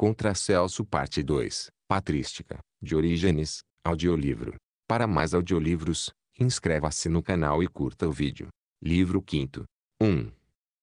Contra Celso Parte 2, Patrística, de Orígenes, audiolivro. Para mais audiolivros, inscreva-se no canal e curta o vídeo. Livro 5. 1.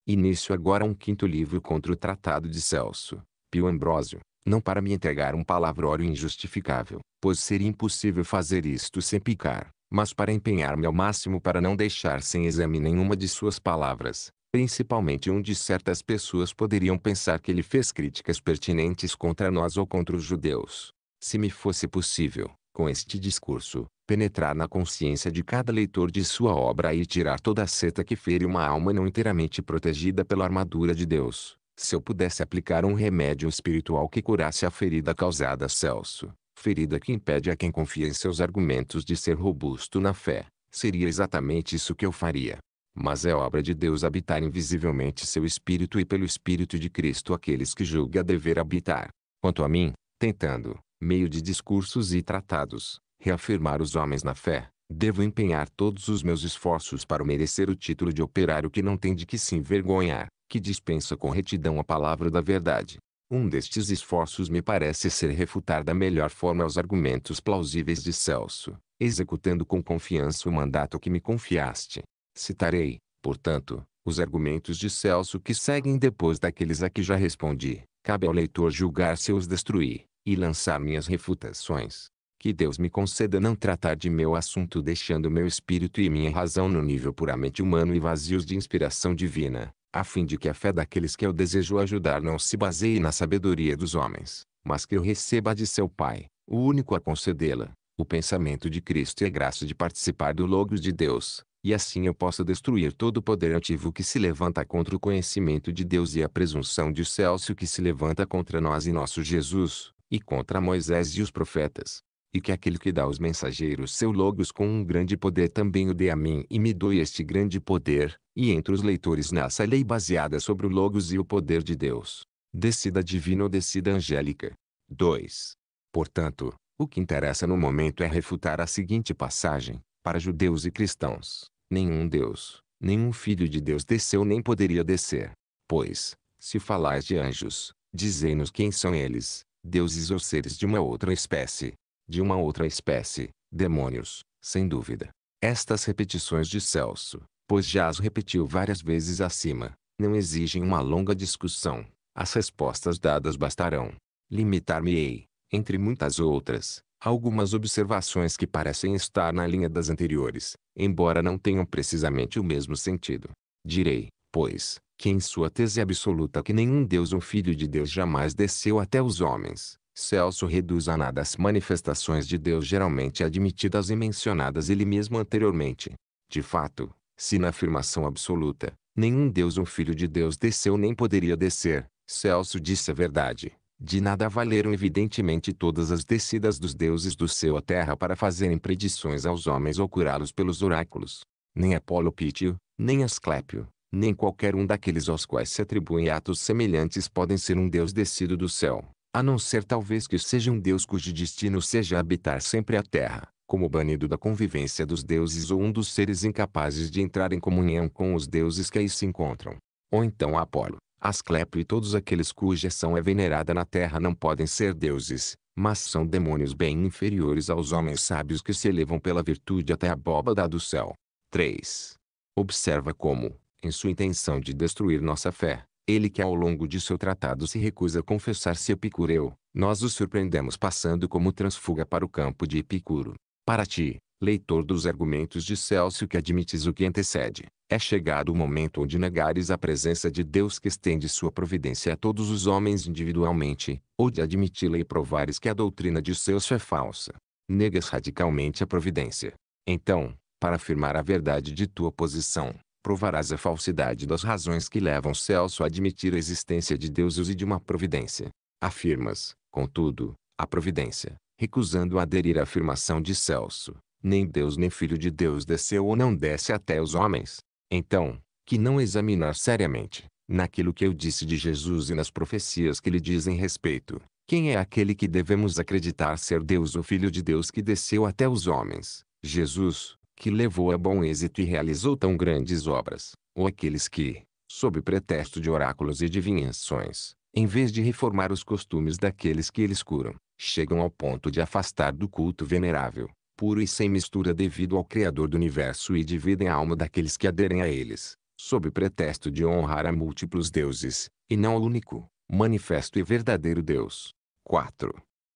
Início agora um quinto livro contra o Tratado de Celso, Pio Ambrósio, não para me entregar um palavrório injustificável, pois seria impossível fazer isto sem picar, mas para empenhar-me ao máximo para não deixar sem exame nenhuma de suas palavras, principalmente onde certas pessoas poderiam pensar que ele fez críticas pertinentes contra nós ou contra os judeus. Se me fosse possível, com este discurso, penetrar na consciência de cada leitor de sua obra e tirar toda a seta que fere uma alma não inteiramente protegida pela armadura de Deus, se eu pudesse aplicar um remédio espiritual que curasse a ferida causada a Celso, ferida que impede a quem confia em seus argumentos de ser robusto na fé, seria exatamente isso que eu faria mas é obra de Deus habitar invisivelmente seu espírito e pelo espírito de Cristo aqueles que julga dever habitar. Quanto a mim, tentando, meio de discursos e tratados, reafirmar os homens na fé, devo empenhar todos os meus esforços para merecer o título de operário que não tem de que se envergonhar, que dispensa com retidão a palavra da verdade. Um destes esforços me parece ser refutar da melhor forma os argumentos plausíveis de Celso, executando com confiança o mandato que me confiaste, Citarei, portanto, os argumentos de Celso que seguem depois daqueles a que já respondi. Cabe ao leitor julgar se os destruí, e lançar minhas refutações. Que Deus me conceda não tratar de meu assunto deixando meu espírito e minha razão no nível puramente humano e vazios de inspiração divina, a fim de que a fé daqueles que eu desejo ajudar não se baseie na sabedoria dos homens, mas que eu receba de seu Pai, o único a concedê-la, o pensamento de Cristo e é a graça de participar do Logos de Deus, e assim eu posso destruir todo o poder ativo que se levanta contra o conhecimento de Deus e a presunção de Celso que se levanta contra nós e nosso Jesus, e contra Moisés e os profetas. E que aquele que dá aos mensageiros seu logos com um grande poder também o dê a mim e me doe este grande poder, e entre os leitores nessa lei baseada sobre o logos e o poder de Deus. Descida divina ou descida angélica. 2. Portanto, o que interessa no momento é refutar a seguinte passagem, para judeus e cristãos. Nenhum Deus, nenhum filho de Deus desceu nem poderia descer. Pois, se falais de anjos, dizei-nos quem são eles, deuses ou seres de uma outra espécie. De uma outra espécie, demônios, sem dúvida. Estas repetições de Celso, pois já as repetiu várias vezes acima, não exigem uma longa discussão. As respostas dadas bastarão. Limitar-me-ei, entre muitas outras, a algumas observações que parecem estar na linha das anteriores, embora não tenham precisamente o mesmo sentido. Direi, pois, que em sua tese absoluta que nenhum Deus ou Filho de Deus jamais desceu até os homens, Celso reduz a nada as manifestações de Deus geralmente admitidas e mencionadas ele mesmo anteriormente. De fato, se na afirmação absoluta, nenhum Deus ou Filho de Deus desceu nem poderia descer, Celso disse a verdade. De nada valeram evidentemente todas as descidas dos deuses do céu à terra para fazerem predições aos homens ou curá-los pelos oráculos. Nem Apolo Pítio, nem Asclépio, nem qualquer um daqueles aos quais se atribuem atos semelhantes podem ser um deus descido do céu, a não ser talvez que seja um deus cujo destino seja habitar sempre a terra, como banido da convivência dos deuses ou um dos seres incapazes de entrar em comunhão com os deuses que aí se encontram. Ou então Apolo, Asclepio e todos aqueles cuja ação é venerada na terra não podem ser deuses, mas são demônios bem inferiores aos homens sábios que se elevam pela virtude até a abóbada do céu. 3. Observa como, em sua intenção de destruir nossa fé, ele que ao longo de seu tratado se recusa a confessar-se epicureu, nós o surpreendemos passando como transfuga para o campo de Epicuro. Para ti, leitor dos argumentos de Celso que admites o que antecede, é chegado o momento onde negares a presença de Deus que estende sua providência a todos os homens individualmente, ou de admiti-la e provares que a doutrina de Celso é falsa. Negas radicalmente a providência. Então, para afirmar a verdade de tua posição, provarás a falsidade das razões que levam Celso a admitir a existência de deuses e de uma providência. Afirmas, contudo, a providência, recusando aderir à afirmação de Celso, nem Deus nem Filho de Deus desceu ou não desce até os homens, então, que não examinar seriamente, naquilo que eu disse de Jesus e nas profecias que lhe dizem respeito, quem é aquele que devemos acreditar ser Deus o Filho de Deus que desceu até os homens, Jesus, que levou a bom êxito e realizou tão grandes obras, ou aqueles que, sob pretexto de oráculos e adivinhações, em vez de reformar os costumes daqueles que eles curam, chegam ao ponto de afastar do culto venerável, puro e sem mistura devido ao Criador do Universo e dividem a alma daqueles que aderem a eles, sob pretexto de honrar a múltiplos deuses, e não ao único, manifesto e verdadeiro Deus. 4.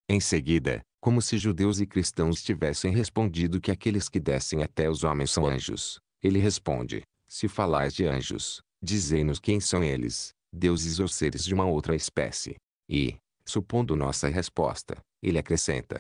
Em seguida, como se judeus e cristãos tivessem respondido que aqueles que descem até os homens são anjos, ele responde, se falais de anjos, dizei-nos quem são eles, deuses ou seres de uma outra espécie. E, supondo nossa resposta, ele acrescenta,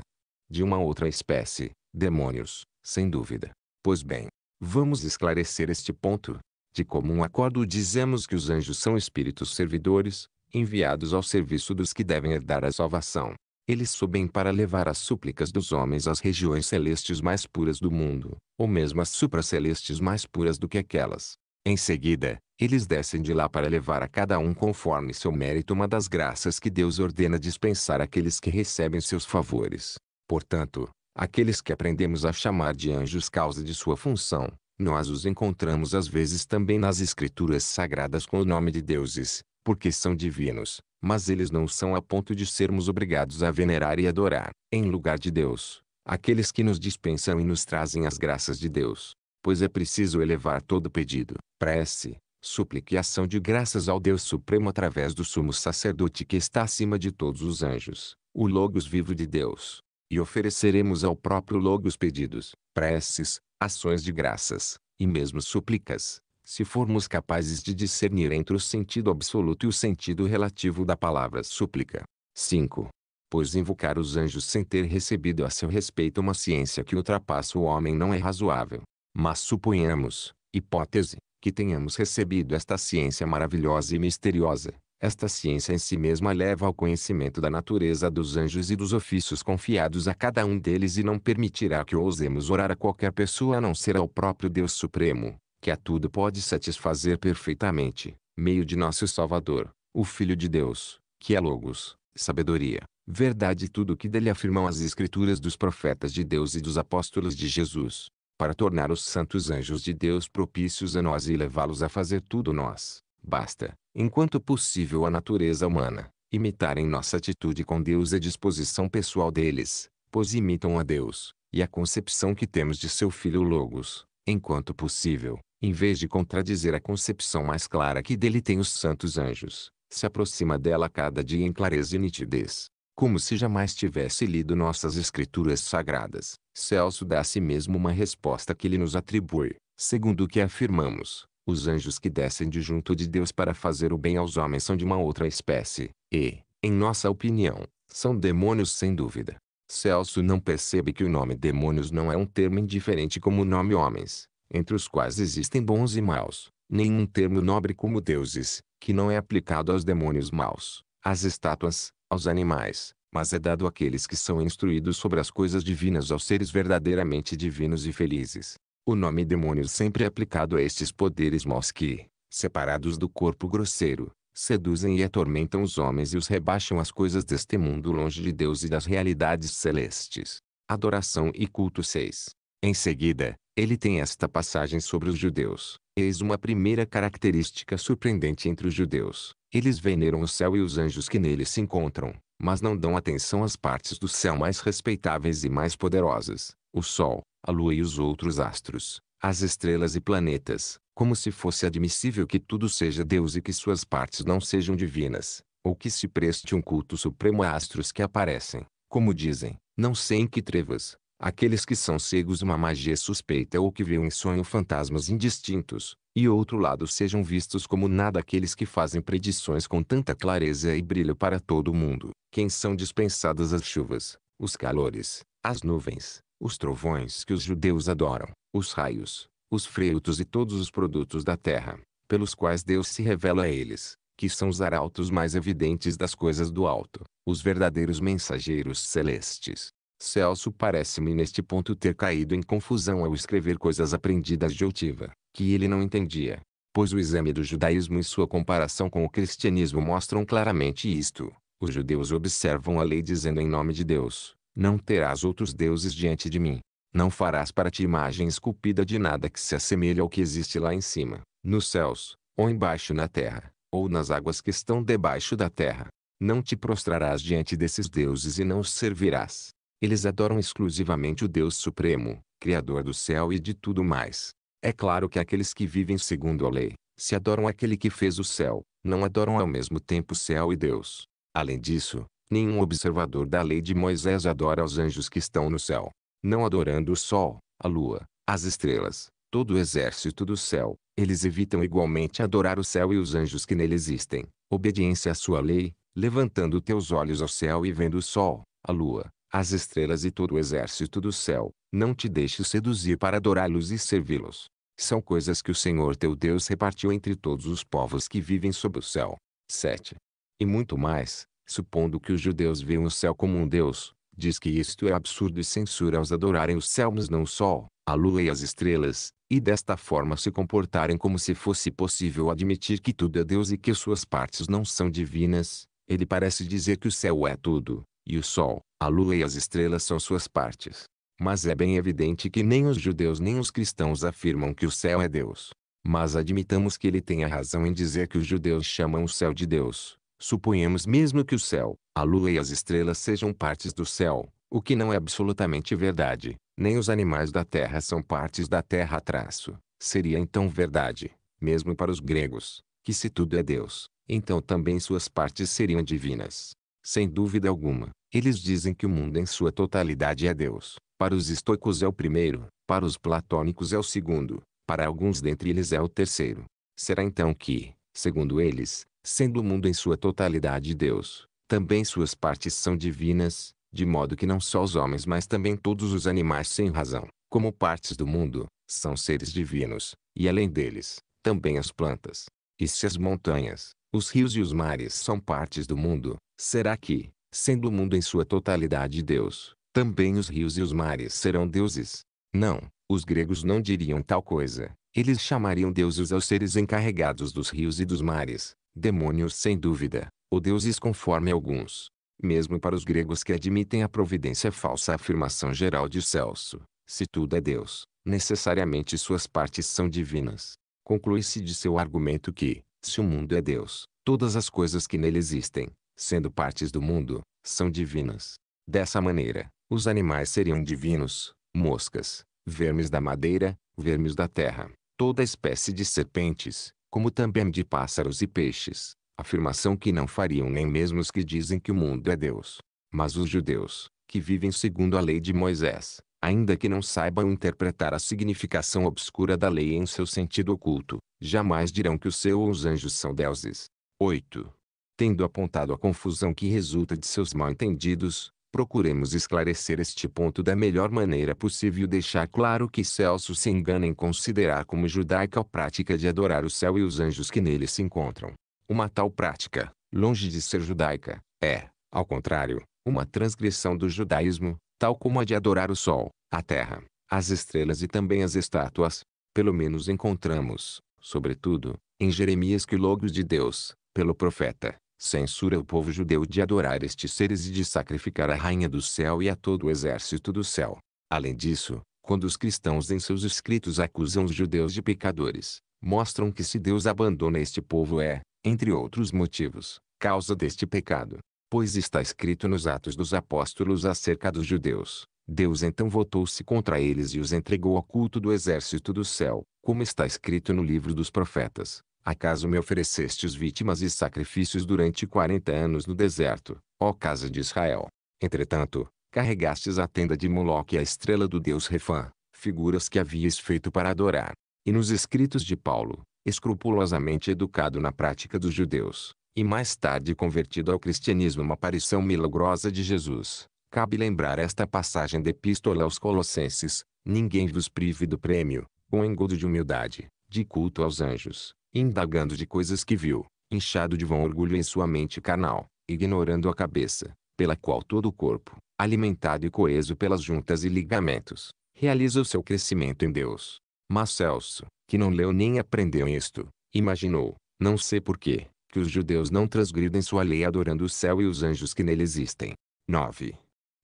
de uma outra espécie, Demônios, sem dúvida. Pois bem, vamos esclarecer este ponto. De comum acordo dizemos que os anjos são espíritos servidores, enviados ao serviço dos que devem herdar a salvação. Eles sobem para levar as súplicas dos homens às regiões celestes mais puras do mundo, ou mesmo às supracelestes mais puras do que aquelas. Em seguida, eles descem de lá para levar a cada um conforme seu mérito uma das graças que Deus ordena dispensar àqueles que recebem seus favores. Portanto, Aqueles que aprendemos a chamar de anjos causa de sua função, nós os encontramos às vezes também nas escrituras sagradas com o nome de deuses, porque são divinos, mas eles não são a ponto de sermos obrigados a venerar e adorar, em lugar de Deus, aqueles que nos dispensam e nos trazem as graças de Deus. Pois é preciso elevar todo pedido, prece, súplica e ação de graças ao Deus Supremo através do sumo sacerdote que está acima de todos os anjos, o Logos vivo de Deus e ofereceremos ao próprio Logos pedidos, preces, ações de graças, e mesmo súplicas, se formos capazes de discernir entre o sentido absoluto e o sentido relativo da palavra súplica. 5. Pois invocar os anjos sem ter recebido a seu respeito uma ciência que ultrapassa o homem não é razoável. Mas suponhamos, hipótese, que tenhamos recebido esta ciência maravilhosa e misteriosa, esta ciência em si mesma leva ao conhecimento da natureza dos anjos e dos ofícios confiados a cada um deles e não permitirá que ousemos orar a qualquer pessoa a não ser ao próprio Deus Supremo, que a tudo pode satisfazer perfeitamente, meio de nosso Salvador, o Filho de Deus, que é Logos, sabedoria, verdade e tudo o que dele afirmam as escrituras dos profetas de Deus e dos apóstolos de Jesus, para tornar os santos anjos de Deus propícios a nós e levá-los a fazer tudo nós, Basta, enquanto possível à natureza humana, imitarem nossa atitude com Deus e a disposição pessoal deles, pois imitam a Deus, e a concepção que temos de seu Filho Logos, enquanto possível, em vez de contradizer a concepção mais clara que dele têm os santos anjos, se aproxima dela cada dia em clareza e nitidez. Como se jamais tivesse lido nossas escrituras sagradas, Celso dá a si mesmo uma resposta que lhe nos atribui, segundo o que afirmamos. Os anjos que descem de junto de Deus para fazer o bem aos homens são de uma outra espécie, e, em nossa opinião, são demônios sem dúvida. Celso não percebe que o nome demônios não é um termo indiferente como o nome homens, entre os quais existem bons e maus, nem um termo nobre como deuses, que não é aplicado aos demônios maus, às estátuas, aos animais, mas é dado àqueles que são instruídos sobre as coisas divinas aos seres verdadeiramente divinos e felizes. O nome demônio sempre é aplicado a estes poderes maus que, separados do corpo grosseiro, seduzem e atormentam os homens e os rebaixam às coisas deste mundo longe de Deus e das realidades celestes. Adoração e culto 6. Em seguida, ele tem esta passagem sobre os judeus. Eis uma primeira característica surpreendente entre os judeus. Eles veneram o céu e os anjos que nele se encontram, mas não dão atenção às partes do céu mais respeitáveis e mais poderosas, o sol, a lua e os outros astros, as estrelas e planetas, como se fosse admissível que tudo seja Deus e que suas partes não sejam divinas, ou que se preste um culto supremo a astros que aparecem, como dizem, não sei em que trevas, aqueles que são cegos uma magia suspeita ou que veem em sonho fantasmas indistintos, e outro lado sejam vistos como nada aqueles que fazem predições com tanta clareza e brilho para todo o mundo, quem são dispensadas as chuvas, os calores, as nuvens, os trovões que os judeus adoram, os raios, os frutos e todos os produtos da terra, pelos quais Deus se revela a eles, que são os arautos mais evidentes das coisas do alto, os verdadeiros mensageiros celestes. Celso parece-me neste ponto ter caído em confusão ao escrever coisas aprendidas de Outiva, que ele não entendia, pois o exame do judaísmo e sua comparação com o cristianismo mostram claramente isto. Os judeus observam a lei dizendo em nome de Deus, não terás outros deuses diante de mim. Não farás para ti imagem esculpida de nada que se assemelhe ao que existe lá em cima, nos céus, ou embaixo na terra, ou nas águas que estão debaixo da terra. Não te prostrarás diante desses deuses e não os servirás. Eles adoram exclusivamente o Deus Supremo, Criador do céu e de tudo mais. É claro que aqueles que vivem segundo a lei, se adoram aquele que fez o céu, não adoram ao mesmo tempo céu e Deus. Além disso, Nenhum observador da lei de Moisés adora os anjos que estão no céu. Não adorando o sol, a lua, as estrelas, todo o exército do céu, eles evitam igualmente adorar o céu e os anjos que nele existem. Obediência à sua lei, levantando teus olhos ao céu e vendo o sol, a lua, as estrelas e todo o exército do céu, não te deixes seduzir para adorá-los e servi-los. São coisas que o Senhor teu Deus repartiu entre todos os povos que vivem sob o céu. 7. E muito mais, supondo que os judeus veem o céu como um Deus, diz que isto é absurdo e censura aos adorarem os céus não só a lua e as estrelas, e desta forma se comportarem como se fosse possível admitir que tudo é Deus e que suas partes não são divinas. Ele parece dizer que o céu é tudo, e o sol, a lua e as estrelas são suas partes. Mas é bem evidente que nem os judeus nem os cristãos afirmam que o céu é Deus. Mas admitamos que ele tenha razão em dizer que os judeus chamam o céu de Deus, Suponhamos mesmo que o céu, a lua e as estrelas sejam partes do céu, o que não é absolutamente verdade, nem os animais da terra são partes da terra traço. Seria então verdade, mesmo para os gregos, que se tudo é Deus, então também suas partes seriam divinas. Sem dúvida alguma, eles dizem que o mundo em sua totalidade é Deus. Para os estoicos é o primeiro, para os platônicos é o segundo, para alguns dentre eles é o terceiro. Será então que, segundo eles, sendo o mundo em sua totalidade Deus, também suas partes são divinas, de modo que não só os homens mas também todos os animais sem razão, como partes do mundo, são seres divinos, e além deles, também as plantas. E se as montanhas, os rios e os mares são partes do mundo, será que, sendo o mundo em sua totalidade Deus, também os rios e os mares serão deuses? Não, os gregos não diriam tal coisa. Eles chamariam deuses aos seres encarregados dos rios e dos mares, demônios sem dúvida, ou deuses conforme alguns. Mesmo para os gregos que admitem a providência falsa afirmação geral de Celso, se tudo é Deus, necessariamente suas partes são divinas. Conclui-se de seu argumento que, se o mundo é Deus, todas as coisas que nele existem, sendo partes do mundo, são divinas. Dessa maneira, os animais seriam divinos, moscas, vermes da madeira, vermes da terra, toda espécie de serpentes, como também de pássaros e peixes, afirmação que não fariam nem mesmo os que dizem que o mundo é Deus. Mas os judeus, que vivem segundo a lei de Moisés, ainda que não saibam interpretar a significação obscura da lei em seu sentido oculto, jamais dirão que o seu ou os anjos são deuses. 8. Tendo apontado a confusão que resulta de seus mal entendidos, Procuremos esclarecer este ponto da melhor maneira possível e deixar claro que Celso se engana em considerar como judaica a prática de adorar o céu e os anjos que nele se encontram. Uma tal prática, longe de ser judaica, é, ao contrário, uma transgressão do judaísmo, tal como a de adorar o sol, a terra, as estrelas e também as estátuas. Pelo menos encontramos, sobretudo, em Jeremias que o Logos de Deus, pelo profeta, censura o povo judeu de adorar estes seres e de sacrificar a rainha do céu e a todo o exército do céu. Além disso, quando os cristãos em seus escritos acusam os judeus de pecadores, mostram que se Deus abandona este povo é, entre outros motivos, causa deste pecado. Pois está escrito nos Atos dos Apóstolos acerca dos judeus, Deus então voltou-se contra eles e os entregou ao culto do exército do céu, como está escrito no livro dos profetas. Acaso me oferecestes vítimas e sacrifícios durante quarenta anos no deserto, ó casa de Israel? Entretanto, carregastes a tenda de Moloque e a estrela do deus Refã, figuras que havias feito para adorar. E nos escritos de Paulo, escrupulosamente educado na prática dos judeus, e mais tarde convertido ao cristianismo uma aparição milagrosa de Jesus, cabe lembrar esta passagem da Epístola aos Colossenses, ninguém vos prive do prêmio, com engodo de humildade, de culto aos anjos, indagando de coisas que viu, inchado de vão orgulho em sua mente carnal, ignorando a cabeça, pela qual todo o corpo, alimentado e coeso pelas juntas e ligamentos, realiza o seu crescimento em Deus. Mas Celso, que não leu nem aprendeu isto, imaginou, não sei porquê, que os judeus não transgridem sua lei adorando o céu e os anjos que nele existem. 9.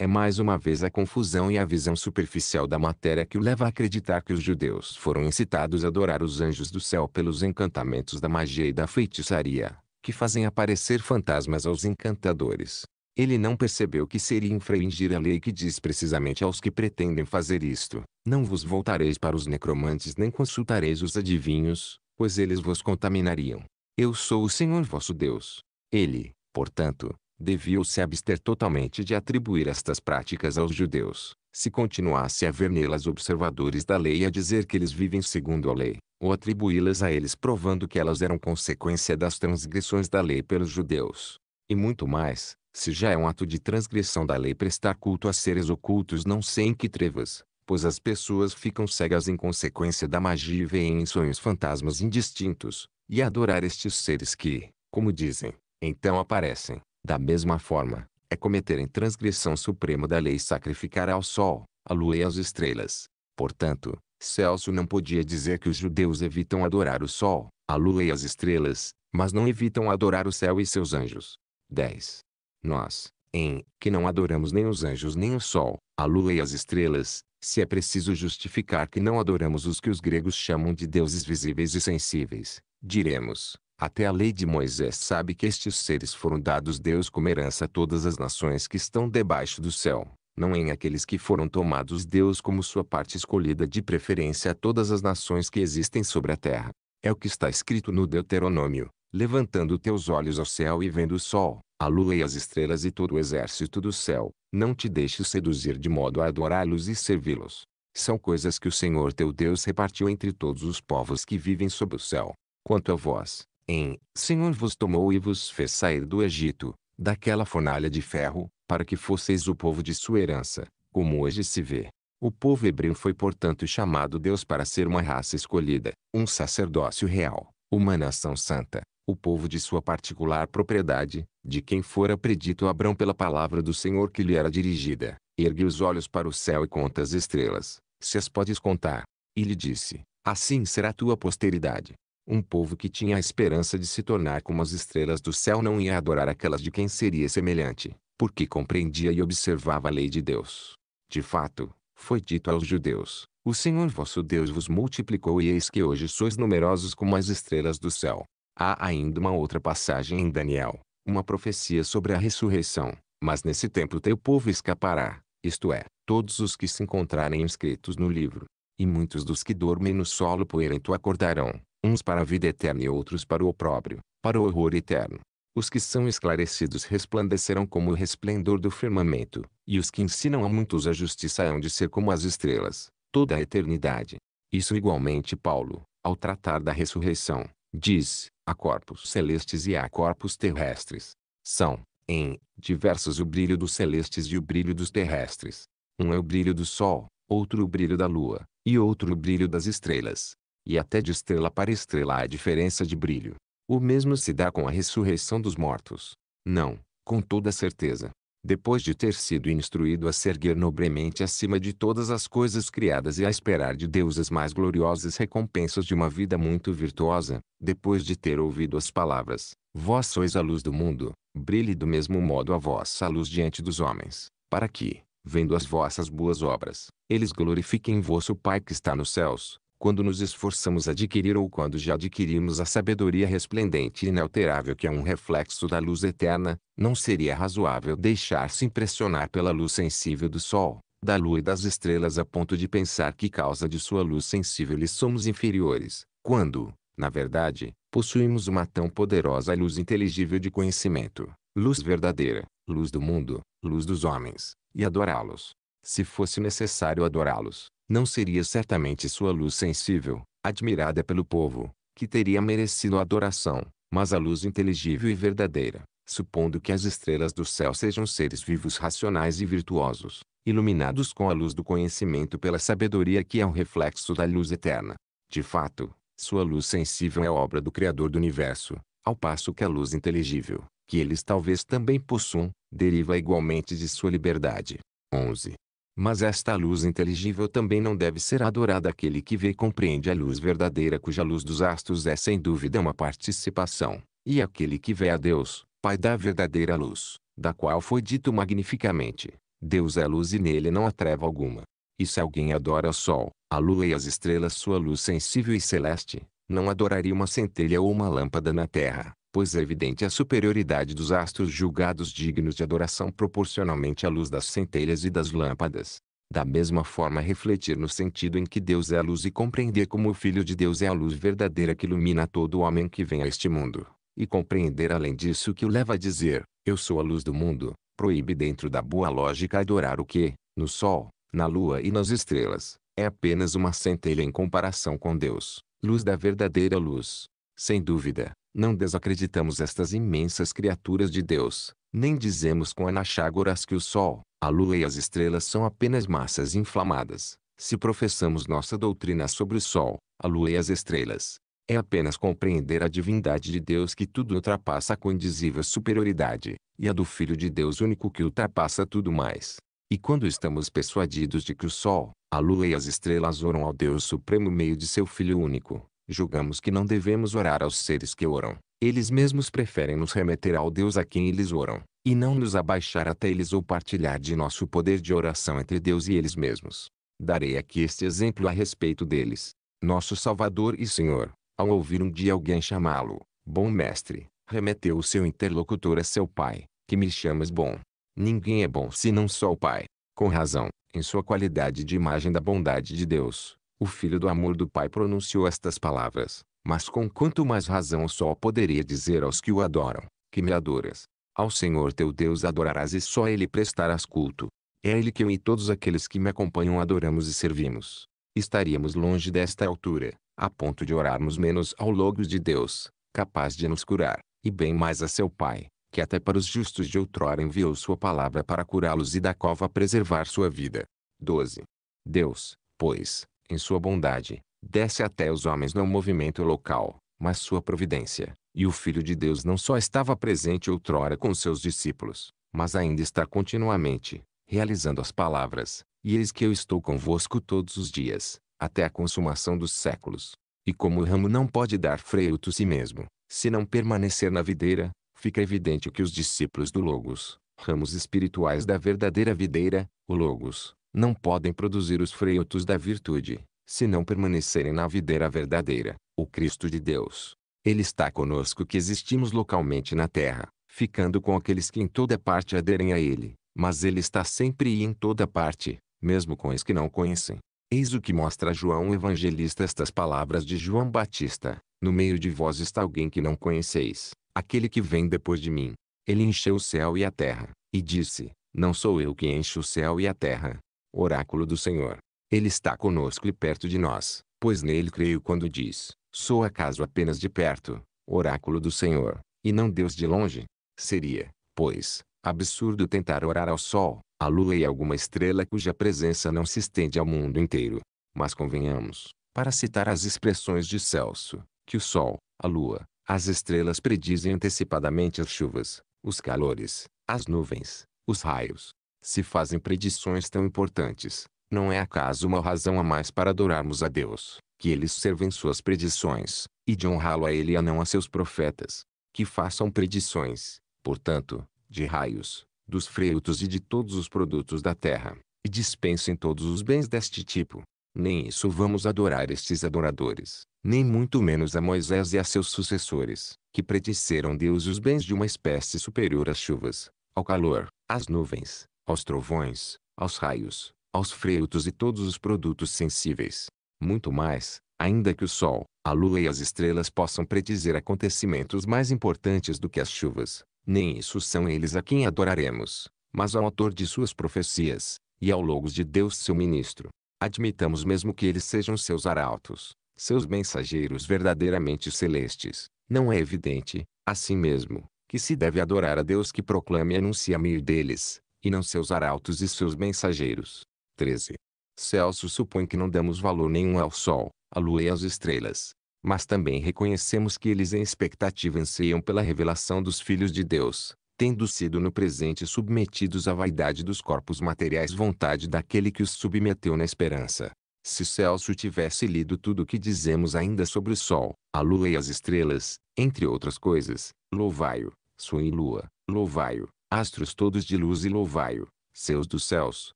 É mais uma vez a confusão e a visão superficial da matéria que o leva a acreditar que os judeus foram incitados a adorar os anjos do céu pelos encantamentos da magia e da feitiçaria, que fazem aparecer fantasmas aos encantadores. Ele não percebeu que seria infringir a lei que diz precisamente aos que pretendem fazer isto: Não vos voltareis para os necromantes nem consultareis os adivinhos, pois eles vos contaminariam. Eu sou o Senhor vosso Deus. Ele, portanto, deviam-se abster totalmente de atribuir estas práticas aos judeus. Se continuasse a ver nelas observadores da lei e a dizer que eles vivem segundo a lei, ou atribuí-las a eles provando que elas eram consequência das transgressões da lei pelos judeus. E muito mais, se já é um ato de transgressão da lei prestar culto a seres ocultos não sei em que trevas, pois as pessoas ficam cegas em consequência da magia e veem em sonhos fantasmas indistintos, e adorar estes seres que, como dizem, então aparecem. Da mesma forma, é cometerem transgressão suprema da lei sacrificar ao sol, à lua e às estrelas. Portanto, Celso não podia dizer que os judeus evitam adorar o sol, a lua e as estrelas, mas não evitam adorar o céu e seus anjos. 10. Nós, em que não adoramos nem os anjos nem o sol, a lua e as estrelas, se é preciso justificar que não adoramos os que os gregos chamam de deuses visíveis e sensíveis, diremos, até a lei de Moisés sabe que estes seres foram dados Deus como herança a todas as nações que estão debaixo do céu, não em aqueles que foram tomados Deus como sua parte escolhida de preferência a todas as nações que existem sobre a terra. É o que está escrito no Deuteronômio, levantando teus olhos ao céu e vendo o sol, a lua e as estrelas e todo o exército do céu, não te deixes seduzir de modo a adorá-los e servi-los. São coisas que o Senhor teu Deus repartiu entre todos os povos que vivem sob o céu. Quanto a vós, em Senhor vos tomou e vos fez sair do Egito, daquela fornalha de ferro, para que fosseis o povo de sua herança, como hoje se vê. O povo hebreu foi portanto chamado Deus para ser uma raça escolhida, um sacerdócio real, uma nação santa, o povo de sua particular propriedade, de quem fora predito Abrão pela palavra do Senhor que lhe era dirigida. Ergue os olhos para o céu e conta as estrelas, se as podes contar. E lhe disse, assim será tua posteridade. Um povo que tinha a esperança de se tornar como as estrelas do céu não ia adorar aquelas de quem seria semelhante, porque compreendia e observava a lei de Deus. De fato, foi dito aos judeus: O Senhor vosso Deus vos multiplicou e eis que hoje sois numerosos como as estrelas do céu. Há ainda uma outra passagem em Daniel, uma profecia sobre a ressurreição. Mas nesse tempo teu povo escapará, isto é, todos os que se encontrarem inscritos no livro. E muitos dos que dormem no solo tu acordarão, uns para a vida eterna e outros para o opróbrio, para o horror eterno. Os que são esclarecidos resplandecerão como o resplendor do firmamento, e os que ensinam a muitos a justiça hão de ser como as estrelas, toda a eternidade. Isso igualmente Paulo, ao tratar da ressurreição, diz, há corpos celestes e há corpos terrestres. São, em, diversos o brilho dos celestes e o brilho dos terrestres. Um é o brilho do sol, outro o brilho da lua, e outro o brilho das estrelas e até de estrela para estrela há diferença de brilho. O mesmo se dá com a ressurreição dos mortos. Não, com toda certeza, depois de ter sido instruído a se erguer nobremente acima de todas as coisas criadas e a esperar de Deus as mais gloriosas recompensas de uma vida muito virtuosa, depois de ter ouvido as palavras, vós sois a luz do mundo, brilhe do mesmo modo a vossa luz diante dos homens, para que, vendo as vossas boas obras, eles glorifiquem vosso Pai que está nos céus quando nos esforçamos a adquirir ou quando já adquirimos a sabedoria resplendente e inalterável que é um reflexo da luz eterna, não seria razoável deixar-se impressionar pela luz sensível do sol, da lua e das estrelas a ponto de pensar que causa de sua luz sensível lhe somos inferiores, quando, na verdade, possuímos uma tão poderosa luz inteligível de conhecimento, luz verdadeira, luz do mundo, luz dos homens, e adorá-los. Se fosse necessário adorá-los, não seria certamente sua luz sensível, admirada pelo povo, que teria merecido adoração, mas a luz inteligível e verdadeira, supondo que as estrelas do céu sejam seres vivos racionais e virtuosos, iluminados com a luz do conhecimento pela sabedoria que é o reflexo da luz eterna. De fato, sua luz sensível é obra do Criador do universo, ao passo que a luz inteligível, que eles talvez também possuam, deriva igualmente de sua liberdade. 11. Mas esta luz inteligível também não deve ser adorada aquele que vê e compreende a luz verdadeira cuja luz dos astros é sem dúvida uma participação, e aquele que vê a Deus, Pai da verdadeira luz, da qual foi dito magnificamente, Deus é luz e nele não há treva alguma. E se alguém adora o sol, a lua e as estrelas sua luz sensível e celeste, não adoraria uma centelha ou uma lâmpada na terra, pois é evidente a superioridade dos astros julgados dignos de adoração proporcionalmente à luz das centelhas e das lâmpadas. Da mesma forma, refletir no sentido em que Deus é a luz e compreender como o Filho de Deus é a luz verdadeira que ilumina todo homem que vem a este mundo, e compreender além disso o que o leva a dizer: Eu sou a luz do mundo, proíbe dentro da boa lógica adorar o que, no sol, na lua e nas estrelas, é apenas uma centelha em comparação com Deus, luz da verdadeira luz. Sem dúvida, não desacreditamos estas imensas criaturas de Deus, nem dizemos com Anaxágoras que o Sol, a Lua e as estrelas são apenas massas inflamadas. Se professamos nossa doutrina sobre o Sol, a Lua e as estrelas, é apenas compreender a divindade de Deus que tudo ultrapassa com indizível superioridade, e a do Filho de Deus único que ultrapassa tudo mais. E quando estamos persuadidos de que o Sol, a Lua e as estrelas oram ao Deus Supremo meio de seu Filho único, Julgamos que não devemos orar aos seres que oram. Eles mesmos preferem nos remeter ao Deus a quem eles oram, e não nos abaixar até eles ou partilhar de nosso poder de oração entre Deus e eles mesmos. Darei aqui este exemplo a respeito deles. Nosso Salvador e Senhor, ao ouvir um dia alguém chamá-lo, bom mestre, remeteu o seu interlocutor a seu pai, que me chamas bom. Ninguém é bom senão só o pai. Com razão, em sua qualidade de imagem da bondade de Deus, o filho do amor do pai pronunciou estas palavras, mas com quanto mais razão o sol poderia dizer aos que o adoram, que me adoras. Ao Senhor teu Deus adorarás e só Ele prestarás culto. É Ele que eu e todos aqueles que me acompanham adoramos e servimos. Estaríamos longe desta altura, a ponto de orarmos menos ao Logos de Deus, capaz de nos curar, e bem mais a seu Pai, que até para os justos de outrora enviou sua palavra para curá-los e da cova preservar sua vida. 12. Deus, pois, em sua bondade, desce até os homens no movimento local, mas sua providência. E o Filho de Deus não só estava presente outrora com seus discípulos, mas ainda está continuamente, realizando as palavras, e eis que eu estou convosco todos os dias, até a consumação dos séculos. E como o ramo não pode dar fruto si mesmo, se não permanecer na videira, fica evidente que os discípulos do Logos, ramos espirituais da verdadeira videira, o Logos, não podem produzir os freitos da virtude, se não permanecerem na videira verdadeira, o Cristo de Deus. Ele está conosco que existimos localmente na terra, ficando com aqueles que em toda parte aderem a ele, mas ele está sempre e em toda parte, mesmo com os que não conhecem. Eis o que mostra João Evangelista estas palavras de João Batista: No meio de vós está alguém que não conheceis, aquele que vem depois de mim. Ele encheu o céu e a terra, e disse: Não sou eu que encho o céu e a terra, oráculo do Senhor. Ele está conosco e perto de nós, pois nele creio quando diz, sou acaso apenas de perto, oráculo do Senhor, e não Deus de longe. Seria, pois, absurdo tentar orar ao sol, à lua e alguma estrela cuja presença não se estende ao mundo inteiro. Mas convenhamos, para citar as expressões de Celso, que o sol, a lua, as estrelas predizem antecipadamente as chuvas, os calores, as nuvens, os raios, se fazem predições tão importantes, não é acaso uma razão a mais para adorarmos a Deus, que eles servem suas predições, e de honrá-lo a ele e a não a seus profetas, que façam predições, portanto, de raios, dos frutos e de todos os produtos da terra, e dispensem todos os bens deste tipo. Nem isso vamos adorar estes adoradores, nem muito menos a Moisés e a seus sucessores, que predisseram Deus os bens de uma espécie superior às chuvas, ao calor, às nuvens, aos trovões, aos raios, aos freitos e todos os produtos sensíveis. Muito mais, ainda que o Sol, a Lua e as estrelas possam predizer acontecimentos mais importantes do que as chuvas, nem isso são eles a quem adoraremos, mas ao autor de suas profecias, e ao Logos de Deus seu ministro. Admitamos mesmo que eles sejam seus arautos, seus mensageiros verdadeiramente celestes. Não é evidente, assim mesmo, que se deve adorar a Deus que proclama e anuncia mil meio deles, e não seus arautos e seus mensageiros. 13. Celso supõe que não damos valor nenhum ao Sol, à Lua e às estrelas. Mas também reconhecemos que eles em expectativa anseiam pela revelação dos filhos de Deus, tendo sido no presente submetidos à vaidade dos corpos materiais vontade daquele que os submeteu na esperança. Se Celso tivesse lido tudo o que dizemos ainda sobre o Sol, a Lua e as estrelas, entre outras coisas, louvai-o, Sun e Lua, louvai-o, astros todos de luz e louvai-o, seus dos céus,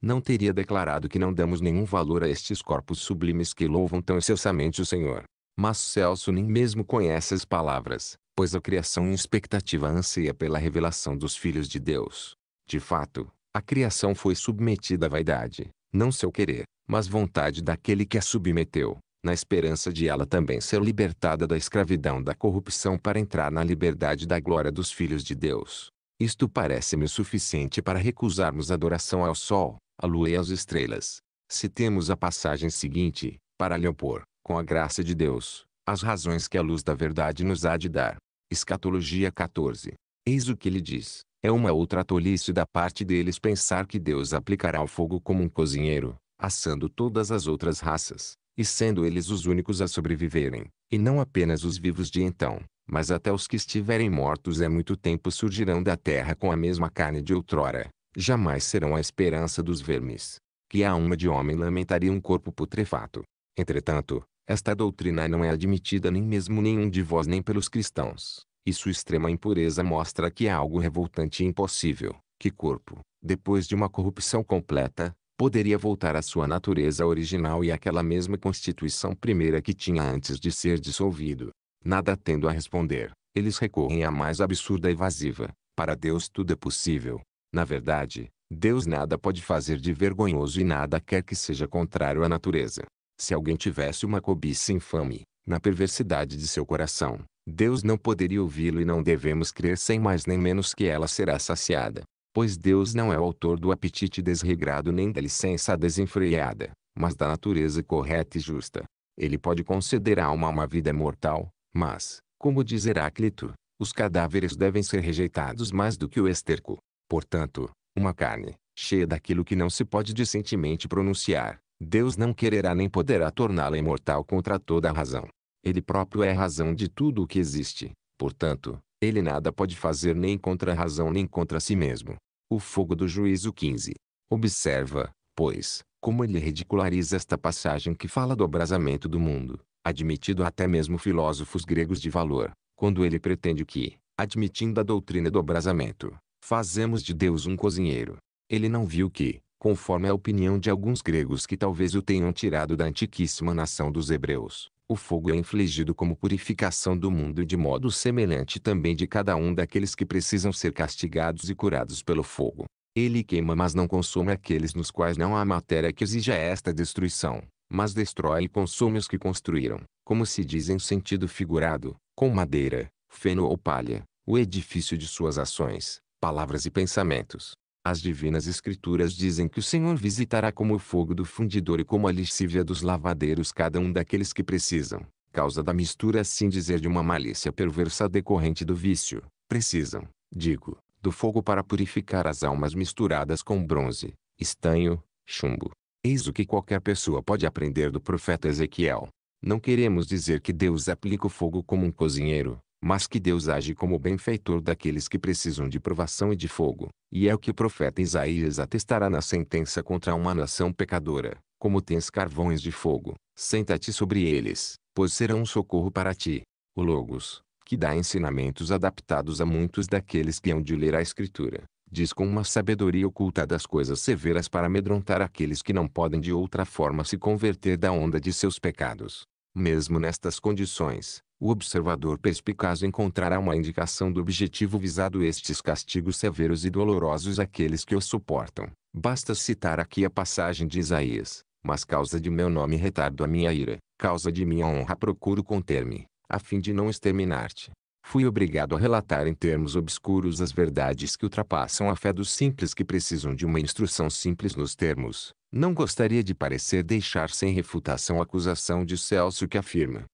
não teria declarado que não damos nenhum valor a estes corpos sublimes que louvam tão excelsamente o Senhor. Mas Celso nem mesmo conhece as palavras, pois a criação em expectativa anseia pela revelação dos filhos de Deus. De fato, a criação foi submetida à vaidade, não seu querer, mas vontade daquele que a submeteu, na esperança de ela também ser libertada da escravidão da corrupção para entrar na liberdade da glória dos filhos de Deus. Isto parece-me suficiente para recusarmos adoração ao Sol, à Lua e às estrelas. Citemos a passagem seguinte, para lhe opor, com a graça de Deus, as razões que a luz da verdade nos há de dar. Escatologia 14. Eis o que ele diz. É uma outra tolice da parte deles pensar que Deus aplicará o fogo como um cozinheiro, assando todas as outras raças, e sendo eles os únicos a sobreviverem, e não apenas os vivos de então. Mas até os que estiverem mortos há muito tempo surgirão da terra com a mesma carne de outrora, jamais serão a esperança dos vermes, que a alma de homem lamentaria um corpo putrefato. Entretanto, esta doutrina não é admitida nem mesmo nenhum de vós nem pelos cristãos, e sua extrema impureza mostra que é algo revoltante e impossível, que corpo, depois de uma corrupção completa, poderia voltar à sua natureza original e àquela mesma constituição primeira que tinha antes de ser dissolvido nada tendo a responder, eles recorrem à mais absurda evasiva. Para Deus tudo é possível. Na verdade, Deus nada pode fazer de vergonhoso e nada quer que seja contrário à natureza. Se alguém tivesse uma cobiça infame, na perversidade de seu coração, Deus não poderia ouvi-lo e não devemos crer sem mais nem menos que ela será saciada. Pois Deus não é o autor do apetite desregrado nem da licença desenfreada, mas da natureza correta e justa. Ele pode conceder à alma uma vida mortal, mas, como diz Heráclito, os cadáveres devem ser rejeitados mais do que o esterco. Portanto, uma carne, cheia daquilo que não se pode decentemente pronunciar, Deus não quererá nem poderá torná-la imortal contra toda a razão. Ele próprio é a razão de tudo o que existe, portanto, ele nada pode fazer nem contra a razão nem contra si mesmo. O fogo do juízo 15. Observa, pois, como ele ridiculariza esta passagem que fala do abrasamento do mundo, admitido até mesmo filósofos gregos de valor, quando ele pretende que, admitindo a doutrina do abrasamento, fazemos de Deus um cozinheiro. Ele não viu que, conforme a opinião de alguns gregos que talvez o tenham tirado da antiquíssima nação dos hebreus, o fogo é infligido como purificação do mundo e de modo semelhante também de cada um daqueles que precisam ser castigados e curados pelo fogo. Ele queima mas não consome aqueles nos quais não há matéria que exija esta destruição mas destrói e consome os que construíram, como se diz em sentido figurado, com madeira, feno ou palha, o edifício de suas ações, palavras e pensamentos. As divinas escrituras dizem que o Senhor visitará como o fogo do fundidor e como a lascívia dos lavadeiros cada um daqueles que precisam, causa da mistura assim dizer de uma malícia perversa decorrente do vício, precisam, digo, do fogo para purificar as almas misturadas com bronze, estanho, chumbo, Eis o que qualquer pessoa pode aprender do profeta Ezequiel. Não queremos dizer que Deus aplica o fogo como um cozinheiro, mas que Deus age como benfeitor daqueles que precisam de provação e de fogo, e é o que o profeta Isaías atestará na sentença contra uma nação pecadora. Como tens carvões de fogo, senta-te sobre eles, pois serão um socorro para ti. O Logos, que dá ensinamentos adaptados a muitos daqueles que hão de ler a Escritura, diz com uma sabedoria oculta das coisas severas para amedrontar aqueles que não podem de outra forma se converter da onda de seus pecados. Mesmo nestas condições, o observador perspicaz encontrará uma indicação do objetivo visado estes castigos severos e dolorosos àqueles que os suportam. Basta citar aqui a passagem de Isaías. Mas causa de meu nome retardo a minha ira, causa de minha honra procuro conter-me, a fim de não exterminar-te fui obrigado a relatar em termos obscuros as verdades que ultrapassam a fé dos simples que precisam de uma instrução simples nos termos. Não gostaria de parecer deixar sem refutação a acusação de Celso que afirma: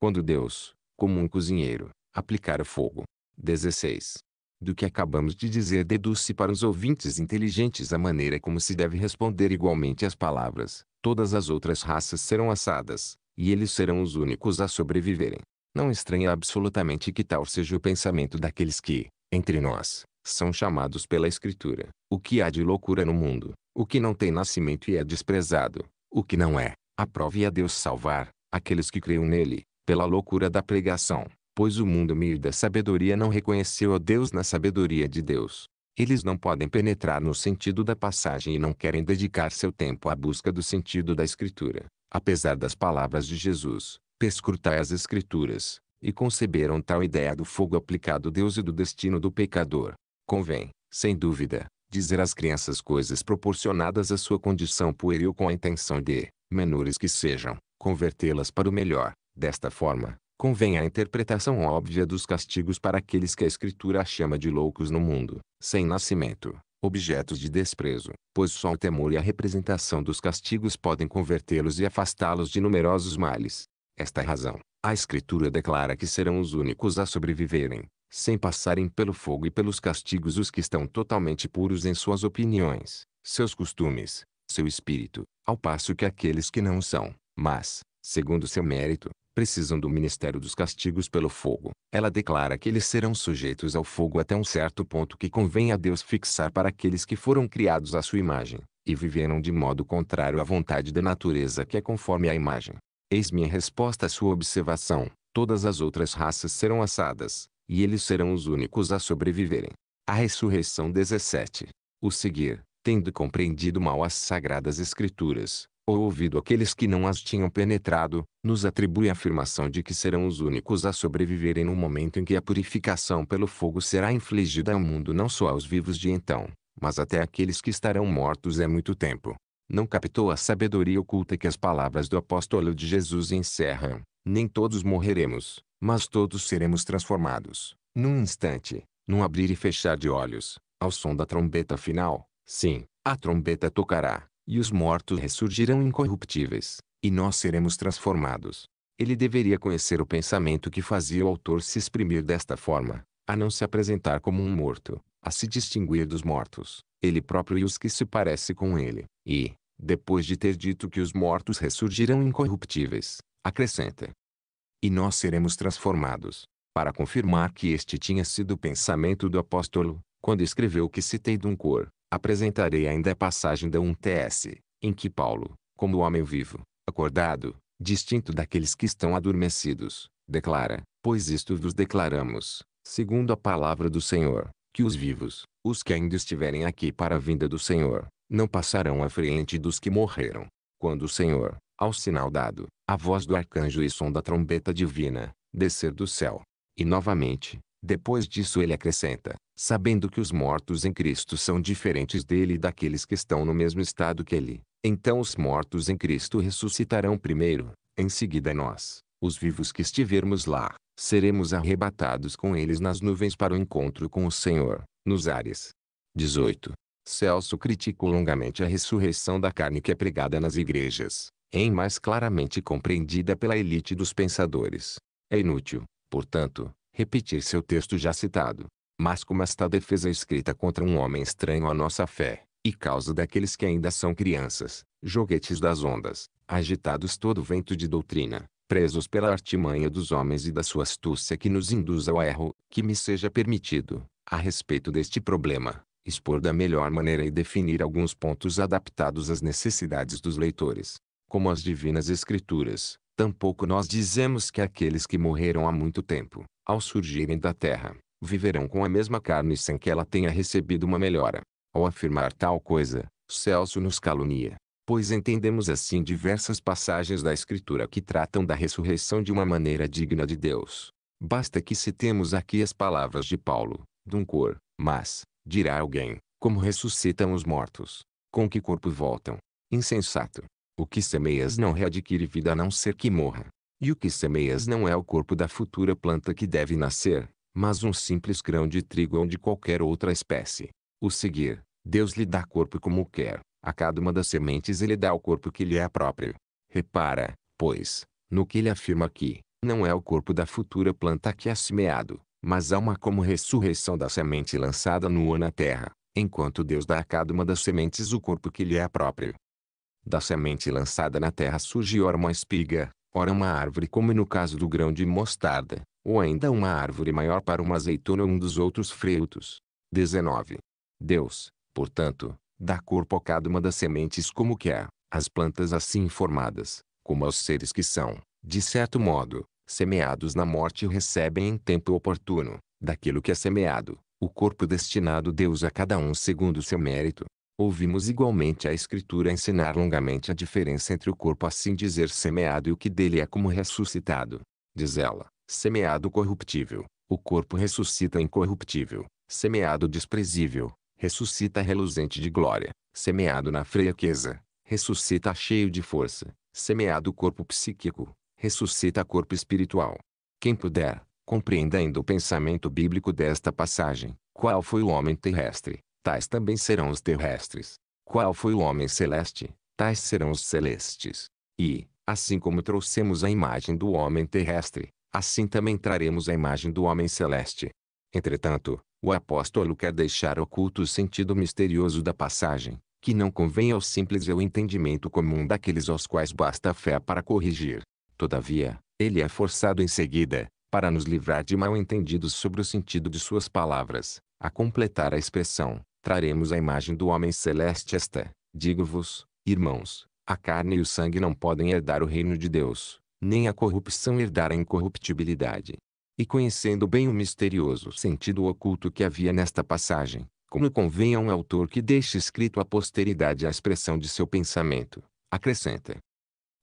Quando Deus, como um cozinheiro, aplicar o fogo. 16. Do que acabamos de dizer deduz-se para os ouvintes inteligentes a maneira como se deve responder igualmente às palavras. Todas as outras raças serão assadas, e eles serão os únicos a sobreviverem. Não estranha absolutamente que tal seja o pensamento daqueles que, entre nós, são chamados pela Escritura. O que há de loucura no mundo, o que não tem nascimento e é desprezado, o que não é, aprove a Deus salvar, aqueles que creiam nele, pela loucura da pregação, pois o mundo meio da sabedoria não reconheceu a Deus na sabedoria de Deus. Eles não podem penetrar no sentido da passagem e não querem dedicar seu tempo à busca do sentido da Escritura. Apesar das palavras de Jesus, perscrutai as Escrituras, e conceberam tal ideia do fogo aplicado a Deus e do destino do pecador. Convém, sem dúvida, dizer às crianças coisas proporcionadas à sua condição pueril com a intenção de, menores que sejam, convertê-las para o melhor. Desta forma, convém a interpretação óbvia dos castigos para aqueles que a Escritura chama de loucos no mundo, sem nascimento, objetos de desprezo, pois só o temor e a representação dos castigos podem convertê-los e afastá-los de numerosos males. Esta é razão. A Escritura declara que serão os únicos a sobreviverem, sem passarem pelo fogo e pelos castigos os que estão totalmente puros em suas opiniões, seus costumes, seu espírito, ao passo que aqueles que não são, mas, segundo seu mérito, precisam do ministério dos castigos pelo fogo. Ela declara que eles serão sujeitos ao fogo até um certo ponto que convém a Deus fixar para aqueles que foram criados à sua imagem, e viveram de modo contrário à vontade da natureza que é conforme à imagem. Eis minha resposta à sua observação. Todas as outras raças serão assadas, e eles serão os únicos a sobreviverem. A ressurreição 17. O seguir, tendo compreendido mal as sagradas escrituras, ou ouvido aqueles que não as tinham penetrado, nos atribui a afirmação de que serão os únicos a sobreviverem no momento em que a purificação pelo fogo será infligida ao mundo não só aos vivos de então, mas até aqueles que estarão mortos é muito tempo não captou a sabedoria oculta que as palavras do apóstolo de Jesus encerram. Nem todos morreremos, mas todos seremos transformados, num instante, num abrir e fechar de olhos, ao som da trombeta final. Sim, a trombeta tocará, e os mortos ressurgirão incorruptíveis, e nós seremos transformados. Ele deveria conhecer o pensamento que fazia o autor se exprimir desta forma, a não se apresentar como um morto, a se distinguir dos mortos, ele próprio e os que se parece com ele, e, depois de ter dito que os mortos ressurgirão incorruptíveis, acrescenta. E nós seremos transformados. Para confirmar que este tinha sido o pensamento do apóstolo, quando escreveu que citei de um cor, apresentarei ainda a passagem da 1TS, em que Paulo, como homem vivo, acordado, distinto daqueles que estão adormecidos, declara, pois isto vos declaramos, segundo a palavra do Senhor, que os vivos, os que ainda estiverem aqui para a vinda do Senhor, não passarão à frente dos que morreram. Quando o Senhor, ao sinal dado, a voz do arcanjo e som da trombeta divina, descer do céu. E novamente, depois disso ele acrescenta, sabendo que os mortos em Cristo são diferentes dele e daqueles que estão no mesmo estado que ele, então os mortos em Cristo ressuscitarão primeiro, em seguida nós, os vivos que estivermos lá, seremos arrebatados com eles nas nuvens para o encontro com o Senhor nos ares. 18. Celso criticou longamente a ressurreição da carne que é pregada nas igrejas, em mais claramente compreendida pela elite dos pensadores. É inútil, portanto, repetir seu texto já citado. Mas como esta defesa é escrita contra um homem estranho à nossa fé, e causa daqueles que ainda são crianças, joguetes das ondas, agitados todo vento de doutrina, presos pela artimanha dos homens e da sua astúcia que nos induz ao erro, que me seja permitido, a respeito deste problema, expor da melhor maneira e definir alguns pontos adaptados às necessidades dos leitores, como as divinas escrituras. Tampouco nós dizemos que aqueles que morreram há muito tempo, ao surgirem da terra, viverão com a mesma carne sem que ela tenha recebido uma melhora. Ao afirmar tal coisa, Celso nos calunia, pois entendemos assim diversas passagens da Escritura que tratam da ressurreição de uma maneira digna de Deus. Basta que citemos aqui as palavras de Paulo, Dum cor, mas, dirá alguém, como ressuscitam os mortos? Com que corpo voltam? Insensato! O que semeias não readquire vida a não ser que morra. E o que semeias não é o corpo da futura planta que deve nascer, mas um simples grão de trigo ou de qualquer outra espécie. O seguir, Deus lhe dá corpo como quer, a cada uma das sementes ele dá o corpo que lhe é próprio. Repara, pois, no que ele afirma aqui, não é o corpo da futura planta que é semeado, mas há uma como ressurreição da semente lançada nua na terra, enquanto Deus dá a cada uma das sementes o corpo que lhe é próprio. Da semente lançada na terra surge ora uma espiga, ora uma árvore como no caso do grão de mostarda, ou ainda uma árvore maior para uma azeitona ou um dos outros frutos. 19. Deus, portanto, dá corpo a cada uma das sementes como quer; as plantas assim formadas, como aos seres que são, de certo modo, semeados na morte recebem em tempo oportuno, daquilo que é semeado, o corpo destinado Deus a cada um segundo seu mérito. Ouvimos igualmente a Escritura ensinar longamente a diferença entre o corpo assim dizer semeado e o que dele é como ressuscitado. Diz ela, semeado corruptível, o corpo ressuscita incorruptível, semeado desprezível, ressuscita reluzente de glória, semeado na fraqueza, ressuscita cheio de força, semeado corpo psíquico, ressuscita corpo espiritual. Quem puder, compreenda ainda o pensamento bíblico desta passagem. Qual foi o homem terrestre? Tais também serão os terrestres. Qual foi o homem celeste? Tais serão os celestes. E, assim como trouxemos a imagem do homem terrestre, assim também traremos a imagem do homem celeste. Entretanto, o apóstolo quer deixar oculto o sentido misterioso da passagem, que não convém ao simples e ao entendimento comum daqueles aos quais basta a fé para corrigir. Todavia, ele é forçado em seguida, para nos livrar de mal-entendidos sobre o sentido de suas palavras, a completar a expressão, traremos a imagem do homem celeste esta, digo-vos, irmãos, a carne e o sangue não podem herdar o reino de Deus, nem a corrupção herdar a incorruptibilidade. E conhecendo bem o misterioso sentido oculto que havia nesta passagem, como convém a um autor que deixe escrito à posteridade a expressão de seu pensamento, acrescenta,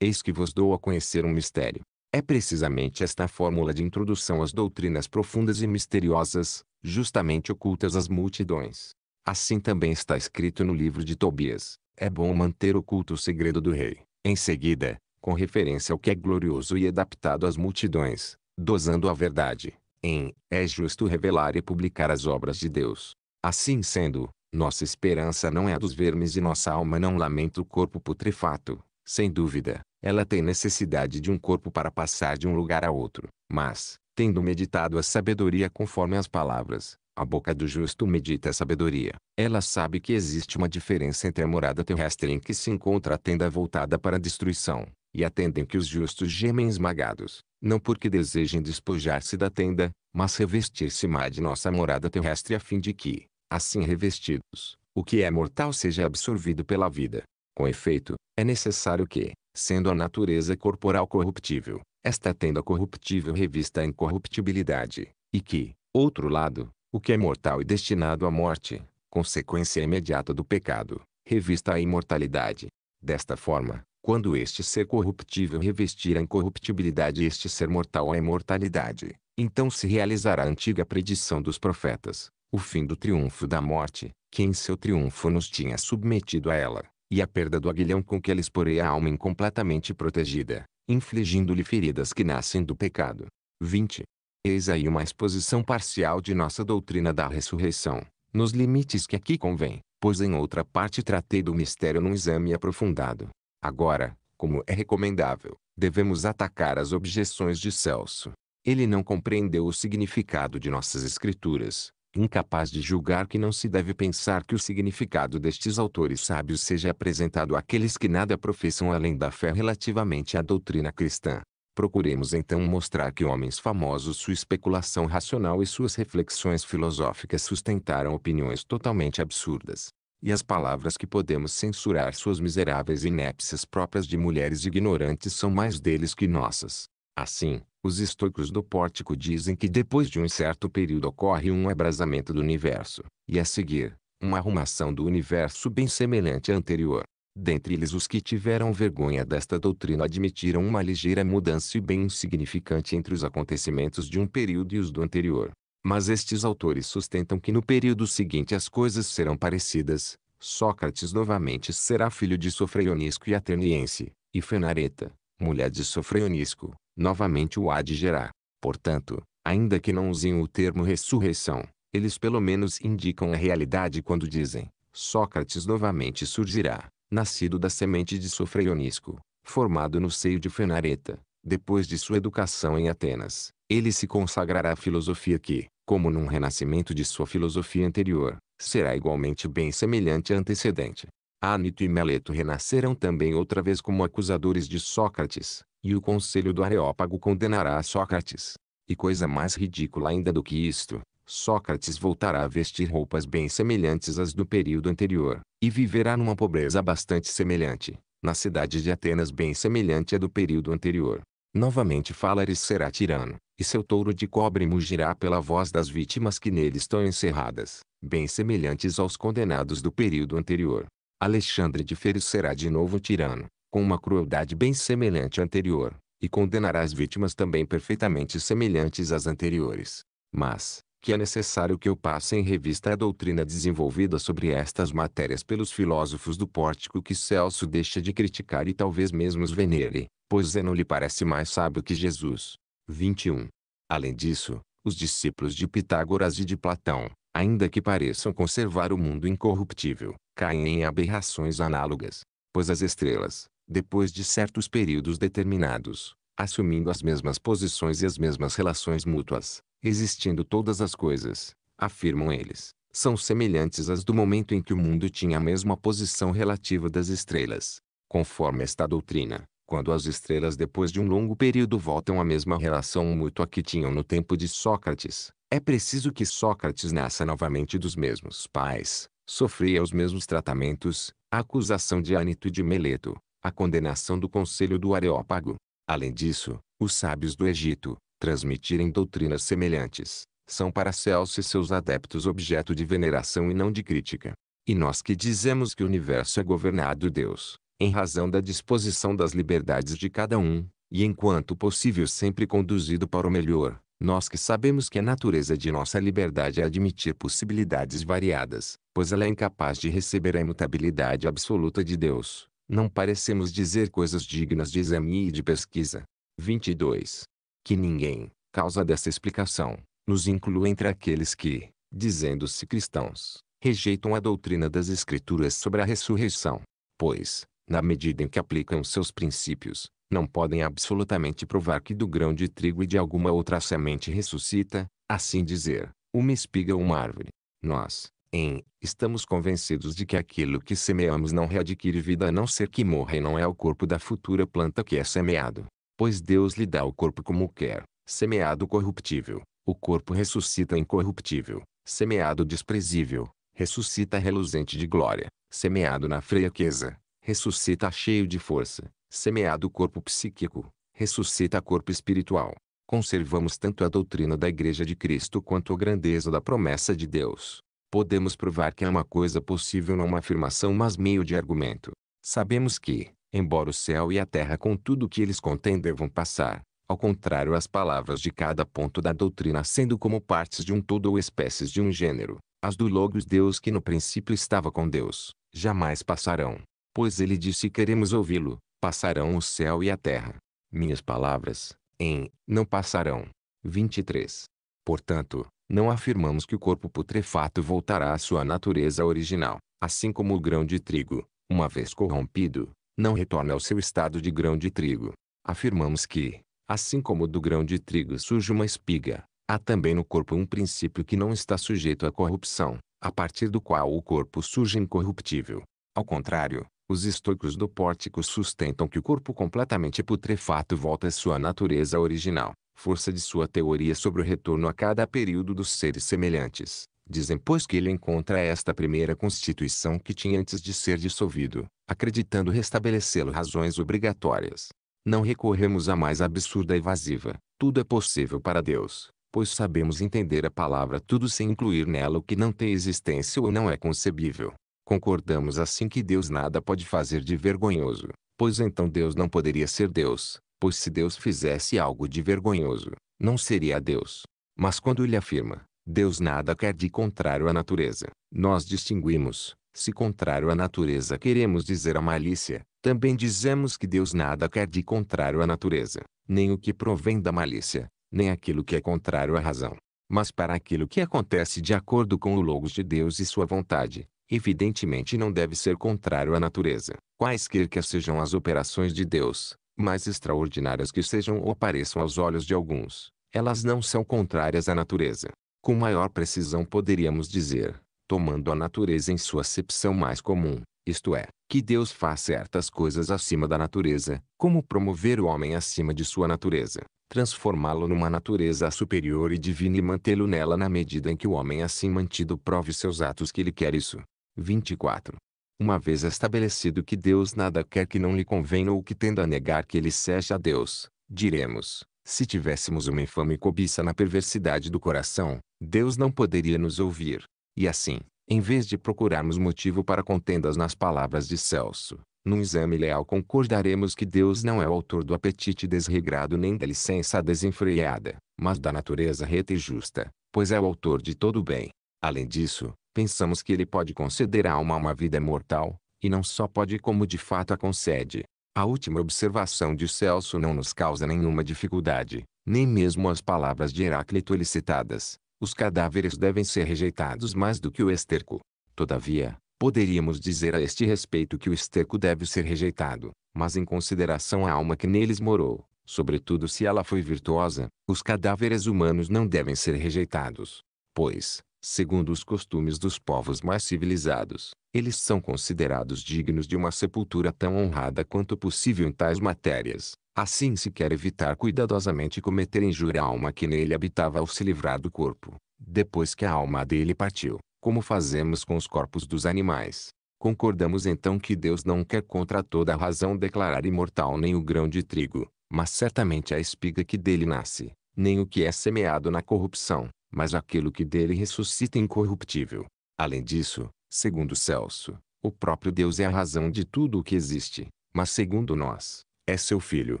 Eis que vos dou a conhecer um mistério. É precisamente esta fórmula de introdução às doutrinas profundas e misteriosas, justamente ocultas às multidões. Assim também está escrito no livro de Tobias: É bom manter oculto o segredo do rei. Em seguida, com referência ao que é glorioso e adaptado às multidões, dosando a verdade, em É justo revelar e publicar as obras de Deus. Assim sendo, nossa esperança não é a dos vermes e nossa alma não lamenta o corpo putrefato, sem dúvida, ela tem necessidade de um corpo para passar de um lugar a outro, mas, tendo meditado a sabedoria conforme as palavras, a boca do justo medita a sabedoria. Ela sabe que existe uma diferença entre a morada terrestre em que se encontra a tenda voltada para a destruição, e a tenda em que os justos gemem esmagados, não porque desejem despojar-se da tenda, mas revestir-se mais de nossa morada terrestre a fim de que, assim revestidos, o que é mortal seja absorvido pela vida. Com efeito, é necessário que, sendo a natureza corporal corruptível, esta tendo a corruptível revista à incorruptibilidade, e que, outro lado, o que é mortal e destinado à morte, consequência imediata do pecado, revista à imortalidade. Desta forma, quando este ser corruptível revestir a incorruptibilidade e este ser mortal a imortalidade, então se realizará a antiga predição dos profetas, o fim do triunfo da morte, que em seu triunfo nos tinha submetido a ela e a perda do aguilhão com que ela exporei a alma incompletamente protegida, infligindo-lhe feridas que nascem do pecado. 20. Eis aí uma exposição parcial de nossa doutrina da ressurreição, nos limites que aqui convém, pois em outra parte tratei do mistério num exame aprofundado. Agora, como é recomendável, devemos atacar as objeções de Celso. Ele não compreendeu o significado de nossas escrituras, incapaz de julgar que não se deve pensar que o significado destes autores sábios seja apresentado àqueles que nada professam além da fé relativamente à doutrina cristã. Procuremos então mostrar que homens famosos sua especulação racional e suas reflexões filosóficas sustentaram opiniões totalmente absurdas. E as palavras que podemos censurar suas miseráveis inépcias próprias de mulheres ignorantes são mais deles que nossas. Assim, os estoicos do pórtico dizem que depois de um certo período ocorre um abrasamento do universo, e a seguir, uma arrumação do universo bem semelhante à anterior. Dentre eles os que tiveram vergonha desta doutrina admitiram uma ligeira mudança e bem insignificante entre os acontecimentos de um período e os do anterior. Mas estes autores sustentam que no período seguinte as coisas serão parecidas. Sócrates novamente será filho de Sofreionisco e Ateniense, e Fenareta, mulher de Sofreionisco, novamente o há de gerar. Portanto, ainda que não usem o termo ressurreição, eles pelo menos indicam a realidade quando dizem: Sócrates novamente surgirá, nascido da semente de Sofreionisco, formado no seio de Fenareta, depois de sua educação em Atenas, ele se consagrará à filosofia que, como num renascimento de sua filosofia anterior, será igualmente bem semelhante à antecedente. Anito e Meleto renascerão também outra vez como acusadores de Sócrates, e o conselho do Areópago condenará Sócrates. E coisa mais ridícula ainda do que isto, Sócrates voltará a vestir roupas bem semelhantes às do período anterior, e viverá numa pobreza bastante semelhante, na cidade de Atenas bem semelhante à do período anterior. Novamente Falares será tirano, e seu touro de cobre mugirá pela voz das vítimas que nele estão encerradas, bem semelhantes aos condenados do período anterior. Alexandre de Feres será de novo tirano, com uma crueldade bem semelhante à anterior, e condenará as vítimas também perfeitamente semelhantes às anteriores. Mas, que é necessário que eu passe em revista a doutrina desenvolvida sobre estas matérias pelos filósofos do pórtico que Celso deixa de criticar e talvez mesmo os venere, pois Zeno é, lhe parece mais sábio que Jesus. 21. Além disso, os discípulos de Pitágoras e de Platão, ainda que pareçam conservar o mundo incorruptível, caem em aberrações análogas, pois as estrelas, depois de certos períodos determinados, assumindo as mesmas posições e as mesmas relações mútuas, existindo todas as coisas, afirmam eles, são semelhantes às do momento em que o mundo tinha a mesma posição relativa das estrelas. Conforme esta doutrina, quando as estrelas depois de um longo período voltam à mesma relação mútua que tinham no tempo de Sócrates, é preciso que Sócrates nasça novamente dos mesmos pais, sofria os mesmos tratamentos, a acusação de Anito e de Meleto, a condenação do conselho do Areópago. Além disso, os sábios do Egito, transmitirem doutrinas semelhantes, são para Celso e seus adeptos objeto de veneração e não de crítica. E nós que dizemos que o universo é governado Deus, em razão da disposição das liberdades de cada um, e enquanto possível sempre conduzido para o melhor, nós que sabemos que a natureza de nossa liberdade é admitir possibilidades variadas, pois ela é incapaz de receber a imutabilidade absoluta de Deus, não parecemos dizer coisas dignas de exame e de pesquisa. 22. Que ninguém, causa dessa explicação, nos inclua entre aqueles que, dizendo-se cristãos, rejeitam a doutrina das Escrituras sobre a ressurreição. Pois, na medida em que aplicam seus princípios, não podem absolutamente provar que do grão de trigo e de alguma outra semente ressuscita, assim dizer, uma espiga ou uma árvore. Nós, em estamos convencidos de que aquilo que semeamos não readquire vida a não ser que morra e não é o corpo da futura planta que é semeado. Pois Deus lhe dá o corpo como quer, semeado corruptível, o corpo ressuscita incorruptível, semeado desprezível, ressuscita reluzente de glória, semeado na fraqueza, ressuscita cheio de força, semeado corpo psíquico, ressuscita corpo espiritual. Conservamos tanto a doutrina da Igreja de Cristo quanto a grandeza da promessa de Deus. Podemos provar que há uma coisa possível não uma afirmação mas meio de argumento. Sabemos que, embora o céu e a terra com tudo o que eles contêm devam passar, ao contrário as palavras de cada ponto da doutrina sendo como partes de um todo ou espécies de um gênero, as do Logos Deus que no princípio estava com Deus, jamais passarão. Pois ele disse queremos ouvi-lo, passarão o céu e a terra. Minhas palavras, em, não passarão. 23. Portanto, não afirmamos que o corpo putrefato voltará à sua natureza original, assim como o grão de trigo, uma vez corrompido, não retorna ao seu estado de grão de trigo. Afirmamos que, assim como do grão de trigo surge uma espiga, há também no corpo um princípio que não está sujeito à corrupção, a partir do qual o corpo surge incorruptível. Ao contrário, os estoicos do pórtico sustentam que o corpo completamente putrefato volta à sua natureza original, força de sua teoria sobre o retorno a cada período dos seres semelhantes, dizem pois que ele encontra esta primeira constituição que tinha antes de ser dissolvido, acreditando restabelecê-lo razões obrigatórias. Não recorremos à mais absurda evasiva, tudo é possível para Deus, pois sabemos entender a palavra tudo sem incluir nela o que não tem existência ou não é concebível. Concordamos assim que Deus nada pode fazer de vergonhoso, pois então Deus não poderia ser Deus, Pois se Deus fizesse algo de vergonhoso, não seria Deus. Mas quando ele afirma, Deus nada quer de contrário à natureza, nós distinguimos, se contrário à natureza queremos dizer a malícia, também dizemos que Deus nada quer de contrário à natureza, nem o que provém da malícia, nem aquilo que é contrário à razão. Mas para aquilo que acontece de acordo com o Logos de Deus e sua vontade, evidentemente não deve ser contrário à natureza, quaisquer que sejam as operações de Deus, mais extraordinárias que sejam ou apareçam aos olhos de alguns, elas não são contrárias à natureza. Com maior precisão poderíamos dizer, tomando a natureza em sua acepção mais comum, isto é, que Deus faz certas coisas acima da natureza, como promover o homem acima de sua natureza, transformá-lo numa natureza superior e divina e mantê-lo nela na medida em que o homem assim mantido prove seus atos que ele quer isso. 24 uma vez estabelecido que Deus nada quer que não lhe convenha ou que tenda a negar que ele seja Deus, diremos, se tivéssemos uma infame cobiça na perversidade do coração, Deus não poderia nos ouvir. E assim, em vez de procurarmos motivo para contendas nas palavras de Celso, num exame leal concordaremos que Deus não é o autor do apetite desregrado nem da licença desenfreada, mas da natureza reta e justa, pois é o autor de todo o bem. Além disso, pensamos que ele pode conceder à alma uma vida mortal, e não só pode como de fato a concede. A última observação de Celso não nos causa nenhuma dificuldade, nem mesmo as palavras de Heráclito elicitadas. Os cadáveres devem ser rejeitados mais do que o esterco. Todavia, poderíamos dizer a este respeito que o esterco deve ser rejeitado, mas em consideração à alma que neles morou, sobretudo se ela foi virtuosa, os cadáveres humanos não devem ser rejeitados. Pois, segundo os costumes dos povos mais civilizados, eles são considerados dignos de uma sepultura tão honrada quanto possível em tais matérias. Assim se quer evitar cuidadosamente cometer injúria à alma que nele habitava ao se livrar do corpo, depois que a alma dele partiu, como fazemos com os corpos dos animais. Concordamos então que Deus não quer contra toda a razão declarar imortal nem o grão de trigo, mas certamente a espiga que dele nasce, nem o que é semeado na corrupção mas aquilo que dele ressuscita é incorruptível. Além disso, segundo Celso, o próprio Deus é a razão de tudo o que existe, mas segundo nós, é seu Filho.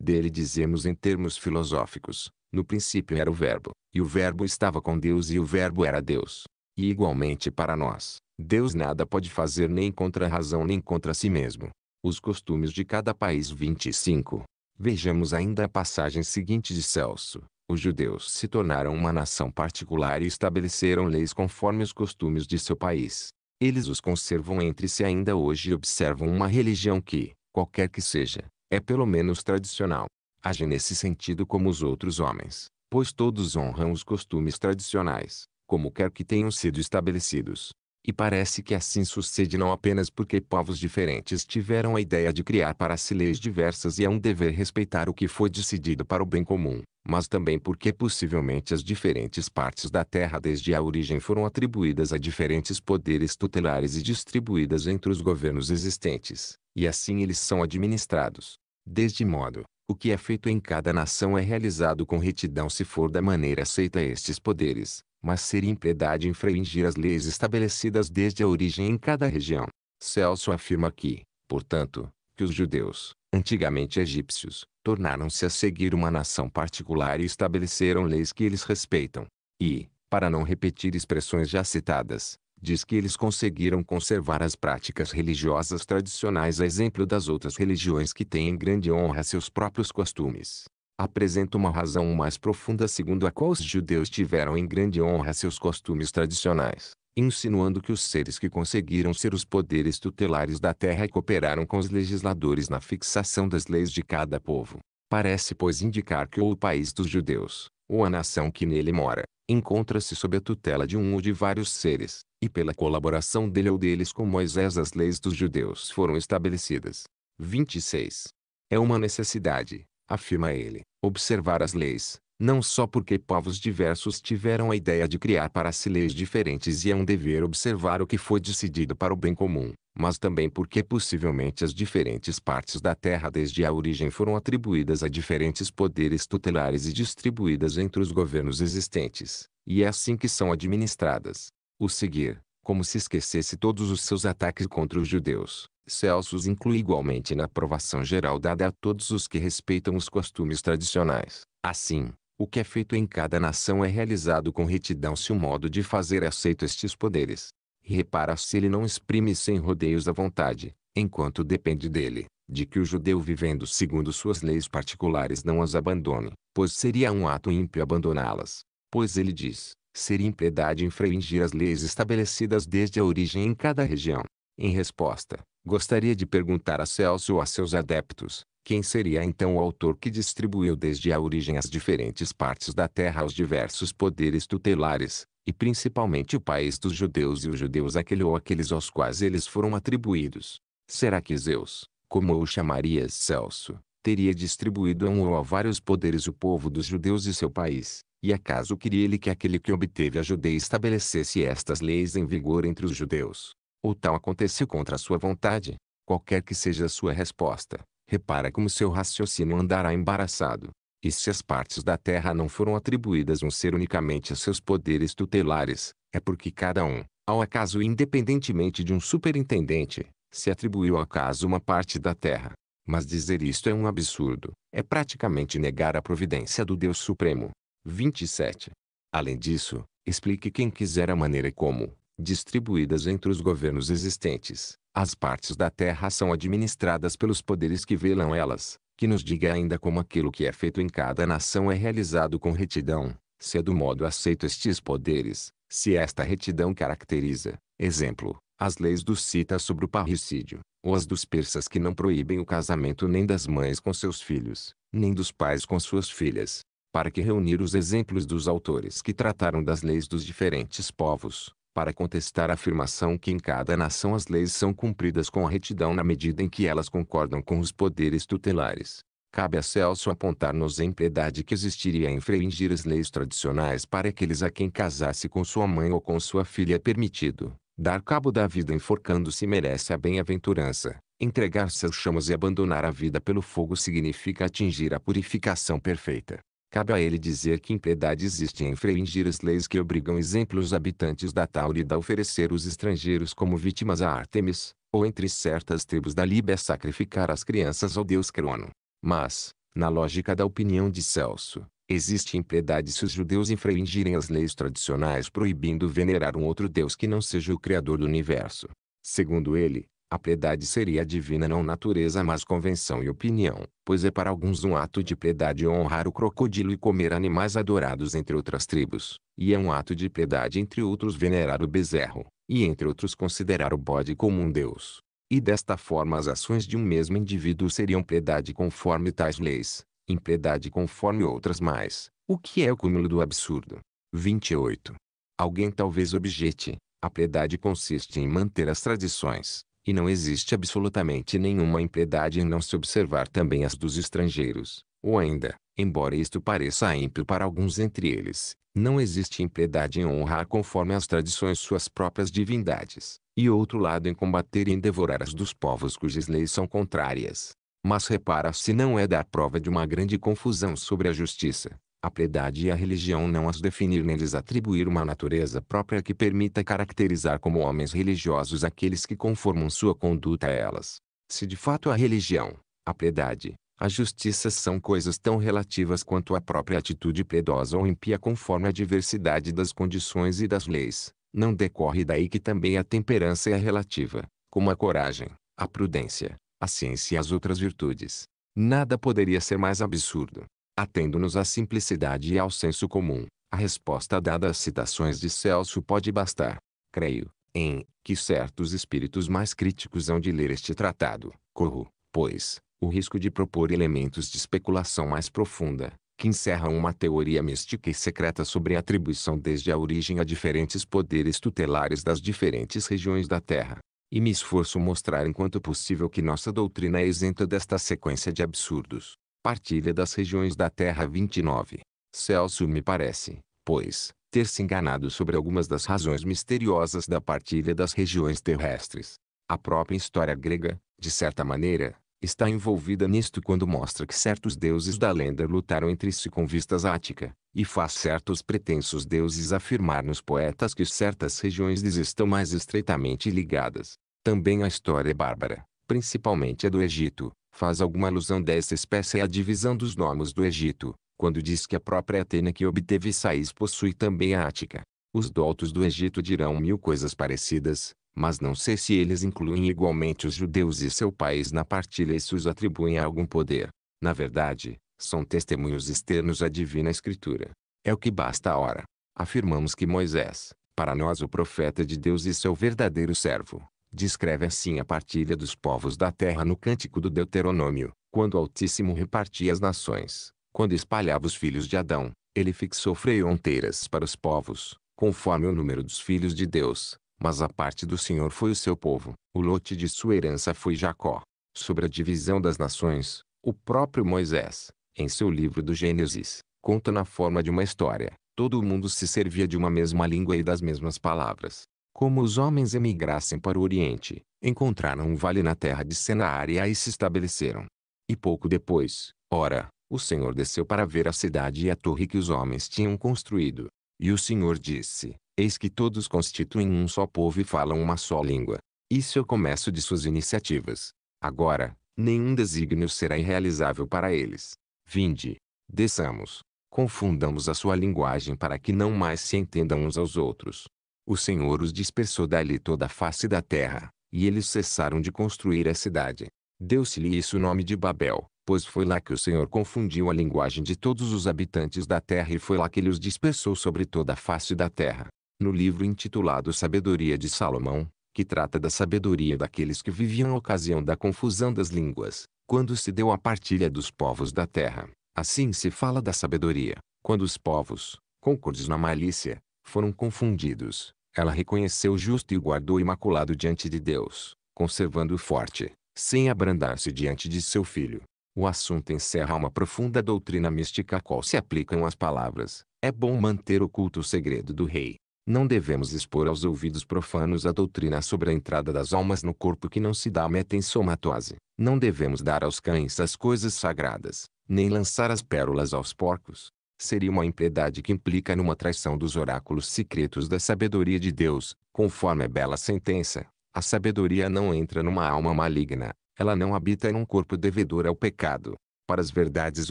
Dele dizemos em termos filosóficos, no princípio era o Verbo, e o Verbo estava com Deus e o Verbo era Deus. E igualmente para nós, Deus nada pode fazer nem contra a razão nem contra si mesmo. Os costumes de cada país 25. Vejamos ainda a passagem seguinte de Celso os judeus se tornaram uma nação particular e estabeleceram leis conforme os costumes de seu país. Eles os conservam entre si ainda hoje e observam uma religião que, qualquer que seja, é pelo menos tradicional. Agem nesse sentido como os outros homens, pois todos honram os costumes tradicionais, como quer que tenham sido estabelecidos. E parece que assim sucede não apenas porque povos diferentes tiveram a ideia de criar para si leis diversas e é um dever respeitar o que foi decidido para o bem comum, mas também porque possivelmente as diferentes partes da terra desde a origem foram atribuídas a diferentes poderes tutelares e distribuídas entre os governos existentes, e assim eles são administrados. Deste modo, o que é feito em cada nação é realizado com retidão se for da maneira aceita estes poderes, mas seria impiedade infringir as leis estabelecidas desde a origem em cada região. Celso afirma que, portanto, que os judeus, Antigamente egípcios, tornaram-se a seguir uma nação particular e estabeleceram leis que eles respeitam. E, para não repetir expressões já citadas, diz que eles conseguiram conservar as práticas religiosas tradicionais a exemplo das outras religiões que têm em grande honra seus próprios costumes. Apresenta uma razão mais profunda segundo a qual os judeus tiveram em grande honra seus costumes tradicionais insinuando que os seres que conseguiram ser os poderes tutelares da terra e cooperaram com os legisladores na fixação das leis de cada povo. Parece, pois, indicar que ou o país dos judeus, ou a nação que nele mora, encontra-se sob a tutela de um ou de vários seres, e pela colaboração dele ou deles com Moisés as leis dos judeus foram estabelecidas. 26. É uma necessidade, afirma ele, observar as leis, não só porque povos diversos tiveram a ideia de criar para si leis diferentes e é um dever observar o que foi decidido para o bem comum, mas também porque possivelmente as diferentes partes da terra desde a origem foram atribuídas a diferentes poderes tutelares e distribuídas entre os governos existentes, e é assim que são administradas. O seguir, como se esquecesse todos os seus ataques contra os judeus. Celso inclui igualmente na aprovação geral dada a todos os que respeitam os costumes tradicionais. Assim, o que é feito em cada nação é realizado com retidão se o modo de fazer é aceito estes poderes. Repara se ele não exprime sem rodeios a vontade, enquanto depende dele, de que o judeu vivendo segundo suas leis particulares não as abandone, pois seria um ato ímpio abandoná-las. Pois ele diz, seria impiedade infringir as leis estabelecidas desde a origem em cada região. Em resposta, gostaria de perguntar a Celso ou a seus adeptos, quem seria então o autor que distribuiu desde a origem as diferentes partes da terra aos diversos poderes tutelares, e principalmente o país dos judeus e os judeus aquele ou aqueles aos quais eles foram atribuídos? Será que Zeus, como o chamaria Celso, teria distribuído a um ou a vários poderes o povo dos judeus e seu país? E acaso queria ele que aquele que obteve a Judeia estabelecesse estas leis em vigor entre os judeus? Ou tal aconteceu contra a sua vontade? Qualquer que seja a sua resposta, repara como seu raciocínio andará embaraçado. E se as partes da terra não foram atribuídas um ser unicamente a seus poderes tutelares, é porque cada um, ao acaso independentemente de um superintendente, se atribuiu ao acaso uma parte da terra. Mas dizer isto é um absurdo, é praticamente negar a providência do Deus Supremo. 27. Além disso, explique quem quiser a maneira como, distribuídas entre os governos existentes. As partes da terra são administradas pelos poderes que velam elas, que nos diga ainda como aquilo que é feito em cada nação é realizado com retidão, se é do modo aceito estes poderes, se esta retidão caracteriza, exemplo, as leis dos citas sobre o parricídio, ou as dos persas que não proíbem o casamento nem das mães com seus filhos, nem dos pais com suas filhas. Para que reunir os exemplos dos autores que trataram das leis dos diferentes povos, para contestar a afirmação que em cada nação as leis são cumpridas com retidão na medida em que elas concordam com os poderes tutelares. Cabe a Celso apontar-nos em piedade que existiria em infringir as leis tradicionais para aqueles a quem casasse com sua mãe ou com sua filha é permitido. Dar cabo da vida enforcando-se merece a bem-aventurança. Entregar-se aos chamas e abandonar a vida pelo fogo significa atingir a purificação perfeita. Cabe a ele dizer que impiedade existe em infringir as leis que obrigam exemplos habitantes da Taurida a oferecer os estrangeiros como vítimas a Artemis, ou entre certas tribos da Líbia sacrificar as crianças ao deus Crono. Mas, na lógica da opinião de Celso, existe impiedade se os judeus infringirem as leis tradicionais proibindo venerar um outro deus que não seja o Criador do universo. Segundo ele, a piedade seria divina não natureza mas convenção e opinião, pois é para alguns um ato de piedade honrar o crocodilo e comer animais adorados entre outras tribos, e é um ato de piedade entre outros venerar o bezerro, e entre outros considerar o bode como um deus. E desta forma as ações de um mesmo indivíduo seriam piedade conforme tais leis, impiedade conforme outras mais, o que é o cúmulo do absurdo. 28. Alguém talvez objete, a piedade consiste em manter as tradições, e não existe absolutamente nenhuma impiedade em não se observar também as dos estrangeiros, ou ainda, embora isto pareça ímpio para alguns entre eles, não existe impiedade em honrar conforme as tradições suas próprias divindades, e outro lado em combater e em devorar as dos povos cujas leis são contrárias. Mas repara se não é da prova de uma grande confusão sobre a justiça, a piedade e a religião não as definir nem lhes atribuir uma natureza própria que permita caracterizar como homens religiosos aqueles que conformam sua conduta a elas. Se de fato a religião, a piedade, a justiça são coisas tão relativas quanto a própria atitude piedosa ou impia conforme a diversidade das condições e das leis, não decorre daí que também a temperança é relativa, como a coragem, a prudência, a ciência e as outras virtudes. Nada poderia ser mais absurdo atendo-nos à simplicidade e ao senso comum, a resposta dada às citações de Celso pode bastar. Creio, em, que certos espíritos mais críticos hão de ler este tratado. Corro, pois, o risco de propor elementos de especulação mais profunda, que encerram uma teoria mística e secreta sobre a atribuição desde a origem a diferentes poderes tutelares das diferentes regiões da Terra. E me esforço mostrar enquanto possível que nossa doutrina é isenta desta sequência de absurdos partilha das regiões da Terra 29. Celso me parece, pois, ter se enganado sobre algumas das razões misteriosas da partilha das regiões terrestres. A própria história grega, de certa maneira, está envolvida nisto quando mostra que certos deuses da lenda lutaram entre si com vistas à Ática, e faz certos pretensos deuses afirmar nos poetas que certas regiões lhes estão mais estreitamente ligadas. Também a história bárbara, principalmente a do Egito, faz alguma alusão dessa espécie à divisão dos nomos do Egito, quando diz que a própria Atena que obteve Saís possui também a Ática. Os doutos do Egito dirão mil coisas parecidas, mas não sei se eles incluem igualmente os judeus e seu país na partilha e se os atribuem a algum poder. Na verdade, são testemunhos externos à divina escritura. É o que basta agora. Afirmamos que Moisés, para nós o profeta de Deus e seu verdadeiro servo, descreve assim a partilha dos povos da terra no Cântico do Deuteronômio, quando o Altíssimo repartia as nações, quando espalhava os filhos de Adão, ele fixou fronteiras para os povos, conforme o número dos filhos de Deus, mas a parte do Senhor foi o seu povo, o lote de sua herança foi Jacó. Sobre a divisão das nações, o próprio Moisés, em seu livro do Gênesis, conta na forma de uma história. Todo o mundo se servia de uma mesma língua e das mesmas palavras. Como os homens emigrassem para o Oriente, encontraram um vale na terra de Senaar e aí se estabeleceram. E pouco depois, ora, o Senhor desceu para ver a cidade e a torre que os homens tinham construído. E o Senhor disse, eis que todos constituem um só povo e falam uma só língua. Isso é o começo de suas iniciativas. Agora, nenhum desígnio será irrealizável para eles. Vinde, desçamos, confundamos a sua linguagem para que não mais se entendam uns aos outros. O Senhor os dispersou dali toda a face da terra, e eles cessaram de construir a cidade. Deu-se-lhe isso o nome de Babel, pois foi lá que o Senhor confundiu a linguagem de todos os habitantes da terra e foi lá que ele os dispersou sobre toda a face da terra. No livro intitulado Sabedoria de Salomão, que trata da sabedoria daqueles que viviam a ocasião da confusão das línguas, quando se deu a partilha dos povos da terra. Assim se fala da sabedoria, quando os povos, concordes na malícia, foram confundidos. Ela reconheceu o justo e o guardou imaculado diante de Deus, conservando-o forte, sem abrandar-se diante de seu filho. O assunto encerra uma profunda doutrina mística a qual se aplicam as palavras: é bom manter oculto o segredo do rei. Não devemos expor aos ouvidos profanos a doutrina sobre a entrada das almas no corpo que não se dá metensomatose. Não devemos dar aos cães as coisas sagradas, nem lançar as pérolas aos porcos seria uma impiedade que implica numa traição dos oráculos secretos da sabedoria de Deus, conforme a bela sentença. A sabedoria não entra numa alma maligna, ela não habita em um corpo devedor ao pecado. Para as verdades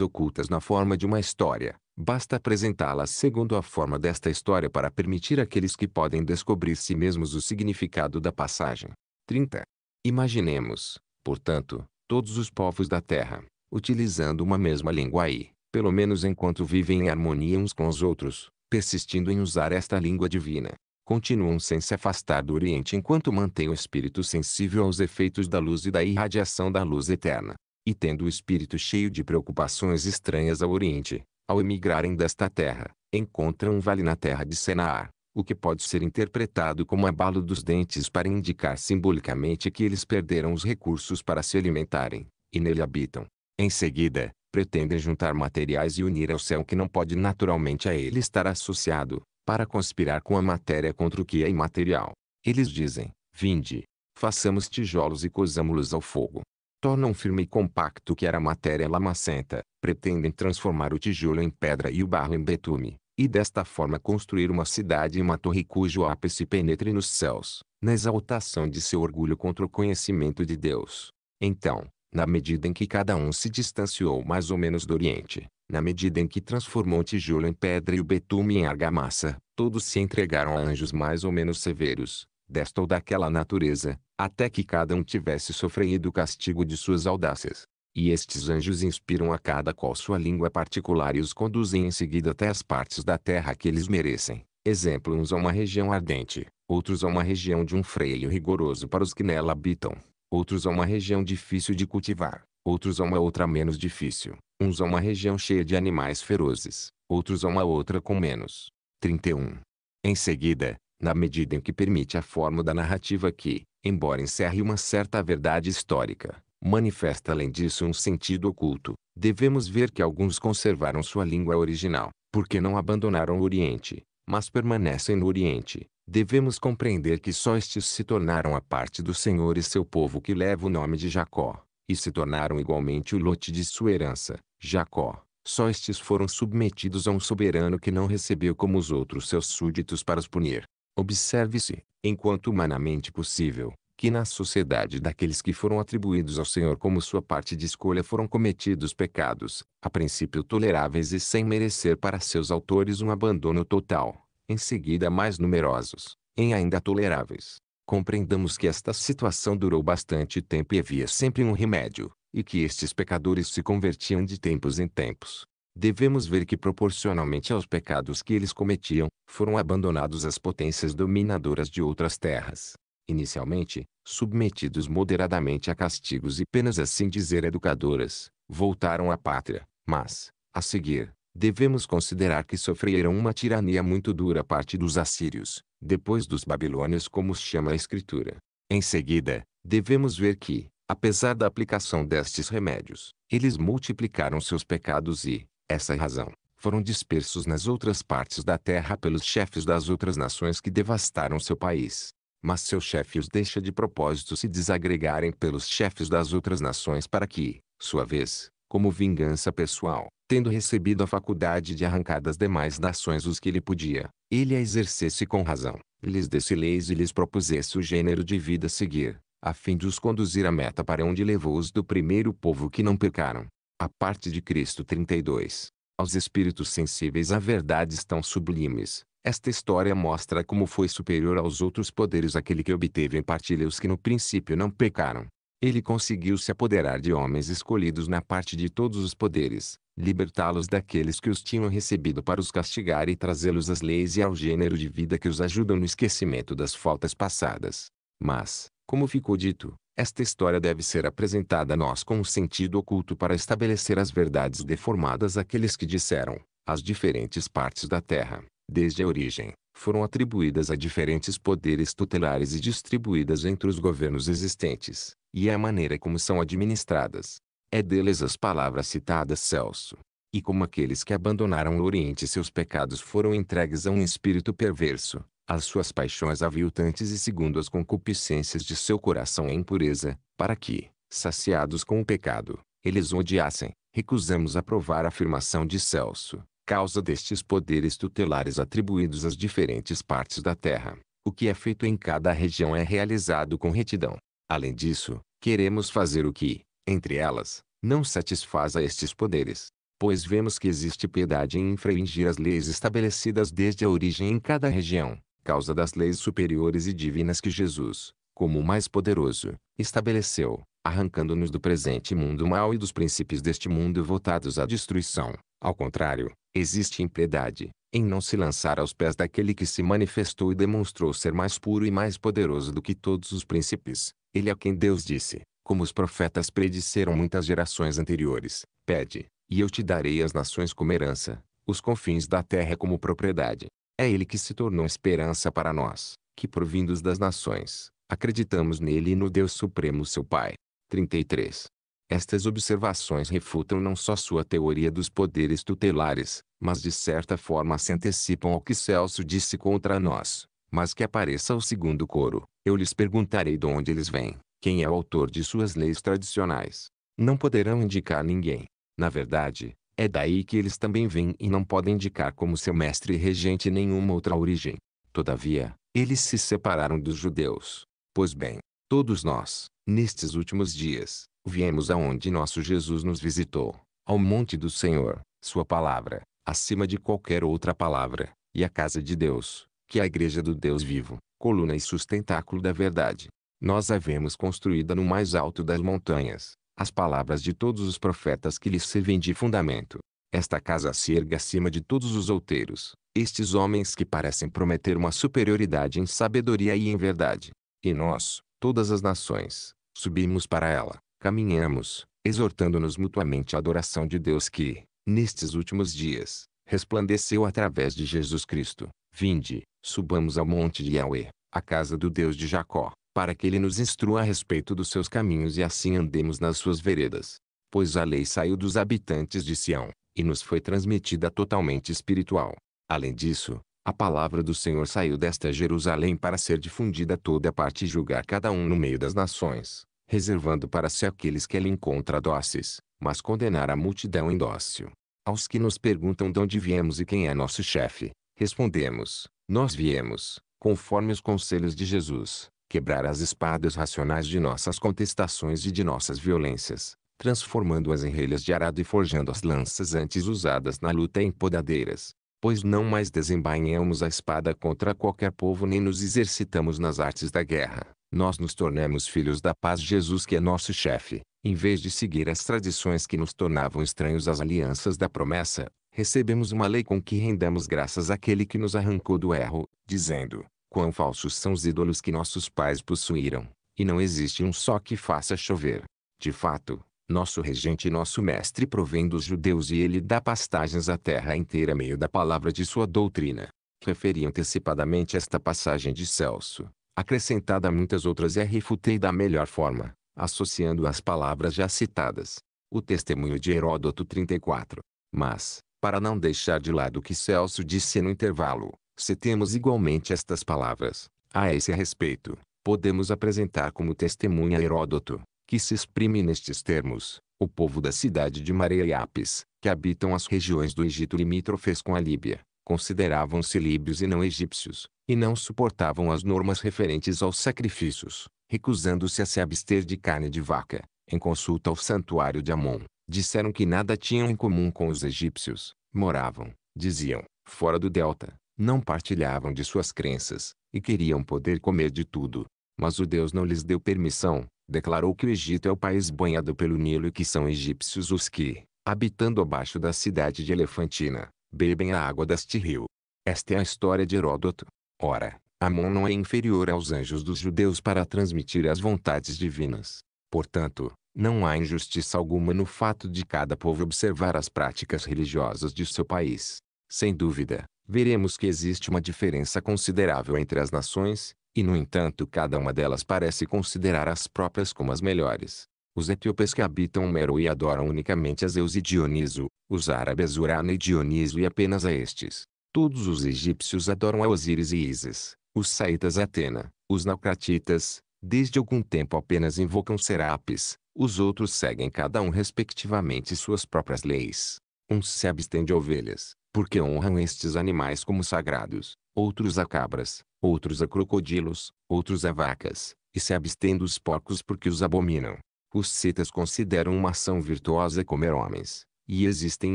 ocultas na forma de uma história, basta apresentá-las segundo a forma desta história para permitir àqueles que podem descobrir si mesmos o significado da passagem. 30. Imaginemos, portanto, todos os povos da Terra, utilizando uma mesma língua aí pelo menos enquanto vivem em harmonia uns com os outros, persistindo em usar esta língua divina, continuam sem se afastar do Oriente enquanto mantêm o espírito sensível aos efeitos da luz e da irradiação da luz eterna. E tendo o espírito cheio de preocupações estranhas ao Oriente, ao emigrarem desta terra, encontram um vale na terra de Senaar, o que pode ser interpretado como abalo dos dentes para indicar simbolicamente que eles perderam os recursos para se alimentarem, e nele habitam. Em seguida, pretendem juntar materiais e unir ao céu que não pode naturalmente a ele estar associado, para conspirar com a matéria contra o que é imaterial. Eles dizem, vinde, façamos tijolos e cozamos-los ao fogo. Tornam firme e compacto o que era matéria lamacenta, pretendem transformar o tijolo em pedra e o barro em betume, e desta forma construir uma cidade e uma torre cujo ápice penetre nos céus, na exaltação de seu orgulho contra o conhecimento de Deus. Então, na medida em que cada um se distanciou mais ou menos do Oriente, na medida em que transformou tijolo em pedra e o betume em argamassa, todos se entregaram a anjos mais ou menos severos, desta ou daquela natureza, até que cada um tivesse sofrido o castigo de suas audácias. E estes anjos inspiram a cada qual sua língua particular e os conduzem em seguida até as partes da terra que eles merecem. Exemplo uns a uma região ardente, outros a uma região de um freio rigoroso para os que nela habitam, outros a uma região difícil de cultivar, outros a uma outra menos difícil, uns a uma região cheia de animais ferozes, outros a uma outra com menos. 31. Em seguida, na medida em que permite a forma da narrativa que, embora encerre uma certa verdade histórica, manifesta além disso um sentido oculto, devemos ver que alguns conservaram sua língua original, porque não abandonaram o Oriente, mas permanecem no Oriente, devemos compreender que só estes se tornaram a parte do Senhor e seu povo que leva o nome de Jacó, e se tornaram igualmente o lote de sua herança, Jacó. Só estes foram submetidos a um soberano que não recebeu como os outros seus súditos para os punir. Observe-se, enquanto humanamente possível, que na sociedade daqueles que foram atribuídos ao Senhor como sua parte de escolha foram cometidos pecados, a princípio toleráveis e sem merecer para seus autores um abandono total em seguida mais numerosos, em ainda toleráveis. Compreendamos que esta situação durou bastante tempo e havia sempre um remédio, e que estes pecadores se convertiam de tempos em tempos. Devemos ver que proporcionalmente aos pecados que eles cometiam, foram abandonados as potências dominadoras de outras terras. Inicialmente, submetidos moderadamente a castigos e penas assim dizer educadoras, voltaram à pátria, mas, a seguir, devemos considerar que sofreram uma tirania muito dura parte dos assírios, depois dos babilônios como chama a escritura. Em seguida, devemos ver que, apesar da aplicação destes remédios, eles multiplicaram seus pecados e, essa é razão, foram dispersos nas outras partes da terra pelos chefes das outras nações que devastaram seu país. Mas seu chefe os deixa de propósito se desagregarem pelos chefes das outras nações para que, sua vez, como vingança pessoal, tendo recebido a faculdade de arrancar das demais nações os que lhe podia, ele a exercesse com razão, lhes desse leis e lhes propusesse o gênero de vida a seguir, a fim de os conduzir à meta para onde levou-os do primeiro povo que não pecaram. A parte de Cristo 32. Aos espíritos sensíveis a verdade tão sublimes, esta história mostra como foi superior aos outros poderes aquele que obteve em partilha os que no princípio não pecaram. Ele conseguiu se apoderar de homens escolhidos na parte de todos os poderes, libertá-los daqueles que os tinham recebido para os castigar e trazê-los às leis e ao gênero de vida que os ajudam no esquecimento das faltas passadas. Mas, como ficou dito, esta história deve ser apresentada a nós com um sentido oculto para estabelecer as verdades deformadas àqueles que disseram, as diferentes partes da Terra, desde a origem, foram atribuídas a diferentes poderes tutelares e distribuídas entre os governos existentes e a maneira como são administradas. É deles as palavras citadas Celso. E como aqueles que abandonaram o Oriente seus pecados foram entregues a um espírito perverso, as suas paixões aviltantes e segundo as concupiscências de seu coração e impureza, para que, saciados com o pecado, eles o odiassem, recusamos aprovar a afirmação de Celso, causa destes poderes tutelares atribuídos às diferentes partes da terra. O que é feito em cada região é realizado com retidão, Além disso, queremos fazer o que, entre elas, não satisfaz a estes poderes, pois vemos que existe piedade em infringir as leis estabelecidas desde a origem em cada região, causa das leis superiores e divinas que Jesus, como o mais poderoso, estabeleceu, arrancando-nos do presente mundo mau e dos princípios deste mundo votados à destruição. Ao contrário, existe impiedade, em não se lançar aos pés daquele que se manifestou e demonstrou ser mais puro e mais poderoso do que todos os príncipes. Ele é quem Deus disse, como os profetas predisseram muitas gerações anteriores: Pede, e eu te darei as nações como herança, os confins da terra como propriedade. É ele que se tornou esperança para nós, que provindos das nações, acreditamos nele e no Deus Supremo seu Pai. 33. Estas observações refutam não só sua teoria dos poderes tutelares, mas de certa forma se antecipam ao que Celso disse contra nós. Mas que apareça o segundo coro, eu lhes perguntarei de onde eles vêm, quem é o autor de suas leis tradicionais. Não poderão indicar ninguém. Na verdade, é daí que eles também vêm e não podem indicar como seu mestre regente nenhuma outra origem. Todavia, eles se separaram dos judeus. Pois bem, todos nós, nestes últimos dias, viemos aonde nosso Jesus nos visitou, ao monte do Senhor, sua palavra, acima de qualquer outra palavra, e à casa de Deus, que é a igreja do Deus vivo, coluna e sustentáculo da verdade. Nós a vemos construída no mais alto das montanhas, as palavras de todos os profetas que lhes servem de fundamento. Esta casa se erga acima de todos os outeiros, estes homens que parecem prometer uma superioridade em sabedoria e em verdade. E nós, todas as nações, subimos para ela, caminhamos exortando-nos mutuamente à adoração de Deus que, nestes últimos dias, resplandeceu através de Jesus Cristo. Vinde, subamos ao monte de Yahweh, a casa do Deus de Jacó, para que ele nos instrua a respeito dos seus caminhos e assim andemos nas suas veredas. Pois a lei saiu dos habitantes de Sião, e nos foi transmitida totalmente espiritual. Além disso, a palavra do Senhor saiu desta Jerusalém para ser difundida a toda parte e julgar cada um no meio das nações reservando para si aqueles que ele encontra dóceis, mas condenar a multidão indócil. Aos que nos perguntam de onde viemos e quem é nosso chefe, respondemos: Nós viemos, conforme os conselhos de Jesus, quebrar as espadas racionais de nossas contestações e de nossas violências, transformando-as em relhas de arado e forjando as lanças antes usadas na luta em podadeiras. Pois não mais desembainhamos a espada contra qualquer povo nem nos exercitamos nas artes da guerra, nós nos tornamos filhos da paz Jesus que é nosso chefe, em vez de seguir as tradições que nos tornavam estranhos às alianças da promessa, recebemos uma lei com que rendamos graças àquele que nos arrancou do erro, dizendo, quão falsos são os ídolos que nossos pais possuíram, e não existe um só que faça chover. De fato, nosso regente e nosso mestre provém dos judeus e ele dá pastagens à terra inteira meio da palavra de sua doutrina. Referi antecipadamente esta passagem de Celso, acrescentada a muitas outras é refutei da melhor forma, associando as palavras já citadas. O testemunho de Heródoto 34. Mas, para não deixar de lado o que Celso disse no intervalo, citemos igualmente estas palavras. A esse respeito, podemos apresentar como testemunha Heródoto, que se exprime nestes termos, o povo da cidade de Mareiapes, que habitam as regiões do Egito limítrofes com a Líbia, consideravam-se líbios e não egípcios, e não suportavam as normas referentes aos sacrifícios, recusando-se a se abster de carne de vaca. Em consulta ao santuário de Amon, disseram que nada tinham em comum com os egípcios, moravam, diziam, fora do delta, não partilhavam de suas crenças, e queriam poder comer de tudo. Mas o Deus não lhes deu permissão, declarou que o Egito é o país banhado pelo Nilo e que são egípcios os que, habitando abaixo da cidade de Elefantina, bebem a água deste rio. Esta é a história de Heródoto. Ora, Amon não é inferior aos anjos dos judeus para transmitir as vontades divinas. Portanto, não há injustiça alguma no fato de cada povo observar as práticas religiosas de seu país. Sem dúvida, veremos que existe uma diferença considerável entre as nações, e no entanto cada uma delas parece considerar as próprias como as melhores. Os etíopes que habitam Mero e adoram unicamente a Zeus e Dioniso, os árabes Urano e Dioniso e apenas a estes. Todos os egípcios adoram a Osíris e Isis; os saítas Atena, os naucratitas, desde algum tempo apenas invocam Serapis, os outros seguem cada um respectivamente suas próprias leis. Uns se abstêm de ovelhas, porque honram estes animais como sagrados, outros a cabras, outros a crocodilos, outros a vacas, e se abstêm dos porcos porque os abominam. Os citas consideram uma ação virtuosa comer homens, e existem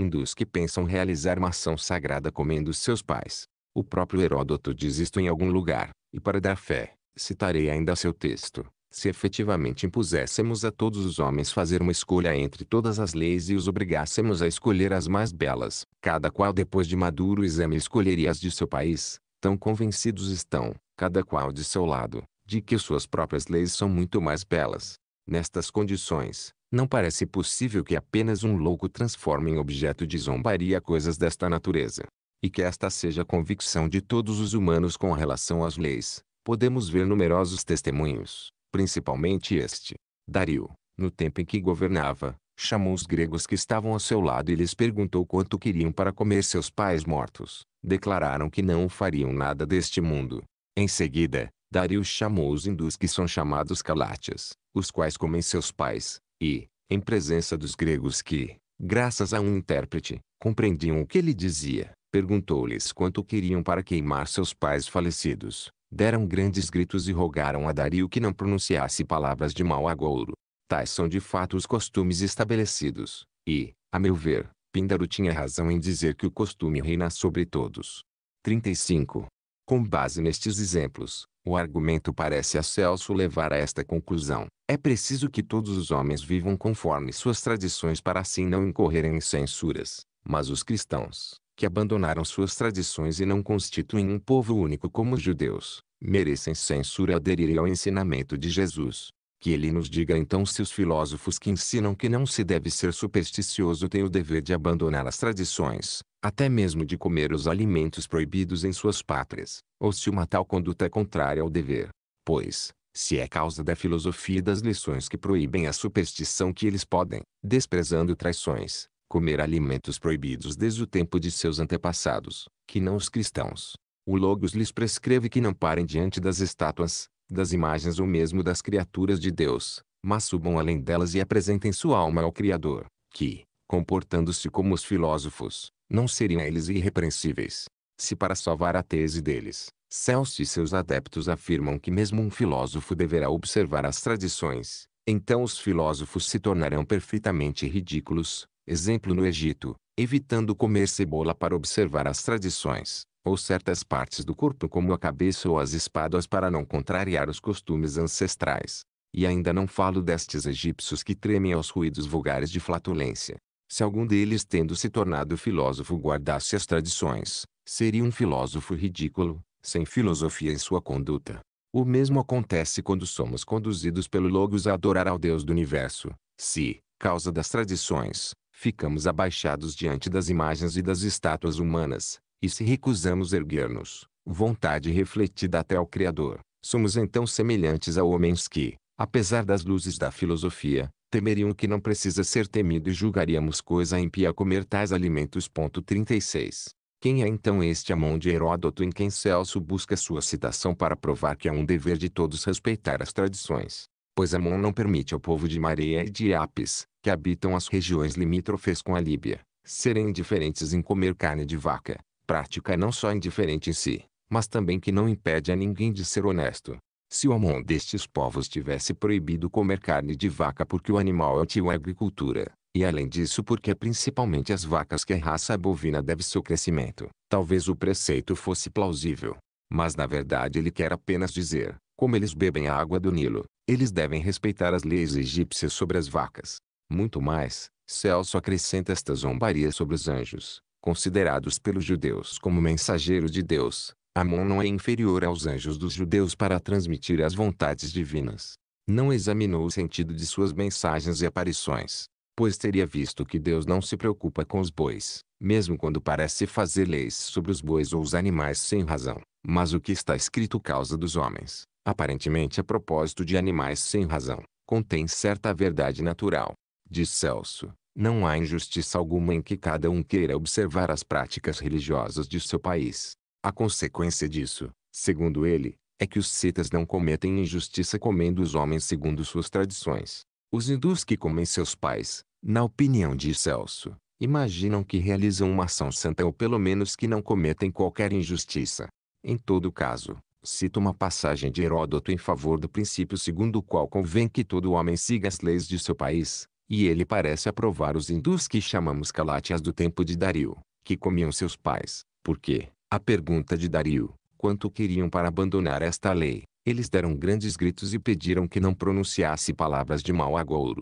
hindus que pensam realizar uma ação sagrada comendo seus pais. O próprio Heródoto diz isto em algum lugar, e para dar fé, citarei ainda seu texto. Se efetivamente impuséssemos a todos os homens fazer uma escolha entre todas as leis e os obrigássemos a escolher as mais belas, cada qual depois de maduro exame escolheria as de seu país, tão convencidos estão, cada qual de seu lado, de que suas próprias leis são muito mais belas. Nestas condições, não parece possível que apenas um louco transforme em objeto de zombaria coisas desta natureza. E que esta seja a convicção de todos os humanos com relação às leis, podemos ver numerosos testemunhos, principalmente este. Dario, no tempo em que governava, chamou os gregos que estavam ao seu lado e lhes perguntou quanto queriam para comer seus pais mortos. Declararam que não fariam nada deste mundo. Em seguida, Dario chamou os hindus que são chamados calátias, os quais comem seus pais, e, em presença dos gregos que, graças a um intérprete, compreendiam o que ele dizia, perguntou-lhes quanto queriam para queimar seus pais falecidos. Deram grandes gritos e rogaram a Dario que não pronunciasse palavras de mau agouro. Tais são de fato os costumes estabelecidos, e, a meu ver, Píndaro tinha razão em dizer que o costume reina sobre todos. 35. Com base nestes exemplos, o argumento parece a Celso levar a esta conclusão. É preciso que todos os homens vivam conforme suas tradições para assim não incorrerem em censuras. Mas os cristãos, que abandonaram suas tradições e não constituem um povo único como os judeus, merecem censura aderirem ao ensinamento de Jesus. Que ele nos diga então se os filósofos que ensinam que não se deve ser supersticioso têm o dever de abandonar as tradições, até mesmo de comer os alimentos proibidos em suas pátrias, ou se uma tal conduta é contrária ao dever. Pois, se é causa da filosofia e das lições que proíbem a superstição que eles podem, desprezando traições, comer alimentos proibidos desde o tempo de seus antepassados, que não os cristãos. O Logos lhes prescreve que não parem diante das estátuas, das imagens ou mesmo das criaturas de Deus, mas subam além delas e apresentem sua alma ao Criador, que, comportando-se como os filósofos, não seriam eles irrepreensíveis. Se para salvar a tese deles, Celso e seus adeptos afirmam que mesmo um filósofo deverá observar as tradições, então os filósofos se tornarão perfeitamente ridículos, exemplo no Egito, evitando comer cebola para observar as tradições, ou certas partes do corpo como a cabeça ou as espáduas para não contrariar os costumes ancestrais. E ainda não falo destes egípcios que tremem aos ruídos vulgares de flatulência. Se algum deles, tendo se tornado filósofo, guardasse as tradições, seria um filósofo ridículo, sem filosofia em sua conduta. O mesmo acontece quando somos conduzidos pelo Logos a adorar ao Deus do universo. Se, causa das tradições, ficamos abaixados diante das imagens e das estátuas humanas, e se recusamos erguer-nos, vontade refletida até ao Criador, somos então semelhantes a homens que, apesar das luzes da filosofia, temeriam o que não precisa ser temido e julgaríamos coisa impia comer tais alimentos. 36. Quem é então este Amon de Heródoto em quem Celso busca sua citação para provar que é um dever de todos respeitar as tradições? Pois Amon não permite ao povo de Mareia e de Apis, que habitam as regiões limítrofes com a Líbia, serem indiferentes em comer carne de vaca, prática não só indiferente em si, mas também que não impede a ninguém de ser honesto. Se o Amon destes povos tivesse proibido comer carne de vaca porque o animal é útil à agricultura, e além disso porque principalmente as vacas que a raça bovina deve seu crescimento, talvez o preceito fosse plausível. Mas na verdade ele quer apenas dizer, como eles bebem a água do Nilo, eles devem respeitar as leis egípcias sobre as vacas. Muito mais, Celso acrescenta esta zombaria sobre os anjos, considerados pelos judeus como mensageiros de Deus. Amon não é inferior aos anjos dos judeus para transmitir as vontades divinas. Não examinou o sentido de suas mensagens e aparições, pois teria visto que Deus não se preocupa com os bois, mesmo quando parece fazer leis sobre os bois ou os animais sem razão. Mas o que está escrito causa dos homens, aparentemente a propósito de animais sem razão, contém certa verdade natural. Diz Celso, não há injustiça alguma em que cada um queira observar as práticas religiosas de seu país. A consequência disso, segundo ele, é que os citas não cometem injustiça comendo os homens segundo suas tradições. Os hindus que comem seus pais, na opinião de Celso, imaginam que realizam uma ação santa ou pelo menos que não cometem qualquer injustiça. Em todo caso, cito uma passagem de Heródoto em favor do princípio segundo o qual convém que todo homem siga as leis de seu país, e ele parece aprovar os hindus que chamamos calátias do tempo de Dario, que comiam seus pais, porque, a pergunta de Dario, quanto queriam para abandonar esta lei, eles deram grandes gritos e pediram que não pronunciasse palavras de mau agouro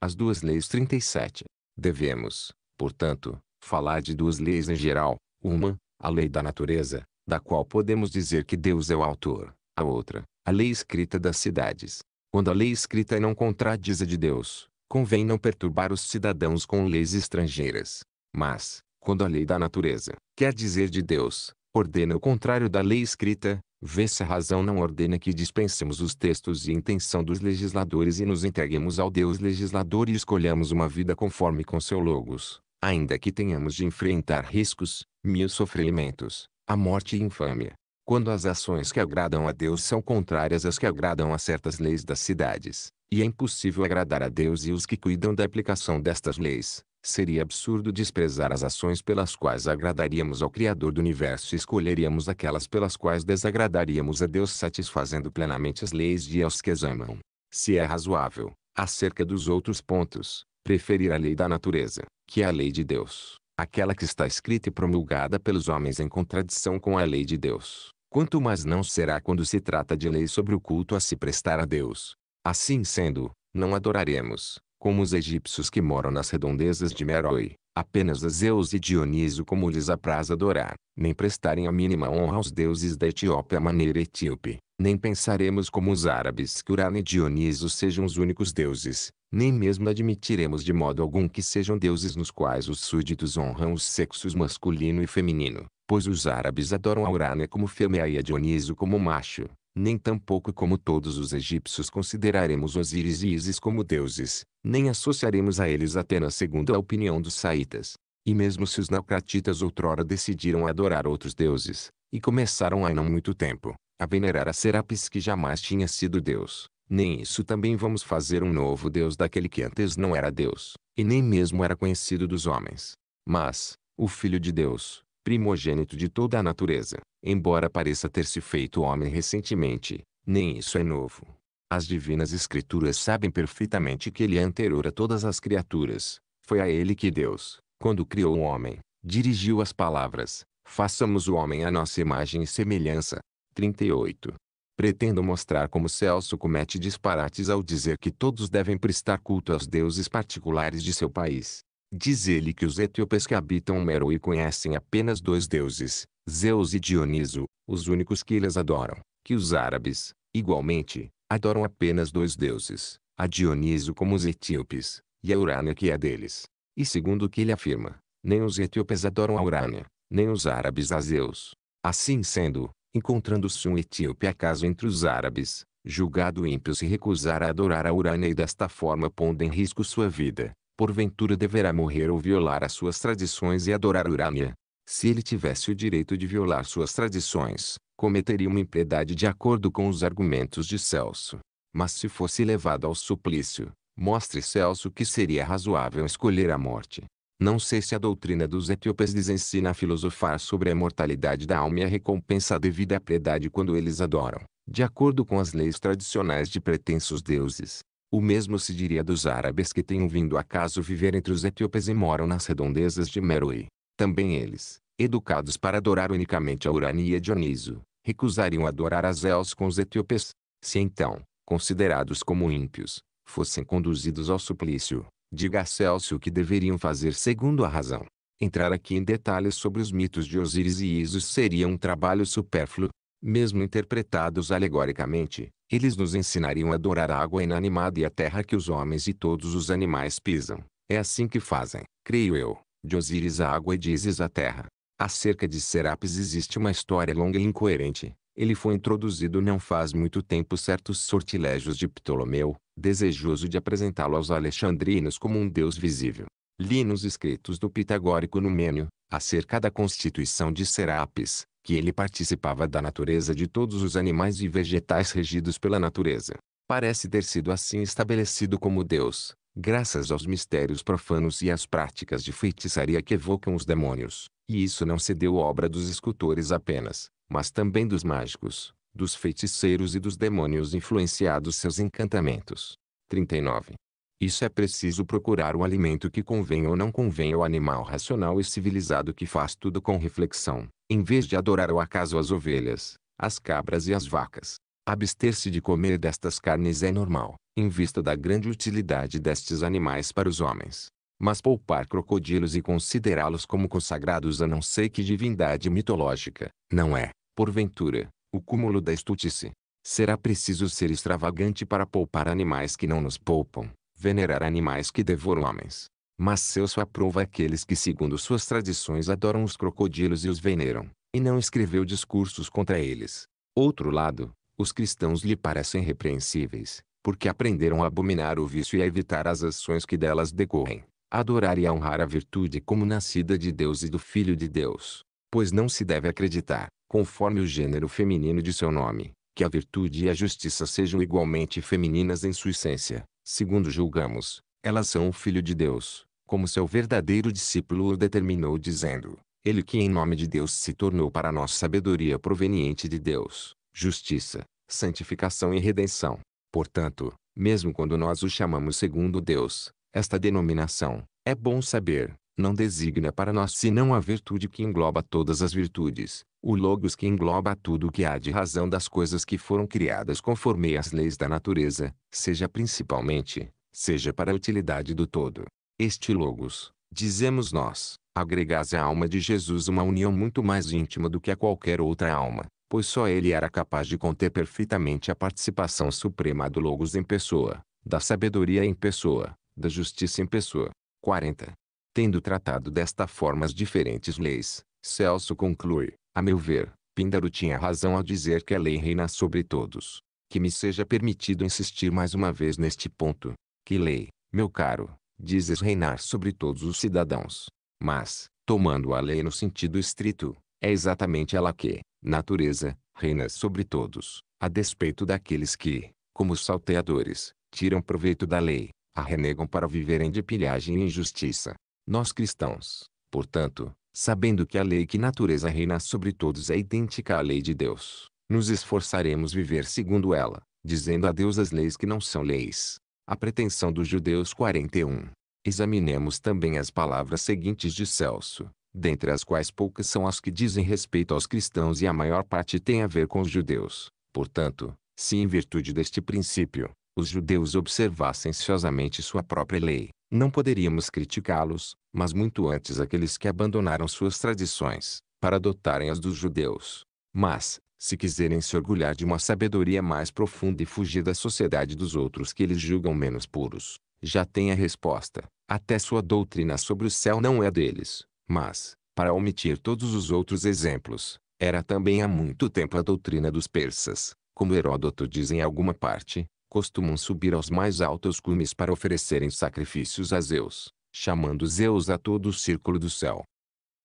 as duas leis 37. Devemos, portanto, falar de duas leis em geral, uma, a lei da natureza, da qual podemos dizer que Deus é o autor, a outra, a lei escrita das cidades. Quando a lei escrita não contradiz a de Deus, convém não perturbar os cidadãos com leis estrangeiras. Mas, quando a lei da natureza, quer dizer de Deus, ordena o contrário da lei escrita, Vê-se a razão não ordena que dispensemos os textos e intenção dos legisladores e nos entreguemos ao Deus legislador e escolhamos uma vida conforme com seu logos, ainda que tenhamos de enfrentar riscos, mil sofrimentos, a morte e infâmia. Quando as ações que agradam a Deus são contrárias às que agradam a certas leis das cidades, e é impossível agradar a Deus e os que cuidam da aplicação destas leis, Seria absurdo desprezar as ações pelas quais agradaríamos ao Criador do universo e escolheríamos aquelas pelas quais desagradaríamos a Deus satisfazendo plenamente as leis de aos que as amam. Se é razoável, acerca dos outros pontos, preferir a lei da natureza, que é a lei de Deus, aquela que está escrita e promulgada pelos homens em contradição com a lei de Deus, quanto mais não será quando se trata de lei sobre o culto a se prestar a Deus. Assim sendo, não adoraremos, como os egípcios que moram nas redondezas de Meroe, apenas a Zeus e Dionísio como lhes apraz adorar, nem prestarem a mínima honra aos deuses da Etiópia maneira etíope, nem pensaremos como os árabes que Urano e Dionísio sejam os únicos deuses, nem mesmo admitiremos de modo algum que sejam deuses nos quais os súditos honram os sexos masculino e feminino, pois os árabes adoram a Urânia como fêmea e a Dionísio como macho, nem tampouco como todos os egípcios consideraremos Osíris e Isis como deuses, nem associaremos a eles Atena segundo a opinião dos saítas. E mesmo se os naucratitas outrora decidiram adorar outros deuses, e começaram há não muito tempo, a venerar a Serapis que jamais tinha sido deus, nem isso também vamos fazer um novo deus daquele que antes não era deus, e nem mesmo era conhecido dos homens. Mas, o Filho de Deus, primogênito de toda a natureza, embora pareça ter se feito homem recentemente, nem isso é novo. As divinas escrituras sabem perfeitamente que ele é anterior a todas as criaturas. Foi a ele que Deus, quando criou o homem, dirigiu as palavras: Façamos o homem à nossa imagem e semelhança. 38. Pretendo mostrar como Celso comete disparates ao dizer que todos devem prestar culto aos deuses particulares de seu país. Diz ele que os etíopes que habitam Mero e conhecem apenas dois deuses, Zeus e Dioniso, os únicos que eles adoram, que os árabes, igualmente, adoram apenas dois deuses, a Dioniso como os etíopes, e a Urânia que é deles. E segundo o que ele afirma, nem os etíopes adoram a Urânia, nem os árabes a Zeus. Assim sendo, encontrando-se um etíope acaso entre os árabes, julgado ímpio se recusar a adorar a Urânia e desta forma pondo em risco sua vida, porventura deverá morrer ou violar as suas tradições e adorar Urânia. Se ele tivesse o direito de violar suas tradições, cometeria uma impiedade de acordo com os argumentos de Celso. Mas se fosse levado ao suplício, mostre Celso que seria razoável escolher a morte. Não sei se a doutrina dos etíopes lhes ensina a filosofar sobre a mortalidade da alma e a recompensa devida à piedade quando eles adoram, de acordo com as leis tradicionais de pretensos deuses, o mesmo se diria dos árabes que tenham vindo acaso viver entre os etíopes e moram nas redondezas de Meroe. Também eles, educados para adorar unicamente a Urani e Dioniso, recusariam adorar a Zeus com os etíopes. Se então, considerados como ímpios, fossem conduzidos ao suplício, diga a Celso o que deveriam fazer segundo a razão. Entrar aqui em detalhes sobre os mitos de Osíris e Isis seria um trabalho supérfluo, mesmo interpretados alegoricamente, eles nos ensinariam a adorar a água inanimada e a terra que os homens e todos os animais pisam. É assim que fazem, creio eu, de Osíris a água e de Isis a terra. Acerca de Serapis existe uma história longa e incoerente. Ele foi introduzido não faz muito tempo certos sortilégios de Ptolomeu, desejoso de apresentá-lo aos alexandrinos como um deus visível. Li nos escritos do pitagórico Numênio, acerca da constituição de Serapis, que ele participava da natureza de todos os animais e vegetais regidos pela natureza. Parece ter sido assim estabelecido como Deus, graças aos mistérios profanos e às práticas de feitiçaria que evocam os demônios. E isso não se deu obra dos escultores apenas, mas também dos mágicos, dos feiticeiros e dos demônios influenciados seus encantamentos. 39. Isso é preciso procurar o alimento que convém ou não convém ao animal racional e civilizado que faz tudo com reflexão, em vez de adorar ao acaso as ovelhas, as cabras e as vacas. Abster-se de comer destas carnes é normal, em vista da grande utilidade destes animais para os homens. Mas poupar crocodilos e considerá-los como consagrados a não sei que divindade mitológica, não é, porventura, o cúmulo da estutice. Será preciso ser extravagante para poupar animais que não nos poupam, venerar animais que devoram homens. Mas Celso aprova aqueles que segundo suas tradições adoram os crocodilos e os veneram, e não escreveu discursos contra eles. Outro lado, os cristãos lhe parecem repreensíveis, porque aprenderam a abominar o vício e a evitar as ações que delas decorrem, a adorar e a honrar a virtude como nascida de Deus e do Filho de Deus. Pois não se deve acreditar, conforme o gênero feminino de seu nome, que a virtude e a justiça sejam igualmente femininas em sua essência, segundo julgamos, elas são o Filho de Deus, como seu verdadeiro discípulo o determinou dizendo, Ele que em nome de Deus se tornou para nós sabedoria proveniente de Deus, justiça, santificação e redenção. Portanto, mesmo quando nós o chamamos segundo Deus, esta denominação, é bom saber, não designa para nós senão a virtude que engloba todas as virtudes, o logos que engloba tudo o que há de razão das coisas que foram criadas conforme as leis da natureza, seja principalmente, seja para a utilidade do todo. Este logos, dizemos nós, agregasse à alma de Jesus uma união muito mais íntima do que a qualquer outra alma, pois só ele era capaz de conter perfeitamente a participação suprema do logos em pessoa, da sabedoria em pessoa, da justiça em pessoa. 40. Tendo tratado desta forma as diferentes leis, Celso conclui, a meu ver, Píndaro tinha razão ao dizer que a lei reina sobre todos. Que me seja permitido insistir mais uma vez neste ponto. Que lei, meu caro, dizes reinar sobre todos os cidadãos. Mas, tomando a lei no sentido estrito, é exatamente ela que, natureza, reina sobre todos, a despeito daqueles que, como os salteadores, tiram proveito da lei, a renegam para viverem de pilhagem e injustiça. Nós cristãos, portanto, sabendo que a lei que natureza reina sobre todos é idêntica à lei de Deus, nos esforçaremos viver segundo ela, dizendo a Deus as leis que não são leis. A pretensão dos judeus 41. Examinemos também as palavras seguintes de Celso, dentre as quais poucas são as que dizem respeito aos cristãos e a maior parte tem a ver com os judeus. Portanto, se em virtude deste princípio, os judeus observassem ciosamente sua própria lei, não poderíamos criticá-los, mas muito antes aqueles que abandonaram suas tradições, para adotarem as dos judeus. Mas, se quiserem se orgulhar de uma sabedoria mais profunda e fugir da sociedade dos outros que eles julgam menos puros, já tem a resposta. Até sua doutrina sobre o céu não é deles. Mas, para omitir todos os outros exemplos, era também há muito tempo a doutrina dos persas, como Heródoto diz em alguma parte, costumam subir aos mais altos cumes para oferecerem sacrifícios a Zeus, chamando Zeus a todo o círculo do céu.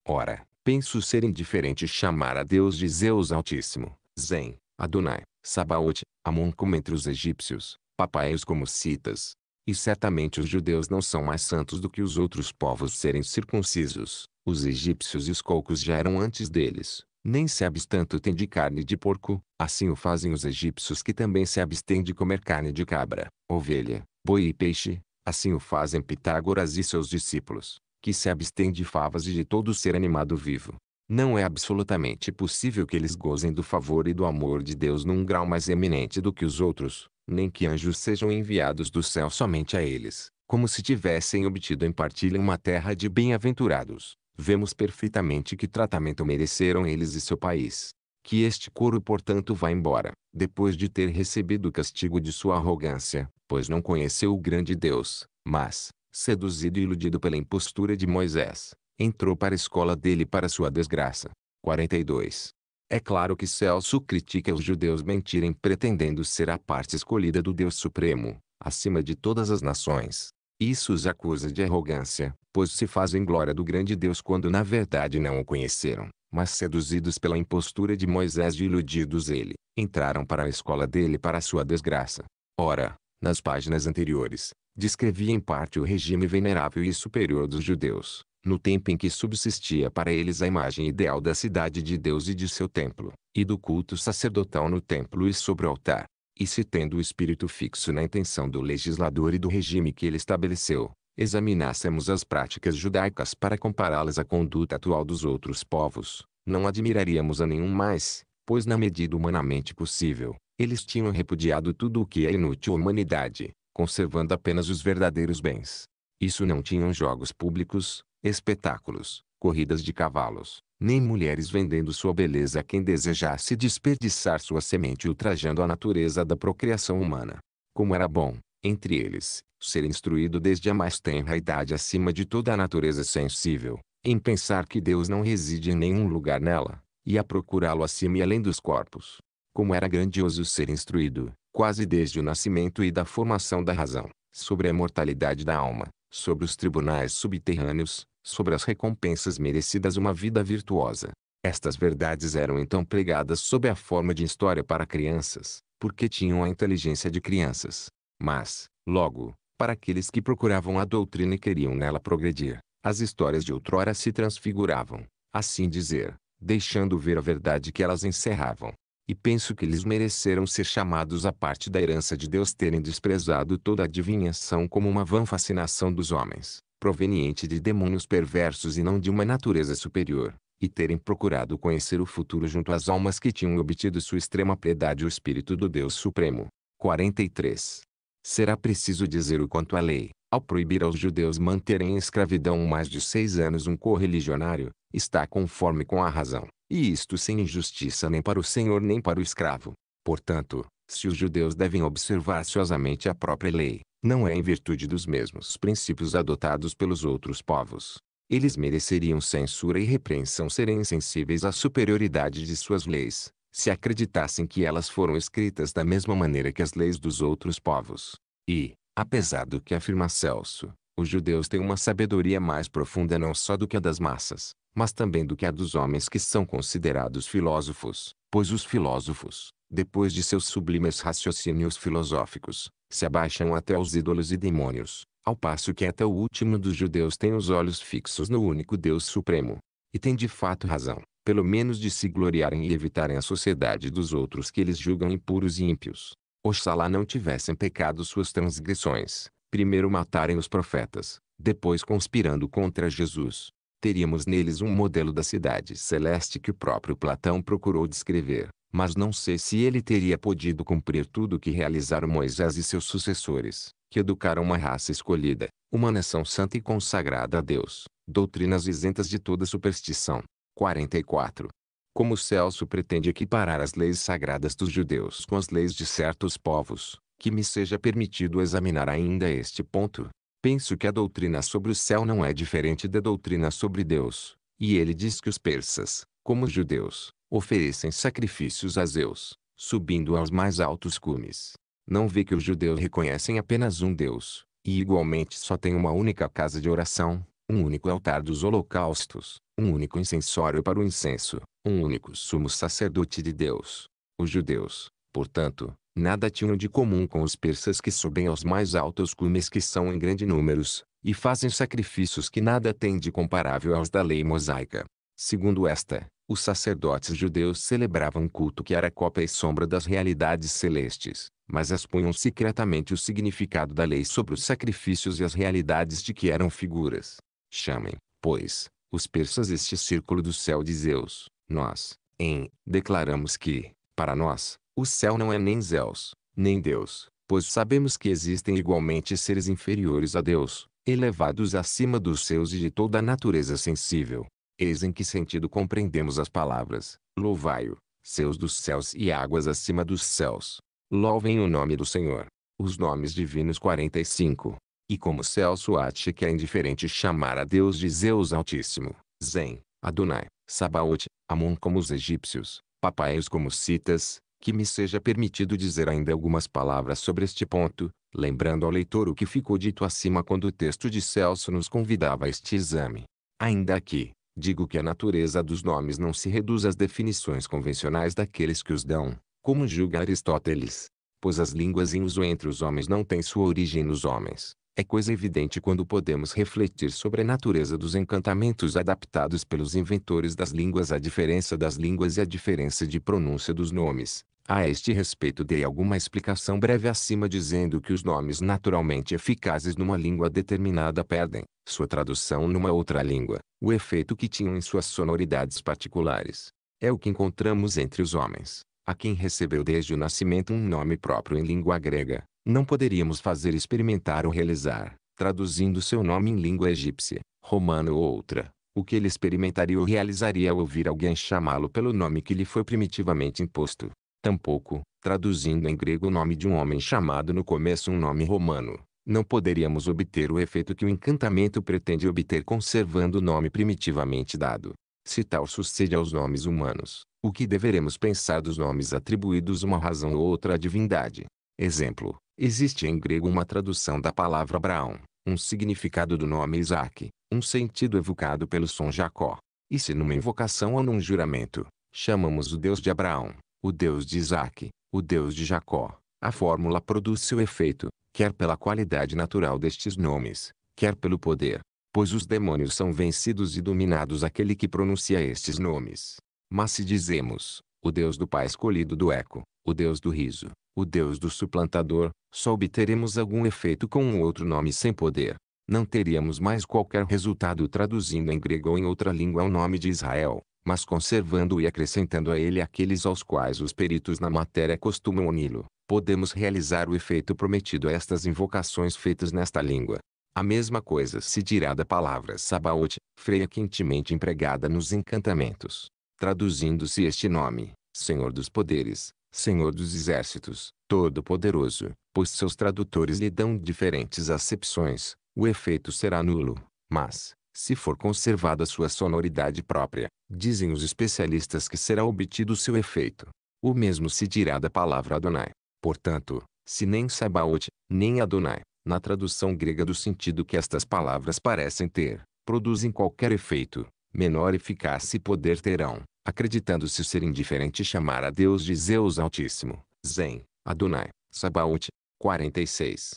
Ora, penso ser indiferente chamar a Deus de Zeus Altíssimo, Zen, Adonai, Sabaoth, Amon como entre os egípcios, papaios como citas. E certamente os judeus não são mais santos do que os outros povos serem circuncisos. Os egípcios e os colcos já eram antes deles, nem se abstanto-tem de carne de porco, assim o fazem os egípcios que também se abstêm de comer carne de cabra, ovelha, boi e peixe, assim o fazem Pitágoras e seus discípulos, que se abstêm de favas e de todo ser animado vivo. Não é absolutamente possível que eles gozem do favor e do amor de Deus num grau mais eminente do que os outros, nem que anjos sejam enviados do céu somente a eles, como se tivessem obtido em partilha uma terra de bem-aventurados vemos perfeitamente que tratamento mereceram eles e seu país. Que este coro portanto vá embora, depois de ter recebido o castigo de sua arrogância, pois não conheceu o grande Deus, mas, seduzido e iludido pela impostura de Moisés, entrou para a escola dele para sua desgraça. 42. É claro que Celso critica os judeus mentirem pretendendo ser a parte escolhida do Deus Supremo, acima de todas as nações. Isso os acusa de arrogância, pois se fazem glória do grande Deus quando na verdade não o conheceram, mas seduzidos pela impostura de Moisés e iludidos ele, entraram para a escola dele para sua desgraça. Ora, nas páginas anteriores, descrevi em parte o regime venerável e superior dos judeus, no tempo em que subsistia para eles a imagem ideal da cidade de Deus e de seu templo, e do culto sacerdotal no templo e sobre o altar. E se tendo o espírito fixo na intenção do legislador e do regime que ele estabeleceu, examinássemos as práticas judaicas para compará-las à conduta atual dos outros povos, não admiraríamos a nenhum mais, pois na medida humanamente possível, eles tinham repudiado tudo o que é inútil à humanidade, conservando apenas os verdadeiros bens. Isso não tinham jogos públicos, espetáculos, corridas de cavalos, nem mulheres vendendo sua beleza a quem desejasse desperdiçar sua semente ultrajando a natureza da procriação humana. Como era bom, entre eles, ser instruído desde a mais tenra idade acima de toda a natureza sensível, em pensar que Deus não reside em nenhum lugar nela, e a procurá-lo acima e além dos corpos. Como era grandioso ser instruído, quase desde o nascimento e da formação da razão, sobre a mortalidade da alma, sobre os tribunais subterrâneos, sobre as recompensas merecidas uma vida virtuosa. Estas verdades eram então pregadas sob a forma de história para crianças, porque tinham a inteligência de crianças. Mas, logo, para aqueles que procuravam a doutrina e queriam nela progredir, as histórias de outrora se transfiguravam, assim dizer, deixando ver a verdade que elas encerravam. E penso que eles mereceram ser chamados à parte da herança de Deus terem desprezado toda adivinhação como uma vã fascinação dos homens, proveniente de demônios perversos e não de uma natureza superior, e terem procurado conhecer o futuro junto às almas que tinham obtido sua extrema piedade e o Espírito do Deus Supremo. 43 será preciso dizer o quanto a lei, ao proibir aos judeus manterem em escravidão mais de seis anos um correligionário, está conforme com a razão, e isto sem injustiça nem para o senhor nem para o escravo. Portanto, se os judeus devem observar ciosamente a própria lei, não é em virtude dos mesmos princípios adotados pelos outros povos. Eles mereceriam censura e repreensão serem insensíveis à superioridade de suas leis, se acreditassem que elas foram escritas da mesma maneira que as leis dos outros povos. E, apesar do que afirma Celso, os judeus têm uma sabedoria mais profunda não só do que a das massas, mas também do que a dos homens que são considerados filósofos, pois os filósofos, depois de seus sublimes raciocínios filosóficos, se abaixam até aos ídolos e demônios, ao passo que até o último dos judeus tem os olhos fixos no único Deus Supremo. E tem de fato razão pelo menos de se gloriarem e evitarem a sociedade dos outros que eles julgam impuros e ímpios. Oxalá não tivessem pecado suas transgressões, primeiro matarem os profetas, depois conspirando contra Jesus. Teríamos neles um modelo da cidade celeste que o próprio Platão procurou descrever, mas não sei se ele teria podido cumprir tudo o que realizaram Moisés e seus sucessores, que educaram uma raça escolhida, uma nação santa e consagrada a Deus, doutrinas isentas de toda superstição, 44. Como Celso pretende equiparar as leis sagradas dos judeus com as leis de certos povos, que me seja permitido examinar ainda este ponto. Penso que a doutrina sobre o céu não é diferente da doutrina sobre Deus, e ele diz que os persas, como os judeus, oferecem sacrifícios a Zeus, subindo aos mais altos cumes. Não vê que os judeus reconhecem apenas um Deus, e igualmente só tem uma única casa de oração, um único altar dos holocaustos, um único incensório para o incenso, um único sumo sacerdote de Deus. Os judeus, portanto, nada tinham de comum com os persas que sobem aos mais altos cumes que são em grande números, e fazem sacrifícios que nada têm de comparável aos da lei mosaica. Segundo esta, os sacerdotes judeus celebravam um culto que era cópia e sombra das realidades celestes, mas expunham secretamente o significado da lei sobre os sacrifícios e as realidades de que eram figuras. Chamem, pois, os persas este círculo do céu de Zeus. Nós, em, declaramos que, para nós, o céu não é nem Zeus, nem Deus, pois sabemos que existem igualmente seres inferiores a Deus, elevados acima dos seus e de toda a natureza sensível. Eis em que sentido compreendemos as palavras, louvai-o, seus dos céus e águas acima dos céus. Louvem o nome do Senhor. Os nomes divinos 45. E como Celso acha que é indiferente chamar a Deus de Zeus Altíssimo, Zen, Adonai, Sabaoth, Amon como os egípcios, papaios como citas, que me seja permitido dizer ainda algumas palavras sobre este ponto, lembrando ao leitor o que ficou dito acima quando o texto de Celso nos convidava a este exame. Ainda aqui, digo que a natureza dos nomes não se reduz às definições convencionais daqueles que os dão, como julga Aristóteles. Pois as línguas em uso entre os homens não têm sua origem nos homens, é coisa evidente quando podemos refletir sobre a natureza dos encantamentos adaptados pelos inventores das línguas à diferença das línguas e à diferença de pronúncia dos nomes. A este respeito dei alguma explicação breve acima dizendo que os nomes naturalmente eficazes numa língua determinada perdem, sua tradução numa outra língua, o efeito que tinham em suas sonoridades particulares. É o que encontramos entre os homens a quem recebeu desde o nascimento um nome próprio em língua grega, não poderíamos fazer experimentar ou realizar, traduzindo seu nome em língua egípcia, romana ou outra, o que ele experimentaria ou realizaria ao ouvir alguém chamá-lo pelo nome que lhe foi primitivamente imposto. Tampouco, traduzindo em grego o nome de um homem chamado no começo um nome romano, não poderíamos obter o efeito que o encantamento pretende obter conservando o nome primitivamente dado. Se tal sucede aos nomes humanos, o que deveremos pensar dos nomes atribuídos uma razão ou outra à divindade? Exemplo, existe em grego uma tradução da palavra Abraão, um significado do nome Isaac, um sentido evocado pelo som Jacó. E se numa invocação ou num juramento, chamamos o Deus de Abraão, o Deus de Isaac, o Deus de Jacó, a fórmula produz seu efeito, quer pela qualidade natural destes nomes, quer pelo poder, pois os demônios são vencidos e dominados aquele que pronuncia estes nomes. Mas se dizemos, o Deus do Pai escolhido do eco, o Deus do riso, o Deus do suplantador, só obteremos algum efeito com um outro nome sem poder. Não teríamos mais qualquer resultado traduzindo em grego ou em outra língua o nome de Israel, mas conservando e acrescentando a ele aqueles aos quais os peritos na matéria costumam uni-lo, podemos realizar o efeito prometido a estas invocações feitas nesta língua. A mesma coisa se dirá da palavra Sabaoth, freia quentemente empregada nos encantamentos traduzindo-se este nome, Senhor dos Poderes, Senhor dos Exércitos, Todo-Poderoso, pois seus tradutores lhe dão diferentes acepções, o efeito será nulo, mas, se for conservada sua sonoridade própria, dizem os especialistas que será obtido seu efeito. O mesmo se dirá da palavra Adonai. Portanto, se nem Sabaoth, nem Adonai, na tradução grega do sentido que estas palavras parecem ter, produzem qualquer efeito, menor eficácia e poder terão acreditando-se ser indiferente chamar a Deus de Zeus Altíssimo, Zen, Adonai, Sabaoth. 46.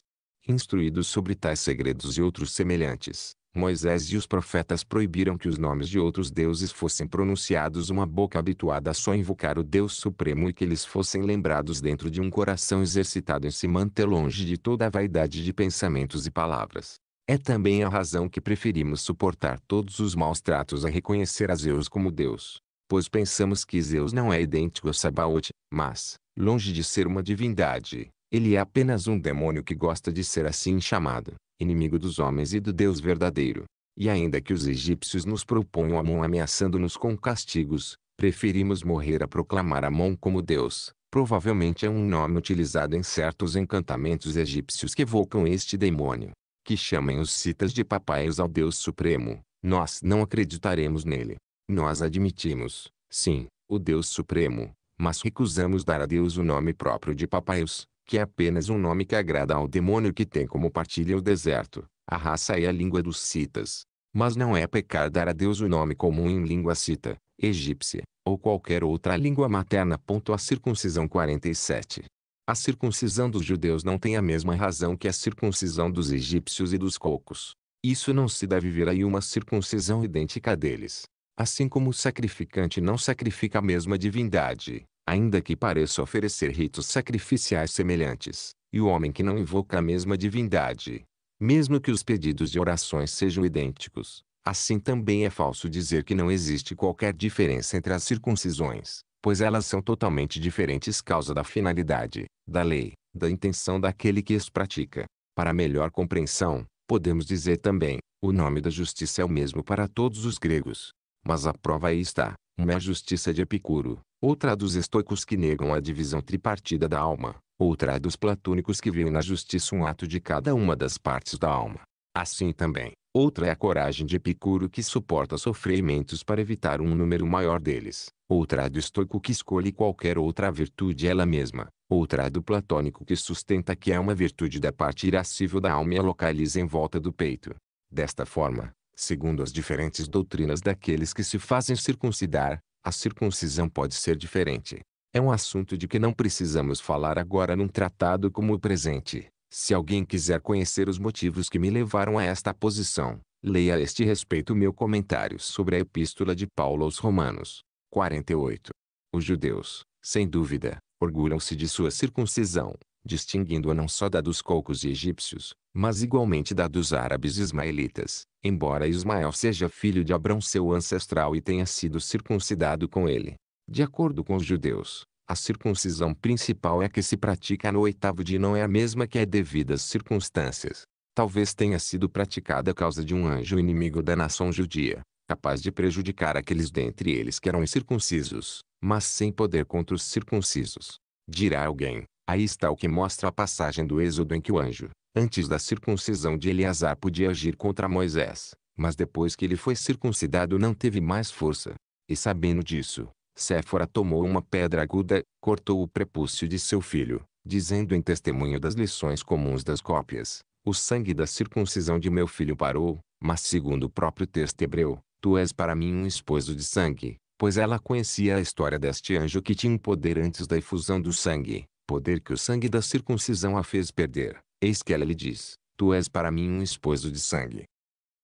Instruídos sobre tais segredos e outros semelhantes, Moisés e os profetas proibiram que os nomes de outros deuses fossem pronunciados uma boca habituada a só invocar o Deus Supremo e que eles fossem lembrados dentro de um coração exercitado em se manter longe de toda a vaidade de pensamentos e palavras. É também a razão que preferimos suportar todos os maus tratos a reconhecer a Zeus como Deus pois pensamos que Zeus não é idêntico a Sabaoth, mas, longe de ser uma divindade, ele é apenas um demônio que gosta de ser assim chamado, inimigo dos homens e do Deus verdadeiro. E ainda que os egípcios nos proponham Amon ameaçando-nos com castigos, preferimos morrer a proclamar Amon como Deus. Provavelmente é um nome utilizado em certos encantamentos egípcios que evocam este demônio. Que chamem os citas de papaios ao Deus Supremo, nós não acreditaremos nele. Nós admitimos, sim, o Deus Supremo, mas recusamos dar a Deus o nome próprio de Papaios, que é apenas um nome que agrada ao demônio que tem como partilha o deserto, a raça e a língua dos citas. Mas não é pecar dar a Deus o nome comum em língua cita, egípcia, ou qualquer outra língua materna. A circuncisão 47. A circuncisão dos judeus não tem a mesma razão que a circuncisão dos egípcios e dos cocos. Isso não se deve vir aí uma circuncisão idêntica deles. Assim como o sacrificante não sacrifica a mesma divindade, ainda que pareça oferecer ritos sacrificiais semelhantes, e o homem que não invoca a mesma divindade, mesmo que os pedidos de orações sejam idênticos, assim também é falso dizer que não existe qualquer diferença entre as circuncisões, pois elas são totalmente diferentes causa da finalidade, da lei, da intenção daquele que as pratica. Para melhor compreensão, podemos dizer também, o nome da justiça é o mesmo para todos os gregos, mas a prova aí está, uma é a justiça de Epicuro, outra a dos estoicos que negam a divisão tripartida da alma, outra a dos platônicos que veem na justiça um ato de cada uma das partes da alma. Assim também, outra é a coragem de Epicuro que suporta sofrimentos para evitar um número maior deles, outra a do estoico que escolhe qualquer outra virtude ela mesma, outra a do platônico que sustenta que é uma virtude da parte irascível da alma e a localiza em volta do peito. Desta forma, Segundo as diferentes doutrinas daqueles que se fazem circuncidar, a circuncisão pode ser diferente. É um assunto de que não precisamos falar agora num tratado como o presente. Se alguém quiser conhecer os motivos que me levaram a esta posição, leia a este respeito meu comentário sobre a Epístola de Paulo aos Romanos. 48. Os judeus, sem dúvida, orgulham-se de sua circuncisão, distinguindo-a não só da dos cocos e egípcios, mas igualmente da dos árabes ismaelitas, embora Ismael seja filho de Abrão seu ancestral e tenha sido circuncidado com ele. De acordo com os judeus, a circuncisão principal é a que se pratica no oitavo dia e não é a mesma que é devida às circunstâncias. Talvez tenha sido praticada a causa de um anjo inimigo da nação judia, capaz de prejudicar aqueles dentre eles que eram incircuncisos, mas sem poder contra os circuncisos. Dirá alguém, Aí está o que mostra a passagem do Êxodo em que o anjo, antes da circuncisão de Eleazar podia agir contra Moisés, mas depois que ele foi circuncidado não teve mais força. E sabendo disso, Séfora tomou uma pedra aguda, cortou o prepúcio de seu filho, dizendo em testemunho das lições comuns das cópias, o sangue da circuncisão de meu filho parou, mas segundo o próprio texto hebreu, tu és para mim um esposo de sangue, pois ela conhecia a história deste anjo que tinha um poder antes da efusão do sangue, poder que o sangue da circuncisão a fez perder, eis que ela lhe diz, tu és para mim um esposo de sangue.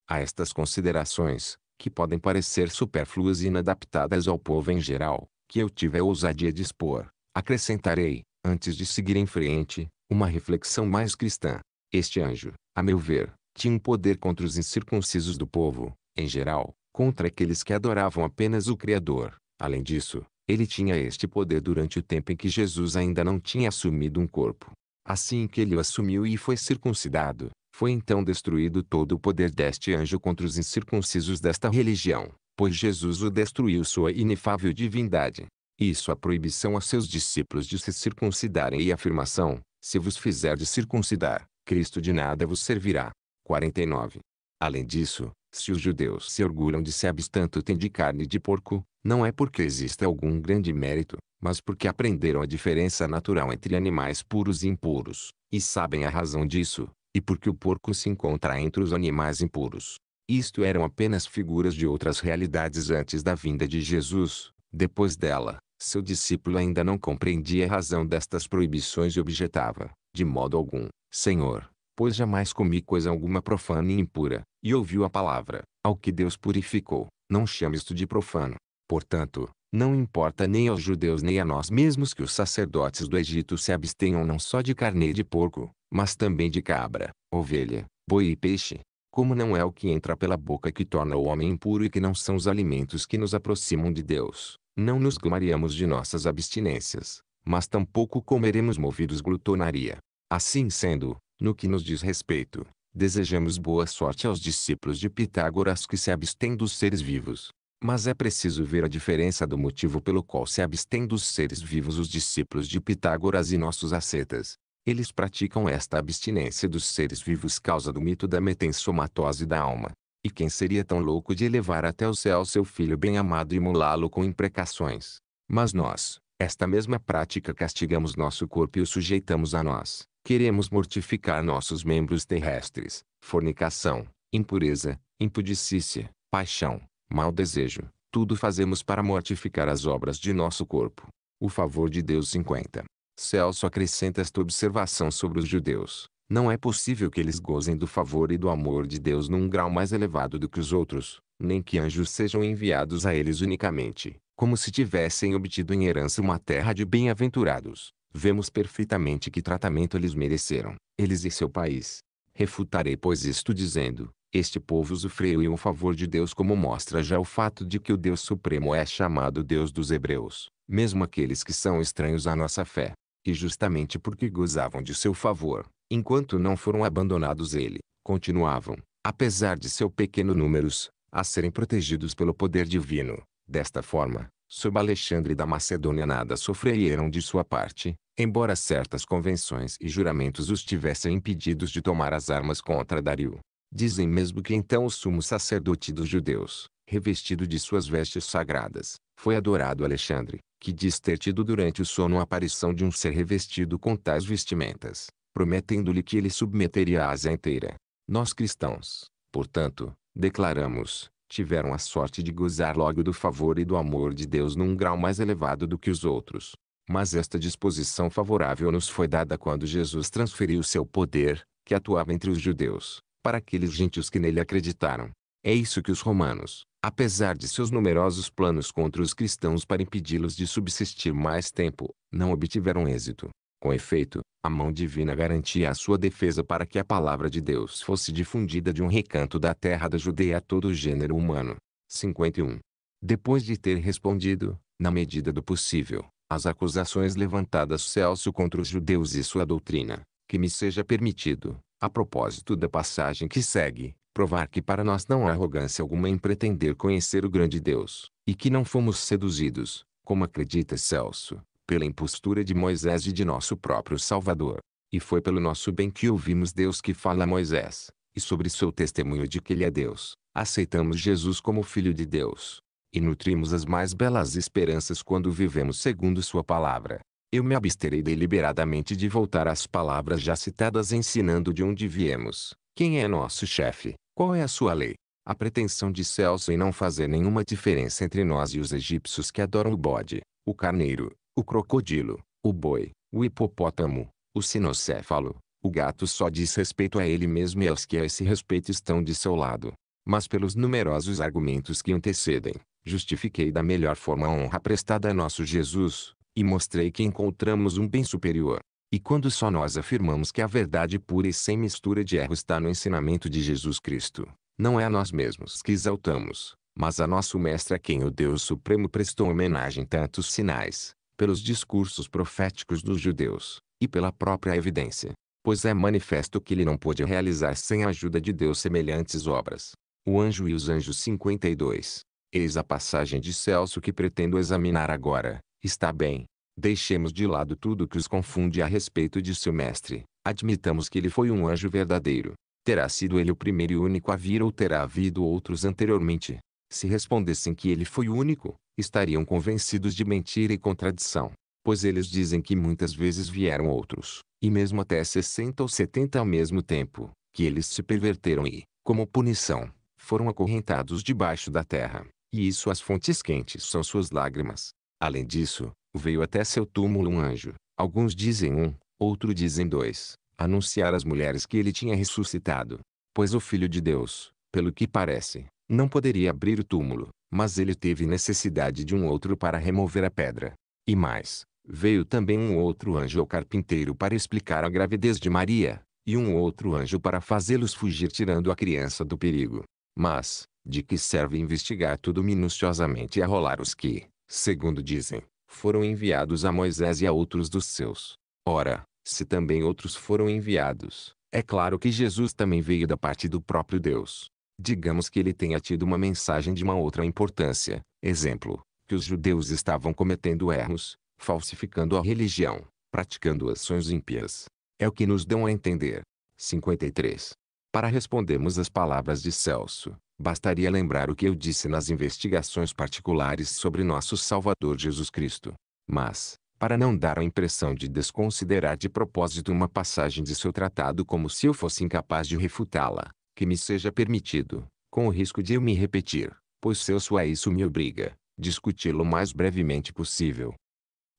A estas considerações, que podem parecer supérfluas e inadaptadas ao povo em geral, que eu tive a ousadia de expor, acrescentarei, antes de seguir em frente, uma reflexão mais cristã. Este anjo, a meu ver, tinha um poder contra os incircuncisos do povo, em geral, contra aqueles que adoravam apenas o Criador. Além disso, ele tinha este poder durante o tempo em que Jesus ainda não tinha assumido um corpo. Assim que ele o assumiu e foi circuncidado, foi então destruído todo o poder deste anjo contra os incircuncisos desta religião, pois Jesus o destruiu sua inefável divindade. Isso a é proibição a seus discípulos de se circuncidarem e a afirmação, se vos fizerdes circuncidar, Cristo de nada vos servirá. 49. Além disso, se os judeus se orgulham de se abstanto têm de carne de porco, não é porque exista algum grande mérito, mas porque aprenderam a diferença natural entre animais puros e impuros, e sabem a razão disso, e porque o porco se encontra entre os animais impuros. Isto eram apenas figuras de outras realidades antes da vinda de Jesus. Depois dela, seu discípulo ainda não compreendia a razão destas proibições e objetava, de modo algum, Senhor, pois jamais comi coisa alguma profana e impura, e ouviu a palavra, ao que Deus purificou, não chame isto de profano, Portanto, não importa nem aos judeus nem a nós mesmos que os sacerdotes do Egito se abstenham não só de carne de porco, mas também de cabra, ovelha, boi e peixe. Como não é o que entra pela boca que torna o homem impuro e que não são os alimentos que nos aproximam de Deus, não nos gloriamos de nossas abstinências, mas tampouco comeremos movidos glutonaria. Assim sendo, no que nos diz respeito, desejamos boa sorte aos discípulos de Pitágoras que se abstêm dos seres vivos, mas é preciso ver a diferença do motivo pelo qual se abstêm dos seres vivos os discípulos de Pitágoras e nossos ascetas. Eles praticam esta abstinência dos seres vivos causa do mito da metensomatose da alma. E quem seria tão louco de elevar até o céu seu filho bem-amado e imolá-lo com imprecações? Mas nós, esta mesma prática castigamos nosso corpo e o sujeitamos a nós. Queremos mortificar nossos membros terrestres, fornicação, impureza, impudicícia, paixão, Mal desejo, tudo fazemos para mortificar as obras de nosso corpo. O favor de Deus 50. Celso acrescenta esta observação sobre os judeus. Não é possível que eles gozem do favor e do amor de Deus num grau mais elevado do que os outros, nem que anjos sejam enviados a eles unicamente, como se tivessem obtido em herança uma terra de bem-aventurados. Vemos perfeitamente que tratamento eles mereceram, eles e seu país. Refutarei pois isto dizendo, este povo usufruiu o favor de Deus como mostra já o fato de que o Deus Supremo é chamado Deus dos Hebreus, mesmo aqueles que são estranhos à nossa fé. E justamente porque gozavam de seu favor, enquanto não foram abandonados ele, continuavam, apesar de seu pequeno números, a serem protegidos pelo poder divino. Desta forma, sob Alexandre da Macedônia nada sofreram de sua parte, embora certas convenções e juramentos os tivessem impedidos de tomar as armas contra Dario. Dizem mesmo que então o sumo sacerdote dos judeus, revestido de suas vestes sagradas, foi adorado Alexandre, que diz ter tido durante o sono a aparição de um ser revestido com tais vestimentas, prometendo-lhe que ele submeteria a Ásia inteira. Nós cristãos, portanto, declaramos, tiveram a sorte de gozar logo do favor e do amor de Deus num grau mais elevado do que os outros. Mas esta disposição favorável nos foi dada quando Jesus transferiu seu poder, que atuava entre os judeus, para aqueles gentios que nele acreditaram. É isso que os romanos, apesar de seus numerosos planos contra os cristãos para impedi-los de subsistir mais tempo, não obtiveram êxito. Com efeito, a mão divina garantia a sua defesa para que a palavra de Deus fosse difundida de um recanto da terra da Judeia a todo o gênero humano. 51. Depois de ter respondido, na medida do possível, às acusações levantadas Celso contra os judeus e sua doutrina, que me seja permitido, a propósito da passagem que segue, provar que para nós não há arrogância alguma em pretender conhecer o grande Deus, e que não fomos seduzidos, como acredita Celso, pela impostura de Moisés e de nosso próprio Salvador. E foi pelo nosso bem que ouvimos Deus que fala a Moisés, e sobre seu testemunho de que ele é Deus, aceitamos Jesus como Filho de Deus. E nutrimos as mais belas esperanças quando vivemos segundo sua palavra, eu me absterei deliberadamente de voltar às palavras já citadas ensinando de onde viemos, quem é nosso chefe, qual é a sua lei. A pretensão de Celso em não fazer nenhuma diferença entre nós e os egípcios que adoram o bode, o carneiro, o crocodilo, o boi, o hipopótamo, o sinocéfalo, o gato só diz respeito a ele mesmo e aos que a esse respeito estão de seu lado. Mas pelos numerosos argumentos que antecedem, justifiquei da melhor forma a honra prestada a nosso Jesus, e mostrei que encontramos um bem superior. E quando só nós afirmamos que a verdade pura e sem mistura de erro está no ensinamento de Jesus Cristo, não é a nós mesmos que exaltamos, mas a nosso Mestre a quem o Deus Supremo prestou homenagem tantos sinais, pelos discursos proféticos dos judeus, e pela própria evidência, pois é manifesto que ele não pôde realizar sem a ajuda de Deus semelhantes obras. O anjo e os anjos 52. Eis a passagem de Celso que pretendo examinar agora, Está bem. Deixemos de lado tudo o que os confunde a respeito de seu mestre. Admitamos que ele foi um anjo verdadeiro. Terá sido ele o primeiro e único a vir ou terá havido outros anteriormente? Se respondessem que ele foi o único, estariam convencidos de mentira e contradição, pois eles dizem que muitas vezes vieram outros, e mesmo até 60 ou 70 ao mesmo tempo, que eles se perverteram e, como punição, foram acorrentados debaixo da terra, e isso as fontes quentes são suas lágrimas. Além disso, veio até seu túmulo um anjo, alguns dizem um, outro dizem dois, anunciar às mulheres que ele tinha ressuscitado. Pois o Filho de Deus, pelo que parece, não poderia abrir o túmulo, mas ele teve necessidade de um outro para remover a pedra. E mais, veio também um outro anjo ao carpinteiro para explicar a gravidez de Maria, e um outro anjo para fazê-los fugir tirando a criança do perigo. Mas, de que serve investigar tudo minuciosamente e arrolar os que, segundo dizem, foram enviados a Moisés e a outros dos seus. Ora, se também outros foram enviados, é claro que Jesus também veio da parte do próprio Deus. Digamos que ele tenha tido uma mensagem de uma outra importância, exemplo, que os judeus estavam cometendo erros, falsificando a religião, praticando ações ímpias. É o que nos dão a entender. 53. Para respondermos às palavras de Celso, Bastaria lembrar o que eu disse nas investigações particulares sobre nosso Salvador Jesus Cristo. Mas, para não dar a impressão de desconsiderar de propósito uma passagem de seu tratado como se eu fosse incapaz de refutá-la, que me seja permitido, com o risco de eu me repetir, pois seu eu isso me obriga, discuti-lo o mais brevemente possível.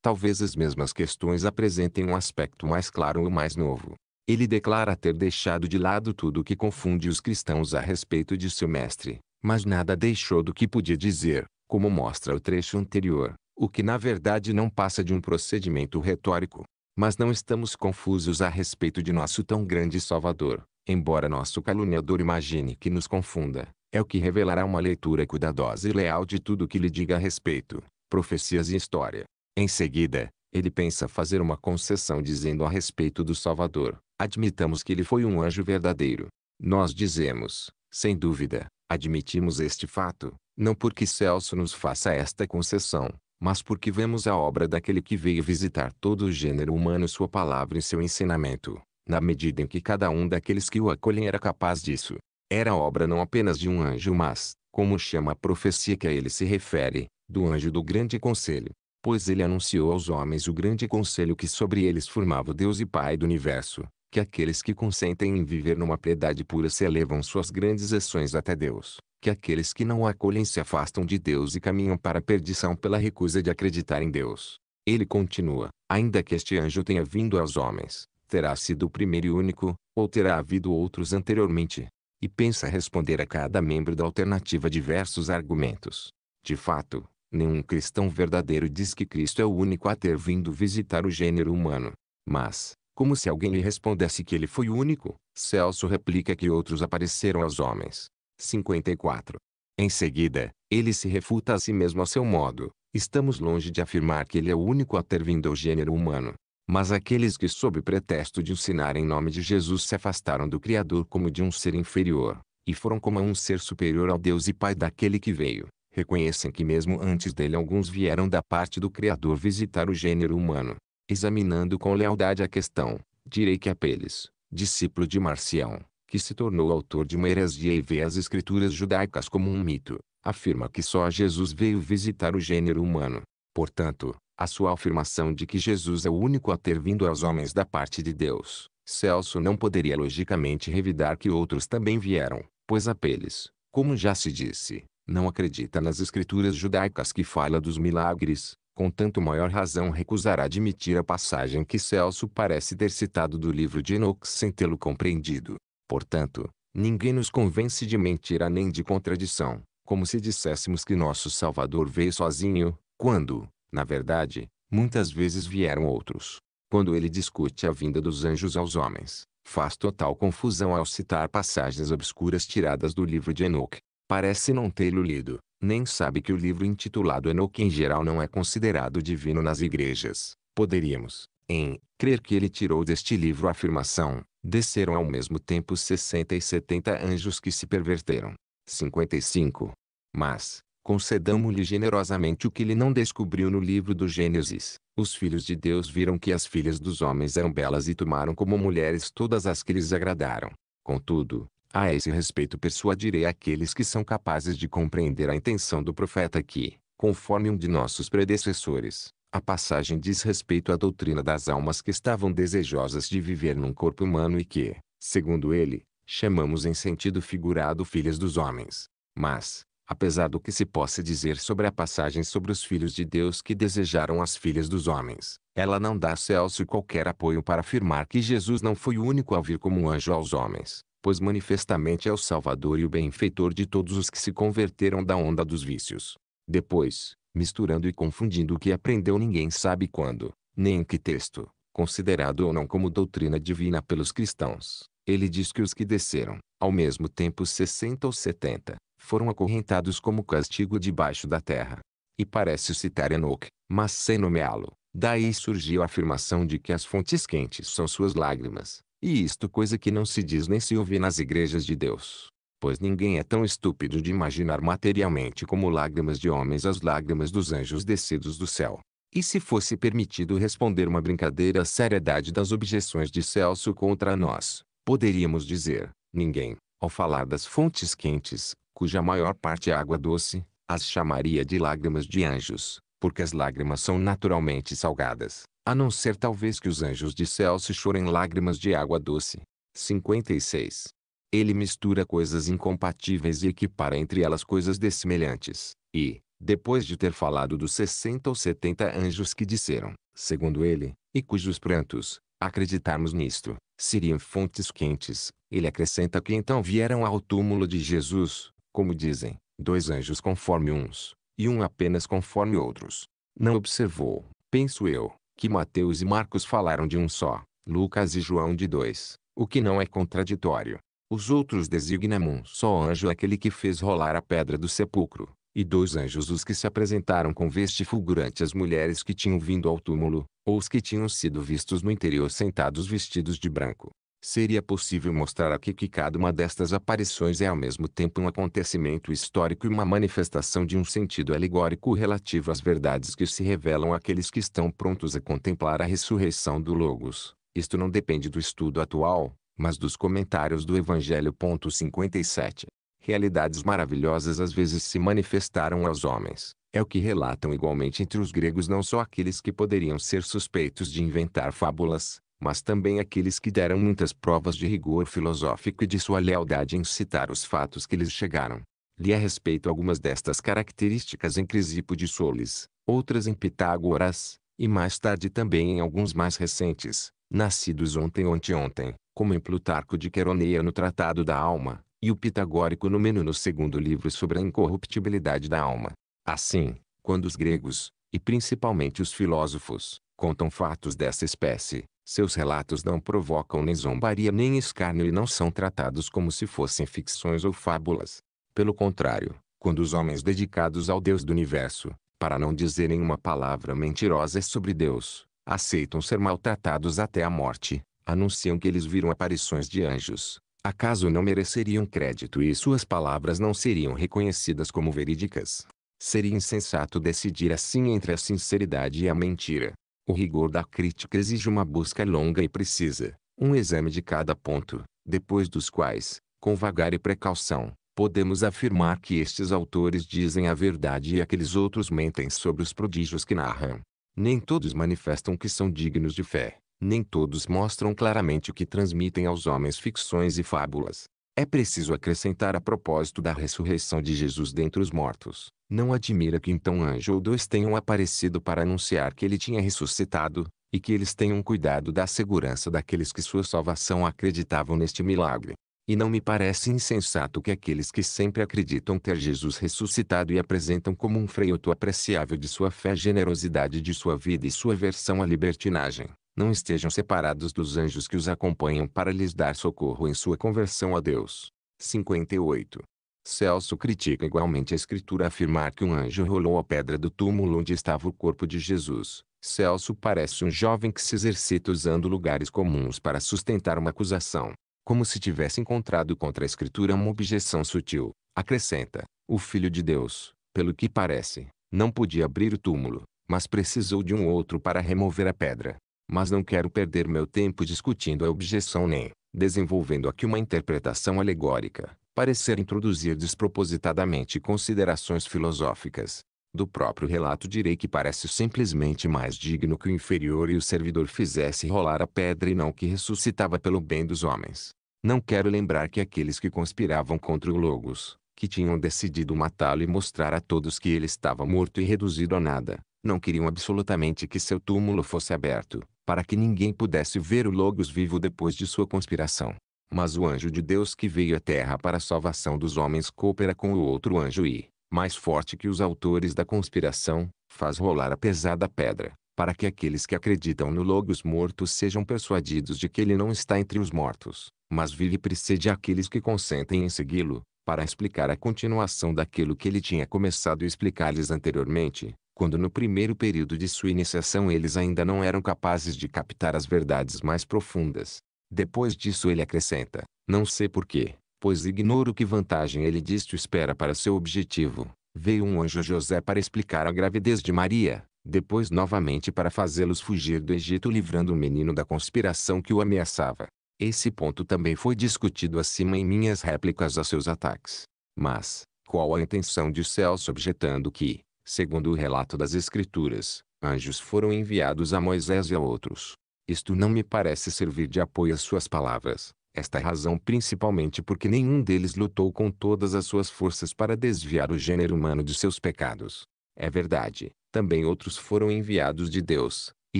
Talvez as mesmas questões apresentem um aspecto mais claro ou mais novo, ele declara ter deixado de lado tudo o que confunde os cristãos a respeito de seu mestre, mas nada deixou do que podia dizer, como mostra o trecho anterior, o que na verdade não passa de um procedimento retórico. Mas não estamos confusos a respeito de nosso tão grande Salvador, embora nosso caluniador imagine que nos confunda, é o que revelará uma leitura cuidadosa e leal de tudo o que lhe diga a respeito, profecias e história. Em seguida, ele pensa fazer uma concessão dizendo a respeito do Salvador, admitamos que ele foi um anjo verdadeiro. Nós dizemos, sem dúvida, admitimos este fato, não porque Celso nos faça esta concessão, mas porque vemos a obra daquele que veio visitar todo o gênero humano sua palavra e seu ensinamento, na medida em que cada um daqueles que o acolhem era capaz disso. Era obra não apenas de um anjo mas, como chama a profecia que a ele se refere, do anjo do grande conselho. Pois ele anunciou aos homens o grande conselho que sobre eles formava o Deus e Pai do universo, que aqueles que consentem em viver numa piedade pura se elevam suas grandes ações até Deus, que aqueles que não o acolhem se afastam de Deus e caminham para a perdição pela recusa de acreditar em Deus. Ele continua, ainda que este anjo tenha vindo aos homens, terá sido o primeiro e único, ou terá havido outros anteriormente. E pensa responder a cada membro da alternativa diversos argumentos. De fato, nenhum cristão verdadeiro diz que Cristo é o único a ter vindo visitar o gênero humano. Mas, como se alguém lhe respondesse que ele foi o único, Celso replica que outros apareceram aos homens. 54. Em seguida, ele se refuta a si mesmo a seu modo. Estamos longe de afirmar que ele é o único a ter vindo ao gênero humano. Mas aqueles que sob pretexto de ensinar em nome de Jesus se afastaram do Criador como de um ser inferior, e foram como a um ser superior ao Deus e Pai daquele que veio, reconhecem que mesmo antes dele alguns vieram da parte do Criador visitar o gênero humano. Examinando com lealdade a questão, direi que Apeles, discípulo de Marcião, que se tornou autor de uma heresia e vê as escrituras judaicas como um mito, afirma que só Jesus veio visitar o gênero humano. Portanto, a sua afirmação de que Jesus é o único a ter vindo aos homens da parte de Deus, Celso não poderia logicamente revidar que outros também vieram, pois Apeles, como já se disse, não acredita nas escrituras judaicas que fala dos milagres, com tanto maior razão recusará admitir a passagem que Celso parece ter citado do livro de Enoch sem tê-lo compreendido. Portanto, ninguém nos convence de mentira nem de contradição, como se disséssemos que nosso Salvador veio sozinho, quando, na verdade, muitas vezes vieram outros. Quando ele discute a vinda dos anjos aos homens, faz total confusão ao citar passagens obscuras tiradas do livro de Enoch parece não tê-lo lido, nem sabe que o livro intitulado Enoque em geral não é considerado divino nas igrejas. Poderíamos, em, crer que ele tirou deste livro a afirmação, desceram ao mesmo tempo 60 e 70 anjos que se perverteram. 55. Mas, concedamos-lhe generosamente o que ele não descobriu no livro do Gênesis. Os filhos de Deus viram que as filhas dos homens eram belas e tomaram como mulheres todas as que lhes agradaram. Contudo, a esse respeito persuadirei aqueles que são capazes de compreender a intenção do profeta que, conforme um de nossos predecessores, a passagem diz respeito à doutrina das almas que estavam desejosas de viver num corpo humano e que, segundo ele, chamamos em sentido figurado filhas dos homens. Mas, apesar do que se possa dizer sobre a passagem sobre os filhos de Deus que desejaram as filhas dos homens, ela não dá a Celso qualquer apoio para afirmar que Jesus não foi o único a vir como um anjo aos homens, pois manifestamente é o Salvador e o benfeitor de todos os que se converteram da onda dos vícios. Depois, misturando e confundindo o que aprendeu ninguém sabe quando, nem em que texto, considerado ou não como doutrina divina pelos cristãos, ele diz que os que desceram, ao mesmo tempo 60 ou 70, foram acorrentados como castigo debaixo da terra. E parece citar Enoque, mas sem nomeá-lo. Daí surgiu a afirmação de que as fontes quentes são suas lágrimas, e isto coisa que não se diz nem se ouve nas igrejas de Deus. Pois ninguém é tão estúpido de imaginar materialmente como lágrimas de homens as lágrimas dos anjos descidos do céu. E se fosse permitido responder uma brincadeira à seriedade das objeções de Celso contra nós, poderíamos dizer, ninguém, ao falar das fontes quentes, cuja maior parte é água doce, as chamaria de lágrimas de anjos, porque as lágrimas são naturalmente salgadas. A não ser talvez que os anjos de céu se chorem lágrimas de água doce. 56. Ele mistura coisas incompatíveis e equipara entre elas coisas dessemelhantes. E, depois de ter falado dos 60 ou 70 anjos que disseram, segundo ele, e cujos prantos, acreditarmos nisto, seriam fontes quentes, ele acrescenta que então vieram ao túmulo de Jesus, como dizem, dois anjos conforme uns, e um apenas conforme outros. Não observou, penso eu, que Mateus e Marcos falaram de um só, Lucas e João de dois, o que não é contraditório. Os outros designam um só anjo aquele que fez rolar a pedra do sepulcro, e dois anjos os que se apresentaram com veste fulgurante às mulheres que tinham vindo ao túmulo, ou os que tinham sido vistos no interior sentados vestidos de branco. Seria possível mostrar aqui que cada uma destas aparições é ao mesmo tempo um acontecimento histórico e uma manifestação de um sentido alegórico relativo às verdades que se revelam àqueles que estão prontos a contemplar a ressurreição do Logos. Isto não depende do estudo atual, mas dos comentários do Evangelho. 57. Realidades maravilhosas às vezes se manifestaram aos homens. É o que relatam igualmente entre os gregos não só aqueles que poderiam ser suspeitos de inventar fábulas, mas também aqueles que deram muitas provas de rigor filosófico e de sua lealdade em citar os fatos que lhes chegaram. Li a respeito algumas destas características em Crisipo de Solis, outras em Pitágoras, e mais tarde também em alguns mais recentes, nascidos ontem ou anteontem, como em Plutarco de Queroneia no Tratado da Alma, e o Pitagórico no Meno no segundo livro sobre a incorruptibilidade da alma. Assim, quando os gregos, e principalmente os filósofos, contam fatos dessa espécie, seus relatos não provocam nem zombaria nem escárnio e não são tratados como se fossem ficções ou fábulas. Pelo contrário, quando os homens dedicados ao Deus do universo, para não dizerem uma palavra mentirosa sobre Deus, aceitam ser maltratados até a morte, anunciam que eles viram aparições de anjos. Acaso não mereceriam crédito e suas palavras não seriam reconhecidas como verídicas? Seria insensato decidir assim entre a sinceridade e a mentira. O rigor da crítica exige uma busca longa e precisa, um exame de cada ponto, depois dos quais, com vagar e precaução, podemos afirmar que estes autores dizem a verdade e aqueles outros mentem sobre os prodígios que narram. Nem todos manifestam que são dignos de fé, nem todos mostram claramente o que transmitem aos homens ficções e fábulas. É preciso acrescentar a propósito da ressurreição de Jesus dentre os mortos. Não admira que então um anjo ou dois tenham aparecido para anunciar que ele tinha ressuscitado, e que eles tenham cuidado da segurança daqueles que sua salvação acreditavam neste milagre. E não me parece insensato que aqueles que sempre acreditam ter Jesus ressuscitado e apresentam como um freio apreciável de sua fé a generosidade de sua vida e sua versão à libertinagem, não estejam separados dos anjos que os acompanham para lhes dar socorro em sua conversão a Deus. 58. Celso critica igualmente a escritura afirmar que um anjo rolou a pedra do túmulo onde estava o corpo de Jesus. Celso parece um jovem que se exercita usando lugares comuns para sustentar uma acusação, como se tivesse encontrado contra a escritura uma objeção sutil. Acrescenta: o filho de Deus, pelo que parece, não podia abrir o túmulo, mas precisou de um outro para remover a pedra. Mas não quero perder meu tempo discutindo a objeção nem, desenvolvendo aqui uma interpretação alegórica, parecer introduzir despropositadamente considerações filosóficas. Do próprio relato direi que parece simplesmente mais digno que o inferior e o servidor fizesse rolar a pedra e não que ressuscitava pelo bem dos homens. Não quero lembrar que aqueles que conspiravam contra o Logos, que tinham decidido matá-lo e mostrar a todos que ele estava morto e reduzido a nada, não queriam absolutamente que seu túmulo fosse aberto, para que ninguém pudesse ver o Logos vivo depois de sua conspiração. Mas o anjo de Deus que veio à terra para a salvação dos homens coopera com o outro anjo e, mais forte que os autores da conspiração, faz rolar a pesada pedra, para que aqueles que acreditam no Logos morto sejam persuadidos de que ele não está entre os mortos, mas vive e precede aqueles que consentem em segui-lo, para explicar a continuação daquilo que ele tinha começado a explicar-lhes anteriormente, quando no primeiro período de sua iniciação eles ainda não eram capazes de captar as verdades mais profundas. Depois disso ele acrescenta, não sei porquê, pois ignoro que vantagem ele disto espera para seu objetivo. Veio um anjo a José para explicar a gravidez de Maria, depois novamente para fazê-los fugir do Egito livrando o menino da conspiração que o ameaçava. Esse ponto também foi discutido acima em minhas réplicas a seus ataques. Mas, qual a intenção de Celso objetando que, Segundo o relato das Escrituras, anjos foram enviados a Moisés e a outros. Isto não me parece servir de apoio às suas palavras, esta é razão principalmente porque nenhum deles lutou com todas as suas forças para desviar o gênero humano de seus pecados. É verdade, também outros foram enviados de Deus, e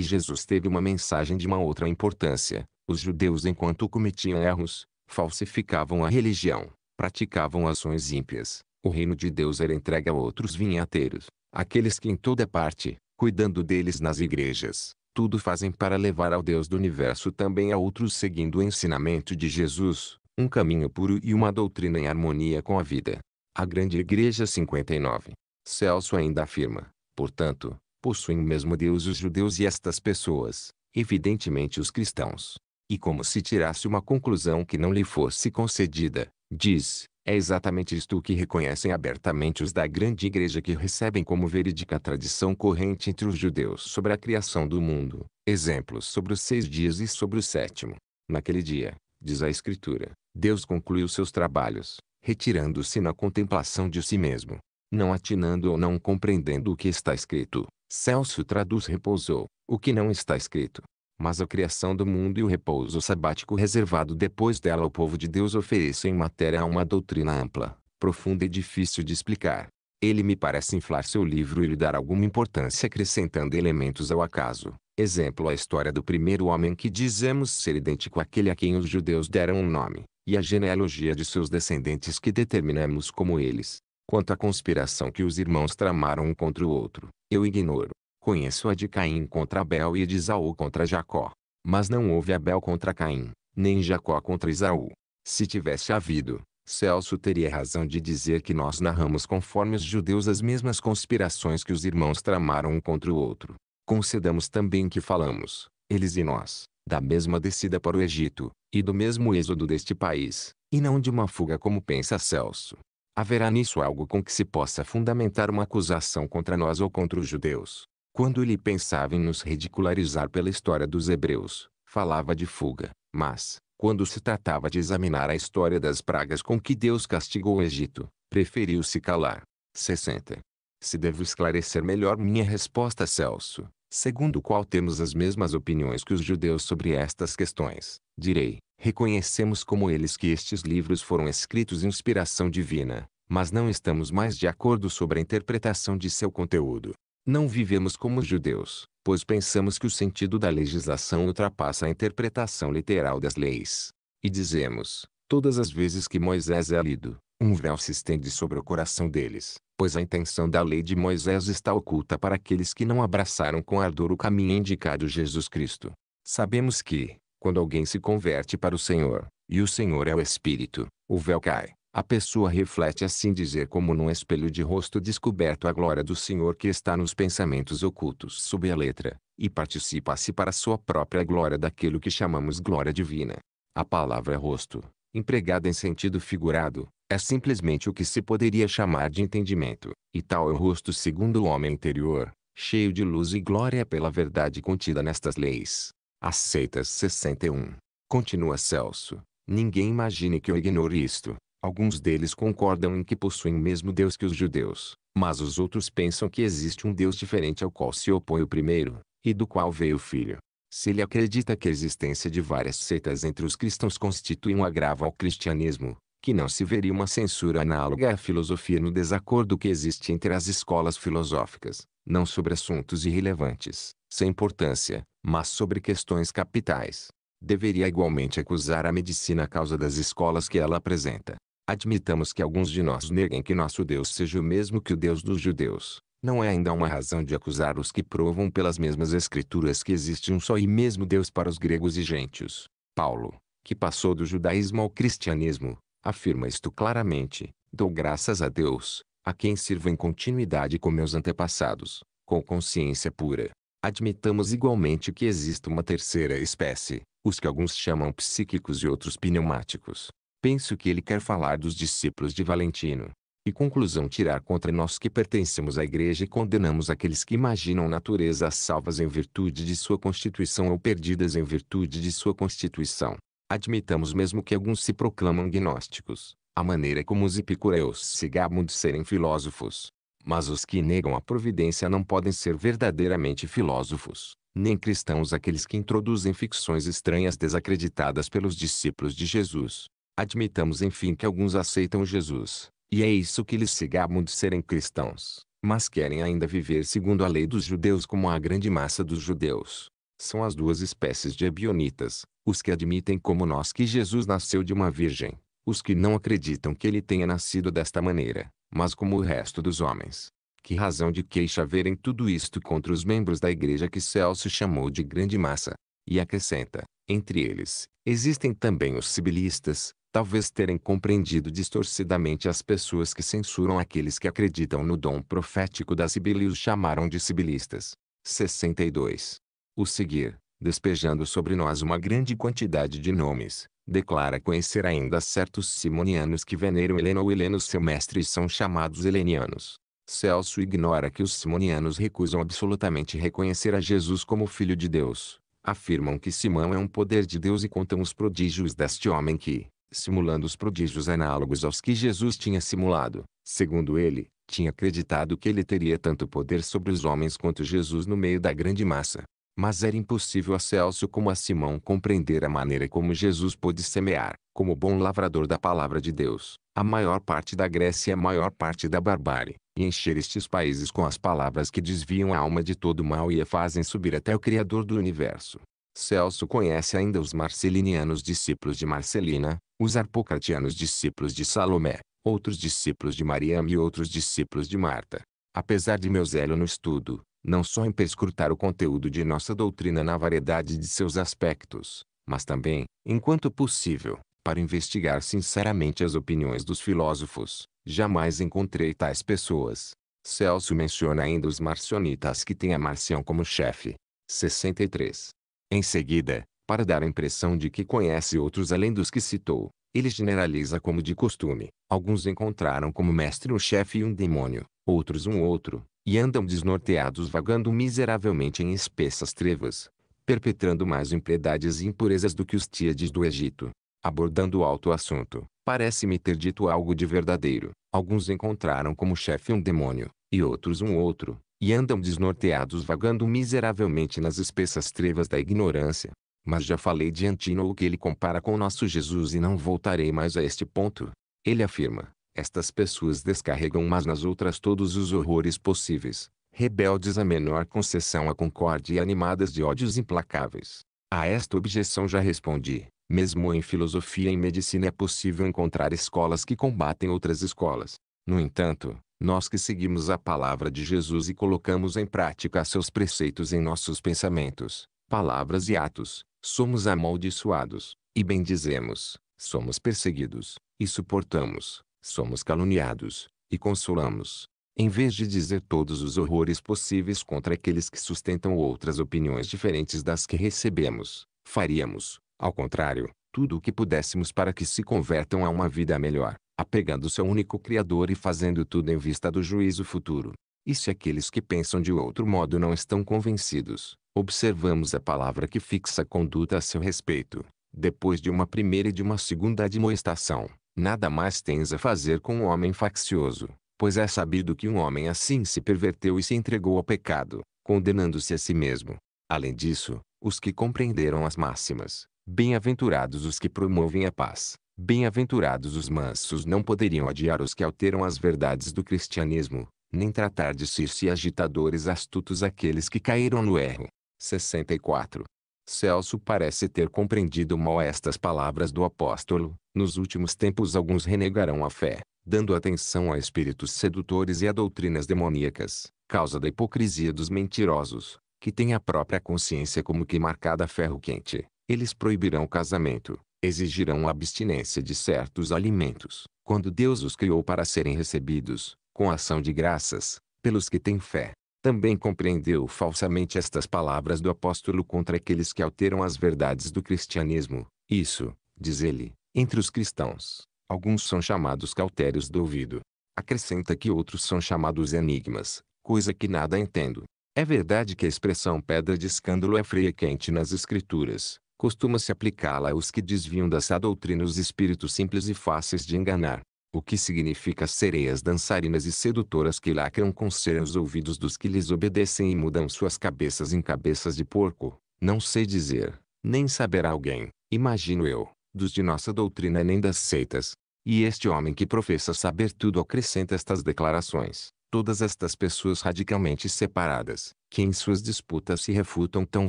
Jesus teve uma mensagem de uma outra importância. Os judeus enquanto cometiam erros, falsificavam a religião, praticavam ações ímpias, o reino de Deus era entregue a outros vinhateiros, aqueles que em toda parte, cuidando deles nas igrejas, tudo fazem para levar ao Deus do universo também a outros seguindo o ensinamento de Jesus, um caminho puro e uma doutrina em harmonia com a vida. A grande igreja 59. Celso ainda afirma, portanto, possuem o mesmo Deus os judeus e estas pessoas, evidentemente os cristãos. E como se tirasse uma conclusão que não lhe fosse concedida, diz, é exatamente isto o que reconhecem abertamente os da grande igreja que recebem como verídica a tradição corrente entre os judeus sobre a criação do mundo, exemplos sobre os seis dias e sobre o sétimo. Naquele dia, diz a Escritura, Deus concluiu seus trabalhos, retirando-se na contemplação de si mesmo, não atinando ou não compreendendo o que está escrito. Celso traduz repousou, o que não está escrito, mas a criação do mundo e o repouso sabático reservado depois dela ao povo de Deus oferecem matéria a uma doutrina ampla, profunda e difícil de explicar. Ele me parece inflar seu livro e lhe dar alguma importância acrescentando elementos ao acaso. Exemplo a história do primeiro homem que dizemos ser idêntico àquele a quem os judeus deram um nome, e a genealogia de seus descendentes que determinamos como eles. Quanto à conspiração que os irmãos tramaram um contra o outro, eu ignoro. Conheço a de Caim contra Abel e de Isaú contra Jacó. Mas não houve Abel contra Caim, nem Jacó contra Isaú. Se tivesse havido, Celso teria razão de dizer que nós narramos conforme os judeus as mesmas conspirações que os irmãos tramaram um contra o outro. Concedamos também que falamos, eles e nós, da mesma descida para o Egito, e do mesmo êxodo deste país, e não de uma fuga como pensa Celso. Haverá nisso algo com que se possa fundamentar uma acusação contra nós ou contra os judeus. Quando ele pensava em nos ridicularizar pela história dos hebreus, falava de fuga, mas, quando se tratava de examinar a história das pragas com que Deus castigou o Egito, preferiu se calar. 60. Se devo esclarecer melhor minha resposta, Celso, segundo o qual temos as mesmas opiniões que os judeus sobre estas questões, direi: reconhecemos como eles que estes livros foram escritos em inspiração divina, mas não estamos mais de acordo sobre a interpretação de seu conteúdo. Não vivemos como os judeus, pois pensamos que o sentido da legislação ultrapassa a interpretação literal das leis. E dizemos, todas as vezes que Moisés é lido, um véu se estende sobre o coração deles, pois a intenção da lei de Moisés está oculta para aqueles que não abraçaram com ardor o caminho indicado Jesus Cristo. Sabemos que, quando alguém se converte para o Senhor, e o Senhor é o Espírito, o véu cai. A pessoa reflete assim dizer como num espelho de rosto descoberto a glória do Senhor que está nos pensamentos ocultos sob a letra, e participa-se para sua própria glória daquilo que chamamos glória divina. A palavra rosto, empregada em sentido figurado, é simplesmente o que se poderia chamar de entendimento, e tal é o rosto segundo o homem interior, cheio de luz e glória pela verdade contida nestas leis. Aceitas 61. Continua Celso. Ninguém imagine que eu ignore isto. Alguns deles concordam em que possuem o mesmo Deus que os judeus, mas os outros pensam que existe um Deus diferente ao qual se opõe o primeiro, e do qual veio o filho. Se ele acredita que a existência de várias seitas entre os cristãos constitui um agravo ao cristianismo, que não se veria uma censura análoga à filosofia no desacordo que existe entre as escolas filosóficas, não sobre assuntos irrelevantes, sem importância, mas sobre questões capitais. Deveria igualmente acusar a medicina a causa das escolas que ela apresenta Admitamos que alguns de nós neguem que nosso Deus seja o mesmo que o Deus dos judeus. Não é ainda uma razão de acusar os que provam pelas mesmas escrituras que existe um só e mesmo Deus para os gregos e gentios. Paulo, que passou do judaísmo ao cristianismo, afirma isto claramente. Dou graças a Deus, a quem sirvo em continuidade com meus antepassados, com consciência pura. Admitamos igualmente que existe uma terceira espécie, os que alguns chamam psíquicos e outros pneumáticos. Penso que ele quer falar dos discípulos de Valentino. E conclusão tirar contra nós que pertencemos à igreja e condenamos aqueles que imaginam naturezas salvas em virtude de sua constituição ou perdidas em virtude de sua constituição. Admitamos mesmo que alguns se proclamam gnósticos, a maneira como os epicureus se gabam de serem filósofos. Mas os que negam a providência não podem ser verdadeiramente filósofos, nem cristãos aqueles que introduzem ficções estranhas desacreditadas pelos discípulos de Jesus. Admitamos enfim que alguns aceitam Jesus, e é isso que eles se gabam de serem cristãos, mas querem ainda viver segundo a lei dos judeus como a grande massa dos judeus. São as duas espécies de abionitas, os que admitem como nós que Jesus nasceu de uma virgem, os que não acreditam que ele tenha nascido desta maneira, mas como o resto dos homens. Que razão de queixa haver em tudo isto contra os membros da igreja que Celso chamou de grande massa? E acrescenta, entre eles, existem também os sibilistas, talvez terem compreendido distorcidamente as pessoas que censuram aqueles que acreditam no dom profético da Sibila e os chamaram de sibilistas. 62. O seguir, despejando sobre nós uma grande quantidade de nomes, declara conhecer ainda certos simonianos que veneram Helena ou Heleno seu mestre e são chamados helenianos. Celso ignora que os simonianos recusam absolutamente reconhecer a Jesus como Filho de Deus. Afirmam que Simão é um poder de Deus e contam os prodígios deste homem que, simulando os prodígios análogos aos que Jesus tinha simulado. Segundo ele, tinha acreditado que ele teria tanto poder sobre os homens quanto Jesus no meio da grande massa. Mas era impossível a Celso como a Simão compreender a maneira como Jesus pôde semear, como bom lavrador da palavra de Deus, a maior parte da Grécia e a maior parte da barbárie, e encher estes países com as palavras que desviam a alma de todo mal e a fazem subir até o Criador do universo. Celso conhece ainda os marcelinianos discípulos de Marcelina, os arpocratianos discípulos de Salomé, outros discípulos de Mariam e outros discípulos de Marta. Apesar de meu zelo no estudo, não só em perscrutar o conteúdo de nossa doutrina na variedade de seus aspectos, mas também, enquanto possível, para investigar sinceramente as opiniões dos filósofos, jamais encontrei tais pessoas. Celso menciona ainda os marcionitas que têm a Marcião como chefe. 63. Em seguida, para dar a impressão de que conhece outros além dos que citou, ele generaliza como de costume. Alguns encontraram como mestre um chefe e um demônio, outros um outro, e andam desnorteados vagando miseravelmente em espessas trevas, perpetrando mais impiedades e impurezas do que os tíades do Egito. Abordando alto o assunto, parece-me ter dito algo de verdadeiro. Alguns encontraram como chefe um demônio, e outros um outro, e andam desnorteados vagando miseravelmente nas espessas trevas da ignorância. Mas já falei de o que ele compara com o nosso Jesus e não voltarei mais a este ponto. Ele afirma, estas pessoas descarregam umas nas outras todos os horrores possíveis, rebeldes à menor concessão à concórdia e animadas de ódios implacáveis. A esta objeção já respondi. Mesmo em filosofia e medicina é possível encontrar escolas que combatem outras escolas. No entanto, nós que seguimos a palavra de Jesus e colocamos em prática seus preceitos em nossos pensamentos, palavras e atos, somos amaldiçoados, e bendizemos, somos perseguidos, e suportamos, somos caluniados, e consolamos. Em vez de dizer todos os horrores possíveis contra aqueles que sustentam outras opiniões diferentes das que recebemos, faríamos, ao contrário, tudo o que pudéssemos para que se convertam a uma vida melhor, apegando-se ao único Criador e fazendo tudo em vista do juízo futuro. E se é aqueles que pensam de outro modo não estão convencidos, observamos a palavra que fixa a conduta a seu respeito. Depois de uma primeira e de uma segunda admoestação, nada mais tens a fazer com um homem faccioso, pois é sabido que um homem assim se perverteu e se entregou ao pecado, condenando-se a si mesmo. Além disso, os que compreenderam as máximas, bem-aventurados os que promovem a paz, bem-aventurados os mansos não poderiam adiar os que alteram as verdades do cristianismo, nem tratar de ser-se agitadores astutos aqueles que caíram no erro. 64. Celso parece ter compreendido mal estas palavras do apóstolo. Nos últimos tempos alguns renegarão a fé, dando atenção a espíritos sedutores e a doutrinas demoníacas, causa da hipocrisia dos mentirosos, que têm a própria consciência como que marcada a ferro quente. Eles proibirão o casamento, exigirão a abstinência de certos alimentos, quando Deus os criou para serem recebidos, com ação de graças, pelos que têm fé. Também compreendeu falsamente estas palavras do apóstolo contra aqueles que alteram as verdades do cristianismo. Isso, diz ele, entre os cristãos, alguns são chamados cautérios do ouvido. Acrescenta que outros são chamados enigmas, coisa que nada entendo. É verdade que a expressão pedra de escândalo é freia quente nas escrituras. Costuma-se aplicá-la aos que desviam dessa doutrina os espíritos simples e fáceis de enganar o que significa sereias dançarinas e sedutoras que lacram com cera os ouvidos dos que lhes obedecem e mudam suas cabeças em cabeças de porco, não sei dizer, nem saberá alguém, imagino eu, dos de nossa doutrina nem das seitas. E este homem que professa saber tudo acrescenta estas declarações. Todas estas pessoas radicalmente separadas, que em suas disputas se refutam tão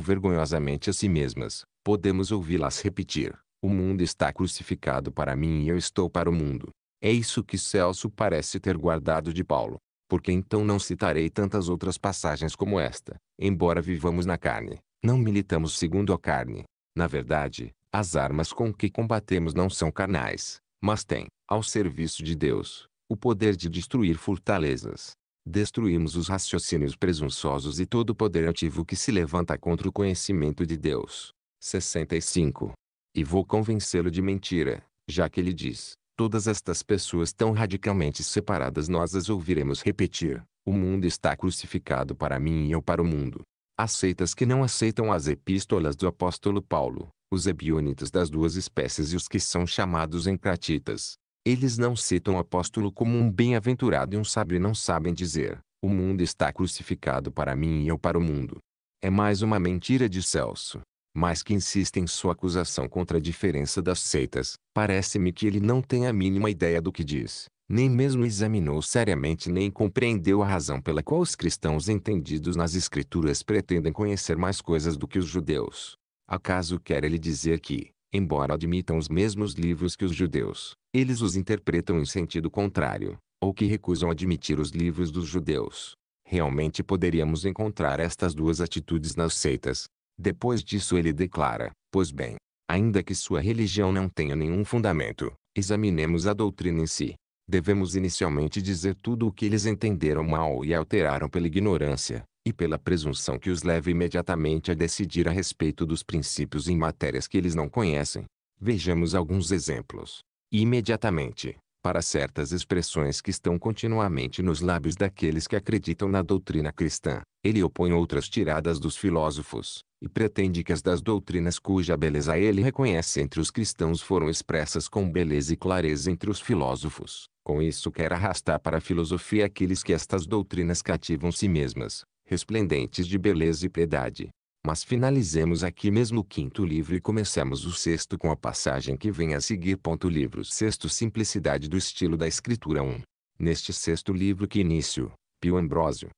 vergonhosamente a si mesmas, podemos ouvi-las repetir: O mundo está crucificado para mim e eu estou para o mundo. É isso que Celso parece ter guardado de Paulo, porque então não citarei tantas outras passagens como esta. Embora vivamos na carne, não militamos segundo a carne. Na verdade, as armas com que combatemos não são carnais, mas têm, ao serviço de Deus, o poder de destruir fortalezas. Destruímos os raciocínios presunçosos e todo o poder ativo que se levanta contra o conhecimento de Deus. 65. E vou convencê-lo de mentira, já que ele diz: Todas estas pessoas tão radicalmente separadas nós as ouviremos repetir: O mundo está crucificado para mim e eu para o mundo. As seitas que não aceitam as epístolas do apóstolo Paulo, os ebionitas das duas espécies e os que são chamados encratitas. Eles não citam o apóstolo como um bem-aventurado e um sábio e não sabem dizer: O mundo está crucificado para mim e eu para o mundo. É mais uma mentira de Celso mas que insiste em sua acusação contra a diferença das seitas, parece-me que ele não tem a mínima ideia do que diz, nem mesmo examinou seriamente nem compreendeu a razão pela qual os cristãos entendidos nas escrituras pretendem conhecer mais coisas do que os judeus. Acaso quer ele dizer que, embora admitam os mesmos livros que os judeus, eles os interpretam em sentido contrário, ou que recusam admitir os livros dos judeus? Realmente poderíamos encontrar estas duas atitudes nas seitas, depois disso ele declara, pois bem, ainda que sua religião não tenha nenhum fundamento, examinemos a doutrina em si. Devemos inicialmente dizer tudo o que eles entenderam mal e alteraram pela ignorância, e pela presunção que os leva imediatamente a decidir a respeito dos princípios em matérias que eles não conhecem. Vejamos alguns exemplos. Imediatamente, para certas expressões que estão continuamente nos lábios daqueles que acreditam na doutrina cristã. Ele opõe outras tiradas dos filósofos, e pretende que as das doutrinas cuja beleza ele reconhece entre os cristãos foram expressas com beleza e clareza entre os filósofos. Com isso quer arrastar para a filosofia aqueles que estas doutrinas cativam si mesmas, resplendentes de beleza e piedade, mas finalizemos aqui mesmo o quinto livro e começamos o sexto com a passagem que vem a seguir. Ponto livro sexto Simplicidade do estilo da escritura 1. Neste sexto livro que início, Pio Ambrósio,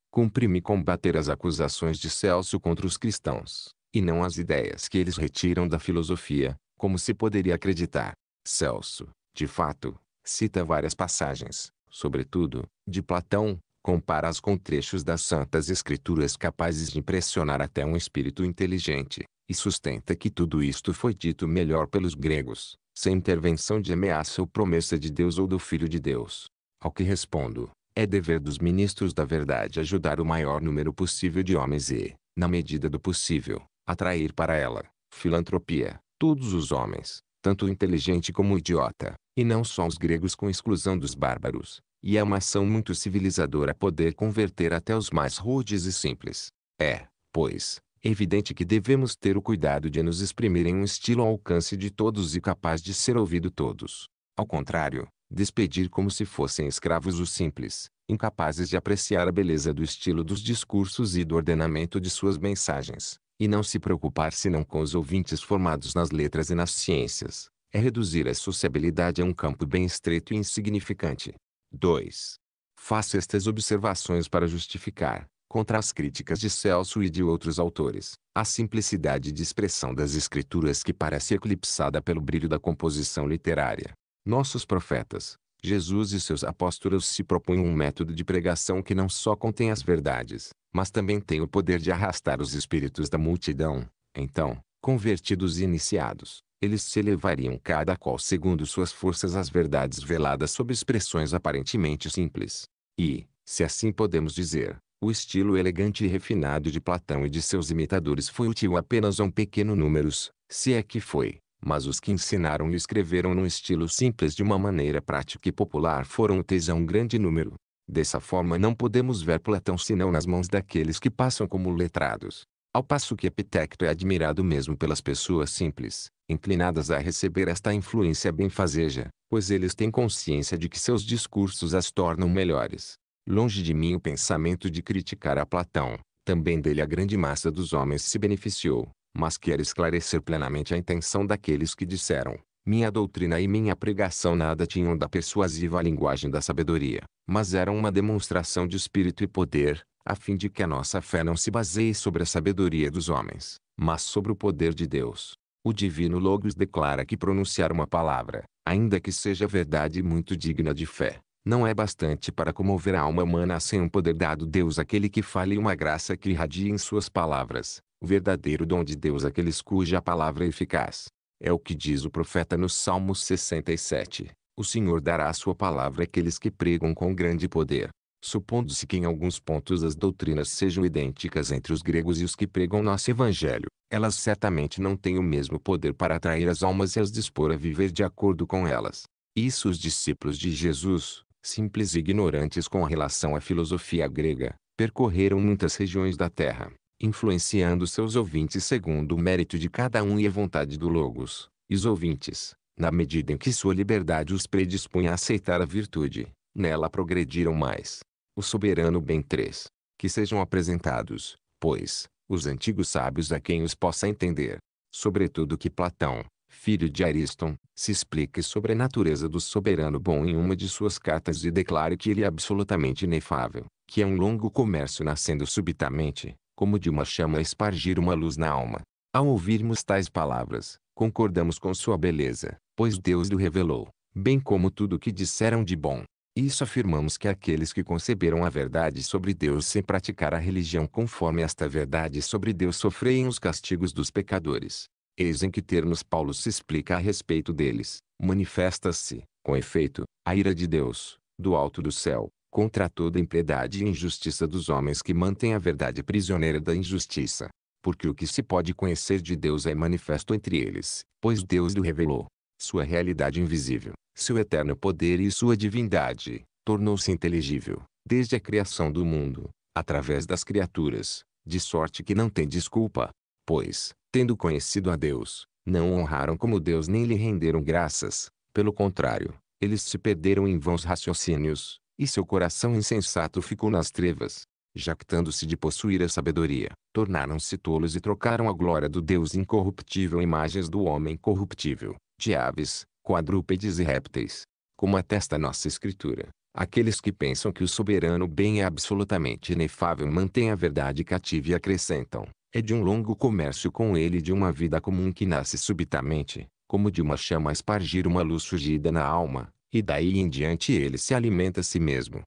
me combater as acusações de Celso contra os cristãos, e não as ideias que eles retiram da filosofia, como se poderia acreditar. Celso, de fato, cita várias passagens, sobretudo, de Platão, compara-as com trechos das Santas Escrituras capazes de impressionar até um espírito inteligente, e sustenta que tudo isto foi dito melhor pelos gregos, sem intervenção de ameaça ou promessa de Deus ou do Filho de Deus. Ao que respondo, é dever dos ministros da verdade ajudar o maior número possível de homens e, na medida do possível, atrair para ela, filantropia, todos os homens, tanto inteligente como idiota, e não só os gregos com exclusão dos bárbaros, e é uma ação muito civilizadora poder converter até os mais rudes e simples. É, pois, evidente que devemos ter o cuidado de nos exprimir em um estilo ao alcance de todos e capaz de ser ouvido todos. Ao contrário, despedir como se fossem escravos os simples, incapazes de apreciar a beleza do estilo dos discursos e do ordenamento de suas mensagens, e não se preocupar senão com os ouvintes formados nas letras e nas ciências, é reduzir a sociabilidade a um campo bem estreito e insignificante, 2. Faço estas observações para justificar, contra as críticas de Celso e de outros autores, a simplicidade de expressão das escrituras que parece eclipsada pelo brilho da composição literária. Nossos profetas, Jesus e seus apóstolos se propõem um método de pregação que não só contém as verdades, mas também tem o poder de arrastar os espíritos da multidão, então, convertidos e iniciados, eles se elevariam cada qual segundo suas forças às verdades veladas sob expressões aparentemente simples. E, se assim podemos dizer, o estilo elegante e refinado de Platão e de seus imitadores foi útil apenas a um pequeno número, se é que foi, mas os que ensinaram e escreveram num estilo simples de uma maneira prática e popular foram úteis a um grande número. Dessa forma não podemos ver Platão senão nas mãos daqueles que passam como letrados. Ao passo que Epicteto é admirado mesmo pelas pessoas simples, inclinadas a receber esta influência benfazeja, pois eles têm consciência de que seus discursos as tornam melhores. Longe de mim o pensamento de criticar a Platão, também dele a grande massa dos homens se beneficiou, mas quero esclarecer plenamente a intenção daqueles que disseram: minha doutrina e minha pregação nada tinham da persuasiva linguagem da sabedoria, mas eram uma demonstração de espírito e poder, a fim de que a nossa fé não se baseie sobre a sabedoria dos homens, mas sobre o poder de Deus. O divino Logos declara que pronunciar uma palavra, ainda que seja verdade muito digna de fé, não é bastante para comover a alma humana sem um poder dado Deus àquele que fale uma graça que irradie em suas palavras, o verdadeiro dom de Deus àqueles cuja palavra é eficaz. É o que diz o profeta no Salmo 67. O Senhor dará a sua palavra àqueles que pregam com grande poder, supondo-se que em alguns pontos as doutrinas sejam idênticas entre os gregos e os que pregam nosso evangelho, elas certamente não têm o mesmo poder para atrair as almas e as dispor a viver de acordo com elas. Isso os discípulos de Jesus, simples e ignorantes com relação à filosofia grega, percorreram muitas regiões da terra, influenciando seus ouvintes segundo o mérito de cada um e a vontade do Logos, e os ouvintes, na medida em que sua liberdade os predispunha a aceitar a virtude, nela progrediram mais o soberano bem três, que sejam apresentados, pois, os antigos sábios a quem os possa entender, sobretudo que Platão, filho de Ariston, se explique sobre a natureza do soberano bom em uma de suas cartas e declare que ele é absolutamente inefável, que é um longo comércio nascendo subitamente, como de uma chama a espargir uma luz na alma. Ao ouvirmos tais palavras, concordamos com sua beleza, pois Deus lhe revelou, bem como tudo o que disseram de bom, isso afirmamos que aqueles que conceberam a verdade sobre Deus sem praticar a religião conforme esta verdade sobre Deus sofrem os castigos dos pecadores. Eis em que termos Paulo se explica a respeito deles. Manifesta-se, com efeito, a ira de Deus, do alto do céu, contra toda impiedade e injustiça dos homens que mantêm a verdade prisioneira da injustiça. Porque o que se pode conhecer de Deus é manifesto entre eles, pois Deus lhe revelou sua realidade invisível, seu eterno poder e sua divindade, tornou-se inteligível, desde a criação do mundo, através das criaturas, de sorte que não tem desculpa. Pois, tendo conhecido a Deus, não honraram como Deus nem lhe renderam graças, pelo contrário, eles se perderam em vãos raciocínios, e seu coração insensato ficou nas trevas. Jactando-se de possuir a sabedoria, tornaram-se tolos e trocaram a glória do Deus incorruptível imagens do homem corruptível, de aves, quadrúpedes e répteis. Como atesta nossa escritura, aqueles que pensam que o soberano bem é absolutamente inefável mantêm a verdade cativa e acrescentam, é de um longo comércio com ele de uma vida comum que nasce subitamente, como de uma chama a espargir uma luz surgida na alma, e daí em diante ele se alimenta a si mesmo.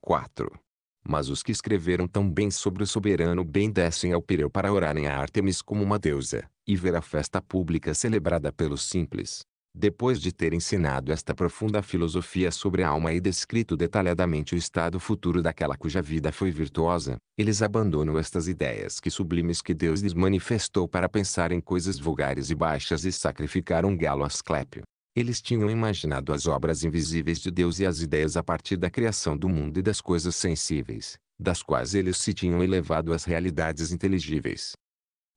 4. Mas os que escreveram tão bem sobre o soberano bem descem ao Pireu para orarem a Artemis como uma deusa, e ver a festa pública celebrada pelos simples, depois de ter ensinado esta profunda filosofia sobre a alma e descrito detalhadamente o estado futuro daquela cuja vida foi virtuosa, eles abandonam estas ideias que sublimes que Deus lhes manifestou para pensar em coisas vulgares e baixas e sacrificar um galo a Asclépio. Eles tinham imaginado as obras invisíveis de Deus e as ideias a partir da criação do mundo e das coisas sensíveis, das quais eles se tinham elevado às realidades inteligíveis.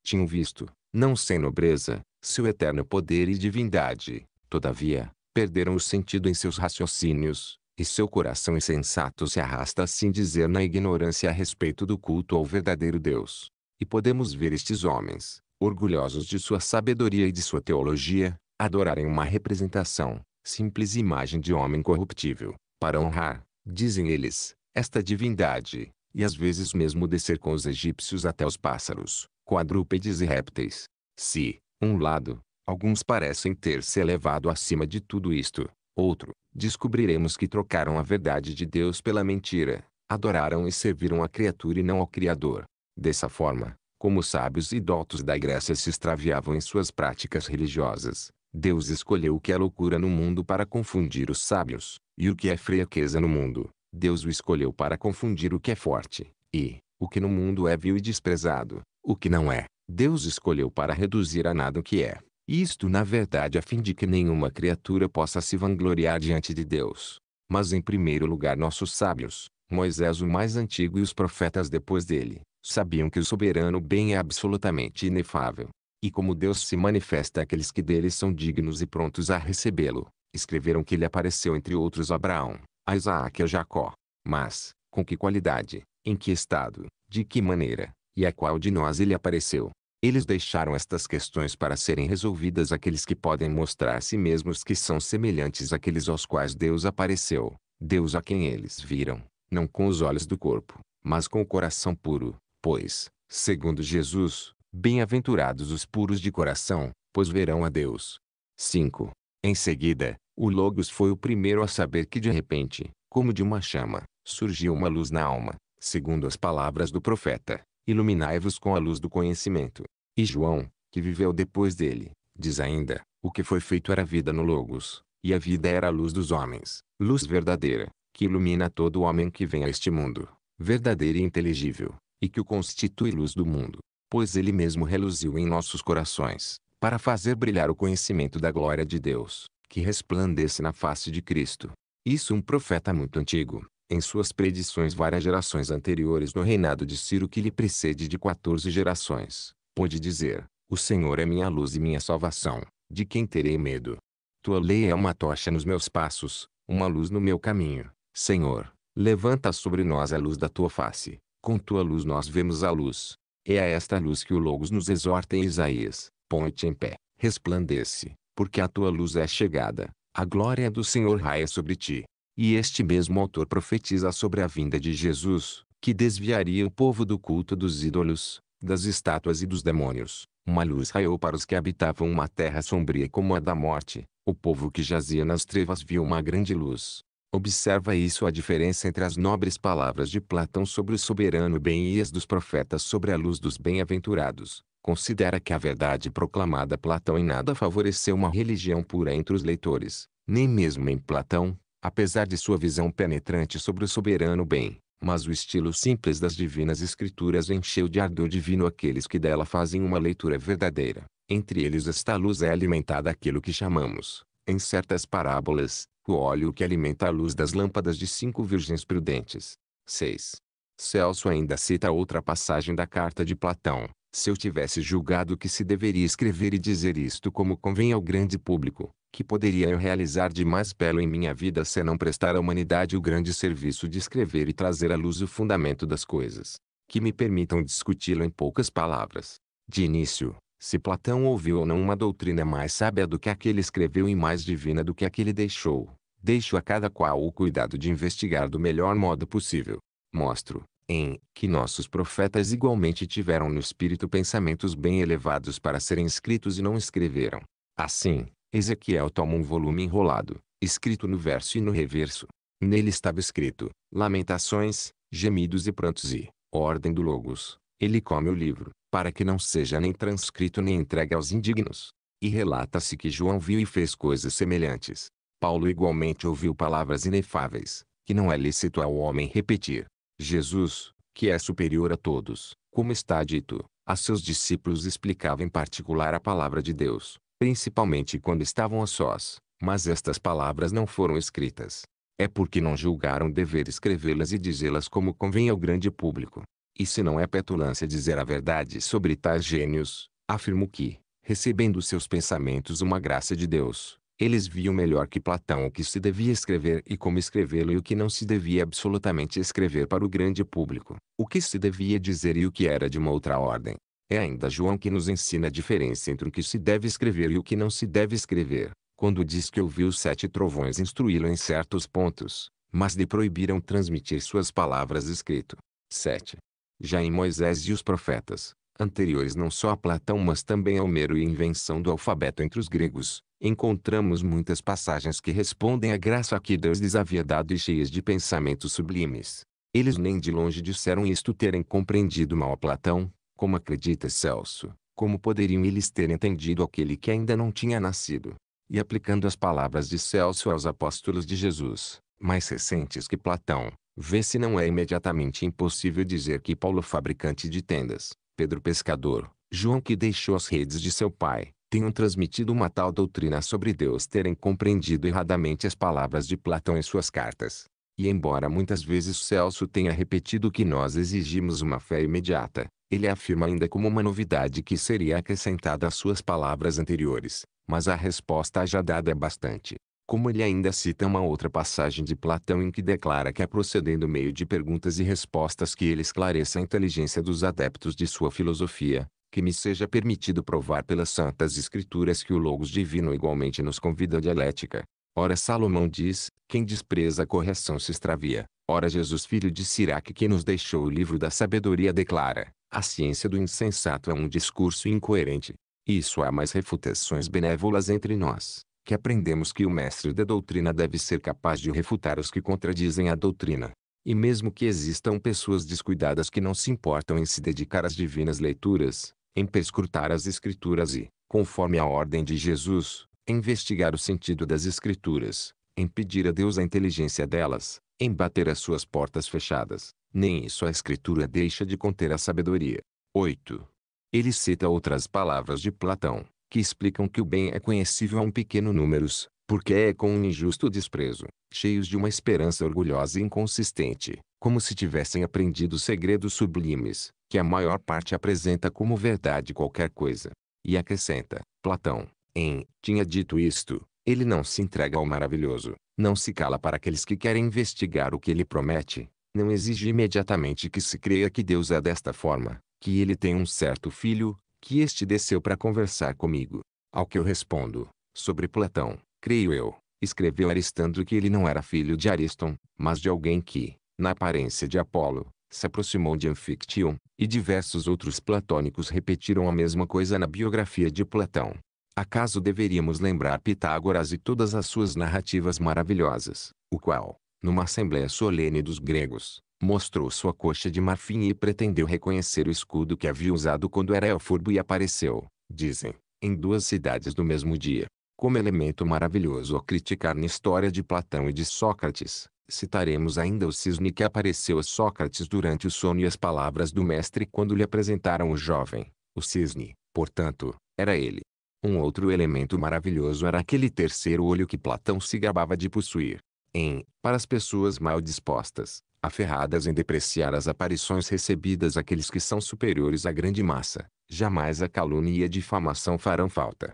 Tinham visto, não sem nobreza, seu eterno poder e divindade, Todavia, perderam o sentido em seus raciocínios, e seu coração insensato se arrasta assim dizer na ignorância a respeito do culto ao verdadeiro Deus. E podemos ver estes homens, orgulhosos de sua sabedoria e de sua teologia, adorarem uma representação, simples imagem de homem corruptível, para honrar, dizem eles, esta divindade, e às vezes mesmo descer com os egípcios até os pássaros, quadrúpedes e répteis. Se, um lado, Alguns parecem ter se elevado acima de tudo isto. Outro, descobriremos que trocaram a verdade de Deus pela mentira, adoraram e serviram a criatura e não ao Criador. Dessa forma, como sábios e dotos da Grécia se extraviavam em suas práticas religiosas, Deus escolheu o que é loucura no mundo para confundir os sábios, e o que é fraqueza no mundo, Deus o escolheu para confundir o que é forte, e, o que no mundo é vil e desprezado, o que não é, Deus escolheu para reduzir a nada o que é. Isto na verdade a fim de que nenhuma criatura possa se vangloriar diante de Deus. Mas em primeiro lugar nossos sábios, Moisés o mais antigo e os profetas depois dele, sabiam que o soberano bem é absolutamente inefável. E como Deus se manifesta àqueles que dele são dignos e prontos a recebê-lo, escreveram que ele apareceu entre outros a Abraão, a Isaac e a Jacó. Mas, com que qualidade, em que estado, de que maneira, e a qual de nós ele apareceu, eles deixaram estas questões para serem resolvidas aqueles que podem mostrar a si mesmos que são semelhantes àqueles aos quais Deus apareceu, Deus a quem eles viram, não com os olhos do corpo, mas com o coração puro, pois, segundo Jesus, bem-aventurados os puros de coração, pois verão a Deus. 5. Em seguida, o Logos foi o primeiro a saber que de repente, como de uma chama, surgiu uma luz na alma, segundo as palavras do profeta iluminai-vos com a luz do conhecimento. E João, que viveu depois dele, diz ainda: O que foi feito era vida no Logos, e a vida era a luz dos homens, luz verdadeira, que ilumina todo homem que vem a este mundo, verdadeira e inteligível, e que o constitui luz do mundo. Pois ele mesmo reluziu em nossos corações, para fazer brilhar o conhecimento da glória de Deus, que resplandece na face de Cristo. Isso um profeta muito antigo, em suas predições várias gerações anteriores no reinado de Ciro que lhe precede de 14 gerações, pôde dizer, o Senhor é minha luz e minha salvação, de quem terei medo? Tua lei é uma tocha nos meus passos, uma luz no meu caminho. Senhor, levanta sobre nós a luz da tua face, com tua luz nós vemos a luz. É a esta luz que o Logos nos exorta em Isaías, põe-te em pé, resplandece, porque a tua luz é chegada, a glória do Senhor raia sobre ti. E este mesmo autor profetiza sobre a vinda de Jesus, que desviaria o povo do culto dos ídolos, das estátuas e dos demônios. Uma luz raiou para os que habitavam uma terra sombria como a da morte. O povo que jazia nas trevas viu uma grande luz. Observa isso a diferença entre as nobres palavras de Platão sobre o soberano bem e as dos profetas sobre a luz dos bem-aventurados. Considera que a verdade proclamada Platão em nada favoreceu uma religião pura entre os leitores. Nem mesmo em Platão, apesar de sua visão penetrante sobre o soberano bem, mas o estilo simples das divinas escrituras encheu de ardor divino aqueles que dela fazem uma leitura verdadeira. Entre eles esta luz é alimentada aquilo que chamamos, em certas parábolas, o óleo que alimenta a luz das lâmpadas de cinco virgens prudentes. 6. Celso ainda cita outra passagem da carta de Platão, se eu tivesse julgado que se deveria escrever e dizer isto como convém ao grande público, que poderia eu realizar de mais belo em minha vida senão prestar à humanidade o grande serviço de escrever e trazer à luz o fundamento das coisas, que me permitam discuti-lo em poucas palavras. De início, se Platão ouviu ou não uma doutrina mais sábia do que a que ele escreveu e mais divina do que a que ele deixou, deixo a cada qual o cuidado de investigar do melhor modo possível. Mostro, em que nossos profetas igualmente tiveram no espírito pensamentos bem elevados para serem escritos e não escreveram. Assim, Ezequiel toma um volume enrolado, escrito no verso e no reverso. Nele estava escrito: Lamentações, gemidos e prantos e ordem do Logos. Ele come o livro, para que não seja nem transcrito nem entregue aos indignos. E relata-se que João viu e fez coisas semelhantes. Paulo igualmente ouviu palavras inefáveis, que não é lícito ao homem repetir, Jesus, que é superior a todos, como está dito, a seus discípulos explicava em particular a palavra de Deus, principalmente quando estavam a sós, mas estas palavras não foram escritas. É porque não julgaram dever escrevê-las e dizê-las como convém ao grande público. E se não é petulância dizer a verdade sobre tais gênios, afirmo que, recebendo seus pensamentos uma graça de Deus, eles viam melhor que Platão o que se devia escrever e como escrevê-lo e o que não se devia absolutamente escrever para o grande público, o que se devia dizer e o que era de uma outra ordem. É ainda João que nos ensina a diferença entre o que se deve escrever e o que não se deve escrever, quando diz que ouviu sete trovões instruí-lo em certos pontos, mas lhe proibiram transmitir suas palavras escrito. 7. Já em Moisés e os profetas, anteriores não só a Platão mas também a Homero e a invenção do alfabeto entre os gregos, encontramos muitas passagens que respondem à graça que Deus lhes havia dado e cheias de pensamentos sublimes. Eles nem de longe disseram isto terem compreendido mal a Platão, como acredita Celso, como poderiam eles ter entendido aquele que ainda não tinha nascido. E aplicando as palavras de Celso aos apóstolos de Jesus, mais recentes que Platão, vê se não é imediatamente impossível dizer que Paulo fabricante de tendas, Pedro pescador, João que deixou as redes de seu pai, tenham transmitido uma tal doutrina sobre Deus terem compreendido erradamente as palavras de Platão em suas cartas. E embora muitas vezes Celso tenha repetido que nós exigimos uma fé imediata, ele afirma ainda como uma novidade que seria acrescentada às suas palavras anteriores, mas a resposta já dada é bastante. Como ele ainda cita uma outra passagem de Platão em que declara que é procedendo meio de perguntas e respostas que ele esclareça a inteligência dos adeptos de sua filosofia, que me seja permitido provar pelas santas escrituras que o Logos divino igualmente nos convida à dialética. Ora Salomão diz, quem despreza a correção se extravia. Ora Jesus filho de Sirac que nos deixou o livro da sabedoria declara, a ciência do insensato é um discurso incoerente. Isso há mais refutações benévolas entre nós, que aprendemos que o mestre da doutrina deve ser capaz de refutar os que contradizem a doutrina. E mesmo que existam pessoas descuidadas que não se importam em se dedicar às divinas leituras, em perscrutar as Escrituras e, conforme a ordem de Jesus, investigar o sentido das Escrituras, em pedir a Deus a inteligência delas, em bater as suas portas fechadas. Nem isso a Escritura deixa de conter a sabedoria. 8. Ele cita outras palavras de Platão, que explicam que o bem é conhecível a um pequeno número, porque é com um injusto desprezo, cheios de uma esperança orgulhosa e inconsistente, como se tivessem aprendido segredos sublimes, que a maior parte apresenta como verdade qualquer coisa. E acrescenta, Platão, em, tinha dito isto, ele não se entrega ao maravilhoso, não se cala para aqueles que querem investigar o que ele promete, não exige imediatamente que se creia que Deus é desta forma, que ele tem um certo filho, que este desceu para conversar comigo. Ao que eu respondo, sobre Platão, creio eu, escreveu Aristandro que ele não era filho de Ariston, mas de alguém que, na aparência de Apolo, se aproximou de Anfictião, e diversos outros platônicos repetiram a mesma coisa na biografia de Platão. Acaso deveríamos lembrar Pitágoras e todas as suas narrativas maravilhosas, o qual, numa assembleia solene dos gregos, mostrou sua coxa de marfim e pretendeu reconhecer o escudo que havia usado quando era elfurbo e apareceu, dizem, em duas cidades do mesmo dia. Como elemento maravilhoso a criticar na história de Platão e de Sócrates, Citaremos ainda o cisne que apareceu a Sócrates durante o sono e as palavras do mestre quando lhe apresentaram o jovem. O cisne, portanto, era ele. Um outro elemento maravilhoso era aquele terceiro olho que Platão se gabava de possuir. Em, para as pessoas mal dispostas, aferradas em depreciar as aparições recebidas àqueles que são superiores à grande massa, jamais a calúnia e a difamação farão falta.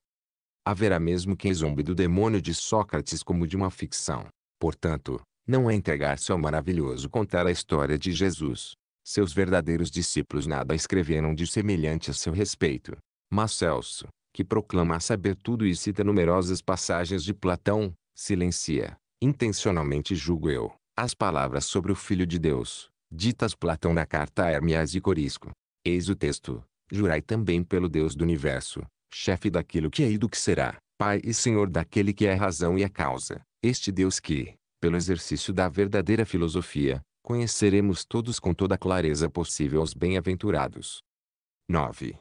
Haverá mesmo quem zombe do demônio de Sócrates como de uma ficção. Portanto, não é entregar-se ao maravilhoso contar a história de Jesus. Seus verdadeiros discípulos nada escreveram de semelhante a seu respeito. Mas Celso, que proclama saber tudo e cita numerosas passagens de Platão, silencia, intencionalmente julgo eu, as palavras sobre o Filho de Deus, ditas Platão na carta a Hermias e Corisco. Eis o texto, jurai também pelo Deus do Universo, chefe daquilo que é e do que será, Pai e Senhor daquele que é a razão e a causa, este Deus que, pelo exercício da verdadeira filosofia, conheceremos todos com toda a clareza possível os bem-aventurados. 9.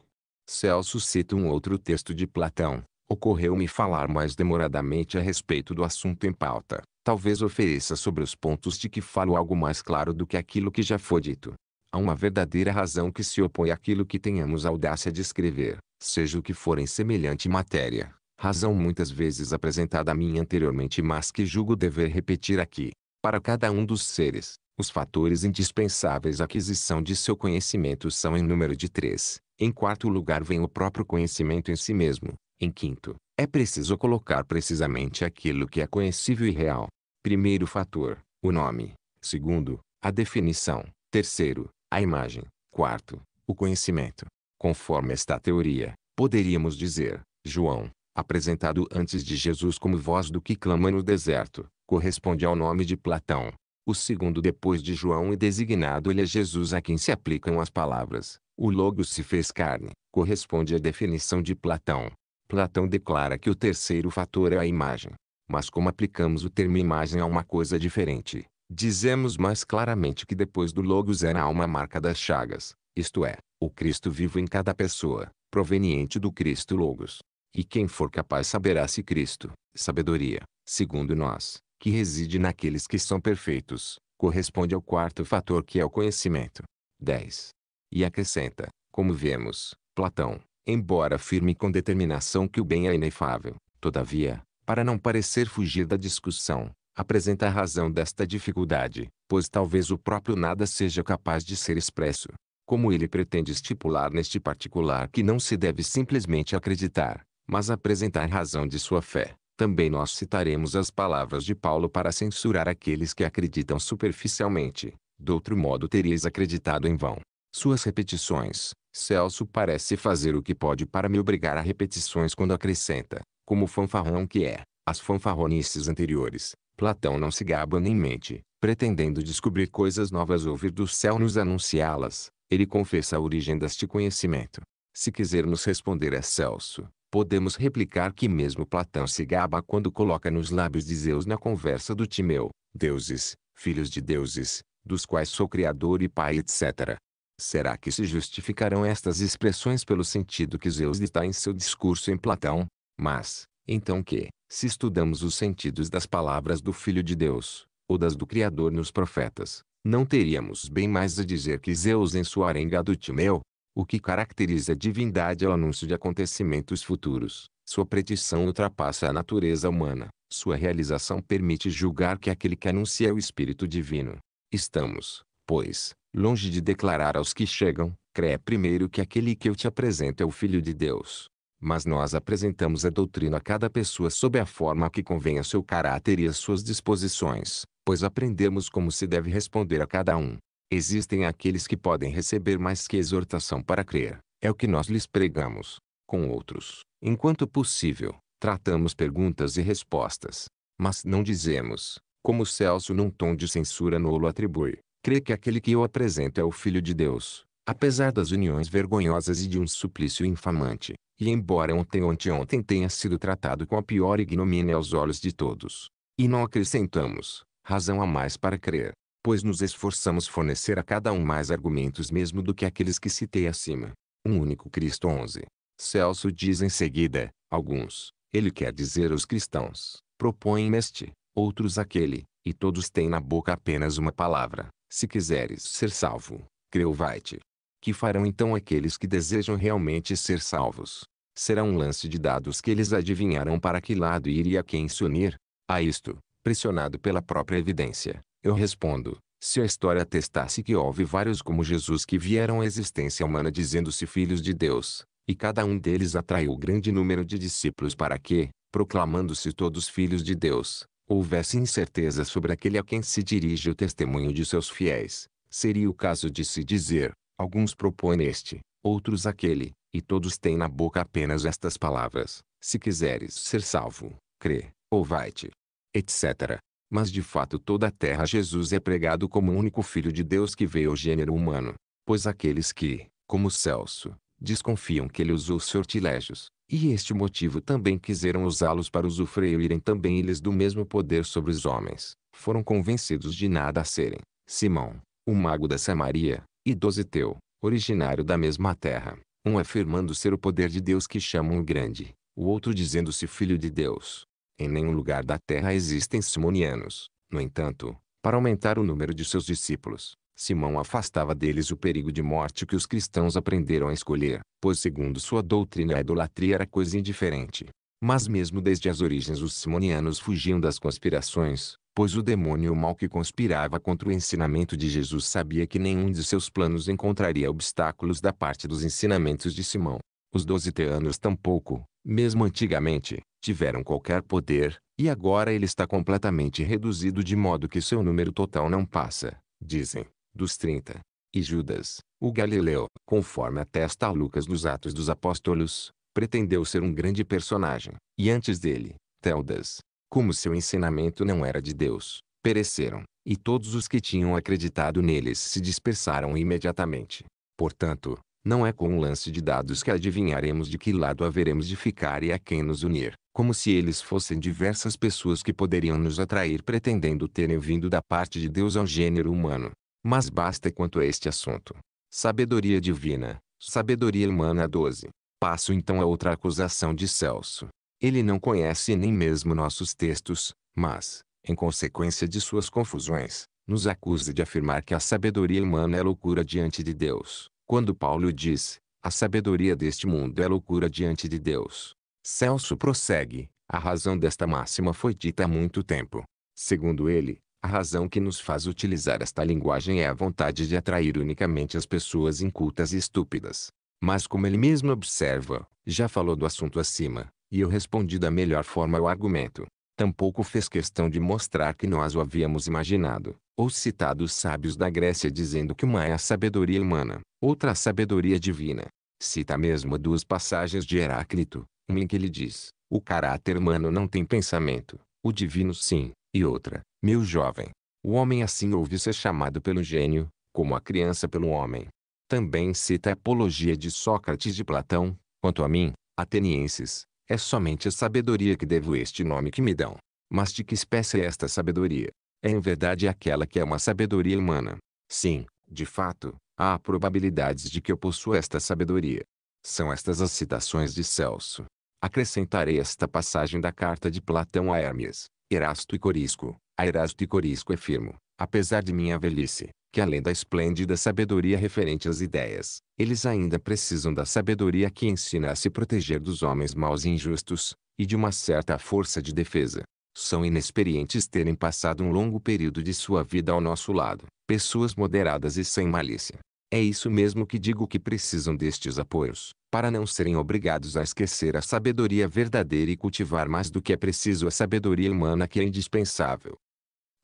Celso cita um outro texto de Platão. Ocorreu-me falar mais demoradamente a respeito do assunto em pauta. Talvez ofereça sobre os pontos de que falo algo mais claro do que aquilo que já foi dito. Há uma verdadeira razão que se opõe àquilo que tenhamos audácia de escrever, seja o que for em semelhante matéria razão muitas vezes apresentada a mim anteriormente mas que julgo dever repetir aqui. Para cada um dos seres, os fatores indispensáveis à aquisição de seu conhecimento são em número de três. Em quarto lugar vem o próprio conhecimento em si mesmo. Em quinto, é preciso colocar precisamente aquilo que é conhecível e real. Primeiro fator, o nome. Segundo, a definição. Terceiro, a imagem. Quarto, o conhecimento. Conforme esta teoria, poderíamos dizer, João, apresentado antes de Jesus como voz do que clama no deserto, corresponde ao nome de Platão. O segundo depois de João e designado ele é Jesus a quem se aplicam as palavras. O Logos se fez carne, corresponde à definição de Platão. Platão declara que o terceiro fator é a imagem. Mas como aplicamos o termo imagem a uma coisa diferente, dizemos mais claramente que depois do Logos era a alma marca das chagas, isto é, o Cristo vivo em cada pessoa, proveniente do Cristo Logos. E quem for capaz saberá se Cristo, sabedoria, segundo nós, que reside naqueles que são perfeitos, corresponde ao quarto fator que é o conhecimento. 10. E acrescenta, como vemos, Platão, embora firme com determinação que o bem é inefável, todavia, para não parecer fugir da discussão, apresenta a razão desta dificuldade, pois talvez o próprio nada seja capaz de ser expresso. Como ele pretende estipular neste particular que não se deve simplesmente acreditar, mas apresentar razão de sua fé. Também nós citaremos as palavras de Paulo para censurar aqueles que acreditam superficialmente, de outro modo teríeis acreditado em vão. Suas repetições, Celso parece fazer o que pode para me obrigar a repetições quando acrescenta, como fanfarrão que é, as fanfarronices anteriores. Platão não se gaba nem mente, pretendendo descobrir coisas novas ouvir do céu nos anunciá-las, ele confessa a origem deste conhecimento. Se quisermos responder a Celso, podemos replicar que mesmo Platão se gaba quando coloca nos lábios de Zeus na conversa do Timeu, deuses, filhos de deuses, dos quais sou criador e pai etc. Será que se justificarão estas expressões pelo sentido que Zeus dá em seu discurso em Platão? Mas, então que, se estudamos os sentidos das palavras do Filho de Deus, ou das do Criador nos profetas, não teríamos bem mais a dizer que Zeus em sua arenga do Timeu, o que caracteriza a divindade é o anúncio de acontecimentos futuros. Sua predição ultrapassa a natureza humana. Sua realização permite julgar que aquele que anuncia é o Espírito Divino. Estamos, pois, longe de declarar aos que chegam, crê primeiro que aquele que eu te apresento é o Filho de Deus. Mas nós apresentamos a doutrina a cada pessoa sob a forma que convém a seu caráter e às suas disposições, pois aprendemos como se deve responder a cada um. Existem aqueles que podem receber mais que exortação para crer. É o que nós lhes pregamos. Com outros, enquanto possível, tratamos perguntas e respostas. Mas não dizemos, como Celso num tom de censura nulo atribui, crê que aquele que eu apresento é o Filho de Deus, apesar das uniões vergonhosas e de um suplício infamante, e embora ontem ou anteontem tenha sido tratado com a pior ignomínia aos olhos de todos. E não acrescentamos, razão a mais para crer, pois nos esforçamos fornecer a cada um mais argumentos mesmo do que aqueles que citei acima. Um único Cristo 11. Celso diz em seguida, alguns, ele quer dizer os cristãos, propõem este, outros aquele, e todos têm na boca apenas uma palavra, se quiseres ser salvo, creu vai-te. Que farão então aqueles que desejam realmente ser salvos? Será um lance de dados que eles adivinharão para que lado ir e a quem se unir? A isto, pressionado pela própria evidência, eu respondo, se a história atestasse que houve vários como Jesus que vieram à existência humana dizendo-se filhos de Deus, e cada um deles atraiu grande número de discípulos para que, proclamando-se todos filhos de Deus, houvesse incerteza sobre aquele a quem se dirige o testemunho de seus fiéis, seria o caso de se dizer, alguns propõem este, outros aquele, e todos têm na boca apenas estas palavras, se quiseres ser salvo, crê, ou vai-te, etc mas de fato toda a terra Jesus é pregado como o único Filho de Deus que veio ao gênero humano. Pois aqueles que, como Celso, desconfiam que ele usou sortilégios, e este motivo também quiseram usá-los para usufruírem também eles do mesmo poder sobre os homens, foram convencidos de nada a serem. Simão, o mago da Samaria, e Doziteu, originário da mesma terra, um afirmando ser o poder de Deus que chamam grande, o outro dizendo-se filho de Deus, em nenhum lugar da terra existem simonianos. No entanto, para aumentar o número de seus discípulos, Simão afastava deles o perigo de morte que os cristãos aprenderam a escolher, pois segundo sua doutrina a idolatria era coisa indiferente. Mas mesmo desde as origens os simonianos fugiam das conspirações, pois o demônio mal que conspirava contra o ensinamento de Jesus sabia que nenhum de seus planos encontraria obstáculos da parte dos ensinamentos de Simão. Os doze teanos tampouco, mesmo antigamente, tiveram qualquer poder, e agora ele está completamente reduzido de modo que seu número total não passa, dizem, dos trinta. E Judas, o Galileu, conforme atesta Lucas nos Atos dos Apóstolos, pretendeu ser um grande personagem, e antes dele, Teldas, como seu ensinamento não era de Deus, pereceram, e todos os que tinham acreditado neles se dispersaram imediatamente. Portanto, não é com um lance de dados que adivinharemos de que lado haveremos de ficar e a quem nos unir, como se eles fossem diversas pessoas que poderiam nos atrair pretendendo terem vindo da parte de Deus ao gênero humano. Mas basta quanto a este assunto. Sabedoria divina, sabedoria humana 12. Passo então a outra acusação de Celso. Ele não conhece nem mesmo nossos textos, mas, em consequência de suas confusões, nos acusa de afirmar que a sabedoria humana é loucura diante de Deus. Quando Paulo diz, a sabedoria deste mundo é loucura diante de Deus. Celso prossegue, a razão desta máxima foi dita há muito tempo. Segundo ele, a razão que nos faz utilizar esta linguagem é a vontade de atrair unicamente as pessoas incultas e estúpidas. Mas como ele mesmo observa, já falou do assunto acima, e eu respondi da melhor forma ao argumento. Tampouco fez questão de mostrar que nós o havíamos imaginado, os citados sábios da Grécia dizendo que uma é a sabedoria humana, outra a sabedoria divina. Cita mesmo duas passagens de Heráclito, uma em que ele diz, o caráter humano não tem pensamento, o divino sim, e outra, meu jovem. O homem assim ouve ser chamado pelo gênio, como a criança pelo homem. Também cita a apologia de Sócrates de Platão, quanto a mim, atenienses, é somente a sabedoria que devo este nome que me dão. Mas de que espécie é esta sabedoria? é em verdade aquela que é uma sabedoria humana. Sim, de fato, há probabilidades de que eu possua esta sabedoria. São estas as citações de Celso. Acrescentarei esta passagem da carta de Platão a Hermes, Erasto e Corisco. A Erasto e Corisco afirmo, apesar de minha velhice, que além da esplêndida sabedoria referente às ideias, eles ainda precisam da sabedoria que ensina a se proteger dos homens maus e injustos, e de uma certa força de defesa, são inexperientes terem passado um longo período de sua vida ao nosso lado, pessoas moderadas e sem malícia. É isso mesmo que digo que precisam destes apoios, para não serem obrigados a esquecer a sabedoria verdadeira e cultivar mais do que é preciso a sabedoria humana que é indispensável.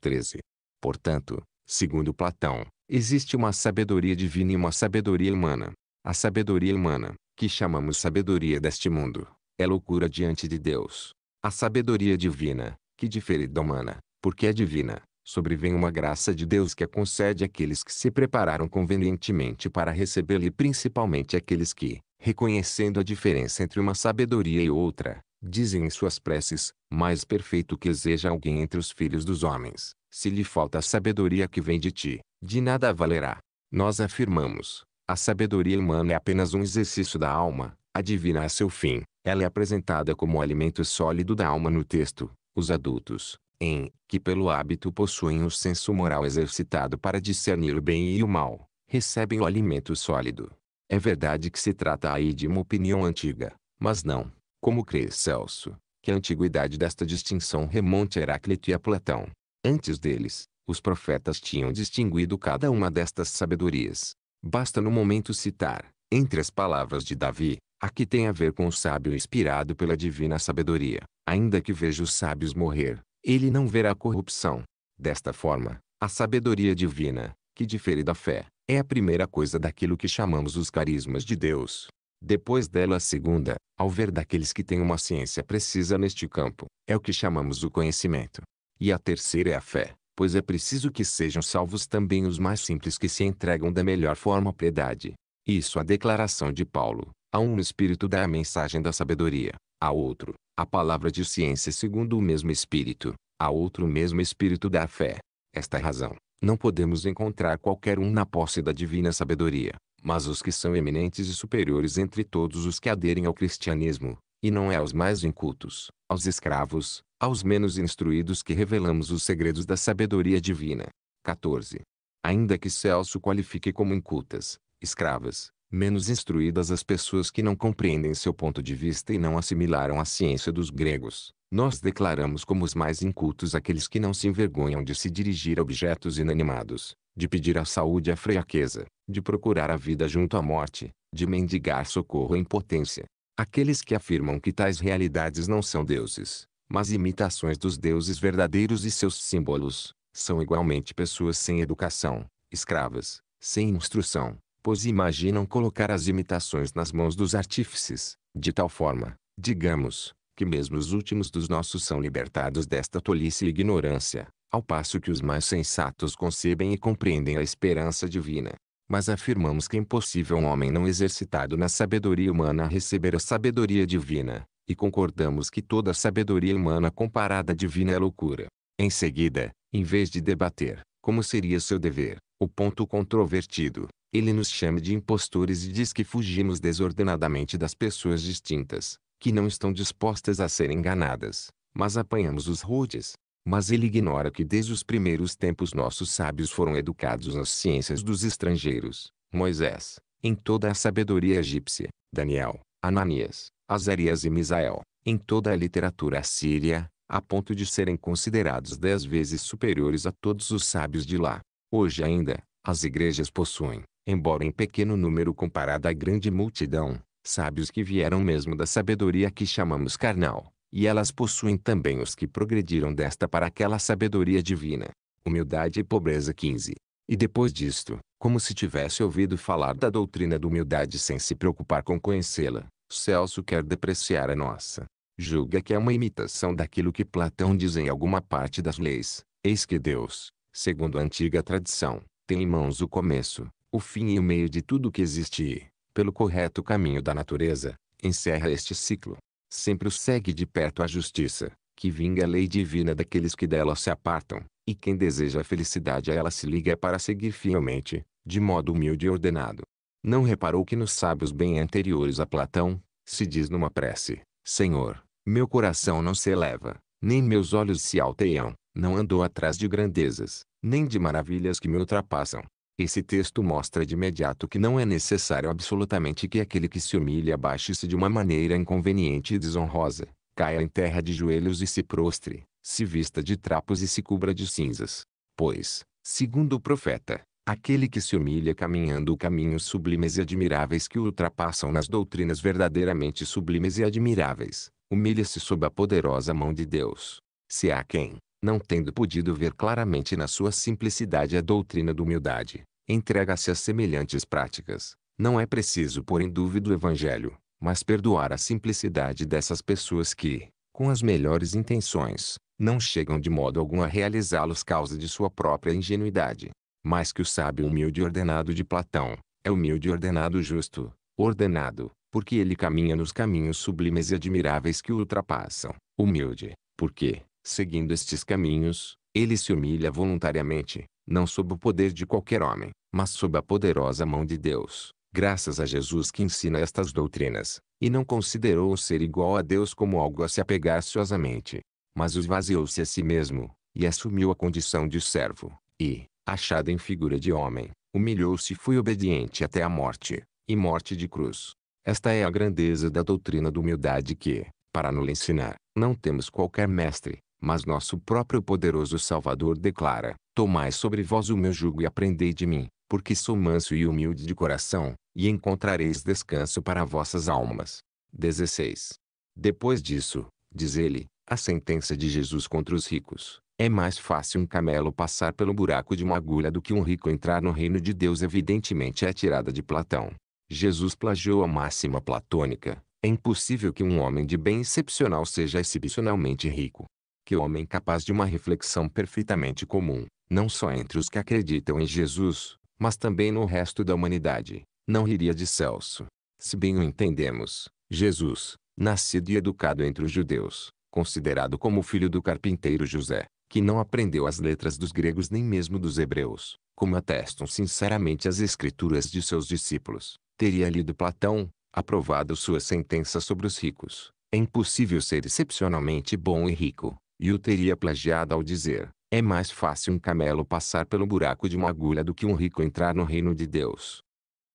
13. Portanto, segundo Platão, existe uma sabedoria divina e uma sabedoria humana. A sabedoria humana, que chamamos sabedoria deste mundo, é loucura diante de Deus. A sabedoria divina, que difere da humana, porque é divina, sobrevém uma graça de Deus que a concede àqueles que se prepararam convenientemente para recebê-la e principalmente àqueles que, reconhecendo a diferença entre uma sabedoria e outra, dizem em suas preces, mais perfeito que seja alguém entre os filhos dos homens, se lhe falta a sabedoria que vem de ti, de nada valerá. Nós afirmamos, a sabedoria humana é apenas um exercício da alma, a divina é seu fim. Ela é apresentada como o alimento sólido da alma no texto, os adultos, em que pelo hábito possuem o senso moral exercitado para discernir o bem e o mal, recebem o alimento sólido. É verdade que se trata aí de uma opinião antiga, mas não, como crê Celso, que a antiguidade desta distinção remonte a Heráclito e a Platão. Antes deles, os profetas tinham distinguido cada uma destas sabedorias. Basta no momento citar, entre as palavras de Davi, a que tem a ver com o sábio inspirado pela divina sabedoria. Ainda que veja os sábios morrer, ele não verá corrupção. Desta forma, a sabedoria divina, que difere da fé, é a primeira coisa daquilo que chamamos os carismas de Deus. Depois dela a segunda, ao ver daqueles que têm uma ciência precisa neste campo, é o que chamamos o conhecimento. E a terceira é a fé, pois é preciso que sejam salvos também os mais simples que se entregam da melhor forma à piedade. Isso a declaração de Paulo, a um Espírito dá a mensagem da sabedoria, a outro, a palavra de ciência segundo o mesmo Espírito, a outro o mesmo Espírito dá a fé. Esta é a razão, não podemos encontrar qualquer um na posse da divina sabedoria, mas os que são eminentes e superiores entre todos os que aderem ao cristianismo, e não é aos mais incultos, aos escravos, aos menos instruídos que revelamos os segredos da sabedoria divina. 14. Ainda que Celso qualifique como incultas, escravas, menos instruídas as pessoas que não compreendem seu ponto de vista e não assimilaram a ciência dos gregos. Nós declaramos como os mais incultos aqueles que não se envergonham de se dirigir a objetos inanimados, de pedir a saúde à fraqueza, de procurar a vida junto à morte, de mendigar socorro em potência. Aqueles que afirmam que tais realidades não são deuses, mas imitações dos deuses verdadeiros e seus símbolos, são igualmente pessoas sem educação, escravas, sem instrução, pois imaginam colocar as imitações nas mãos dos artífices, de tal forma, digamos, que mesmo os últimos dos nossos são libertados desta tolice e ignorância, ao passo que os mais sensatos concebem e compreendem a esperança divina. Mas afirmamos que é impossível um homem não exercitado na sabedoria humana receber a sabedoria divina, e concordamos que toda sabedoria humana comparada à divina é loucura. Em seguida, em vez de debater, como seria seu dever, o ponto controvertido, ele nos chama de impostores e diz que fugimos desordenadamente das pessoas distintas, que não estão dispostas a ser enganadas, mas apanhamos os rudes. Mas ele ignora que desde os primeiros tempos nossos sábios foram educados nas ciências dos estrangeiros. Moisés, em toda a sabedoria egípcia, Daniel, Ananias, Azarias e Misael, em toda a literatura assíria, a ponto de serem considerados dez vezes superiores a todos os sábios de lá. Hoje ainda, as igrejas possuem, embora em pequeno número comparada à grande multidão, sábios que vieram mesmo da sabedoria que chamamos carnal, e elas possuem também os que progrediram desta para aquela sabedoria divina. Humildade e pobreza 15. E depois disto, como se tivesse ouvido falar da doutrina da humildade sem se preocupar com conhecê-la, Celso quer depreciar a nossa. Julga que é uma imitação daquilo que Platão diz em alguma parte das leis. Eis que Deus, segundo a antiga tradição, tem em mãos o começo, o fim e o meio de tudo que existe e, pelo correto caminho da natureza, encerra este ciclo. Sempre o segue de perto a justiça, que vinga a lei divina daqueles que dela se apartam, e quem deseja a felicidade a ela se liga para seguir fielmente, de modo humilde e ordenado. Não reparou que nos sábios bem anteriores a Platão, se diz numa prece, Senhor, meu coração não se eleva, nem meus olhos se alteiam, não andou atrás de grandezas, nem de maravilhas que me ultrapassam, esse texto mostra de imediato que não é necessário absolutamente que aquele que se humilha abaixe-se de uma maneira inconveniente e desonrosa, caia em terra de joelhos e se prostre, se vista de trapos e se cubra de cinzas. Pois, segundo o profeta, aquele que se humilha caminhando caminhos sublimes e admiráveis que o ultrapassam nas doutrinas verdadeiramente sublimes e admiráveis, humilha-se sob a poderosa mão de Deus. Se há quem, não tendo podido ver claramente na sua simplicidade a doutrina da humildade, entrega-se a semelhantes práticas. Não é preciso pôr em dúvida o Evangelho, mas perdoar a simplicidade dessas pessoas que, com as melhores intenções, não chegam de modo algum a realizá-los causa de sua própria ingenuidade. Mas que o sábio humilde ordenado de Platão, é humilde ordenado justo, ordenado, porque ele caminha nos caminhos sublimes e admiráveis que o ultrapassam. Humilde, porque, seguindo estes caminhos, ele se humilha voluntariamente, não sob o poder de qualquer homem, mas sob a poderosa mão de Deus, graças a Jesus que ensina estas doutrinas, e não considerou o ser igual a Deus como algo a se apegar ansiosamente, mas esvaziou-se a si mesmo, e assumiu a condição de servo, e, achado em figura de homem, humilhou-se e foi obediente até a morte, e morte de cruz. Esta é a grandeza da doutrina da humildade que, para nos ensinar, não temos qualquer mestre, mas nosso próprio poderoso Salvador declara, Tomai sobre vós o meu jugo e aprendei de mim, porque sou manso e humilde de coração, e encontrareis descanso para vossas almas. 16. Depois disso, diz ele, a sentença de Jesus contra os ricos. É mais fácil um camelo passar pelo buraco de uma agulha do que um rico entrar no reino de Deus, evidentemente é tirada de Platão. Jesus plagiou a máxima platônica: é impossível que um homem de bem excepcional seja excepcionalmente rico. Que homem capaz de uma reflexão perfeitamente comum, não só entre os que acreditam em Jesus, mas também no resto da humanidade, não riria de Celso. Se bem o entendemos, Jesus, nascido e educado entre os judeus, considerado como filho do carpinteiro José, que não aprendeu as letras dos gregos nem mesmo dos hebreus, como atestam sinceramente as escrituras de seus discípulos, teria lido Platão, aprovado sua sentença sobre os ricos. É impossível ser excepcionalmente bom e rico, e o teria plagiado ao dizer: é mais fácil um camelo passar pelo buraco de uma agulha do que um rico entrar no reino de Deus.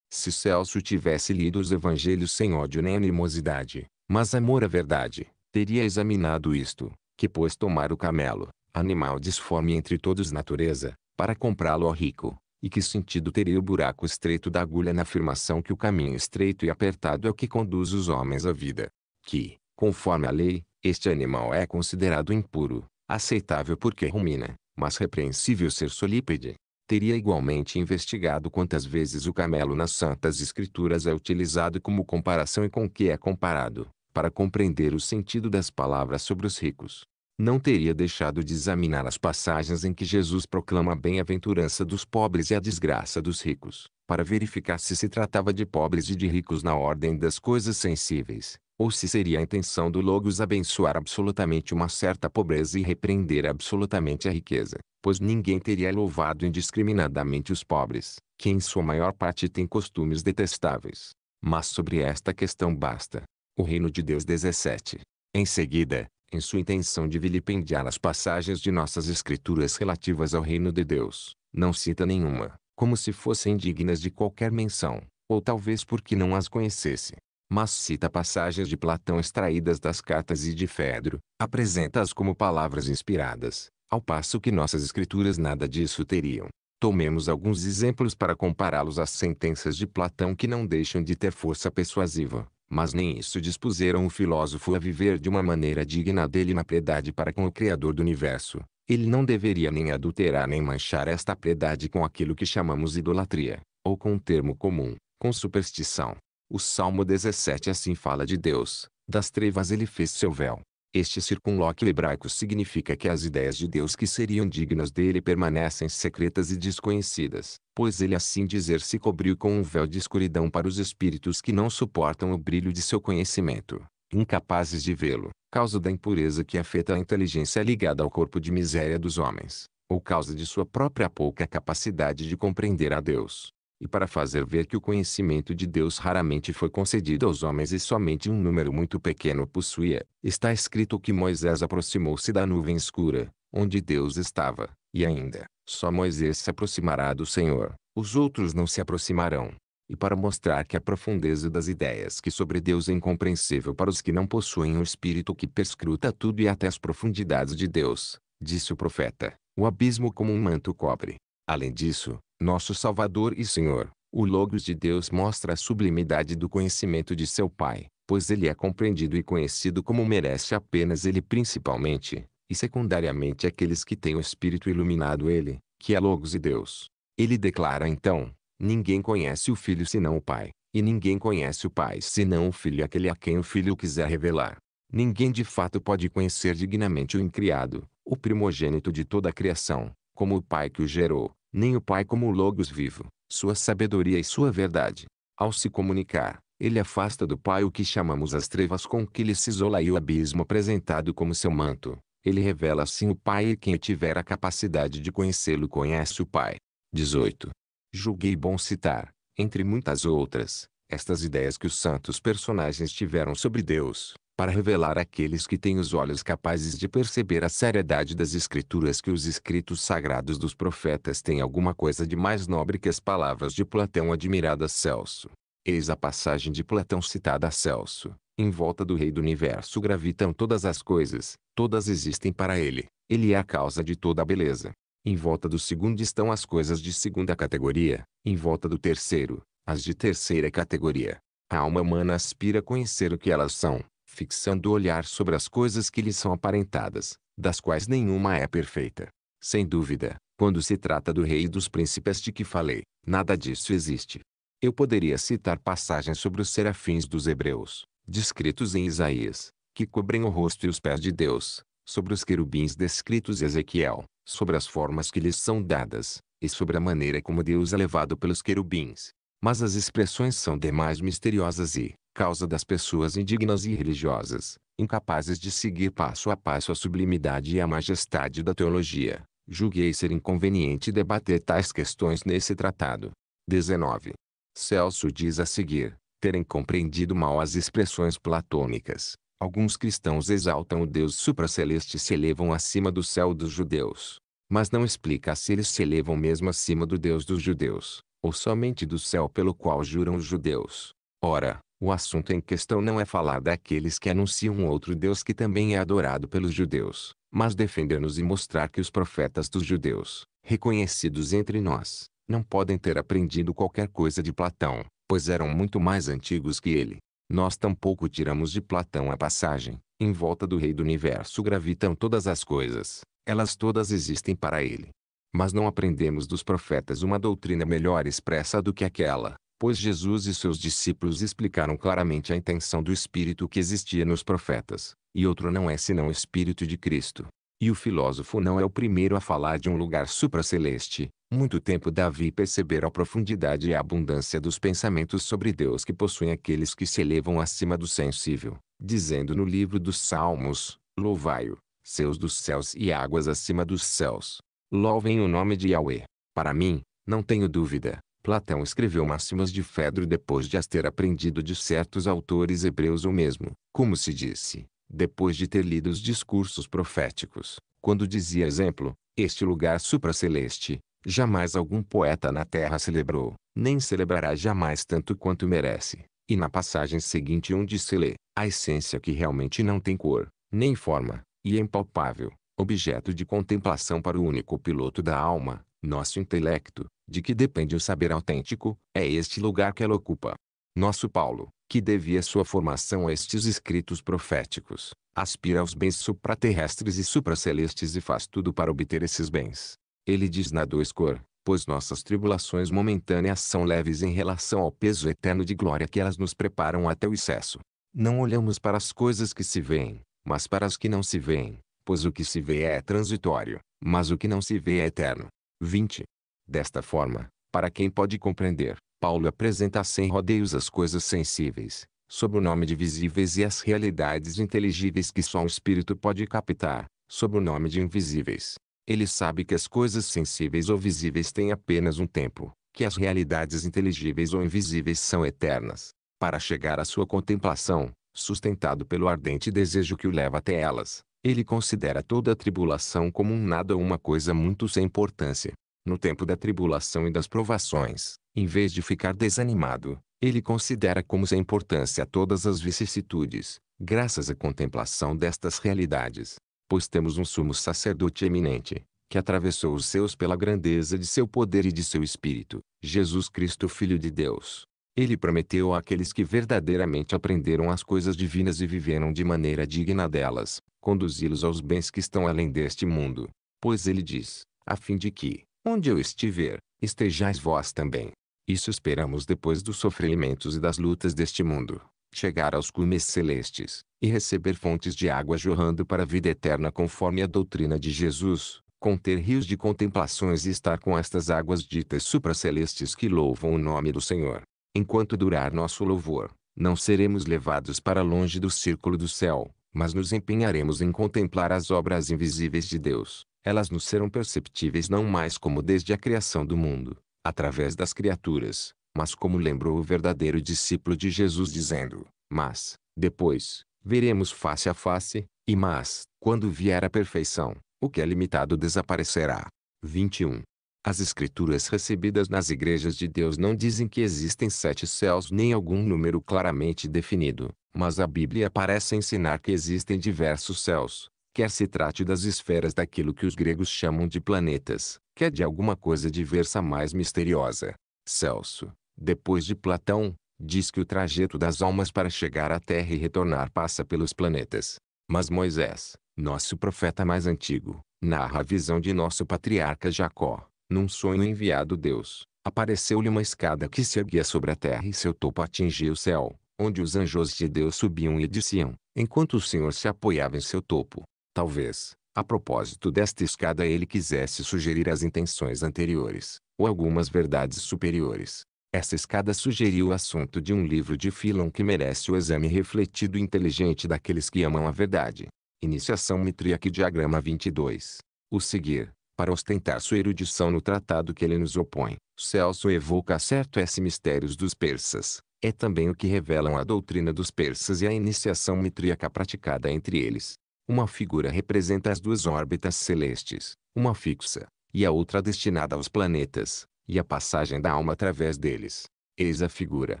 Se Celso tivesse lido os evangelhos sem ódio nem animosidade, mas amor à verdade, teria examinado isto, que pôs tomar o camelo, animal disforme entre todos natureza, para comprá-lo ao rico. E que sentido teria o buraco estreito da agulha na afirmação que o caminho estreito e apertado é o que conduz os homens à vida? Que, conforme a lei, este animal é considerado impuro, aceitável porque rumina, mas repreensível ser solípede. Teria igualmente investigado quantas vezes o camelo nas Santas Escrituras é utilizado como comparação e com que é comparado, para compreender o sentido das palavras sobre os ricos. Não teria deixado de examinar as passagens em que Jesus proclama a bem-aventurança dos pobres e a desgraça dos ricos, para verificar se se tratava de pobres e de ricos na ordem das coisas sensíveis ou se seria a intenção do Logos abençoar absolutamente uma certa pobreza e repreender absolutamente a riqueza, pois ninguém teria louvado indiscriminadamente os pobres, que em sua maior parte têm costumes detestáveis. Mas sobre esta questão basta. O Reino de Deus 17. Em seguida, em sua intenção de vilipendiar as passagens de nossas escrituras relativas ao Reino de Deus, não cita nenhuma, como se fossem dignas de qualquer menção, ou talvez porque não as conhecesse mas cita passagens de Platão extraídas das cartas e de Fedro, apresenta-as como palavras inspiradas, ao passo que nossas escrituras nada disso teriam. Tomemos alguns exemplos para compará-los às sentenças de Platão que não deixam de ter força persuasiva, mas nem isso dispuseram o filósofo a viver de uma maneira digna dele na piedade para com o Criador do universo. Ele não deveria nem adulterar nem manchar esta piedade com aquilo que chamamos idolatria, ou com um termo comum, com superstição. O Salmo 17 assim fala de Deus, das trevas ele fez seu véu. Este circunloque hebraico significa que as ideias de Deus que seriam dignas dele permanecem secretas e desconhecidas, pois ele assim dizer se cobriu com um véu de escuridão para os espíritos que não suportam o brilho de seu conhecimento, incapazes de vê-lo, causa da impureza que afeta a inteligência ligada ao corpo de miséria dos homens, ou causa de sua própria pouca capacidade de compreender a Deus e para fazer ver que o conhecimento de Deus raramente foi concedido aos homens e somente um número muito pequeno possuía, está escrito que Moisés aproximou-se da nuvem escura, onde Deus estava, e ainda, só Moisés se aproximará do Senhor, os outros não se aproximarão. E para mostrar que a profundeza das ideias que sobre Deus é incompreensível para os que não possuem o um espírito que perscruta tudo e até as profundidades de Deus, disse o profeta, o abismo como um manto cobre. Além disso, nosso Salvador e Senhor, o Logos de Deus mostra a sublimidade do conhecimento de seu Pai, pois ele é compreendido e conhecido como merece apenas ele principalmente, e secundariamente aqueles que têm o Espírito iluminado ele, que é Logos e Deus. Ele declara então, ninguém conhece o Filho senão o Pai, e ninguém conhece o Pai senão o Filho aquele a quem o Filho quiser revelar. Ninguém de fato pode conhecer dignamente o incriado, o primogênito de toda a criação, como o Pai que o gerou, nem o Pai como o Logos vivo, sua sabedoria e sua verdade. Ao se comunicar, ele afasta do Pai o que chamamos as trevas com que ele se isola e o abismo apresentado como seu manto. Ele revela assim o Pai e quem tiver a capacidade de conhecê-lo conhece o Pai. 18. Julguei bom citar, entre muitas outras, estas ideias que os santos personagens tiveram sobre Deus, para revelar àqueles que têm os olhos capazes de perceber a seriedade das Escrituras que os escritos sagrados dos profetas têm alguma coisa de mais nobre que as palavras de Platão admiradas Celso. Eis a passagem de Platão citada a Celso. Em volta do rei do universo gravitam todas as coisas, todas existem para ele, ele é a causa de toda a beleza. Em volta do segundo estão as coisas de segunda categoria, em volta do terceiro, as de terceira categoria. A alma humana aspira a conhecer o que elas são, fixando o olhar sobre as coisas que lhe são aparentadas, das quais nenhuma é perfeita. Sem dúvida, quando se trata do rei e dos príncipes de que falei, nada disso existe. Eu poderia citar passagens sobre os serafins dos hebreus, descritos em Isaías, que cobrem o rosto e os pés de Deus, sobre os querubins descritos em Ezequiel, sobre as formas que lhes são dadas, e sobre a maneira como Deus é levado pelos querubins mas as expressões são demais misteriosas e, causa das pessoas indignas e religiosas, incapazes de seguir passo a passo a sublimidade e a majestade da teologia, julguei ser inconveniente debater tais questões nesse tratado. 19. Celso diz a seguir, terem compreendido mal as expressões platônicas, alguns cristãos exaltam o Deus supraceleste e se elevam acima do céu dos judeus. Mas não explica se eles se elevam mesmo acima do Deus dos judeus, ou somente do céu pelo qual juram os judeus. Ora, o assunto em questão não é falar daqueles que anunciam outro Deus que também é adorado pelos judeus, mas defender-nos e mostrar que os profetas dos judeus, reconhecidos entre nós, não podem ter aprendido qualquer coisa de Platão, pois eram muito mais antigos que ele. Nós tampouco tiramos de Platão a passagem, em volta do rei do universo gravitam todas as coisas, elas todas existem para ele. Mas não aprendemos dos profetas uma doutrina melhor expressa do que aquela, pois Jesus e seus discípulos explicaram claramente a intenção do Espírito que existia nos profetas, e outro não é senão o Espírito de Cristo. E o filósofo não é o primeiro a falar de um lugar supraceleste. Muito tempo Davi perceberá a profundidade e a abundância dos pensamentos sobre Deus que possuem aqueles que se elevam acima do sensível, dizendo no livro dos Salmos, Louvai-o, seus dos céus e águas acima dos céus. Louvem o nome de Yahweh. Para mim, não tenho dúvida, Platão escreveu máximas de Fedro depois de as ter aprendido de certos autores hebreus ou mesmo, como se disse, depois de ter lido os discursos proféticos, quando dizia exemplo, este lugar supraceleste, jamais algum poeta na terra celebrou, nem celebrará jamais tanto quanto merece. E na passagem seguinte onde se lê, a essência que realmente não tem cor, nem forma, e é impalpável, objeto de contemplação para o único piloto da alma, nosso intelecto, de que depende o saber autêntico, é este lugar que ela ocupa. Nosso Paulo, que devia sua formação a estes escritos proféticos, aspira aos bens supraterrestres e supracelestes e faz tudo para obter esses bens. Ele diz na dois cor, pois nossas tribulações momentâneas são leves em relação ao peso eterno de glória que elas nos preparam até o excesso. Não olhamos para as coisas que se veem, mas para as que não se veem, pois o que se vê é transitório, mas o que não se vê é eterno. 20. Desta forma, para quem pode compreender, Paulo apresenta sem rodeios as coisas sensíveis, sob o nome de visíveis e as realidades inteligíveis que só o espírito pode captar, sob o nome de invisíveis. Ele sabe que as coisas sensíveis ou visíveis têm apenas um tempo, que as realidades inteligíveis ou invisíveis são eternas. Para chegar à sua contemplação, sustentado pelo ardente desejo que o leva até elas, ele considera toda a tribulação como um nada ou uma coisa muito sem importância. No tempo da tribulação e das provações, em vez de ficar desanimado, ele considera como sem importância todas as vicissitudes, graças à contemplação destas realidades. Pois temos um sumo sacerdote eminente, que atravessou os seus pela grandeza de seu poder e de seu espírito, Jesus Cristo Filho de Deus, ele prometeu àqueles que verdadeiramente aprenderam as coisas divinas e viveram de maneira digna delas, conduzi-los aos bens que estão além deste mundo. Pois ele diz, a fim de que, onde eu estiver, estejais vós também. Isso esperamos depois dos sofrimentos e das lutas deste mundo, chegar aos cumes celestes, e receber fontes de água jorrando para a vida eterna conforme a doutrina de Jesus, conter rios de contemplações e estar com estas águas ditas supracelestes que louvam o nome do Senhor enquanto durar nosso louvor, não seremos levados para longe do círculo do céu, mas nos empenharemos em contemplar as obras invisíveis de Deus. Elas nos serão perceptíveis não mais como desde a criação do mundo, através das criaturas, mas como lembrou o verdadeiro discípulo de Jesus dizendo: Mas, depois, veremos face a face, e mas, quando vier a perfeição, o que é limitado desaparecerá. 21. As escrituras recebidas nas igrejas de Deus não dizem que existem sete céus nem algum número claramente definido, mas a Bíblia parece ensinar que existem diversos céus, quer se trate das esferas daquilo que os gregos chamam de planetas, quer de alguma coisa diversa mais misteriosa. Celso, depois de Platão, diz que o trajeto das almas para chegar à Terra e retornar passa pelos planetas. Mas Moisés, nosso profeta mais antigo, narra a visão de nosso patriarca Jacó, num sonho enviado Deus, apareceu-lhe uma escada que se erguia sobre a terra e seu topo atingia o céu, onde os anjos de Deus subiam e desciam, enquanto o Senhor se apoiava em seu topo. Talvez, a propósito desta escada ele quisesse sugerir as intenções anteriores, ou algumas verdades superiores. Essa escada sugeriu o assunto de um livro de Philon que merece o exame refletido e inteligente daqueles que amam a verdade. Iniciação Mitriaque Diagrama 22. O seguir, para ostentar sua erudição no tratado que ele nos opõe. Celso evoca certo S mistérios dos persas. É também o que revelam a doutrina dos persas e a iniciação mitríaca praticada entre eles. Uma figura representa as duas órbitas celestes, uma fixa, e a outra destinada aos planetas, e a passagem da alma através deles. Eis a figura,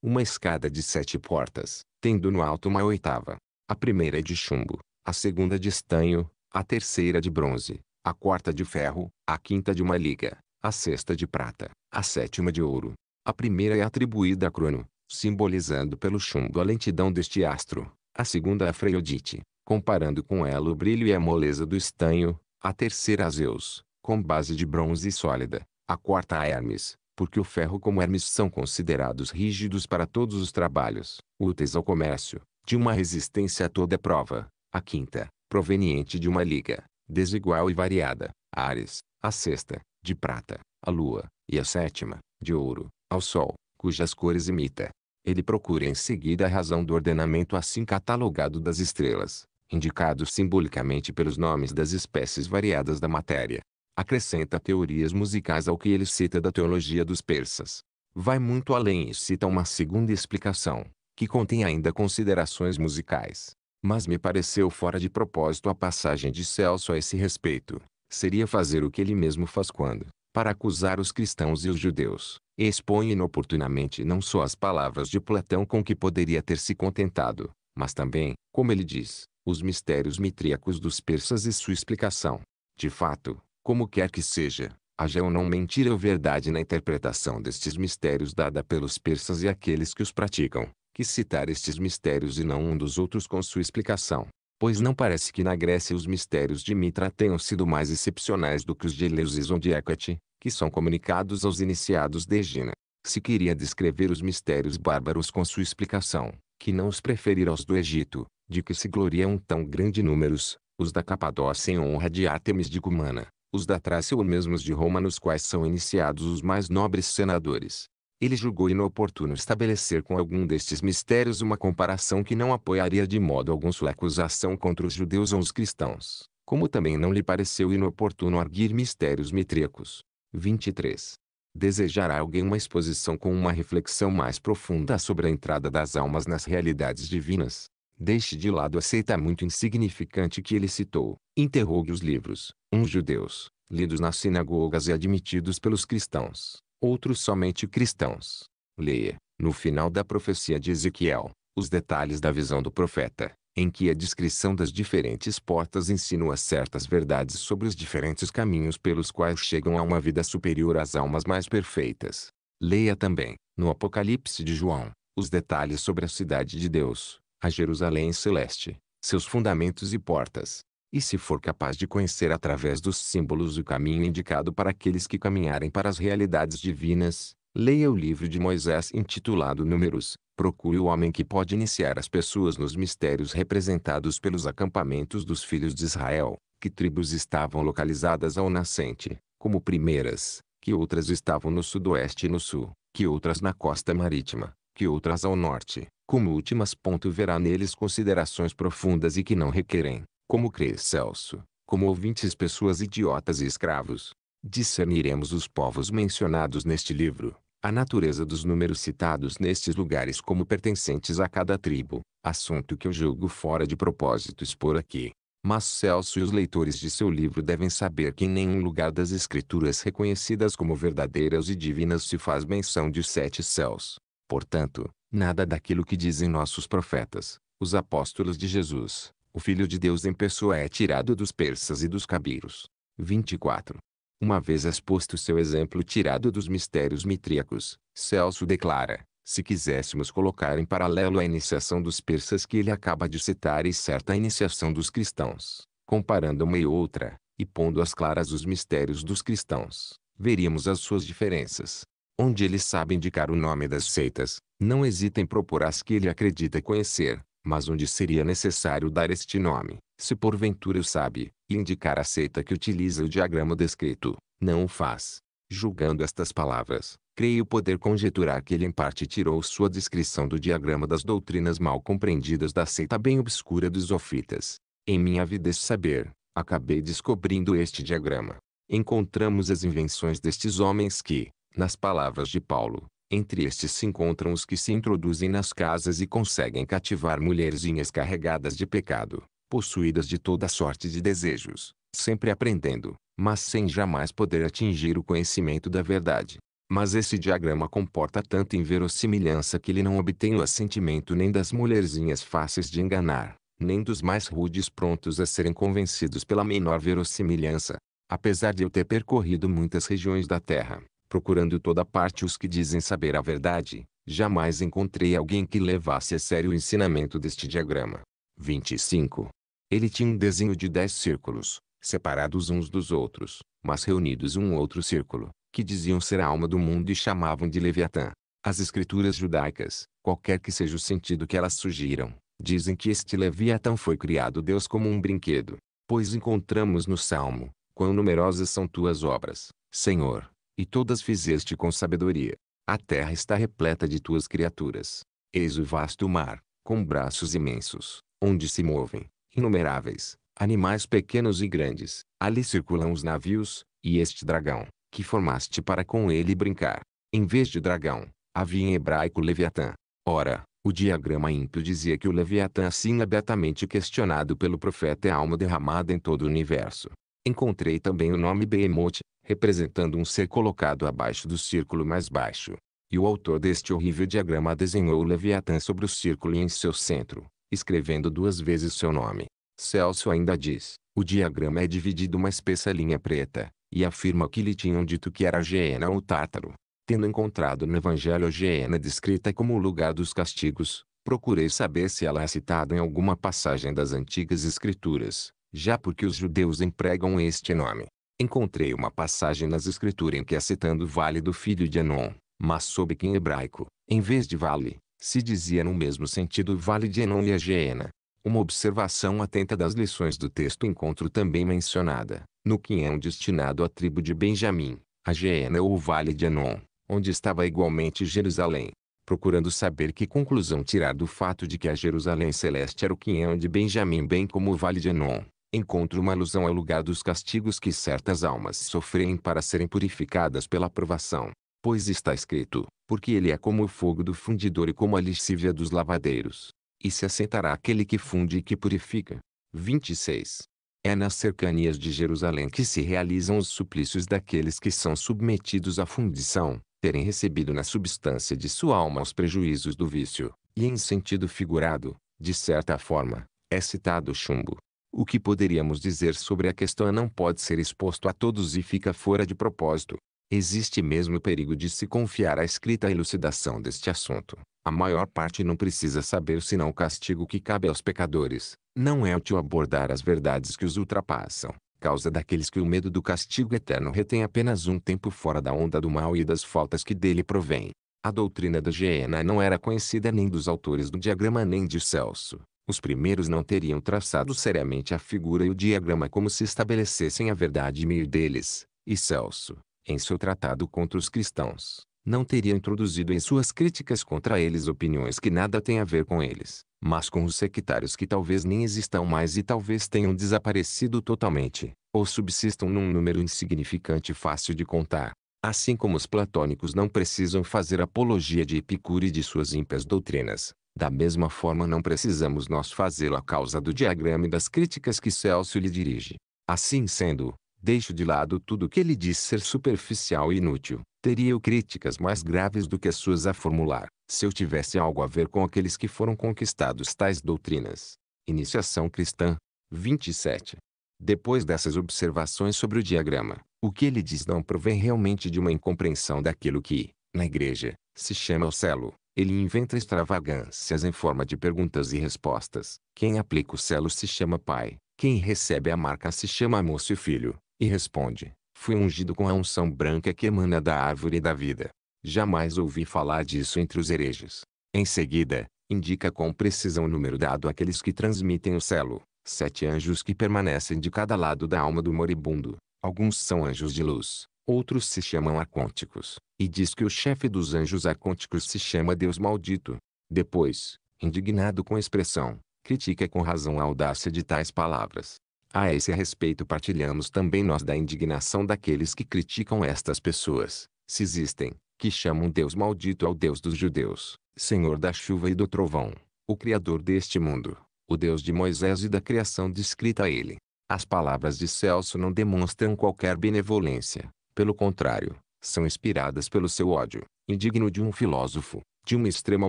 uma escada de sete portas, tendo no alto uma oitava. A primeira é de chumbo, a segunda de estanho, a terceira de bronze, a quarta de ferro, a quinta de uma liga, a sexta de prata, a sétima de ouro. A primeira é atribuída a Crono, simbolizando pelo chumbo a lentidão deste astro. A segunda é a Afrodite, comparando com ela o brilho e a moleza do estanho. A terceira a Zeus, com base de bronze sólida. A quarta a Hermes, porque o ferro como Hermes são considerados rígidos para todos os trabalhos, úteis ao comércio, de uma resistência a toda prova. A quinta, proveniente de uma liga, desigual e variada, Ares, a sexta, de prata, a lua, e a sétima, de ouro, ao sol, cujas cores imita. Ele procura em seguida a razão do ordenamento assim catalogado das estrelas, indicado simbolicamente pelos nomes das espécies variadas da matéria. Acrescenta teorias musicais ao que ele cita da teologia dos persas. Vai muito além e cita uma segunda explicação, que contém ainda considerações musicais mas me pareceu fora de propósito a passagem de Celso a esse respeito. Seria fazer o que ele mesmo faz quando, para acusar os cristãos e os judeus, expõe inoportunamente não só as palavras de Platão com que poderia ter se contentado, mas também, como ele diz, os mistérios mitríacos dos persas e sua explicação. De fato, como quer que seja, haja ou não mentira ou verdade na interpretação destes mistérios dada pelos persas e aqueles que os praticam, quis citar estes mistérios e não um dos outros com sua explicação, pois não parece que na Grécia os mistérios de Mitra tenham sido mais excepcionais do que os de Eleusis de Hecate, que são comunicados aos iniciados de Egina. Se queria descrever os mistérios bárbaros com sua explicação, que não os preferir aos do Egito, de que se gloriam tão grande números, os da Capadócia em honra de Artemis de Cumana, os da Trácia ou mesmo os de Roma nos quais são iniciados os mais nobres senadores ele julgou inoportuno estabelecer com algum destes mistérios uma comparação que não apoiaria de modo algum sua acusação contra os judeus ou os cristãos, como também não lhe pareceu inoportuno arguir mistérios mitríacos. 23. Desejará alguém uma exposição com uma reflexão mais profunda sobre a entrada das almas nas realidades divinas? Deixe de lado a seita muito insignificante que ele citou. Interrogue os livros, uns judeus, lidos nas sinagogas e admitidos pelos cristãos, outros somente cristãos. Leia, no final da profecia de Ezequiel, os detalhes da visão do profeta, em que a descrição das diferentes portas insinua certas verdades sobre os diferentes caminhos pelos quais chegam a uma vida superior às almas mais perfeitas. Leia também, no Apocalipse de João, os detalhes sobre a cidade de Deus, a Jerusalém Celeste, seus fundamentos e portas, e se for capaz de conhecer através dos símbolos o caminho indicado para aqueles que caminharem para as realidades divinas, leia o livro de Moisés intitulado Números. Procure o homem que pode iniciar as pessoas nos mistérios representados pelos acampamentos dos filhos de Israel, que tribos estavam localizadas ao nascente, como primeiras, que outras estavam no sudoeste e no sul, que outras na costa marítima, que outras ao norte, como últimas. Verá neles considerações profundas e que não requerem, como crês Celso, como ouvintes pessoas idiotas e escravos. Discerniremos os povos mencionados neste livro, a natureza dos números citados nestes lugares como pertencentes a cada tribo, assunto que eu julgo fora de propósito expor aqui. Mas Celso e os leitores de seu livro devem saber que em nenhum lugar das escrituras reconhecidas como verdadeiras e divinas se faz menção de sete céus. Portanto, nada daquilo que dizem nossos profetas, os apóstolos de Jesus, o Filho de Deus em pessoa é tirado dos persas e dos cabiros. 24. Uma vez exposto seu exemplo tirado dos mistérios mitríacos, Celso declara, se quiséssemos colocar em paralelo a iniciação dos persas que ele acaba de citar e certa iniciação dos cristãos, comparando uma e outra, e pondo às claras os mistérios dos cristãos, veríamos as suas diferenças. Onde ele sabe indicar o nome das seitas, não hesita em propor as que ele acredita conhecer, mas onde seria necessário dar este nome, se porventura o sabe, e indicar a seita que utiliza o diagrama descrito, não o faz. Julgando estas palavras, creio poder conjeturar que ele em parte tirou sua descrição do diagrama das doutrinas mal compreendidas da seita bem obscura dos ofitas. Em minha vida esse saber, acabei descobrindo este diagrama. Encontramos as invenções destes homens que, nas palavras de Paulo, entre estes se encontram os que se introduzem nas casas e conseguem cativar mulherzinhas carregadas de pecado, possuídas de toda sorte de desejos, sempre aprendendo, mas sem jamais poder atingir o conhecimento da verdade. Mas esse diagrama comporta tanta inverossimilhança que ele não obtém o assentimento nem das mulherzinhas fáceis de enganar, nem dos mais rudes prontos a serem convencidos pela menor verossimilhança. Apesar de eu ter percorrido muitas regiões da Terra, procurando toda parte os que dizem saber a verdade, jamais encontrei alguém que levasse a sério o ensinamento deste diagrama. 25. Ele tinha um desenho de dez círculos, separados uns dos outros, mas reunidos em um outro círculo, que diziam ser a alma do mundo e chamavam de Leviatã. As escrituras judaicas, qualquer que seja o sentido que elas sugiram, dizem que este Leviatã foi criado Deus como um brinquedo. Pois encontramos no Salmo, quão numerosas são tuas obras, Senhor, e todas fizeste com sabedoria. A terra está repleta de tuas criaturas. Eis o vasto mar, com braços imensos, onde se movem, inumeráveis, animais pequenos e grandes. Ali circulam os navios, e este dragão, que formaste para com ele brincar. Em vez de dragão, havia em hebraico Leviatã. Ora, o diagrama ímpio dizia que o Leviatã assim abertamente questionado pelo profeta é alma derramada em todo o universo. Encontrei também o nome Behemoth, representando um ser colocado abaixo do círculo mais baixo. E o autor deste horrível diagrama desenhou o Leviatã sobre o círculo e em seu centro, escrevendo duas vezes seu nome. Celso ainda diz, o diagrama é dividido uma espessa linha preta, e afirma que lhe tinham dito que era Geena ou Tártaro. Tendo encontrado no Evangelho Geena descrita como o lugar dos castigos, procurei saber se ela é citada em alguma passagem das antigas escrituras, já porque os judeus empregam este nome. Encontrei uma passagem nas escrituras em que é o Vale do filho de Anon, mas soube que em hebraico, em vez de vale, se dizia no mesmo sentido Vale de Enon e a Geena. Uma observação atenta das lições do texto encontro também mencionada, no quinhão é destinado à tribo de Benjamim, a Geena ou Vale de Anon, onde estava igualmente Jerusalém. Procurando saber que conclusão tirar do fato de que a Jerusalém Celeste era o quinhão é de Benjamim bem como o Vale de Anon encontro uma alusão ao lugar dos castigos que certas almas sofrem para serem purificadas pela provação. Pois está escrito, porque ele é como o fogo do fundidor e como a lascívia dos lavadeiros. E se assentará aquele que funde e que purifica. 26. É nas cercanias de Jerusalém que se realizam os suplícios daqueles que são submetidos à fundição, terem recebido na substância de sua alma os prejuízos do vício, e em sentido figurado, de certa forma, é citado o chumbo, o que poderíamos dizer sobre a questão não pode ser exposto a todos e fica fora de propósito. Existe mesmo o perigo de se confiar à escrita elucidação deste assunto. A maior parte não precisa saber senão o castigo que cabe aos pecadores. Não é útil abordar as verdades que os ultrapassam. Causa daqueles que o medo do castigo eterno retém apenas um tempo fora da onda do mal e das faltas que dele provém. A doutrina da Geena não era conhecida nem dos autores do diagrama nem de Celso. Os primeiros não teriam traçado seriamente a figura e o diagrama como se estabelecessem a verdade em meio deles, e Celso, em seu tratado contra os cristãos, não teria introduzido em suas críticas contra eles opiniões que nada têm a ver com eles, mas com os sectários que talvez nem existam mais e talvez tenham desaparecido totalmente, ou subsistam num número insignificante e fácil de contar. Assim como os platônicos não precisam fazer apologia de Epicuro e de suas ímpias doutrinas, da mesma forma não precisamos nós fazê-lo a causa do diagrama e das críticas que Celso lhe dirige. Assim sendo, deixo de lado tudo o que ele diz ser superficial e inútil. Teria eu críticas mais graves do que as suas a formular, se eu tivesse algo a ver com aqueles que foram conquistados tais doutrinas. Iniciação Cristã 27. Depois dessas observações sobre o diagrama, o que ele diz não provém realmente de uma incompreensão daquilo que, na igreja, se chama o celo. Ele inventa extravagâncias em forma de perguntas e respostas. Quem aplica o selo se chama pai, quem recebe a marca se chama moço e filho, e responde: Fui ungido com a unção branca que emana da árvore da vida. Jamais ouvi falar disso entre os hereges. Em seguida, indica com precisão o número dado àqueles que transmitem o selo. Sete anjos que permanecem de cada lado da alma do moribundo. Alguns são anjos de luz, Outros se chamam arcônticos, e diz que o chefe dos anjos arcônticos se chama Deus maldito. Depois, indignado com a expressão, critica com razão a audácia de tais palavras. A esse respeito partilhamos também nós da indignação daqueles que criticam estas pessoas, se existem, que chamam Deus maldito ao Deus dos judeus, Senhor da chuva e do trovão, o Criador deste mundo, o Deus de Moisés e da criação descrita a ele. As palavras de Celso não demonstram qualquer benevolência, pelo contrário, são inspiradas pelo seu ódio, indigno de um filósofo, de uma extrema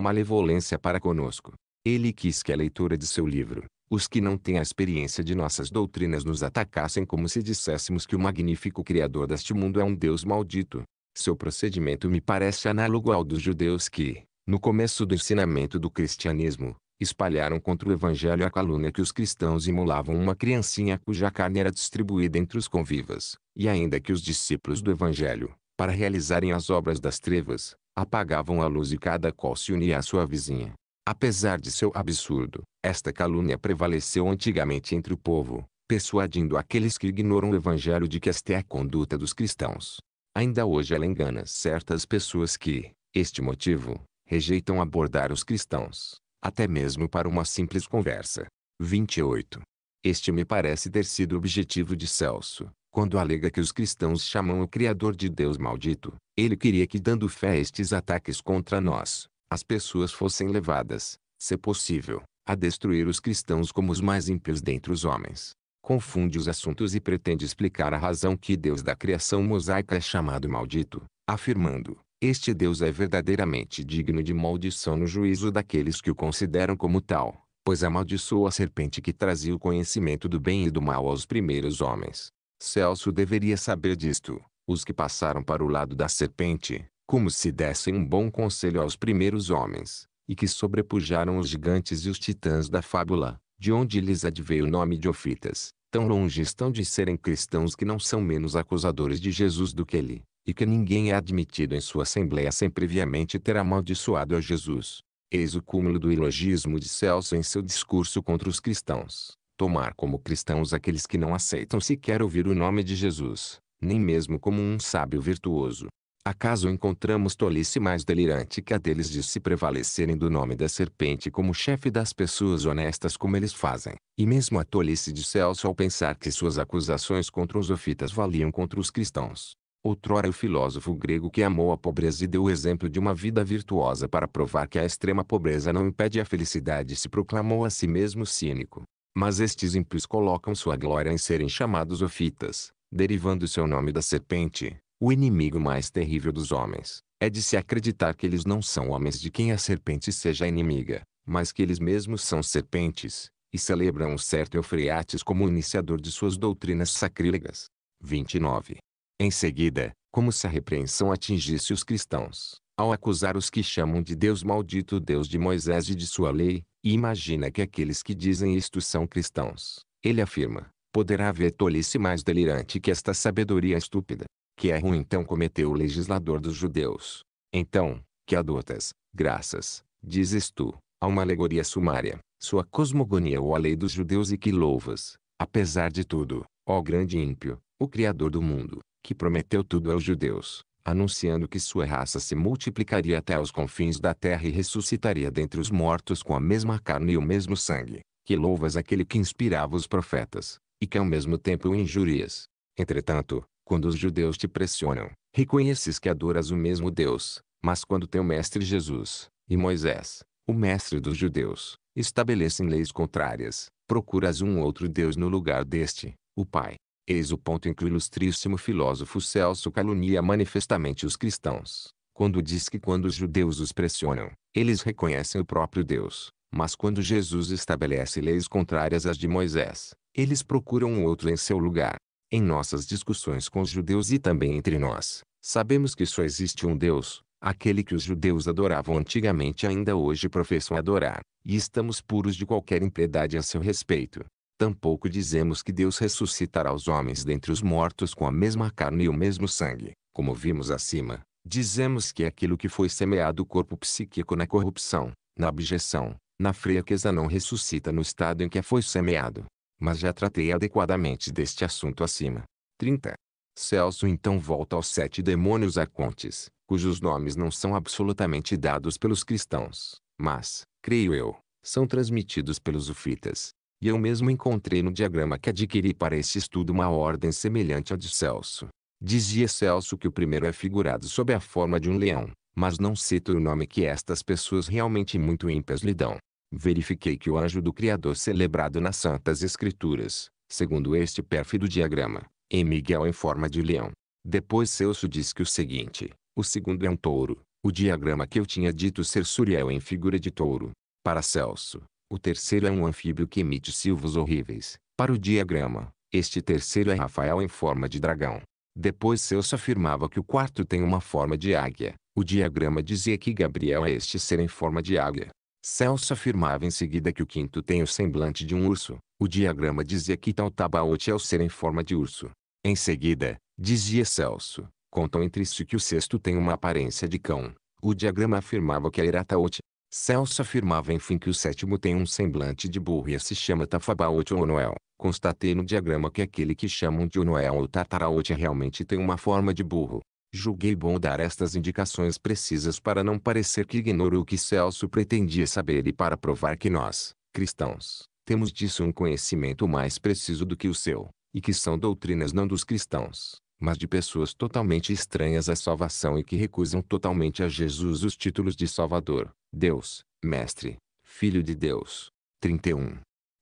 malevolência para conosco. Ele quis que a leitura de seu livro, os que não têm a experiência de nossas doutrinas nos atacassem como se disséssemos que o magnífico Criador deste mundo é um Deus maldito. Seu procedimento me parece análogo ao dos judeus que, no começo do ensinamento do cristianismo, espalharam contra o evangelho a calúnia que os cristãos imolavam uma criancinha cuja carne era distribuída entre os convivas, e ainda que os discípulos do evangelho, para realizarem as obras das trevas, apagavam a luz e cada qual se unia à sua vizinha. Apesar de seu absurdo, esta calúnia prevaleceu antigamente entre o povo, persuadindo aqueles que ignoram o evangelho de que esta é a conduta dos cristãos. Ainda hoje ela engana certas pessoas que, este motivo, rejeitam abordar os cristãos até mesmo para uma simples conversa. 28. Este me parece ter sido o objetivo de Celso, quando alega que os cristãos chamam o Criador de Deus maldito. Ele queria que dando fé a estes ataques contra nós, as pessoas fossem levadas, se possível, a destruir os cristãos como os mais ímpios dentre os homens. Confunde os assuntos e pretende explicar a razão que Deus da criação mosaica é chamado maldito, afirmando, este Deus é verdadeiramente digno de maldição no juízo daqueles que o consideram como tal, pois amaldiçoou a serpente que trazia o conhecimento do bem e do mal aos primeiros homens. Celso deveria saber disto. Os que passaram para o lado da serpente, como se dessem um bom conselho aos primeiros homens, e que sobrepujaram os gigantes e os titãs da fábula, de onde lhes adveio o nome de Ofitas, tão longe estão de serem cristãos que não são menos acusadores de Jesus do que ele, e que ninguém é admitido em sua assembleia sem previamente ter amaldiçoado a Jesus. Eis o cúmulo do ilogismo de Celso em seu discurso contra os cristãos. Tomar como cristãos aqueles que não aceitam sequer ouvir o nome de Jesus, nem mesmo como um sábio virtuoso. Acaso encontramos tolice mais delirante que a deles de se prevalecerem do nome da serpente como chefe das pessoas honestas como eles fazem, e mesmo a tolice de Celso ao pensar que suas acusações contra os ofitas valiam contra os cristãos outrora o filósofo grego que amou a pobreza e deu o exemplo de uma vida virtuosa para provar que a extrema pobreza não impede a felicidade se proclamou a si mesmo cínico. Mas estes ímpios colocam sua glória em serem chamados ofitas, derivando seu nome da serpente, o inimigo mais terrível dos homens. É de se acreditar que eles não são homens de quem a serpente seja inimiga, mas que eles mesmos são serpentes, e celebram um certo Eufreates como iniciador de suas doutrinas sacrílegas. 29. Em seguida, como se a repreensão atingisse os cristãos, ao acusar os que chamam de Deus maldito Deus de Moisés e de sua lei, e imagina que aqueles que dizem isto são cristãos, ele afirma, poderá haver tolice mais delirante que esta sabedoria estúpida, que erro é então cometeu o legislador dos judeus. Então, que adotas, graças, dizes tu, a uma alegoria sumária, sua cosmogonia ou a lei dos judeus e que louvas, apesar de tudo, ó grande ímpio, o Criador do mundo, que prometeu tudo aos judeus, anunciando que sua raça se multiplicaria até os confins da terra e ressuscitaria dentre os mortos com a mesma carne e o mesmo sangue, que louvas aquele que inspirava os profetas, e que ao mesmo tempo o injurias. Entretanto, quando os judeus te pressionam, reconheces que adoras o mesmo Deus, mas quando teu mestre Jesus, e Moisés, o mestre dos judeus, estabelecem leis contrárias, procuras um outro Deus no lugar deste, o Pai, Eis o ponto em que o ilustríssimo filósofo Celso calunia manifestamente os cristãos, quando diz que quando os judeus os pressionam, eles reconhecem o próprio Deus, mas quando Jesus estabelece leis contrárias às de Moisés, eles procuram um outro em seu lugar. Em nossas discussões com os judeus e também entre nós, sabemos que só existe um Deus, aquele que os judeus adoravam antigamente e ainda hoje professam adorar, e estamos puros de qualquer impiedade a seu respeito. Tampouco dizemos que Deus ressuscitará os homens dentre os mortos com a mesma carne e o mesmo sangue, como vimos acima. Dizemos que aquilo que foi semeado o corpo psíquico na corrupção, na abjeção, na fraqueza não ressuscita no estado em que foi semeado. Mas já tratei adequadamente deste assunto acima. 30. Celso então volta aos sete demônios arcontes, cujos nomes não são absolutamente dados pelos cristãos, mas, creio eu, são transmitidos pelos ufitas, e eu mesmo encontrei no diagrama que adquiri para esse estudo uma ordem semelhante à de Celso. Dizia Celso que o primeiro é figurado sob a forma de um leão, mas não cito o nome que estas pessoas realmente muito ímpias lhe dão. Verifiquei que o anjo do Criador celebrado nas Santas Escrituras, segundo este pérfido diagrama, em Miguel em forma de leão. Depois Celso diz que o seguinte, o segundo é um touro, o diagrama que eu tinha dito ser Suriel em figura de touro. Para Celso, o terceiro é um anfíbio que emite silvos horríveis. Para o diagrama, este terceiro é Rafael em forma de dragão. Depois Celso afirmava que o quarto tem uma forma de águia. O diagrama dizia que Gabriel é este ser em forma de águia. Celso afirmava em seguida que o quinto tem o semblante de um urso. O diagrama dizia que Tautabaote é o ser em forma de urso. Em seguida, dizia Celso, contam entre si que o sexto tem uma aparência de cão. O diagrama afirmava que a Erataote Celso afirmava enfim que o sétimo tem um semblante de burro e se chama Tafabaote ou Noel. Constatei no diagrama que aquele que chamam de Noel ou Tataraot realmente tem uma forma de burro. Julguei bom dar estas indicações precisas para não parecer que ignoro o que Celso pretendia saber e para provar que nós, cristãos, temos disso um conhecimento mais preciso do que o seu, e que são doutrinas não dos cristãos, mas de pessoas totalmente estranhas à salvação e que recusam totalmente a Jesus os títulos de Salvador. Deus, Mestre, Filho de Deus. 31.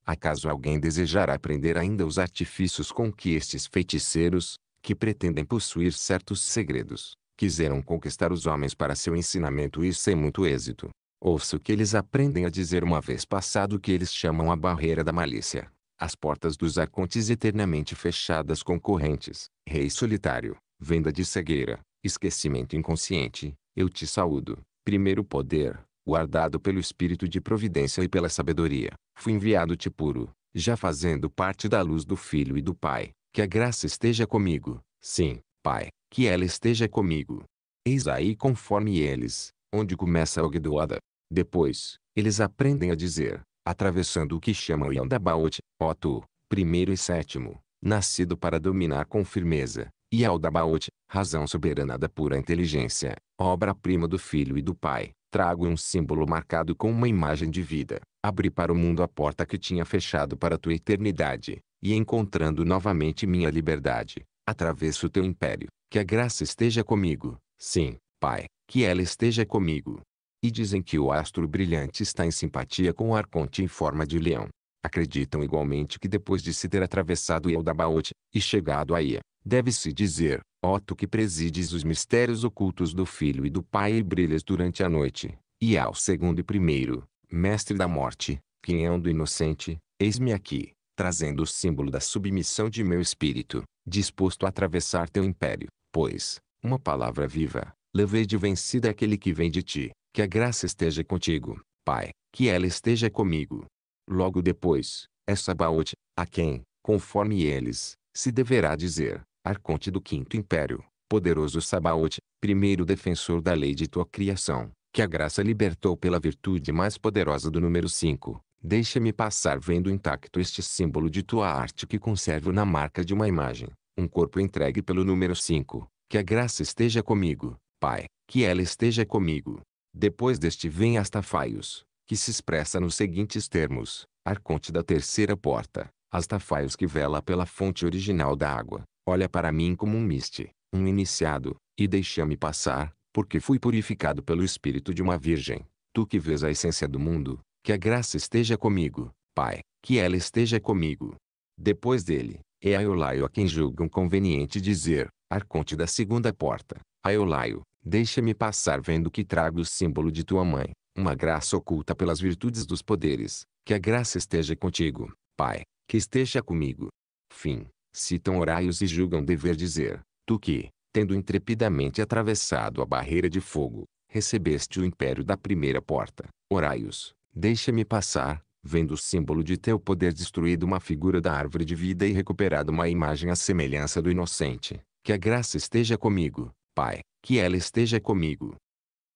Acaso alguém desejará aprender ainda os artifícios com que estes feiticeiros, que pretendem possuir certos segredos, quiseram conquistar os homens para seu ensinamento e sem muito êxito? Ouça o que eles aprendem a dizer uma vez passado que eles chamam a barreira da malícia, as portas dos arcontes eternamente fechadas com correntes, rei solitário, venda de cegueira, esquecimento inconsciente, eu te saúdo, primeiro poder, guardado pelo espírito de providência e pela sabedoria, fui enviado-te puro, já fazendo parte da luz do Filho e do Pai, que a graça esteja comigo, sim, Pai, que ela esteja comigo. Eis aí conforme eles, onde começa a Ogdoada. Depois, eles aprendem a dizer, atravessando o que chamam Yaldabaoth, ó tu, primeiro e sétimo, nascido para dominar com firmeza, e Aldabaoth, razão soberana da pura inteligência, obra-prima do Filho e do Pai, trago um símbolo marcado com uma imagem de vida. Abri para o mundo a porta que tinha fechado para a tua eternidade, e encontrando novamente minha liberdade, atravesso teu império. Que a graça esteja comigo. Sim, Pai, que ela esteja comigo. E dizem que o astro brilhante está em simpatia com o arconte em forma de leão. Acreditam igualmente que depois de se ter atravessado Eldabaote, e chegado a Ia, Deve-se dizer, ó tu que presides os mistérios ocultos do Filho e do Pai e brilhas durante a noite, e ao segundo e primeiro, mestre da morte, quinhão do inocente, eis-me aqui, trazendo o símbolo da submissão de meu espírito, disposto a atravessar teu império, pois, uma palavra viva, levei de vencida aquele que vem de ti, que a graça esteja contigo, Pai, que ela esteja comigo. Logo depois, essa Sabaote, a quem, conforme eles, se deverá dizer, arconte do Quinto Império, poderoso Sabaoth, primeiro defensor da lei de tua criação, que a graça libertou pela virtude mais poderosa do número 5. Deixa-me passar vendo intacto este símbolo de tua arte que conservo na marca de uma imagem, um corpo entregue pelo número 5. Que a graça esteja comigo, Pai, que ela esteja comigo. Depois deste vem Astafaios, que se expressa nos seguintes termos: Arconte da terceira porta, Astafaios que vela pela fonte original da água, Olha para mim como um miste, um iniciado, e deixa-me passar, porque fui purificado pelo espírito de uma virgem. Tu que vês a essência do mundo, que a graça esteja comigo, Pai, que ela esteja comigo. Depois dele, é Aiolaio a quem julgam conveniente dizer, arconte da segunda porta, Aiolaio, deixa-me passar vendo que trago o símbolo de tua mãe, uma graça oculta pelas virtudes dos poderes, que a graça esteja contigo, Pai, que esteja comigo. Fim citam Horaios e julgam dever dizer, tu que, tendo intrepidamente atravessado a barreira de fogo, recebeste o império da primeira porta, Horaios, deixa-me passar, vendo o símbolo de teu poder destruído uma figura da árvore de vida e recuperado uma imagem à semelhança do inocente, que a graça esteja comigo, Pai, que ela esteja comigo.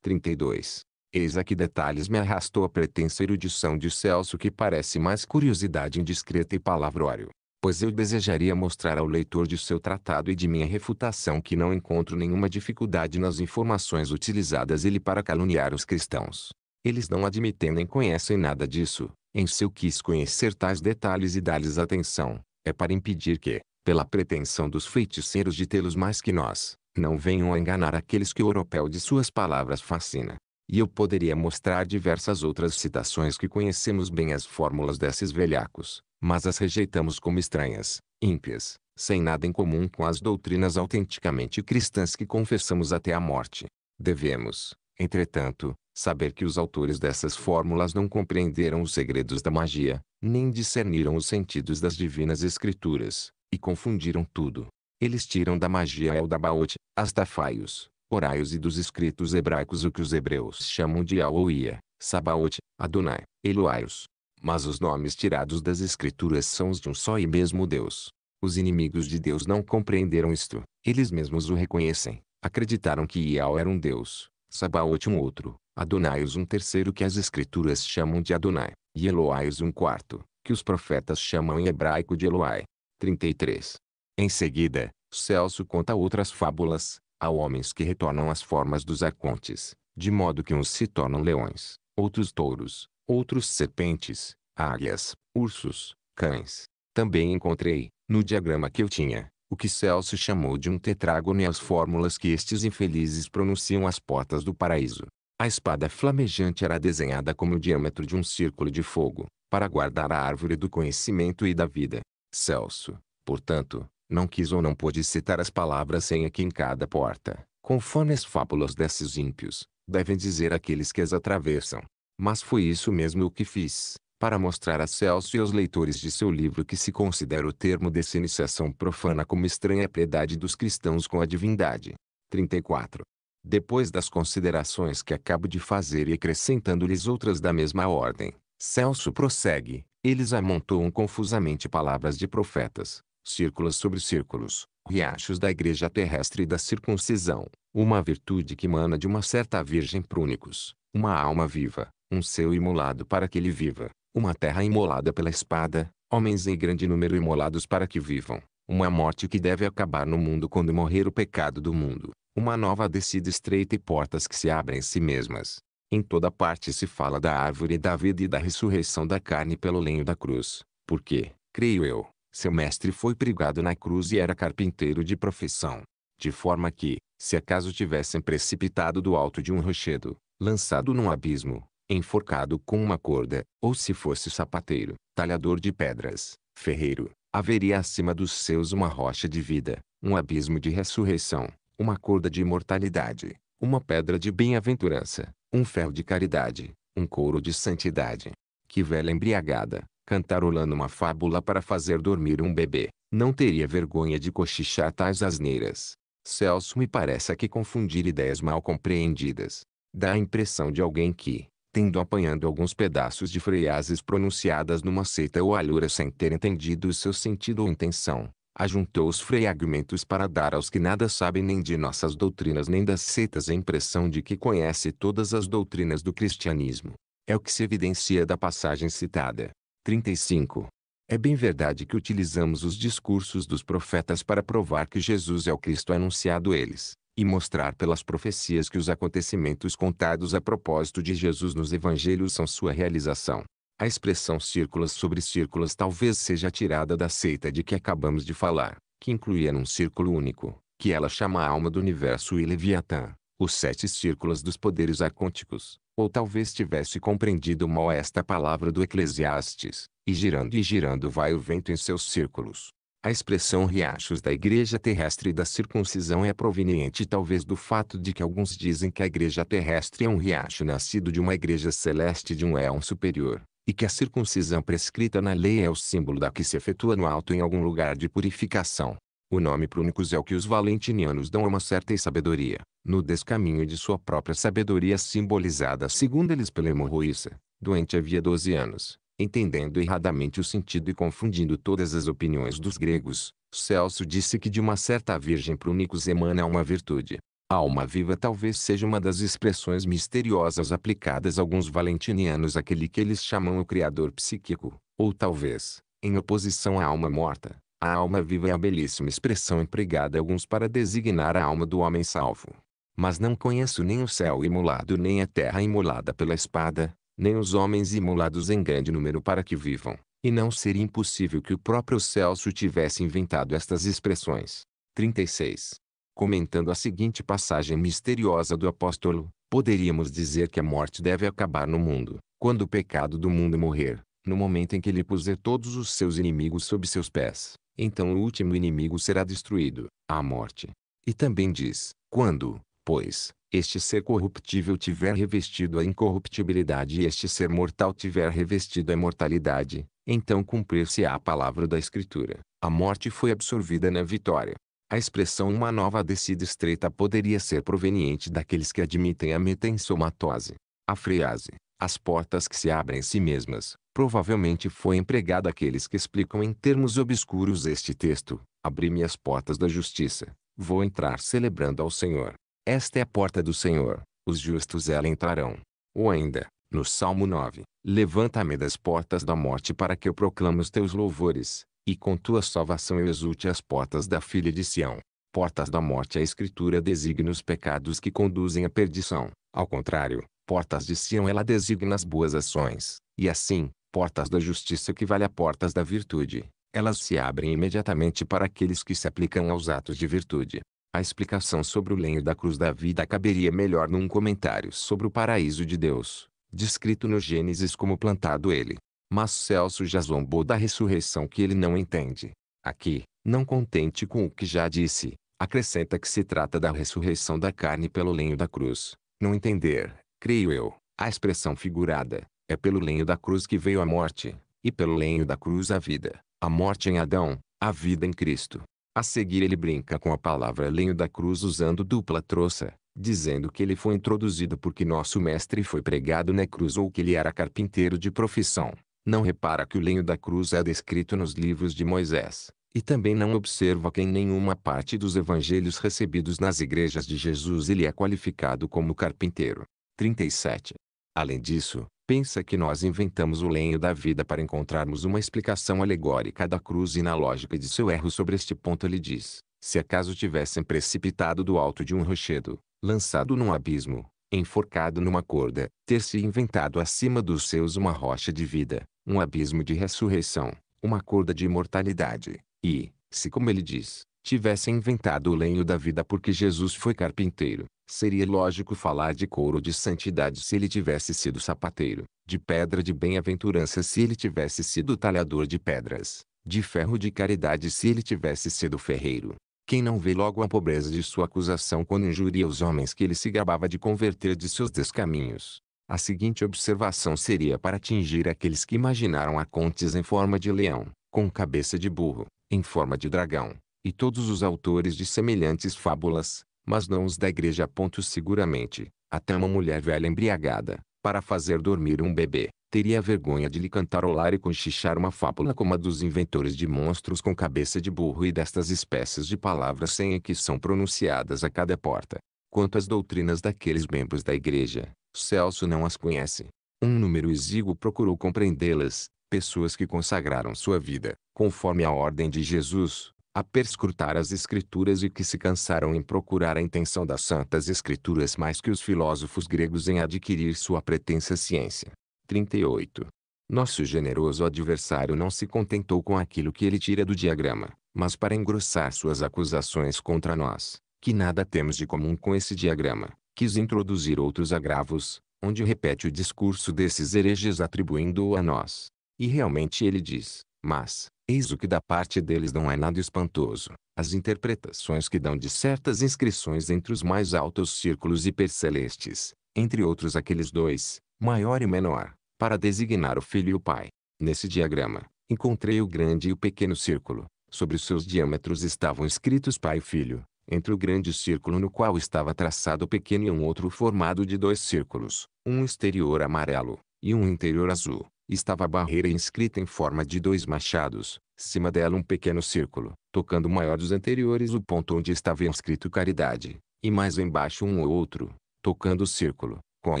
32. Eis que detalhes me arrastou a pretensa erudição de Celso que parece mais curiosidade indiscreta e palavrório, pois eu desejaria mostrar ao leitor de seu tratado e de minha refutação que não encontro nenhuma dificuldade nas informações utilizadas ele para caluniar os cristãos. Eles não admitem nem conhecem nada disso, em seu quis conhecer tais detalhes e dar-lhes atenção, é para impedir que, pela pretensão dos feiticeiros de tê-los mais que nós, não venham a enganar aqueles que o oropel de suas palavras fascina. E eu poderia mostrar diversas outras citações que conhecemos bem as fórmulas desses velhacos, mas as rejeitamos como estranhas, ímpias, sem nada em comum com as doutrinas autenticamente cristãs que confessamos até a morte. Devemos, entretanto, saber que os autores dessas fórmulas não compreenderam os segredos da magia, nem discerniram os sentidos das divinas escrituras, e confundiram tudo. Eles tiram da magia El Astafaios, as tafaios, oraios e dos escritos hebraicos o que os hebreus chamam de Aoia, Sabaot, Adonai, Eloaios, mas os nomes tirados das Escrituras são os de um só e mesmo Deus. Os inimigos de Deus não compreenderam isto. Eles mesmos o reconhecem. Acreditaram que Iau era um Deus, Sabaoth um outro, Adonaios um terceiro que as Escrituras chamam de Adonai, e Eloaios um quarto, que os profetas chamam em hebraico de Eloai. 33. Em seguida, Celso conta outras fábulas, há homens que retornam às formas dos arcontes, de modo que uns se tornam leões, outros touros, outros serpentes, águias, ursos, cães. Também encontrei, no diagrama que eu tinha, o que Celso chamou de um tetrágono e as fórmulas que estes infelizes pronunciam às portas do paraíso. A espada flamejante era desenhada como o diâmetro de um círculo de fogo, para guardar a árvore do conhecimento e da vida. Celso, portanto, não quis ou não pôde citar as palavras sem que em cada porta, conforme as fábulas desses ímpios, devem dizer aqueles que as atravessam. Mas foi isso mesmo o que fiz, para mostrar a Celso e aos leitores de seu livro que se considera o termo dessa iniciação profana como estranha piedade dos cristãos com a divindade. 34. Depois das considerações que acabo de fazer e acrescentando-lhes outras da mesma ordem, Celso prossegue, eles amontoam confusamente palavras de profetas, círculos sobre círculos, riachos da igreja terrestre e da circuncisão, uma virtude que emana de uma certa virgem prúnicos, uma alma viva, um seu imolado para que ele viva, uma terra imolada pela espada, homens em grande número imolados para que vivam, uma morte que deve acabar no mundo quando morrer o pecado do mundo, uma nova descida estreita e portas que se abrem em si mesmas. Em toda parte se fala da árvore da vida e da ressurreição da carne pelo lenho da cruz, porque, creio eu, seu mestre foi pregado na cruz e era carpinteiro de profissão. De forma que, se acaso tivessem precipitado do alto de um rochedo, lançado num abismo, enforcado com uma corda, ou se fosse sapateiro, talhador de pedras, ferreiro, haveria acima dos seus uma rocha de vida, um abismo de ressurreição, uma corda de imortalidade, uma pedra de bem-aventurança, um ferro de caridade, um couro de santidade. Que velha embriagada, cantarolando uma fábula para fazer dormir um bebê, não teria vergonha de cochichar tais asneiras. Celso me parece que confundir ideias mal compreendidas. Dá a impressão de alguém que, tendo apanhado alguns pedaços de freiases pronunciadas numa seita ou alura sem ter entendido o seu sentido ou intenção, ajuntou os fragmentos para dar aos que nada sabem nem de nossas doutrinas nem das seitas a impressão de que conhece todas as doutrinas do cristianismo. É o que se evidencia da passagem citada. 35. É bem verdade que utilizamos os discursos dos profetas para provar que Jesus é o Cristo anunciado eles e mostrar pelas profecias que os acontecimentos contados a propósito de Jesus nos evangelhos são sua realização. A expressão círculos sobre círculos talvez seja tirada da seita de que acabamos de falar, que incluía num círculo único, que ela chama a alma do universo e Leviatã, os sete círculos dos poderes arcônticos, ou talvez tivesse compreendido mal esta palavra do Eclesiastes, e girando e girando vai o vento em seus círculos, a expressão riachos da igreja terrestre da circuncisão é proveniente talvez do fato de que alguns dizem que a igreja terrestre é um riacho nascido de uma igreja celeste de um éon superior, e que a circuncisão prescrita na lei é o símbolo da que se efetua no alto em algum lugar de purificação. O nome prúnicos é o que os valentinianos dão a uma certa sabedoria, no descaminho de sua própria sabedoria simbolizada segundo eles pela hemorroíça. Doente havia 12 anos entendendo erradamente o sentido e confundindo todas as opiniões dos gregos, Celso disse que de uma certa virgem prunicus emana uma virtude. Alma viva talvez seja uma das expressões misteriosas aplicadas a alguns valentinianos àquele que eles chamam o criador psíquico, ou talvez, em oposição à alma morta, a alma viva é a belíssima expressão empregada a alguns para designar a alma do homem salvo. Mas não conheço nem o céu imolado nem a terra imolada pela espada, nem os homens imolados em grande número para que vivam, e não seria impossível que o próprio Celso tivesse inventado estas expressões. 36. Comentando a seguinte passagem misteriosa do apóstolo, poderíamos dizer que a morte deve acabar no mundo, quando o pecado do mundo morrer, no momento em que ele puser todos os seus inimigos sob seus pés, então o último inimigo será destruído, a morte. E também diz, quando, Pois, este ser corruptível tiver revestido a incorruptibilidade e este ser mortal tiver revestido a imortalidade, então cumprir-se-á a palavra da Escritura. A morte foi absorvida na vitória. A expressão uma nova descida estreita poderia ser proveniente daqueles que admitem a metensomatose. A frase, as portas que se abrem em si mesmas, provavelmente foi empregada aqueles que explicam em termos obscuros este texto. Abri-me as portas da justiça. Vou entrar celebrando ao Senhor. Esta é a porta do Senhor, os justos ela entrarão. Ou ainda, no Salmo 9, levanta-me das portas da morte para que eu proclame os teus louvores, e com tua salvação eu exulte as portas da filha de Sião. Portas da morte a escritura designa os pecados que conduzem à perdição. Ao contrário, portas de Sião ela designa as boas ações, e assim, portas da justiça equivale a portas da virtude. Elas se abrem imediatamente para aqueles que se aplicam aos atos de virtude. A explicação sobre o lenho da cruz da vida caberia melhor num comentário sobre o paraíso de Deus, descrito no Gênesis como plantado ele. Mas Celso já zombou da ressurreição que ele não entende. Aqui, não contente com o que já disse, acrescenta que se trata da ressurreição da carne pelo lenho da cruz. Não entender, creio eu, a expressão figurada, é pelo lenho da cruz que veio a morte, e pelo lenho da cruz a vida. A morte em Adão, a vida em Cristo. A seguir ele brinca com a palavra lenho da cruz usando dupla troça, dizendo que ele foi introduzido porque nosso mestre foi pregado na cruz ou que ele era carpinteiro de profissão. Não repara que o lenho da cruz é descrito nos livros de Moisés, e também não observa que em nenhuma parte dos evangelhos recebidos nas igrejas de Jesus ele é qualificado como carpinteiro. 37. Além disso, pensa que nós inventamos o lenho da vida para encontrarmos uma explicação alegórica da cruz e na lógica de seu erro sobre este ponto ele diz, se acaso tivessem precipitado do alto de um rochedo, lançado num abismo, enforcado numa corda, ter-se inventado acima dos seus uma rocha de vida, um abismo de ressurreição, uma corda de imortalidade, e, se como ele diz, tivesse inventado o lenho da vida porque Jesus foi carpinteiro, seria lógico falar de couro de santidade se ele tivesse sido sapateiro, de pedra de bem-aventurança se ele tivesse sido talhador de pedras, de ferro de caridade se ele tivesse sido ferreiro. Quem não vê logo a pobreza de sua acusação quando injuria os homens que ele se gabava de converter de seus descaminhos? A seguinte observação seria para atingir aqueles que imaginaram a contes em forma de leão, com cabeça de burro, em forma de dragão, e todos os autores de semelhantes fábulas, mas não os da igreja. Ponto seguramente, até uma mulher velha embriagada, para fazer dormir um bebê, teria vergonha de lhe cantarolar e cochichar uma fábula como a dos inventores de monstros com cabeça de burro e destas espécies de palavras sem que são pronunciadas a cada porta. Quanto às doutrinas daqueles membros da igreja, Celso não as conhece. Um número exíguo procurou compreendê-las, pessoas que consagraram sua vida, conforme a ordem de Jesus, a perscrutar as escrituras e que se cansaram em procurar a intenção das santas escrituras mais que os filósofos gregos em adquirir sua pretensa ciência. 38. Nosso generoso adversário não se contentou com aquilo que ele tira do diagrama, mas para engrossar suas acusações contra nós, que nada temos de comum com esse diagrama, quis introduzir outros agravos, onde repete o discurso desses hereges atribuindo-o a nós. E realmente ele diz, mas, Eis o que da parte deles não é nada espantoso. As interpretações que dão de certas inscrições entre os mais altos círculos hipercelestes, entre outros aqueles dois, maior e menor, para designar o filho e o pai. Nesse diagrama, encontrei o grande e o pequeno círculo. Sobre seus diâmetros estavam escritos pai e filho, entre o grande círculo no qual estava traçado o pequeno e um outro formado de dois círculos, um exterior amarelo e um interior azul. Estava a barreira inscrita em forma de dois machados, cima dela um pequeno círculo, tocando o maior dos anteriores o ponto onde estava inscrito caridade, e mais embaixo um ou outro, tocando o círculo, com a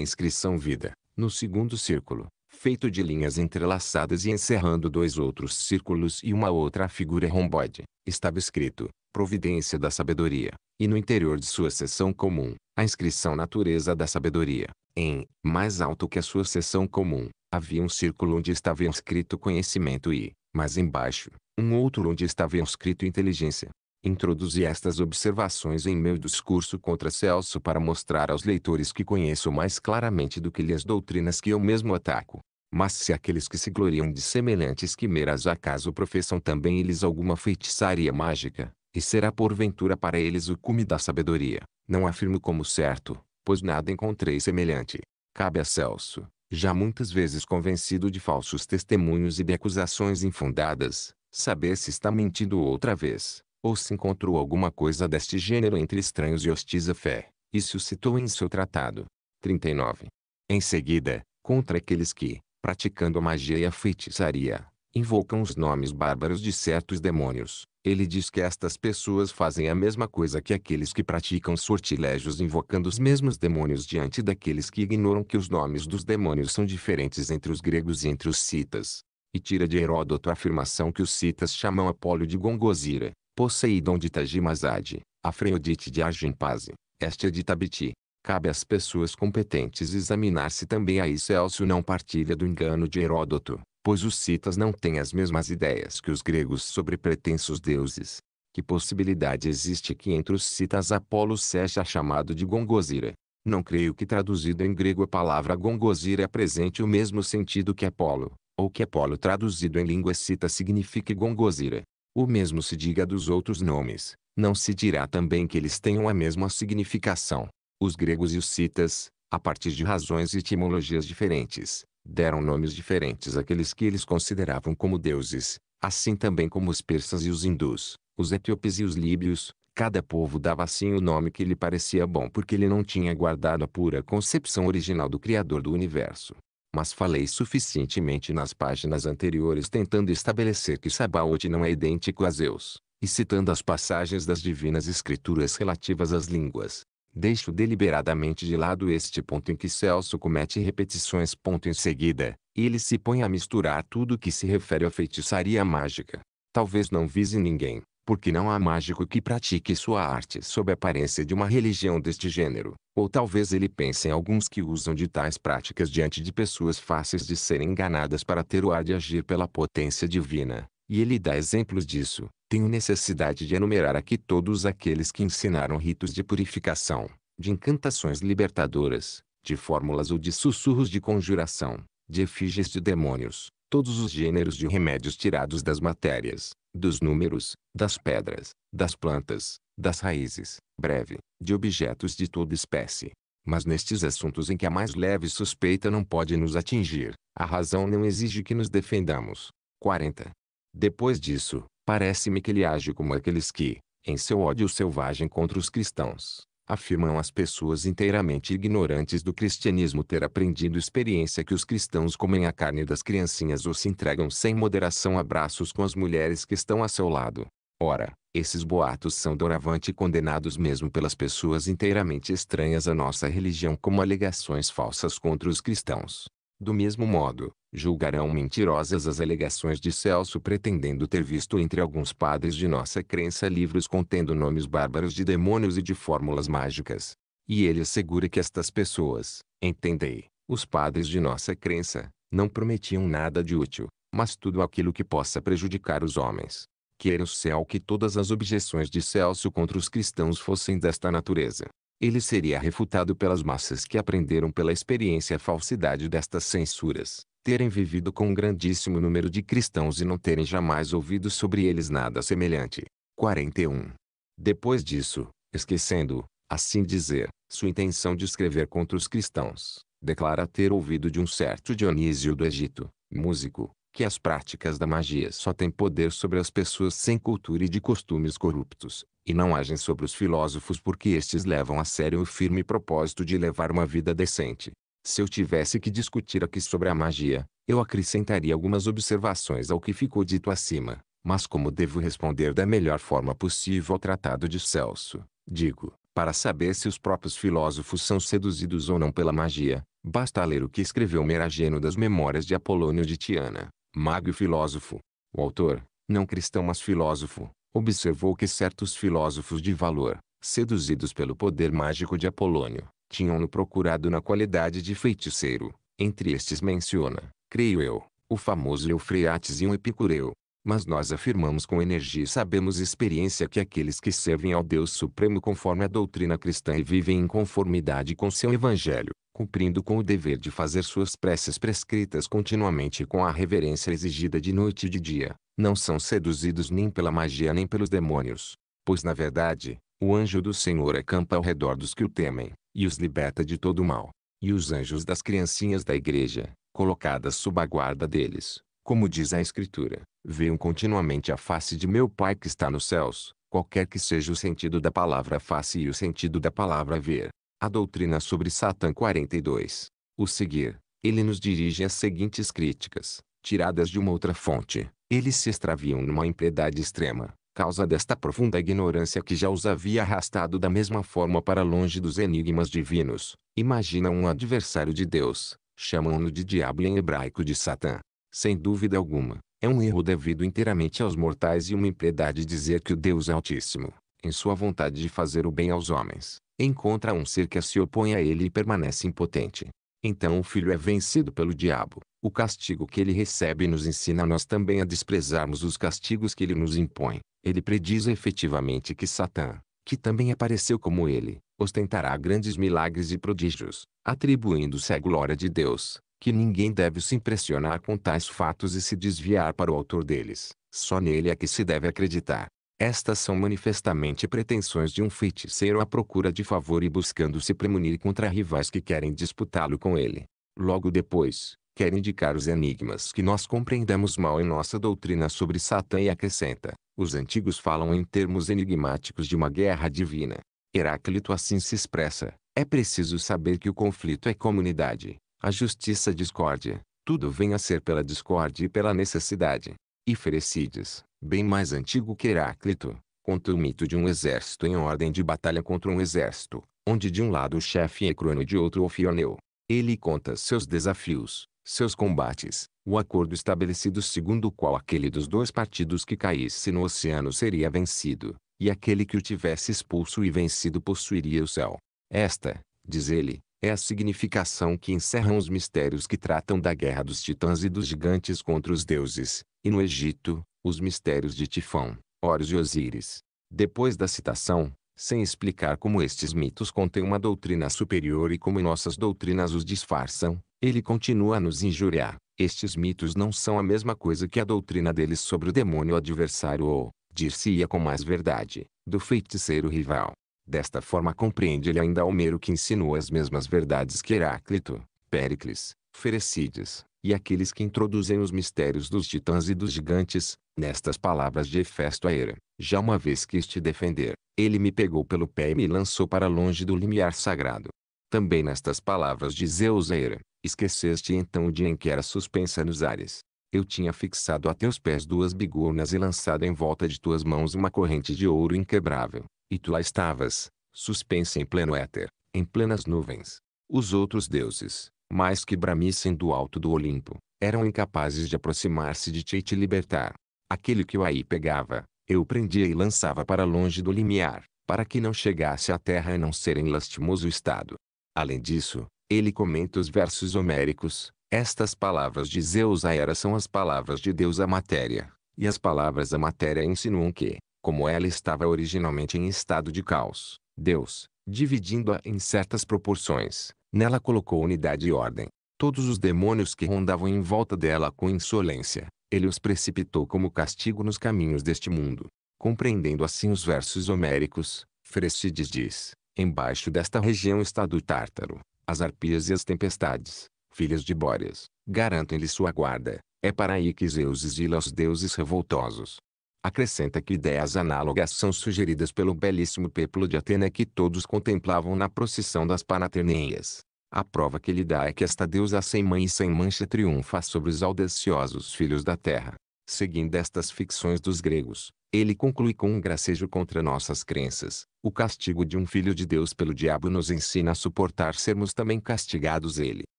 inscrição vida, no segundo círculo, feito de linhas entrelaçadas e encerrando dois outros círculos e uma outra figura romboide, estava escrito, providência da sabedoria, e no interior de sua seção comum, a inscrição natureza da sabedoria, em, mais alto que a sua seção comum, Havia um círculo onde estava inscrito conhecimento e, mais embaixo, um outro onde estava inscrito inteligência. Introduzi estas observações em meu discurso contra Celso para mostrar aos leitores que conheço mais claramente do que lhe as doutrinas que eu mesmo ataco. Mas se aqueles que se gloriam de semelhantes quimeras acaso professam também eles alguma feitiçaria mágica, e será porventura para eles o cume da sabedoria, não afirmo como certo, pois nada encontrei semelhante. Cabe a Celso, já muitas vezes convencido de falsos testemunhos e de acusações infundadas, saber se está mentindo outra vez, ou se encontrou alguma coisa deste gênero entre estranhos e hostis à fé, isso citou em seu tratado. 39. Em seguida, contra aqueles que, praticando magia e a feitiçaria, invocam os nomes bárbaros de certos demônios, ele diz que estas pessoas fazem a mesma coisa que aqueles que praticam sortilégios invocando os mesmos demônios diante daqueles que ignoram que os nomes dos demônios são diferentes entre os gregos e entre os citas. E tira de Heródoto a afirmação que os citas chamam Apólio de Gongozira, Poseidon de Tajimazade, Afrodite de Argimpase, Estia de Tabiti. Cabe às pessoas competentes examinar se também aí Celso não partilha do engano de Heródoto pois os citas não têm as mesmas ideias que os gregos sobre pretensos deuses. Que possibilidade existe que entre os citas Apolo seja chamado de Gongozira? Não creio que traduzido em grego a palavra Gongozira apresente o mesmo sentido que Apolo, ou que Apolo traduzido em língua cita signifique Gongozira. O mesmo se diga dos outros nomes, não se dirá também que eles tenham a mesma significação. Os gregos e os citas, a partir de razões e etimologias diferentes, deram nomes diferentes àqueles que eles consideravam como deuses, assim também como os persas e os hindus, os etíopes e os líbios. Cada povo dava assim o nome que lhe parecia bom porque ele não tinha guardado a pura concepção original do Criador do Universo. Mas falei suficientemente nas páginas anteriores tentando estabelecer que Sabaoth não é idêntico a Zeus, e citando as passagens das divinas escrituras relativas às línguas, Deixo deliberadamente de lado este ponto em que Celso comete repetições. em seguida, ele se põe a misturar tudo que se refere à feitiçaria mágica. Talvez não vise ninguém, porque não há mágico que pratique sua arte sob a aparência de uma religião deste gênero, ou talvez ele pense em alguns que usam de tais práticas diante de pessoas fáceis de serem enganadas para ter o ar de agir pela potência divina e ele dá exemplos disso, tenho necessidade de enumerar aqui todos aqueles que ensinaram ritos de purificação, de encantações libertadoras, de fórmulas ou de sussurros de conjuração, de efígies de demônios, todos os gêneros de remédios tirados das matérias, dos números, das pedras, das plantas, das raízes, breve, de objetos de toda espécie. Mas nestes assuntos em que a mais leve suspeita não pode nos atingir, a razão não exige que nos defendamos. 40. Depois disso, parece-me que ele age como aqueles que, em seu ódio selvagem contra os cristãos, afirmam as pessoas inteiramente ignorantes do cristianismo ter aprendido experiência que os cristãos comem a carne das criancinhas ou se entregam sem moderação a braços com as mulheres que estão a seu lado. Ora, esses boatos são doravante condenados mesmo pelas pessoas inteiramente estranhas à nossa religião como alegações falsas contra os cristãos. Do mesmo modo, julgarão mentirosas as alegações de Celso pretendendo ter visto entre alguns padres de nossa crença livros contendo nomes bárbaros de demônios e de fórmulas mágicas. E ele assegura que estas pessoas, entendei, os padres de nossa crença, não prometiam nada de útil, mas tudo aquilo que possa prejudicar os homens. Queira o céu que todas as objeções de Celso contra os cristãos fossem desta natureza. Ele seria refutado pelas massas que aprenderam pela experiência a falsidade destas censuras terem vivido com um grandíssimo número de cristãos e não terem jamais ouvido sobre eles nada semelhante. 41. Depois disso, esquecendo, assim dizer, sua intenção de escrever contra os cristãos, declara ter ouvido de um certo Dionísio do Egito, músico, que as práticas da magia só têm poder sobre as pessoas sem cultura e de costumes corruptos, e não agem sobre os filósofos porque estes levam a sério o firme propósito de levar uma vida decente. Se eu tivesse que discutir aqui sobre a magia, eu acrescentaria algumas observações ao que ficou dito acima, mas como devo responder da melhor forma possível ao Tratado de Celso, digo, para saber se os próprios filósofos são seduzidos ou não pela magia, basta ler o que escreveu Merageno das Memórias de Apolônio de Tiana, mago e filósofo. O autor, não cristão mas filósofo, observou que certos filósofos de valor, seduzidos pelo poder mágico de Apolônio, tinham-no procurado na qualidade de feiticeiro. Entre estes menciona, creio eu, o famoso Eufrates e um Epicureu. Mas nós afirmamos com energia e sabemos experiência que aqueles que servem ao Deus Supremo conforme a doutrina cristã e vivem em conformidade com seu Evangelho, cumprindo com o dever de fazer suas preces prescritas continuamente com a reverência exigida de noite e de dia, não são seduzidos nem pela magia nem pelos demônios. Pois na verdade, o anjo do Senhor acampa ao redor dos que o temem, e os liberta de todo o mal. E os anjos das criancinhas da igreja, colocadas sob a guarda deles, como diz a Escritura, veem continuamente a face de meu Pai que está nos céus, qualquer que seja o sentido da palavra face e o sentido da palavra ver. A doutrina sobre Satã 42. O seguir, ele nos dirige as seguintes críticas, tiradas de uma outra fonte. Eles se extraviam numa impiedade extrema, causa desta profunda ignorância que já os havia arrastado da mesma forma para longe dos enigmas divinos. Imaginam um adversário de Deus, chamam-no de diabo em hebraico de Satã. Sem dúvida alguma, é um erro devido inteiramente aos mortais e uma impiedade dizer que o Deus Altíssimo, em sua vontade de fazer o bem aos homens, encontra um ser que se opõe a ele e permanece impotente. Então o filho é vencido pelo diabo, o castigo que ele recebe nos ensina a nós também a desprezarmos os castigos que ele nos impõe. Ele prediz efetivamente que Satã, que também apareceu como ele, ostentará grandes milagres e prodígios, atribuindo-se à glória de Deus, que ninguém deve se impressionar com tais fatos e se desviar para o autor deles. Só nele é que se deve acreditar. Estas são manifestamente pretensões de um feiticeiro à procura de favor e buscando se premunir contra rivais que querem disputá-lo com ele. Logo depois, quer indicar os enigmas que nós compreendemos mal em nossa doutrina sobre Satã e acrescenta: os antigos falam em termos enigmáticos de uma guerra divina. Heráclito assim se expressa: é preciso saber que o conflito é comunidade, a justiça discórdia, tudo vem a ser pela discórdia e pela necessidade. E Ferecides, bem mais antigo que Heráclito, conta o mito de um exército em ordem de batalha contra um exército, onde de um lado o chefe é Crono e de outro o Ofioneu. Ele conta seus desafios, seus combates, o acordo estabelecido segundo o qual aquele dos dois partidos que caísse no oceano seria vencido, e aquele que o tivesse expulso e vencido possuiria o céu. Esta, diz ele, é a significação que encerram os mistérios que tratam da guerra dos titãs e dos gigantes contra os deuses, e no Egito, os mistérios de Tifão, Horus e Osíris. Depois da citação, sem explicar como estes mitos contêm uma doutrina superior e como nossas doutrinas os disfarçam, ele continua a nos injuriar. Estes mitos não são a mesma coisa que a doutrina deles sobre o demônio adversário ou, dir-se-ia com mais verdade, do feiticeiro rival. Desta forma compreende-lhe ainda Homero que insinua as mesmas verdades que Heráclito, Péricles, Ferecides, e aqueles que introduzem os mistérios dos titãs e dos gigantes, nestas palavras de Hefesto a Hera. Já uma vez quis te defender, ele me pegou pelo pé e me lançou para longe do limiar sagrado. Também nestas palavras de Zeus Zeuseira, esqueceste então o dia em que era suspensa nos ares. Eu tinha fixado a teus pés duas bigornas e lançado em volta de tuas mãos uma corrente de ouro inquebrável, e tu lá estavas, suspensa em pleno éter, em plenas nuvens. Os outros deuses, mais que bramissem do alto do Olimpo, eram incapazes de aproximar-se de ti e te libertar. Aquele que o aí pegava, eu prendia e lançava para longe do limiar, para que não chegasse à terra a não ser em lastimoso estado. Além disso, ele comenta os versos homéricos. Estas palavras de Zeus à era são as palavras de Deus à matéria, e as palavras à matéria insinuam que, como ela estava originalmente em estado de caos, Deus, dividindo-a em certas proporções, nela colocou unidade e ordem. Todos os demônios que rondavam em volta dela com insolência, ele os precipitou como castigo nos caminhos deste mundo. Compreendendo assim os versos homéricos, Frescides diz, Embaixo desta região está do Tártaro, as arpias e as tempestades, filhas de Bóreas, garantem-lhe sua guarda. É para aí que Zeus exila os deuses revoltosos. Acrescenta que ideias análogas são sugeridas pelo belíssimo peplo de Atena que todos contemplavam na procissão das Panaterneias. A prova que lhe dá é que esta deusa sem mãe e sem mancha triunfa sobre os audaciosos filhos da terra. Seguindo estas ficções dos gregos, ele conclui com um gracejo contra nossas crenças. O castigo de um filho de Deus pelo diabo nos ensina a suportar sermos também castigados ele.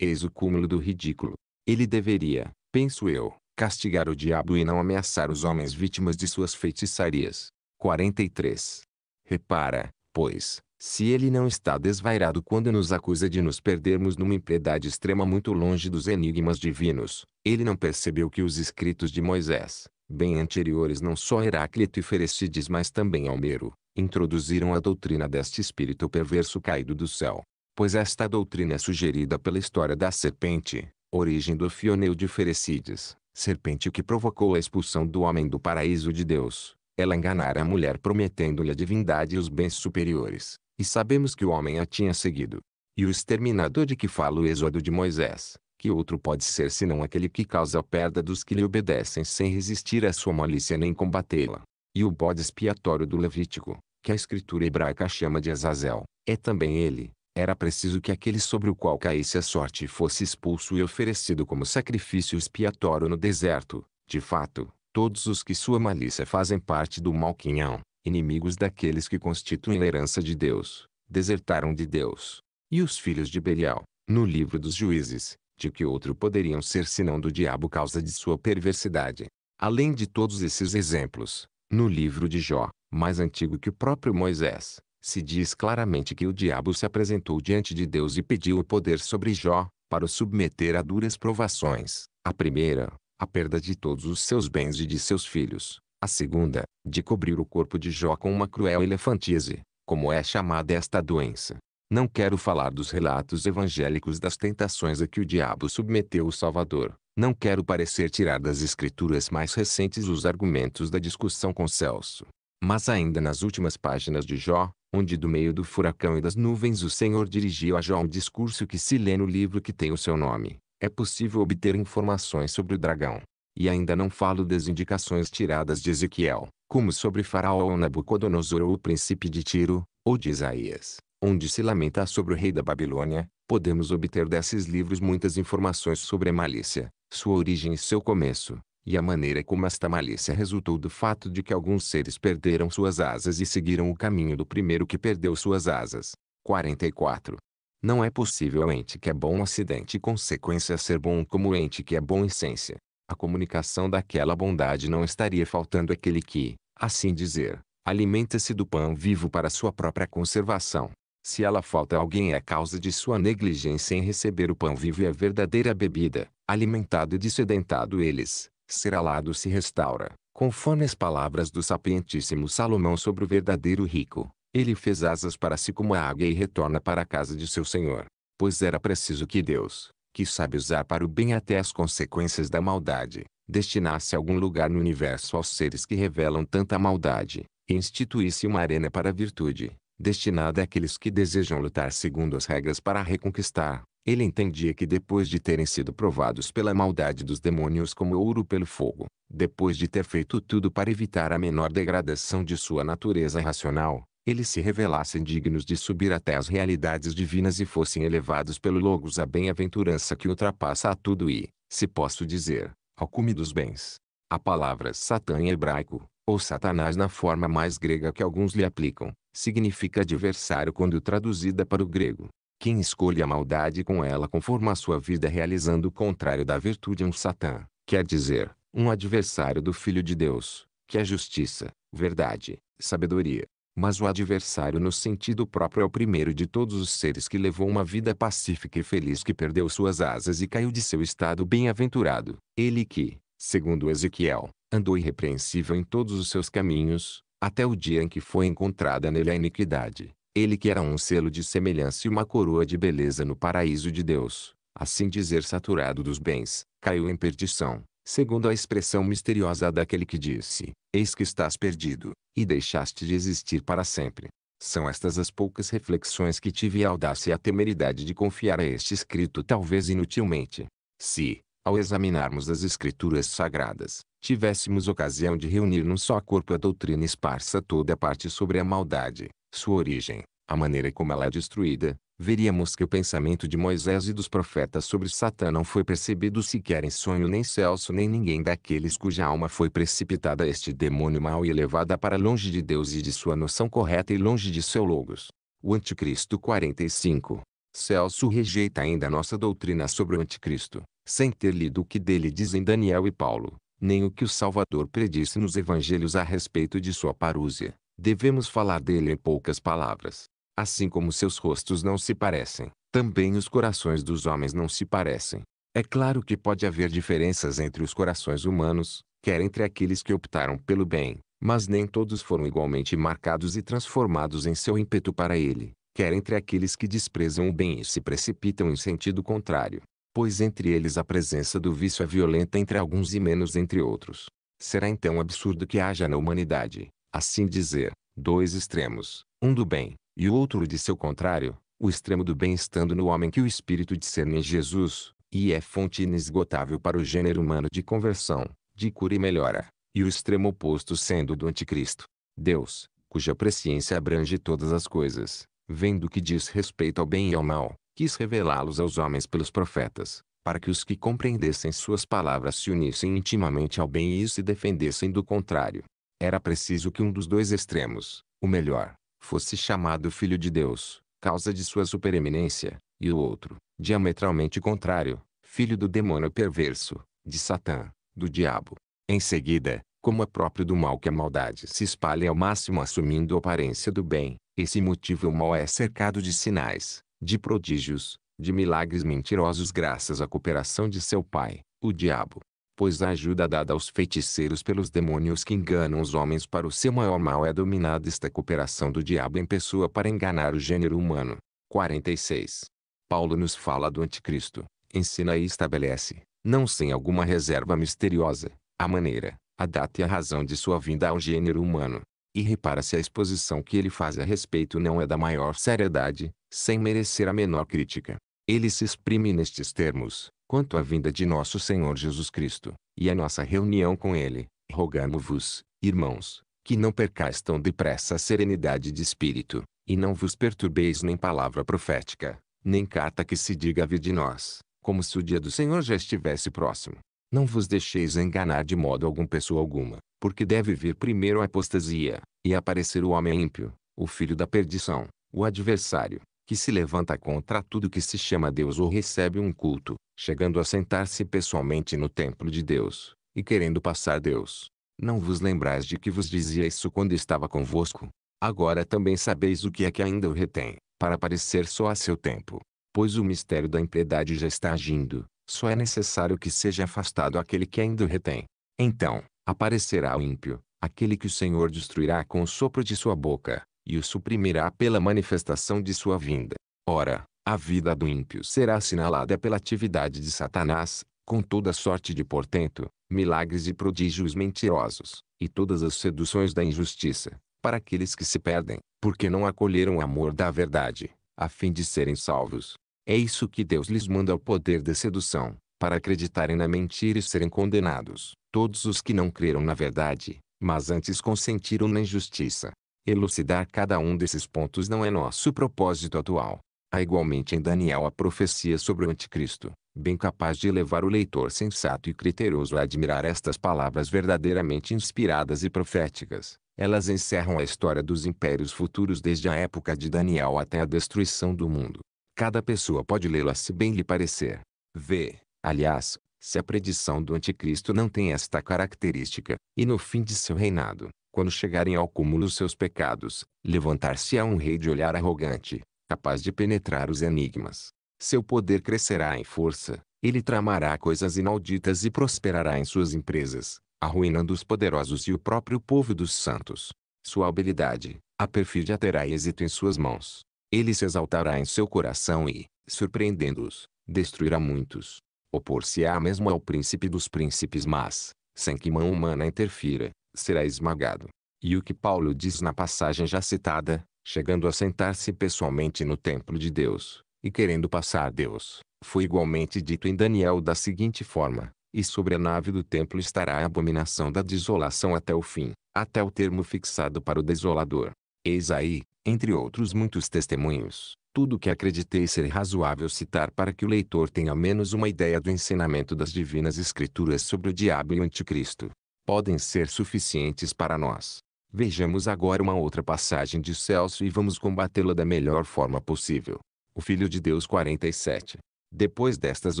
Eis o cúmulo do ridículo. Ele deveria, penso eu, castigar o diabo e não ameaçar os homens vítimas de suas feitiçarias. 43. Repara, pois, se ele não está desvairado quando nos acusa de nos perdermos numa impiedade extrema muito longe dos enigmas divinos, ele não percebeu que os escritos de Moisés, bem anteriores não só Heráclito e Ferecides, mas também Homero, introduziram a doutrina deste espírito perverso caído do céu. Pois esta doutrina é sugerida pela história da serpente, origem do Fioneu de Ferecides, serpente que provocou a expulsão do homem do paraíso de Deus. Ela enganara a mulher prometendo-lhe a divindade e os bens superiores, e sabemos que o homem a tinha seguido. E o exterminador de que fala o Êxodo de Moisés, que outro pode ser senão aquele que causa a perda dos que lhe obedecem sem resistir à sua malícia nem combatê-la. E o bode expiatório do Levítico, que a escritura hebraica chama de Azazel, é também ele. Era preciso que aquele sobre o qual caísse a sorte fosse expulso e oferecido como sacrifício expiatório no deserto. De fato, todos os que sua malícia fazem parte do mal quinhão, inimigos daqueles que constituem a herança de Deus, desertaram de Deus. E os filhos de Belial, no livro dos juízes, de que outro poderiam ser senão do diabo causa de sua perversidade. Além de todos esses exemplos, no livro de Jó, mais antigo que o próprio Moisés, se diz claramente que o diabo se apresentou diante de Deus e pediu o poder sobre Jó, para o submeter a duras provações. A primeira, a perda de todos os seus bens e de seus filhos. A segunda, de cobrir o corpo de Jó com uma cruel elefantise, como é chamada esta doença. Não quero falar dos relatos evangélicos das tentações a que o diabo submeteu o Salvador. Não quero parecer tirar das escrituras mais recentes os argumentos da discussão com Celso. Mas ainda nas últimas páginas de Jó, onde do meio do furacão e das nuvens o Senhor dirigiu a Jó um discurso que se lê no livro que tem o seu nome, é possível obter informações sobre o dragão. E ainda não falo das indicações tiradas de Ezequiel, como sobre Faraó ou Nabucodonosor ou o príncipe de Tiro, ou de Isaías onde se lamenta sobre o rei da Babilônia, podemos obter desses livros muitas informações sobre a malícia, sua origem e seu começo, e a maneira como esta malícia resultou do fato de que alguns seres perderam suas asas e seguiram o caminho do primeiro que perdeu suas asas. 44. Não é possível o ente que é bom acidente e consequência ser bom como o ente que é bom essência. A comunicação daquela bondade não estaria faltando àquele que, assim dizer, alimenta-se do pão vivo para sua própria conservação. Se ela falta alguém é causa de sua negligência em receber o pão vivo e a verdadeira bebida, alimentado e dissedentado eles, será lado se restaura. Conforme as palavras do sapientíssimo Salomão sobre o verdadeiro rico, ele fez asas para si como a águia e retorna para a casa de seu senhor. Pois era preciso que Deus, que sabe usar para o bem até as consequências da maldade, destinasse algum lugar no universo aos seres que revelam tanta maldade, e instituísse uma arena para a virtude, destinada àqueles que desejam lutar segundo as regras para reconquistar. Ele entendia que depois de terem sido provados pela maldade dos demônios como ouro pelo fogo, depois de ter feito tudo para evitar a menor degradação de sua natureza racional, eles se revelassem dignos de subir até as realidades divinas e fossem elevados pelo Logos à bem-aventurança que ultrapassa a tudo e, se posso dizer, ao cume dos bens. A palavra Satã em hebraico, ou Satanás na forma mais grega que alguns lhe aplicam, significa adversário quando traduzida para o grego. Quem escolhe a maldade com ela conforma a sua vida realizando o contrário da virtude é um satã, quer dizer, um adversário do Filho de Deus, que é justiça, verdade, sabedoria. Mas o adversário no sentido próprio é o primeiro de todos os seres que levou uma vida pacífica e feliz que perdeu suas asas e caiu de seu estado bem-aventurado. Ele que, segundo Ezequiel, andou irrepreensível em todos os seus caminhos, até o dia em que foi encontrada nele a iniquidade. Ele que era um selo de semelhança e uma coroa de beleza no paraíso de Deus, assim dizer saturado dos bens, caiu em perdição, segundo a expressão misteriosa daquele que disse, eis que estás perdido, e deixaste de existir para sempre. São estas as poucas reflexões que tive a audácia e a temeridade de confiar a este escrito talvez inutilmente. Se, ao examinarmos as escrituras sagradas, tivéssemos ocasião de reunir num só corpo a doutrina esparsa toda a parte sobre a maldade, sua origem, a maneira como ela é destruída, veríamos que o pensamento de Moisés e dos profetas sobre Satã não foi percebido sequer em sonho nem Celso nem ninguém daqueles cuja alma foi precipitada a este demônio mau e levada para longe de Deus e de sua noção correta e longe de seu logos. O Anticristo 45 Celso rejeita ainda a nossa doutrina sobre o Anticristo, sem ter lido o que dele dizem Daniel e Paulo, nem o que o Salvador predisse nos evangelhos a respeito de sua parúzia, devemos falar dele em poucas palavras. Assim como seus rostos não se parecem, também os corações dos homens não se parecem. É claro que pode haver diferenças entre os corações humanos, quer entre aqueles que optaram pelo bem, mas nem todos foram igualmente marcados e transformados em seu ímpeto para ele, quer entre aqueles que desprezam o bem e se precipitam em sentido contrário, pois entre eles a presença do vício é violenta entre alguns e menos entre outros. Será então absurdo que haja na humanidade, assim dizer, dois extremos, um do bem, e o outro de seu contrário, o extremo do bem estando no homem que o Espírito discerne em Jesus, e é fonte inesgotável para o gênero humano de conversão, de cura e melhora, e o extremo oposto sendo do anticristo. Deus, cuja presciência abrange todas as coisas, vendo que diz respeito ao bem e ao mal, quis revelá-los aos homens pelos profetas, para que os que compreendessem suas palavras se unissem intimamente ao bem e se defendessem do contrário. Era preciso que um dos dois extremos, o melhor, fosse chamado Filho de Deus, causa de sua supereminência, e o outro, diametralmente contrário, filho do demônio perverso, de Satã, do diabo. Em seguida, como é próprio do mal que a maldade se espalha ao máximo assumindo a aparência do bem, esse motivo o mal é cercado de sinais, de prodígios, de milagres mentirosos graças à cooperação de seu pai, o diabo. Pois a ajuda dada aos feiticeiros pelos demônios que enganam os homens para o seu maior mal é dominada esta cooperação do diabo em pessoa para enganar o gênero humano. 46. Paulo nos fala do anticristo, ensina e estabelece, não sem alguma reserva misteriosa, a maneira, a data e a razão de sua vinda ao gênero humano. E repara se a exposição que ele faz a respeito não é da maior seriedade, sem merecer a menor crítica. Ele se exprime nestes termos, quanto à vinda de nosso Senhor Jesus Cristo, e à nossa reunião com Ele, rogamo-vos, irmãos, que não percais tão depressa a serenidade de espírito, e não vos perturbeis nem palavra profética, nem carta que se diga vir de nós, como se o dia do Senhor já estivesse próximo. Não vos deixeis enganar de modo algum pessoa alguma, porque deve vir primeiro a apostasia, e aparecer o homem ímpio, o filho da perdição, o adversário, que se levanta contra tudo que se chama Deus ou recebe um culto, chegando a sentar-se pessoalmente no templo de Deus, e querendo passar Deus. Não vos lembrais de que vos dizia isso quando estava convosco? Agora também sabeis o que é que ainda o retém, para aparecer só a seu tempo. Pois o mistério da impiedade já está agindo, só é necessário que seja afastado aquele que ainda o retém. Então, aparecerá o ímpio, aquele que o Senhor destruirá com o sopro de sua boca, e o suprimirá pela manifestação de sua vinda. Ora, a vida do ímpio será assinalada pela atividade de Satanás, com toda sorte de portento, milagres e prodígios mentirosos, e todas as seduções da injustiça, para aqueles que se perdem, porque não acolheram o amor da verdade, a fim de serem salvos. É isso que Deus lhes manda o poder da sedução, para acreditarem na mentira e serem condenados. Todos os que não creram na verdade, mas antes consentiram na injustiça, Elucidar cada um desses pontos não é nosso propósito atual. Há igualmente em Daniel a profecia sobre o anticristo, bem capaz de levar o leitor sensato e criterioso a admirar estas palavras verdadeiramente inspiradas e proféticas. Elas encerram a história dos impérios futuros desde a época de Daniel até a destruição do mundo. Cada pessoa pode lê-la se bem lhe parecer. Vê, Aliás, se a predição do anticristo não tem esta característica, e no fim de seu reinado, quando chegarem ao cúmulo seus pecados, levantar-se-á um rei de olhar arrogante, capaz de penetrar os enigmas. Seu poder crescerá em força, ele tramará coisas inauditas e prosperará em suas empresas, arruinando os poderosos e o próprio povo dos santos. Sua habilidade, a perfídia terá êxito em suas mãos. Ele se exaltará em seu coração e, surpreendendo-os, destruirá muitos. Opor-se-á mesmo ao príncipe dos príncipes mas, sem que mão humana interfira, será esmagado. E o que Paulo diz na passagem já citada, chegando a sentar-se pessoalmente no templo de Deus, e querendo passar Deus, foi igualmente dito em Daniel da seguinte forma: E sobre a nave do templo estará a abominação da desolação até o fim, até o termo fixado para o desolador. Eis aí, entre outros muitos testemunhos, tudo o que acreditei ser razoável citar para que o leitor tenha menos uma ideia do ensinamento das divinas escrituras sobre o diabo e o anticristo podem ser suficientes para nós. Vejamos agora uma outra passagem de Celso e vamos combatê-la da melhor forma possível. O Filho de Deus 47. Depois destas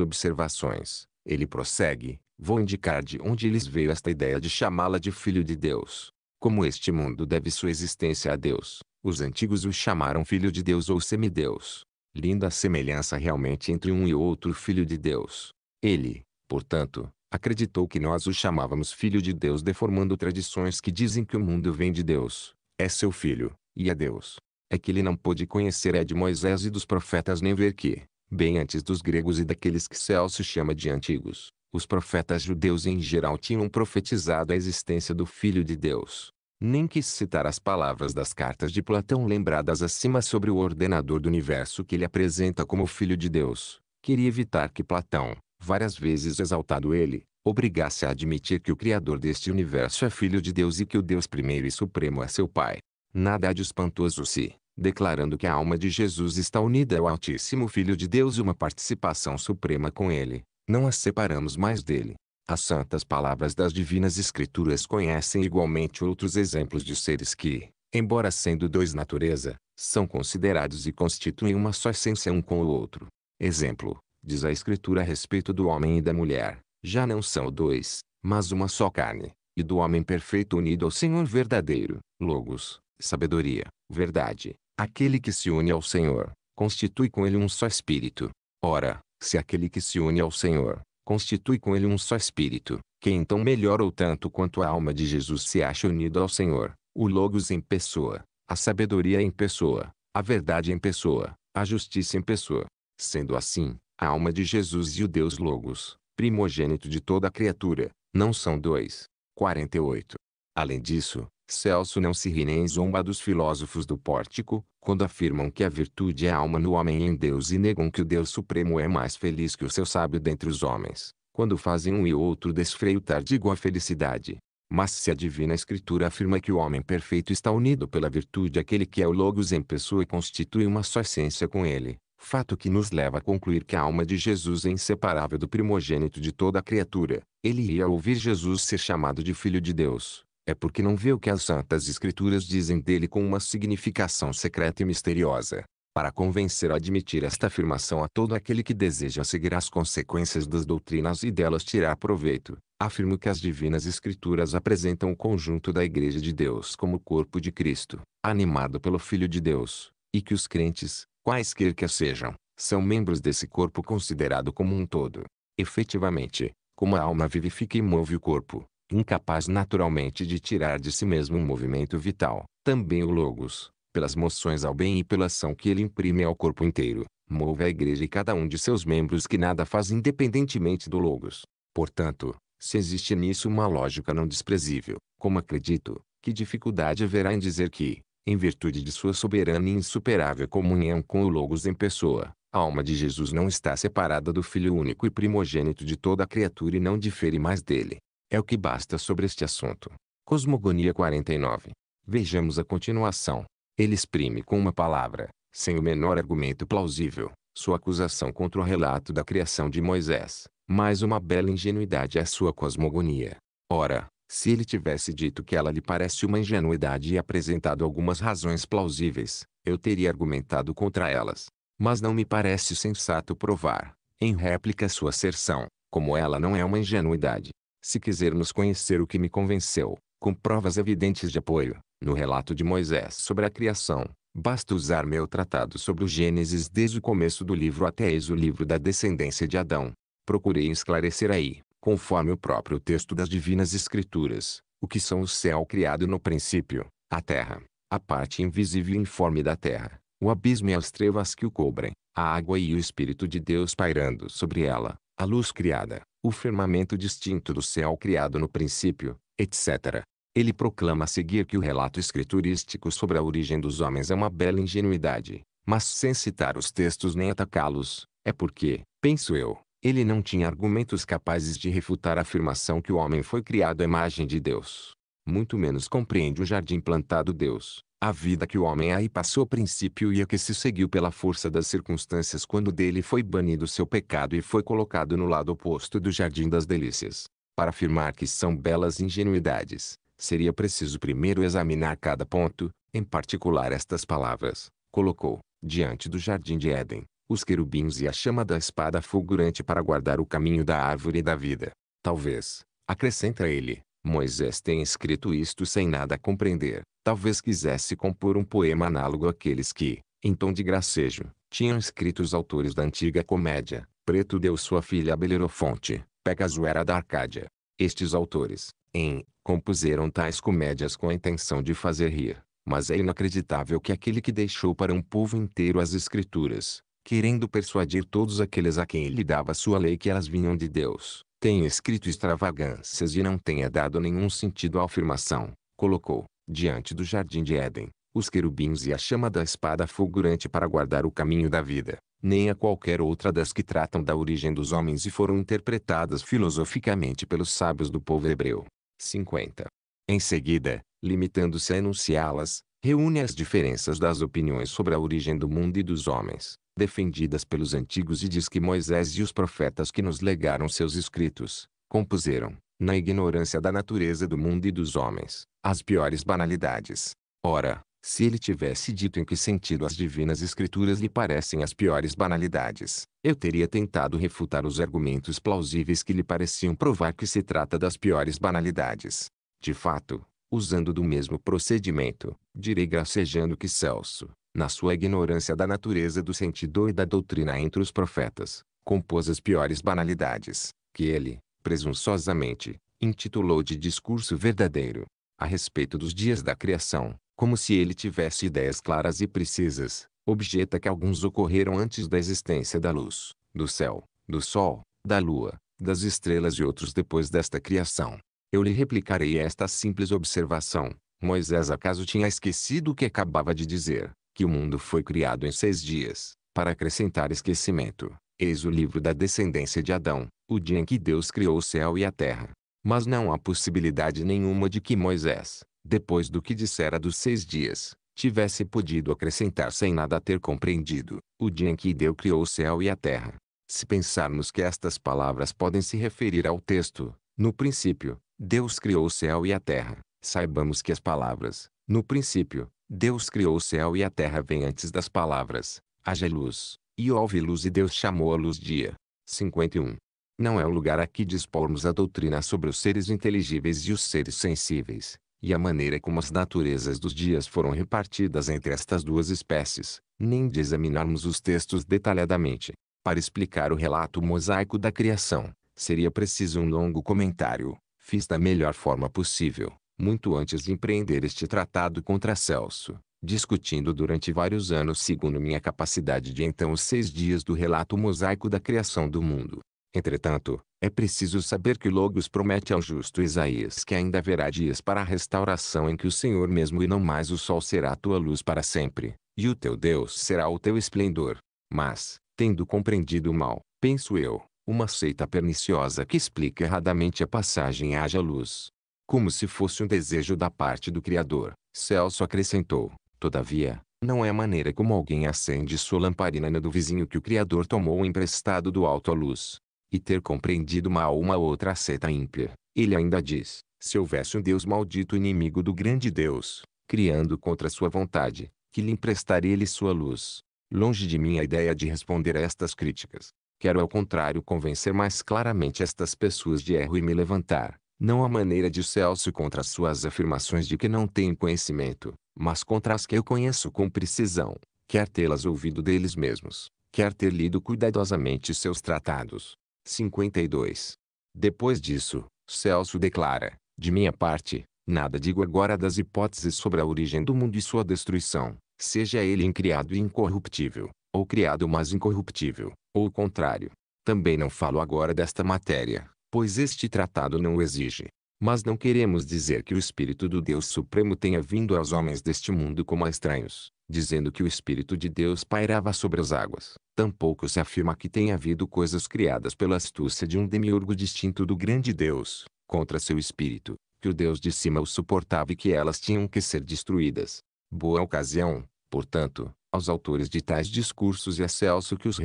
observações, ele prossegue: Vou indicar de onde lhes veio esta ideia de chamá-la de Filho de Deus. Como este mundo deve sua existência a Deus, os antigos o chamaram Filho de Deus ou Semideus. Linda semelhança realmente entre um e outro Filho de Deus. Ele, portanto, acreditou que nós o chamávamos Filho de Deus deformando tradições que dizem que o mundo vem de Deus, é seu filho, e é Deus. É que ele não pôde conhecer é de Moisés e dos profetas nem ver que, bem antes dos gregos e daqueles que Celso chama de antigos, os profetas judeus em geral tinham profetizado a existência do Filho de Deus. Nem quis citar as palavras das cartas de Platão lembradas acima sobre o ordenador do universo que ele apresenta como Filho de Deus. Queria evitar que Platão, várias vezes exaltado ele, obrigasse a admitir que o Criador deste universo é filho de Deus e que o Deus primeiro e supremo é seu Pai. Nada há de espantoso se, declarando que a alma de Jesus está unida ao Altíssimo Filho de Deus e uma participação suprema com ele, não a separamos mais dele. As santas palavras das divinas escrituras conhecem igualmente outros exemplos de seres que, embora sendo dois natureza, são considerados e constituem uma só essência um com o outro. Exemplo, diz a Escritura a respeito do homem e da mulher, já não são dois, mas uma só carne, e do homem perfeito unido ao Senhor verdadeiro, logos, sabedoria, verdade. Aquele que se une ao Senhor, constitui com ele um só espírito. Ora, se aquele que se une ao Senhor, constitui com ele um só espírito, que então melhor ou tanto quanto a alma de Jesus se acha unida ao Senhor, o logos em pessoa, a sabedoria em pessoa, a verdade em pessoa, a justiça em pessoa. Sendo assim, a alma de Jesus e o Deus Logos, primogênito de toda criatura, não são dois. 48. Além disso, Celso não se ri nem zomba dos filósofos do pórtico, quando afirmam que a virtude é a alma no homem e em Deus e negam que o Deus Supremo é mais feliz que o seu sábio dentre os homens, quando fazem um e outro desfreio tardigo a felicidade. Mas se a divina escritura afirma que o homem perfeito está unido pela virtude àquele que é o Logos em pessoa e constitui uma só essência com ele, fato que nos leva a concluir que a alma de Jesus é inseparável do primogênito de toda a criatura. Ele ia ouvir Jesus ser chamado de Filho de Deus. É porque não vê o que as Santas Escrituras dizem dele com uma significação secreta e misteriosa. Para convencer a admitir esta afirmação a todo aquele que deseja seguir as consequências das doutrinas e delas tirar proveito, afirmo que as divinas escrituras apresentam o conjunto da Igreja de Deus como o corpo de Cristo, animado pelo Filho de Deus, e que os crentes, quaisquer que sejam, são membros desse corpo considerado como um todo. Efetivamente, como a alma vivifica e move o corpo, incapaz naturalmente de tirar de si mesmo um movimento vital, também o Logos, pelas moções ao bem e pela ação que ele imprime ao corpo inteiro, move a igreja e cada um de seus membros que nada faz independentemente do Logos. Portanto, se existe nisso uma lógica não desprezível, como acredito, que dificuldade haverá em dizer que, em virtude de sua soberana e insuperável comunhão com o Logos em pessoa, a alma de Jesus não está separada do Filho único e primogênito de toda a criatura e não difere mais dele. É o que basta sobre este assunto. Cosmogonia 49. Vejamos a continuação. Ele exprime com uma palavra, sem o menor argumento plausível, sua acusação contra o relato da criação de Moisés. Mais uma bela ingenuidade é a sua cosmogonia. Ora, se ele tivesse dito que ela lhe parece uma ingenuidade e apresentado algumas razões plausíveis, eu teria argumentado contra elas. Mas não me parece sensato provar, em réplica sua asserção, como ela não é uma ingenuidade. Se quisermos conhecer o que me convenceu, com provas evidentes de apoio, no relato de Moisés sobre a criação, basta usar meu tratado sobre o Gênesis desde o começo do livro até eis o livro da descendência de Adão. Procurei esclarecer aí, conforme o próprio texto das Divinas Escrituras, o que são o céu criado no princípio, a terra, a parte invisível e informe da terra, o abismo e as trevas que o cobrem, a água e o Espírito de Deus pairando sobre ela, a luz criada, o firmamento distinto do céu criado no princípio, etc. Ele proclama a seguir que o relato escriturístico sobre a origem dos homens é uma bela ingenuidade, mas sem citar os textos nem atacá-los, é porque, penso eu, ele não tinha argumentos capazes de refutar a afirmação que o homem foi criado à imagem de Deus. Muito menos compreende o jardim plantado Deus, a vida que o homem aí passou a princípio e a que se seguiu pela força das circunstâncias quando dele foi banido seu pecado e foi colocado no lado oposto do jardim das delícias. Para afirmar que são belas ingenuidades, seria preciso primeiro examinar cada ponto, em particular estas palavras, colocou, diante do jardim de Éden, os querubins e a chama da espada fulgurante para guardar o caminho da árvore da vida. Talvez, acrescenta ele, Moisés tenha escrito isto sem nada compreender. Talvez quisesse compor um poema análogo àqueles que, em tom de gracejo, tinham escrito os autores da antiga comédia. Preto deu sua filha a Belerofonte, Pegaso era da Arcádia. Estes autores, em, compuseram tais comédias com a intenção de fazer rir. Mas é inacreditável que aquele que deixou para um povo inteiro as escrituras, querendo persuadir todos aqueles a quem ele dava sua lei que elas vinham de Deus. tenha escrito extravagâncias e não tenha dado nenhum sentido à afirmação. Colocou, diante do jardim de Éden, os querubins e a chama da espada fulgurante para guardar o caminho da vida, nem a qualquer outra das que tratam da origem dos homens e foram interpretadas filosoficamente pelos sábios do povo hebreu. 50. Em seguida, limitando-se a enunciá-las, reúne as diferenças das opiniões sobre a origem do mundo e dos homens, defendidas pelos antigos e diz que Moisés e os profetas que nos legaram seus escritos, compuseram, na ignorância da natureza do mundo e dos homens, as piores banalidades. Ora, se ele tivesse dito em que sentido as divinas escrituras lhe parecem as piores banalidades, eu teria tentado refutar os argumentos plausíveis que lhe pareciam provar que se trata das piores banalidades. De fato, usando do mesmo procedimento, direi gracejando que Celso, na sua ignorância da natureza do sentido e da doutrina entre os profetas, compôs as piores banalidades, que ele, presunçosamente, intitulou de discurso verdadeiro, a respeito dos dias da criação, como se ele tivesse ideias claras e precisas, objeta que alguns ocorreram antes da existência da luz, do céu, do sol, da lua, das estrelas e outros depois desta criação. Eu lhe replicarei esta simples observação. Moisés acaso tinha esquecido o que acabava de dizer, que o mundo foi criado em seis dias, para acrescentar esquecimento. Eis o livro da descendência de Adão, o dia em que Deus criou o céu e a terra. Mas não há possibilidade nenhuma de que Moisés, depois do que dissera dos seis dias, tivesse podido acrescentar sem nada ter compreendido, o dia em que Deus criou o céu e a terra. Se pensarmos que estas palavras podem se referir ao texto, no princípio, Deus criou o céu e a terra, saibamos que as palavras, no princípio, Deus criou o céu e a terra vem antes das palavras, haja luz, e houve luz e Deus chamou a luz dia. 51. Não é o lugar aqui de expormos a doutrina sobre os seres inteligíveis e os seres sensíveis, e a maneira como as naturezas dos dias foram repartidas entre estas duas espécies, nem de examinarmos os textos detalhadamente. Para explicar o relato mosaico da criação, seria preciso um longo comentário, fiz da melhor forma possível muito antes de empreender este tratado contra Celso, discutindo durante vários anos segundo minha capacidade de então os seis dias do relato mosaico da criação do mundo. Entretanto, é preciso saber que Logos promete ao justo Isaías que ainda haverá dias para a restauração em que o Senhor mesmo e não mais o sol será a tua luz para sempre, e o teu Deus será o teu esplendor. Mas, tendo compreendido o mal, penso eu, uma seita perniciosa que explica erradamente a passagem haja luz, como se fosse um desejo da parte do Criador. Celso acrescentou, todavia, não é a maneira como alguém acende sua lamparina na do vizinho que o Criador tomou emprestado do alto à luz. E ter compreendido mal uma outra seta ímpia. Ele ainda diz, se houvesse um Deus maldito inimigo do grande Deus, criando contra sua vontade, que lhe emprestaria Ele sua luz. Longe de mim a ideia de responder a estas críticas. Quero ao contrário convencer mais claramente estas pessoas de erro e me levantar, não há maneira de Celso contra as suas afirmações de que não tenho conhecimento, mas contra as que eu conheço com precisão, quer tê-las ouvido deles mesmos, quer ter lido cuidadosamente seus tratados. 52. Depois disso, Celso declara, de minha parte, nada digo agora das hipóteses sobre a origem do mundo e sua destruição, seja ele incriado e incorruptível, ou criado mas incorruptível, ou o contrário. Também não falo agora desta matéria, pois este tratado não o exige. Mas não queremos dizer que o Espírito do Deus Supremo tenha vindo aos homens deste mundo como a estranhos, dizendo que o Espírito de Deus pairava sobre as águas. Tampouco se afirma que tenha havido coisas criadas pela astúcia de um demiurgo distinto do grande Deus, contra seu Espírito, que o Deus de cima o suportava e que elas tinham que ser destruídas. Boa ocasião, portanto, aos autores de tais discursos e a Celso que os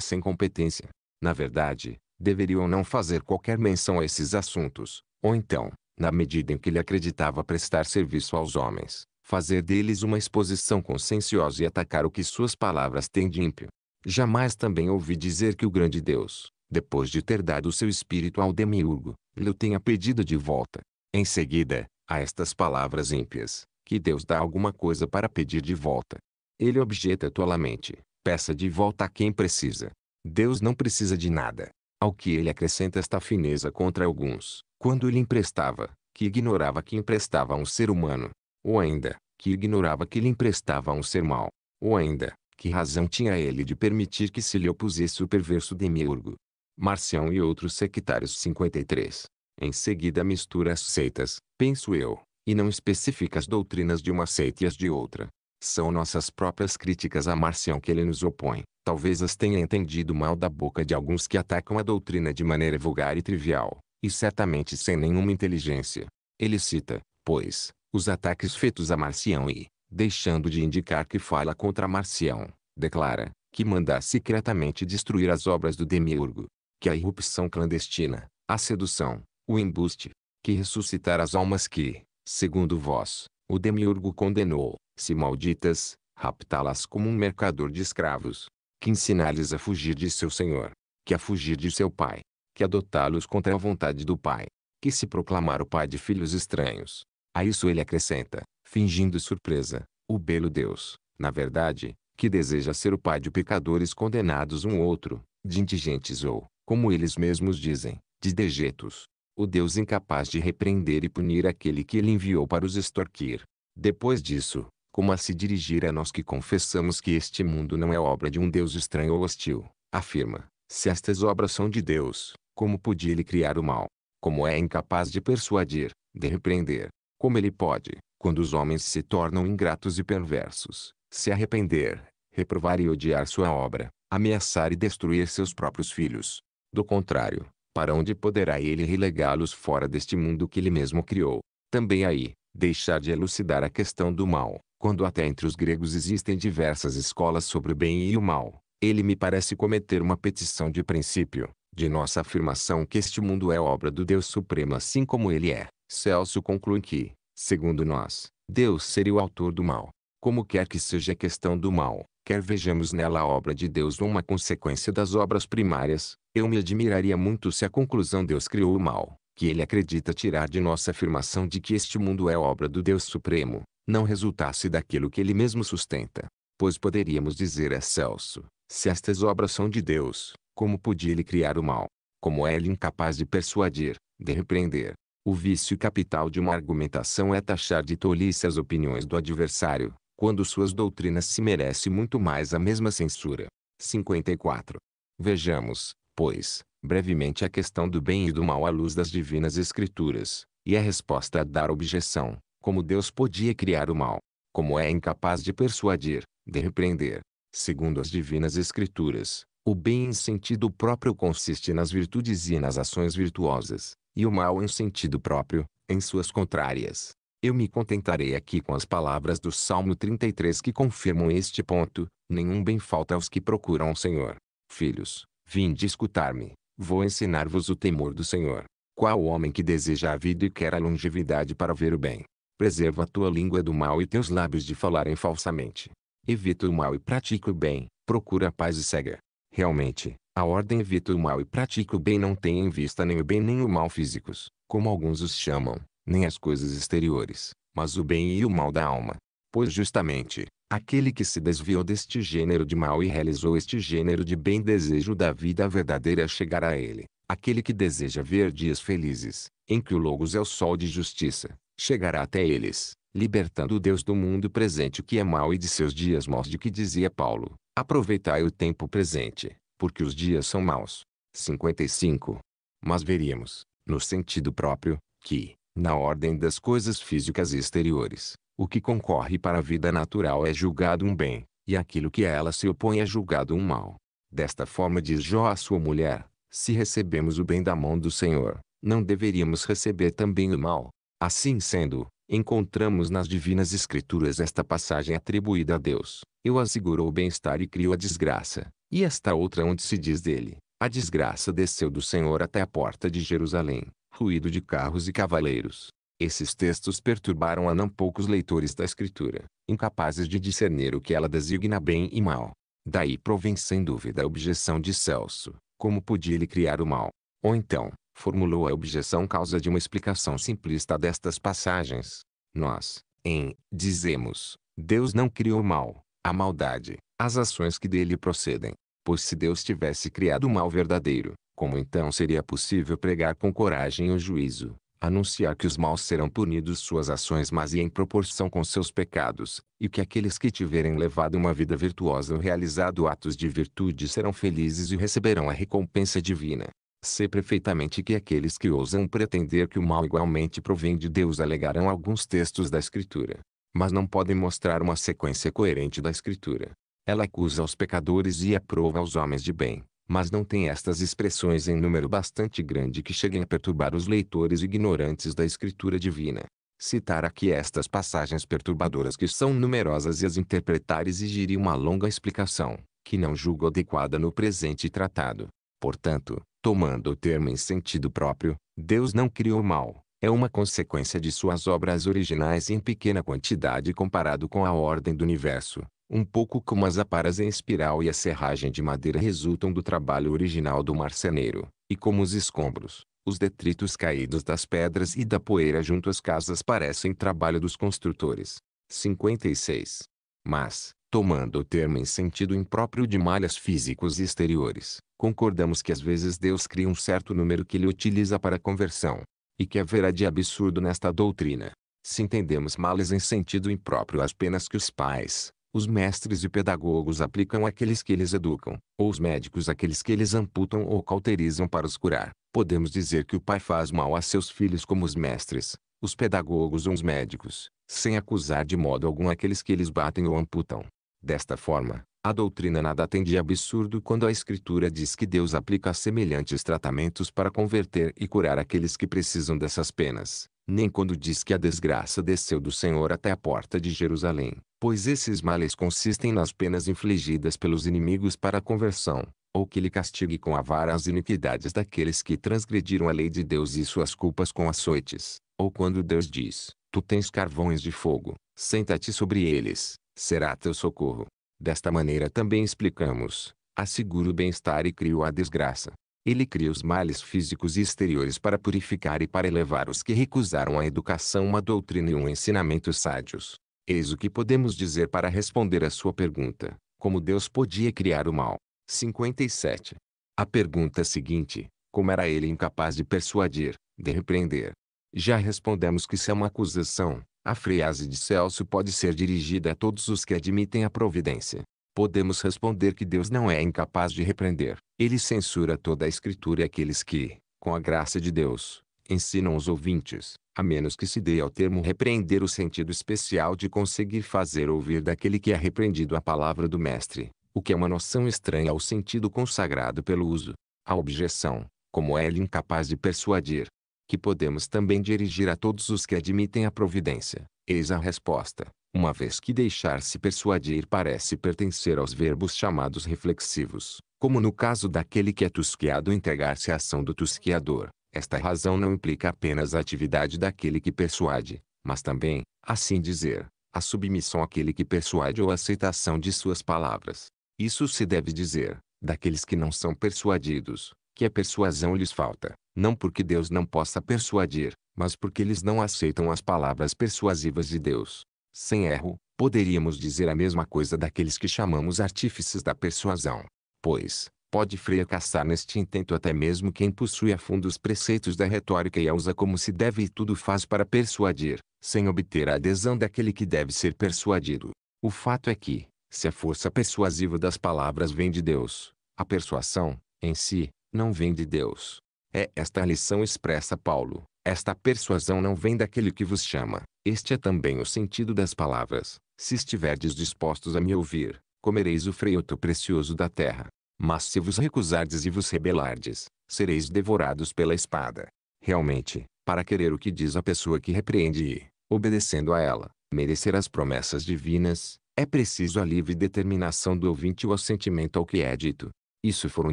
sem competência. Na verdade, deveriam não fazer qualquer menção a esses assuntos, ou então, na medida em que ele acreditava prestar serviço aos homens, fazer deles uma exposição conscienciosa e atacar o que suas palavras têm de ímpio. Jamais também ouvi dizer que o grande Deus, depois de ter dado seu espírito ao demiurgo, lhe o tenha pedido de volta. Em seguida, a estas palavras ímpias, que Deus dá alguma coisa para pedir de volta. Ele objeta tolamente, peça de volta a quem precisa. Deus não precisa de nada. Ao que ele acrescenta esta fineza contra alguns, quando ele emprestava, que ignorava que emprestava a um ser humano, ou ainda, que ignorava que lhe emprestava a um ser mau, ou ainda, que razão tinha ele de permitir que se lhe opusesse o perverso demiurgo? Marcião e outros sectários 53. Em seguida mistura as seitas, penso eu, e não especifica as doutrinas de uma seita e as de outra. São nossas próprias críticas a Marcião que ele nos opõe. Talvez as tenha entendido mal da boca de alguns que atacam a doutrina de maneira vulgar e trivial, e certamente sem nenhuma inteligência. Ele cita, pois, os ataques feitos a Marcião e, deixando de indicar que fala contra Marcião, declara, que manda secretamente destruir as obras do Demiurgo, que a irrupção clandestina, a sedução, o embuste, que ressuscitar as almas que, segundo vós, o Demiurgo condenou, se malditas, raptá-las como um mercador de escravos, que ensinar-lhes a fugir de seu senhor, que a fugir de seu pai, que adotá-los contra a vontade do pai, que se proclamar o pai de filhos estranhos. A isso ele acrescenta, fingindo surpresa, o belo Deus, na verdade, que deseja ser o pai de pecadores condenados um outro, de indigentes ou, como eles mesmos dizem, de dejetos. O Deus incapaz de repreender e punir aquele que ele enviou para os extorquir. Depois disso, como a se dirigir a é nós que confessamos que este mundo não é obra de um Deus estranho ou hostil, afirma, se estas obras são de Deus, como podia ele criar o mal? Como é incapaz de persuadir, de repreender? Como ele pode, quando os homens se tornam ingratos e perversos, se arrepender, reprovar e odiar sua obra, ameaçar e destruir seus próprios filhos? Do contrário, para onde poderá ele relegá-los fora deste mundo que ele mesmo criou? Também aí, deixar de elucidar a questão do mal, quando até entre os gregos existem diversas escolas sobre o bem e o mal, ele me parece cometer uma petição de princípio, de nossa afirmação que este mundo é obra do Deus Supremo assim como ele é. Celso conclui que, segundo nós, Deus seria o autor do mal. Como quer que seja a questão do mal, quer vejamos nela a obra de Deus ou uma consequência das obras primárias, eu me admiraria muito se a conclusão Deus criou o mal, que ele acredita tirar de nossa afirmação de que este mundo é obra do Deus Supremo, não resultasse daquilo que ele mesmo sustenta. Pois poderíamos dizer a Celso, se estas obras são de Deus, como podia ele criar o mal? Como é ele incapaz de persuadir, de repreender? O vício capital de uma argumentação é taxar de tolice as opiniões do adversário, quando suas doutrinas se merecem muito mais a mesma censura. 54. Vejamos, pois, brevemente a questão do bem e do mal à luz das divinas escrituras, e a resposta a dar objeção, como Deus podia criar o mal, como é incapaz de persuadir, de repreender. Segundo as divinas escrituras, o bem em sentido próprio consiste nas virtudes e nas ações virtuosas, e o mal em sentido próprio, em suas contrárias. Eu me contentarei aqui com as palavras do Salmo 33 que confirmam este ponto: nenhum bem falta aos que procuram o Senhor. Filhos, vinde escutar-me, vou ensinar-vos o temor do Senhor. Qual homem que deseja a vida e quer a longevidade para ver o bem? Preserva a tua língua do mal e teus lábios de falarem falsamente. Evita o mal e pratica o bem, procura a paz e cega. Realmente, a ordem evita o mal e pratica o bem não tem em vista nem o bem nem o mal físicos, como alguns os chamam, nem as coisas exteriores, mas o bem e o mal da alma. Pois justamente, aquele que se desviou deste gênero de mal e realizou este gênero de bem desejo da vida verdadeira chegará a ele, aquele que deseja ver dias felizes, em que o Logos é o sol de justiça, chegará até eles, libertando Deus do mundo presente que é mau e de seus dias maus de que dizia Paulo, aproveitai o tempo presente, porque os dias são maus. 55. Mas veríamos, no sentido próprio, que, na ordem das coisas físicas e exteriores, o que concorre para a vida natural é julgado um bem, e aquilo que a ela se opõe é julgado um mal. Desta forma diz Jó à sua mulher, se recebemos o bem da mão do Senhor, não deveríamos receber também o mal. Assim sendo, encontramos nas divinas escrituras esta passagem atribuída a Deus. Eu assegurou o bem-estar e criou a desgraça. E esta outra onde se diz dele, a desgraça desceu do Senhor até a porta de Jerusalém, ruído de carros e cavaleiros. Esses textos perturbaram a não poucos leitores da Escritura, incapazes de discernir o que ela designa bem e mal. Daí provém sem dúvida a objeção de Celso, como podia ele criar o mal? Ou então, formulou a objeção causa de uma explicação simplista destas passagens. Nós, em, dizemos, Deus não criou o mal, a maldade, as ações que dele procedem. Pois se Deus tivesse criado o mal verdadeiro, como então seria possível pregar com coragem o juízo, anunciar que os maus serão punidos suas ações mas e em proporção com seus pecados, e que aqueles que tiverem levado uma vida virtuosa ou realizado atos de virtude serão felizes e receberão a recompensa divina. Sei perfeitamente que aqueles que ousam pretender que o mal igualmente provém de Deus alegarão alguns textos da Escritura, mas não podem mostrar uma sequência coerente da Escritura. Ela acusa os pecadores e aprova aos homens de bem, mas não tem estas expressões em número bastante grande que cheguem a perturbar os leitores ignorantes da Escritura divina. Citar aqui estas passagens perturbadoras que são numerosas e as interpretar exigiria uma longa explicação, que não julgo adequada no presente tratado. Portanto, Tomando o termo em sentido próprio, Deus não criou o mal, é uma consequência de suas obras originais em pequena quantidade comparado com a ordem do universo, um pouco como as aparas em espiral e a serragem de madeira resultam do trabalho original do marceneiro, e como os escombros, os detritos caídos das pedras e da poeira junto às casas parecem trabalho dos construtores. 56. Mas, tomando o termo em sentido impróprio de malhas físicos exteriores, concordamos que às vezes Deus cria um certo número que ele utiliza para conversão, e que haverá de absurdo nesta doutrina. Se entendemos malhas em sentido impróprio as penas que os pais, os mestres e pedagogos aplicam àqueles que eles educam, ou os médicos àqueles que eles amputam ou cauterizam para os curar, podemos dizer que o pai faz mal a seus filhos como os mestres, os pedagogos ou os médicos, sem acusar de modo algum aqueles que eles batem ou amputam. Desta forma, a doutrina nada tem de absurdo quando a Escritura diz que Deus aplica semelhantes tratamentos para converter e curar aqueles que precisam dessas penas, nem quando diz que a desgraça desceu do Senhor até a porta de Jerusalém, pois esses males consistem nas penas infligidas pelos inimigos para a conversão, ou que lhe castigue com a vara as iniquidades daqueles que transgrediram a lei de Deus e suas culpas com açoites, ou quando Deus diz, tu tens carvões de fogo, senta-te sobre eles, será teu socorro. Desta maneira também explicamos, assegura o bem-estar e crio a desgraça. Ele cria os males físicos e exteriores para purificar e para elevar os que recusaram a educação, uma doutrina e um ensinamento sádios. Eis o que podemos dizer para responder à sua pergunta: como Deus podia criar o mal? 57. A pergunta seguinte: como era ele incapaz de persuadir, de repreender? Já respondemos que isso é uma acusação, a frase de Celso pode ser dirigida a todos os que admitem a providência. Podemos responder que Deus não é incapaz de repreender. Ele censura toda a escritura e aqueles que, com a graça de Deus, ensinam os ouvintes, a menos que se dê ao termo repreender o sentido especial de conseguir fazer ouvir daquele que é repreendido a palavra do mestre, o que é uma noção estranha ao sentido consagrado pelo uso. A objeção, como é ele incapaz de persuadir, que podemos também dirigir a todos os que admitem a providência. Eis a resposta, uma vez que deixar-se persuadir parece pertencer aos verbos chamados reflexivos, como no caso daquele que é tusqueado entregar-se à ação do tusqueador. Esta razão não implica apenas a atividade daquele que persuade, mas também, assim dizer, a submissão àquele que persuade ou a aceitação de suas palavras. Isso se deve dizer, daqueles que não são persuadidos, que a persuasão lhes falta não porque Deus não possa persuadir, mas porque eles não aceitam as palavras persuasivas de Deus. Sem erro, poderíamos dizer a mesma coisa daqueles que chamamos artífices da persuasão. Pois, pode fracassar neste intento até mesmo quem possui a fundo os preceitos da retórica e a usa como se deve e tudo faz para persuadir, sem obter a adesão daquele que deve ser persuadido. O fato é que, se a força persuasiva das palavras vem de Deus, a persuasão, em si, não vem de Deus. É esta a lição expressa Paulo. Esta persuasão não vem daquele que vos chama. Este é também o sentido das palavras. Se estiverdes dispostos a me ouvir, comereis o fruto precioso da terra. Mas se vos recusardes e vos rebelardes, sereis devorados pela espada. Realmente, para querer o que diz a pessoa que repreende e, obedecendo a ela, merecer as promessas divinas, é preciso a livre determinação do ouvinte e o assentimento ao que é dito. Isso foram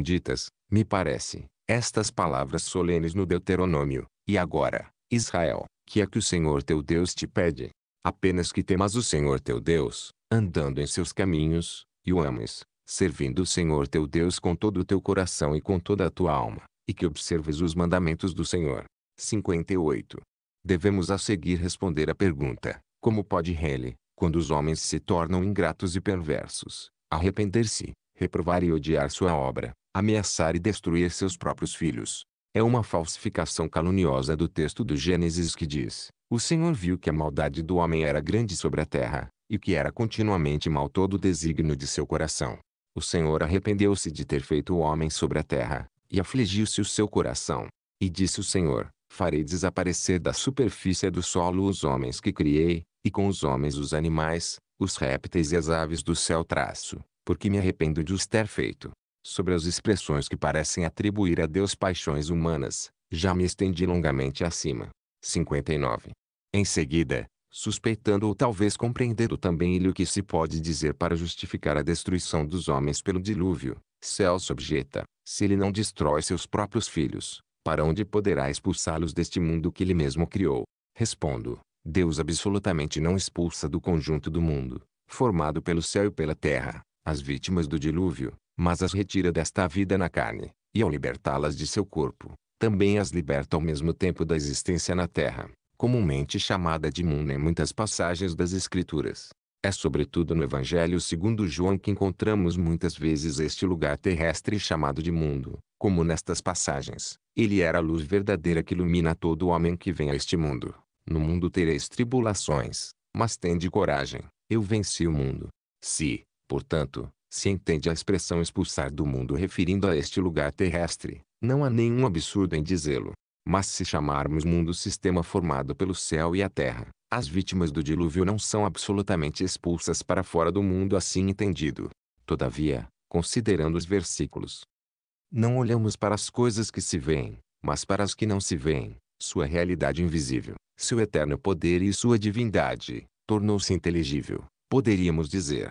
ditas, me parece, estas palavras solenes no Deuteronômio. E agora, Israel, que é que o Senhor teu Deus te pede? Apenas que temas o Senhor teu Deus, andando em seus caminhos, e o ames, servindo o Senhor teu Deus com todo o teu coração e com toda a tua alma, e que observes os mandamentos do Senhor. 58. Devemos a seguir responder à pergunta: como pode ele, quando os homens se tornam ingratos e perversos, arrepender-se, reprovar e odiar sua obra, ameaçar e destruir seus próprios filhos. É uma falsificação caluniosa do texto do Gênesis que diz: O Senhor viu que a maldade do homem era grande sobre a terra, e que era continuamente mal todo o desígnio de seu coração. O Senhor arrependeu-se de ter feito o homem sobre a terra, e afligiu-se o seu coração. E disse o Senhor: Farei desaparecer da superfície do solo os homens que criei, e com os homens os animais, os répteis e as aves do céu traço, porque me arrependo de os ter feito sobre as expressões que parecem atribuir a Deus paixões humanas, já me estendi longamente acima. 59. Em seguida, suspeitando ou talvez compreendendo também ele o que se pode dizer para justificar a destruição dos homens pelo dilúvio, Celso objeta, se ele não destrói seus próprios filhos, para onde poderá expulsá-los deste mundo que ele mesmo criou? Respondo, Deus absolutamente não expulsa do conjunto do mundo, formado pelo céu e pela terra, as vítimas do dilúvio, mas as retira desta vida na carne, e ao libertá-las de seu corpo, também as liberta ao mesmo tempo da existência na terra, comumente chamada de mundo em muitas passagens das Escrituras. É sobretudo no Evangelho segundo João que encontramos muitas vezes este lugar terrestre chamado de mundo, como nestas passagens. Ele era a luz verdadeira que ilumina todo homem que vem a este mundo. No mundo tereis tribulações, mas tende coragem, eu venci o mundo. Se, portanto, se entende a expressão expulsar do mundo referindo a este lugar terrestre, não há nenhum absurdo em dizê-lo. Mas se chamarmos mundo sistema formado pelo céu e a terra, as vítimas do dilúvio não são absolutamente expulsas para fora do mundo assim entendido. Todavia, considerando os versículos, não olhamos para as coisas que se veem, mas para as que não se veem, sua realidade invisível, seu eterno poder e sua divindade, tornou-se inteligível, poderíamos dizer,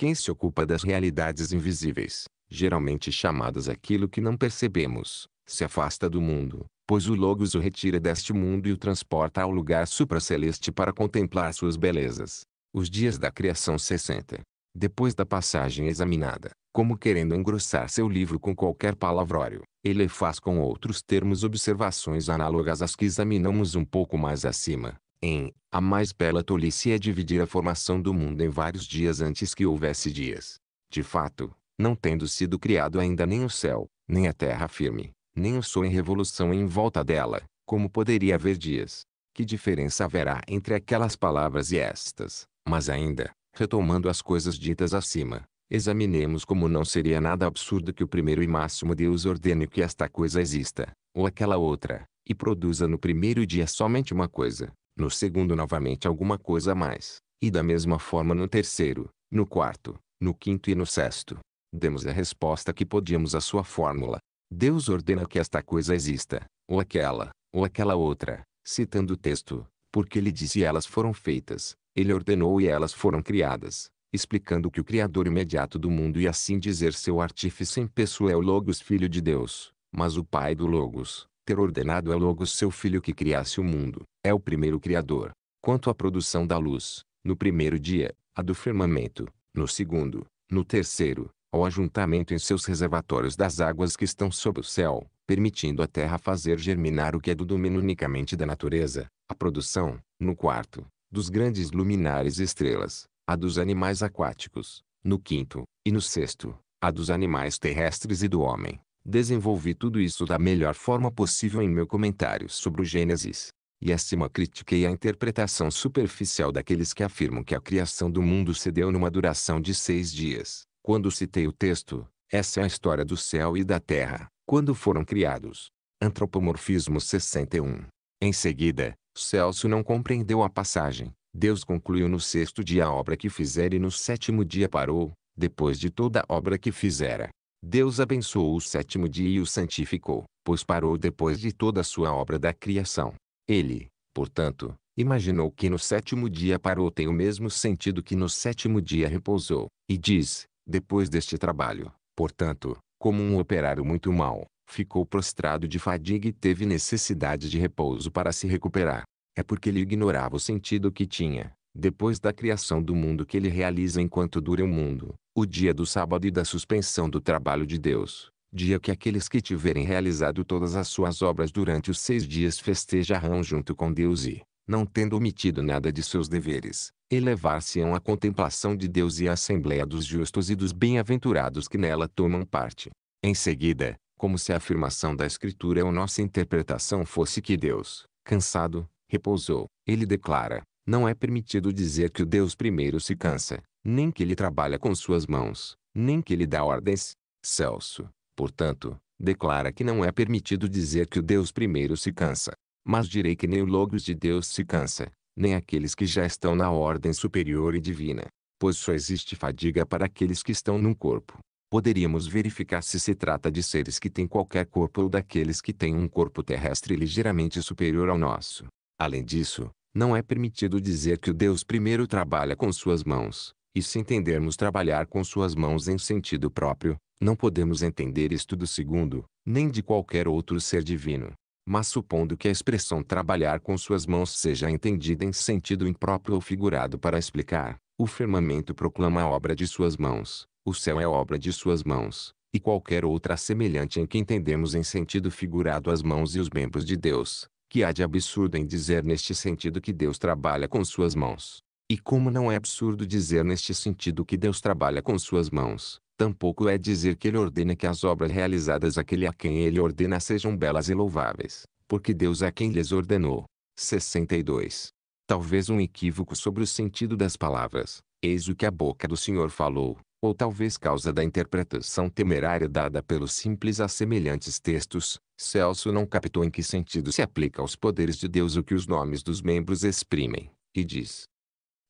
quem se ocupa das realidades invisíveis, geralmente chamadas aquilo que não percebemos, se afasta do mundo, pois o Logos o retira deste mundo e o transporta ao lugar supraceleste para contemplar suas belezas. Os dias da criação 60. Depois da passagem examinada, como querendo engrossar seu livro com qualquer palavrório, ele faz com outros termos observações análogas às que examinamos um pouco mais acima, em a mais bela tolice é dividir a formação do mundo em vários dias antes que houvesse dias. De fato, não tendo sido criado ainda nem o céu, nem a terra firme, nem o sol em revolução em volta dela, como poderia haver dias? Que diferença haverá entre aquelas palavras e estas? Mas ainda, retomando as coisas ditas acima, examinemos como não seria nada absurdo que o primeiro e máximo Deus ordene que esta coisa exista, ou aquela outra, e produza no primeiro dia somente uma coisa, no segundo novamente alguma coisa a mais, e da mesma forma no terceiro, no quarto, no quinto e no sexto. Demos a resposta que podíamos à sua fórmula. Deus ordena que esta coisa exista, ou aquela, ou aquela outra, citando o texto, porque ele disse elas foram feitas, ele ordenou e elas foram criadas, explicando que o Criador imediato do mundo e assim dizer seu artífice em pessoa é o Logos Filho de Deus, mas o Pai do Logos, ter ordenado é Logos seu filho que criasse o mundo, é o primeiro criador. Quanto à produção da luz, no primeiro dia, a do firmamento, no segundo, no terceiro, ao ajuntamento em seus reservatórios das águas que estão sob o céu, permitindo à terra fazer germinar o que é do domínio unicamente da natureza, a produção, no quarto, dos grandes luminares e estrelas, a dos animais aquáticos, no quinto, e no sexto, a dos animais terrestres e do homem. Desenvolvi tudo isso da melhor forma possível em meu comentário sobre o Gênesis. E acima é critiquei a interpretação superficial daqueles que afirmam que a criação do mundo se deu numa duração de seis dias. Quando citei o texto, essa é a história do céu e da terra, quando foram criados. Antropomorfismo 61. Em seguida, Celso não compreendeu a passagem. Deus concluiu no sexto dia a obra que fizera e no sétimo dia parou, depois de toda a obra que fizera. Deus abençoou o sétimo dia e o santificou, pois parou depois de toda a sua obra da criação. Ele, portanto, imaginou que no sétimo dia parou tem o mesmo sentido que no sétimo dia repousou, e diz, depois deste trabalho, portanto, como um operário muito mau, ficou prostrado de fadiga e teve necessidade de repouso para se recuperar. É porque ele ignorava o sentido que tinha, depois da criação do mundo que ele realiza enquanto dura o mundo, o dia do sábado e da suspensão do trabalho de Deus, dia que aqueles que tiverem realizado todas as suas obras durante os seis dias festejarão junto com Deus e, não tendo omitido nada de seus deveres, elevar-se-ão à contemplação de Deus e à assembleia dos justos e dos bem-aventurados que nela tomam parte. Em seguida, como se a afirmação da Escritura ou nossa interpretação fosse que Deus, cansado, repousou, ele declara, não é permitido dizer que o Deus primeiro se cansa, nem que ele trabalha com suas mãos, nem que ele dá ordens. Celso, portanto, declara que não é permitido dizer que o Deus primeiro se cansa. Mas direi que nem o Logos de Deus se cansa, nem aqueles que já estão na ordem superior e divina, pois só existe fadiga para aqueles que estão num corpo. Poderíamos verificar se se trata de seres que têm qualquer corpo ou daqueles que têm um corpo terrestre ligeiramente superior ao nosso. Além disso, não é permitido dizer que o Deus primeiro trabalha com suas mãos, e se entendermos trabalhar com suas mãos em sentido próprio, não podemos entender isto do segundo, nem de qualquer outro ser divino. Mas supondo que a expressão trabalhar com suas mãos seja entendida em sentido impróprio ou figurado para explicar, o firmamento proclama a obra de suas mãos, o céu é obra de suas mãos, e qualquer outra semelhante em que entendemos em sentido figurado as mãos e os membros de Deus, que há de absurdo em dizer neste sentido que Deus trabalha com suas mãos. E como não é absurdo dizer neste sentido que Deus trabalha com suas mãos, tampouco é dizer que ele ordena que as obras realizadas àquele a quem ele ordena sejam belas e louváveis, porque Deus é quem lhes ordenou. 62. Talvez um equívoco sobre o sentido das palavras, eis o que a boca do Senhor falou, ou talvez causa da interpretação temerária dada pelos simples a semelhantes textos, Celso não captou em que sentido se aplica aos poderes de Deus o que os nomes dos membros exprimem, e diz: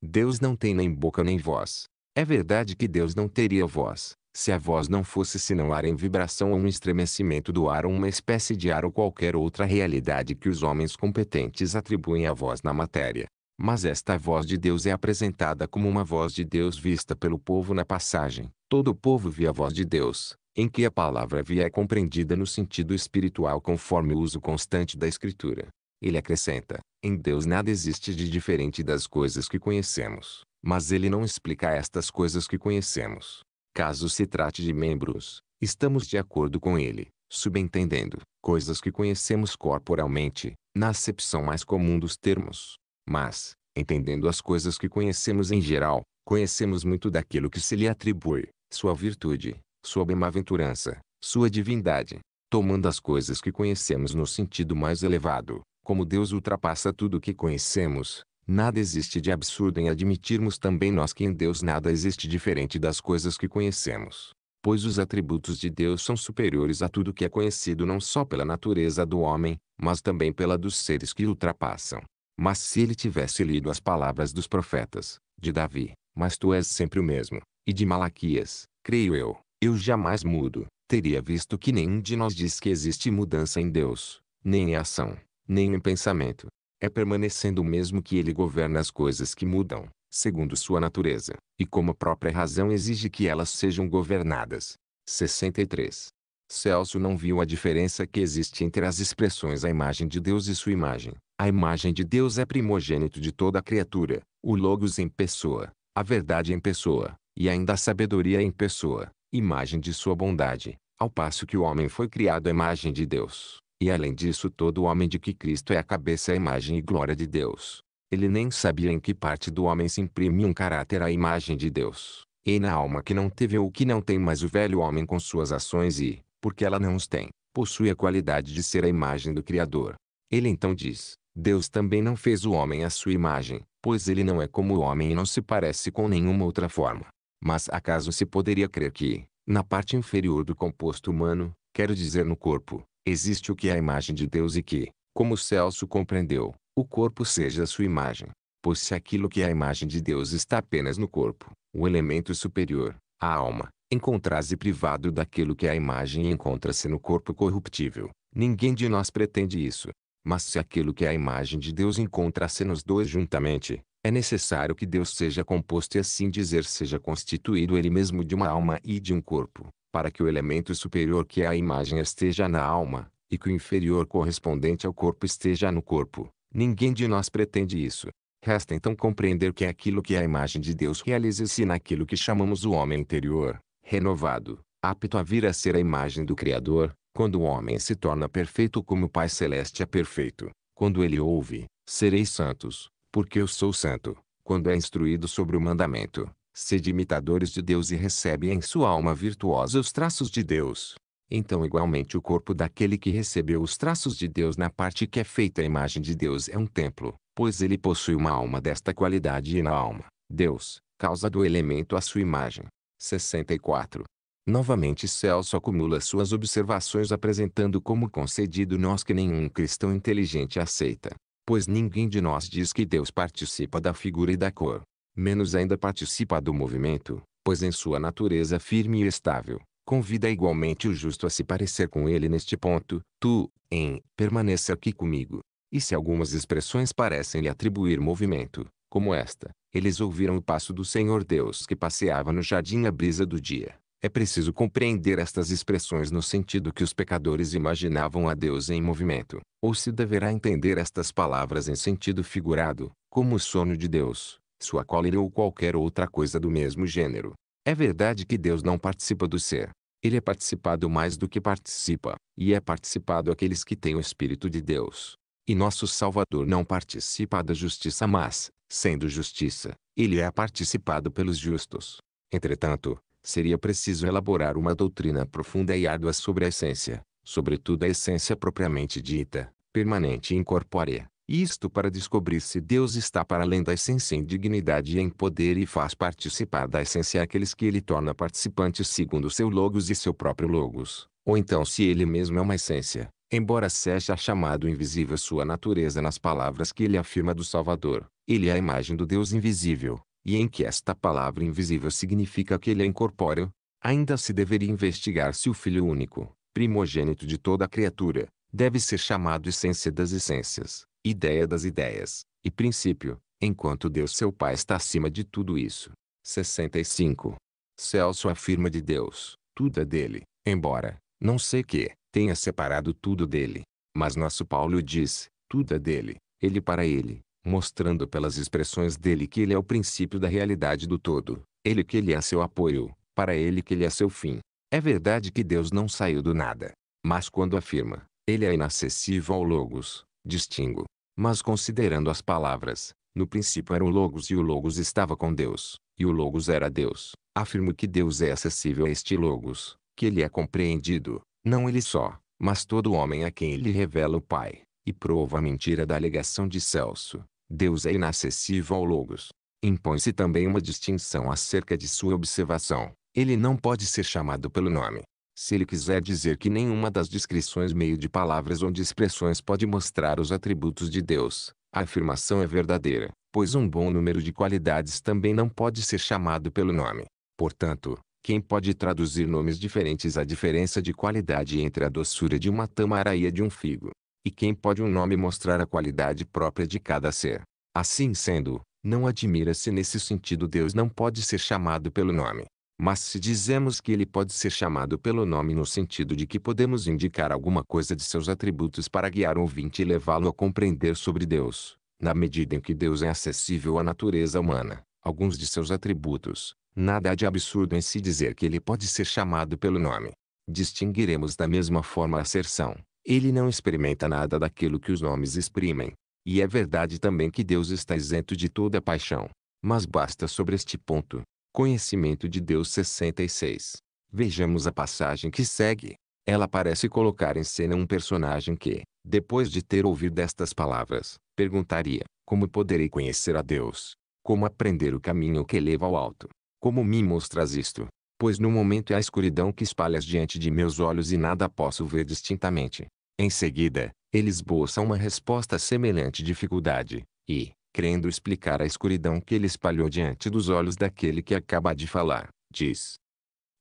Deus não tem nem boca nem voz. É verdade que Deus não teria voz, se a voz não fosse senão ar em vibração ou um estremecimento do ar ou uma espécie de ar ou qualquer outra realidade que os homens competentes atribuem à voz na matéria. Mas esta voz de Deus é apresentada como uma voz de Deus vista pelo povo na passagem. Todo o povo via a voz de Deus, em que a palavra via é compreendida no sentido espiritual conforme o uso constante da Escritura. Ele acrescenta: em Deus nada existe de diferente das coisas que conhecemos, mas ele não explica estas coisas que conhecemos. Caso se trate de membros, estamos de acordo com ele, subentendendo coisas que conhecemos corporalmente, na acepção mais comum dos termos. Mas, entendendo as coisas que conhecemos em geral, conhecemos muito daquilo que se lhe atribui, sua virtude, sua bem aventurança, sua divindade. Tomando as coisas que conhecemos no sentido mais elevado, como Deus ultrapassa tudo o que conhecemos, nada existe de absurdo em admitirmos também nós que em Deus nada existe diferente das coisas que conhecemos. Pois os atributos de Deus são superiores a tudo que é conhecido não só pela natureza do homem, mas também pela dos seres que ultrapassam. Mas se ele tivesse lido as palavras dos profetas, de Davi, mas tu és sempre o mesmo, e de Malaquias, creio eu, eu jamais mudo. Teria visto que nenhum de nós diz que existe mudança em Deus, nem em ação, nem em pensamento. É permanecendo o mesmo que ele governa as coisas que mudam, segundo sua natureza, e como a própria razão exige que elas sejam governadas. 63. Celso não viu a diferença que existe entre as expressões a imagem de Deus e sua imagem. A imagem de Deus é primogênito de toda criatura, o Logos em pessoa, a verdade em pessoa, e ainda a sabedoria em pessoa imagem de sua bondade, ao passo que o homem foi criado à imagem de Deus. E além disso todo homem de que Cristo é a cabeça é a imagem e glória de Deus. Ele nem sabia em que parte do homem se imprime um caráter à imagem de Deus. E na alma que não teve ou que não tem mais o velho homem com suas ações e, porque ela não os tem, possui a qualidade de ser a imagem do Criador. Ele então diz, Deus também não fez o homem à sua imagem, pois ele não é como o homem e não se parece com nenhuma outra forma. Mas acaso se poderia crer que, na parte inferior do composto humano, quero dizer no corpo, existe o que é a imagem de Deus e que, como Celso compreendeu, o corpo seja a sua imagem? Pois se aquilo que é a imagem de Deus está apenas no corpo, o elemento superior, a alma, encontrase se privado daquilo que é a imagem e encontra-se no corpo corruptível, ninguém de nós pretende isso. Mas se aquilo que é a imagem de Deus encontra-se nos dois juntamente, é necessário que Deus seja composto e assim dizer seja constituído ele mesmo de uma alma e de um corpo, para que o elemento superior que é a imagem esteja na alma, e que o inferior correspondente ao corpo esteja no corpo. Ninguém de nós pretende isso. Resta então compreender que aquilo que é a imagem de Deus realiza-se naquilo que chamamos o homem interior, renovado, apto a vir a ser a imagem do Criador, quando o homem se torna perfeito como o Pai Celeste é perfeito, quando ele ouve, sereis santos, porque eu sou santo. Quando é instruído sobre o mandamento, sede imitadores de Deus e recebe em sua alma virtuosa os traços de Deus. Então igualmente o corpo daquele que recebeu os traços de Deus na parte que é feita a imagem de Deus é um templo, pois ele possui uma alma desta qualidade e na alma, Deus, causa do elemento à sua imagem. 64. Novamente Celso acumula suas observações apresentando como concedido nós que nenhum cristão inteligente aceita, pois ninguém de nós diz que Deus participa da figura e da cor. Menos ainda participa do movimento, pois em sua natureza firme e estável, convida igualmente o justo a se parecer com ele neste ponto, tu, em, permaneça aqui comigo. E se algumas expressões parecem lhe atribuir movimento, como esta, eles ouviram o passo do Senhor Deus que passeava no jardim à brisa do dia. É preciso compreender estas expressões no sentido que os pecadores imaginavam a Deus em movimento, ou se deverá entender estas palavras em sentido figurado, como o sono de Deus, sua cólera ou qualquer outra coisa do mesmo gênero. É verdade que Deus não participa do ser. Ele é participado mais do que participa, e é participado aqueles que têm o Espírito de Deus. E nosso Salvador não participa da justiça, mas, sendo justiça, ele é participado pelos justos. Entretanto, seria preciso elaborar uma doutrina profunda e árdua sobre a essência, sobretudo a essência propriamente dita, permanente e incorpórea. Isto para descobrir se Deus está para além da essência em dignidade e em poder e faz participar da essência aqueles que ele torna participantes segundo seu logos e seu próprio logos, ou então se ele mesmo é uma essência, embora seja chamado invisível sua natureza nas palavras que ele afirma do Salvador, ele é a imagem do Deus invisível, e em que esta palavra invisível significa que ele é incorpóreo, ainda se deveria investigar se o Filho único, primogênito de toda a criatura, deve ser chamado essência das essências, ideia das ideias, e princípio, enquanto Deus seu Pai está acima de tudo isso. 65. Celso afirma de Deus, tudo é dele, embora, não sei que, tenha separado tudo dele. Mas nosso Paulo diz, tudo é dele, ele para ele, mostrando pelas expressões dele que ele é o princípio da realidade do todo, ele que ele é seu apoio, para ele que ele é seu fim. É verdade que Deus não saiu do nada, mas quando afirma, ele é inacessível ao Logos, distingo. Mas considerando as palavras, no princípio era o Logos e o Logos estava com Deus, e o Logos era Deus, afirmo que Deus é acessível a este Logos, que ele é compreendido, não ele só, mas todo homem a quem ele revela o Pai, e prova a mentira da alegação de Celso, Deus é inacessível ao Logos. Impõe-se também uma distinção acerca de sua observação. Ele não pode ser chamado pelo nome. Se ele quiser dizer que nenhuma das descrições meio de palavras ou de expressões pode mostrar os atributos de Deus, a afirmação é verdadeira, pois um bom número de qualidades também não pode ser chamado pelo nome. Portanto, quem pode traduzir nomes diferentes à diferença de qualidade entre a doçura de uma tamara e a de um figo? e quem pode um nome mostrar a qualidade própria de cada ser. Assim sendo, não admira se nesse sentido Deus não pode ser chamado pelo nome. Mas se dizemos que ele pode ser chamado pelo nome no sentido de que podemos indicar alguma coisa de seus atributos para guiar o ouvinte e levá-lo a compreender sobre Deus, na medida em que Deus é acessível à natureza humana, alguns de seus atributos, nada há de absurdo em se dizer que ele pode ser chamado pelo nome. Distinguiremos da mesma forma a acerção, ele não experimenta nada daquilo que os nomes exprimem. E é verdade também que Deus está isento de toda paixão. Mas basta sobre este ponto. Conhecimento de Deus 66. Vejamos a passagem que segue. Ela parece colocar em cena um personagem que, depois de ter ouvido estas palavras, perguntaria: Como poderei conhecer a Deus? Como aprender o caminho que leva ao alto? Como me mostras isto? Pois no momento é a escuridão que espalhas diante de meus olhos e nada posso ver distintamente. Em seguida, ele esboça uma resposta a semelhante dificuldade, e, querendo explicar a escuridão que ele espalhou diante dos olhos daquele que acaba de falar, diz: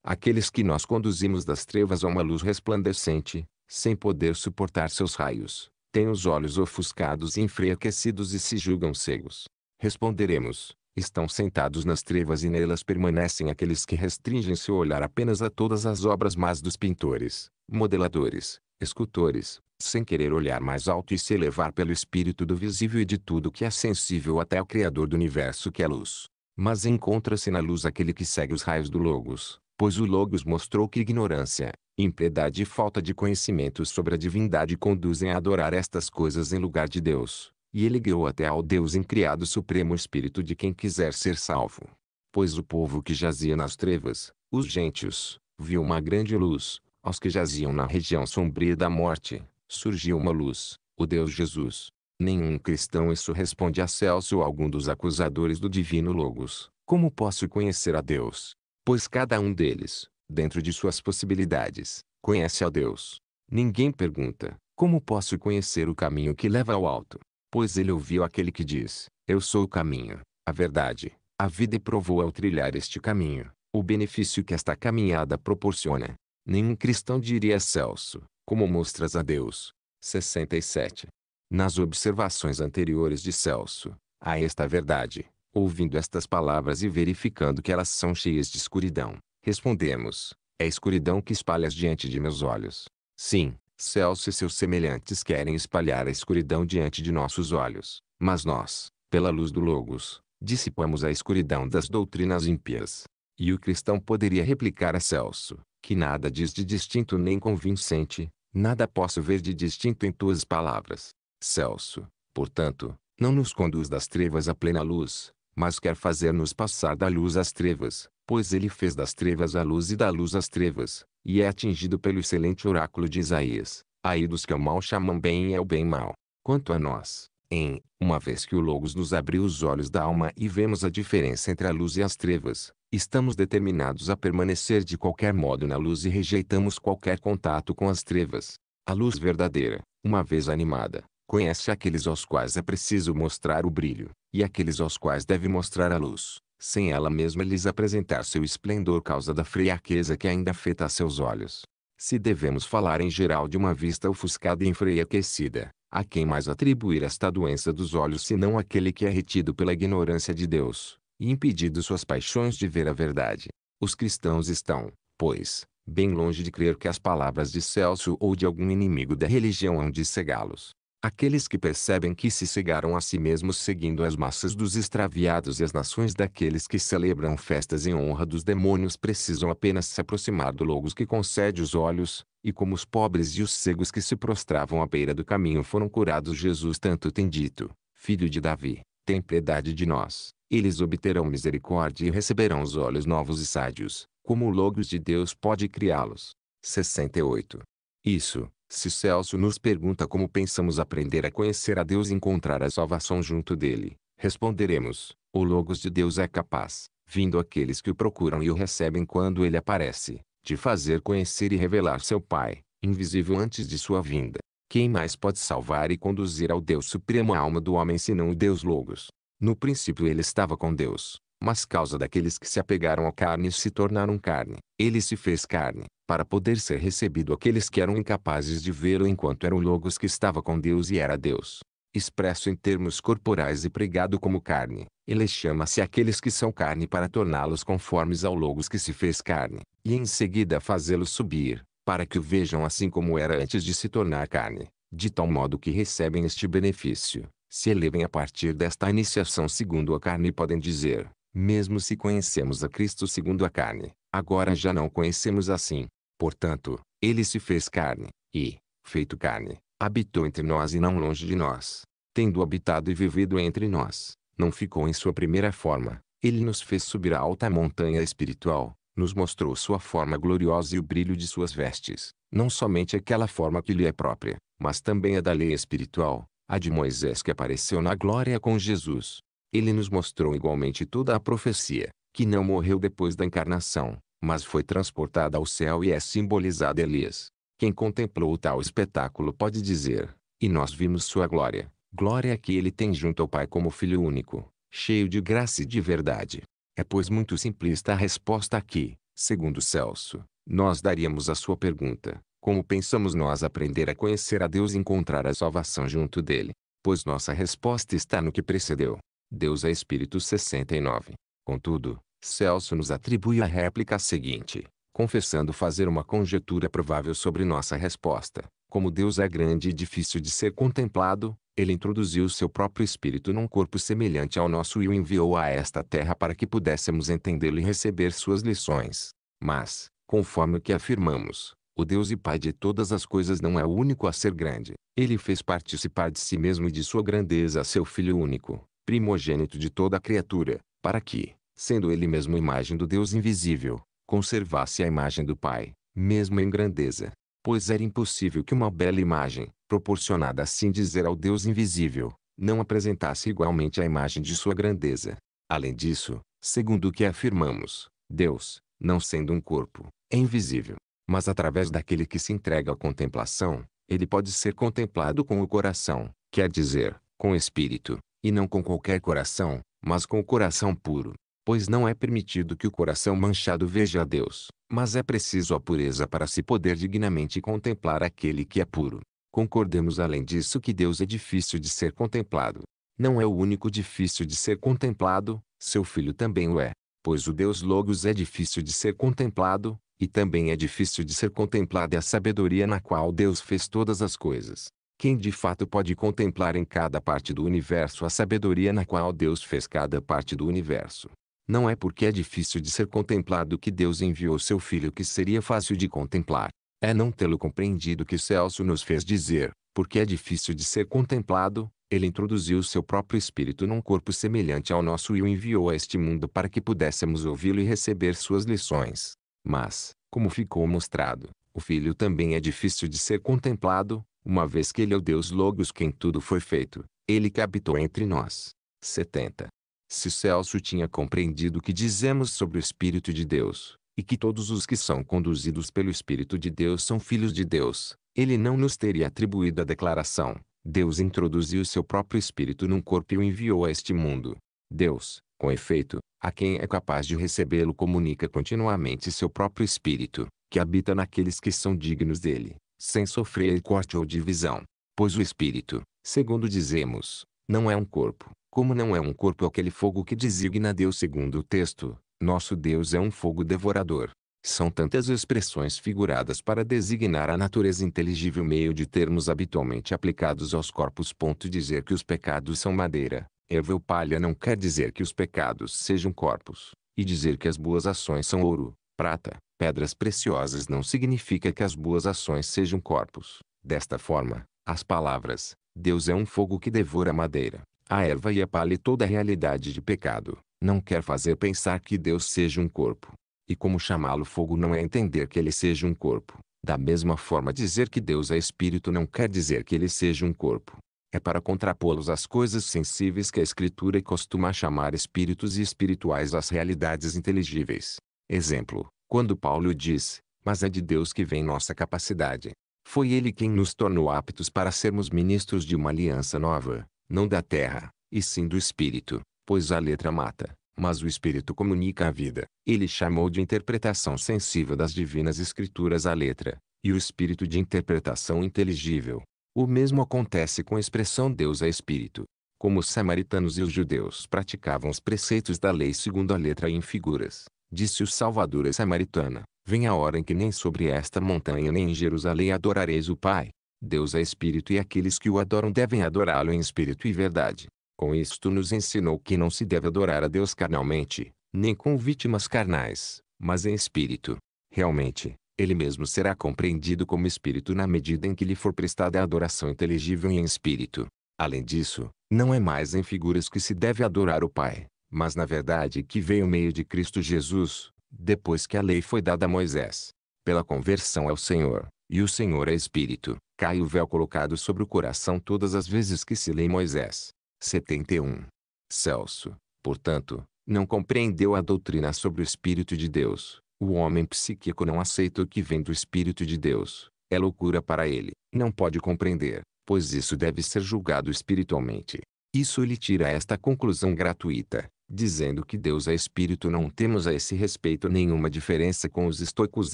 Aqueles que nós conduzimos das trevas a uma luz resplandecente, sem poder suportar seus raios, têm os olhos ofuscados e enfraquecidos e se julgam cegos. Responderemos: Estão sentados nas trevas e nelas permanecem aqueles que restringem seu olhar apenas a todas as obras más dos pintores, modeladores, escultores, sem querer olhar mais alto e se elevar pelo espírito do visível e de tudo que é sensível até o Criador do universo que é luz. Mas encontra-se na luz aquele que segue os raios do Logos, pois o Logos mostrou que ignorância, impiedade e falta de conhecimento sobre a divindade conduzem a adorar estas coisas em lugar de Deus, e ele guiou até ao Deus incriado supremo espírito de quem quiser ser salvo. Pois o povo que jazia nas trevas, os gentios, viu uma grande luz, aos que jaziam na região sombria da morte, surgiu uma luz, o Deus Jesus. Nenhum cristão isso responde a Celso ou algum dos acusadores do divino Logos. Como posso conhecer a Deus? Pois cada um deles, dentro de suas possibilidades, conhece a Deus. Ninguém pergunta, como posso conhecer o caminho que leva ao alto? Pois ele ouviu aquele que diz, eu sou o caminho, a verdade, a vida e provou ao trilhar este caminho, o benefício que esta caminhada proporciona. Nenhum cristão diria Celso, como mostras a Deus. 67. Nas observações anteriores de Celso, a esta verdade, ouvindo estas palavras e verificando que elas são cheias de escuridão, respondemos: É escuridão que espalhas diante de meus olhos. Sim, Celso e seus semelhantes querem espalhar a escuridão diante de nossos olhos, mas nós, pela luz do Logos, dissipamos a escuridão das doutrinas ímpias. E o cristão poderia replicar a Celso: que nada diz de distinto nem convincente, nada posso ver de distinto em tuas palavras. Celso, portanto, não nos conduz das trevas à plena luz, mas quer fazer-nos passar da luz às trevas, pois ele fez das trevas a luz e da luz às trevas, e é atingido pelo excelente oráculo de Isaías, aí dos que o mal chamam bem é o bem mal. Quanto a nós, em, uma vez que o Logos nos abriu os olhos da alma e vemos a diferença entre a luz e as trevas, Estamos determinados a permanecer de qualquer modo na luz e rejeitamos qualquer contato com as trevas. A luz verdadeira, uma vez animada, conhece aqueles aos quais é preciso mostrar o brilho, e aqueles aos quais deve mostrar a luz, sem ela mesma lhes apresentar seu esplendor causa da fraqueza que ainda afeta a seus olhos. Se devemos falar em geral de uma vista ofuscada e enfraquecida, a quem mais atribuir esta doença dos olhos senão aquele que é retido pela ignorância de Deus, e impedido suas paixões de ver a verdade. Os cristãos estão, pois, bem longe de crer que as palavras de Celso ou de algum inimigo da religião hão de cegá-los. Aqueles que percebem que se cegaram a si mesmos seguindo as massas dos extraviados e as nações daqueles que celebram festas em honra dos demônios precisam apenas se aproximar do Logos que concede os olhos, e como os pobres e os cegos que se prostravam à beira do caminho foram curados, Jesus tanto tem dito: Filho de Davi, tem piedade de nós. Eles obterão misericórdia e receberão os olhos novos e sádios, como o Logos de Deus pode criá-los. 68. Isso, se Celso nos pergunta como pensamos aprender a conhecer a Deus e encontrar a salvação junto dele, responderemos, o Logos de Deus é capaz, vindo aqueles que o procuram e o recebem quando ele aparece, de fazer conhecer e revelar seu Pai, invisível antes de sua vinda. Quem mais pode salvar e conduzir ao Deus Supremo a alma do homem senão o Deus Logos? No princípio ele estava com Deus, mas causa daqueles que se apegaram à carne e se tornaram carne, ele se fez carne, para poder ser recebido aqueles que eram incapazes de vê-lo enquanto eram Logos que estava com Deus e era Deus. Expresso em termos corporais e pregado como carne, ele chama-se aqueles que são carne para torná-los conformes ao Logos que se fez carne, e em seguida fazê-los subir, para que o vejam assim como era antes de se tornar carne, de tal modo que recebem este benefício se elevem a partir desta iniciação segundo a carne podem dizer, mesmo se conhecemos a Cristo segundo a carne, agora já não conhecemos assim. Portanto, ele se fez carne, e, feito carne, habitou entre nós e não longe de nós. Tendo habitado e vivido entre nós, não ficou em sua primeira forma. Ele nos fez subir à alta montanha espiritual, nos mostrou sua forma gloriosa e o brilho de suas vestes, não somente aquela forma que lhe é própria, mas também a da lei espiritual, a de Moisés que apareceu na glória com Jesus. Ele nos mostrou igualmente toda a profecia, que não morreu depois da encarnação, mas foi transportada ao céu e é simbolizada Elias. Quem contemplou tal espetáculo pode dizer: E nós vimos sua glória, glória que ele tem junto ao Pai como Filho único, cheio de graça e de verdade. É, pois, muito simplista a resposta aqui, segundo Celso, nós daríamos à sua pergunta: como pensamos nós aprender a conhecer a Deus e encontrar a salvação junto dele? Pois nossa resposta está no que precedeu. Deus é Espírito 69. Contudo, Celso nos atribui a réplica seguinte, confessando fazer uma conjetura provável sobre nossa resposta. Como Deus é grande e difícil de ser contemplado, ele introduziu seu próprio espírito num corpo semelhante ao nosso e o enviou a esta terra para que pudéssemos entendê-lo e receber suas lições. Mas, conforme o que afirmamos, o Deus e Pai de todas as coisas não é o único a ser grande. Ele fez participar de si mesmo e de sua grandeza a seu Filho único, primogênito de toda a criatura, para que, sendo ele mesmo imagem do Deus invisível, conservasse a imagem do Pai, mesmo em grandeza. Pois era impossível que uma bela imagem, proporcionada assim dizer ao Deus invisível, não apresentasse igualmente a imagem de sua grandeza. Além disso, segundo o que afirmamos, Deus, não sendo um corpo, é invisível mas através daquele que se entrega à contemplação, ele pode ser contemplado com o coração, quer dizer, com o espírito, e não com qualquer coração, mas com o coração puro. Pois não é permitido que o coração manchado veja a Deus, mas é preciso a pureza para se poder dignamente contemplar aquele que é puro. Concordemos além disso que Deus é difícil de ser contemplado. Não é o único difícil de ser contemplado, seu filho também o é. Pois o Deus Logos é difícil de ser contemplado, e também é difícil de ser contemplada a sabedoria na qual Deus fez todas as coisas. Quem de fato pode contemplar em cada parte do universo a sabedoria na qual Deus fez cada parte do universo? Não é porque é difícil de ser contemplado que Deus enviou seu Filho que seria fácil de contemplar. É não tê-lo compreendido que Celso nos fez dizer, porque é difícil de ser contemplado, ele introduziu seu próprio espírito num corpo semelhante ao nosso e o enviou a este mundo para que pudéssemos ouvi-lo e receber suas lições. Mas, como ficou mostrado, o Filho também é difícil de ser contemplado, uma vez que ele é o Deus Logos quem tudo foi feito, ele que habitou entre nós. 70. Se Celso tinha compreendido o que dizemos sobre o Espírito de Deus, e que todos os que são conduzidos pelo Espírito de Deus são filhos de Deus, ele não nos teria atribuído a declaração. Deus introduziu seu próprio Espírito num corpo e o enviou a este mundo. Deus, com efeito, a quem é capaz de recebê-lo comunica continuamente seu próprio espírito, que habita naqueles que são dignos dele, sem sofrer corte ou divisão. Pois o espírito, segundo dizemos, não é um corpo, como não é um corpo aquele fogo que designa Deus segundo o texto, nosso Deus é um fogo devorador. São tantas expressões figuradas para designar a natureza inteligível meio de termos habitualmente aplicados aos corpos. Ponto dizer que os pecados são madeira, Erva ou palha não quer dizer que os pecados sejam corpos, e dizer que as boas ações são ouro, prata, pedras preciosas não significa que as boas ações sejam corpos. Desta forma, as palavras, Deus é um fogo que devora a madeira, a erva e a palha e toda a realidade de pecado, não quer fazer pensar que Deus seja um corpo. E como chamá-lo fogo não é entender que ele seja um corpo. Da mesma forma dizer que Deus é espírito não quer dizer que ele seja um corpo é para contrapô-los às coisas sensíveis que a Escritura costuma chamar espíritos e espirituais às realidades inteligíveis. Exemplo, quando Paulo diz, mas é de Deus que vem nossa capacidade. Foi ele quem nos tornou aptos para sermos ministros de uma aliança nova, não da terra, e sim do Espírito, pois a letra mata, mas o Espírito comunica a vida. Ele chamou de interpretação sensível das divinas escrituras a letra, e o Espírito de interpretação inteligível, o mesmo acontece com a expressão Deus é Espírito. Como os samaritanos e os judeus praticavam os preceitos da lei segundo a letra e em figuras, disse o Salvador a samaritana, vem a hora em que nem sobre esta montanha nem em Jerusalém adorareis o Pai. Deus é Espírito e aqueles que o adoram devem adorá-lo em espírito e verdade. Com isto nos ensinou que não se deve adorar a Deus carnalmente, nem com vítimas carnais, mas em espírito. Realmente, ele mesmo será compreendido como espírito na medida em que lhe for prestada a adoração inteligível em espírito. Além disso, não é mais em figuras que se deve adorar o Pai, mas na verdade que veio meio de Cristo Jesus, depois que a lei foi dada a Moisés. Pela conversão ao Senhor, e o Senhor é Espírito, cai o véu colocado sobre o coração todas as vezes que se lê Moisés. 71. Celso, portanto, não compreendeu a doutrina sobre o Espírito de Deus, o homem psíquico não aceita o que vem do Espírito de Deus. É loucura para ele. Não pode compreender, pois isso deve ser julgado espiritualmente. Isso ele tira esta conclusão gratuita, dizendo que Deus é espírito. Não temos a esse respeito nenhuma diferença com os estoicos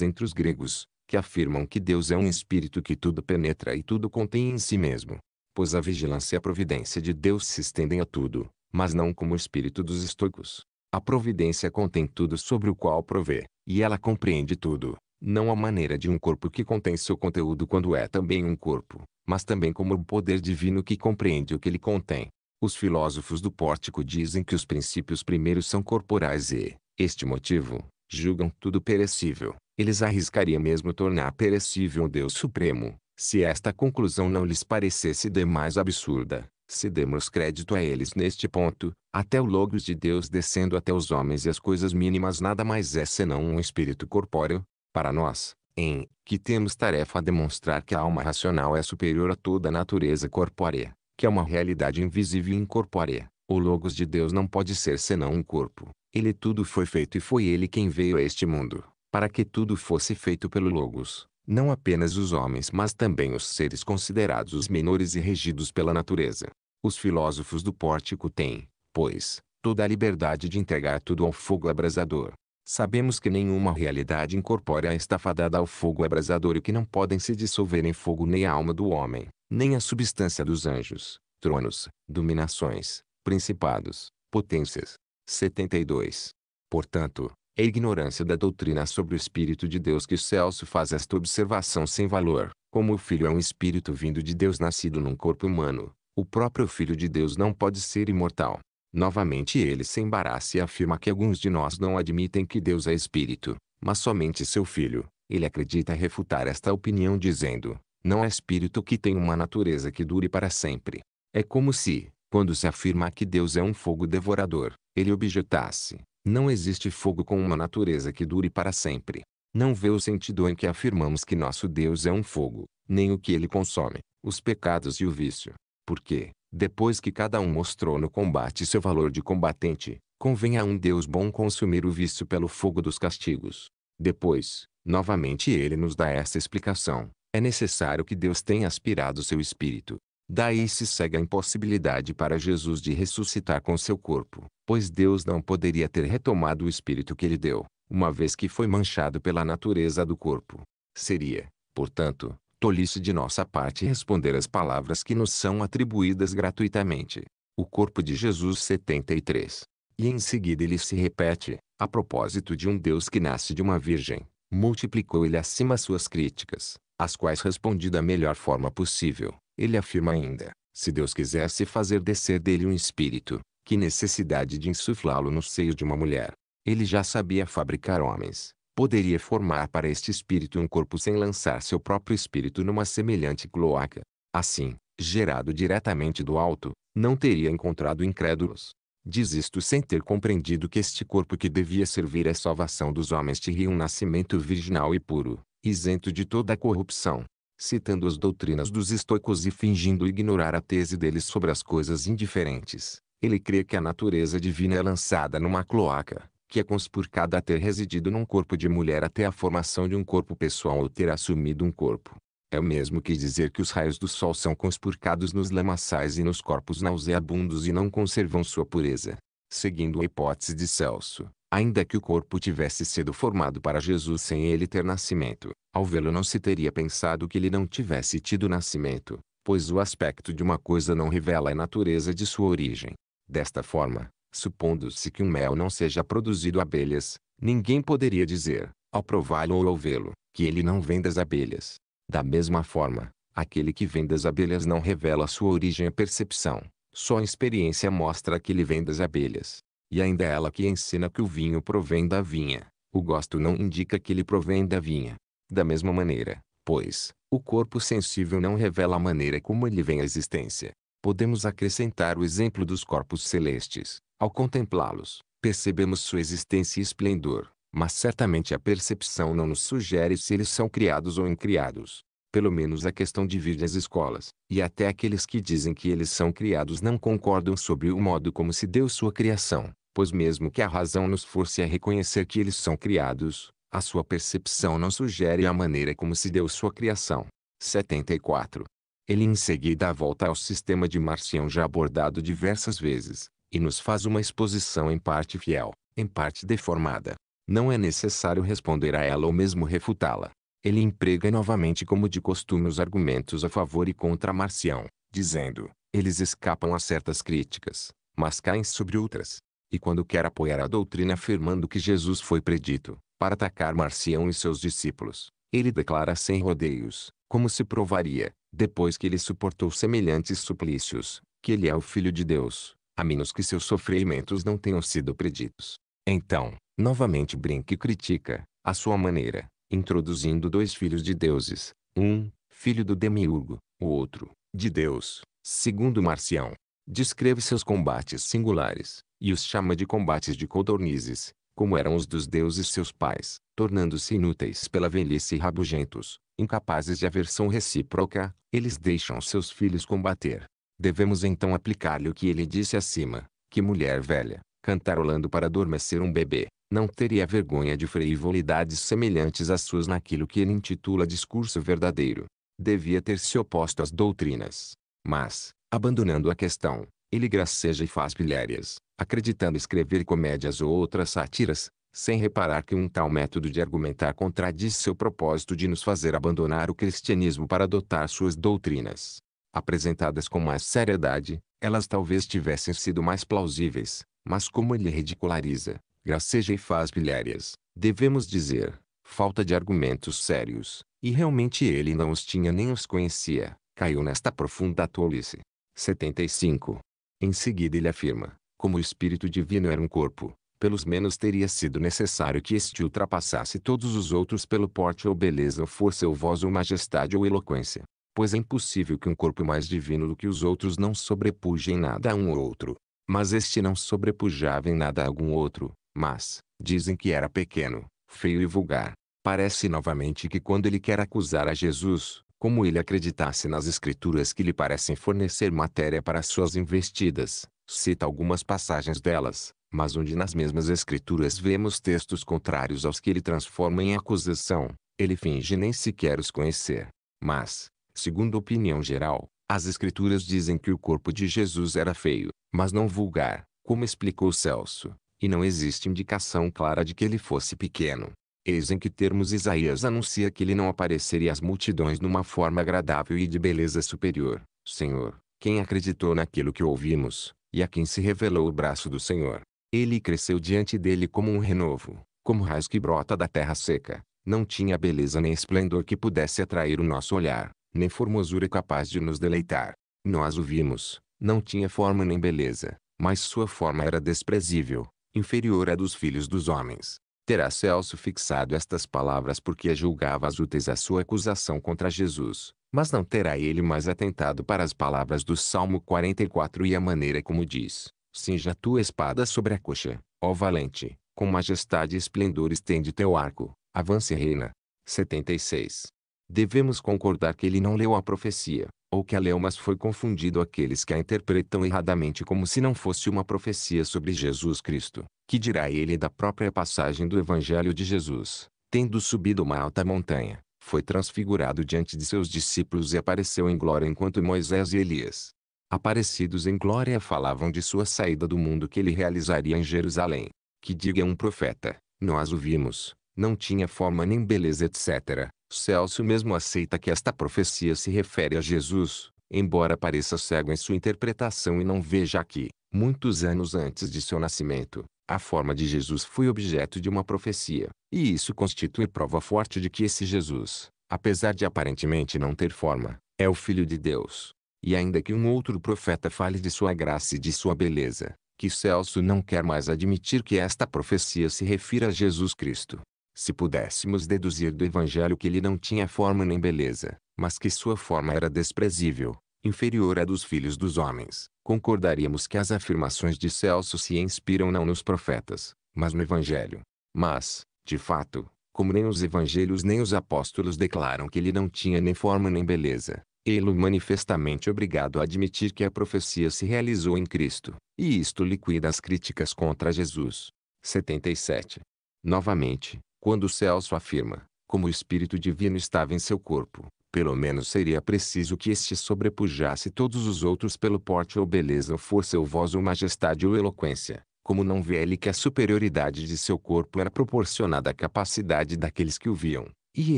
entre os gregos, que afirmam que Deus é um espírito que tudo penetra e tudo contém em si mesmo. Pois a vigilância e a providência de Deus se estendem a tudo, mas não como o espírito dos estoicos. A providência contém tudo sobre o qual prover, e ela compreende tudo, não a maneira de um corpo que contém seu conteúdo quando é também um corpo, mas também como o poder divino que compreende o que ele contém. Os filósofos do pórtico dizem que os princípios primeiros são corporais e, este motivo, julgam tudo perecível. Eles arriscariam mesmo tornar perecível um Deus Supremo, se esta conclusão não lhes parecesse demais absurda. Se demos crédito a eles neste ponto, até o Logos de Deus descendo até os homens e as coisas mínimas nada mais é senão um espírito corpóreo, para nós, em que temos tarefa a demonstrar que a alma racional é superior a toda a natureza corpórea, que é uma realidade invisível e incorpórea. O Logos de Deus não pode ser senão um corpo. Ele tudo foi feito e foi ele quem veio a este mundo, para que tudo fosse feito pelo Logos não apenas os homens mas também os seres considerados os menores e regidos pela natureza. Os filósofos do pórtico têm, pois, toda a liberdade de entregar tudo ao fogo abrasador. Sabemos que nenhuma realidade incorpórea está fadada ao fogo abrasador e que não podem se dissolver em fogo nem a alma do homem, nem a substância dos anjos, tronos, dominações, principados, potências. 72. Portanto, é ignorância da doutrina sobre o Espírito de Deus que Celso faz esta observação sem valor. Como o Filho é um Espírito vindo de Deus nascido num corpo humano, o próprio Filho de Deus não pode ser imortal. Novamente ele se embaraça e afirma que alguns de nós não admitem que Deus é Espírito, mas somente seu Filho. Ele acredita refutar esta opinião dizendo, não é Espírito que tem uma natureza que dure para sempre. É como se, quando se afirma que Deus é um fogo devorador, ele objetasse, não existe fogo com uma natureza que dure para sempre. Não vê o sentido em que afirmamos que nosso Deus é um fogo, nem o que ele consome, os pecados e o vício. Porque, depois que cada um mostrou no combate seu valor de combatente, convém a um Deus bom consumir o vício pelo fogo dos castigos. Depois, novamente ele nos dá essa explicação. É necessário que Deus tenha aspirado seu espírito, Daí se segue a impossibilidade para Jesus de ressuscitar com seu corpo, pois Deus não poderia ter retomado o espírito que ele deu, uma vez que foi manchado pela natureza do corpo. Seria, portanto, tolice de nossa parte responder as palavras que nos são atribuídas gratuitamente. O corpo de Jesus 73. E em seguida ele se repete, a propósito de um Deus que nasce de uma virgem, multiplicou ele acima suas críticas, as quais respondi da melhor forma possível ele afirma ainda, se Deus quisesse fazer descer dele um espírito, que necessidade de insuflá-lo no seio de uma mulher. Ele já sabia fabricar homens. Poderia formar para este espírito um corpo sem lançar seu próprio espírito numa semelhante cloaca. Assim, gerado diretamente do alto, não teria encontrado incrédulos. Diz isto sem ter compreendido que este corpo que devia servir à salvação dos homens teria um nascimento virginal e puro, isento de toda a corrupção citando as doutrinas dos estoicos e fingindo ignorar a tese deles sobre as coisas indiferentes. Ele crê que a natureza divina é lançada numa cloaca, que é conspurcada a ter residido num corpo de mulher até a formação de um corpo pessoal ou ter assumido um corpo. É o mesmo que dizer que os raios do sol são conspurcados nos lamaçais e nos corpos nauseabundos e não conservam sua pureza. Seguindo a hipótese de Celso, ainda que o corpo tivesse sido formado para Jesus sem ele ter nascimento. Ao vê-lo não se teria pensado que ele não tivesse tido nascimento, pois o aspecto de uma coisa não revela a natureza de sua origem. Desta forma, supondo-se que um mel não seja produzido abelhas, ninguém poderia dizer, ao prová-lo ou ao vê-lo, que ele não vem das abelhas. Da mesma forma, aquele que vem das abelhas não revela sua origem à percepção. Só a experiência mostra que ele vem das abelhas. E ainda é ela que ensina que o vinho provém da vinha. O gosto não indica que ele provém da vinha. Da mesma maneira, pois, o corpo sensível não revela a maneira como ele vem à existência. Podemos acrescentar o exemplo dos corpos celestes. Ao contemplá-los, percebemos sua existência e esplendor, mas certamente a percepção não nos sugere se eles são criados ou incriados. Pelo menos a questão divide as escolas, e até aqueles que dizem que eles são criados não concordam sobre o modo como se deu sua criação pois mesmo que a razão nos force a reconhecer que eles são criados, a sua percepção não sugere a maneira como se deu sua criação. 74. Ele em seguida volta ao sistema de Marcião já abordado diversas vezes, e nos faz uma exposição em parte fiel, em parte deformada. Não é necessário responder a ela ou mesmo refutá-la. Ele emprega novamente como de costume os argumentos a favor e contra Marcião, dizendo, eles escapam a certas críticas, mas caem sobre outras e quando quer apoiar a doutrina afirmando que Jesus foi predito, para atacar Marcião e seus discípulos, ele declara sem rodeios, como se provaria, depois que ele suportou semelhantes suplícios, que ele é o Filho de Deus, a menos que seus sofrimentos não tenham sido preditos. Então, novamente brinca e critica, à sua maneira, introduzindo dois filhos de deuses, um, filho do demiurgo, o outro, de Deus, segundo Marcião descreve seus combates singulares, e os chama de combates de codornizes, como eram os dos deuses seus pais, tornando-se inúteis pela velhice e rabugentos, incapazes de aversão recíproca, eles deixam seus filhos combater. Devemos então aplicar-lhe o que ele disse acima, que mulher velha, cantarolando para adormecer um bebê, não teria vergonha de frivolidades semelhantes às suas naquilo que ele intitula discurso verdadeiro. Devia ter se oposto às doutrinas. Mas, Abandonando a questão, ele graceja e faz pilhérias, acreditando escrever comédias ou outras sátiras, sem reparar que um tal método de argumentar contradiz seu propósito de nos fazer abandonar o cristianismo para adotar suas doutrinas. Apresentadas com mais seriedade, elas talvez tivessem sido mais plausíveis, mas como ele ridiculariza, graceja e faz bilhérias, devemos dizer, falta de argumentos sérios, e realmente ele não os tinha nem os conhecia, caiu nesta profunda tolice. 75. Em seguida ele afirma, como o espírito divino era um corpo, pelos menos teria sido necessário que este ultrapassasse todos os outros pelo porte ou beleza ou força ou voz ou majestade ou eloquência. Pois é impossível que um corpo mais divino do que os outros não sobrepuja em nada a um outro. Mas este não sobrepujava em nada a algum outro, mas, dizem que era pequeno, feio e vulgar. Parece novamente que quando ele quer acusar a Jesus, como ele acreditasse nas escrituras que lhe parecem fornecer matéria para suas investidas. Cita algumas passagens delas, mas onde nas mesmas escrituras vemos textos contrários aos que ele transforma em acusação, ele finge nem sequer os conhecer. Mas, segundo a opinião geral, as escrituras dizem que o corpo de Jesus era feio, mas não vulgar, como explicou Celso, e não existe indicação clara de que ele fosse pequeno. Eis em que termos Isaías anuncia que ele não apareceria às multidões numa forma agradável e de beleza superior. Senhor, quem acreditou naquilo que ouvimos, e a quem se revelou o braço do Senhor. Ele cresceu diante dele como um renovo, como raiz que brota da terra seca. Não tinha beleza nem esplendor que pudesse atrair o nosso olhar, nem formosura capaz de nos deleitar. Nós o vimos, não tinha forma nem beleza, mas sua forma era desprezível, inferior à dos filhos dos homens terá Celso fixado estas palavras porque as julgavas úteis à sua acusação contra Jesus, mas não terá ele mais atentado para as palavras do Salmo 44 e a maneira como diz, cinja tua espada sobre a coxa, ó valente, com majestade e esplendor estende teu arco, avance reina. 76. Devemos concordar que ele não leu a profecia, ou que a leu mas foi confundido aqueles que a interpretam erradamente como se não fosse uma profecia sobre Jesus Cristo, que dirá ele da própria passagem do Evangelho de Jesus, tendo subido uma alta montanha, foi transfigurado diante de seus discípulos e apareceu em glória enquanto Moisés e Elias, aparecidos em glória falavam de sua saída do mundo que ele realizaria em Jerusalém. Que diga um profeta, nós o vimos, não tinha forma nem beleza etc. Celso mesmo aceita que esta profecia se refere a Jesus, embora pareça cego em sua interpretação e não veja que, muitos anos antes de seu nascimento, a forma de Jesus foi objeto de uma profecia, e isso constitui prova forte de que esse Jesus, apesar de aparentemente não ter forma, é o Filho de Deus. E ainda que um outro profeta fale de sua graça e de sua beleza, que Celso não quer mais admitir que esta profecia se refira a Jesus Cristo. Se pudéssemos deduzir do Evangelho que ele não tinha forma nem beleza, mas que sua forma era desprezível, inferior à dos filhos dos homens, concordaríamos que as afirmações de Celso se inspiram não nos profetas, mas no Evangelho. Mas, de fato, como nem os evangelhos nem os apóstolos declaram que ele não tinha nem forma nem beleza, ele manifestamente é obrigado a admitir que a profecia se realizou em Cristo, e isto liquida as críticas contra Jesus. 77. Novamente, quando Celso afirma, como o Espírito Divino estava em seu corpo, pelo menos seria preciso que este sobrepujasse todos os outros pelo porte ou beleza ou força ou voz ou majestade ou eloquência, como não vê ele que a superioridade de seu corpo era proporcionada à capacidade daqueles que o viam, e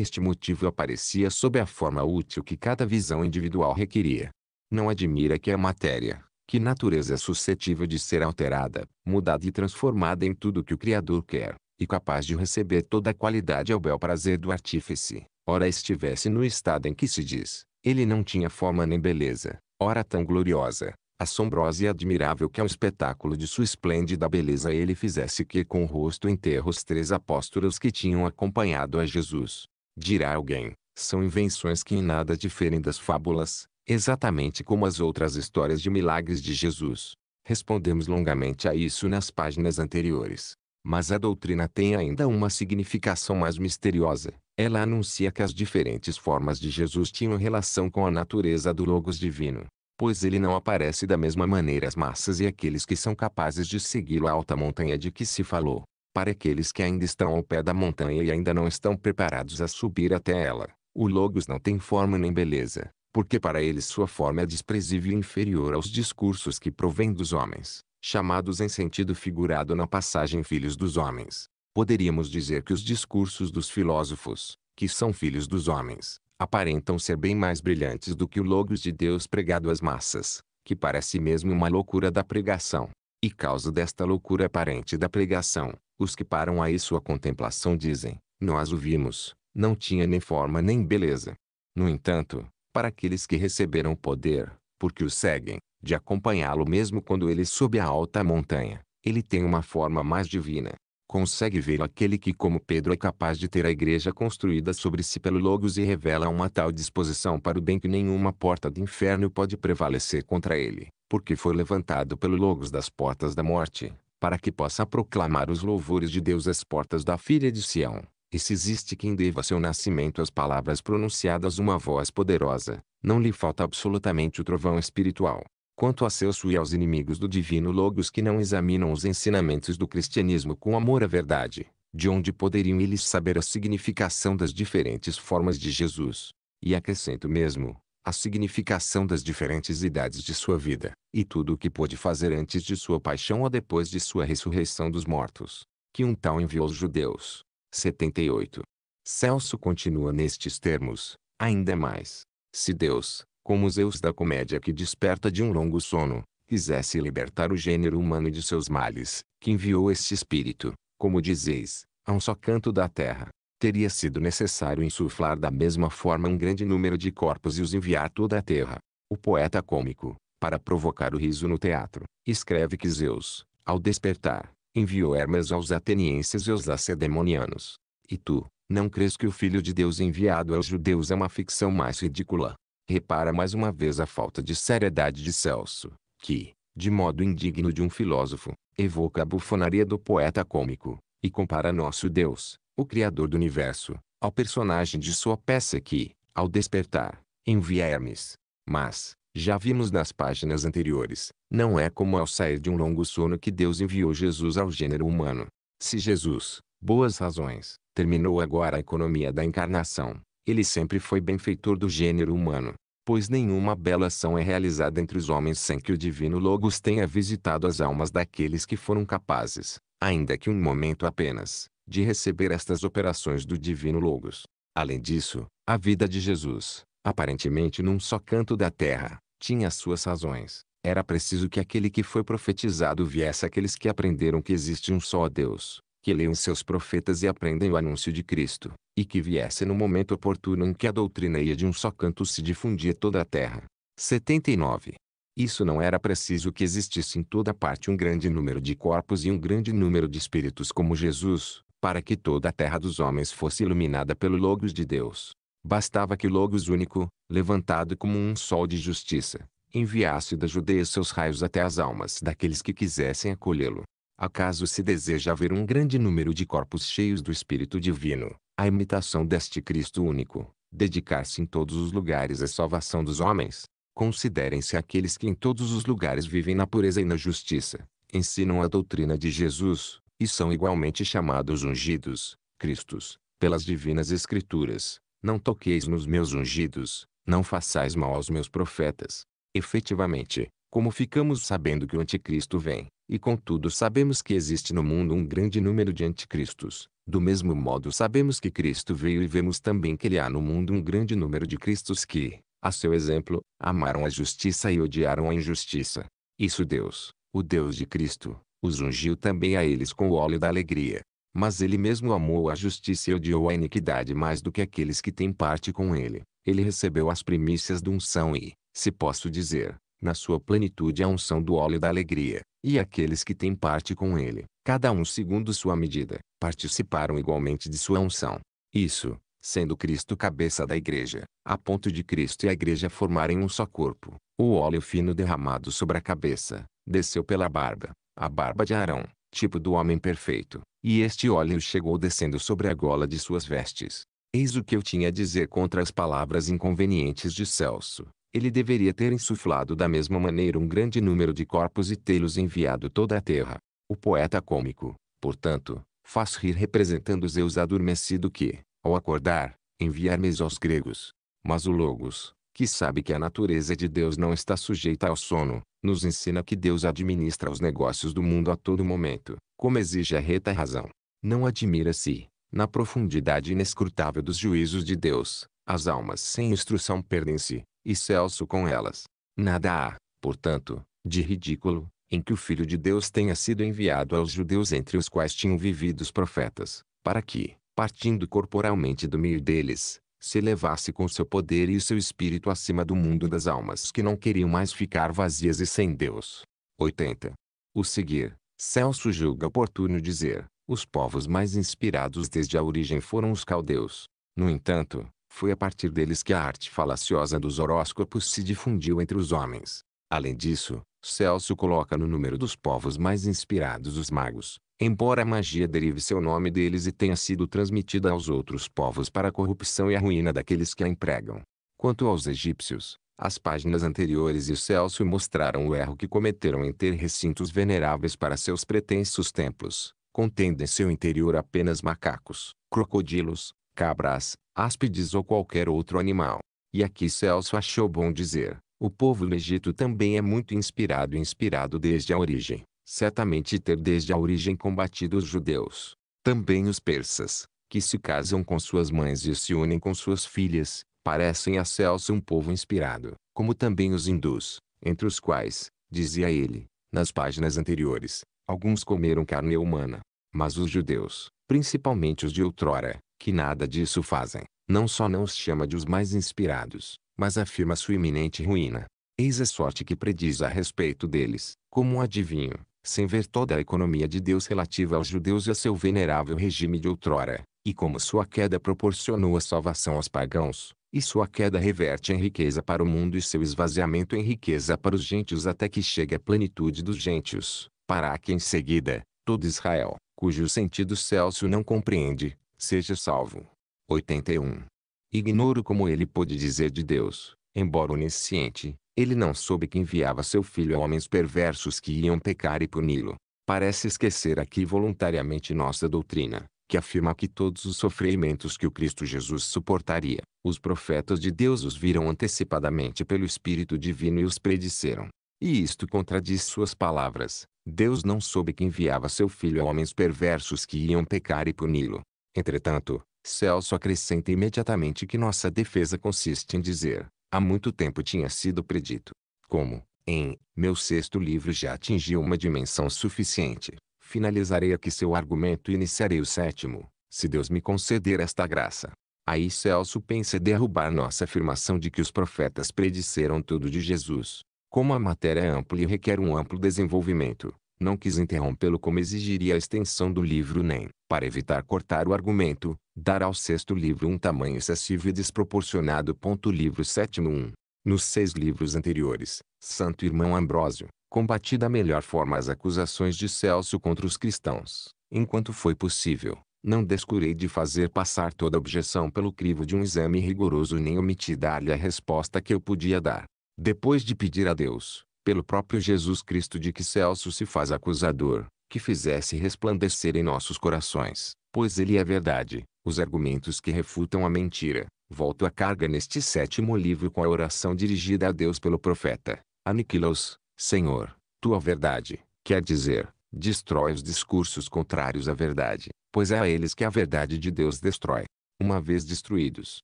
este motivo aparecia sob a forma útil que cada visão individual requeria. Não admira que a matéria, que natureza é suscetível de ser alterada, mudada e transformada em tudo que o Criador quer, e capaz de receber toda a qualidade ao bel prazer do artífice, ora estivesse no estado em que se diz, ele não tinha forma nem beleza, ora tão gloriosa, assombrosa e admirável que ao espetáculo de sua esplêndida beleza ele fizesse que com o rosto enterro os três apóstolos que tinham acompanhado a Jesus. Dirá alguém, são invenções que em nada diferem das fábulas, exatamente como as outras histórias de milagres de Jesus. Respondemos longamente a isso nas páginas anteriores. Mas a doutrina tem ainda uma significação mais misteriosa. Ela anuncia que as diferentes formas de Jesus tinham relação com a natureza do Logos divino, pois ele não aparece da mesma maneira às massas e àqueles que são capazes de segui-lo à alta montanha de que se falou, para aqueles que ainda estão ao pé da montanha e ainda não estão preparados a subir até ela. O Logos não tem forma nem beleza, porque para eles sua forma é desprezível e inferior aos discursos que provém dos homens chamados em sentido figurado na passagem filhos dos homens. Poderíamos dizer que os discursos dos filósofos, que são filhos dos homens, aparentam ser bem mais brilhantes do que o logos de Deus pregado às massas, que parece mesmo uma loucura da pregação. E causa desta loucura aparente da pregação, os que param aí sua contemplação dizem, nós o vimos, não tinha nem forma nem beleza. No entanto, para aqueles que receberam o poder, porque o seguem, de acompanhá-lo mesmo quando ele sobe a alta montanha, ele tem uma forma mais divina. Consegue ver aquele que como Pedro é capaz de ter a igreja construída sobre si pelo Logos e revela uma tal disposição para o bem que nenhuma porta do inferno pode prevalecer contra ele, porque foi levantado pelo Logos das portas da morte, para que possa proclamar os louvores de Deus às portas da filha de Sião. E se existe quem deva seu nascimento às palavras pronunciadas uma voz poderosa, não lhe falta absolutamente o trovão espiritual quanto a Celso e aos inimigos do divino Logos que não examinam os ensinamentos do cristianismo com amor à verdade, de onde poderiam eles saber a significação das diferentes formas de Jesus. E acrescento mesmo, a significação das diferentes idades de sua vida, e tudo o que pôde fazer antes de sua paixão ou depois de sua ressurreição dos mortos, que um tal enviou aos judeus. 78. Celso continua nestes termos, ainda mais. Se Deus, como Zeus da comédia que desperta de um longo sono, quisesse libertar o gênero humano de seus males, que enviou este espírito, como dizeis, a um só canto da terra. Teria sido necessário insuflar da mesma forma um grande número de corpos e os enviar toda a terra. O poeta cômico, para provocar o riso no teatro, escreve que Zeus, ao despertar, enviou Hermes aos atenienses e aos lacedemonianos. E tu, não crês que o Filho de Deus enviado aos judeus é uma ficção mais ridícula? Repara mais uma vez a falta de seriedade de Celso, que, de modo indigno de um filósofo, evoca a bufonaria do poeta cômico, e compara nosso Deus, o Criador do Universo, ao personagem de sua peça que, ao despertar, envia Hermes. Mas, já vimos nas páginas anteriores, não é como ao sair de um longo sono que Deus enviou Jesus ao gênero humano. Se Jesus, boas razões, terminou agora a economia da encarnação, ele sempre foi benfeitor do gênero humano, pois nenhuma bela ação é realizada entre os homens sem que o divino Logos tenha visitado as almas daqueles que foram capazes, ainda que um momento apenas, de receber estas operações do divino Logos. Além disso, a vida de Jesus, aparentemente num só canto da terra, tinha suas razões. Era preciso que aquele que foi profetizado viesse àqueles que aprenderam que existe um só Deus, que leiam seus profetas e aprendem o anúncio de Cristo, e que viesse no momento oportuno em que a doutrina ia de um só canto se difundia toda a terra. 79. Isso não era preciso que existisse em toda parte um grande número de corpos e um grande número de espíritos como Jesus, para que toda a terra dos homens fosse iluminada pelo Logos de Deus. Bastava que o Logos único, levantado como um sol de justiça, enviasse da Judeia seus raios até as almas daqueles que quisessem acolhê-lo. Acaso se deseja ver um grande número de corpos cheios do Espírito Divino, a imitação deste Cristo único, dedicar-se em todos os lugares à salvação dos homens? Considerem-se aqueles que em todos os lugares vivem na pureza e na justiça, ensinam a doutrina de Jesus, e são igualmente chamados ungidos, Cristos, pelas divinas Escrituras. Não toqueis nos meus ungidos, não façais mal aos meus profetas. Efetivamente, como ficamos sabendo que o anticristo vem, e contudo sabemos que existe no mundo um grande número de anticristos. Do mesmo modo sabemos que Cristo veio e vemos também que ele há no mundo um grande número de cristos que, a seu exemplo, amaram a justiça e odiaram a injustiça. Isso Deus, o Deus de Cristo, os ungiu também a eles com o óleo da alegria. Mas ele mesmo amou a justiça e odiou a iniquidade mais do que aqueles que têm parte com ele. Ele recebeu as primícias do unção e, se posso dizer, na sua plenitude a unção do óleo da alegria e aqueles que têm parte com ele, cada um segundo sua medida, participaram igualmente de sua unção. Isso, sendo Cristo cabeça da igreja, a ponto de Cristo e a igreja formarem um só corpo. O óleo fino derramado sobre a cabeça, desceu pela barba, a barba de Arão, tipo do homem perfeito, e este óleo chegou descendo sobre a gola de suas vestes. Eis o que eu tinha a dizer contra as palavras inconvenientes de Celso, ele deveria ter insuflado da mesma maneira um grande número de corpos e tê-los enviado toda a terra. O poeta cômico, portanto, faz rir representando Zeus adormecido que, ao acordar, envia mes aos gregos. Mas o Logos, que sabe que a natureza de Deus não está sujeita ao sono, nos ensina que Deus administra os negócios do mundo a todo momento, como exige a reta razão. Não admira-se, na profundidade inescrutável dos juízos de Deus, as almas sem instrução perdem-se, e Celso com elas. Nada há, portanto, de ridículo, em que o Filho de Deus tenha sido enviado aos judeus entre os quais tinham vivido os profetas, para que, partindo corporalmente do meio deles, se elevasse com seu poder e seu espírito acima do mundo das almas que não queriam mais ficar vazias e sem Deus. 80. O seguir, Celso julga oportuno dizer, os povos mais inspirados desde a origem foram os caldeus. No entanto, foi a partir deles que a arte falaciosa dos horóscopos se difundiu entre os homens. Além disso, Celso coloca no número dos povos mais inspirados os magos, embora a magia derive seu nome deles e tenha sido transmitida aos outros povos para a corrupção e a ruína daqueles que a empregam. Quanto aos egípcios, as páginas anteriores e o Celso mostraram o erro que cometeram em ter recintos veneráveis para seus pretensos templos, contendo em seu interior apenas macacos, crocodilos, cabras, áspides ou qualquer outro animal. E aqui Celso achou bom dizer, o povo no Egito também é muito inspirado e inspirado desde a origem, certamente ter desde a origem combatido os judeus. Também os persas, que se casam com suas mães e se unem com suas filhas, parecem a Celso um povo inspirado, como também os hindus, entre os quais, dizia ele, nas páginas anteriores, alguns comeram carne humana. Mas os judeus, principalmente os de outrora, que nada disso fazem, não só não os chama de os mais inspirados, mas afirma sua iminente ruína. Eis a sorte que prediz a respeito deles, como um adivinho, sem ver toda a economia de Deus relativa aos judeus e a seu venerável regime de outrora, e como sua queda proporcionou a salvação aos pagãos, e sua queda reverte em riqueza para o mundo e seu esvaziamento em riqueza para os gentios até que chegue a plenitude dos gentios, para que em seguida, todo Israel, cujo sentido Celso não compreende, seja salvo. 81. Ignoro como ele pôde dizer de Deus, embora onisciente, ele não soube que enviava seu filho a homens perversos que iam pecar e puni-lo. Parece esquecer aqui voluntariamente nossa doutrina, que afirma que todos os sofrimentos que o Cristo Jesus suportaria, os profetas de Deus os viram antecipadamente pelo Espírito Divino e os predisseram. E isto contradiz suas palavras. Deus não soube que enviava seu filho a homens perversos que iam pecar e puni-lo. Entretanto, Celso acrescenta imediatamente que nossa defesa consiste em dizer, há muito tempo tinha sido predito, como, em, meu sexto livro já atingiu uma dimensão suficiente, finalizarei aqui seu argumento e iniciarei o sétimo, se Deus me conceder esta graça. Aí Celso pensa derrubar nossa afirmação de que os profetas predisseram tudo de Jesus. Como a matéria é ampla e requer um amplo desenvolvimento, não quis interrompê-lo como exigiria a extensão do livro nem, para evitar cortar o argumento, dar ao sexto livro um tamanho excessivo e desproporcionado. Livro sétimo 1. Nos seis livros anteriores, Santo Irmão Ambrósio, combati da melhor forma as acusações de Celso contra os cristãos, enquanto foi possível. Não descurei de fazer passar toda objeção pelo crivo de um exame rigoroso nem omiti dar-lhe a resposta que eu podia dar. Depois de pedir a Deus, pelo próprio Jesus Cristo de que Celso se faz acusador, que fizesse resplandecer em nossos corações, pois ele é verdade, os argumentos que refutam a mentira. Volto à carga neste sétimo livro com a oração dirigida a Deus pelo profeta. Aniquila-os, Senhor, tua verdade, quer dizer, destrói os discursos contrários à verdade, pois é a eles que a verdade de Deus destrói. Uma vez destruídos,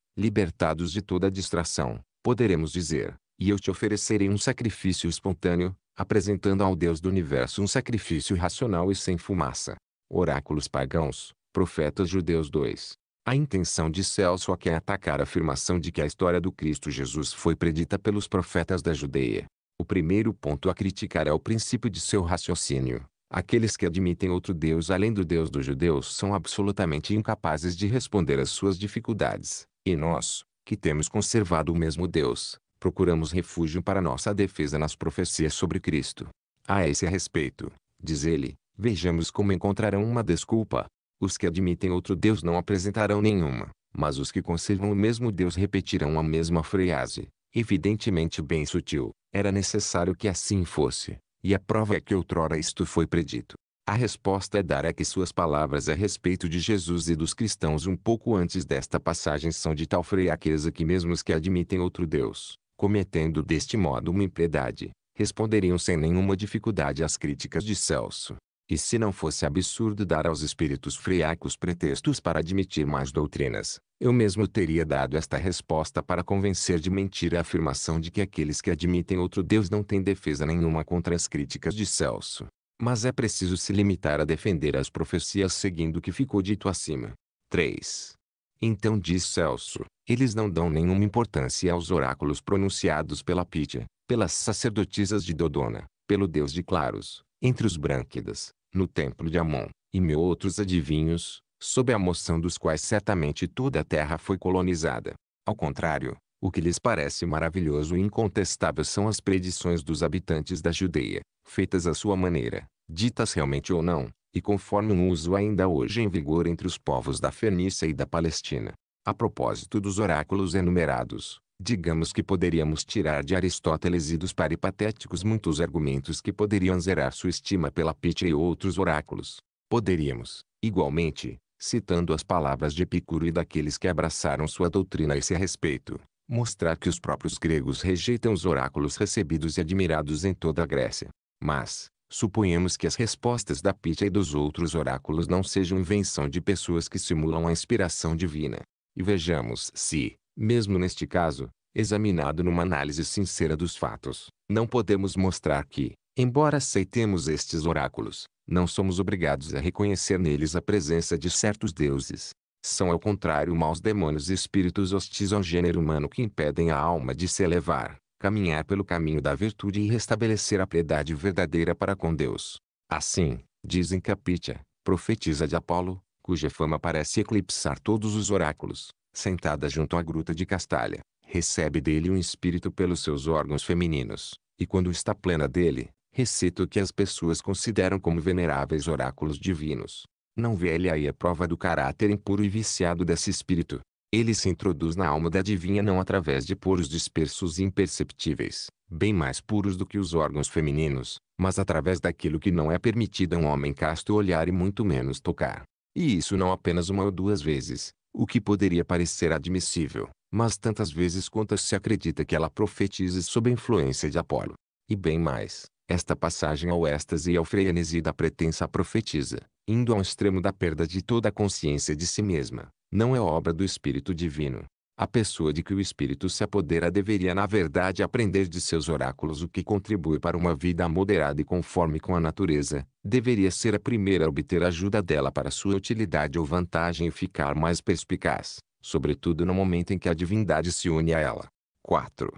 libertados de toda distração, poderemos dizer, e eu te oferecerei um sacrifício espontâneo, apresentando ao Deus do universo um sacrifício racional e sem fumaça. Oráculos pagãos, Profetas Judeus 2. A intenção de Celso aqui é atacar a afirmação de que a história do Cristo Jesus foi predita pelos profetas da Judeia. O primeiro ponto a criticar é o princípio de seu raciocínio. Aqueles que admitem outro Deus além do Deus dos judeus são absolutamente incapazes de responder às suas dificuldades. E nós, que temos conservado o mesmo Deus, procuramos refúgio para nossa defesa nas profecias sobre Cristo. A esse respeito, diz ele, vejamos como encontrarão uma desculpa. Os que admitem outro Deus não apresentarão nenhuma, mas os que conservam o mesmo Deus repetirão a mesma frase, evidentemente bem sutil. Era necessário que assim fosse, e a prova é que outrora isto foi predito. A resposta é dar é que suas palavras a respeito de Jesus e dos cristãos um pouco antes desta passagem são de tal fraqueza que mesmo os que admitem outro Deus, cometendo deste modo uma impiedade, responderiam sem nenhuma dificuldade às críticas de Celso. E se não fosse absurdo dar aos espíritos friacos pretextos para admitir mais doutrinas, eu mesmo teria dado esta resposta para convencer de mentira a afirmação de que aqueles que admitem outro Deus não têm defesa nenhuma contra as críticas de Celso. Mas é preciso se limitar a defender as profecias seguindo o que ficou dito acima. 3. Então diz Celso, eles não dão nenhuma importância aos oráculos pronunciados pela Pítia, pelas sacerdotisas de Dodona, pelo deus de Claros, entre os Brânquidas, no templo de Amon, e mil outros adivinhos, sob a moção dos quais certamente toda a terra foi colonizada. Ao contrário, o que lhes parece maravilhoso e incontestável são as predições dos habitantes da Judeia, feitas à sua maneira, ditas realmente ou não, e conforme um uso ainda hoje em vigor entre os povos da Fenícia e da Palestina. A propósito dos oráculos enumerados, digamos que poderíamos tirar de Aristóteles e dos Paripatéticos muitos argumentos que poderiam zerar sua estima pela Pitia e outros oráculos. Poderíamos, igualmente, citando as palavras de Epicuro e daqueles que abraçaram sua doutrina a esse respeito, mostrar que os próprios gregos rejeitam os oráculos recebidos e admirados em toda a Grécia. Mas, Suponhamos que as respostas da Pita e dos outros oráculos não sejam invenção de pessoas que simulam a inspiração divina. E vejamos se, mesmo neste caso, examinado numa análise sincera dos fatos, não podemos mostrar que, embora aceitemos estes oráculos, não somos obrigados a reconhecer neles a presença de certos deuses. São ao contrário maus demônios e espíritos hostis ao gênero humano que impedem a alma de se elevar, caminhar pelo caminho da virtude e restabelecer a piedade verdadeira para com Deus. Assim, dizem Capitcha, profetiza de Apolo, cuja fama parece eclipsar todos os oráculos, sentada junto à gruta de Castalha, recebe dele um espírito pelos seus órgãos femininos, e quando está plena dele, recita o que as pessoas consideram como veneráveis oráculos divinos. Não vê ele aí a prova do caráter impuro e viciado desse espírito, ele se introduz na alma da divinha não através de poros dispersos e imperceptíveis, bem mais puros do que os órgãos femininos, mas através daquilo que não é permitido a um homem casto olhar e muito menos tocar. E isso não apenas uma ou duas vezes, o que poderia parecer admissível, mas tantas vezes quantas se acredita que ela profetiza sob a influência de Apolo. E bem mais, esta passagem ao êxtase e ao frenesi da pretensa profetiza, indo ao extremo da perda de toda a consciência de si mesma, não é obra do Espírito Divino. A pessoa de que o Espírito se apodera deveria na verdade aprender de seus oráculos o que contribui para uma vida moderada e conforme com a natureza, deveria ser a primeira a obter ajuda dela para sua utilidade ou vantagem e ficar mais perspicaz, sobretudo no momento em que a divindade se une a ela. 4.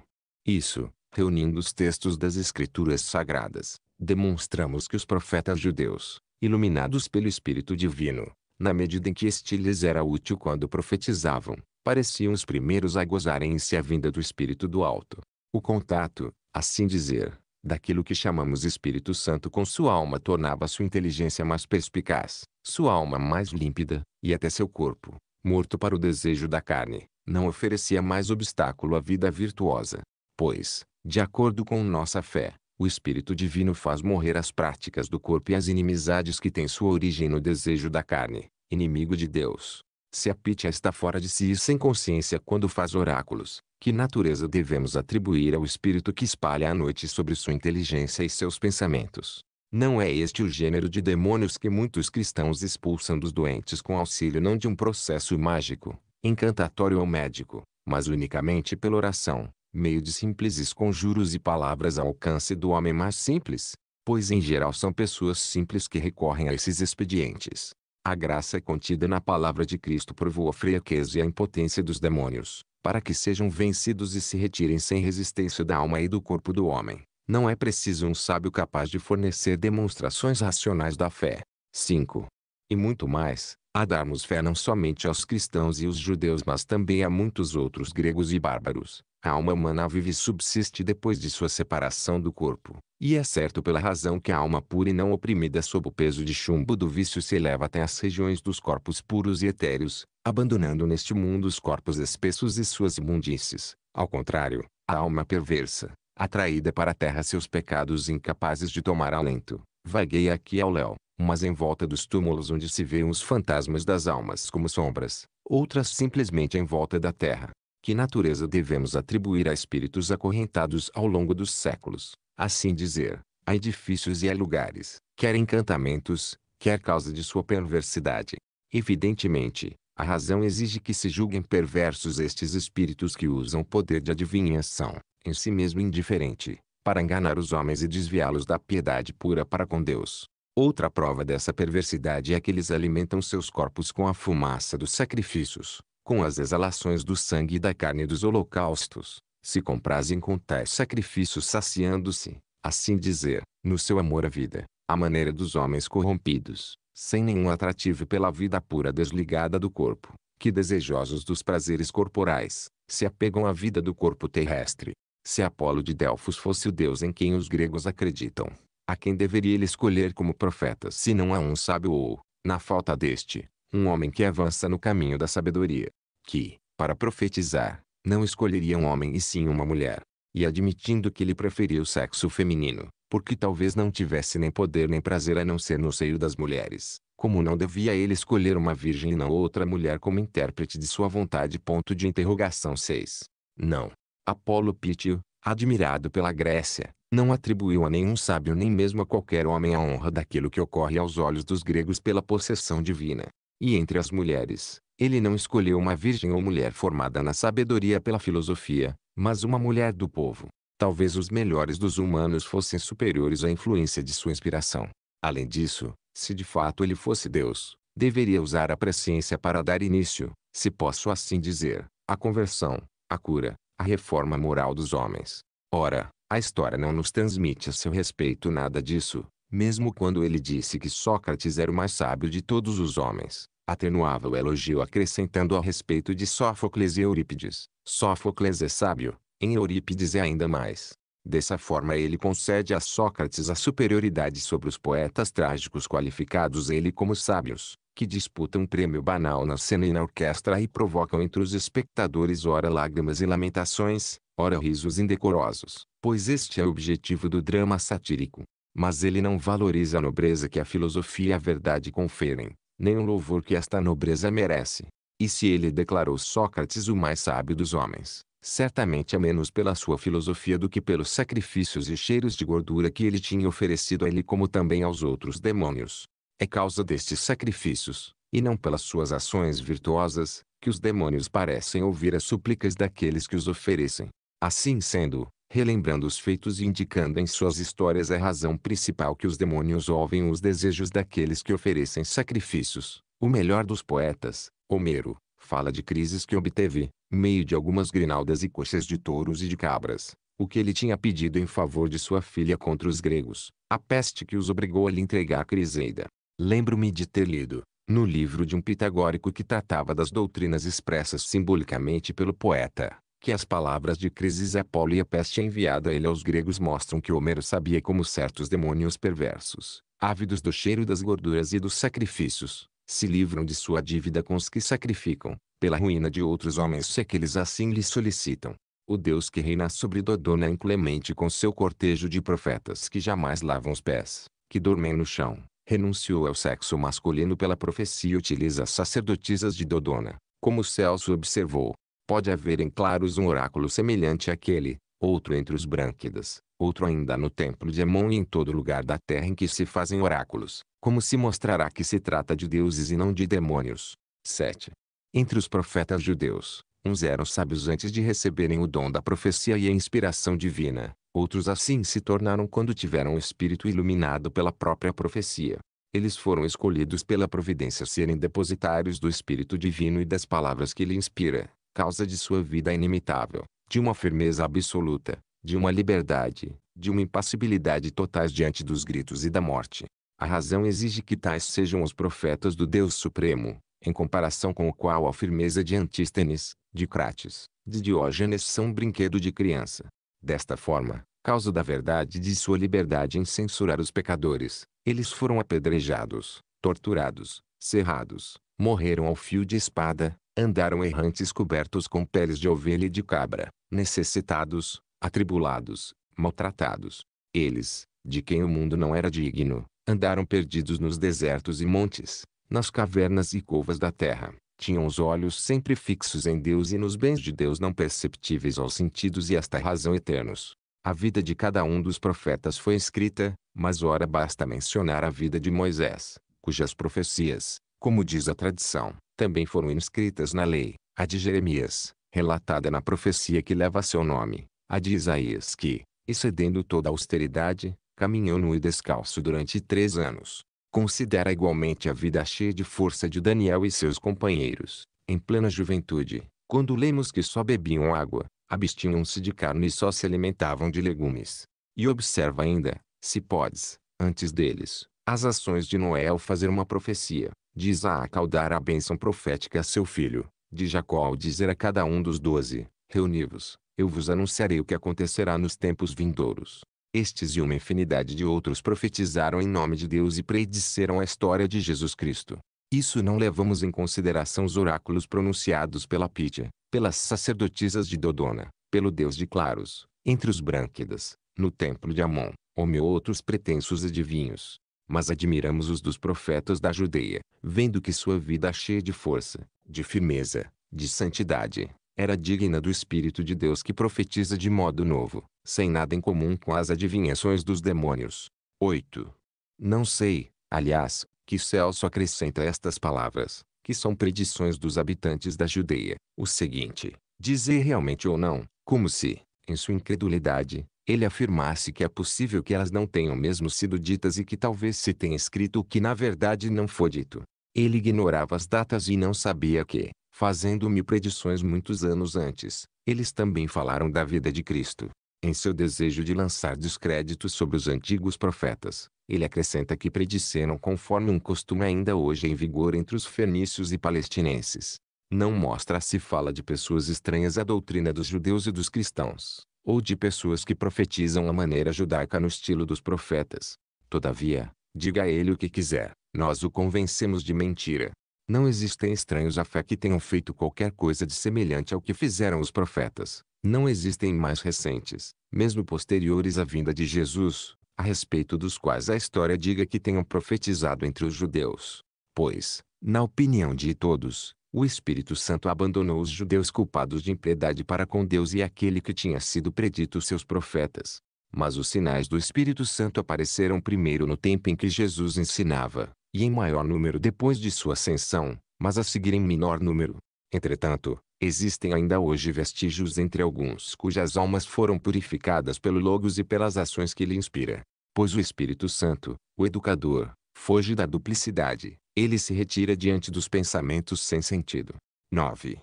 Isso, reunindo os textos das Escrituras Sagradas, demonstramos que os profetas judeus, iluminados pelo Espírito Divino, na medida em que este lhes era útil quando profetizavam, pareciam os primeiros a gozarem em si a vinda do Espírito do Alto. O contato, assim dizer, daquilo que chamamos Espírito Santo com sua alma tornava sua inteligência mais perspicaz, sua alma mais límpida, e até seu corpo, morto para o desejo da carne, não oferecia mais obstáculo à vida virtuosa. Pois, de acordo com nossa fé, o Espírito Divino faz morrer as práticas do corpo e as inimizades que têm sua origem no desejo da carne, inimigo de Deus. Se a Pitya está fora de si e sem consciência quando faz oráculos, que natureza devemos atribuir ao espírito que espalha a noite sobre sua inteligência e seus pensamentos? Não é este o gênero de demônios que muitos cristãos expulsam dos doentes com auxílio não de um processo mágico, encantatório ou médico, mas unicamente pela oração, meio de simples conjuros e palavras ao alcance do homem mais simples, pois em geral são pessoas simples que recorrem a esses expedientes. A graça é contida na palavra de Cristo provou a fraqueza e a impotência dos demônios, para que sejam vencidos e se retirem sem resistência da alma e do corpo do homem. Não é preciso um sábio capaz de fornecer demonstrações racionais da fé. 5. E muito mais, a darmos fé não somente aos cristãos e os judeus mas também a muitos outros gregos e bárbaros, a alma humana vive e subsiste depois de sua separação do corpo. E é certo pela razão que a alma pura e não oprimida sob o peso de chumbo do vício se eleva até as regiões dos corpos puros e etéreos, abandonando neste mundo os corpos espessos e suas imundícies. Ao contrário, a alma perversa, atraída para a terra seus pecados incapazes de tomar alento, vagueia aqui ao léu, mas em volta dos túmulos onde se vêem os fantasmas das almas como sombras, outras simplesmente em volta da terra, que natureza devemos atribuir a espíritos acorrentados ao longo dos séculos, assim dizer, a edifícios e a lugares, quer encantamentos, quer causa de sua perversidade. Evidentemente, a razão exige que se julguem perversos estes espíritos que usam o poder de adivinhação, em si mesmo indiferente, para enganar os homens e desviá-los da piedade pura para com Deus. Outra prova dessa perversidade é que eles alimentam seus corpos com a fumaça dos sacrifícios, com as exalações do sangue e da carne dos holocaustos, se comprazem com tais sacrifícios saciando-se, assim dizer, no seu amor à vida, à maneira dos homens corrompidos, sem nenhum atrativo pela vida pura desligada do corpo, que desejosos dos prazeres corporais, se apegam à vida do corpo terrestre. Se Apolo de Delfos fosse o Deus em quem os gregos acreditam, a quem deveria ele escolher como profeta se não a um sábio ou, na falta deste, um homem que avança no caminho da sabedoria, que, para profetizar, não escolheria um homem e sim uma mulher, e admitindo que ele preferia o sexo feminino, porque talvez não tivesse nem poder nem prazer a não ser no seio das mulheres, como não devia ele escolher uma virgem e não outra mulher como intérprete de sua vontade. Ponto de interrogação 6. Não. Apolo Pitio, admirado pela Grécia, não atribuiu a nenhum sábio nem mesmo a qualquer homem a honra daquilo que ocorre aos olhos dos gregos pela possessão divina, e entre as mulheres, ele não escolheu uma virgem ou mulher formada na sabedoria pela filosofia, mas uma mulher do povo. Talvez os melhores dos humanos fossem superiores à influência de sua inspiração. Além disso, se de fato ele fosse Deus, deveria usar a presciência para dar início, se posso assim dizer, à conversão, à cura, à reforma moral dos homens. Ora, a história não nos transmite a seu respeito nada disso, mesmo quando ele disse que Sócrates era o mais sábio de todos os homens, atenuava o elogio acrescentando a respeito de Sófocles e Eurípides. Sófocles é sábio, em Eurípides é ainda mais. Dessa forma ele concede a Sócrates a superioridade sobre os poetas trágicos qualificados ele como sábios, que disputam um prêmio banal na cena e na orquestra e provocam entre os espectadores ora lágrimas e lamentações, ora risos indecorosos, pois este é o objetivo do drama satírico. Mas ele não valoriza a nobreza que a filosofia e a verdade conferem, nem o louvor que esta nobreza merece. E se ele declarou Sócrates o mais sábio dos homens, certamente é menos pela sua filosofia do que pelos sacrifícios e cheiros de gordura que ele tinha oferecido a ele como também aos outros demônios. É causa destes sacrifícios, e não pelas suas ações virtuosas, que os demônios parecem ouvir as súplicas daqueles que os oferecem. Assim sendo, relembrando os feitos e indicando em suas histórias a razão principal que os demônios ouvem os desejos daqueles que oferecem sacrifícios. O melhor dos poetas, Homero, fala de crises que obteve, meio de algumas grinaldas e coxas de touros e de cabras, o que ele tinha pedido em favor de sua filha contra os gregos, a peste que os obrigou a lhe entregar a Criseida. Lembro-me de ter lido, no livro de um pitagórico que tratava das doutrinas expressas simbolicamente pelo poeta, que as palavras de Crises Apolo é e a peste enviada a ele aos gregos mostram que Homero sabia como certos demônios perversos, ávidos do cheiro das gorduras e dos sacrifícios, se livram de sua dívida com os que sacrificam, pela ruína de outros homens se aqueles é assim lhe solicitam. O Deus que reina sobre Dodona é inclemente com seu cortejo de profetas que jamais lavam os pés, que dormem no chão, renunciou ao sexo masculino pela profecia e utiliza as sacerdotisas de Dodona, como Celso observou, Pode haver em Claros um oráculo semelhante àquele, outro entre os Brânquidas, outro ainda no templo de Amon e em todo lugar da terra em que se fazem oráculos, como se mostrará que se trata de deuses e não de demônios. 7. Entre os profetas judeus, uns eram sábios antes de receberem o dom da profecia e a inspiração divina, outros assim se tornaram quando tiveram o espírito iluminado pela própria profecia. Eles foram escolhidos pela providência serem depositários do Espírito Divino e das palavras que lhe inspira, causa de sua vida inimitável, de uma firmeza absoluta, de uma liberdade, de uma impassibilidade totais diante dos gritos e da morte. A razão exige que tais sejam os profetas do Deus Supremo, em comparação com o qual a firmeza de Antístenes, de Crates, de Diógenes são um brinquedo de criança. Desta forma, causa da verdade de sua liberdade em censurar os pecadores, eles foram apedrejados, torturados, cerrados, morreram ao fio de espada, andaram errantes cobertos com peles de ovelha e de cabra, necessitados, atribulados, maltratados. Eles, de quem o mundo não era digno, andaram perdidos nos desertos e montes, nas cavernas e covas da terra. Tinham os olhos sempre fixos em Deus e nos bens de Deus não perceptíveis aos sentidos e esta razão eternos. A vida de cada um dos profetas foi escrita, mas ora basta mencionar a vida de Moisés, cujas profecias, como diz a tradição, também foram inscritas na lei, a de Jeremias, relatada na profecia que leva seu nome, a de Isaías que, excedendo toda austeridade, caminhou nu e descalço durante três anos. Considera igualmente a vida cheia de força de Daniel e seus companheiros, em plena juventude, quando lemos que só bebiam água, abstinham-se de carne e só se alimentavam de legumes. E observa ainda, se podes, antes deles, as ações de Noé ao fazer uma profecia, de Isaac ao dar a bênção profética a seu filho, de Jacó ao dizer a cada um dos doze, reuni-vos, eu vos anunciarei o que acontecerá nos tempos vindouros. Estes e uma infinidade de outros profetizaram em nome de Deus e predisseram a história de Jesus Cristo. Isso não levamos em consideração os oráculos pronunciados pela Pítia, pelas sacerdotisas de Dodona, pelo Deus de Claros, entre os Brânquidas, no templo de Amon, ou me outros pretensos adivinhos mas admiramos os dos profetas da Judeia, vendo que sua vida cheia de força, de firmeza, de santidade, era digna do Espírito de Deus que profetiza de modo novo, sem nada em comum com as adivinhações dos demônios. 8. Não sei, aliás, que Celso acrescenta estas palavras, que são predições dos habitantes da Judeia, o seguinte: dizer realmente ou não, como se, em sua incredulidade, ele afirmasse que é possível que elas não tenham mesmo sido ditas e que talvez se tenha escrito o que na verdade não foi dito. Ele ignorava as datas e não sabia que, fazendo-me predições muitos anos antes, eles também falaram da vida de Cristo. Em seu desejo de lançar descrédito sobre os antigos profetas, ele acrescenta que predisseram conforme um costume ainda hoje em vigor entre os fenícios e palestinenses. Não mostra se fala de pessoas estranhas à doutrina dos judeus e dos cristãos, ou de pessoas que profetizam a maneira judaica no estilo dos profetas. Todavia, diga ele o que quiser, nós o convencemos de mentira. Não existem estranhos à fé que tenham feito qualquer coisa de semelhante ao que fizeram os profetas. Não existem mais recentes, mesmo posteriores à vinda de Jesus, a respeito dos quais a história diga que tenham profetizado entre os judeus. Pois, na opinião de todos, o Espírito Santo abandonou os judeus culpados de impiedade para com Deus e aquele que tinha sido predito seus profetas. Mas os sinais do Espírito Santo apareceram primeiro no tempo em que Jesus ensinava, e em maior número depois de sua ascensão, mas a seguir em menor número. Entretanto, existem ainda hoje vestígios entre alguns cujas almas foram purificadas pelo Logos e pelas ações que lhe inspira. Pois o Espírito Santo, o Educador, foge da duplicidade, ele se retira diante dos pensamentos sem sentido. 9.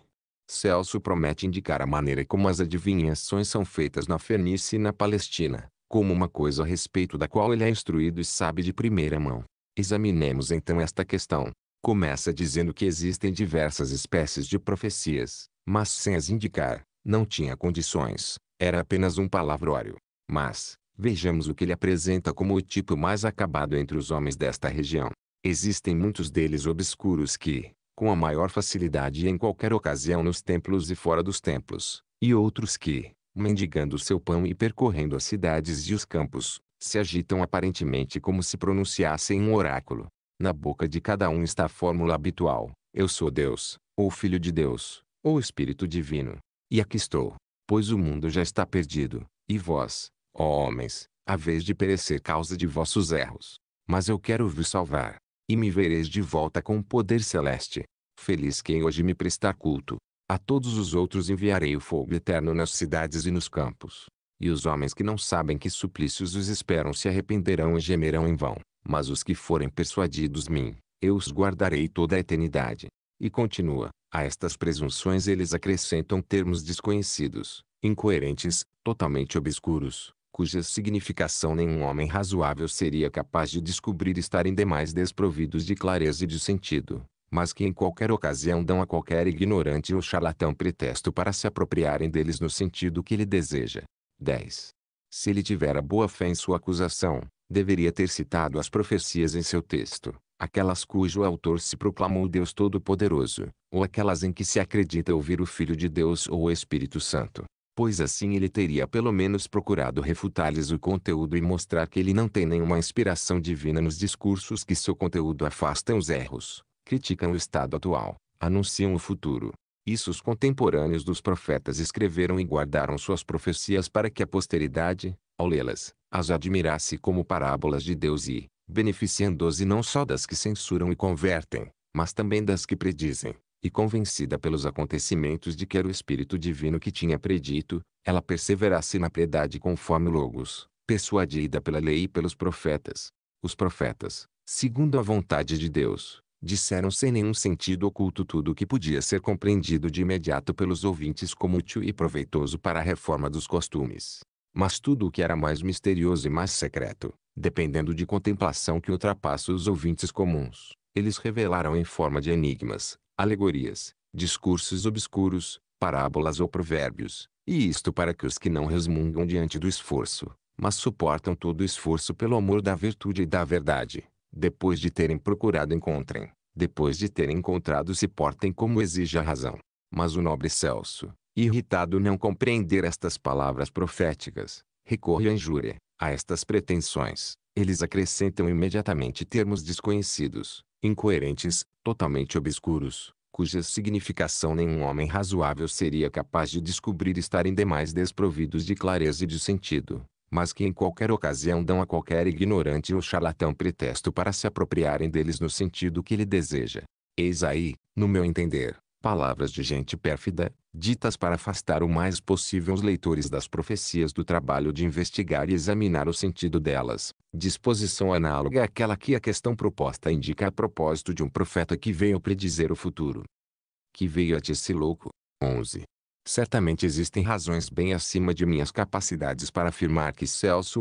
Celso promete indicar a maneira como as adivinhações são feitas na Fenícia e na Palestina, como uma coisa a respeito da qual ele é instruído e sabe de primeira mão. Examinemos então esta questão. Começa dizendo que existem diversas espécies de profecias, mas sem as indicar, não tinha condições, era apenas um palavrório. Mas, vejamos o que ele apresenta como o tipo mais acabado entre os homens desta região. Existem muitos deles obscuros que, com a maior facilidade e em qualquer ocasião nos templos e fora dos templos, e outros que, mendigando seu pão e percorrendo as cidades e os campos, se agitam aparentemente como se pronunciassem um oráculo. Na boca de cada um está a fórmula habitual: Eu sou Deus, ou Filho de Deus, ou Espírito Divino. E aqui estou, pois o mundo já está perdido, e vós, ó homens, a vez de perecer causa de vossos erros. Mas eu quero vos salvar e me vereis de volta com o poder celeste. Feliz quem hoje me prestar culto. A todos os outros enviarei o fogo eterno nas cidades e nos campos. E os homens que não sabem que suplícios os esperam se arrependerão e gemerão em vão. Mas os que forem persuadidos mim, eu os guardarei toda a eternidade. E continua, a estas presunções eles acrescentam termos desconhecidos, incoerentes, totalmente obscuros, cuja significação nenhum homem razoável seria capaz de descobrir estarem demais desprovidos de clareza e de sentido, mas que em qualquer ocasião dão a qualquer ignorante ou charlatão pretexto para se apropriarem deles no sentido que ele deseja. 10. Se ele tiver a boa fé em sua acusação, deveria ter citado as profecias em seu texto, aquelas cujo autor se proclamou Deus Todo-Poderoso, ou aquelas em que se acredita ouvir o Filho de Deus ou o Espírito Santo pois assim ele teria pelo menos procurado refutar-lhes o conteúdo e mostrar que ele não tem nenhuma inspiração divina nos discursos que seu conteúdo afastam os erros, criticam o estado atual, anunciam o futuro. Isso os contemporâneos dos profetas escreveram e guardaram suas profecias para que a posteridade, ao lê-las, as admirasse como parábolas de Deus e, beneficiando-se não só das que censuram e convertem, mas também das que predizem e convencida pelos acontecimentos de que era o Espírito Divino que tinha predito, ela perseverasse na piedade conforme Logos, persuadida pela lei e pelos profetas. Os profetas, segundo a vontade de Deus, disseram sem nenhum sentido oculto tudo o que podia ser compreendido de imediato pelos ouvintes como útil e proveitoso para a reforma dos costumes. Mas tudo o que era mais misterioso e mais secreto, dependendo de contemplação que ultrapassa os ouvintes comuns, eles revelaram em forma de enigmas, alegorias, discursos obscuros, parábolas ou provérbios, e isto para que os que não resmungam diante do esforço, mas suportam todo o esforço pelo amor da virtude e da verdade, depois de terem procurado encontrem, depois de terem encontrado se portem como exige a razão. Mas o nobre Celso, irritado não compreender estas palavras proféticas, recorre à injúria, a estas pretensões, eles acrescentam imediatamente termos desconhecidos, incoerentes, totalmente obscuros, cuja significação nenhum homem razoável seria capaz de descobrir estarem demais desprovidos de clareza e de sentido, mas que em qualquer ocasião dão a qualquer ignorante ou charlatão pretexto para se apropriarem deles no sentido que ele deseja. Eis aí, no meu entender, palavras de gente pérfida, ditas para afastar o mais possível os leitores das profecias do trabalho de investigar e examinar o sentido delas, disposição análoga àquela que a questão proposta indica a propósito de um profeta que veio predizer o futuro. Que veio a ti esse louco? 11. Certamente existem razões bem acima de minhas capacidades para afirmar que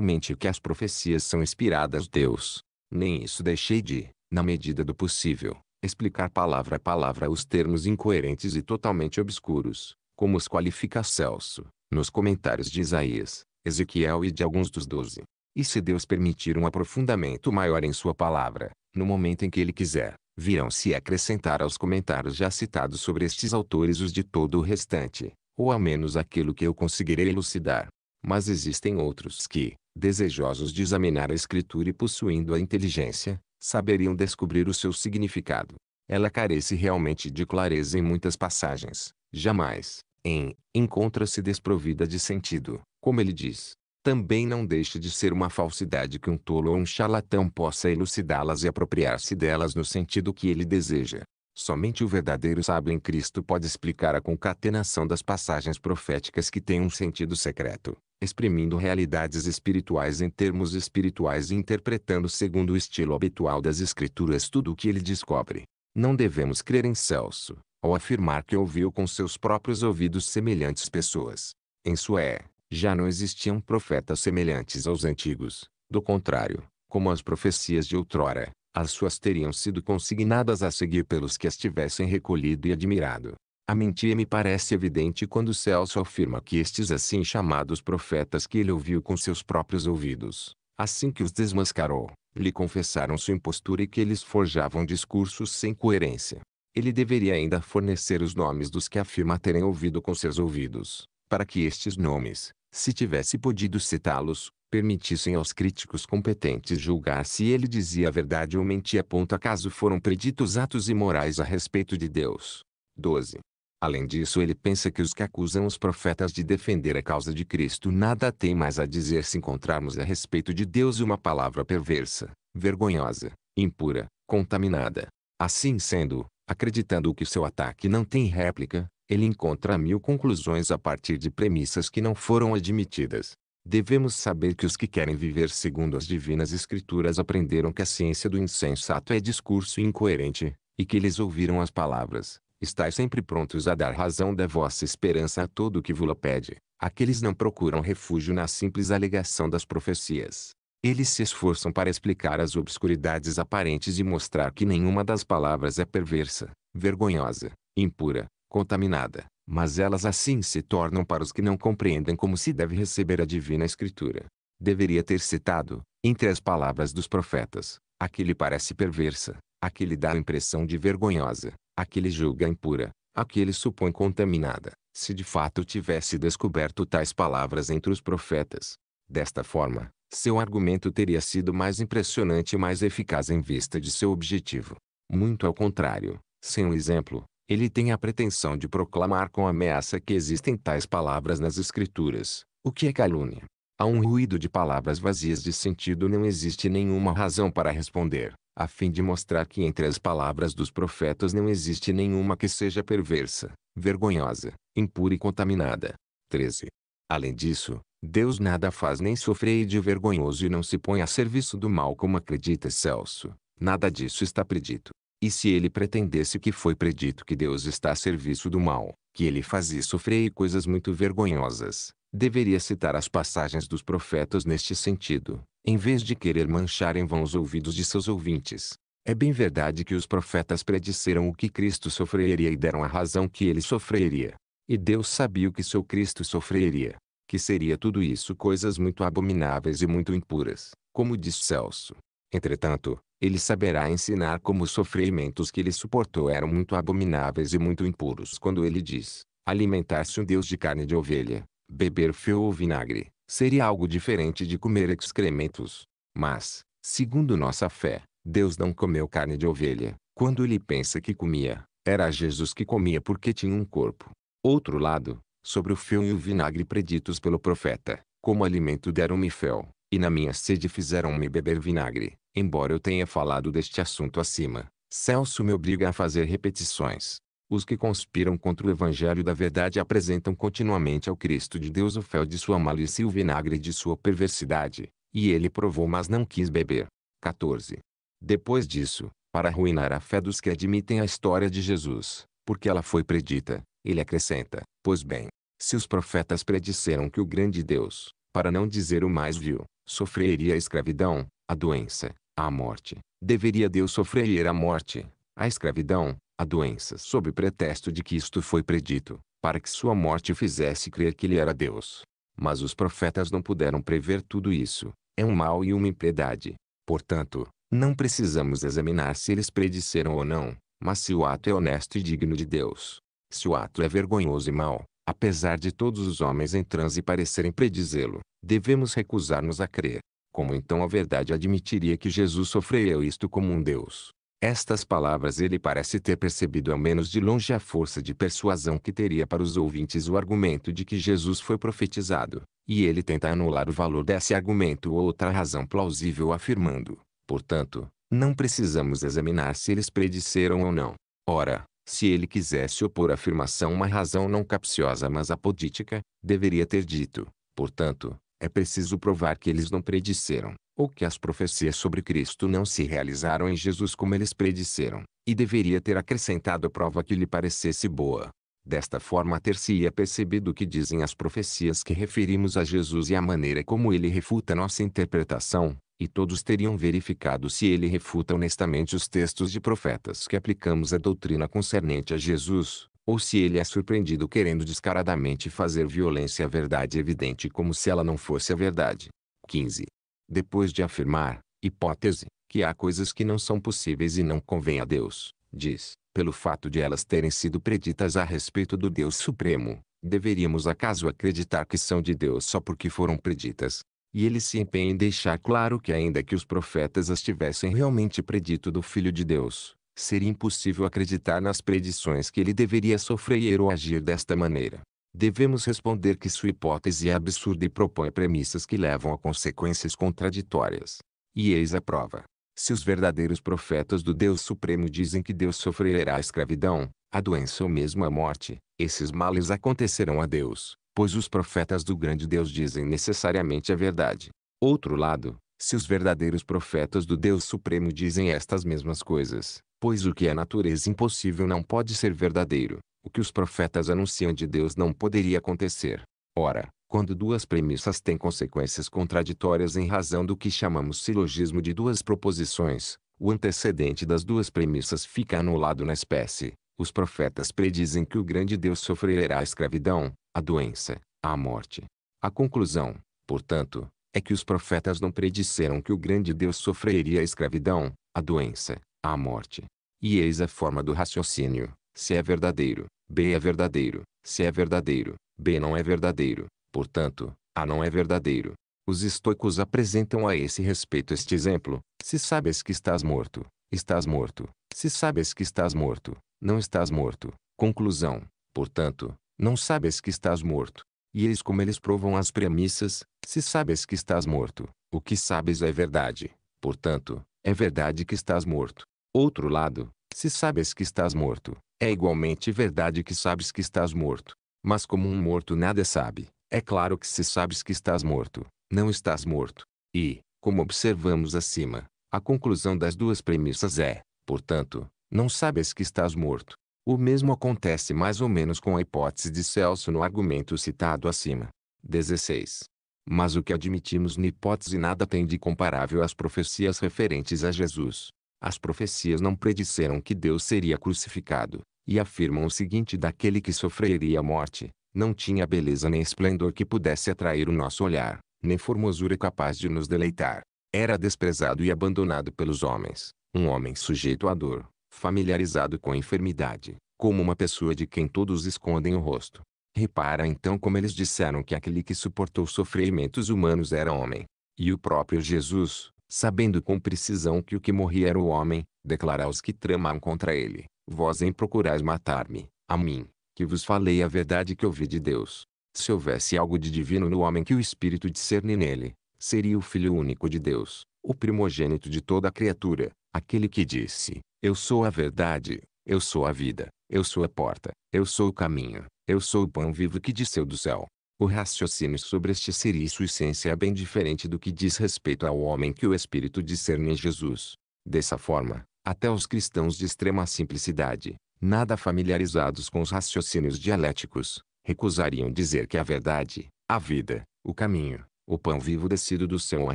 mente que as profecias são inspiradas Deus. Nem isso deixei de, na medida do possível, explicar palavra a palavra os termos incoerentes e totalmente obscuros, como os qualifica Celso, nos comentários de Isaías, Ezequiel e de alguns dos doze. E se Deus permitir um aprofundamento maior em sua palavra, no momento em que ele quiser, virão-se acrescentar aos comentários já citados sobre estes autores os de todo o restante, ou ao menos aquilo que eu conseguirei elucidar. Mas existem outros que, desejosos de examinar a escritura e possuindo a inteligência, saberiam descobrir o seu significado. Ela carece realmente de clareza em muitas passagens, jamais, em, encontra-se desprovida de sentido, como ele diz. Também não deixa de ser uma falsidade que um tolo ou um charlatão possa elucidá-las e apropriar-se delas no sentido que ele deseja. Somente o verdadeiro sábio em Cristo pode explicar a concatenação das passagens proféticas que têm um sentido secreto, exprimindo realidades espirituais em termos espirituais e interpretando segundo o estilo habitual das escrituras tudo o que ele descobre. Não devemos crer em Celso, ao afirmar que ouviu com seus próprios ouvidos semelhantes pessoas. Em Sué, já não existiam profetas semelhantes aos antigos, do contrário, como as profecias de outrora, as suas teriam sido consignadas a seguir pelos que as tivessem recolhido e admirado. A mentira me parece evidente quando Celso afirma que estes assim chamados profetas que ele ouviu com seus próprios ouvidos, assim que os desmascarou, lhe confessaram sua impostura e que eles forjavam discursos sem coerência. Ele deveria ainda fornecer os nomes dos que afirma terem ouvido com seus ouvidos, para que estes nomes, se tivesse podido citá-los, permitissem aos críticos competentes julgar se ele dizia a verdade ou mentia. Ponto acaso foram preditos atos imorais a respeito de Deus. 12. Além disso ele pensa que os que acusam os profetas de defender a causa de Cristo nada têm mais a dizer se encontrarmos a respeito de Deus uma palavra perversa, vergonhosa, impura, contaminada. Assim sendo, acreditando que seu ataque não tem réplica, ele encontra mil conclusões a partir de premissas que não foram admitidas. Devemos saber que os que querem viver segundo as divinas escrituras aprenderam que a ciência do insensato é discurso incoerente, e que eles ouviram as palavras, Estais sempre prontos a dar razão da vossa esperança a todo o que vula pede. Aqueles não procuram refúgio na simples alegação das profecias. Eles se esforçam para explicar as obscuridades aparentes e mostrar que nenhuma das palavras é perversa, vergonhosa, impura, contaminada, mas elas assim se tornam para os que não compreendem como se deve receber a divina escritura. Deveria ter citado, entre as palavras dos profetas, a que lhe parece perversa, a que lhe dá a impressão de vergonhosa, a que ele julga é impura, a que ele supõe contaminada, se de fato tivesse descoberto tais palavras entre os profetas. Desta forma, seu argumento teria sido mais impressionante e mais eficaz em vista de seu objetivo. Muito ao contrário, sem o um exemplo, ele tem a pretensão de proclamar com ameaça que existem tais palavras nas Escrituras, o que é calúnia. A um ruído de palavras vazias de sentido não existe nenhuma razão para responder a fim de mostrar que entre as palavras dos profetas não existe nenhuma que seja perversa, vergonhosa, impura e contaminada. 13. Além disso, Deus nada faz nem sofre de vergonhoso e não se põe a serviço do mal como acredita Celso. Nada disso está predito. E se ele pretendesse que foi predito que Deus está a serviço do mal, que ele faz e sofre coisas muito vergonhosas, deveria citar as passagens dos profetas neste sentido, em vez de querer manchar em vão os ouvidos de seus ouvintes. É bem verdade que os profetas predisseram o que Cristo sofreria e deram a razão que ele sofreria. E Deus sabia o que seu Cristo sofreria, que seria tudo isso coisas muito abomináveis e muito impuras, como diz Celso. Entretanto, ele saberá ensinar como os sofrimentos que ele suportou eram muito abomináveis e muito impuros quando ele diz, alimentar-se um Deus de carne de ovelha, beber feu ou vinagre, Seria algo diferente de comer excrementos. Mas, segundo nossa fé, Deus não comeu carne de ovelha. Quando ele pensa que comia, era Jesus que comia porque tinha um corpo. Outro lado, sobre o fio e o vinagre preditos pelo profeta, como alimento deram-me fel, e na minha sede fizeram-me beber vinagre. Embora eu tenha falado deste assunto acima, Celso me obriga a fazer repetições. Os que conspiram contra o evangelho da verdade apresentam continuamente ao Cristo de Deus o fel de sua malícia e o vinagre de sua perversidade, e ele provou mas não quis beber. 14. Depois disso, para arruinar a fé dos que admitem a história de Jesus, porque ela foi predita, ele acrescenta, pois bem, se os profetas predisseram que o grande Deus, para não dizer o mais vil, sofreria a escravidão, a doença, a morte, deveria Deus sofrer a morte, a escravidão, a doença sob pretexto de que isto foi predito, para que sua morte fizesse crer que ele era Deus. Mas os profetas não puderam prever tudo isso. É um mal e uma impiedade. Portanto, não precisamos examinar se eles predisseram ou não, mas se o ato é honesto e digno de Deus. Se o ato é vergonhoso e mau, apesar de todos os homens em transe parecerem predizê-lo, devemos recusar-nos a crer. Como então a verdade admitiria que Jesus sofreu isto como um Deus? Estas palavras ele parece ter percebido ao menos de longe a força de persuasão que teria para os ouvintes o argumento de que Jesus foi profetizado, e ele tenta anular o valor desse argumento ou outra razão plausível afirmando, portanto, não precisamos examinar se eles predisseram ou não. Ora, se ele quisesse opor à afirmação uma razão não capciosa mas apodítica, deveria ter dito, portanto, é preciso provar que eles não predisseram, ou que as profecias sobre Cristo não se realizaram em Jesus como eles predisseram, e deveria ter acrescentado a prova que lhe parecesse boa. Desta forma ter-se-ia percebido o que dizem as profecias que referimos a Jesus e a maneira como ele refuta nossa interpretação, e todos teriam verificado se ele refuta honestamente os textos de profetas que aplicamos à doutrina concernente a Jesus, ou se ele é surpreendido querendo descaradamente fazer violência à verdade evidente como se ela não fosse a verdade. 15. Depois de afirmar, hipótese, que há coisas que não são possíveis e não convém a Deus, diz, pelo fato de elas terem sido preditas a respeito do Deus Supremo, deveríamos acaso acreditar que são de Deus só porque foram preditas? E ele se empenha em deixar claro que ainda que os profetas as tivessem realmente predito do Filho de Deus, Seria impossível acreditar nas predições que ele deveria sofrer ou agir desta maneira. Devemos responder que sua hipótese é absurda e propõe premissas que levam a consequências contraditórias. E eis a prova. Se os verdadeiros profetas do Deus Supremo dizem que Deus sofrerá a escravidão, a doença ou mesmo a morte, esses males acontecerão a Deus, pois os profetas do grande Deus dizem necessariamente a verdade. Outro lado, se os verdadeiros profetas do Deus Supremo dizem estas mesmas coisas, pois o que é natureza impossível não pode ser verdadeiro, o que os profetas anunciam de Deus não poderia acontecer. Ora, quando duas premissas têm consequências contraditórias em razão do que chamamos silogismo de duas proposições, o antecedente das duas premissas fica anulado na espécie. Os profetas predizem que o grande Deus sofrerá a escravidão, a doença, a morte. A conclusão, portanto, é que os profetas não predisseram que o grande Deus sofreria a escravidão, a doença, a morte. E eis a forma do raciocínio. Se é verdadeiro, B é verdadeiro. Se é verdadeiro, B não é verdadeiro. Portanto, A não é verdadeiro. Os estoicos apresentam a esse respeito este exemplo: se sabes que estás morto, estás morto. Se sabes que estás morto, não estás morto. Conclusão: portanto, não sabes que estás morto, e eis como eles provam as premissas, se sabes que estás morto, o que sabes é verdade, portanto, é verdade que estás morto. Outro lado, se sabes que estás morto, é igualmente verdade que sabes que estás morto. Mas como um morto nada sabe, é claro que se sabes que estás morto, não estás morto. E, como observamos acima, a conclusão das duas premissas é, portanto, não sabes que estás morto. O mesmo acontece mais ou menos com a hipótese de Celso no argumento citado acima. 16. Mas o que admitimos na hipótese nada tem de comparável às profecias referentes a Jesus. As profecias não predisseram que Deus seria crucificado, e afirmam o seguinte daquele que sofreria a morte, não tinha beleza nem esplendor que pudesse atrair o nosso olhar, nem formosura capaz de nos deleitar. Era desprezado e abandonado pelos homens, um homem sujeito à dor, familiarizado com a enfermidade, como uma pessoa de quem todos escondem o rosto. Repara então como eles disseram que aquele que suportou sofrimentos humanos era homem. E o próprio Jesus, sabendo com precisão que o que morria era o homem, declara aos que tramam contra ele, vós em procurais matar-me, a mim, que vos falei a verdade que ouvi de Deus. Se houvesse algo de divino no homem que o Espírito discerne nele, seria o Filho único de Deus, o primogênito de toda a criatura, aquele que disse, eu sou a verdade, eu sou a vida, eu sou a porta, eu sou o caminho, eu sou o pão vivo que desceu do céu. O raciocínio sobre este ser e sua essência é bem diferente do que diz respeito ao homem que o Espírito discerne em Jesus. Dessa forma, até os cristãos de extrema simplicidade, nada familiarizados com os raciocínios dialéticos, recusariam dizer que a verdade, a vida, o caminho, o pão vivo descido do céu a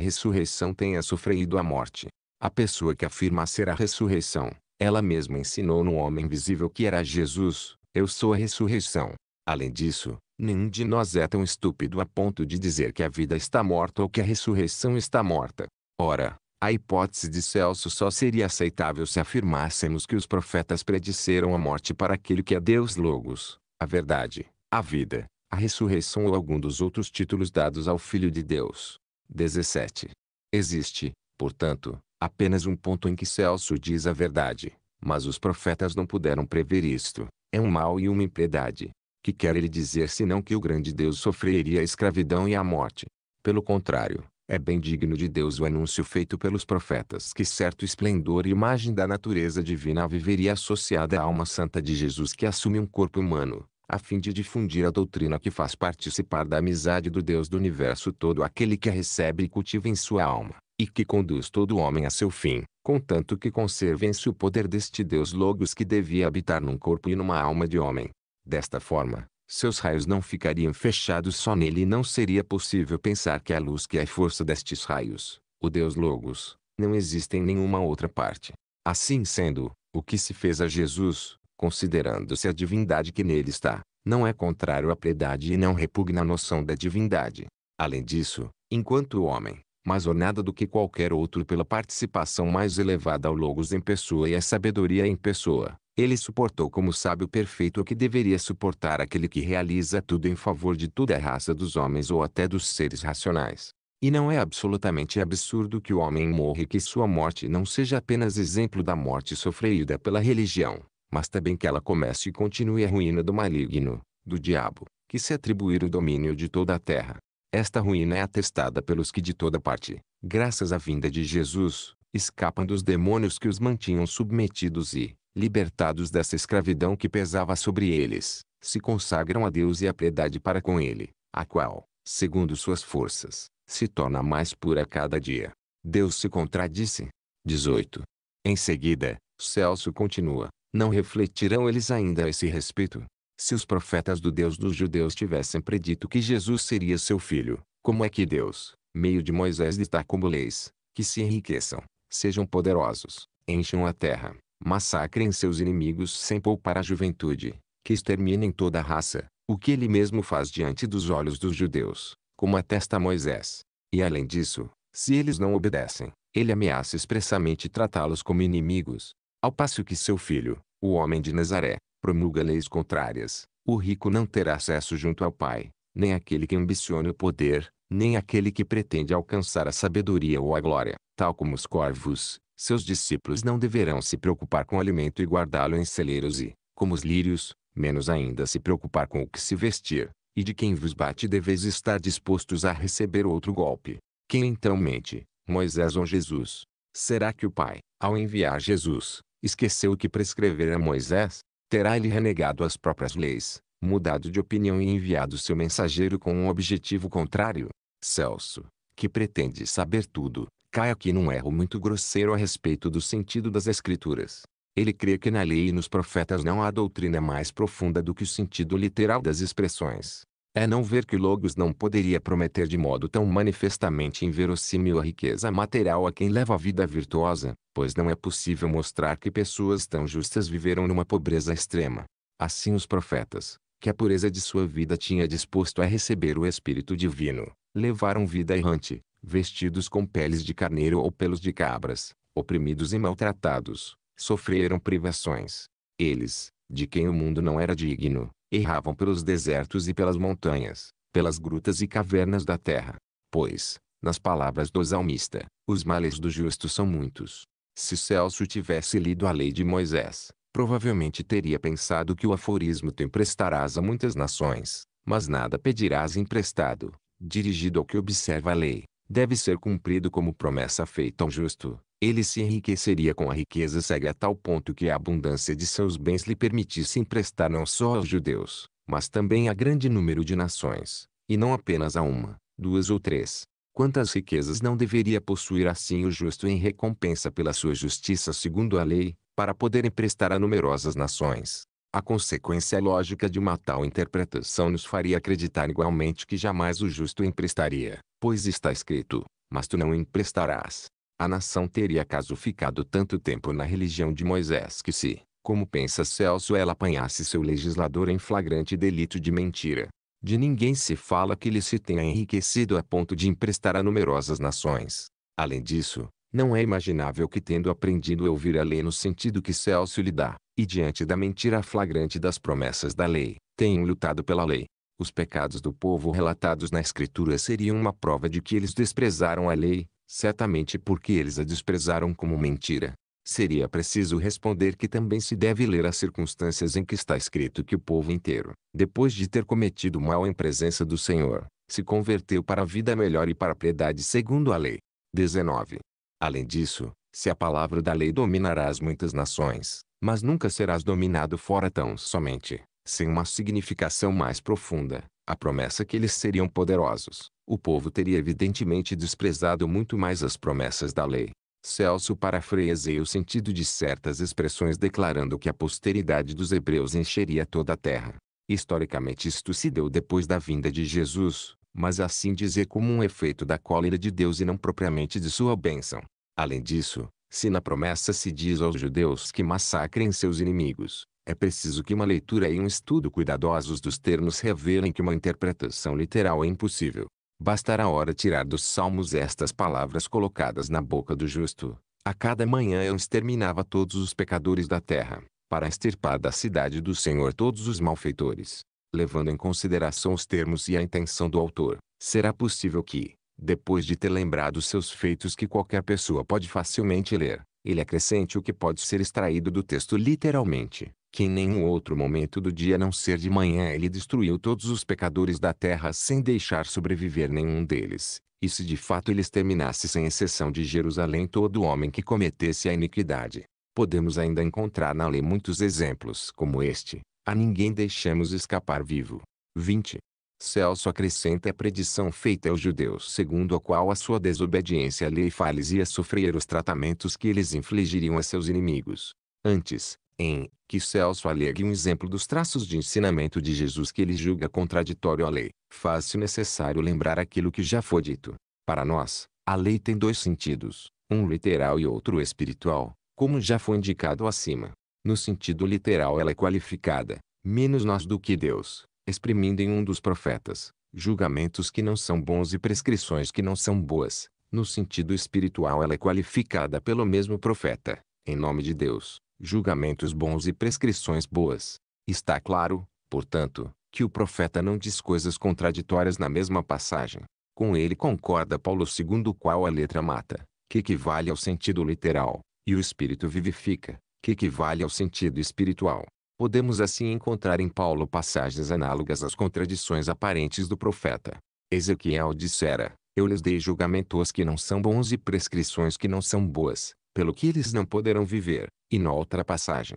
ressurreição tenha sofrido a morte. A pessoa que afirma ser a ressurreição, ela mesma ensinou no homem visível que era Jesus, eu sou a ressurreição. Além disso, nenhum de nós é tão estúpido a ponto de dizer que a vida está morta ou que a ressurreição está morta. Ora, a hipótese de Celso só seria aceitável se afirmássemos que os profetas predisseram a morte para aquele que é Deus Logos, a verdade, a vida, a ressurreição ou algum dos outros títulos dados ao Filho de Deus. 17. Existe, portanto, apenas um ponto em que Celso diz a verdade, mas os profetas não puderam prever isto. É um mal e uma impiedade. Que quer ele dizer senão que o grande Deus sofreria a escravidão e a morte? Pelo contrário, é bem digno de Deus o anúncio feito pelos profetas que certo esplendor e imagem da natureza divina viveria associada à alma santa de Jesus que assume um corpo humano, a fim de difundir a doutrina que faz participar da amizade do Deus do universo todo aquele que a recebe e cultiva em sua alma e que conduz todo homem a seu fim, contanto que conservem-se o poder deste Deus Logos que devia habitar num corpo e numa alma de homem. Desta forma, seus raios não ficariam fechados só nele e não seria possível pensar que a luz que é a força destes raios, o Deus Logos, não existe em nenhuma outra parte. Assim sendo, o que se fez a Jesus, considerando-se a divindade que nele está, não é contrário à piedade e não repugna a noção da divindade. Além disso, enquanto o homem, mais ornada do que qualquer outro pela participação mais elevada ao Logos em pessoa e à sabedoria em pessoa. Ele suportou como sábio perfeito o que deveria suportar aquele que realiza tudo em favor de toda a raça dos homens ou até dos seres racionais. E não é absolutamente absurdo que o homem morra e que sua morte não seja apenas exemplo da morte sofrida pela religião, mas também que ela comece e continue a ruína do maligno, do diabo, que se atribuir o domínio de toda a terra. Esta ruína é atestada pelos que de toda parte, graças à vinda de Jesus, escapam dos demônios que os mantinham submetidos e, libertados dessa escravidão que pesava sobre eles, se consagram a Deus e à piedade para com Ele, a qual, segundo suas forças, se torna mais pura a cada dia. Deus se contradisse. 18. Em seguida, Celso continua, não refletirão eles ainda a esse respeito? Se os profetas do Deus dos judeus tivessem predito que Jesus seria seu filho, como é que Deus, meio de Moisés está como leis, que se enriqueçam, sejam poderosos, encham a terra, massacrem seus inimigos sem poupar a juventude, que exterminem toda a raça, o que ele mesmo faz diante dos olhos dos judeus, como atesta Moisés. E além disso, se eles não obedecem, ele ameaça expressamente tratá-los como inimigos. Ao passo que seu filho, o homem de Nazaré, promulga leis contrárias, o rico não terá acesso junto ao Pai, nem aquele que ambiciona o poder, nem aquele que pretende alcançar a sabedoria ou a glória, tal como os corvos. Seus discípulos não deverão se preocupar com o alimento e guardá-lo em celeiros e, como os lírios, menos ainda se preocupar com o que se vestir, e de quem vos bate deveis estar dispostos a receber outro golpe. Quem então mente, Moisés ou Jesus? Será que o Pai, ao enviar Jesus, esqueceu o que prescrevera Moisés? terá ele renegado as próprias leis, mudado de opinião e enviado seu mensageiro com um objetivo contrário. Celso, que pretende saber tudo, cai aqui num erro muito grosseiro a respeito do sentido das Escrituras. Ele crê que na lei e nos profetas não há doutrina mais profunda do que o sentido literal das expressões. É não ver que Logos não poderia prometer de modo tão manifestamente inverossímil a riqueza material a quem leva a vida virtuosa, pois não é possível mostrar que pessoas tão justas viveram numa pobreza extrema. Assim os profetas, que a pureza de sua vida tinha disposto a receber o Espírito Divino, levaram vida errante, vestidos com peles de carneiro ou pelos de cabras, oprimidos e maltratados, sofreram privações. Eles, de quem o mundo não era digno, erravam pelos desertos e pelas montanhas, pelas grutas e cavernas da terra. Pois, nas palavras do salmista, os males do justo são muitos. Se Celso tivesse lido a lei de Moisés, provavelmente teria pensado que o aforismo te emprestarás a muitas nações, mas nada pedirás emprestado, dirigido ao que observa a lei, deve ser cumprido como promessa feita ao justo, ele se enriqueceria com a riqueza cega a tal ponto que a abundância de seus bens lhe permitisse emprestar não só aos judeus, mas também a grande número de nações, e não apenas a uma, duas ou três. Quantas riquezas não deveria possuir assim o justo em recompensa pela sua justiça segundo a lei, para poder emprestar a numerosas nações? a consequência lógica de uma tal interpretação nos faria acreditar igualmente que jamais o justo emprestaria, pois está escrito, mas tu não emprestarás. A nação teria caso ficado tanto tempo na religião de Moisés que se, como pensa Celso ela apanhasse seu legislador em flagrante delito de mentira. De ninguém se fala que ele se tenha enriquecido a ponto de emprestar a numerosas nações. Além disso, não é imaginável que tendo aprendido a ouvir a lei no sentido que Celso lhe dá, e diante da mentira flagrante das promessas da lei, tenham lutado pela lei. Os pecados do povo relatados na Escritura seriam uma prova de que eles desprezaram a lei, certamente porque eles a desprezaram como mentira. Seria preciso responder que também se deve ler as circunstâncias em que está escrito que o povo inteiro, depois de ter cometido mal em presença do Senhor, se converteu para a vida melhor e para a piedade segundo a lei. 19. Além disso, se a palavra da lei dominará as muitas nações, mas nunca serás dominado fora tão somente, sem uma significação mais profunda, a promessa que eles seriam poderosos. O povo teria evidentemente desprezado muito mais as promessas da lei. Celso parafraseia o sentido de certas expressões declarando que a posteridade dos hebreus encheria toda a terra. Historicamente isto se deu depois da vinda de Jesus, mas assim dizer como um efeito da cólera de Deus e não propriamente de sua bênção. Além disso, se na promessa se diz aos judeus que massacrem seus inimigos, é preciso que uma leitura e um estudo cuidadosos dos termos revelem que uma interpretação literal é impossível. Bastará hora tirar dos salmos estas palavras colocadas na boca do justo. A cada manhã eu exterminava todos os pecadores da terra, para extirpar da cidade do Senhor todos os malfeitores. Levando em consideração os termos e a intenção do autor, será possível que, depois de ter lembrado seus feitos que qualquer pessoa pode facilmente ler, ele acrescente o que pode ser extraído do texto literalmente, que em nenhum outro momento do dia a não ser de manhã ele destruiu todos os pecadores da terra sem deixar sobreviver nenhum deles, e se de fato ele exterminasse sem exceção de Jerusalém todo homem que cometesse a iniquidade. Podemos ainda encontrar na lei muitos exemplos como este, a ninguém deixamos escapar vivo. 20. Celso acrescenta a predição feita aos judeus segundo a qual a sua desobediência à lei ia sofrer os tratamentos que eles infligiriam a seus inimigos. Antes, em que Celso alegue um exemplo dos traços de ensinamento de Jesus que ele julga contraditório à lei, faz-se necessário lembrar aquilo que já foi dito. Para nós, a lei tem dois sentidos, um literal e outro espiritual, como já foi indicado acima. No sentido literal ela é qualificada, menos nós do que Deus, exprimindo em um dos profetas, julgamentos que não são bons e prescrições que não são boas. No sentido espiritual, ela é qualificada pelo mesmo profeta, em nome de Deus, julgamentos bons e prescrições boas. Está claro, portanto, que o profeta não diz coisas contraditórias na mesma passagem. Com ele concorda Paulo segundo o qual a letra mata, que equivale ao sentido literal, e o espírito vivifica, que equivale ao sentido espiritual. Podemos assim encontrar em Paulo passagens análogas às contradições aparentes do profeta. Ezequiel dissera, eu lhes dei julgamentos que não são bons e prescrições que não são boas, pelo que eles não poderão viver, e na outra passagem.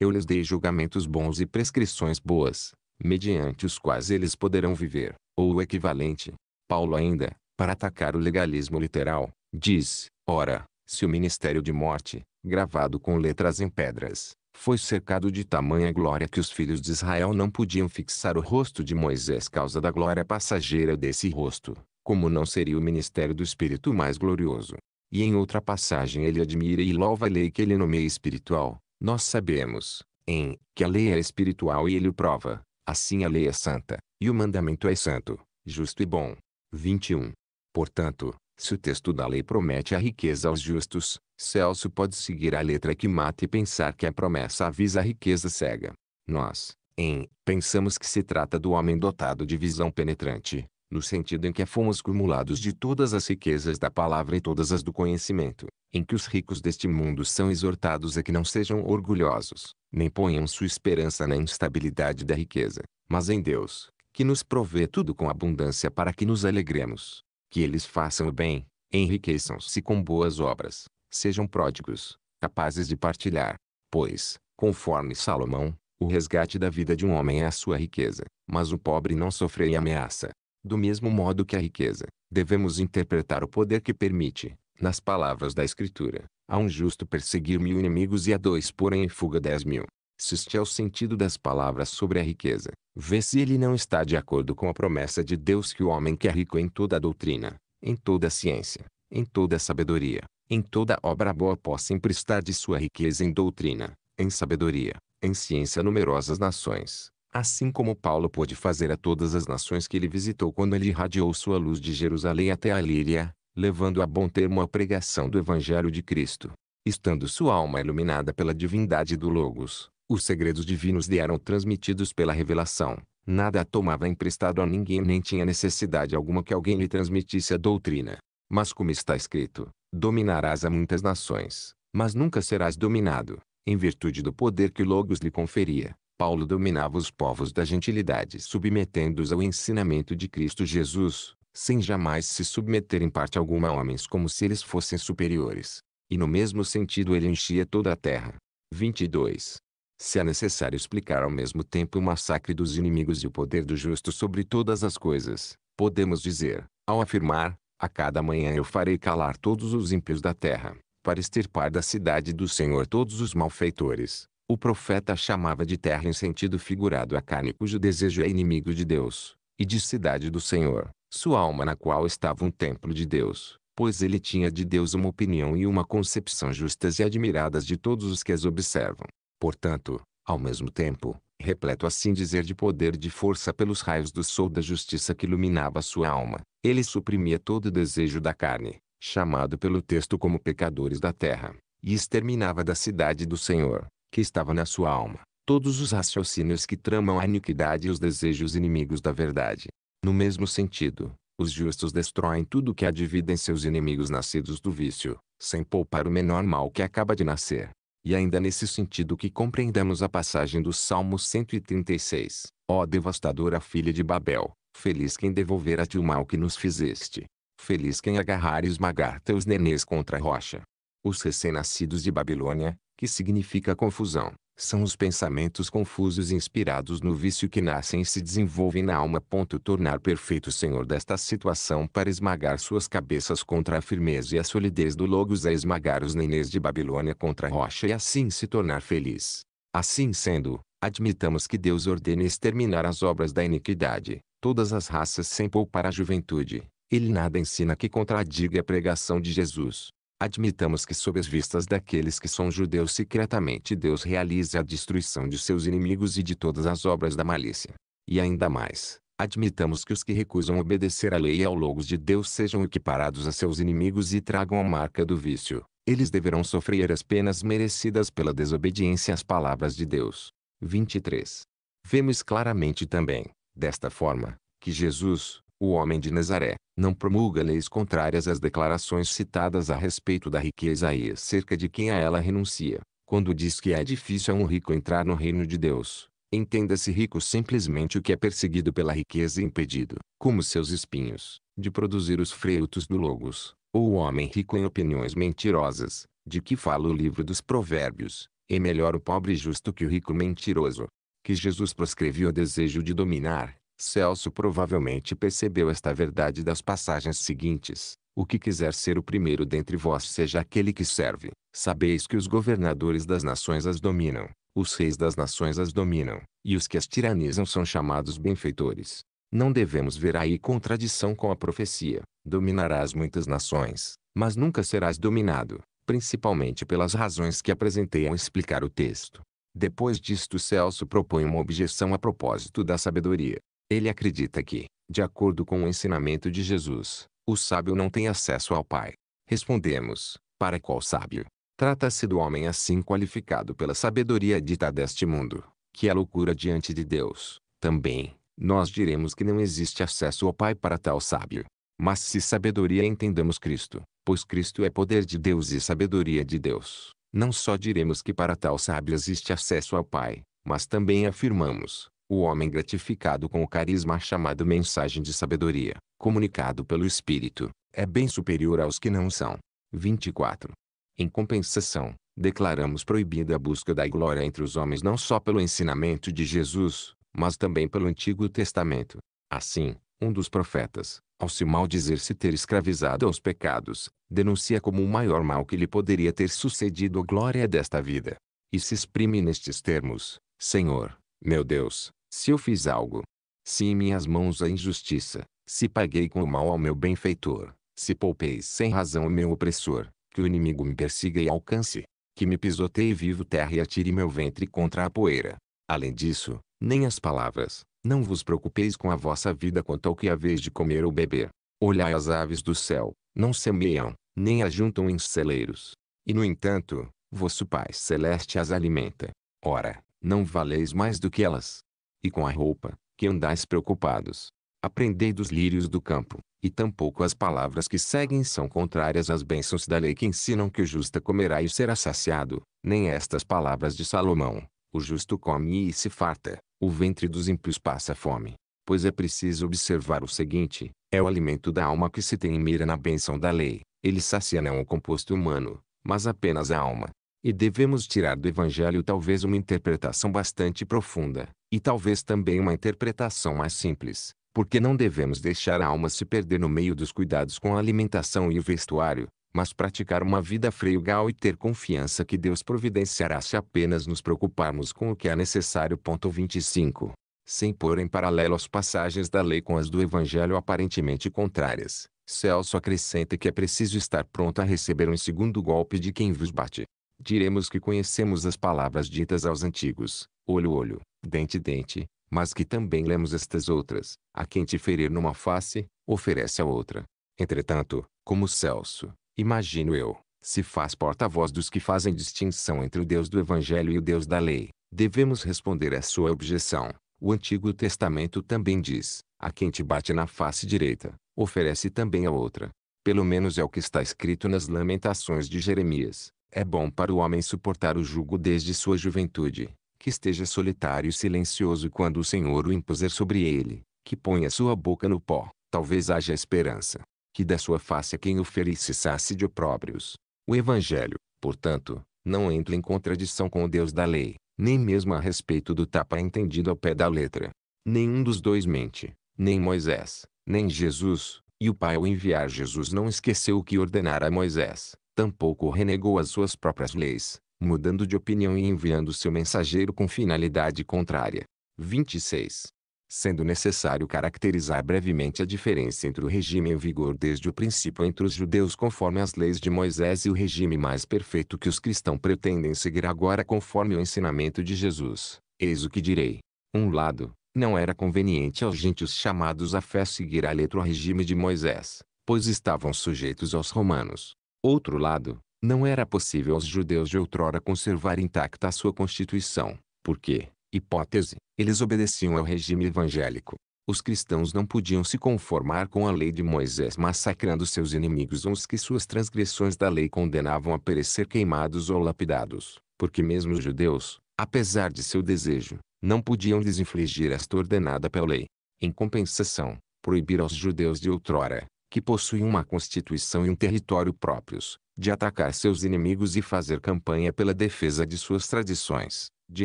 Eu lhes dei julgamentos bons e prescrições boas, mediante os quais eles poderão viver, ou o equivalente. Paulo ainda, para atacar o legalismo literal, diz, ora, se o ministério de morte, gravado com letras em pedras, foi cercado de tamanha glória que os filhos de Israel não podiam fixar o rosto de Moisés causa da glória passageira desse rosto, como não seria o ministério do Espírito mais glorioso. E em outra passagem ele admira e louva a lei que ele nomeia espiritual. Nós sabemos, em, que a lei é espiritual e ele o prova. Assim a lei é santa, e o mandamento é santo, justo e bom. 21. Portanto, se o texto da lei promete a riqueza aos justos, Celso pode seguir a letra que mata e pensar que a promessa avisa a riqueza cega. Nós, em, pensamos que se trata do homem dotado de visão penetrante, no sentido em que fomos cumulados de todas as riquezas da palavra e todas as do conhecimento, em que os ricos deste mundo são exortados a que não sejam orgulhosos, nem ponham sua esperança na instabilidade da riqueza, mas em Deus, que nos provê tudo com abundância para que nos alegremos que eles façam o bem, enriqueçam-se com boas obras, sejam pródigos, capazes de partilhar, pois, conforme Salomão, o resgate da vida de um homem é a sua riqueza, mas o pobre não sofre ameaça. Do mesmo modo que a riqueza, devemos interpretar o poder que permite, nas palavras da Escritura, a um justo perseguir mil inimigos e a dois pôr em fuga dez mil se este é o sentido das palavras sobre a riqueza, vê se ele não está de acordo com a promessa de Deus que o homem que é rico em toda a doutrina, em toda a ciência, em toda a sabedoria, em toda obra boa possa emprestar de sua riqueza em doutrina, em sabedoria, em ciência numerosas nações, assim como Paulo pôde fazer a todas as nações que ele visitou quando ele irradiou sua luz de Jerusalém até a Líria, levando a bom termo a pregação do Evangelho de Cristo. Estando sua alma iluminada pela divindade do Logos, os segredos divinos lhe eram transmitidos pela revelação. Nada a tomava emprestado a ninguém nem tinha necessidade alguma que alguém lhe transmitisse a doutrina. Mas como está escrito, dominarás a muitas nações, mas nunca serás dominado, em virtude do poder que Logos lhe conferia. Paulo dominava os povos da gentilidade submetendo-os ao ensinamento de Cristo Jesus, sem jamais se submeter em parte alguma a homens como se eles fossem superiores. E no mesmo sentido ele enchia toda a terra. 22 se é necessário explicar ao mesmo tempo o massacre dos inimigos e o poder do justo sobre todas as coisas, podemos dizer, ao afirmar, a cada manhã eu farei calar todos os ímpios da terra, para extirpar da cidade do Senhor todos os malfeitores. O profeta chamava de terra em sentido figurado a carne cujo desejo é inimigo de Deus, e de cidade do Senhor, sua alma na qual estava um templo de Deus, pois ele tinha de Deus uma opinião e uma concepção justas e admiradas de todos os que as observam. Portanto, ao mesmo tempo, repleto assim dizer de poder e de força pelos raios do sol da justiça que iluminava sua alma, ele suprimia todo desejo da carne, chamado pelo texto como pecadores da terra, e exterminava da cidade do Senhor, que estava na sua alma, todos os raciocínios que tramam a iniquidade e os desejos inimigos da verdade. No mesmo sentido, os justos destroem tudo que há de vida em seus inimigos nascidos do vício, sem poupar o menor mal que acaba de nascer e ainda nesse sentido que compreendamos a passagem do Salmo 136. Ó oh devastadora filha de Babel, feliz quem devolver a ti o mal que nos fizeste. Feliz quem agarrar e esmagar teus nenês contra a rocha. Os recém-nascidos de Babilônia, que significa confusão, são os pensamentos confusos inspirados no vício que nascem e se desenvolvem na alma. Ponto tornar perfeito o Senhor desta situação para esmagar suas cabeças contra a firmeza e a solidez do Logos a esmagar os nenês de Babilônia contra a rocha e assim se tornar feliz. Assim sendo, admitamos que Deus ordene exterminar as obras da iniquidade, todas as raças sem poupar a juventude. Ele nada ensina que contradiga a pregação de Jesus. Admitamos que sob as vistas daqueles que são judeus secretamente Deus realize a destruição de seus inimigos e de todas as obras da malícia. E ainda mais, admitamos que os que recusam obedecer à lei e ao logos de Deus sejam equiparados a seus inimigos e tragam a marca do vício. Eles deverão sofrer as penas merecidas pela desobediência às palavras de Deus. 23. Vemos claramente também, desta forma, que Jesus, o homem de Nazaré não promulga leis contrárias às declarações citadas a respeito da riqueza e acerca de quem a ela renuncia. Quando diz que é difícil a um rico entrar no reino de Deus, entenda-se rico simplesmente o que é perseguido pela riqueza e impedido, como seus espinhos, de produzir os frutos do Logos, ou o homem rico em opiniões mentirosas, de que fala o livro dos Provérbios. É melhor o pobre justo que o rico mentiroso. Que Jesus proscreveu o desejo de dominar, Celso provavelmente percebeu esta verdade das passagens seguintes. O que quiser ser o primeiro dentre vós seja aquele que serve. Sabeis que os governadores das nações as dominam, os reis das nações as dominam, e os que as tiranizam são chamados benfeitores. Não devemos ver aí contradição com a profecia. Dominarás muitas nações, mas nunca serás dominado, principalmente pelas razões que apresentei ao explicar o texto. Depois disto Celso propõe uma objeção a propósito da sabedoria. Ele acredita que, de acordo com o ensinamento de Jesus, o sábio não tem acesso ao Pai. Respondemos, para qual sábio? Trata-se do homem assim qualificado pela sabedoria dita deste mundo, que é loucura diante de Deus. Também, nós diremos que não existe acesso ao Pai para tal sábio. Mas se sabedoria entendamos Cristo, pois Cristo é poder de Deus e sabedoria de Deus, não só diremos que para tal sábio existe acesso ao Pai, mas também afirmamos, o homem gratificado com o carisma chamado mensagem de sabedoria, comunicado pelo Espírito, é bem superior aos que não são. 24. Em compensação, declaramos proibida a busca da glória entre os homens não só pelo ensinamento de Jesus, mas também pelo Antigo Testamento. Assim, um dos profetas, ao se maldizer-se ter escravizado aos pecados, denuncia como o maior mal que lhe poderia ter sucedido a glória desta vida. E se exprime nestes termos: Senhor, meu Deus, se eu fiz algo, se em minhas mãos a injustiça, se paguei com o mal ao meu benfeitor, se poupei sem razão o meu opressor, que o inimigo me persiga e alcance, que me pisoteie vivo terra e atire meu ventre contra a poeira. Além disso, nem as palavras, não vos preocupeis com a vossa vida quanto ao que haveis de comer ou beber. Olhai as aves do céu, não semeiam, nem ajuntam em celeiros. E no entanto, vosso Pai Celeste as alimenta. Ora, não valeis mais do que elas e com a roupa, que andais preocupados. Aprendei dos lírios do campo, e tampouco as palavras que seguem são contrárias às bênçãos da lei que ensinam que o justo comerá e será saciado, nem estas palavras de Salomão. O justo come e se farta, o ventre dos ímpios passa fome. Pois é preciso observar o seguinte, é o alimento da alma que se tem em mira na bênção da lei. Ele sacia não o composto humano, mas apenas a alma. E devemos tirar do Evangelho talvez uma interpretação bastante profunda, e talvez também uma interpretação mais simples, porque não devemos deixar a alma se perder no meio dos cuidados com a alimentação e o vestuário, mas praticar uma vida frugal e ter confiança que Deus providenciará se apenas nos preocuparmos com o que é necessário. Ponto 25. Sem pôr em paralelo as passagens da lei com as do Evangelho aparentemente contrárias, Celso acrescenta que é preciso estar pronto a receber um segundo golpe de quem vos bate, diremos que conhecemos as palavras ditas aos antigos, olho olho, dente dente, mas que também lemos estas outras, a quem te ferir numa face, oferece a outra. Entretanto, como Celso, imagino eu, se faz porta-voz dos que fazem distinção entre o Deus do Evangelho e o Deus da lei, devemos responder à sua objeção. O Antigo Testamento também diz, a quem te bate na face direita, oferece também a outra. Pelo menos é o que está escrito nas Lamentações de Jeremias. É bom para o homem suportar o jugo desde sua juventude, que esteja solitário e silencioso quando o Senhor o impuser sobre ele, que ponha sua boca no pó, talvez haja esperança, que da sua face a quem o ferir cessasse de opróbrios. O Evangelho, portanto, não entra em contradição com o Deus da lei, nem mesmo a respeito do tapa entendido ao pé da letra. Nenhum dos dois mente, nem Moisés, nem Jesus, e o Pai ao enviar Jesus não esqueceu o que ordenara a Moisés, Tampouco renegou as suas próprias leis, mudando de opinião e enviando seu mensageiro com finalidade contrária. 26. Sendo necessário caracterizar brevemente a diferença entre o regime em vigor desde o princípio entre os judeus conforme as leis de Moisés e o regime mais perfeito que os cristãos pretendem seguir agora conforme o ensinamento de Jesus. Eis o que direi. Um lado, não era conveniente aos gentios chamados à fé seguir a letra o regime de Moisés, pois estavam sujeitos aos romanos. Outro lado, não era possível aos judeus de outrora conservar intacta a sua constituição, porque, hipótese, eles obedeciam ao regime evangélico. Os cristãos não podiam se conformar com a lei de Moisés massacrando seus inimigos ou os que suas transgressões da lei condenavam a perecer queimados ou lapidados, porque mesmo os judeus, apesar de seu desejo, não podiam lhes infligir esta ordenada pela lei. Em compensação, proibir aos judeus de outrora, que possuem uma constituição e um território próprios, de atacar seus inimigos e fazer campanha pela defesa de suas tradições, de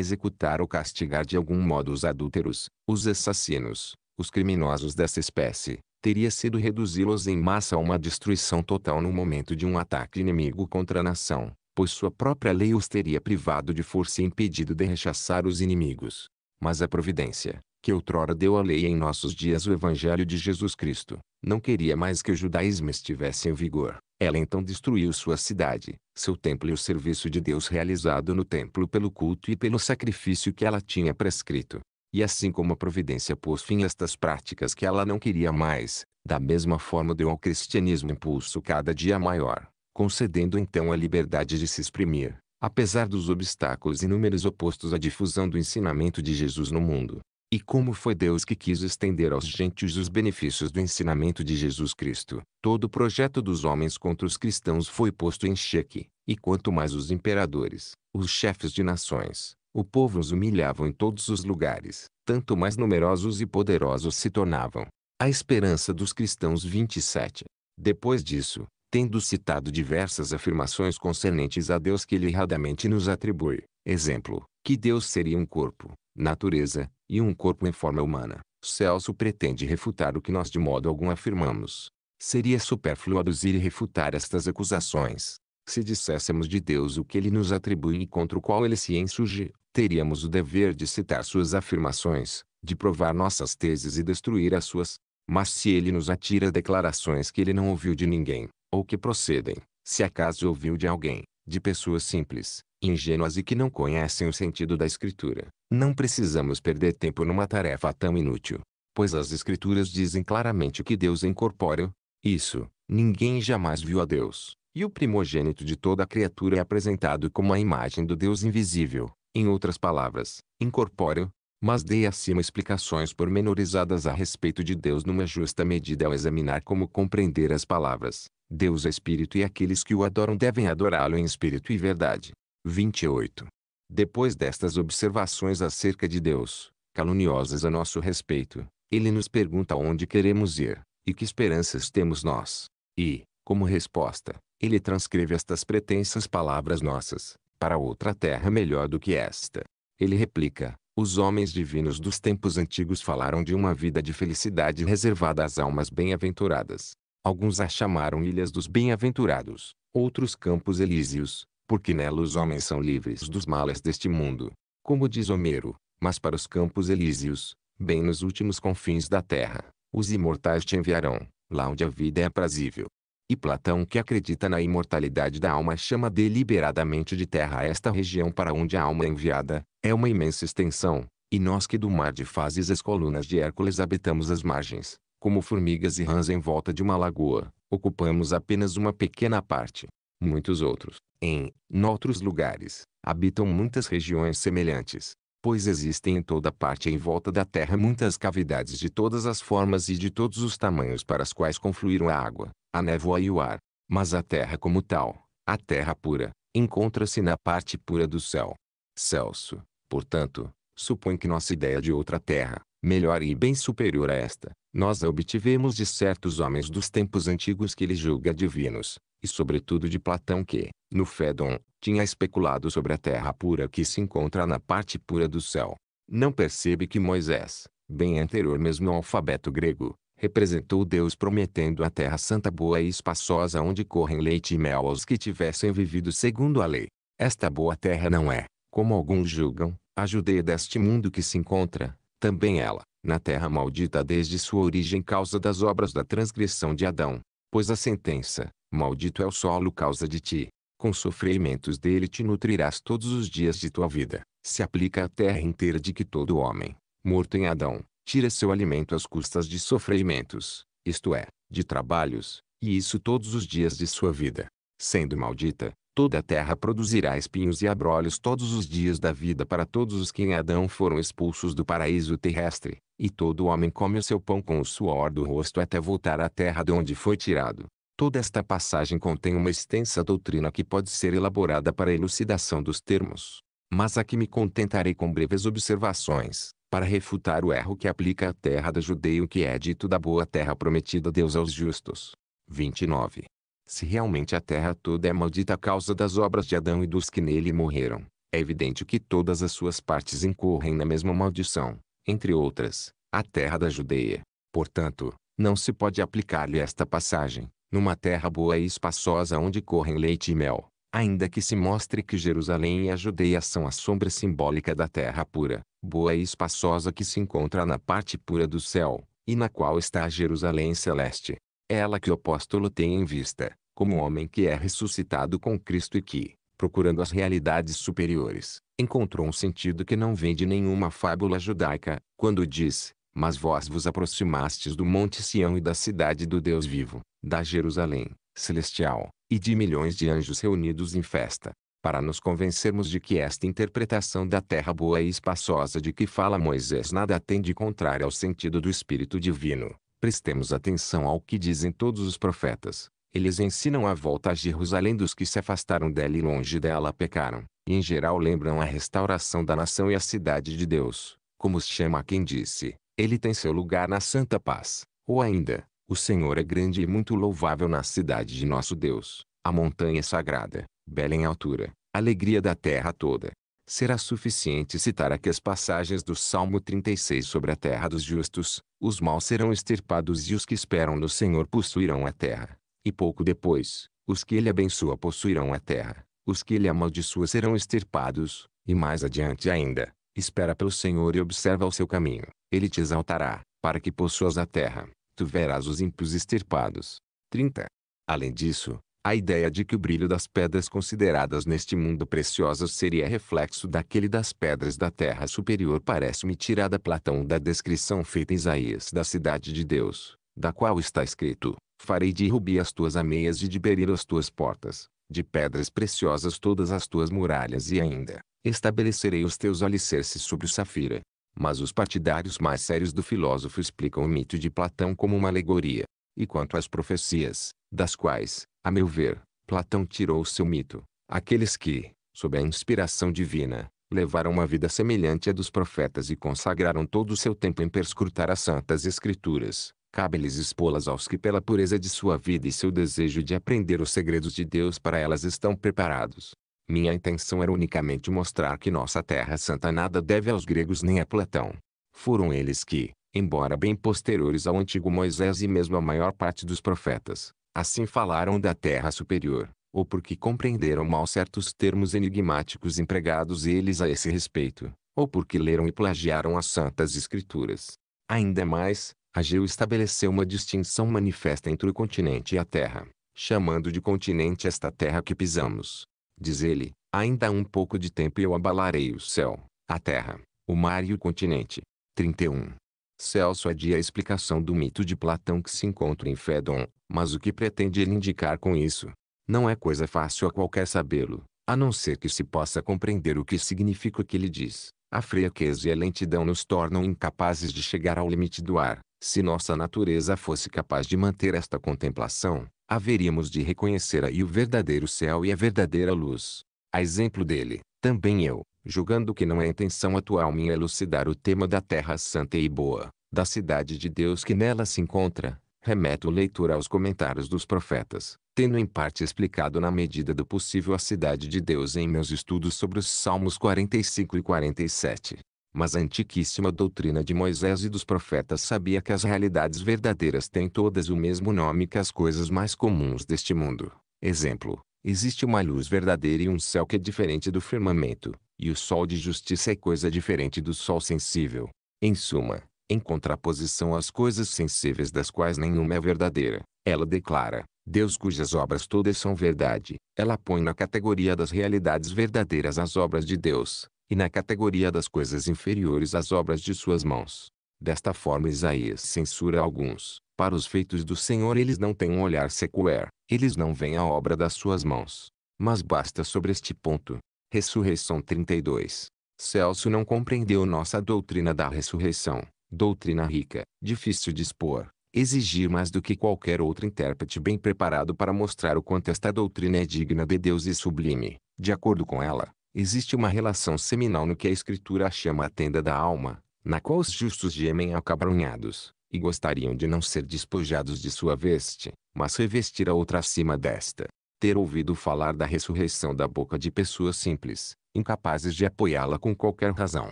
executar ou castigar de algum modo os adúlteros, os assassinos, os criminosos dessa espécie, teria sido reduzi-los em massa a uma destruição total no momento de um ataque inimigo contra a nação, pois sua própria lei os teria privado de força e impedido de rechaçar os inimigos. Mas a providência, que outrora deu a lei em nossos dias o Evangelho de Jesus Cristo, não queria mais que o judaísmo estivesse em vigor. Ela então destruiu sua cidade, seu templo e o serviço de Deus realizado no templo pelo culto e pelo sacrifício que ela tinha prescrito. E assim como a providência pôs fim a estas práticas que ela não queria mais, da mesma forma deu ao cristianismo impulso cada dia maior, concedendo então a liberdade de se exprimir, apesar dos obstáculos inúmeros opostos à difusão do ensinamento de Jesus no mundo. E como foi Deus que quis estender aos gentios os benefícios do ensinamento de Jesus Cristo, todo o projeto dos homens contra os cristãos foi posto em xeque, e quanto mais os imperadores, os chefes de nações, o povo os humilhavam em todos os lugares, tanto mais numerosos e poderosos se tornavam. A esperança dos cristãos 27. Depois disso, tendo citado diversas afirmações concernentes a Deus que ele erradamente nos atribui, exemplo, que Deus seria um corpo, natureza, e um corpo em forma humana. Celso pretende refutar o que nós de modo algum afirmamos. Seria supérfluo aduzir e refutar estas acusações. Se dissessemos de Deus o que ele nos atribui e contra o qual ele se insurge, teríamos o dever de citar suas afirmações, de provar nossas teses e destruir as suas. Mas se ele nos atira declarações que ele não ouviu de ninguém, ou que procedem, se acaso ouviu de alguém, de pessoas simples, ingênuas e que não conhecem o sentido da escritura. Não precisamos perder tempo numa tarefa tão inútil, pois as escrituras dizem claramente que Deus é incorpóreo. Isso, ninguém jamais viu a Deus, e o primogênito de toda criatura é apresentado como a imagem do Deus invisível, em outras palavras, incorpóreo, mas dei acima explicações pormenorizadas a respeito de Deus numa justa medida ao examinar como compreender as palavras. Deus é espírito e aqueles que o adoram devem adorá-lo em espírito e verdade. 28. Depois destas observações acerca de Deus, caluniosas a nosso respeito, ele nos pergunta onde queremos ir, e que esperanças temos nós. E, como resposta, ele transcreve estas pretensas palavras nossas, para outra terra melhor do que esta. Ele replica: Os homens divinos dos tempos antigos falaram de uma vida de felicidade reservada às almas bem-aventuradas. Alguns a chamaram Ilhas dos Bem-aventurados, outros Campos Elíseos, porque nela os homens são livres dos males deste mundo. Como diz Homero, mas para os campos elíseos, bem nos últimos confins da terra, os imortais te enviarão, lá onde a vida é aprazível. E Platão que acredita na imortalidade da alma chama deliberadamente de terra esta região para onde a alma é enviada, é uma imensa extensão, e nós que do mar de fases as colunas de Hércules habitamos as margens, como formigas e rãs em volta de uma lagoa, ocupamos apenas uma pequena parte muitos outros. Em outros lugares, habitam muitas regiões semelhantes, pois existem em toda parte em volta da Terra muitas cavidades de todas as formas e de todos os tamanhos para as quais confluíram a água, a névoa e o ar. Mas a Terra como tal, a Terra pura, encontra-se na parte pura do céu. Celso, portanto, supõe que nossa ideia de outra Terra, melhor e bem superior a esta, nós a obtivemos de certos homens dos tempos antigos que ele julga divinos, e sobretudo de Platão que, no Fédon, tinha especulado sobre a terra pura que se encontra na parte pura do céu. Não percebe que Moisés, bem anterior mesmo ao alfabeto grego, representou Deus prometendo a terra santa boa e espaçosa onde correm leite e mel aos que tivessem vivido segundo a lei. Esta boa terra não é, como alguns julgam, a Judeia deste mundo que se encontra, também ela, na terra maldita desde sua origem causa das obras da transgressão de Adão. Pois a sentença, Maldito é o solo causa de ti. Com sofrimentos dele te nutrirás todos os dias de tua vida. Se aplica à terra inteira de que todo homem, morto em Adão, tira seu alimento às custas de sofrimentos, isto é, de trabalhos, e isso todos os dias de sua vida. Sendo maldita, toda a terra produzirá espinhos e abrolhos todos os dias da vida para todos os que em Adão foram expulsos do paraíso terrestre, e todo homem come o seu pão com o suor do rosto até voltar à terra de onde foi tirado. Toda esta passagem contém uma extensa doutrina que pode ser elaborada para a elucidação dos termos. Mas aqui me contentarei com breves observações, para refutar o erro que aplica à terra da Judeia o que é dito da boa terra prometida a Deus aos justos. 29. Se realmente a terra toda é maldita a causa das obras de Adão e dos que nele morreram, é evidente que todas as suas partes incorrem na mesma maldição, entre outras, a terra da Judeia. Portanto, não se pode aplicar-lhe esta passagem, numa terra boa e espaçosa onde correm leite e mel, ainda que se mostre que Jerusalém e a Judeia são a sombra simbólica da terra pura, boa e espaçosa que se encontra na parte pura do céu, e na qual está a Jerusalém celeste. ela que o apóstolo tem em vista, como homem que é ressuscitado com Cristo e que, procurando as realidades superiores, encontrou um sentido que não vem de nenhuma fábula judaica, quando diz, mas vós vos aproximastes do monte Sião e da cidade do Deus vivo, da Jerusalém, celestial, e de milhões de anjos reunidos em festa, para nos convencermos de que esta interpretação da terra boa e espaçosa de que fala Moisés nada tem de contrário ao sentido do Espírito Divino. Prestemos atenção ao que dizem todos os profetas. Eles ensinam a volta a Jerusalém dos que se afastaram dela e longe dela pecaram, e em geral lembram a restauração da nação e a cidade de Deus, como os chama quem disse, ele tem seu lugar na santa paz. Ou ainda, o Senhor é grande e muito louvável na cidade de nosso Deus, a montanha é sagrada, bela em altura, alegria da terra toda. Será suficiente citar aqui as passagens do Salmo 36 sobre a terra dos justos, os maus serão extirpados e os que esperam no Senhor possuirão a terra. E pouco depois, os que ele abençoa possuirão a terra, os que ele amaldiçoa serão extirpados, e mais adiante ainda, Espera pelo Senhor e observa o seu caminho. Ele te exaltará, para que possuas a terra. Tu verás os ímpios extirpados. 30. Além disso, a ideia de que o brilho das pedras consideradas neste mundo preciosas seria reflexo daquele das pedras da terra superior parece-me tirada Platão da descrição feita em Isaías da cidade de Deus, da qual está escrito, Farei de rubi as tuas ameias e de berilo as tuas portas, de pedras preciosas todas as tuas muralhas e ainda, estabelecerei os teus alicerces sobre o Safira. Mas os partidários mais sérios do filósofo explicam o mito de Platão como uma alegoria. E quanto às profecias, das quais, a meu ver, Platão tirou o seu mito, aqueles que, sob a inspiração divina, levaram uma vida semelhante à dos profetas e consagraram todo o seu tempo em perscrutar as santas escrituras, cabe-lhes expô-las aos que pela pureza de sua vida e seu desejo de aprender os segredos de Deus para elas estão preparados. Minha intenção era unicamente mostrar que nossa Terra Santa nada deve aos gregos nem a Platão. Foram eles que, embora bem posteriores ao antigo Moisés e mesmo a maior parte dos profetas, assim falaram da Terra Superior, ou porque compreenderam mal certos termos enigmáticos empregados eles a esse respeito, ou porque leram e plagiaram as Santas Escrituras. Ainda mais, Ageu estabeleceu uma distinção manifesta entre o continente e a Terra, chamando de continente esta Terra que pisamos, Diz ele, ainda há um pouco de tempo e eu abalarei o céu, a terra, o mar e o continente. 31. Celso adia a explicação do mito de Platão que se encontra em Fédon, mas o que pretende ele indicar com isso? Não é coisa fácil a qualquer sabê-lo, a não ser que se possa compreender o que significa o que ele diz. A fraqueza e a lentidão nos tornam incapazes de chegar ao limite do ar. Se nossa natureza fosse capaz de manter esta contemplação, haveríamos de reconhecer aí o verdadeiro céu e a verdadeira luz. A exemplo dele, também eu, julgando que não é intenção atual minha elucidar o tema da terra santa e boa, da cidade de Deus que nela se encontra, remeto o leitor aos comentários dos profetas, tendo em parte explicado na medida do possível a cidade de Deus em meus estudos sobre os Salmos 45 e 47 mas a antiquíssima doutrina de Moisés e dos profetas sabia que as realidades verdadeiras têm todas o mesmo nome que as coisas mais comuns deste mundo. Exemplo: existe uma luz verdadeira e um céu que é diferente do firmamento, e o sol de justiça é coisa diferente do sol sensível. Em suma, em contraposição às coisas sensíveis das quais nenhuma é verdadeira, ela declara: Deus cujas obras todas são verdade. Ela põe na categoria das realidades verdadeiras as obras de Deus, e na categoria das coisas inferiores às obras de suas mãos. Desta forma Isaías censura alguns, para os feitos do Senhor eles não têm um olhar sequer eles não veem a obra das suas mãos. Mas basta sobre este ponto. Ressurreição 32. Celso não compreendeu nossa doutrina da ressurreição, doutrina rica, difícil de expor, exigir mais do que qualquer outro intérprete bem preparado para mostrar o quanto esta doutrina é digna de Deus e sublime, de acordo com ela, Existe uma relação seminal no que a Escritura chama a tenda da alma, na qual os justos gemem acabrunhados, e gostariam de não ser despojados de sua veste, mas revestir a outra acima desta. Ter ouvido falar da ressurreição da boca de pessoas simples, incapazes de apoiá-la com qualquer razão,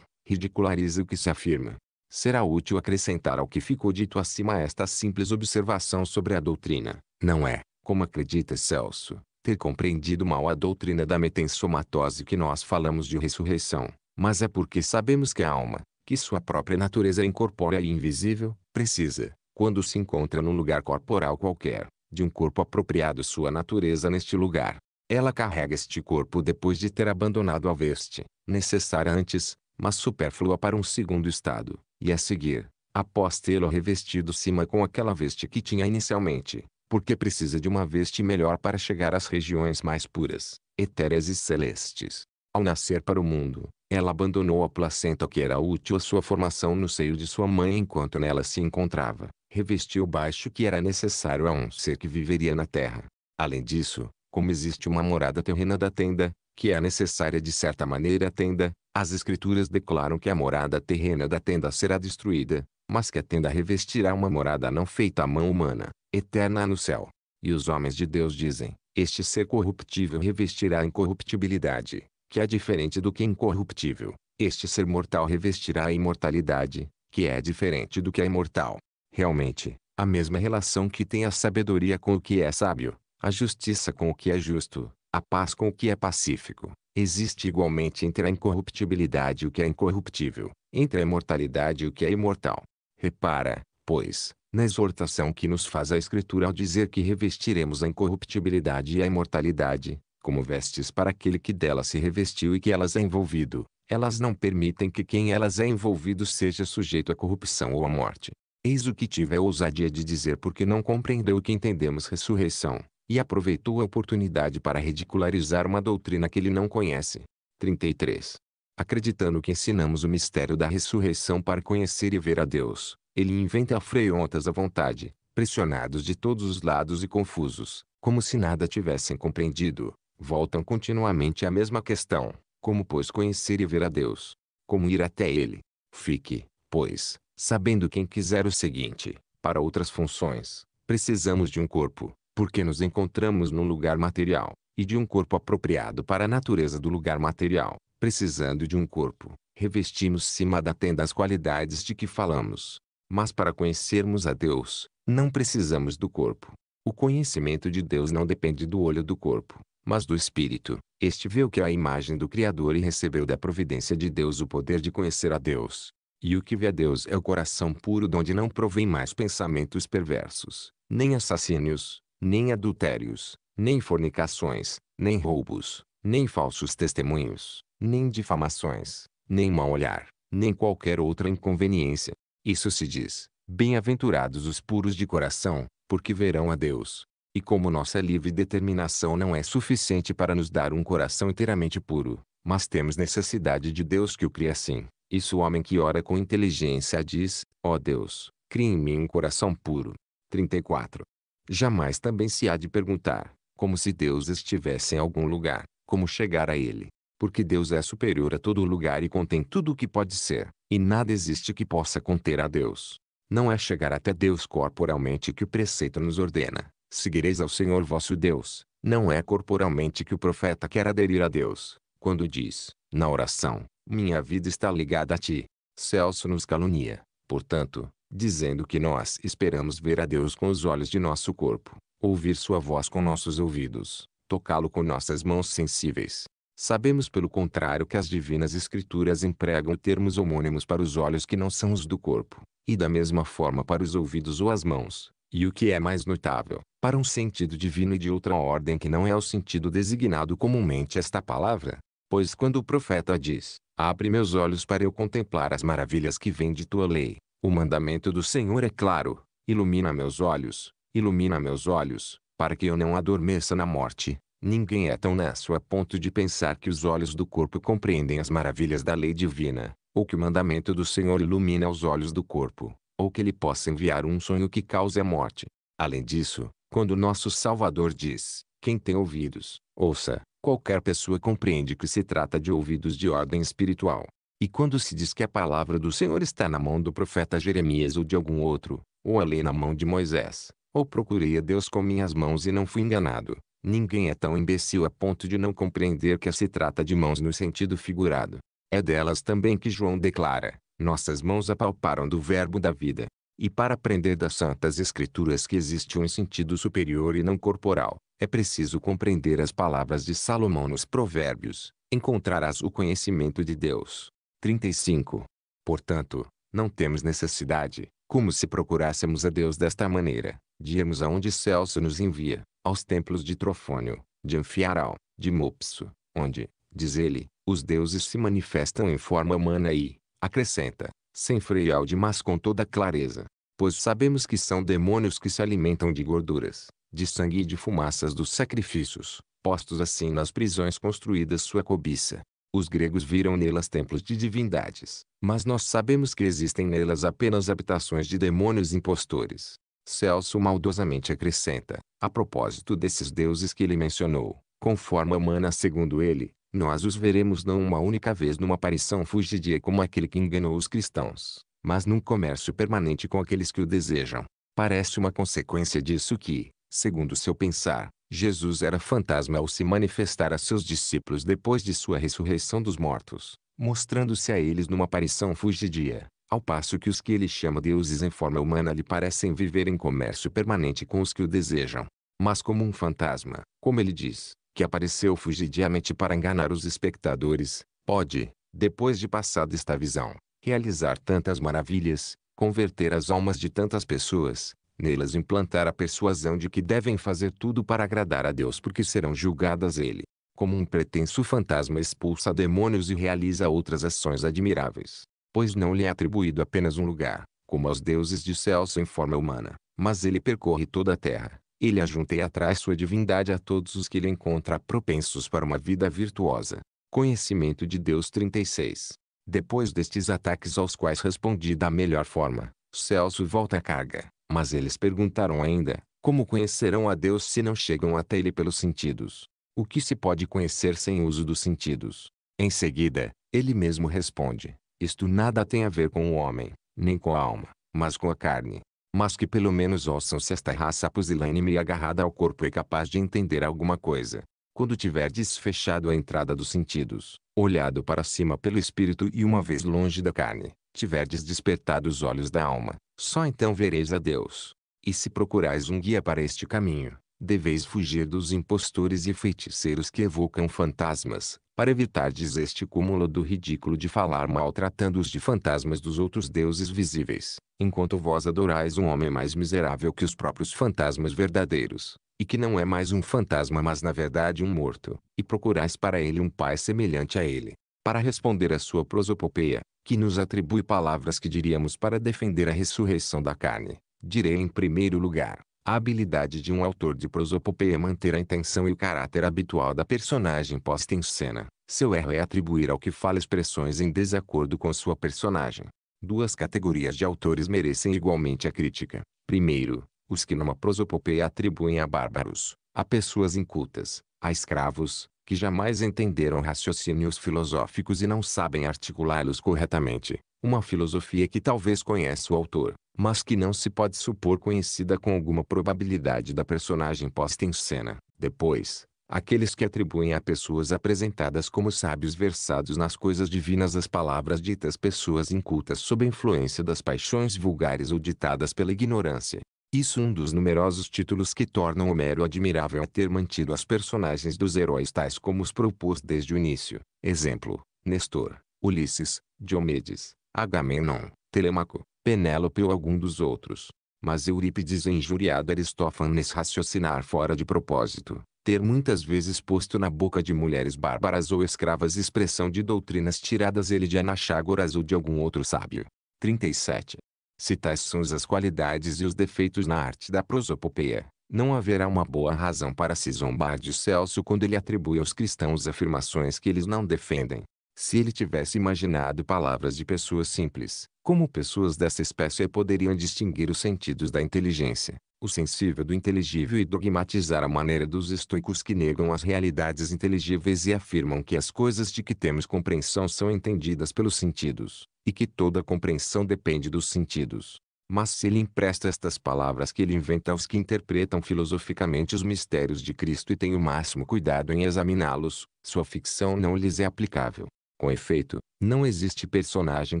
ridiculariza o que se afirma. Será útil acrescentar ao que ficou dito acima esta simples observação sobre a doutrina. Não é, como acredita Celso, ter compreendido mal a doutrina da metensomatose que nós falamos de ressurreição, mas é porque sabemos que a alma, que sua própria natureza incorpórea e invisível, precisa, quando se encontra num lugar corporal qualquer, de um corpo apropriado sua natureza neste lugar. Ela carrega este corpo depois de ter abandonado a veste, necessária antes, mas supérflua para um segundo estado, e a seguir, após tê-lo revestido cima com aquela veste que tinha inicialmente, porque precisa de uma veste melhor para chegar às regiões mais puras, etéreas e celestes. Ao nascer para o mundo, ela abandonou a placenta que era útil à sua formação no seio de sua mãe enquanto nela se encontrava, revestiu o baixo que era necessário a um ser que viveria na terra. Além disso, como existe uma morada terrena da tenda, que é necessária de certa maneira a tenda, as escrituras declaram que a morada terrena da tenda será destruída, mas que a tenda revestirá uma morada não feita à mão humana, eterna no céu. E os homens de Deus dizem, este ser corruptível revestirá a incorruptibilidade, que é diferente do que é incorruptível. Este ser mortal revestirá a imortalidade, que é diferente do que é imortal. Realmente, a mesma relação que tem a sabedoria com o que é sábio, a justiça com o que é justo, a paz com o que é pacífico, existe igualmente entre a incorruptibilidade e o que é incorruptível, entre a imortalidade e o que é imortal. Repara, pois, na exortação que nos faz a Escritura ao dizer que revestiremos a incorruptibilidade e a imortalidade, como vestes para aquele que dela se revestiu e que elas é envolvido, elas não permitem que quem elas é envolvido seja sujeito à corrupção ou à morte. Eis o que tive a ousadia de dizer porque não compreendeu o que entendemos ressurreição, e aproveitou a oportunidade para ridicularizar uma doutrina que ele não conhece. 33 acreditando que ensinamos o mistério da ressurreição para conhecer e ver a Deus, ele inventa afreontas à vontade, pressionados de todos os lados e confusos, como se nada tivessem compreendido, voltam continuamente à mesma questão, como pois conhecer e ver a Deus, como ir até ele. Fique, pois, sabendo quem quiser o seguinte, para outras funções, precisamos de um corpo, porque nos encontramos num lugar material, e de um corpo apropriado para a natureza do lugar material, precisando de um corpo, revestimos cima da tenda as qualidades de que falamos. Mas para conhecermos a Deus, não precisamos do corpo. O conhecimento de Deus não depende do olho do corpo, mas do espírito. Este vê o que é a imagem do Criador e recebeu da providência de Deus o poder de conhecer a Deus. E o que vê a Deus é o coração puro de onde não provém mais pensamentos perversos, nem assassínios, nem adultérios, nem fornicações, nem roubos, nem falsos testemunhos, nem difamações, nem mau olhar, nem qualquer outra inconveniência. Isso se diz: Bem-aventurados os puros de coração, porque verão a Deus. E como nossa livre determinação não é suficiente para nos dar um coração inteiramente puro, mas temos necessidade de Deus que o cria assim. Isso o homem que ora com inteligência diz: Ó oh Deus, crie em mim um coração puro. 34. Jamais também se há de perguntar, como se Deus estivesse em algum lugar, como chegar a ele, porque Deus é superior a todo lugar e contém tudo o que pode ser, e nada existe que possa conter a Deus. Não é chegar até Deus corporalmente que o preceito nos ordena, seguireis ao Senhor vosso Deus, não é corporalmente que o profeta quer aderir a Deus, quando diz, na oração, minha vida está ligada a ti. Celso nos calunia, portanto, dizendo que nós esperamos ver a Deus com os olhos de nosso corpo, ouvir sua voz com nossos ouvidos, tocá-lo com nossas mãos sensíveis, Sabemos pelo contrário que as divinas escrituras empregam termos homônimos para os olhos que não são os do corpo, e da mesma forma para os ouvidos ou as mãos, e o que é mais notável, para um sentido divino e de outra ordem que não é o sentido designado comumente esta palavra. Pois quando o profeta diz, abre meus olhos para eu contemplar as maravilhas que vêm de tua lei, o mandamento do Senhor é claro, ilumina meus olhos, ilumina meus olhos, para que eu não adormeça na morte, Ninguém é tão naço a ponto de pensar que os olhos do corpo compreendem as maravilhas da lei divina, ou que o mandamento do Senhor ilumina os olhos do corpo, ou que ele possa enviar um sonho que cause a morte. Além disso, quando nosso Salvador diz, quem tem ouvidos, ouça, qualquer pessoa compreende que se trata de ouvidos de ordem espiritual. E quando se diz que a palavra do Senhor está na mão do profeta Jeremias ou de algum outro, ou a lei na mão de Moisés, ou oh, procurei a Deus com minhas mãos e não fui enganado, Ninguém é tão imbecil a ponto de não compreender que se trata de mãos no sentido figurado. É delas também que João declara, nossas mãos apalparam do verbo da vida. E para aprender das Santas Escrituras que existe um sentido superior e não corporal, é preciso compreender as palavras de Salomão nos Provérbios, encontrarás o conhecimento de Deus. 35. Portanto, não temos necessidade, como se procurássemos a Deus desta maneira, de irmos aonde Celso nos envia aos templos de Trofônio, de Anfiaral, de Mopso, onde, diz ele, os deuses se manifestam em forma humana e, acrescenta, sem freialde mas com toda clareza, pois sabemos que são demônios que se alimentam de gorduras, de sangue e de fumaças dos sacrifícios, postos assim nas prisões construídas sua cobiça. Os gregos viram nelas templos de divindades, mas nós sabemos que existem nelas apenas habitações de demônios impostores. Celso maldosamente acrescenta, a propósito desses deuses que ele mencionou, conforme humana segundo ele, nós os veremos não uma única vez numa aparição fugidia como aquele que enganou os cristãos, mas num comércio permanente com aqueles que o desejam. Parece uma consequência disso que, segundo seu pensar, Jesus era fantasma ao se manifestar a seus discípulos depois de sua ressurreição dos mortos, mostrando-se a eles numa aparição fugidia, ao passo que os que ele chama deuses em forma humana lhe parecem viver em comércio permanente com os que o desejam. Mas como um fantasma, como ele diz, que apareceu fugidiamente para enganar os espectadores, pode, depois de passada esta visão, realizar tantas maravilhas, converter as almas de tantas pessoas, nelas implantar a persuasão de que devem fazer tudo para agradar a Deus porque serão julgadas ele. Como um pretenso fantasma expulsa demônios e realiza outras ações admiráveis pois não lhe é atribuído apenas um lugar, como aos deuses de Celso em forma humana, mas ele percorre toda a terra. Ele ajunta e atrai sua divindade a todos os que ele encontra propensos para uma vida virtuosa. Conhecimento de Deus 36. Depois destes ataques aos quais respondi da melhor forma, Celso volta à carga. Mas eles perguntaram ainda, como conhecerão a Deus se não chegam até ele pelos sentidos? O que se pode conhecer sem uso dos sentidos? Em seguida, ele mesmo responde, isto nada tem a ver com o homem, nem com a alma, mas com a carne. Mas que pelo menos ouçam-se esta raça pusilânime e agarrada ao corpo é capaz de entender alguma coisa. Quando tiverdes fechado a entrada dos sentidos, olhado para cima pelo espírito e uma vez longe da carne, tiverdes despertado os olhos da alma, só então vereis a Deus. E se procurais um guia para este caminho, deveis fugir dos impostores e feiticeiros que evocam fantasmas, para evitar este cúmulo do ridículo de falar maltratando-os de fantasmas dos outros deuses visíveis, enquanto vós adorais um homem mais miserável que os próprios fantasmas verdadeiros, e que não é mais um fantasma mas na verdade um morto, e procurais para ele um pai semelhante a ele. Para responder à sua prosopopeia, que nos atribui palavras que diríamos para defender a ressurreição da carne, direi em primeiro lugar, a habilidade de um autor de prosopopeia é manter a intenção e o caráter habitual da personagem posta em cena. Seu erro é atribuir ao que fala expressões em desacordo com sua personagem. Duas categorias de autores merecem igualmente a crítica. Primeiro, os que numa prosopopeia atribuem a bárbaros, a pessoas incultas, a escravos, que jamais entenderam raciocínios filosóficos e não sabem articulá-los corretamente, uma filosofia que talvez conheça o autor, mas que não se pode supor conhecida com alguma probabilidade da personagem posta em cena. Depois, aqueles que atribuem a pessoas apresentadas como sábios versados nas coisas divinas as palavras ditas pessoas incultas sob influência das paixões vulgares ou ditadas pela ignorância. Isso é um dos numerosos títulos que tornam Homero admirável a ter mantido as personagens dos heróis tais como os propôs desde o início. Exemplo, Nestor, Ulisses, Diomedes, Agamenon, Telemaco, Penélope ou algum dos outros. Mas Eurípides é injuriado Aristófanes raciocinar fora de propósito, ter muitas vezes posto na boca de mulheres bárbaras ou escravas expressão de doutrinas tiradas ele de Anaxágoras ou de algum outro sábio. 37. Se tais são as qualidades e os defeitos na arte da prosopopeia, não haverá uma boa razão para se zombar de Celso quando ele atribui aos cristãos afirmações que eles não defendem. Se ele tivesse imaginado palavras de pessoas simples, como pessoas dessa espécie poderiam distinguir os sentidos da inteligência, o sensível do inteligível e dogmatizar a maneira dos estoicos que negam as realidades inteligíveis e afirmam que as coisas de que temos compreensão são entendidas pelos sentidos, e que toda compreensão depende dos sentidos. Mas se ele empresta estas palavras que ele inventa aos que interpretam filosoficamente os mistérios de Cristo e tem o máximo cuidado em examiná-los, sua ficção não lhes é aplicável. Com efeito, não existe personagem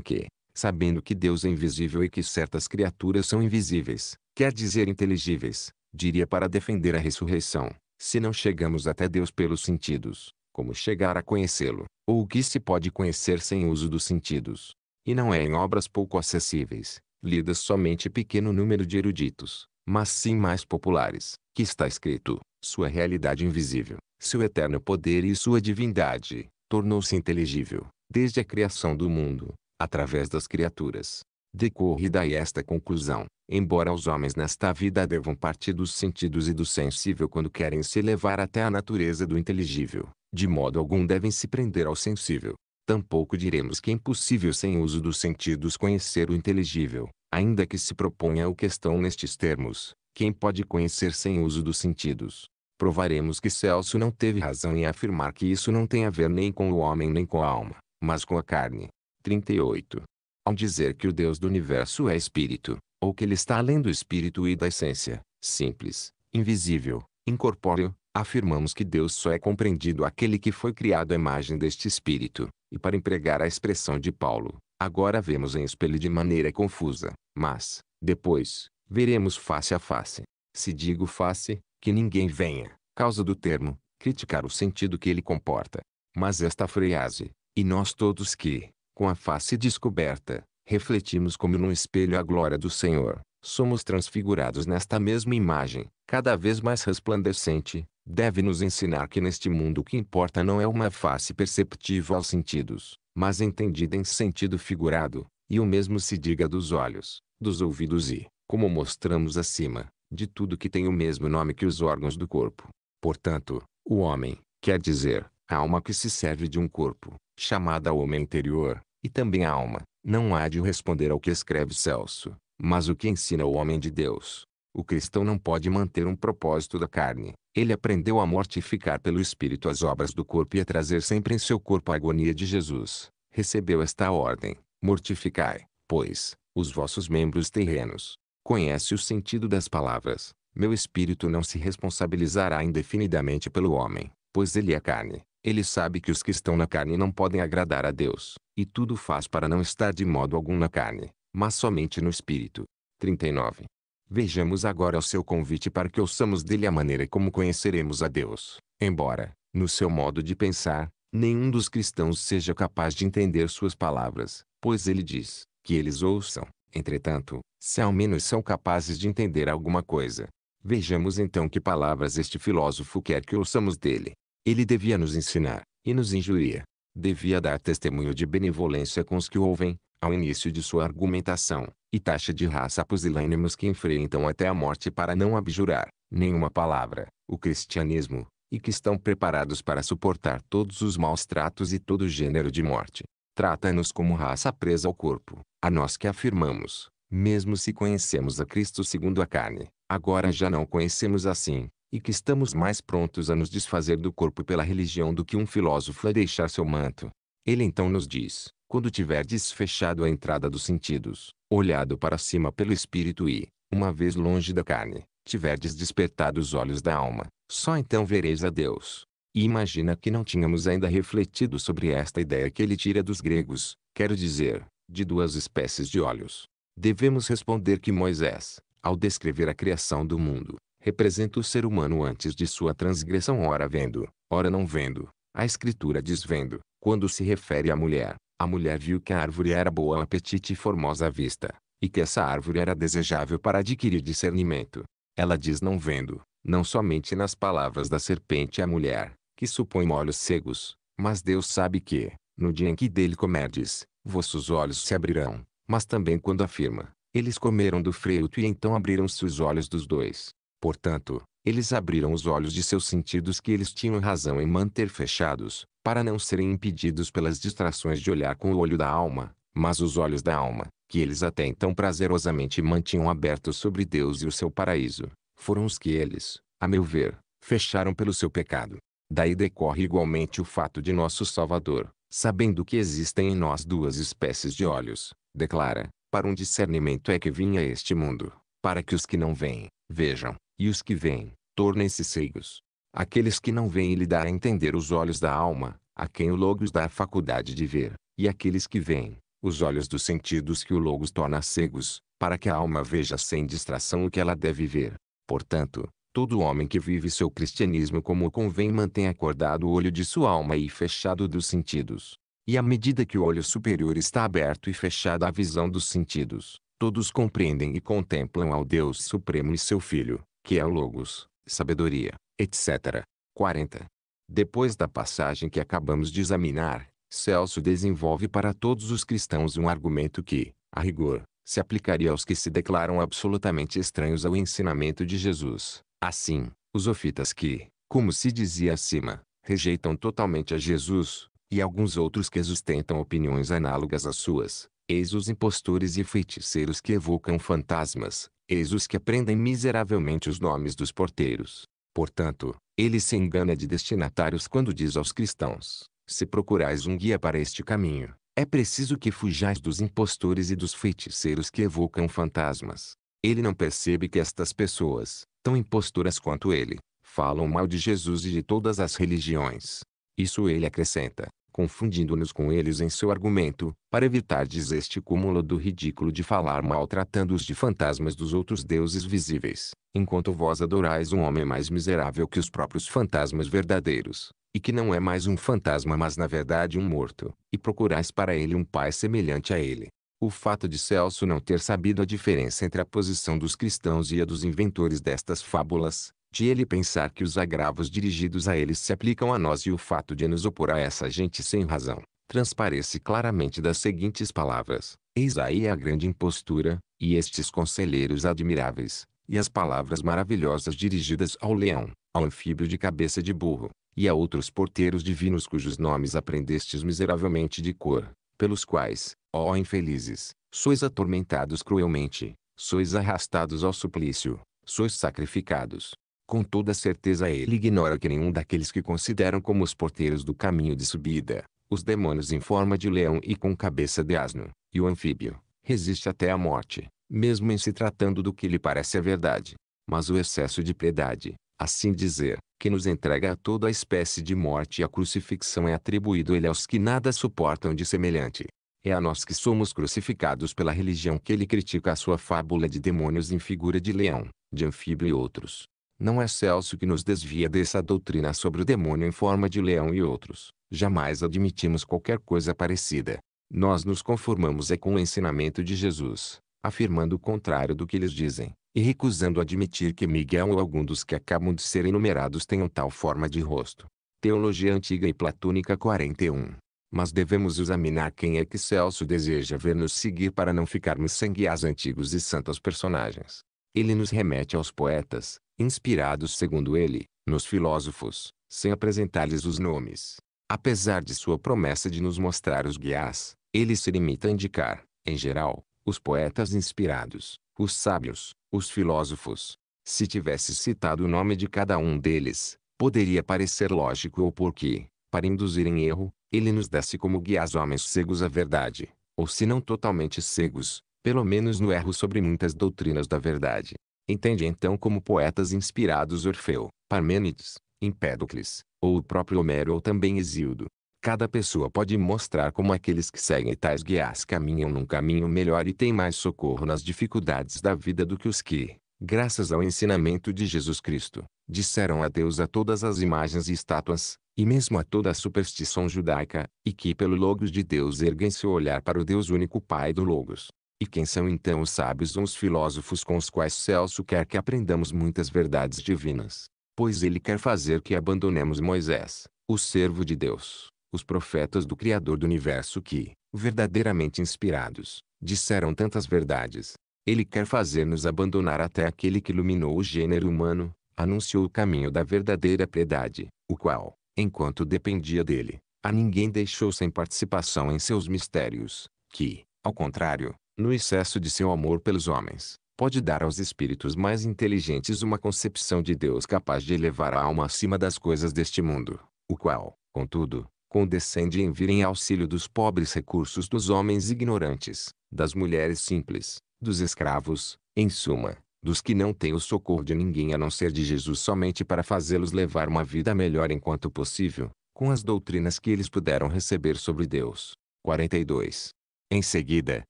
que, sabendo que Deus é invisível e que certas criaturas são invisíveis, quer dizer inteligíveis, diria para defender a ressurreição, se não chegamos até Deus pelos sentidos, como chegar a conhecê-lo, ou o que se pode conhecer sem uso dos sentidos. E não é em obras pouco acessíveis, lidas somente pequeno número de eruditos, mas sim mais populares, que está escrito, sua realidade invisível, seu eterno poder e sua divindade, tornou-se inteligível, desde a criação do mundo, através das criaturas. Decorre daí esta conclusão, embora os homens nesta vida devam partir dos sentidos e do sensível quando querem se elevar até a natureza do inteligível, de modo algum devem se prender ao sensível. Tampouco diremos que é impossível sem uso dos sentidos conhecer o inteligível, ainda que se proponha a questão nestes termos, quem pode conhecer sem uso dos sentidos? provaremos que Celso não teve razão em afirmar que isso não tem a ver nem com o homem nem com a alma, mas com a carne. 38. Ao dizer que o Deus do universo é espírito, ou que ele está além do espírito e da essência, simples, invisível, incorpóreo, afirmamos que Deus só é compreendido aquele que foi criado à imagem deste espírito, e para empregar a expressão de Paulo, agora vemos em espelho de maneira confusa, mas, depois, veremos face a face. Se digo face, que ninguém venha, causa do termo, criticar o sentido que ele comporta. Mas esta frase, e nós todos que, com a face descoberta, refletimos como num espelho a glória do Senhor, somos transfigurados nesta mesma imagem, cada vez mais resplandecente, deve nos ensinar que neste mundo o que importa não é uma face perceptível aos sentidos, mas entendida em sentido figurado, e o mesmo se diga dos olhos, dos ouvidos e, como mostramos acima, de tudo que tem o mesmo nome que os órgãos do corpo. Portanto, o homem, quer dizer, a alma que se serve de um corpo, chamada homem interior, e também a alma, não há de responder ao que escreve Celso, mas o que ensina o homem de Deus. O cristão não pode manter um propósito da carne. Ele aprendeu a mortificar pelo espírito as obras do corpo e a trazer sempre em seu corpo a agonia de Jesus. Recebeu esta ordem: mortificai, pois, os vossos membros terrenos, conhece o sentido das palavras. Meu espírito não se responsabilizará indefinidamente pelo homem, pois ele é carne. Ele sabe que os que estão na carne não podem agradar a Deus, e tudo faz para não estar de modo algum na carne, mas somente no espírito. 39. Vejamos agora o seu convite para que ouçamos dele a maneira como conheceremos a Deus. Embora, no seu modo de pensar, nenhum dos cristãos seja capaz de entender suas palavras, pois ele diz que eles ouçam, Entretanto, se ao menos são capazes de entender alguma coisa. Vejamos então que palavras este filósofo quer que ouçamos dele. Ele devia nos ensinar, e nos injuria. Devia dar testemunho de benevolência com os que ouvem, ao início de sua argumentação, e taxa de raça pusilânimos que enfrentam até a morte para não abjurar, nenhuma palavra, o cristianismo, e que estão preparados para suportar todos os maus tratos e todo gênero de morte trata-nos como raça presa ao corpo, a nós que afirmamos, mesmo se conhecemos a Cristo segundo a carne, agora já não conhecemos assim, e que estamos mais prontos a nos desfazer do corpo pela religião do que um filósofo a deixar seu manto. Ele então nos diz, quando tiver desfechado a entrada dos sentidos, olhado para cima pelo espírito e, uma vez longe da carne, tiverdes despertado os olhos da alma, só então vereis a Deus, e imagina que não tínhamos ainda refletido sobre esta ideia que ele tira dos gregos, quero dizer, de duas espécies de olhos. Devemos responder que Moisés, ao descrever a criação do mundo, representa o ser humano antes de sua transgressão ora vendo, ora não vendo. A escritura diz vendo, quando se refere à mulher. A mulher viu que a árvore era boa ao apetite e formosa à vista, e que essa árvore era desejável para adquirir discernimento. Ela diz não vendo, não somente nas palavras da serpente à mulher, que supõe olhos cegos, mas Deus sabe que, no dia em que dele comerdes, vossos olhos se abrirão, mas também quando afirma, eles comeram do fruto e então abriram-se os olhos dos dois. Portanto, eles abriram os olhos de seus sentidos que eles tinham razão em manter fechados, para não serem impedidos pelas distrações de olhar com o olho da alma, mas os olhos da alma, que eles até então prazerosamente mantinham abertos sobre Deus e o seu paraíso, foram os que eles, a meu ver, fecharam pelo seu pecado. Daí decorre igualmente o fato de nosso Salvador, sabendo que existem em nós duas espécies de olhos, declara, para um discernimento é que vinha este mundo, para que os que não veem, vejam, e os que veem, tornem-se cegos. Aqueles que não veem lhe dá a entender os olhos da alma, a quem o Logos dá a faculdade de ver, e aqueles que veem, os olhos dos sentidos que o Logos torna cegos, para que a alma veja sem distração o que ela deve ver. Portanto, Todo homem que vive seu cristianismo como convém mantém acordado o olho de sua alma e fechado dos sentidos. E à medida que o olho superior está aberto e fechado à visão dos sentidos, todos compreendem e contemplam ao Deus Supremo e seu Filho, que é o Logos, sabedoria, etc. 40. Depois da passagem que acabamos de examinar, Celso desenvolve para todos os cristãos um argumento que, a rigor, se aplicaria aos que se declaram absolutamente estranhos ao ensinamento de Jesus, Assim, os ofitas que, como se dizia acima, rejeitam totalmente a Jesus, e alguns outros que sustentam opiniões análogas às suas, eis os impostores e feiticeiros que evocam fantasmas, eis os que aprendem miseravelmente os nomes dos porteiros. Portanto, ele se engana de destinatários quando diz aos cristãos: se procurais um guia para este caminho, é preciso que fujais dos impostores e dos feiticeiros que evocam fantasmas. Ele não percebe que estas pessoas, tão imposturas quanto ele, falam mal de Jesus e de todas as religiões. Isso ele acrescenta, confundindo-nos com eles em seu argumento, para evitar diz este cúmulo do ridículo de falar mal tratando os de fantasmas dos outros deuses visíveis, enquanto vós adorais um homem mais miserável que os próprios fantasmas verdadeiros, e que não é mais um fantasma mas na verdade um morto, e procurais para ele um pai semelhante a ele, o fato de Celso não ter sabido a diferença entre a posição dos cristãos e a dos inventores destas fábulas, de ele pensar que os agravos dirigidos a eles se aplicam a nós e o fato de nos opor a essa gente sem razão, transparece claramente das seguintes palavras: Eis aí a grande impostura, e estes conselheiros admiráveis, e as palavras maravilhosas dirigidas ao leão, ao anfíbio de cabeça de burro, e a outros porteiros divinos cujos nomes aprendestes miseravelmente de cor, pelos quais, ó infelizes, sois atormentados cruelmente, sois arrastados ao suplício, sois sacrificados. Com toda certeza ele ignora que nenhum daqueles que consideram como os porteiros do caminho de subida, os demônios em forma de leão e com cabeça de asno, e o anfíbio, resiste até a morte, mesmo em se tratando do que lhe parece a verdade. Mas o excesso de piedade, assim dizer, que nos entrega a toda a espécie de morte e a crucifixão é atribuído ele aos que nada suportam de semelhante. É a nós que somos crucificados pela religião que ele critica a sua fábula de demônios em figura de leão, de anfíbio e outros. Não é Celso que nos desvia dessa doutrina sobre o demônio em forma de leão e outros. Jamais admitimos qualquer coisa parecida. Nós nos conformamos é com o ensinamento de Jesus, afirmando o contrário do que eles dizem e recusando admitir que Miguel ou algum dos que acabam de ser enumerados tenham tal forma de rosto. Teologia Antiga e Platônica 41. Mas devemos examinar quem é que Celso deseja ver nos seguir para não ficarmos sem guias antigos e santos personagens. Ele nos remete aos poetas, inspirados segundo ele, nos filósofos, sem apresentar-lhes os nomes. Apesar de sua promessa de nos mostrar os guias, ele se limita a indicar, em geral, os poetas inspirados, os sábios, os filósofos. Se tivesse citado o nome de cada um deles, poderia parecer lógico ou porque, para induzir em erro, ele nos desse como guia aos homens cegos à verdade, ou se não totalmente cegos, pelo menos no erro sobre muitas doutrinas da verdade. Entende então como poetas inspirados Orfeu, Parmênides, Empédocles, ou o próprio Homero ou também Exíodo. Cada pessoa pode mostrar como aqueles que seguem tais guias caminham num caminho melhor e têm mais socorro nas dificuldades da vida do que os que, graças ao ensinamento de Jesus Cristo, disseram adeus a todas as imagens e estátuas, e mesmo a toda a superstição judaica, e que pelo Logos de Deus erguem seu olhar para o Deus único Pai do Logos. E quem são então os sábios ou os filósofos com os quais Celso quer que aprendamos muitas verdades divinas? Pois ele quer fazer que abandonemos Moisés, o servo de Deus, os profetas do Criador do Universo que, verdadeiramente inspirados, disseram tantas verdades. Ele quer fazer-nos abandonar até aquele que iluminou o gênero humano, anunciou o caminho da verdadeira piedade, o qual, enquanto dependia dele, a ninguém deixou sem participação em seus mistérios, que, ao contrário, no excesso de seu amor pelos homens, pode dar aos espíritos mais inteligentes uma concepção de Deus capaz de elevar a alma acima das coisas deste mundo, o qual, contudo, condescende em vir em auxílio dos pobres recursos dos homens ignorantes, das mulheres simples, dos escravos, em suma, dos que não têm o socorro de ninguém a não ser de Jesus somente para fazê-los levar uma vida melhor enquanto possível, com as doutrinas que eles puderam receber sobre Deus. 42. Em seguida,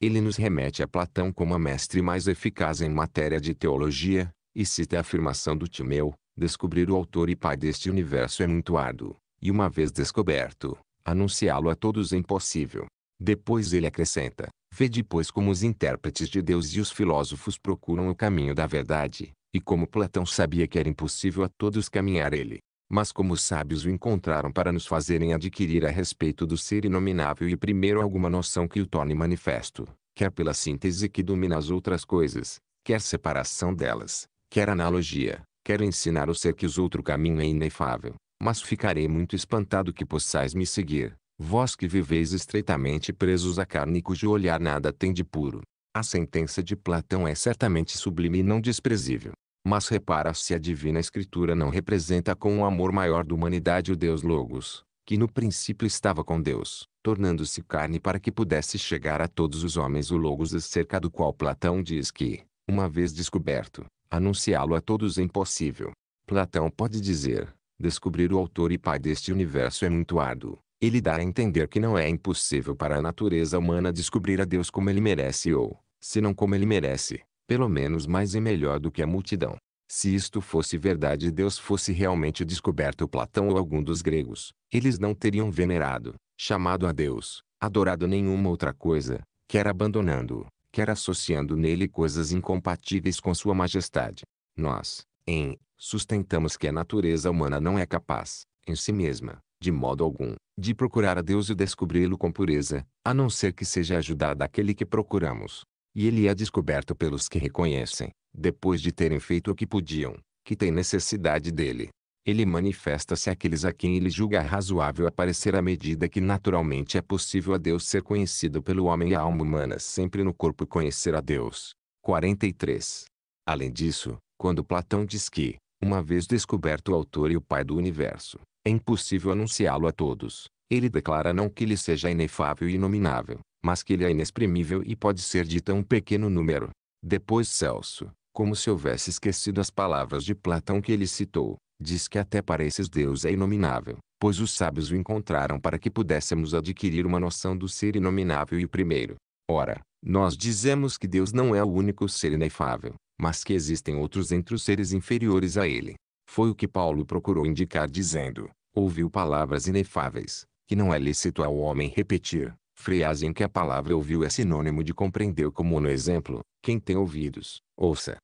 ele nos remete a Platão como a mestre mais eficaz em matéria de teologia, e cita a afirmação do Timeu, descobrir o autor e pai deste universo é muito árduo e uma vez descoberto, anunciá-lo a todos é impossível. Depois ele acrescenta: Vê depois como os intérpretes de Deus e os filósofos procuram o caminho da verdade, e como Platão sabia que era impossível a todos caminhar ele, mas como os sábios o encontraram para nos fazerem adquirir a respeito do ser inominável e primeiro alguma noção que o torne manifesto, quer pela síntese que domina as outras coisas, quer separação delas, quer analogia, quer ensinar o ser que o outro caminho é inefável, mas ficarei muito espantado que possais me seguir, vós que viveis estreitamente presos à carne cujo olhar nada tem de puro. A sentença de Platão é certamente sublime e não desprezível. Mas repara se a divina escritura não representa com um amor maior da humanidade o Deus Logos, que no princípio estava com Deus, tornando-se carne para que pudesse chegar a todos os homens o Logos acerca do qual Platão diz que, uma vez descoberto, anunciá-lo a todos é impossível. Platão pode dizer, Descobrir o autor e pai deste universo é muito árduo. Ele dá a entender que não é impossível para a natureza humana descobrir a Deus como ele merece ou, se não como ele merece, pelo menos mais e melhor do que a multidão. Se isto fosse verdade e Deus fosse realmente descoberto Platão ou algum dos gregos, eles não teriam venerado, chamado a Deus, adorado nenhuma outra coisa, quer abandonando, quer associando nele coisas incompatíveis com sua majestade. Nós, em sustentamos que a natureza humana não é capaz, em si mesma, de modo algum, de procurar a Deus e descobri-lo com pureza, a não ser que seja ajudada aquele que procuramos. E ele é descoberto pelos que reconhecem, depois de terem feito o que podiam, que têm necessidade dele. Ele manifesta-se àqueles a quem ele julga razoável aparecer à medida que naturalmente é possível a Deus ser conhecido pelo homem e a alma humana sempre no corpo conhecer a Deus. 43. Além disso, quando Platão diz que uma vez descoberto o autor e o pai do universo, é impossível anunciá-lo a todos. Ele declara não que ele seja inefável e inominável, mas que ele é inexprimível e pode ser de tão pequeno número. Depois Celso, como se houvesse esquecido as palavras de Platão que ele citou, diz que até para esses Deus é inominável, pois os sábios o encontraram para que pudéssemos adquirir uma noção do ser inominável e primeiro. Ora, nós dizemos que Deus não é o único ser inefável, mas que existem outros entre os seres inferiores a ele. Foi o que Paulo procurou indicar dizendo, ouviu palavras inefáveis, que não é lícito ao homem repetir. Frase em que a palavra ouviu é sinônimo de compreendeu como no exemplo, quem tem ouvidos, ouça.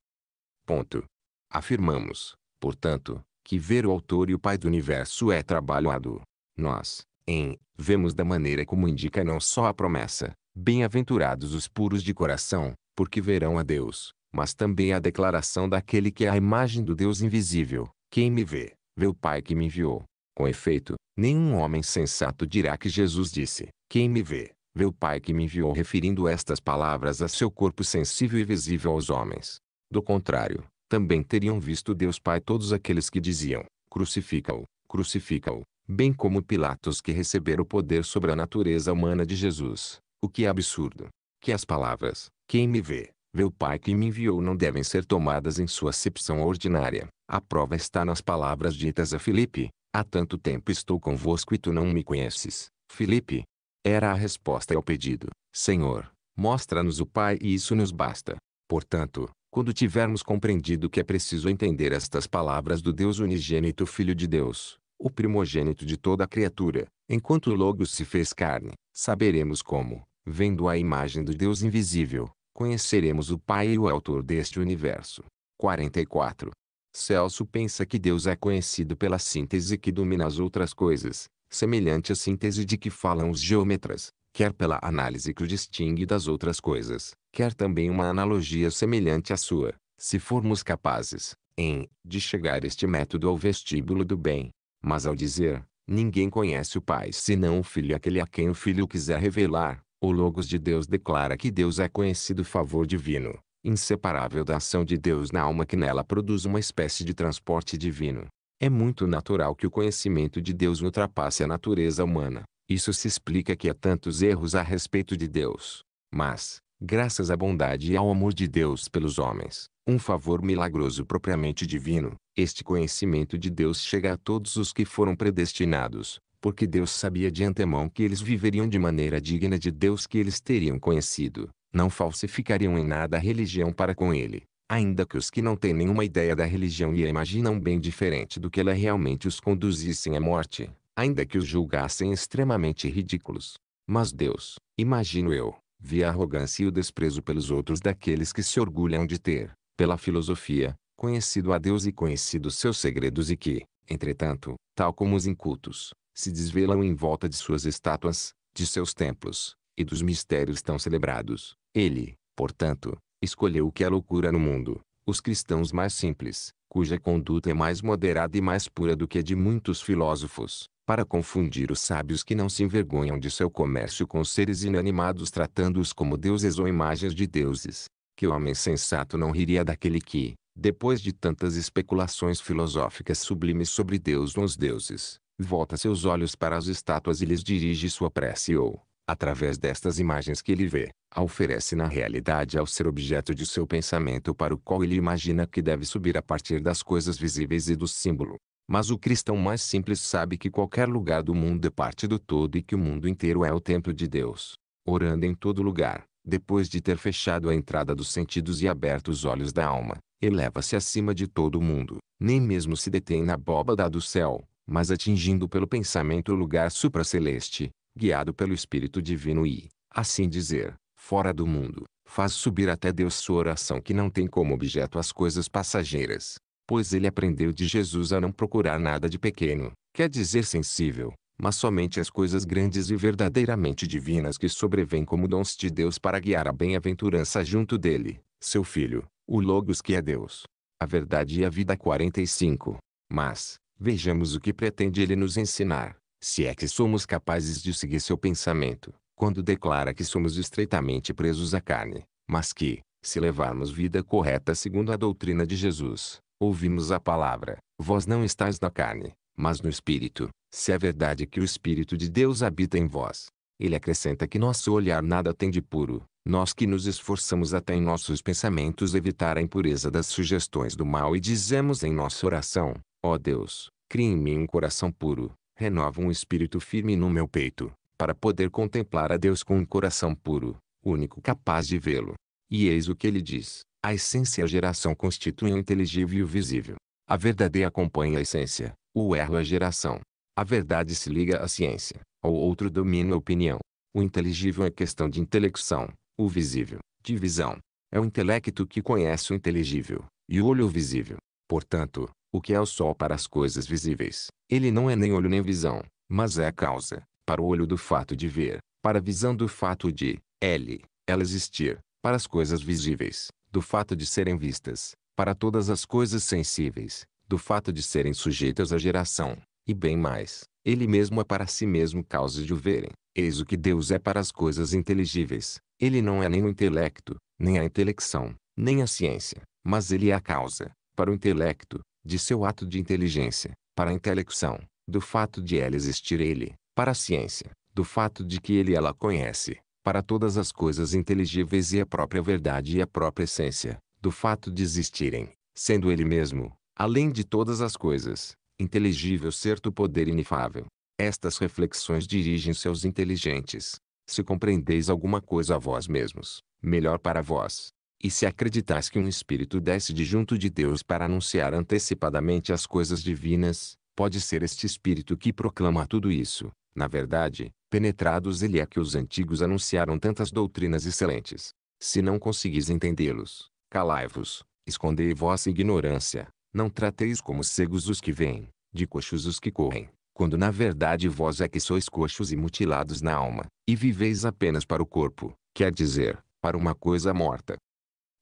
Ponto. Afirmamos, portanto, que ver o autor e o pai do universo é trabalho árduo. Nós, em, vemos da maneira como indica não só a promessa, bem-aventurados os puros de coração, porque verão a Deus, mas também a declaração daquele que é a imagem do Deus invisível. Quem me vê, vê o Pai que me enviou. Com efeito, nenhum homem sensato dirá que Jesus disse: Quem me vê, vê o Pai que me enviou, referindo estas palavras a seu corpo sensível e visível aos homens. Do contrário, também teriam visto Deus Pai todos aqueles que diziam: Crucifica-o, crucifica-o, bem como Pilatos que recebera o poder sobre a natureza humana de Jesus. O que é absurdo! Que as palavras: Quem me vê, Vê o Pai que me enviou não devem ser tomadas em sua acepção ordinária. A prova está nas palavras ditas a Filipe: Há tanto tempo estou convosco e tu não me conheces, Filipe. Era a resposta ao pedido: Senhor, mostra-nos o Pai e isso nos basta. Portanto, quando tivermos compreendido que é preciso entender estas palavras do Deus unigênito Filho de Deus, o primogênito de toda a criatura, enquanto o Logos se fez carne, saberemos como, vendo a imagem do Deus invisível, conheceremos o Pai e o Autor deste universo. 44. Celso pensa que Deus é conhecido pela síntese que domina as outras coisas, semelhante à síntese de que falam os geômetras, quer pela análise que o distingue das outras coisas, quer também uma analogia semelhante à sua, se formos capazes, em, de chegar este método ao vestíbulo do bem. Mas ao dizer, ninguém conhece o Pai senão o Filho aquele a quem o Filho quiser revelar, o Logos de Deus declara que Deus é conhecido favor divino, inseparável da ação de Deus na alma que nela produz uma espécie de transporte divino. É muito natural que o conhecimento de Deus ultrapasse a natureza humana. Isso se explica que há tantos erros a respeito de Deus. Mas, graças à bondade e ao amor de Deus pelos homens, um favor milagroso propriamente divino, este conhecimento de Deus chega a todos os que foram predestinados, porque Deus sabia de antemão que eles viveriam de maneira digna de Deus que eles teriam conhecido, não falsificariam em nada a religião para com ele, ainda que os que não têm nenhuma ideia da religião e a imaginam bem diferente do que ela realmente os conduzissem à morte, ainda que os julgassem extremamente ridículos. Mas Deus, imagino eu, via a arrogância e o desprezo pelos outros daqueles que se orgulham de ter, pela filosofia, conhecido a Deus e conhecido seus segredos e que, entretanto, tal como os incultos, se desvelam em volta de suas estátuas, de seus templos, e dos mistérios tão celebrados. Ele, portanto, escolheu o que é loucura no mundo, os cristãos mais simples, cuja conduta é mais moderada e mais pura do que a de muitos filósofos, para confundir os sábios que não se envergonham de seu comércio com seres inanimados tratando-os como deuses ou imagens de deuses. Que homem sensato não riria daquele que, depois de tantas especulações filosóficas sublimes sobre Deus ou os deuses, volta seus olhos para as estátuas e lhes dirige sua prece ou, através destas imagens que ele vê, a oferece na realidade ao ser objeto de seu pensamento para o qual ele imagina que deve subir a partir das coisas visíveis e do símbolo. Mas o cristão mais simples sabe que qualquer lugar do mundo é parte do todo e que o mundo inteiro é o templo de Deus. Orando em todo lugar, depois de ter fechado a entrada dos sentidos e aberto os olhos da alma, eleva-se acima de todo o mundo, nem mesmo se detém na abóbada do céu, mas atingindo pelo pensamento o lugar supraceleste, guiado pelo Espírito Divino e, assim dizer, fora do mundo, faz subir até Deus sua oração que não tem como objeto as coisas passageiras, pois ele aprendeu de Jesus a não procurar nada de pequeno, quer dizer sensível, mas somente as coisas grandes e verdadeiramente divinas que sobrevêm como dons de Deus para guiar a bem-aventurança junto dele, seu Filho, o Logos que é Deus. A verdade e a vida 45. Mas, Vejamos o que pretende ele nos ensinar, se é que somos capazes de seguir seu pensamento, quando declara que somos estreitamente presos à carne, mas que, se levarmos vida correta segundo a doutrina de Jesus, ouvimos a palavra, vós não estáis na carne, mas no Espírito, se é verdade que o Espírito de Deus habita em vós. Ele acrescenta que nosso olhar nada tem de puro, nós que nos esforçamos até em nossos pensamentos evitar a impureza das sugestões do mal e dizemos em nossa oração, Ó Deus, cria em mim um coração puro, renova um espírito firme no meu peito, para poder contemplar a Deus com um coração puro, único capaz de vê-lo. E eis o que ele diz: a essência e a geração constituem o inteligível e o visível. A verdade acompanha a essência, o erro é a geração. A verdade se liga à ciência, ao outro domina a opinião. O inteligível é questão de intelecção, o visível, de visão. É o intelecto que conhece o inteligível, e o olho visível. Portanto, o que é o sol para as coisas visíveis? Ele não é nem olho nem visão, mas é a causa, para o olho do fato de ver, para a visão do fato de, ele ela existir, para as coisas visíveis, do fato de serem vistas, para todas as coisas sensíveis, do fato de serem sujeitas à geração, e bem mais, ele mesmo é para si mesmo causa de o verem. Eis o que Deus é para as coisas inteligíveis. Ele não é nem o intelecto, nem a intelecção, nem a ciência, mas ele é a causa, para o intelecto, de seu ato de inteligência, para a intelecção, do fato de ela existir ele, para a ciência, do fato de que ele ela conhece, para todas as coisas inteligíveis e a própria verdade e a própria essência, do fato de existirem, sendo ele mesmo, além de todas as coisas, inteligível certo poder inefável. Estas reflexões dirigem-se aos inteligentes. Se compreendeis alguma coisa a vós mesmos, melhor para vós. E se acreditais que um espírito desce de junto de Deus para anunciar antecipadamente as coisas divinas, pode ser este espírito que proclama tudo isso. Na verdade, penetrados ele é que os antigos anunciaram tantas doutrinas excelentes. Se não conseguis entendê-los, calai-vos, escondei vossa ignorância, não trateis como cegos os que vêm, de coxos os que correm, quando na verdade vós é que sois coxos e mutilados na alma, e viveis apenas para o corpo, quer dizer, para uma coisa morta.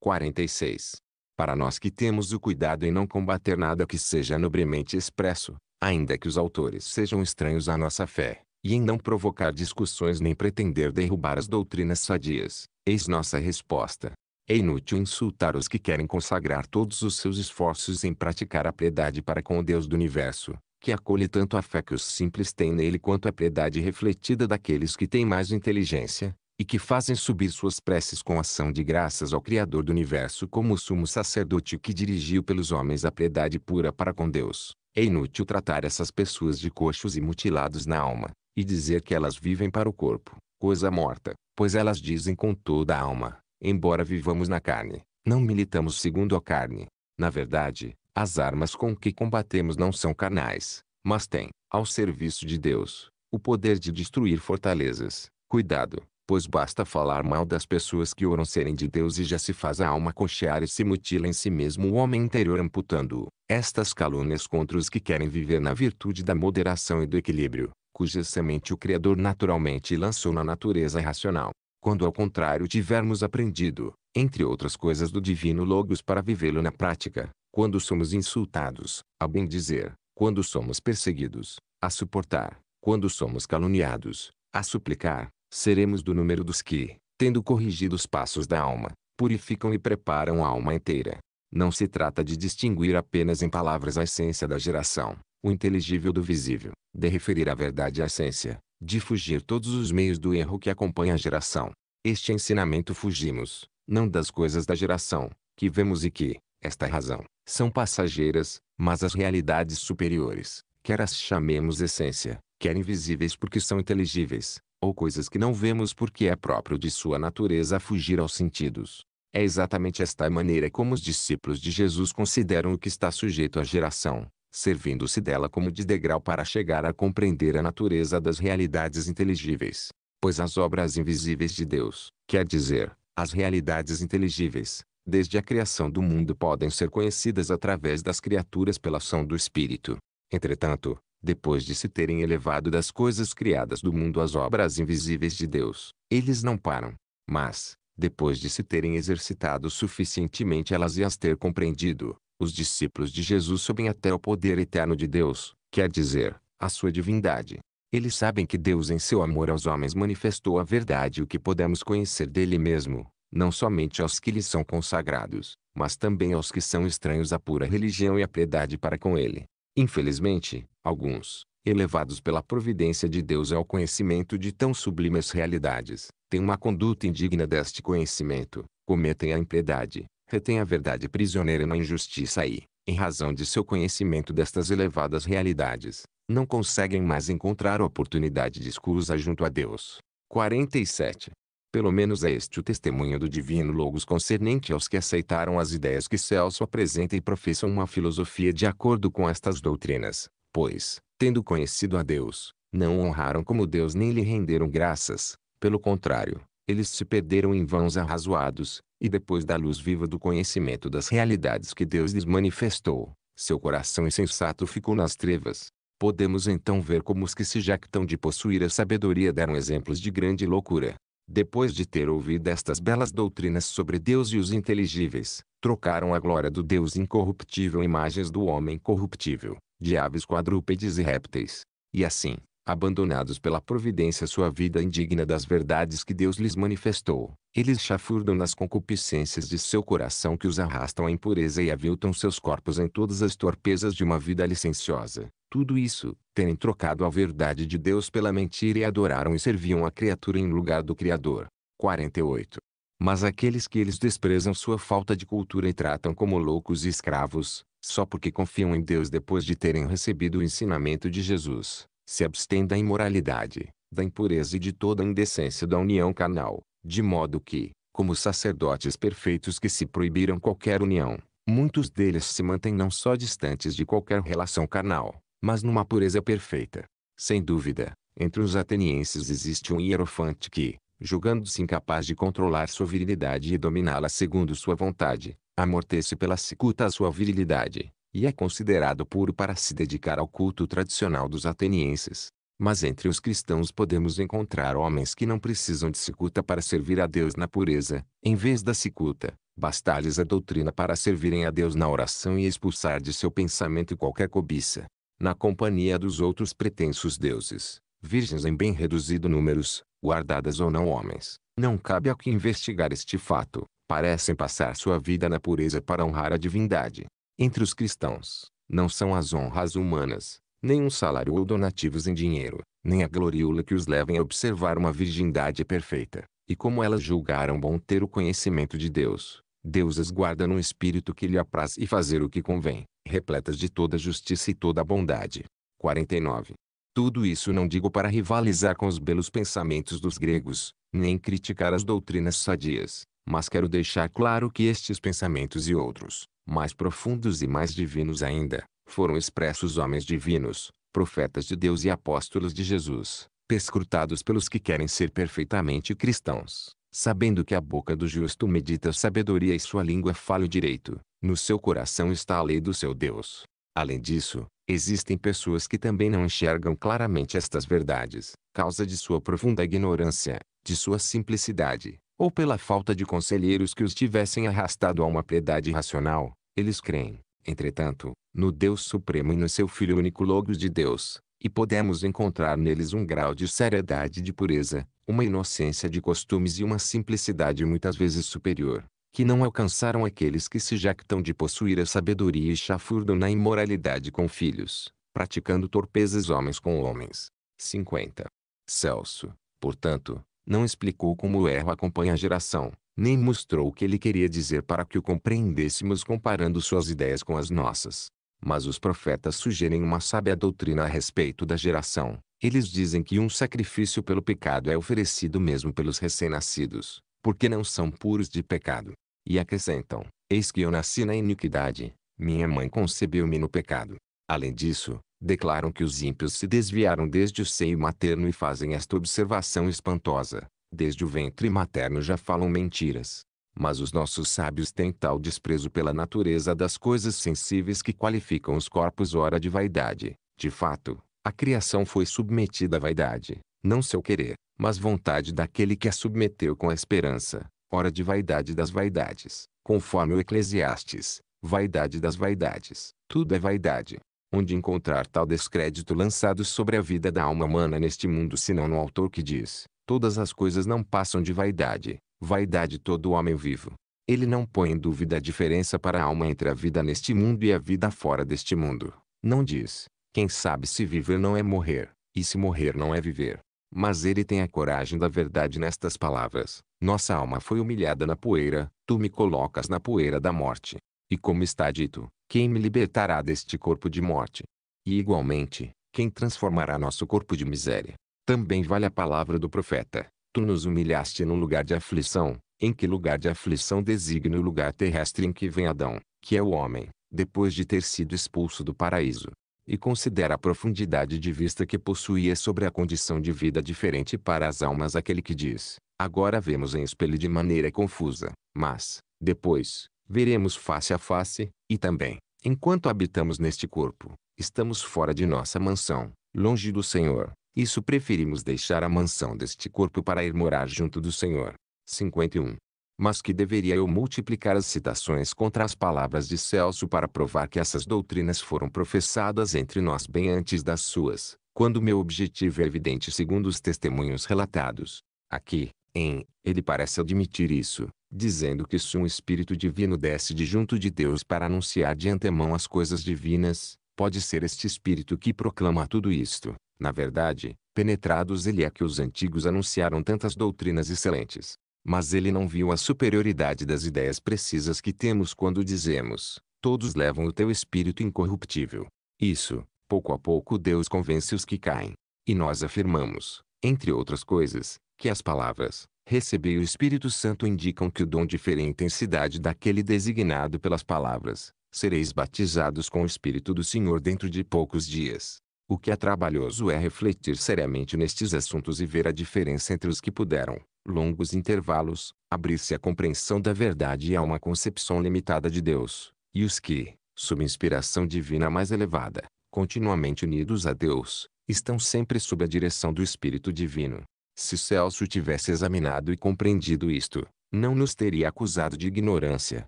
46. Para nós que temos o cuidado em não combater nada que seja nobremente expresso, ainda que os autores sejam estranhos à nossa fé, e em não provocar discussões nem pretender derrubar as doutrinas sadias, eis nossa resposta. É inútil insultar os que querem consagrar todos os seus esforços em praticar a piedade para com o Deus do universo, que acolhe tanto a fé que os simples têm nele quanto a piedade refletida daqueles que têm mais inteligência, e que fazem subir suas preces com ação de graças ao Criador do Universo como o sumo sacerdote que dirigiu pelos homens a piedade pura para com Deus. É inútil tratar essas pessoas de coxos e mutilados na alma, e dizer que elas vivem para o corpo, coisa morta, pois elas dizem com toda a alma, embora vivamos na carne, não militamos segundo a carne. Na verdade, as armas com que combatemos não são carnais, mas têm, ao serviço de Deus, o poder de destruir fortalezas. Cuidado, pois basta falar mal das pessoas que oram serem de Deus e já se faz a alma cochear e se mutila em si mesmo o homem interior amputando estas calúnias contra os que querem viver na virtude da moderação e do equilíbrio, cuja semente o Criador naturalmente lançou na natureza racional. Quando ao contrário tivermos aprendido, entre outras coisas do divino Logos para vivê-lo na prática, quando somos insultados, a bem dizer, quando somos perseguidos, a suportar, quando somos caluniados, a suplicar, seremos do número dos que, tendo corrigido os passos da alma, purificam e preparam a alma inteira. Não se trata de distinguir apenas em palavras a essência da geração, o inteligível do visível, de referir a verdade à essência, de fugir todos os meios do erro que acompanha a geração. Este ensinamento fugimos, não das coisas da geração, que vemos e que, esta é razão, são passageiras, mas as realidades superiores, quer as chamemos essência, quer invisíveis porque são inteligíveis, ou coisas que não vemos porque é próprio de sua natureza fugir aos sentidos. É exatamente esta maneira como os discípulos de Jesus consideram o que está sujeito à geração, servindo-se dela como de degrau para chegar a compreender a natureza das realidades inteligíveis. Pois as obras invisíveis de Deus, quer dizer, as realidades inteligíveis, desde a criação do mundo podem ser conhecidas através das criaturas pela ação do Espírito. Entretanto, depois de se terem elevado das coisas criadas do mundo às obras invisíveis de Deus, eles não param. Mas, depois de se terem exercitado suficientemente elas e as ter compreendido, os discípulos de Jesus sobem até o poder eterno de Deus, quer é dizer, a sua divindade. Eles sabem que Deus em seu amor aos homens manifestou a verdade o que podemos conhecer dele mesmo, não somente aos que lhe são consagrados, mas também aos que são estranhos à pura religião e à piedade para com ele. Infelizmente, Alguns, elevados pela providência de Deus ao conhecimento de tão sublimes realidades, têm uma conduta indigna deste conhecimento, cometem a impiedade, retêm a verdade prisioneira na injustiça e, em razão de seu conhecimento destas elevadas realidades, não conseguem mais encontrar oportunidade de escusa junto a Deus. 47. Pelo menos é este o testemunho do divino Logos concernente aos que aceitaram as ideias que Celso apresenta e professam uma filosofia de acordo com estas doutrinas, Pois, tendo conhecido a Deus, não honraram como Deus nem lhe renderam graças. Pelo contrário, eles se perderam em vãos arrazoados, e depois da luz viva do conhecimento das realidades que Deus lhes manifestou, seu coração insensato ficou nas trevas. Podemos então ver como os que se jactam de possuir a sabedoria deram exemplos de grande loucura. Depois de ter ouvido estas belas doutrinas sobre Deus e os inteligíveis, trocaram a glória do Deus incorruptível imagens do homem corruptível, de aves quadrúpedes e répteis. E assim, abandonados pela providência sua vida indigna das verdades que Deus lhes manifestou, eles chafurdam nas concupiscências de seu coração que os arrastam à impureza e aviltam seus corpos em todas as torpezas de uma vida licenciosa. Tudo isso, terem trocado a verdade de Deus pela mentira e adoraram e serviam a criatura em lugar do Criador. 48. Mas aqueles que eles desprezam sua falta de cultura e tratam como loucos e escravos, só porque confiam em Deus depois de terem recebido o ensinamento de Jesus, se abstêm da imoralidade, da impureza e de toda a indecência da união carnal, de modo que, como sacerdotes perfeitos que se proibiram qualquer união, muitos deles se mantêm não só distantes de qualquer relação carnal, mas numa pureza perfeita. Sem dúvida, entre os atenienses existe um hierofante que, julgando-se incapaz de controlar sua virilidade e dominá-la segundo sua vontade, amortece pela cicuta a sua virilidade, e é considerado puro para se dedicar ao culto tradicional dos atenienses. Mas entre os cristãos podemos encontrar homens que não precisam de cicuta para servir a Deus na pureza, em vez da cicuta, bastar-lhes a doutrina para servirem a Deus na oração e expulsar de seu pensamento qualquer cobiça. Na companhia dos outros pretensos deuses, virgens em bem reduzido números, guardadas ou não homens, não cabe a que investigar este fato, parecem passar sua vida na pureza para honrar a divindade. Entre os cristãos, não são as honras humanas, nem um salário ou donativos em dinheiro, nem a gloriola que os levem a observar uma virgindade perfeita, e como elas julgaram bom ter o conhecimento de Deus, Deus as guarda num espírito que lhe apraz e fazer o que convém, repletas de toda justiça e toda bondade. 49. Tudo isso não digo para rivalizar com os belos pensamentos dos gregos, nem criticar as doutrinas sadias, mas quero deixar claro que estes pensamentos e outros, mais profundos e mais divinos ainda, foram expressos homens divinos, profetas de Deus e apóstolos de Jesus, perscrutados pelos que querem ser perfeitamente cristãos, sabendo que a boca do justo medita sabedoria e sua língua fala o direito, no seu coração está a lei do seu Deus. Além disso, existem pessoas que também não enxergam claramente estas verdades, causa de sua profunda ignorância, de sua simplicidade, ou pela falta de conselheiros que os tivessem arrastado a uma piedade racional, eles creem, entretanto, no Deus Supremo e no seu Filho único Logos de Deus, e podemos encontrar neles um grau de seriedade e de pureza, uma inocência de costumes e uma simplicidade muitas vezes superior, que não alcançaram aqueles que se jactam de possuir a sabedoria e chafurdam na imoralidade com filhos, praticando torpezas homens com homens. 50. Celso, portanto, não explicou como o erro acompanha a geração, nem mostrou o que ele queria dizer para que o compreendêssemos comparando suas ideias com as nossas. Mas os profetas sugerem uma sábia doutrina a respeito da geração. Eles dizem que um sacrifício pelo pecado é oferecido mesmo pelos recém-nascidos, porque não são puros de pecado. E acrescentam: Eis que eu nasci na iniquidade, minha mãe concebeu-me no pecado. Além disso, declaram que os ímpios se desviaram desde o seio materno e fazem esta observação espantosa. Desde o ventre materno já falam mentiras. Mas os nossos sábios têm tal desprezo pela natureza das coisas sensíveis que qualificam os corpos ora de vaidade. De fato, a criação foi submetida à vaidade, não seu querer, mas vontade daquele que a submeteu com a esperança, ora de vaidade das vaidades, conforme o Eclesiastes, vaidade das vaidades, tudo é vaidade onde encontrar tal descrédito lançado sobre a vida da alma humana neste mundo senão no autor que diz, todas as coisas não passam de vaidade, vaidade todo homem vivo. Ele não põe em dúvida a diferença para a alma entre a vida neste mundo e a vida fora deste mundo. Não diz, quem sabe se viver não é morrer, e se morrer não é viver. Mas ele tem a coragem da verdade nestas palavras. Nossa alma foi humilhada na poeira, tu me colocas na poeira da morte. E como está dito, quem me libertará deste corpo de morte? E igualmente, quem transformará nosso corpo de miséria? Também vale a palavra do profeta: Tu nos humilhaste no lugar de aflição, em que lugar de aflição designa o lugar terrestre em que vem Adão, que é o homem, depois de ter sido expulso do paraíso. E considera a profundidade de vista que possuía sobre a condição de vida diferente para as almas aquele que diz: Agora vemos em espelho de maneira confusa, mas, depois, veremos face a face, e também, enquanto habitamos neste corpo, estamos fora de nossa mansão, longe do Senhor. Isso preferimos deixar a mansão deste corpo para ir morar junto do Senhor. 51. Mas que deveria eu multiplicar as citações contra as palavras de Celso para provar que essas doutrinas foram professadas entre nós bem antes das suas, quando meu objetivo é evidente segundo os testemunhos relatados. Aqui, em, ele parece admitir isso, dizendo que se um espírito divino desce de junto de Deus para anunciar de antemão as coisas divinas, pode ser este espírito que proclama tudo isto. Na verdade, penetrados ele é que os antigos anunciaram tantas doutrinas excelentes. Mas ele não viu a superioridade das ideias precisas que temos quando dizemos, todos levam o teu espírito incorruptível. Isso, pouco a pouco Deus convence os que caem. E nós afirmamos, entre outras coisas, que as palavras receber o Espírito Santo indicam que o dom diferente em cidade daquele designado pelas palavras. Sereis batizados com o Espírito do Senhor dentro de poucos dias. O que é trabalhoso é refletir seriamente nestes assuntos e ver a diferença entre os que puderam, longos intervalos, abrir-se à compreensão da verdade e a uma concepção limitada de Deus, e os que, sob inspiração divina mais elevada, continuamente unidos a Deus, estão sempre sob a direção do Espírito Divino. Se Celso tivesse examinado e compreendido isto, não nos teria acusado de ignorância,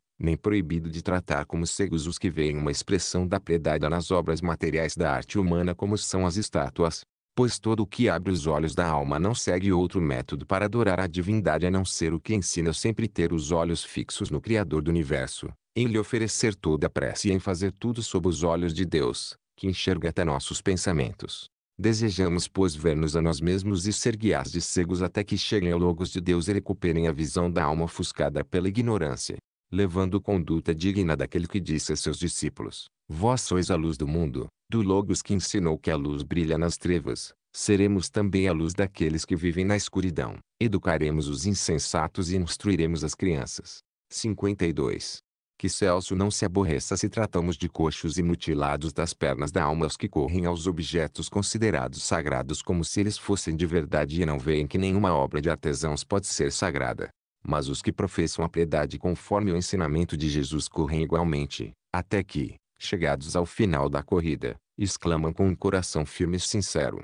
nem proibido de tratar como cegos os que veem uma expressão da piedade nas obras materiais da arte humana como são as estátuas, pois todo o que abre os olhos da alma não segue outro método para adorar a divindade a não ser o que ensina sempre ter os olhos fixos no Criador do Universo, em lhe oferecer toda a prece e em fazer tudo sob os olhos de Deus, que enxerga até nossos pensamentos. Desejamos, pois, ver-nos a nós mesmos e ser guiados de cegos até que cheguem ao Logos de Deus e recuperem a visão da alma ofuscada pela ignorância, levando conduta digna daquele que disse a seus discípulos: Vós sois a luz do mundo, do Logos que ensinou que a luz brilha nas trevas. Seremos também a luz daqueles que vivem na escuridão. Educaremos os insensatos e instruiremos as crianças. 52 que Celso não se aborreça se tratamos de coxos e mutilados das pernas da alma que correm aos objetos considerados sagrados como se eles fossem de verdade e não veem que nenhuma obra de artesãos pode ser sagrada. Mas os que professam a piedade conforme o ensinamento de Jesus correm igualmente, até que, chegados ao final da corrida, exclamam com um coração firme e sincero.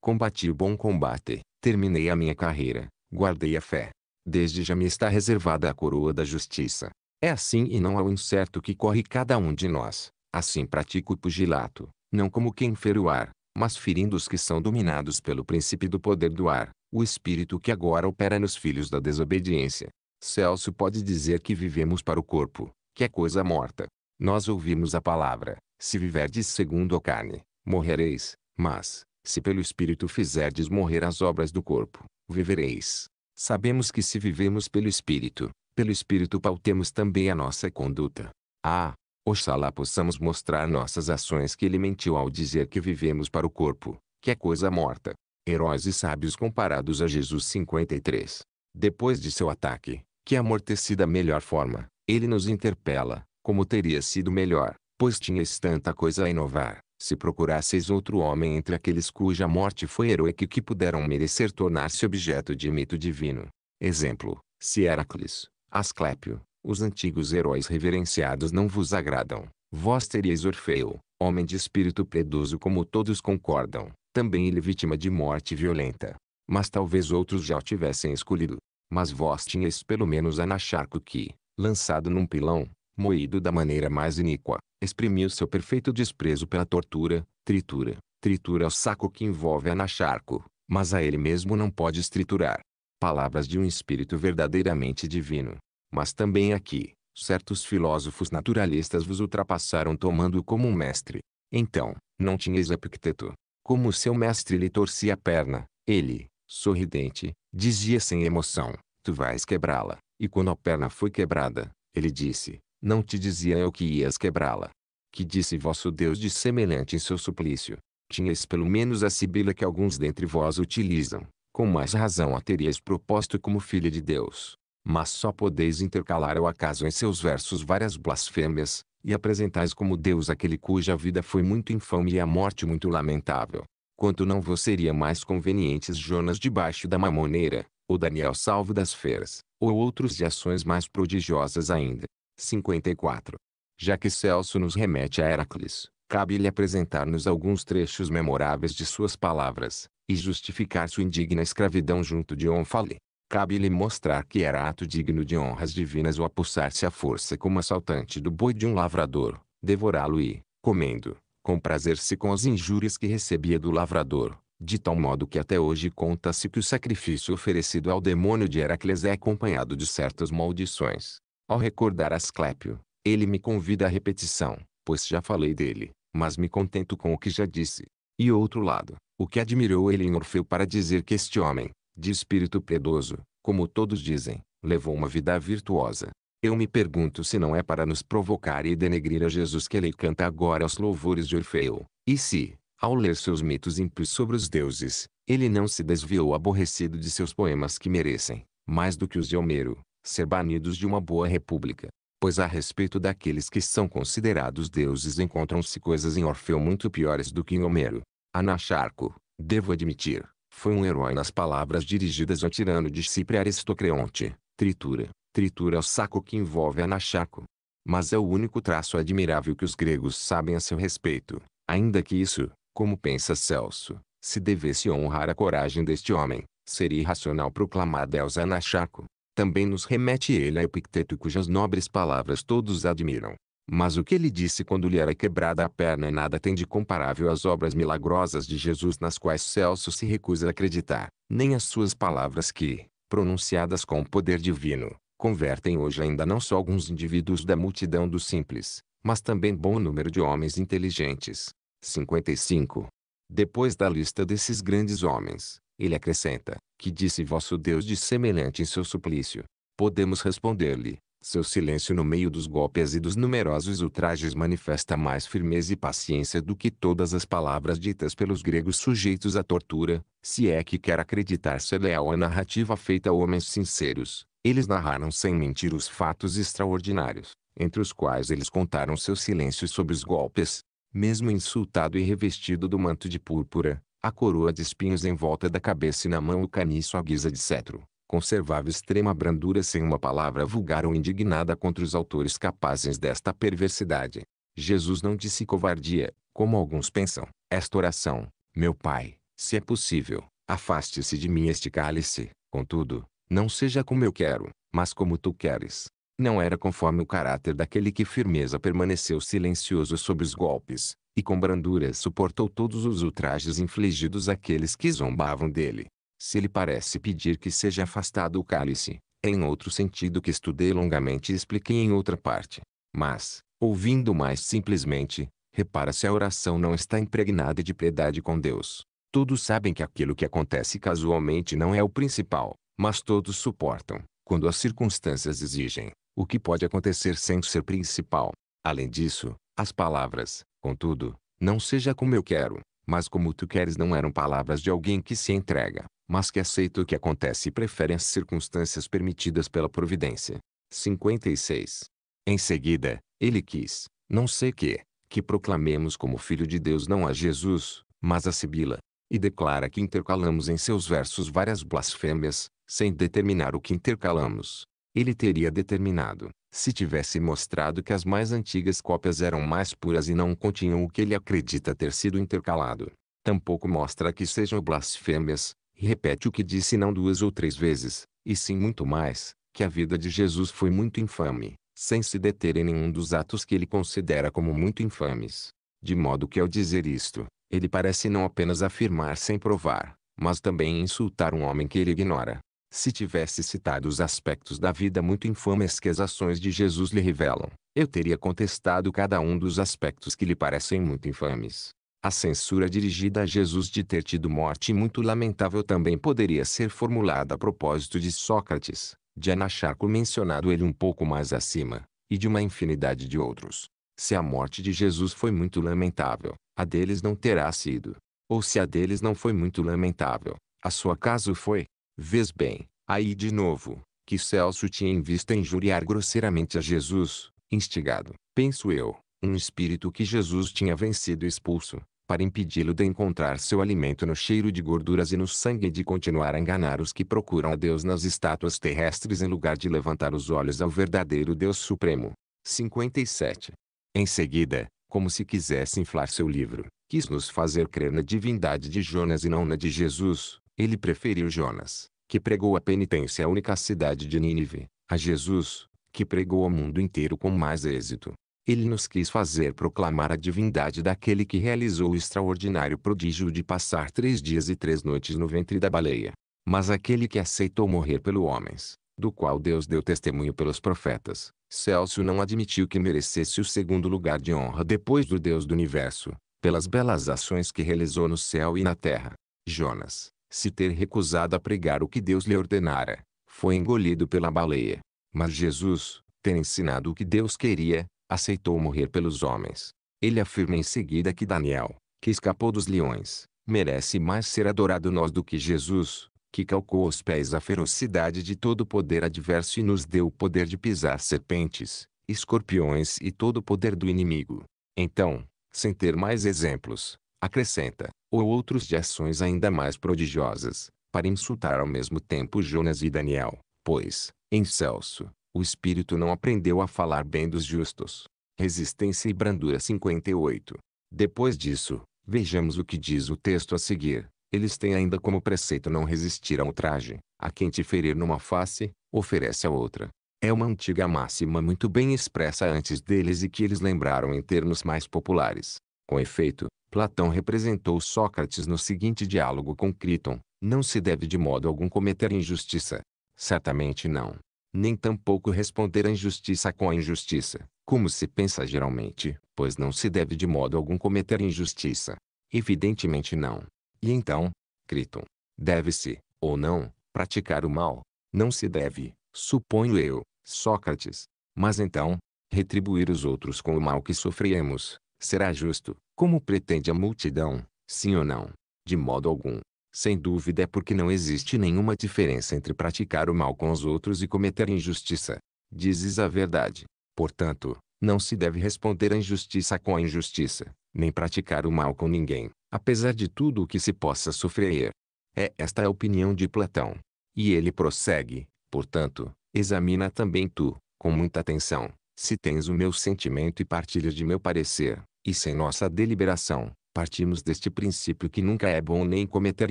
Combati o bom combate, terminei a minha carreira, guardei a fé. Desde já me está reservada a coroa da justiça, é assim e não o incerto que corre cada um de nós. Assim pratico o pugilato, não como quem fere o ar, mas ferindo os que são dominados pelo príncipe do poder do ar, o espírito que agora opera nos filhos da desobediência. Celso pode dizer que vivemos para o corpo, que é coisa morta. Nós ouvimos a palavra, se viverdes segundo a carne, morrereis, mas, se pelo espírito fizerdes morrer as obras do corpo, vivereis. Sabemos que se vivemos pelo espírito, pelo Espírito pautemos também a nossa conduta. Ah, oxalá possamos mostrar nossas ações que ele mentiu ao dizer que vivemos para o corpo, que é coisa morta. Heróis e sábios comparados a Jesus 53. Depois de seu ataque, que amortecida melhor forma, ele nos interpela, como teria sido melhor, pois tinhas tanta coisa a inovar, se procurasseis outro homem entre aqueles cuja morte foi heroica e que puderam merecer tornar-se objeto de mito divino. Exemplo, se Heracles, Asclépio, os antigos heróis reverenciados não vos agradam. Vós teríeis Orfeu, homem de espírito predoso como todos concordam, também ele vítima de morte violenta. Mas talvez outros já o tivessem escolhido. Mas vós tinhas pelo menos Anacharco que, lançado num pilão, moído da maneira mais iníqua, exprimiu seu perfeito desprezo pela tortura, tritura, tritura o saco que envolve Anacharco, mas a ele mesmo não pode triturar palavras de um espírito verdadeiramente divino. Mas também aqui, certos filósofos naturalistas vos ultrapassaram tomando-o como um mestre. Então, não tinhas Epicteto. Como seu mestre lhe torcia a perna, ele, sorridente, dizia sem emoção, tu vais quebrá-la. E quando a perna foi quebrada, ele disse, não te dizia eu que ias quebrá-la. Que disse vosso Deus de semelhante em seu suplício. Tinhas pelo menos a sibila que alguns dentre vós utilizam, com mais razão a teríeis proposto como filha de Deus. Mas só podeis intercalar ao acaso em seus versos várias blasfêmias, e apresentais como Deus aquele cuja vida foi muito infame e a morte muito lamentável. Quanto não vos seria mais convenientes Jonas debaixo da mamoneira, ou Daniel salvo das feras, ou outros de ações mais prodigiosas ainda. 54. Já que Celso nos remete a Heracles, cabe-lhe apresentar-nos alguns trechos memoráveis de suas palavras, e justificar sua indigna escravidão junto de Onfale. Cabe-lhe mostrar que era ato digno de honras divinas o apossar-se à força como assaltante do boi de um lavrador, devorá-lo e, comendo, comprazer-se com as injúrias que recebia do lavrador, de tal modo que até hoje conta-se que o sacrifício oferecido ao demônio de Heracles é acompanhado de certas maldições. Ao recordar Asclépio, ele me convida à repetição, pois já falei dele, mas me contento com o que já disse. E outro lado, o que admirou ele em Orfeu para dizer que este homem, de espírito piedoso, como todos dizem, levou uma vida virtuosa. Eu me pergunto se não é para nos provocar e denegrir a Jesus que ele canta agora os louvores de Orfeu, e se, ao ler seus mitos ímpios sobre os deuses, ele não se desviou aborrecido de seus poemas que merecem, mais do que os de Homero, ser banidos de uma boa república. Pois a respeito daqueles que são considerados deuses encontram-se coisas em Orfeu muito piores do que em Homero. Anacharco, devo admitir, foi um herói nas palavras dirigidas ao tirano de Cipre Aristocreonte, tritura, tritura o saco que envolve Anacharco. Mas é o único traço admirável que os gregos sabem a seu respeito, ainda que isso, como pensa Celso, se devesse honrar a coragem deste homem, seria irracional proclamar Deus Anacharco. Também nos remete ele a Epicteto cujas nobres palavras todos admiram. Mas o que ele disse quando lhe era quebrada a perna nada tem de comparável às obras milagrosas de Jesus nas quais Celso se recusa a acreditar, nem as suas palavras que, pronunciadas com o poder divino, convertem hoje ainda não só alguns indivíduos da multidão dos simples, mas também bom número de homens inteligentes. 55. Depois da lista desses grandes homens, ele acrescenta, que disse vosso Deus de semelhante em seu suplício. Podemos responder-lhe, seu silêncio no meio dos golpes e dos numerosos ultrajes manifesta mais firmeza e paciência do que todas as palavras ditas pelos gregos sujeitos à tortura, se é que quer acreditar ser leal à narrativa feita a homens sinceros. Eles narraram sem mentir os fatos extraordinários, entre os quais eles contaram seu silêncio sob os golpes. Mesmo insultado e revestido do manto de púrpura, a coroa de espinhos em volta da cabeça e na mão o caniço à guisa de cetro, conservava extrema brandura sem uma palavra vulgar ou indignada contra os autores capazes desta perversidade. Jesus não disse covardia, como alguns pensam. Esta oração, meu Pai, se é possível, afaste-se de mim este cálice, contudo, não seja como eu quero, mas como tu queres. Não era conforme o caráter daquele que firmeza permaneceu silencioso sob os golpes, e com brandura suportou todos os ultrajes infligidos àqueles que zombavam dele se lhe parece pedir que seja afastado o cálice, é em outro sentido que estudei longamente e expliquei em outra parte. Mas, ouvindo mais simplesmente, repara-se a oração não está impregnada de piedade com Deus. Todos sabem que aquilo que acontece casualmente não é o principal, mas todos suportam, quando as circunstâncias exigem, o que pode acontecer sem ser principal. Além disso, as palavras, contudo, não seja como eu quero, mas como tu queres não eram palavras de alguém que se entrega, mas que aceita o que acontece e prefere as circunstâncias permitidas pela providência. 56. Em seguida, ele quis, não sei que, que proclamemos como Filho de Deus não a Jesus, mas a Sibila, e declara que intercalamos em seus versos várias blasfêmias, sem determinar o que intercalamos ele teria determinado, se tivesse mostrado que as mais antigas cópias eram mais puras e não continham o que ele acredita ter sido intercalado. Tampouco mostra que sejam blasfêmias, e repete o que disse não duas ou três vezes, e sim muito mais, que a vida de Jesus foi muito infame, sem se deter em nenhum dos atos que ele considera como muito infames. De modo que ao dizer isto, ele parece não apenas afirmar sem provar, mas também insultar um homem que ele ignora, se tivesse citado os aspectos da vida muito infames que as ações de Jesus lhe revelam, eu teria contestado cada um dos aspectos que lhe parecem muito infames. A censura dirigida a Jesus de ter tido morte muito lamentável também poderia ser formulada a propósito de Sócrates, de Anacharco mencionado ele um pouco mais acima, e de uma infinidade de outros. Se a morte de Jesus foi muito lamentável, a deles não terá sido. Ou se a deles não foi muito lamentável, a sua caso foi, Vês bem, aí de novo, que Celso tinha em vista injuriar grosseiramente a Jesus, instigado, penso eu, um espírito que Jesus tinha vencido e expulso, para impedi-lo de encontrar seu alimento no cheiro de gorduras e no sangue e de continuar a enganar os que procuram a Deus nas estátuas terrestres em lugar de levantar os olhos ao verdadeiro Deus Supremo. 57. Em seguida, como se quisesse inflar seu livro, quis nos fazer crer na divindade de Jonas e não na de Jesus, ele preferiu Jonas, que pregou a penitência à única cidade de Nínive, a Jesus, que pregou ao mundo inteiro com mais êxito. Ele nos quis fazer proclamar a divindade daquele que realizou o extraordinário prodígio de passar três dias e três noites no ventre da baleia. Mas aquele que aceitou morrer pelo homens, do qual Deus deu testemunho pelos profetas, Celso não admitiu que merecesse o segundo lugar de honra depois do Deus do universo, pelas belas ações que realizou no céu e na terra. Jonas, se ter recusado a pregar o que Deus lhe ordenara, foi engolido pela baleia. Mas Jesus, ter ensinado o que Deus queria, aceitou morrer pelos homens. Ele afirma em seguida que Daniel, que escapou dos leões, merece mais ser adorado nós do que Jesus, que calcou os pés a ferocidade de todo poder adverso e nos deu o poder de pisar serpentes, escorpiões e todo o poder do inimigo. Então, sem ter mais exemplos, acrescenta, ou outros de ações ainda mais prodigiosas, para insultar ao mesmo tempo Jonas e Daniel, pois, em Celso, o espírito não aprendeu a falar bem dos justos. Resistência e brandura 58. Depois disso, vejamos o que diz o texto a seguir. Eles têm ainda como preceito não resistir ao ultraje. A quem te ferir numa face, oferece a outra. É uma antiga máxima muito bem expressa antes deles e que eles lembraram em termos mais populares. Com efeito, Platão representou Sócrates no seguinte diálogo com Críton: Não se deve de modo algum cometer injustiça. Certamente não. Nem tampouco responder a injustiça com a injustiça, como se pensa geralmente, pois não se deve de modo algum cometer injustiça. Evidentemente não. E então, Críton, deve-se, ou não, praticar o mal? Não se deve, suponho eu, Sócrates. Mas então, retribuir os outros com o mal que sofremos, será justo, como pretende a multidão, sim ou não? De modo algum. Sem dúvida é porque não existe nenhuma diferença entre praticar o mal com os outros e cometer injustiça. Dizes a verdade. Portanto, não se deve responder a injustiça com a injustiça, nem praticar o mal com ninguém, apesar de tudo o que se possa sofrer. É esta a opinião de Platão. E ele prossegue, portanto, examina também tu, com muita atenção, se tens o meu sentimento e partilhas de meu parecer, e sem nossa deliberação, partimos deste princípio que nunca é bom nem cometer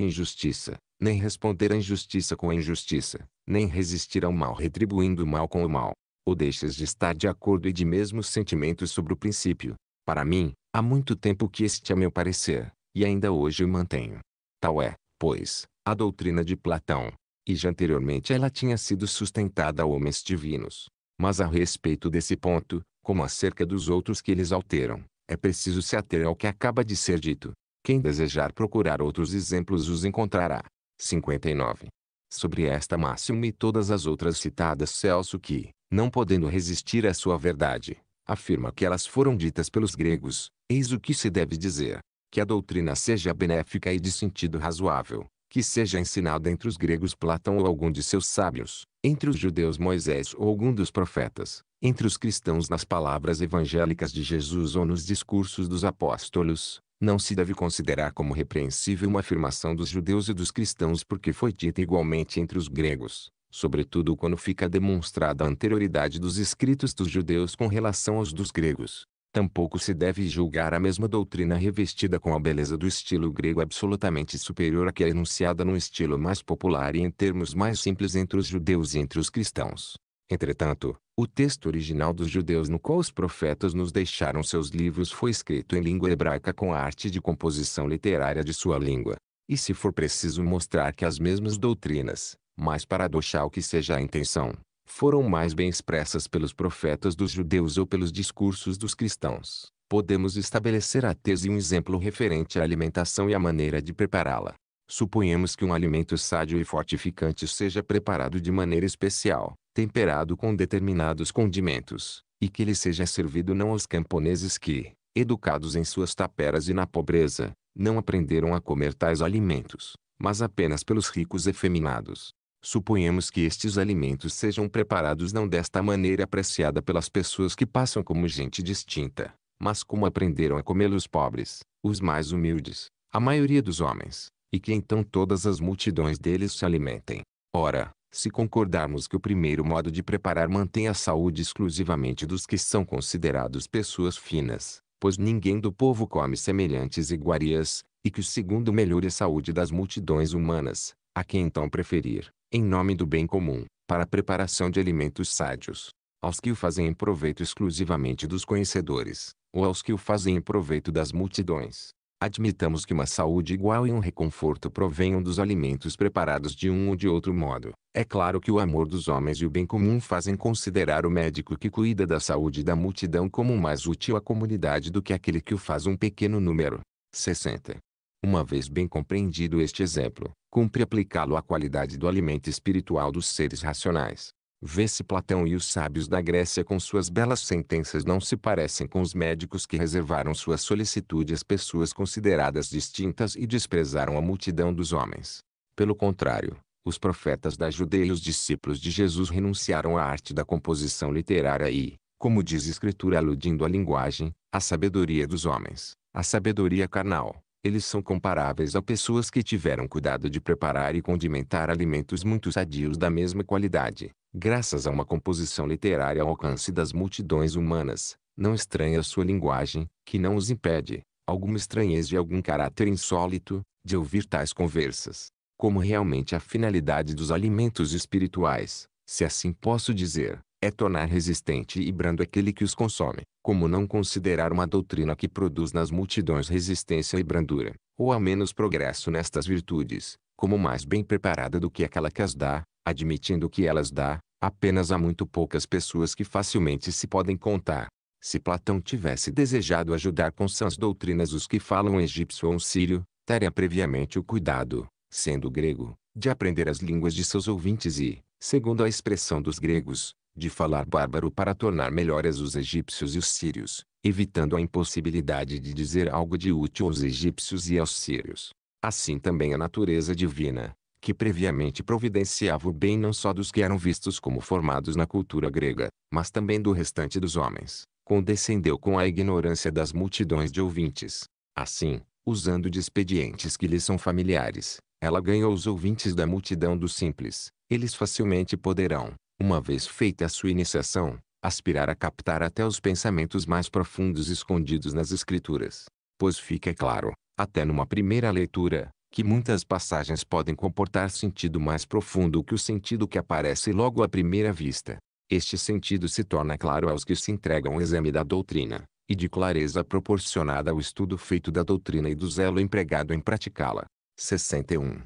injustiça, nem responder à injustiça com a injustiça, nem resistir ao mal retribuindo o mal com o mal. Ou deixas de estar de acordo e de mesmos sentimentos sobre o princípio. Para mim, há muito tempo que este é meu parecer, e ainda hoje o mantenho. Tal é, pois, a doutrina de Platão, e já anteriormente ela tinha sido sustentada a homens divinos. Mas a respeito desse ponto, como acerca dos outros que eles alteram, é preciso se ater ao que acaba de ser dito. Quem desejar procurar outros exemplos os encontrará. 59. Sobre esta máxima e todas as outras citadas Celso que, não podendo resistir à sua verdade, afirma que elas foram ditas pelos gregos, eis o que se deve dizer. Que a doutrina seja benéfica e de sentido razoável, que seja ensinada entre os gregos Platão ou algum de seus sábios, entre os judeus Moisés ou algum dos profetas, entre os cristãos nas palavras evangélicas de Jesus ou nos discursos dos apóstolos, não se deve considerar como repreensível uma afirmação dos judeus e dos cristãos porque foi dita igualmente entre os gregos, sobretudo quando fica demonstrada a anterioridade dos escritos dos judeus com relação aos dos gregos. Tampouco se deve julgar a mesma doutrina revestida com a beleza do estilo grego absolutamente superior à que é enunciada num estilo mais popular e em termos mais simples entre os judeus e entre os cristãos. Entretanto, o texto original dos judeus no qual os profetas nos deixaram seus livros foi escrito em língua hebraica com a arte de composição literária de sua língua. E se for preciso mostrar que as mesmas doutrinas, mais paradoxal que seja a intenção, foram mais bem expressas pelos profetas dos judeus ou pelos discursos dos cristãos, podemos estabelecer a tese e um exemplo referente à alimentação e à maneira de prepará-la. Suponhamos que um alimento sádio e fortificante seja preparado de maneira especial, temperado com determinados condimentos, e que ele seja servido não aos camponeses que, educados em suas taperas e na pobreza, não aprenderam a comer tais alimentos, mas apenas pelos ricos efeminados. Suponhamos que estes alimentos sejam preparados não desta maneira apreciada pelas pessoas que passam como gente distinta, mas como aprenderam a comê-los pobres, os mais humildes, a maioria dos homens, e que então todas as multidões deles se alimentem. Ora, se concordarmos que o primeiro modo de preparar mantém a saúde exclusivamente dos que são considerados pessoas finas, pois ninguém do povo come semelhantes iguarias, e que o segundo melhore a saúde das multidões humanas, a quem então preferir, em nome do bem comum, para a preparação de alimentos sádios, aos que o fazem em proveito exclusivamente dos conhecedores, ou aos que o fazem em proveito das multidões, Admitamos que uma saúde igual e um reconforto provenham dos alimentos preparados de um ou de outro modo. É claro que o amor dos homens e o bem comum fazem considerar o médico que cuida da saúde da multidão como mais útil à comunidade do que aquele que o faz um pequeno número. 60. Uma vez bem compreendido este exemplo, cumpre aplicá-lo à qualidade do alimento espiritual dos seres racionais. Vê-se Platão e os sábios da Grécia com suas belas sentenças não se parecem com os médicos que reservaram sua solicitude às pessoas consideradas distintas e desprezaram a multidão dos homens. Pelo contrário, os profetas da Judeia e os discípulos de Jesus renunciaram à arte da composição literária e, como diz a Escritura aludindo à linguagem, à sabedoria dos homens, à sabedoria carnal, eles são comparáveis a pessoas que tiveram cuidado de preparar e condimentar alimentos muito sadios da mesma qualidade, graças a uma composição literária ao alcance das multidões humanas. Não estranha sua linguagem, que não os impede, alguma estranheza de algum caráter insólito, de ouvir tais conversas. Como realmente a finalidade dos alimentos espirituais, se assim posso dizer, é tornar resistente e brando aquele que os consome, como não considerar uma doutrina que produz nas multidões resistência e brandura, ou ao menos progresso nestas virtudes, como mais bem preparada do que aquela que as dá, admitindo que elas dá, apenas a muito poucas pessoas que facilmente se podem contar. Se Platão tivesse desejado ajudar com sãs doutrinas os que falam egípcio ou sírio, teria previamente o cuidado, sendo grego, de aprender as línguas de seus ouvintes e, segundo a expressão dos gregos, de falar bárbaro para tornar melhores os egípcios e os sírios, evitando a impossibilidade de dizer algo de útil aos egípcios e aos sírios. Assim também a natureza divina, que previamente providenciava o bem não só dos que eram vistos como formados na cultura grega, mas também do restante dos homens, condescendeu com a ignorância das multidões de ouvintes. Assim, usando de expedientes que lhes são familiares, ela ganhou os ouvintes da multidão dos simples. Eles facilmente poderão, uma vez feita a sua iniciação, aspirar a captar até os pensamentos mais profundos escondidos nas Escrituras. Pois fica claro, até numa primeira leitura, que muitas passagens podem comportar sentido mais profundo que o sentido que aparece logo à primeira vista. Este sentido se torna claro aos que se entregam ao exame da doutrina, e de clareza proporcionada ao estudo feito da doutrina e do zelo empregado em praticá-la. 61.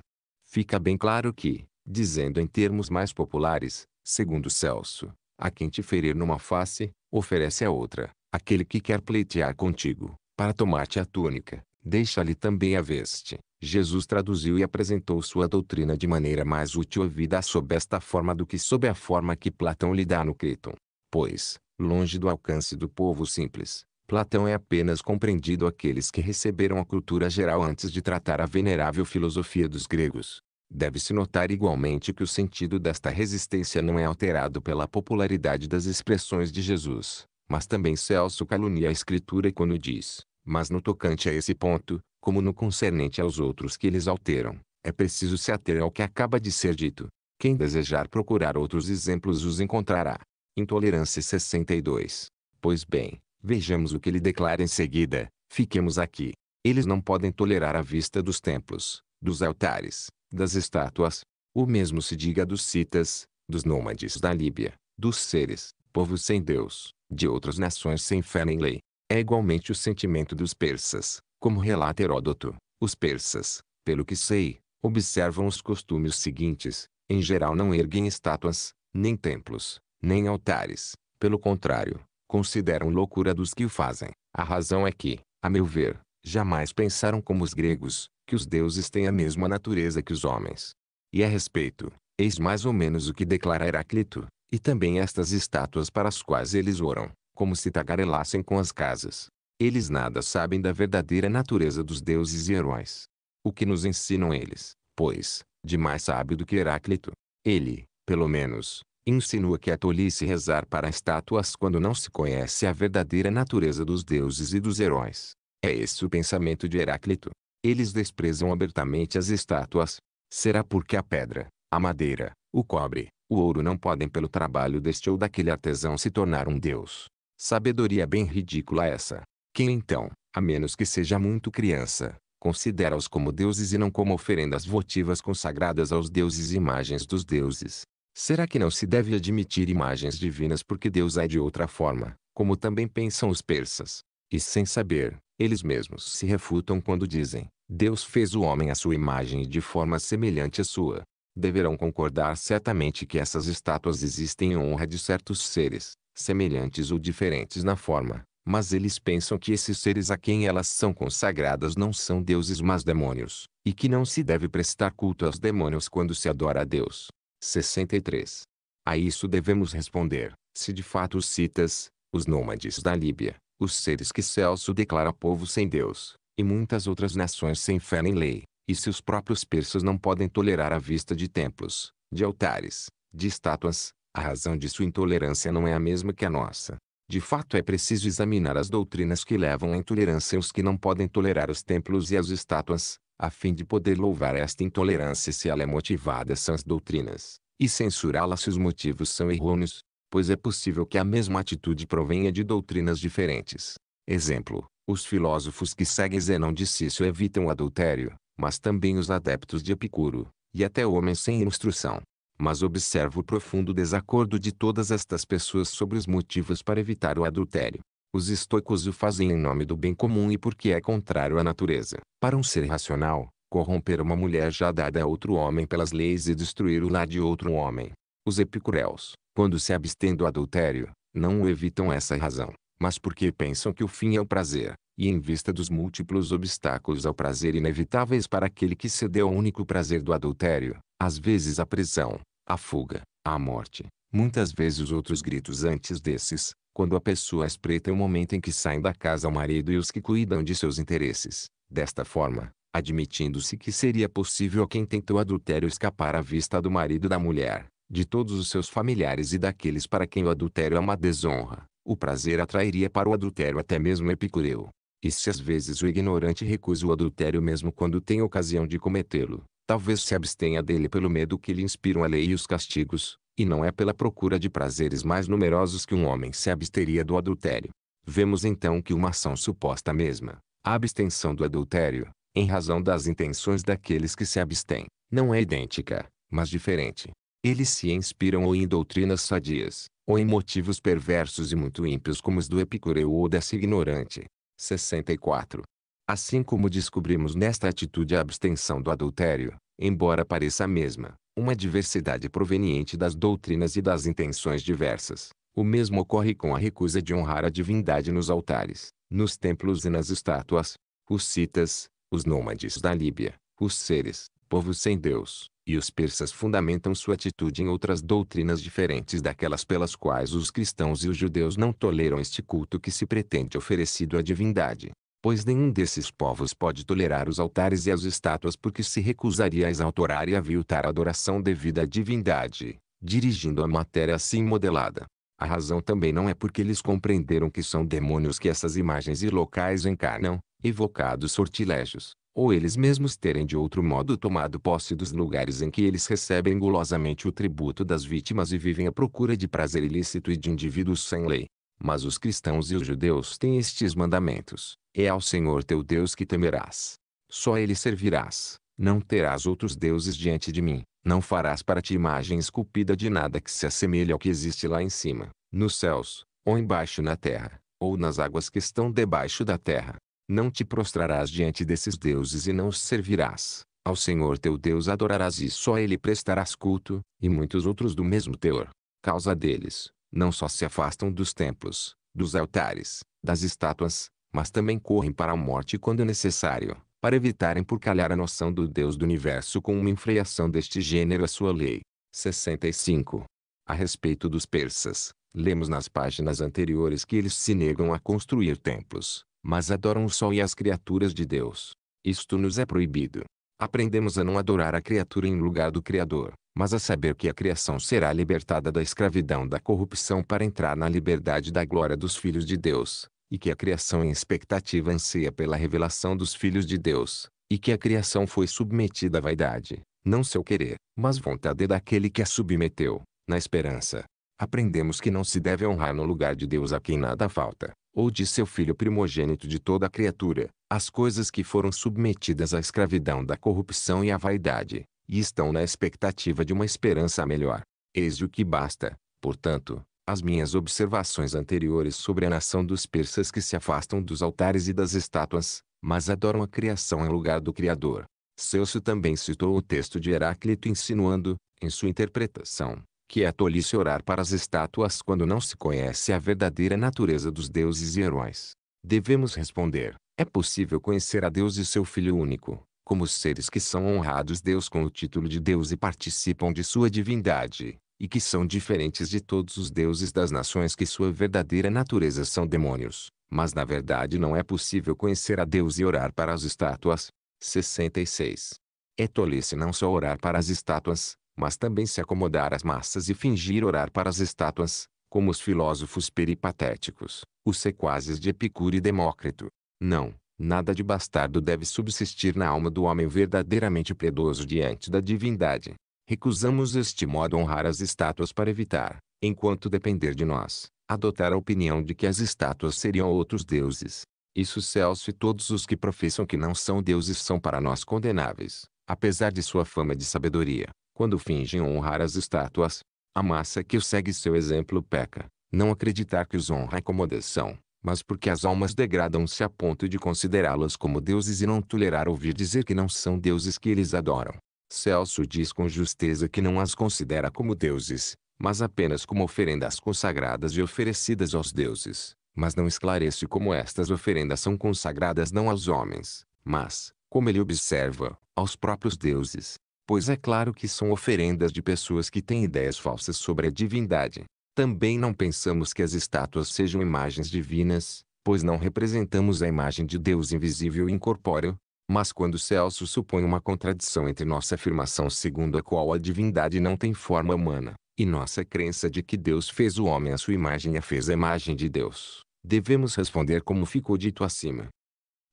Fica bem claro que, dizendo em termos mais populares, Segundo Celso, a quem te ferir numa face, oferece a outra. Aquele que quer pleitear contigo, para tomar-te a túnica, deixa-lhe também a veste. Jesus traduziu e apresentou sua doutrina de maneira mais útil à vida sob esta forma do que sob a forma que Platão lhe dá no Criton. Pois, longe do alcance do povo simples, Platão é apenas compreendido aqueles que receberam a cultura geral antes de tratar a venerável filosofia dos gregos. Deve-se notar igualmente que o sentido desta resistência não é alterado pela popularidade das expressões de Jesus, mas também Celso calunia a Escritura quando diz: Mas no tocante a esse ponto, como no concernente aos outros que eles alteram, é preciso se ater ao que acaba de ser dito. Quem desejar procurar outros exemplos os encontrará. Intolerância 62. Pois bem, vejamos o que ele declara em seguida: Fiquemos aqui. Eles não podem tolerar a vista dos templos, dos altares, das estátuas. O mesmo se diga dos citas, dos nômades da Líbia, dos seres, povos sem Deus, de outras nações sem fé nem lei. É igualmente o sentimento dos persas, como relata Heródoto. Os persas, pelo que sei, observam os costumes seguintes: em geral não erguem estátuas, nem templos, nem altares. Pelo contrário, consideram loucura dos que o fazem. A razão é que, a meu ver, jamais pensaram como os gregos, que os deuses têm a mesma natureza que os homens. E a respeito, eis mais ou menos o que declara Heráclito, e também estas estátuas para as quais eles oram, como se tagarelassem com as casas. Eles nada sabem da verdadeira natureza dos deuses e heróis. O que nos ensinam eles, pois, de mais sábio do que Heráclito? Ele, pelo menos, insinua que é tolice rezar para estátuas quando não se conhece a verdadeira natureza dos deuses e dos heróis. É esse o pensamento de Heráclito. Eles desprezam abertamente as estátuas. Será porque a pedra, a madeira, o cobre, o ouro não podem pelo trabalho deste ou daquele artesão se tornar um deus. Sabedoria bem ridícula essa. Quem então, a menos que seja muito criança, considera-os como deuses e não como oferendas votivas consagradas aos deuses e imagens dos deuses. Será que não se deve admitir imagens divinas porque Deus é de outra forma, como também pensam os persas? E sem saber, eles mesmos se refutam quando dizem, Deus fez o homem à sua imagem e de forma semelhante à sua. Deverão concordar certamente que essas estátuas existem em honra de certos seres, semelhantes ou diferentes na forma, mas eles pensam que esses seres a quem elas são consagradas não são deuses mas demônios, e que não se deve prestar culto aos demônios quando se adora a Deus. 63. A isso devemos responder, se de fato os citas, os nômades da Líbia, os seres que Celso declara povo sem Deus, e muitas outras nações sem fé nem lei, e se os próprios persas não podem tolerar a vista de templos, de altares, de estátuas, a razão de sua intolerância não é a mesma que a nossa. De fato é preciso examinar as doutrinas que levam à intolerância os que não podem tolerar os templos e as estátuas, a fim de poder louvar esta intolerância se ela é motivada são as doutrinas, e censurá-la se os motivos são errôneos, pois é possível que a mesma atitude provenha de doutrinas diferentes. Exemplo, os filósofos que seguem Zenão de Cício evitam o adultério, mas também os adeptos de Epicuro, e até homens sem instrução. Mas observo o profundo desacordo de todas estas pessoas sobre os motivos para evitar o adultério. Os estoicos o fazem em nome do bem comum e porque é contrário à natureza. Para um ser racional, corromper uma mulher já dada a outro homem pelas leis e destruir o lar de outro homem. Os epicureus, quando se abstêm do adultério, não o evitam essa razão, mas porque pensam que o fim é o prazer, e em vista dos múltiplos obstáculos ao prazer inevitáveis para aquele que cedeu ao único prazer do adultério, às vezes a prisão, a fuga, a morte, muitas vezes os outros gritos antes desses, quando a pessoa é espreita é o momento em que saem da casa o marido e os que cuidam de seus interesses. Desta forma, admitindo-se que seria possível a quem tentou adultério escapar à vista do marido da mulher, de todos os seus familiares e daqueles para quem o adultério é uma desonra, o prazer atrairia para o adultério até mesmo Epicureu. E se às vezes o ignorante recusa o adultério mesmo quando tem ocasião de cometê-lo, talvez se abstenha dele pelo medo que lhe inspiram a lei e os castigos, e não é pela procura de prazeres mais numerosos que um homem se absteria do adultério. Vemos então que uma ação suposta mesma, a abstenção do adultério, em razão das intenções daqueles que se abstêm, não é idêntica, mas diferente. Eles se inspiram ou em doutrinas sadias, ou em motivos perversos e muito ímpios como os do Epicureu ou dessa ignorante. 64. Assim como descobrimos nesta atitude a abstenção do adultério, embora pareça a mesma, uma diversidade proveniente das doutrinas e das intenções diversas, o mesmo ocorre com a recusa de honrar a divindade nos altares, nos templos e nas estátuas. Os citas, os nômades da Líbia, os seres, povos sem Deus, e os persas fundamentam sua atitude em outras doutrinas diferentes daquelas pelas quais os cristãos e os judeus não toleram este culto que se pretende oferecido à divindade. Pois nenhum desses povos pode tolerar os altares e as estátuas porque se recusaria a exaltorar e aviltar a adoração devida à divindade, dirigindo a matéria assim modelada. A razão também não é porque eles compreenderam que são demônios que essas imagens e locais encarnam, evocados sortilégios, ou eles mesmos terem de outro modo tomado posse dos lugares em que eles recebem gulosamente o tributo das vítimas e vivem à procura de prazer ilícito e de indivíduos sem lei. Mas os cristãos e os judeus têm estes mandamentos: É ao Senhor teu Deus que temerás. Só ele servirás. Não terás outros deuses diante de mim. Não farás para ti imagem esculpida de nada que se assemelhe ao que existe lá em cima, nos céus, ou embaixo na terra, ou nas águas que estão debaixo da terra. Não te prostrarás diante desses deuses e não os servirás. Ao Senhor teu Deus adorarás e só a Ele prestarás culto, e muitos outros do mesmo teor. Causa deles, não só se afastam dos templos, dos altares, das estátuas, mas também correm para a morte quando necessário, para evitarem por calhar a noção do Deus do universo com uma enfreiação deste gênero à sua lei. 65. A respeito dos persas, lemos nas páginas anteriores que eles se negam a construir templos, mas adoram o sol e as criaturas de Deus. Isto nos é proibido. Aprendemos a não adorar a criatura em lugar do Criador, mas a saber que a criação será libertada da escravidão da corrupção para entrar na liberdade da glória dos filhos de Deus, e que a criação em expectativa anseia pela revelação dos filhos de Deus, e que a criação foi submetida à vaidade, não seu querer, mas vontade daquele que a submeteu, na esperança. Aprendemos que não se deve honrar no lugar de Deus a quem nada falta, ou de seu filho primogênito de toda a criatura, as coisas que foram submetidas à escravidão da corrupção e à vaidade, e estão na expectativa de uma esperança melhor. Eis o que basta, portanto, as minhas observações anteriores sobre a nação dos persas que se afastam dos altares e das estátuas, mas adoram a criação em lugar do Criador. Celso também citou o texto de Heráclito insinuando, em sua interpretação, que é tolice orar para as estátuas quando não se conhece a verdadeira natureza dos deuses e heróis. Devemos responder: é possível conhecer a Deus e seu Filho único, como seres que são honrados Deus com o título de Deus e participam de sua divindade, e que são diferentes de todos os deuses das nações que sua verdadeira natureza são demônios. Mas na verdade não é possível conhecer a Deus e orar para as estátuas. 66. É tolice não só orar para as estátuas, mas também se acomodar às massas e fingir orar para as estátuas, como os filósofos peripatéticos, os sequazes de Epicuro e Demócrito. Não, nada de bastardo deve subsistir na alma do homem verdadeiramente piedoso diante da divindade. Recusamos este modo honrar as estátuas para evitar, enquanto depender de nós, adotar a opinião de que as estátuas seriam outros deuses. Isso Celso e todos os que professam que não são deuses são para nós condenáveis, apesar de sua fama de sabedoria, quando fingem honrar as estátuas. A massa que segue seu exemplo peca, não acreditar que os honra é acomodação, mas porque as almas degradam-se a ponto de considerá las como deuses e não tolerar ouvir dizer que não são deuses que eles adoram. Celso diz com justeza que não as considera como deuses, mas apenas como oferendas consagradas e oferecidas aos deuses, mas não esclarece como estas oferendas são consagradas não aos homens, mas, como ele observa, aos próprios deuses pois é claro que são oferendas de pessoas que têm ideias falsas sobre a divindade. Também não pensamos que as estátuas sejam imagens divinas, pois não representamos a imagem de Deus invisível e incorpóreo, mas quando Celso supõe uma contradição entre nossa afirmação segundo a qual a divindade não tem forma humana, e nossa crença de que Deus fez o homem à sua imagem e a fez a imagem de Deus, devemos responder como ficou dito acima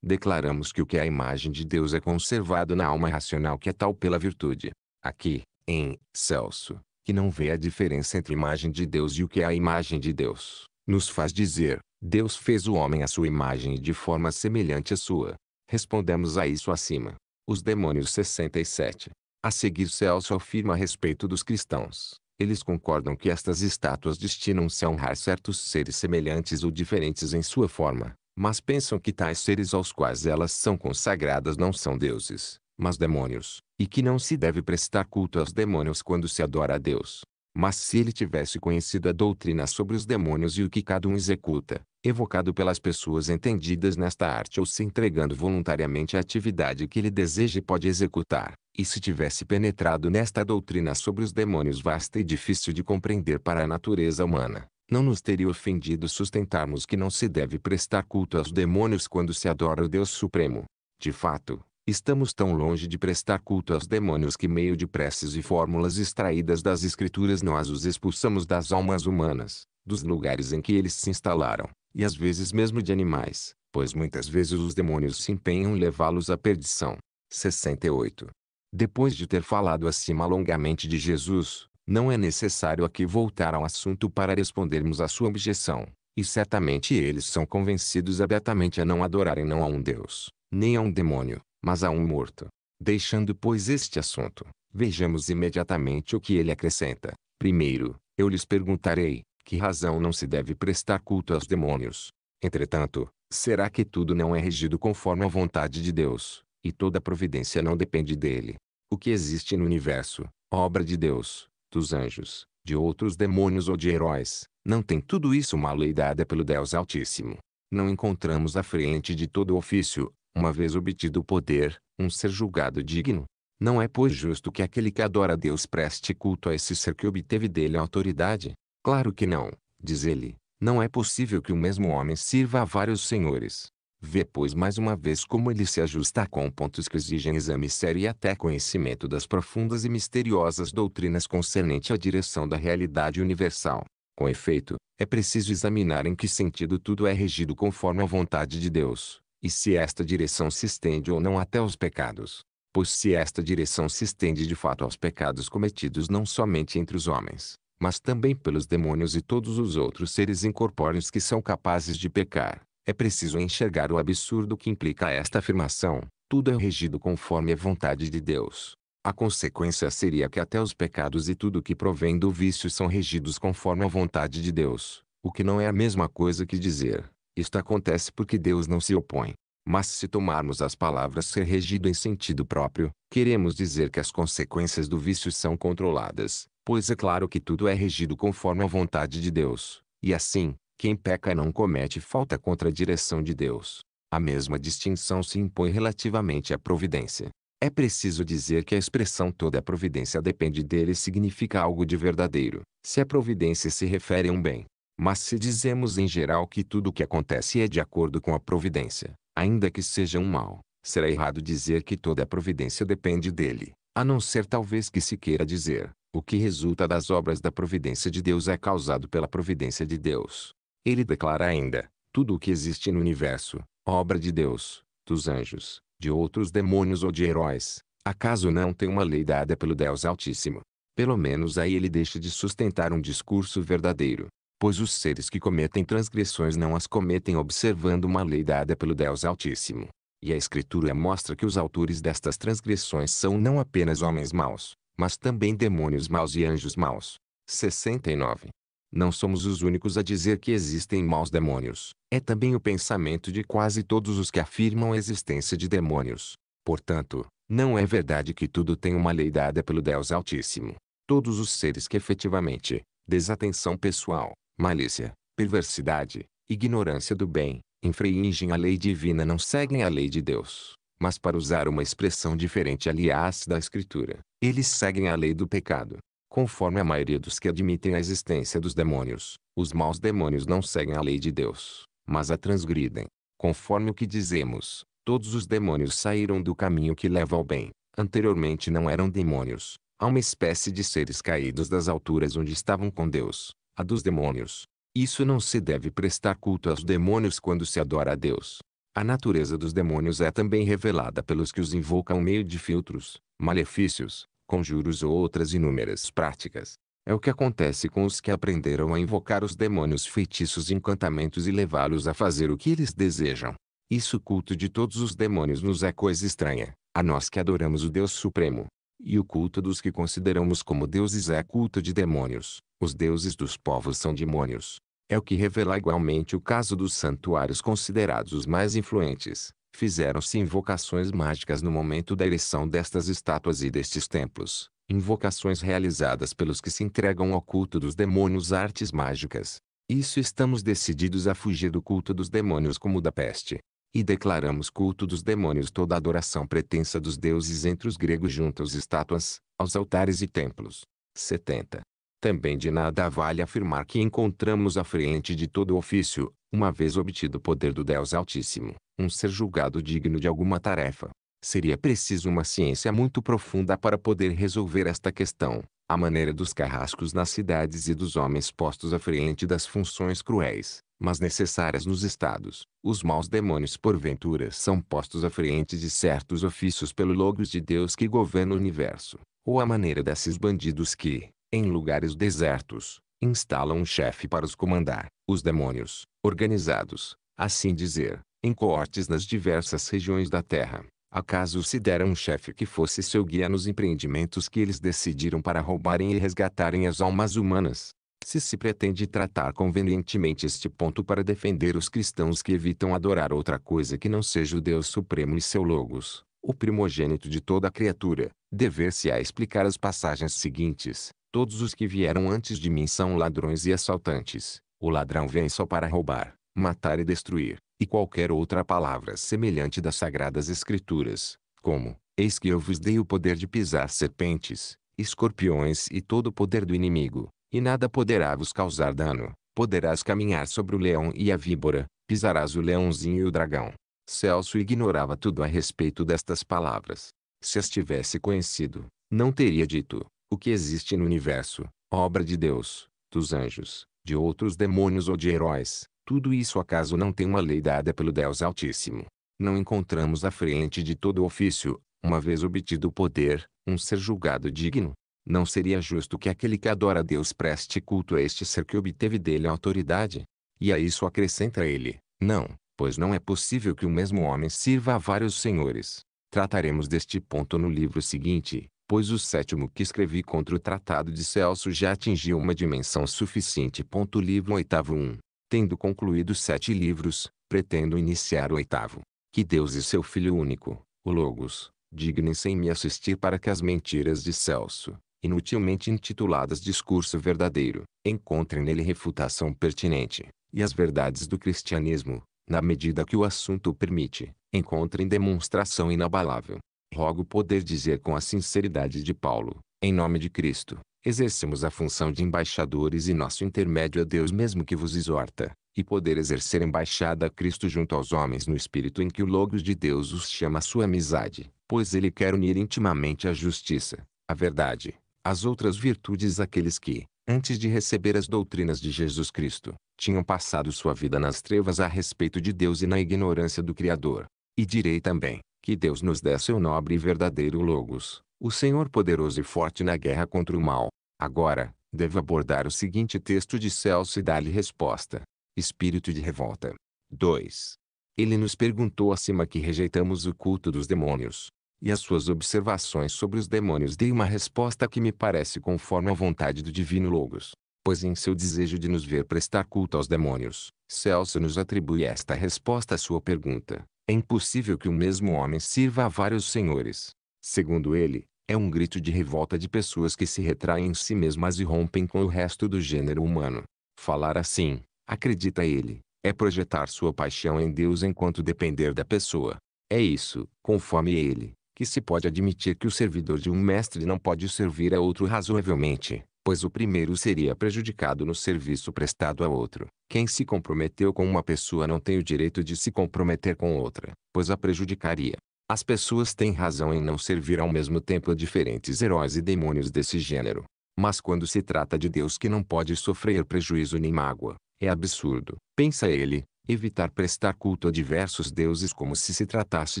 declaramos que o que é a imagem de Deus é conservado na alma racional que é tal pela virtude. Aqui, em Celso, que não vê a diferença entre a imagem de Deus e o que é a imagem de Deus, nos faz dizer, Deus fez o homem à sua imagem e de forma semelhante à sua. Respondemos a isso acima. Os demônios 67. A seguir Celso afirma a respeito dos cristãos. Eles concordam que estas estátuas destinam-se a honrar certos seres semelhantes ou diferentes em sua forma, mas pensam que tais seres aos quais elas são consagradas não são deuses, mas demônios, e que não se deve prestar culto aos demônios quando se adora a Deus. Mas se ele tivesse conhecido a doutrina sobre os demônios e o que cada um executa, evocado pelas pessoas entendidas nesta arte ou se entregando voluntariamente à atividade que ele deseja e pode executar, e se tivesse penetrado nesta doutrina sobre os demônios vasta e difícil de compreender para a natureza humana, não nos teria ofendido sustentarmos que não se deve prestar culto aos demônios quando se adora o Deus Supremo. De fato, estamos tão longe de prestar culto aos demônios que meio de preces e fórmulas extraídas das escrituras nós os expulsamos das almas humanas, dos lugares em que eles se instalaram, e às vezes mesmo de animais, pois muitas vezes os demônios se empenham em levá-los à perdição. 68. Depois de ter falado acima longamente de Jesus, não é necessário aqui voltar ao assunto para respondermos à sua objeção. E certamente eles são convencidos abertamente a não adorarem não a um Deus, nem a um demônio, mas a um morto. Deixando, pois, este assunto, vejamos imediatamente o que ele acrescenta. Primeiro, eu lhes perguntarei, que razão não se deve prestar culto aos demônios? Entretanto, será que tudo não é regido conforme a vontade de Deus, e toda providência não depende dele? O que existe no universo, obra de Deus, dos anjos, de outros demônios ou de heróis, não tem tudo isso uma lei dada pelo Deus Altíssimo. Não encontramos à frente de todo ofício, uma vez obtido o poder, um ser julgado digno. Não é pois justo que aquele que adora a Deus preste culto a esse ser que obteve dele a autoridade? Claro que não, diz ele. Não é possível que o mesmo homem sirva a vários senhores. Vê pois mais uma vez como ele se ajusta com pontos que exigem exame sério e até conhecimento das profundas e misteriosas doutrinas concernente à direção da realidade universal. Com efeito, é preciso examinar em que sentido tudo é regido conforme a vontade de Deus, e se esta direção se estende ou não até os pecados. Pois se esta direção se estende de fato aos pecados cometidos não somente entre os homens, mas também pelos demônios e todos os outros seres incorpóreos que são capazes de pecar, é preciso enxergar o absurdo que implica esta afirmação. Tudo é regido conforme a vontade de Deus. A consequência seria que até os pecados e tudo que provém do vício são regidos conforme a vontade de Deus, o que não é a mesma coisa que dizer, isto acontece porque Deus não se opõe. Mas se tomarmos as palavras ser regido em sentido próprio, queremos dizer que as consequências do vício são controladas, pois é claro que tudo é regido conforme a vontade de Deus, e assim, quem peca não comete falta contra a direção de Deus. A mesma distinção se impõe relativamente à providência. É preciso dizer que a expressão toda a providência depende dele significa algo de verdadeiro, se a providência se refere a um bem. Mas se dizemos em geral que tudo o que acontece é de acordo com a providência, ainda que seja um mal, será errado dizer que toda a providência depende dele, a não ser talvez que se queira dizer, o que resulta das obras da providência de Deus é causado pela providência de Deus. Ele declara ainda: tudo o que existe no universo, obra de Deus, dos anjos, de outros demônios ou de heróis, acaso não tem uma lei dada pelo Deus Altíssimo? Pelo menos aí ele deixa de sustentar um discurso verdadeiro. Pois os seres que cometem transgressões não as cometem observando uma lei dada pelo Deus Altíssimo. E a Escritura mostra que os autores destas transgressões são não apenas homens maus, mas também demônios maus e anjos maus. 69. Não somos os únicos a dizer que existem maus demônios. É também o pensamento de quase todos os que afirmam a existência de demônios. Portanto, não é verdade que tudo tem uma lei dada pelo Deus Altíssimo. Todos os seres que efetivamente, desatenção pessoal, malícia, perversidade, ignorância do bem, infringem a lei divina não seguem a lei de Deus. Mas para usar uma expressão diferente aliás da escritura, eles seguem a lei do pecado conforme a maioria dos que admitem a existência dos demônios, os maus demônios não seguem a lei de Deus, mas a transgridem. Conforme o que dizemos, todos os demônios saíram do caminho que leva ao bem. Anteriormente não eram demônios, Há uma espécie de seres caídos das alturas onde estavam com Deus, a dos demônios. Isso não se deve prestar culto aos demônios quando se adora a Deus. A natureza dos demônios é também revelada pelos que os invocam meio de filtros, malefícios, conjuros ou outras inúmeras práticas. É o que acontece com os que aprenderam a invocar os demônios feitiços e encantamentos e levá-los a fazer o que eles desejam. Isso culto de todos os demônios nos é coisa estranha, a nós que adoramos o Deus Supremo. E o culto dos que consideramos como deuses é culto de demônios. Os deuses dos povos são demônios. É o que revela igualmente o caso dos santuários considerados os mais influentes, Fizeram-se invocações mágicas no momento da ereção destas estátuas e destes templos, invocações realizadas pelos que se entregam ao culto dos demônios artes mágicas. Isso estamos decididos a fugir do culto dos demônios como da peste. E declaramos culto dos demônios toda adoração pretensa dos deuses entre os gregos junto às estátuas, aos altares e templos. 70. Também de nada vale afirmar que encontramos à frente de todo ofício, uma vez obtido o poder do Deus Altíssimo, um ser julgado digno de alguma tarefa. Seria preciso uma ciência muito profunda para poder resolver esta questão, à maneira dos carrascos nas cidades e dos homens postos à frente das funções cruéis, mas necessárias nos estados. Os maus demônios porventura são postos à frente de certos ofícios pelo Logos de Deus que governa o universo, ou à maneira desses bandidos que, em lugares desertos, instala um chefe para os comandar. Os demônios, organizados, assim dizer, em coortes nas diversas regiões da terra, acaso se deram um chefe que fosse seu guia nos empreendimentos que eles decidiram para roubarem e resgatarem as almas humanas? Se se pretende tratar convenientemente este ponto para defender os cristãos que evitam adorar outra coisa que não seja o Deus Supremo e seu Logos, o primogênito de toda criatura, dever-se-á explicar as passagens seguintes, Todos os que vieram antes de mim são ladrões e assaltantes. O ladrão vem só para roubar, matar e destruir, e qualquer outra palavra semelhante das Sagradas Escrituras, como, eis que eu vos dei o poder de pisar serpentes, escorpiões e todo o poder do inimigo, e nada poderá vos causar dano. Poderás caminhar sobre o leão e a víbora, pisarás o leãozinho e o dragão. Celso ignorava tudo a respeito destas palavras. Se as tivesse conhecido, não teria dito, o que existe no universo, obra de Deus, dos anjos, de outros demônios ou de heróis, tudo isso acaso não tem uma lei dada pelo Deus Altíssimo. Não encontramos à frente de todo ofício, uma vez obtido o poder, um ser julgado digno. Não seria justo que aquele que adora a Deus preste culto a este ser que obteve dele a autoridade? E a isso acrescenta ele, não, pois não é possível que o mesmo homem sirva a vários senhores. Trataremos deste ponto no livro seguinte, pois o sétimo que escrevi contra o Tratado de Celso já atingiu uma dimensão suficiente. Ponto livro oitavo 1. Tendo concluído sete livros, pretendo iniciar o oitavo. Que Deus e seu Filho único, o Logos, dignem-se em me assistir para que as mentiras de Celso, inutilmente intituladas Discurso Verdadeiro, encontrem nele refutação pertinente, e as verdades do cristianismo, na medida que o assunto permite, encontrem demonstração inabalável rogo poder dizer com a sinceridade de Paulo, em nome de Cristo, exercemos a função de embaixadores e nosso intermédio a é Deus mesmo que vos exorta, e poder exercer embaixada a Cristo junto aos homens no espírito em que o Logos de Deus os chama a sua amizade, pois ele quer unir intimamente a justiça, a verdade, as outras virtudes àqueles que, antes de receber as doutrinas de Jesus Cristo, tinham passado sua vida nas trevas a respeito de Deus e na ignorância do Criador. E direi também, que Deus nos dê seu nobre e verdadeiro Logos, o Senhor poderoso e forte na guerra contra o mal. Agora, devo abordar o seguinte texto de Celso e dar-lhe resposta. Espírito de revolta. 2. Ele nos perguntou acima que rejeitamos o culto dos demônios. E as suas observações sobre os demônios dei uma resposta que me parece conforme à vontade do divino Logos. Pois em seu desejo de nos ver prestar culto aos demônios, Celso nos atribui esta resposta à sua pergunta. É impossível que o mesmo homem sirva a vários senhores. Segundo ele, é um grito de revolta de pessoas que se retraem em si mesmas e rompem com o resto do gênero humano. Falar assim, acredita ele, é projetar sua paixão em Deus enquanto depender da pessoa. É isso, conforme ele, que se pode admitir que o servidor de um mestre não pode servir a outro razoavelmente pois o primeiro seria prejudicado no serviço prestado a outro. Quem se comprometeu com uma pessoa não tem o direito de se comprometer com outra, pois a prejudicaria. As pessoas têm razão em não servir ao mesmo tempo a diferentes heróis e demônios desse gênero. Mas quando se trata de Deus que não pode sofrer prejuízo nem mágoa, é absurdo, pensa ele, evitar prestar culto a diversos deuses como se se tratasse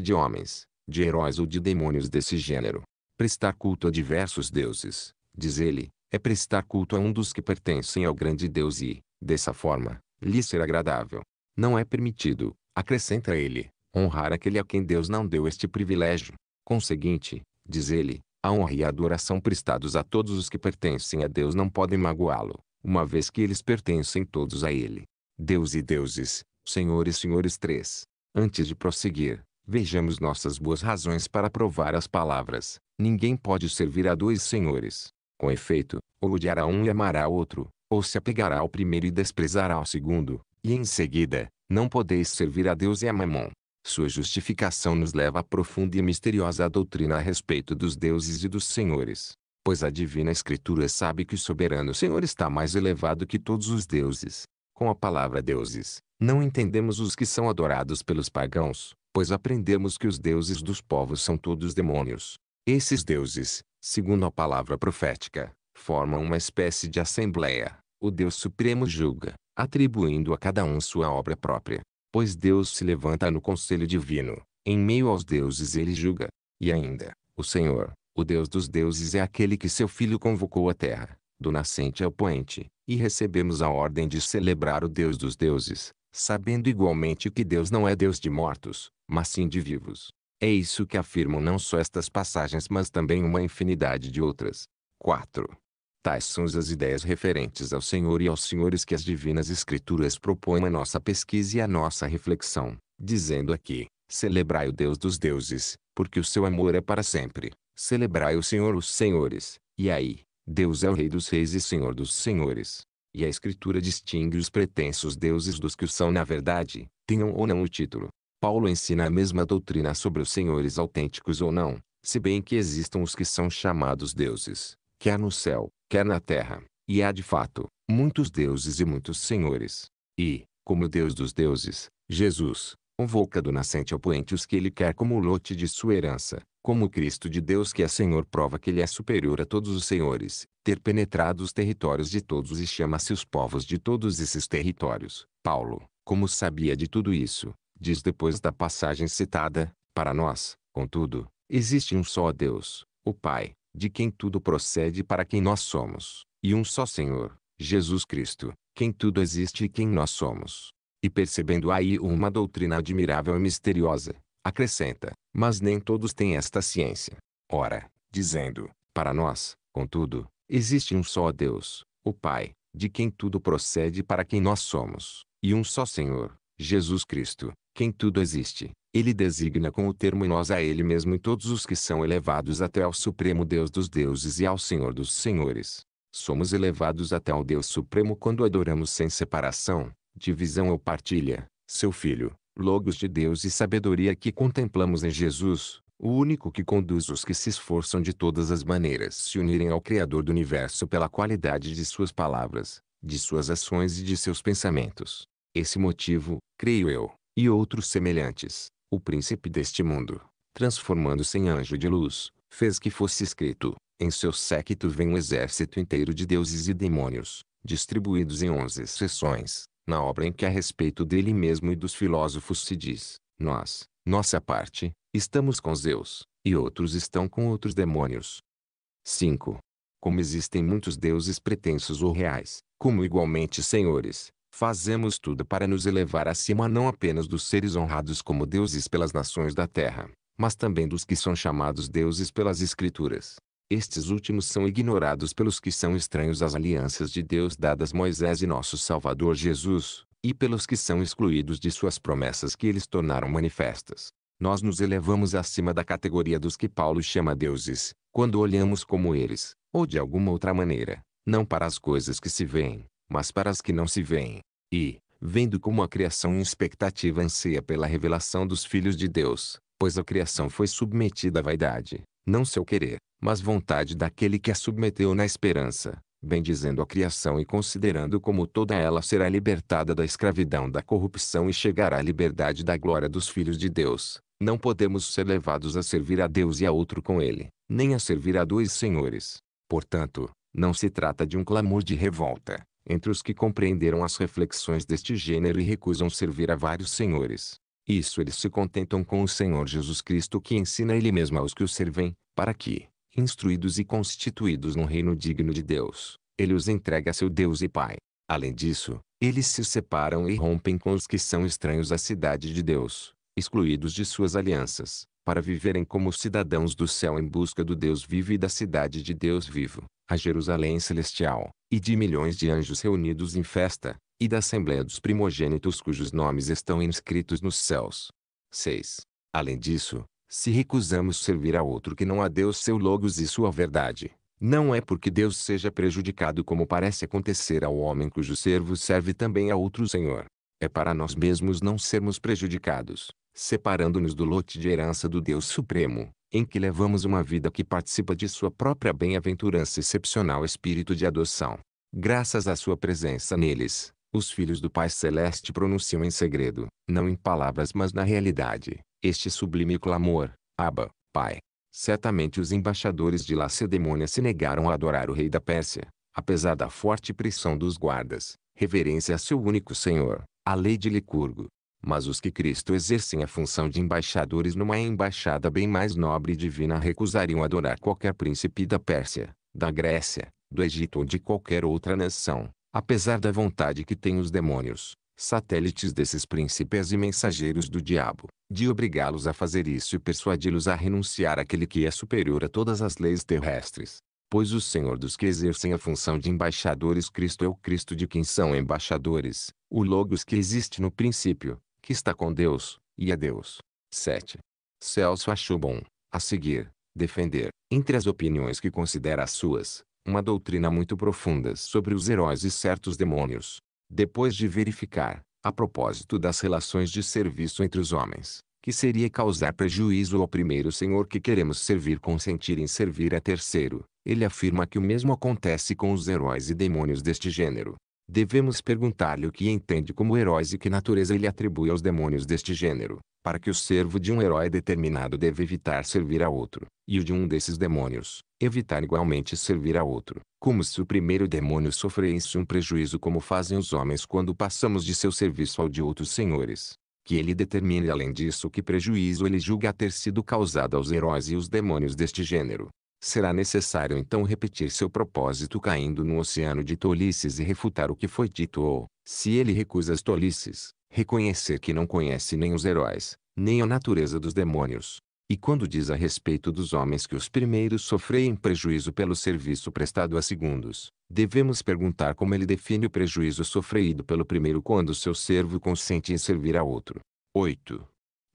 de homens, de heróis ou de demônios desse gênero. Prestar culto a diversos deuses, diz ele, é prestar culto a um dos que pertencem ao grande Deus e, dessa forma, lhe ser agradável. Não é permitido, acrescenta ele, honrar aquele a quem Deus não deu este privilégio. Conseguinte, diz ele, a honra e a adoração prestados a todos os que pertencem a Deus não podem magoá-lo, uma vez que eles pertencem todos a ele. Deus e deuses, senhores e senhores três. Antes de prosseguir, vejamos nossas boas razões para provar as palavras. Ninguém pode servir a dois senhores, com efeito, odiará um e amará outro, ou se apegará ao primeiro e desprezará ao segundo, e em seguida, não podeis servir a Deus e a Mamon. Sua justificação nos leva à profunda e misteriosa doutrina a respeito dos deuses e dos senhores. Pois a divina escritura sabe que o soberano Senhor está mais elevado que todos os deuses. Com a palavra deuses, não entendemos os que são adorados pelos pagãos, pois aprendemos que os deuses dos povos são todos demônios. Esses deuses, segundo a palavra profética, formam uma espécie de assembleia. O Deus Supremo julga, atribuindo a cada um sua obra própria. Pois Deus se levanta no conselho divino, em meio aos deuses ele julga. E ainda, o Senhor, o Deus dos deuses é aquele que seu filho convocou à terra, do nascente ao poente, e recebemos a ordem de celebrar o Deus dos deuses, sabendo igualmente que Deus não é Deus de mortos, mas sim de vivos. É isso que afirmam não só estas passagens mas também uma infinidade de outras. 4. Tais são as ideias referentes ao Senhor e aos senhores que as divinas escrituras propõem à nossa pesquisa e à nossa reflexão, dizendo aqui, celebrai o Deus dos deuses, porque o seu amor é para sempre, celebrai o Senhor os senhores, e aí, Deus é o Rei dos reis e Senhor dos senhores. E a escritura distingue os pretensos deuses dos que o são na verdade, tenham ou não o título. Paulo ensina a mesma doutrina sobre os senhores autênticos ou não, se bem que existam os que são chamados deuses, quer no céu, quer na terra, e há de fato muitos deuses e muitos senhores. E, como Deus dos deuses, Jesus, convoca do nascente ao poente os que ele quer como lote de sua herança, como Cristo de Deus que é Senhor prova que ele é superior a todos os senhores, ter penetrado os territórios de todos e chama-se os povos de todos esses territórios. Paulo, como sabia de tudo isso, diz depois da passagem citada, para nós, contudo, existe um só Deus, o Pai, de quem tudo procede e para quem nós somos, e um só Senhor, Jesus Cristo, quem tudo existe e quem nós somos. E percebendo aí uma doutrina admirável e misteriosa, acrescenta, mas nem todos têm esta ciência. Ora, dizendo, para nós, contudo, existe um só Deus, o Pai, de quem tudo procede e para quem nós somos, e um só Senhor, Jesus Cristo, quem tudo existe. Ele designa com o termo nós a ele mesmo e todos os que são elevados até ao Supremo Deus dos deuses e ao Senhor dos senhores. Somos elevados até ao Deus Supremo quando adoramos sem separação, divisão ou partilha, seu Filho, Logos de Deus e sabedoria que contemplamos em Jesus, o único que conduz os que se esforçam de todas as maneiras se unirem ao Criador do Universo pela qualidade de suas palavras, de suas ações e de seus pensamentos. Esse motivo, creio eu, e outros semelhantes, o príncipe deste mundo, transformando-se em anjo de luz, fez que fosse escrito, em seu séquito vem um exército inteiro de deuses e demônios, distribuídos em onze seções, na obra em que a respeito dele mesmo e dos filósofos se diz, nós, nossa parte, estamos com Zeus, e outros estão com outros demônios. 5. Como existem muitos deuses pretensos ou reais, como igualmente senhores, Fazemos tudo para nos elevar acima não apenas dos seres honrados como deuses pelas nações da terra, mas também dos que são chamados deuses pelas Escrituras. Estes últimos são ignorados pelos que são estranhos às alianças de Deus dadas Moisés e nosso Salvador Jesus, e pelos que são excluídos de suas promessas que eles tornaram manifestas. Nós nos elevamos acima da categoria dos que Paulo chama deuses, quando olhamos como eles, ou de alguma outra maneira, não para as coisas que se veem, mas para as que não se veem. E, vendo como a criação em expectativa anseia pela revelação dos filhos de Deus, pois a criação foi submetida à vaidade, não seu querer, mas vontade daquele que a submeteu na esperança, bendizendo a criação e considerando como toda ela será libertada da escravidão da corrupção e chegará à liberdade da glória dos filhos de Deus, não podemos ser levados a servir a Deus e a outro com ele, nem a servir a dois senhores. Portanto, não se trata de um clamor de revolta, entre os que compreenderam as reflexões deste gênero e recusam servir a vários senhores. Isso eles se contentam com o Senhor Jesus Cristo que ensina ele mesmo aos que o servem, para que, instruídos e constituídos num reino digno de Deus, ele os entregue a seu Deus e Pai. Além disso, eles se separam e rompem com os que são estranhos à cidade de Deus, excluídos de suas alianças, para viverem como cidadãos do céu em busca do Deus vivo e da cidade de Deus vivo, a Jerusalém celestial, e de milhões de anjos reunidos em festa, e da Assembleia dos Primogênitos cujos nomes estão inscritos nos céus. 6. Além disso, se recusamos servir a outro que não a Deus seu logos e sua verdade, não é porque Deus seja prejudicado como parece acontecer ao homem cujo servo serve também a outro Senhor. É para nós mesmos não sermos prejudicados, separando-nos do lote de herança do Deus Supremo, em que levamos uma vida que participa de sua própria bem-aventurança excepcional espírito de adoção. Graças à sua presença neles, os filhos do Pai Celeste pronunciam em segredo, não em palavras mas na realidade, este sublime clamor, Abba, Pai. Certamente os embaixadores de Lacedemônia se negaram a adorar o rei da Pérsia, apesar da forte pressão dos guardas, reverência a seu único senhor, a lei de Licurgo, mas os que Cristo exercem a função de embaixadores numa embaixada bem mais nobre e divina recusariam adorar qualquer príncipe da Pérsia, da Grécia, do Egito ou de qualquer outra nação, apesar da vontade que têm os demônios, satélites desses príncipes e mensageiros do diabo, de obrigá-los a fazer isso e persuadi-los a renunciar àquele que é superior a todas as leis terrestres. Pois o Senhor dos que exercem a função de embaixadores Cristo é o Cristo de quem são embaixadores, o Logos que existe no princípio, que está com Deus, e é Deus. 7. Celso achou bom, a seguir, defender, entre as opiniões que considera suas, uma doutrina muito profunda sobre os heróis e certos demônios. Depois de verificar, a propósito das relações de serviço entre os homens, que seria causar prejuízo ao primeiro senhor que queremos servir consentir em servir a terceiro, ele afirma que o mesmo acontece com os heróis e demônios deste gênero devemos perguntar-lhe o que entende como heróis e que natureza ele atribui aos demônios deste gênero, para que o servo de um herói determinado deve evitar servir a outro, e o de um desses demônios, evitar igualmente servir a outro, como se o primeiro demônio sofresse um prejuízo como fazem os homens quando passamos de seu serviço ao de outros senhores. Que ele determine além disso que prejuízo ele julga ter sido causado aos heróis e os demônios deste gênero, será necessário então repetir seu propósito caindo num oceano de tolices e refutar o que foi dito ou, se ele recusa as tolices, reconhecer que não conhece nem os heróis, nem a natureza dos demônios. E quando diz a respeito dos homens que os primeiros sofrem prejuízo pelo serviço prestado a segundos, devemos perguntar como ele define o prejuízo sofrido pelo primeiro quando seu servo consente em servir a outro. 8.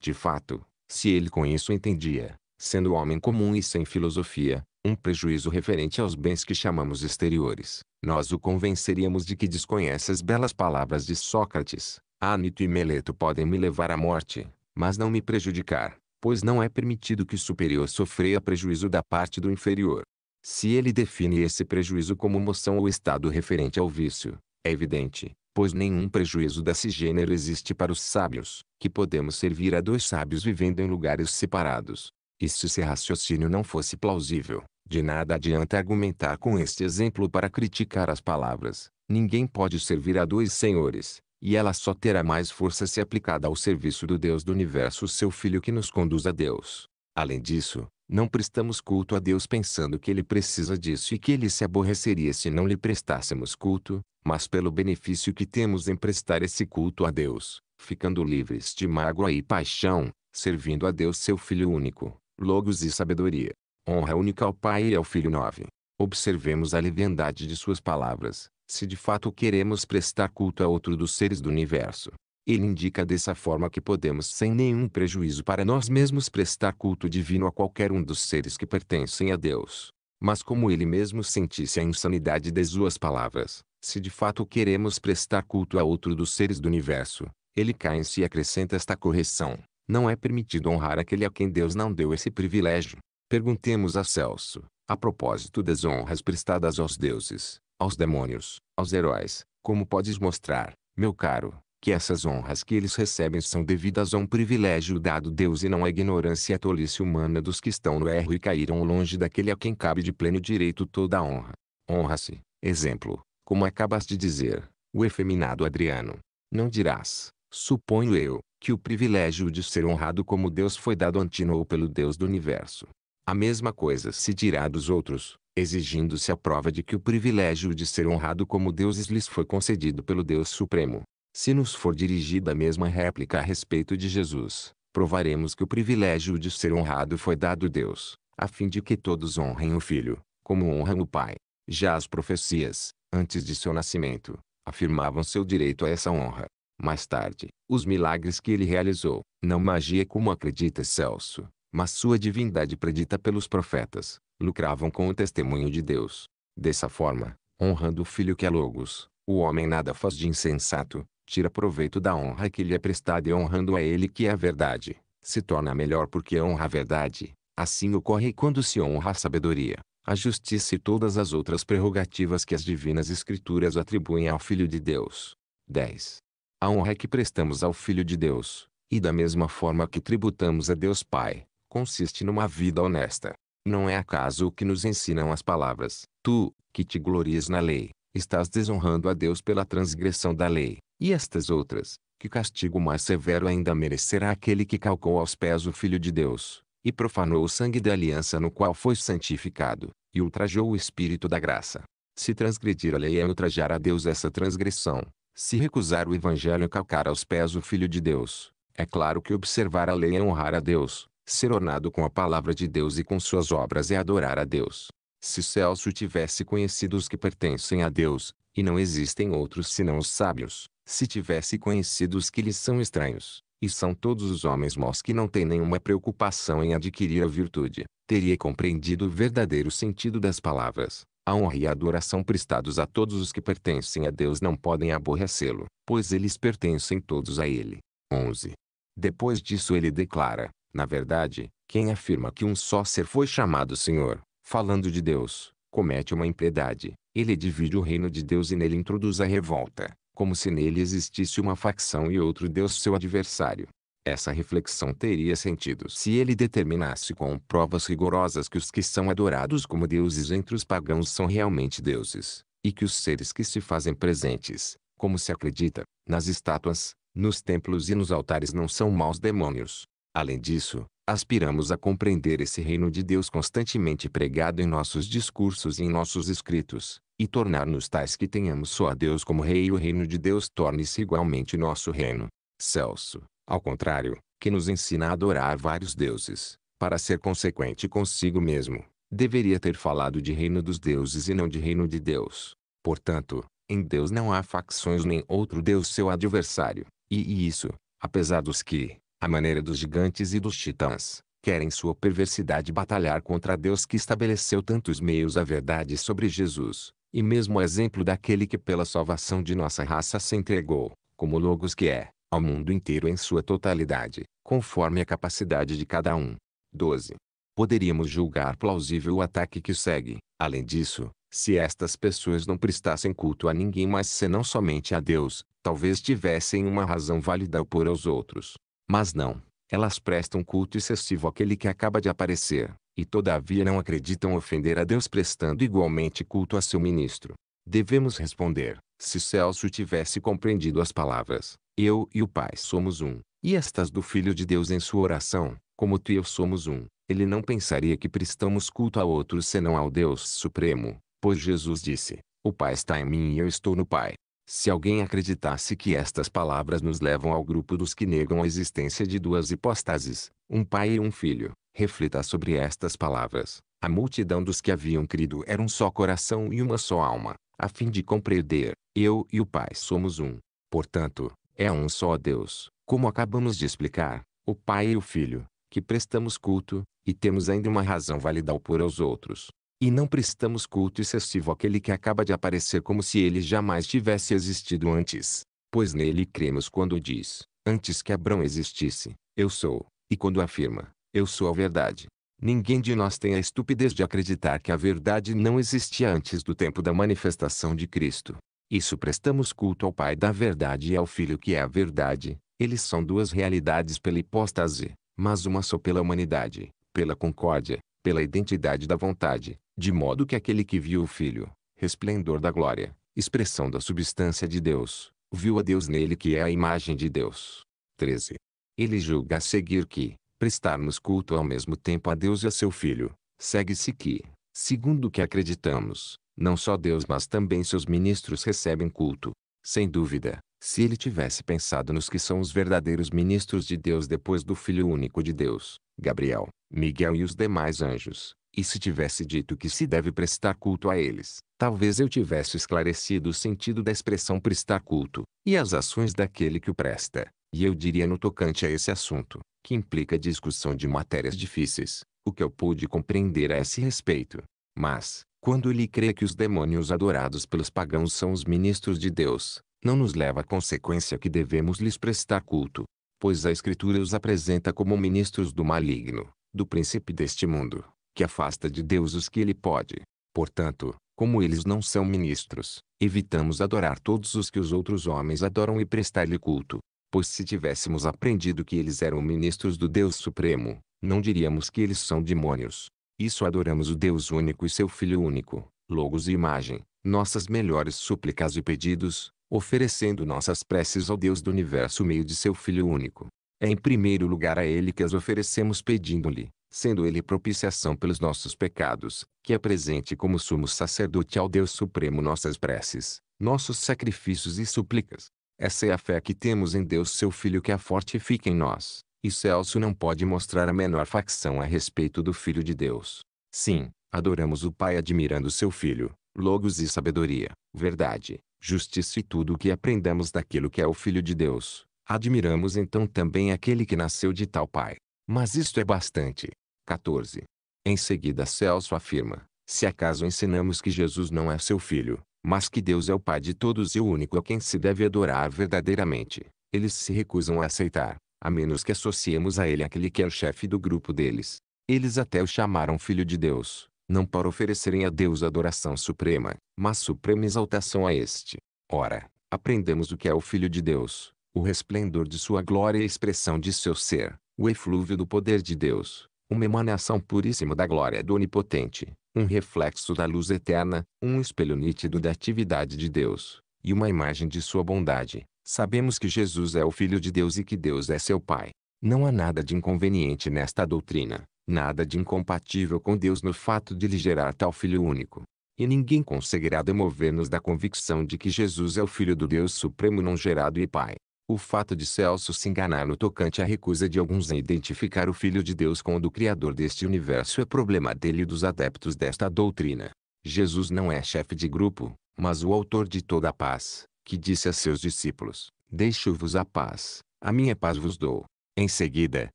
De fato, se ele com isso entendia, sendo homem comum e sem filosofia, um prejuízo referente aos bens que chamamos exteriores, nós o convenceríamos de que desconhece as belas palavras de Sócrates. Anito e Meleto podem me levar à morte, mas não me prejudicar, pois não é permitido que o superior sofra prejuízo da parte do inferior. Se ele define esse prejuízo como moção ou estado referente ao vício, é evidente, pois nenhum prejuízo desse gênero existe para os sábios, que podemos servir a dois sábios vivendo em lugares separados, e se esse raciocínio não fosse plausível, de nada adianta argumentar com este exemplo para criticar as palavras. Ninguém pode servir a dois senhores, e ela só terá mais força se aplicada ao serviço do Deus do universo seu Filho que nos conduz a Deus. Além disso, não prestamos culto a Deus pensando que ele precisa disso e que ele se aborreceria se não lhe prestássemos culto, mas pelo benefício que temos em prestar esse culto a Deus, ficando livres de mágoa e paixão, servindo a Deus seu Filho único, logos e sabedoria. Honra única ao Pai e ao Filho 9. Observemos a leviandade de suas palavras, se de fato queremos prestar culto a outro dos seres do universo. Ele indica dessa forma que podemos sem nenhum prejuízo para nós mesmos prestar culto divino a qualquer um dos seres que pertencem a Deus. Mas como ele mesmo sentisse a insanidade de suas palavras, se de fato queremos prestar culto a outro dos seres do universo, ele cai em si e acrescenta esta correção. Não é permitido honrar aquele a quem Deus não deu esse privilégio. Perguntemos a Celso, a propósito das honras prestadas aos deuses, aos demônios, aos heróis, como podes mostrar, meu caro, que essas honras que eles recebem são devidas a um privilégio dado Deus e não à ignorância e à tolice humana dos que estão no erro e caíram longe daquele a quem cabe de pleno direito toda a honra. Honra-se, exemplo, como acabas de dizer, o efeminado Adriano. Não dirás, suponho eu, que o privilégio de ser honrado como Deus foi dado a Antínoou pelo Deus do universo. A mesma coisa se dirá dos outros, exigindo-se a prova de que o privilégio de ser honrado como deuses lhes foi concedido pelo Deus Supremo. Se nos for dirigida a mesma réplica a respeito de Jesus, provaremos que o privilégio de ser honrado foi dado a Deus, a fim de que todos honrem o Filho, como honram o Pai. Já as profecias, antes de seu nascimento, afirmavam seu direito a essa honra. Mais tarde, os milagres que ele realizou, não magia como acredita Celso, mas sua divindade predita pelos profetas, lucravam com o testemunho de Deus. Dessa forma, honrando o filho que é Logos, o homem nada faz de insensato, tira proveito da honra que lhe é prestada e honrando a ele que é a verdade, se torna melhor porque honra a verdade. Assim ocorre quando se honra a sabedoria, a justiça e todas as outras prerrogativas que as divinas escrituras atribuem ao Filho de Deus. 10. A honra que prestamos ao Filho de Deus, e da mesma forma que tributamos a Deus Pai, consiste numa vida honesta. Não é acaso o que nos ensinam as palavras: Tu, que te glorias na lei, estás desonrando a Deus pela transgressão da lei, e estas outras, que castigo mais severo ainda merecerá aquele que calcou aos pés o Filho de Deus, e profanou o sangue da aliança no qual foi santificado, e ultrajou o Espírito da graça. Se transgredir a lei é ultrajar a Deus essa transgressão, se recusar o evangelho e calcar aos pés o Filho de Deus, é claro que observar a lei é honrar a Deus, ser ornado com a palavra de Deus e com suas obras é adorar a Deus. Se Celso tivesse conhecido os que pertencem a Deus, e não existem outros senão os sábios, se tivesse conhecido os que lhes são estranhos, e são todos os homens maus que não têm nenhuma preocupação em adquirir a virtude, teria compreendido o verdadeiro sentido das palavras, a honra e a adoração prestados a todos os que pertencem a Deus não podem aborrecê-lo, pois eles pertencem todos a Ele. 11. Depois disso ele declara, na verdade, quem afirma que um só ser foi chamado Senhor, falando de Deus, comete uma impiedade. Ele divide o reino de Deus e nele introduz a revolta, como se nele existisse uma facção e outro Deus seu adversário. Essa reflexão teria sentido se ele determinasse com provas rigorosas que os que são adorados como deuses entre os pagãos são realmente deuses, e que os seres que se fazem presentes, como se acredita, nas estátuas, nos templos e nos altares não são maus demônios. Além disso, aspiramos a compreender esse reino de Deus constantemente pregado em nossos discursos e em nossos escritos, e tornar-nos tais que tenhamos só a Deus como rei e o reino de Deus torne-se igualmente nosso reino. Celso, ao contrário, que nos ensina a adorar vários deuses, para ser consequente consigo mesmo, deveria ter falado de reino dos deuses e não de reino de Deus. Portanto, em Deus não há facções nem outro Deus seu adversário, e isso, apesar dos que, à maneira dos gigantes e dos titãs, querem sua perversidade batalhar contra Deus que estabeleceu tantos meios à verdade sobre Jesus, e mesmo o exemplo daquele que pela salvação de nossa raça se entregou, como Logos que é, ao mundo inteiro em sua totalidade, conforme a capacidade de cada um. 12. Poderíamos julgar plausível o ataque que segue. Além disso, se estas pessoas não prestassem culto a ninguém mais senão somente a Deus, talvez tivessem uma razão válida opor aos outros. Mas não. Elas prestam culto excessivo àquele que acaba de aparecer, e todavia não acreditam ofender a Deus prestando igualmente culto a seu ministro. Devemos responder, se Celso tivesse compreendido as palavras, eu e o Pai somos um. E estas do Filho de Deus em sua oração, como tu e eu somos um. Ele não pensaria que prestamos culto a outros senão ao Deus Supremo, pois Jesus disse: O Pai está em mim e eu estou no Pai. Se alguém acreditasse que estas palavras nos levam ao grupo dos que negam a existência de duas hipóstases, um pai e um filho, reflita sobre estas palavras. A multidão dos que haviam crido era um só coração e uma só alma, a fim de compreender, eu e o Pai somos um. Portanto, é um só Deus, como acabamos de explicar, o Pai e o Filho, que prestamos culto, e temos ainda uma razão válida ao pôr aos outros. E não prestamos culto excessivo àquele que acaba de aparecer como se ele jamais tivesse existido antes. Pois nele cremos quando diz, antes que Abrão existisse, eu sou, e quando afirma, eu sou a verdade. Ninguém de nós tem a estupidez de acreditar que a verdade não existia antes do tempo da manifestação de Cristo. Isso prestamos culto ao Pai da verdade e ao Filho que é a verdade. Eles são duas realidades pela hipóstase, mas uma só pela humanidade, pela concórdia, pela identidade da vontade, de modo que aquele que viu o Filho, resplendor da glória, expressão da substância de Deus, viu a Deus nele que é a imagem de Deus. 13. Ele julga a seguir que, prestarmos culto ao mesmo tempo a Deus e a seu Filho, segue-se que, segundo o que acreditamos, não só Deus mas também seus ministros recebem culto. Sem dúvida, se ele tivesse pensado nos que são os verdadeiros ministros de Deus depois do Filho único de Deus, Gabriel, Miguel e os demais anjos, e se tivesse dito que se deve prestar culto a eles, talvez eu tivesse esclarecido o sentido da expressão prestar culto, e as ações daquele que o presta. E eu diria no tocante a esse assunto, que implica discussão de matérias difíceis, o que eu pude compreender a esse respeito. Mas, quando ele crê que os demônios adorados pelos pagãos são os ministros de Deus, não nos leva à consequência que devemos lhes prestar culto, pois a Escritura os apresenta como ministros do maligno, do príncipe deste mundo, que afasta de Deus os que ele pode. Portanto, como eles não são ministros, evitamos adorar todos os que os outros homens adoram e prestar-lhe culto. Pois se tivéssemos aprendido que eles eram ministros do Deus Supremo, não diríamos que eles são demônios. Isso adoramos o Deus único e seu Filho único, Logos e imagem, nossas melhores súplicas e pedidos, oferecendo nossas preces ao Deus do universo meio de seu Filho único. É em primeiro lugar a Ele que as oferecemos pedindo-lhe, sendo Ele propiciação pelos nossos pecados, que é presente como sumo sacerdote ao Deus Supremo nossas preces, nossos sacrifícios e súplicas. Essa é a fé que temos em Deus seu Filho que a é fortifica em nós. E Celso não pode mostrar a menor facção a respeito do Filho de Deus. Sim, adoramos o Pai admirando seu Filho, logos e sabedoria, verdade, justiça e tudo o que aprendamos daquilo que é o Filho de Deus. Admiramos então também aquele que nasceu de tal Pai. Mas isto é bastante. 14. Em seguida Celso afirma, se acaso ensinamos que Jesus não é seu Filho, mas que Deus é o Pai de todos e o único a quem se deve adorar verdadeiramente, eles se recusam a aceitar, a menos que associemos a ele aquele que é o chefe do grupo deles. Eles até o chamaram Filho de Deus, não para oferecerem a Deus adoração suprema, mas suprema exaltação a este. Ora, aprendemos o que é o Filho de Deus, o resplendor de sua glória e a expressão de seu ser, o eflúvio do poder de Deus, uma emanação puríssima da glória do Onipotente, um reflexo da luz eterna, um espelho nítido da atividade de Deus, e uma imagem de sua bondade, Sabemos que Jesus é o Filho de Deus e que Deus é seu Pai. Não há nada de inconveniente nesta doutrina, nada de incompatível com Deus no fato de lhe gerar tal Filho único. E ninguém conseguirá demover-nos da convicção de que Jesus é o Filho do Deus Supremo não gerado e Pai. O fato de Celso se enganar no tocante à recusa de alguns em identificar o Filho de Deus com o do Criador deste universo é problema dele e dos adeptos desta doutrina. Jesus não é chefe de grupo, mas o autor de toda a paz, que disse a seus discípulos: Deixo-vos a paz, a minha paz vos dou. Em seguida,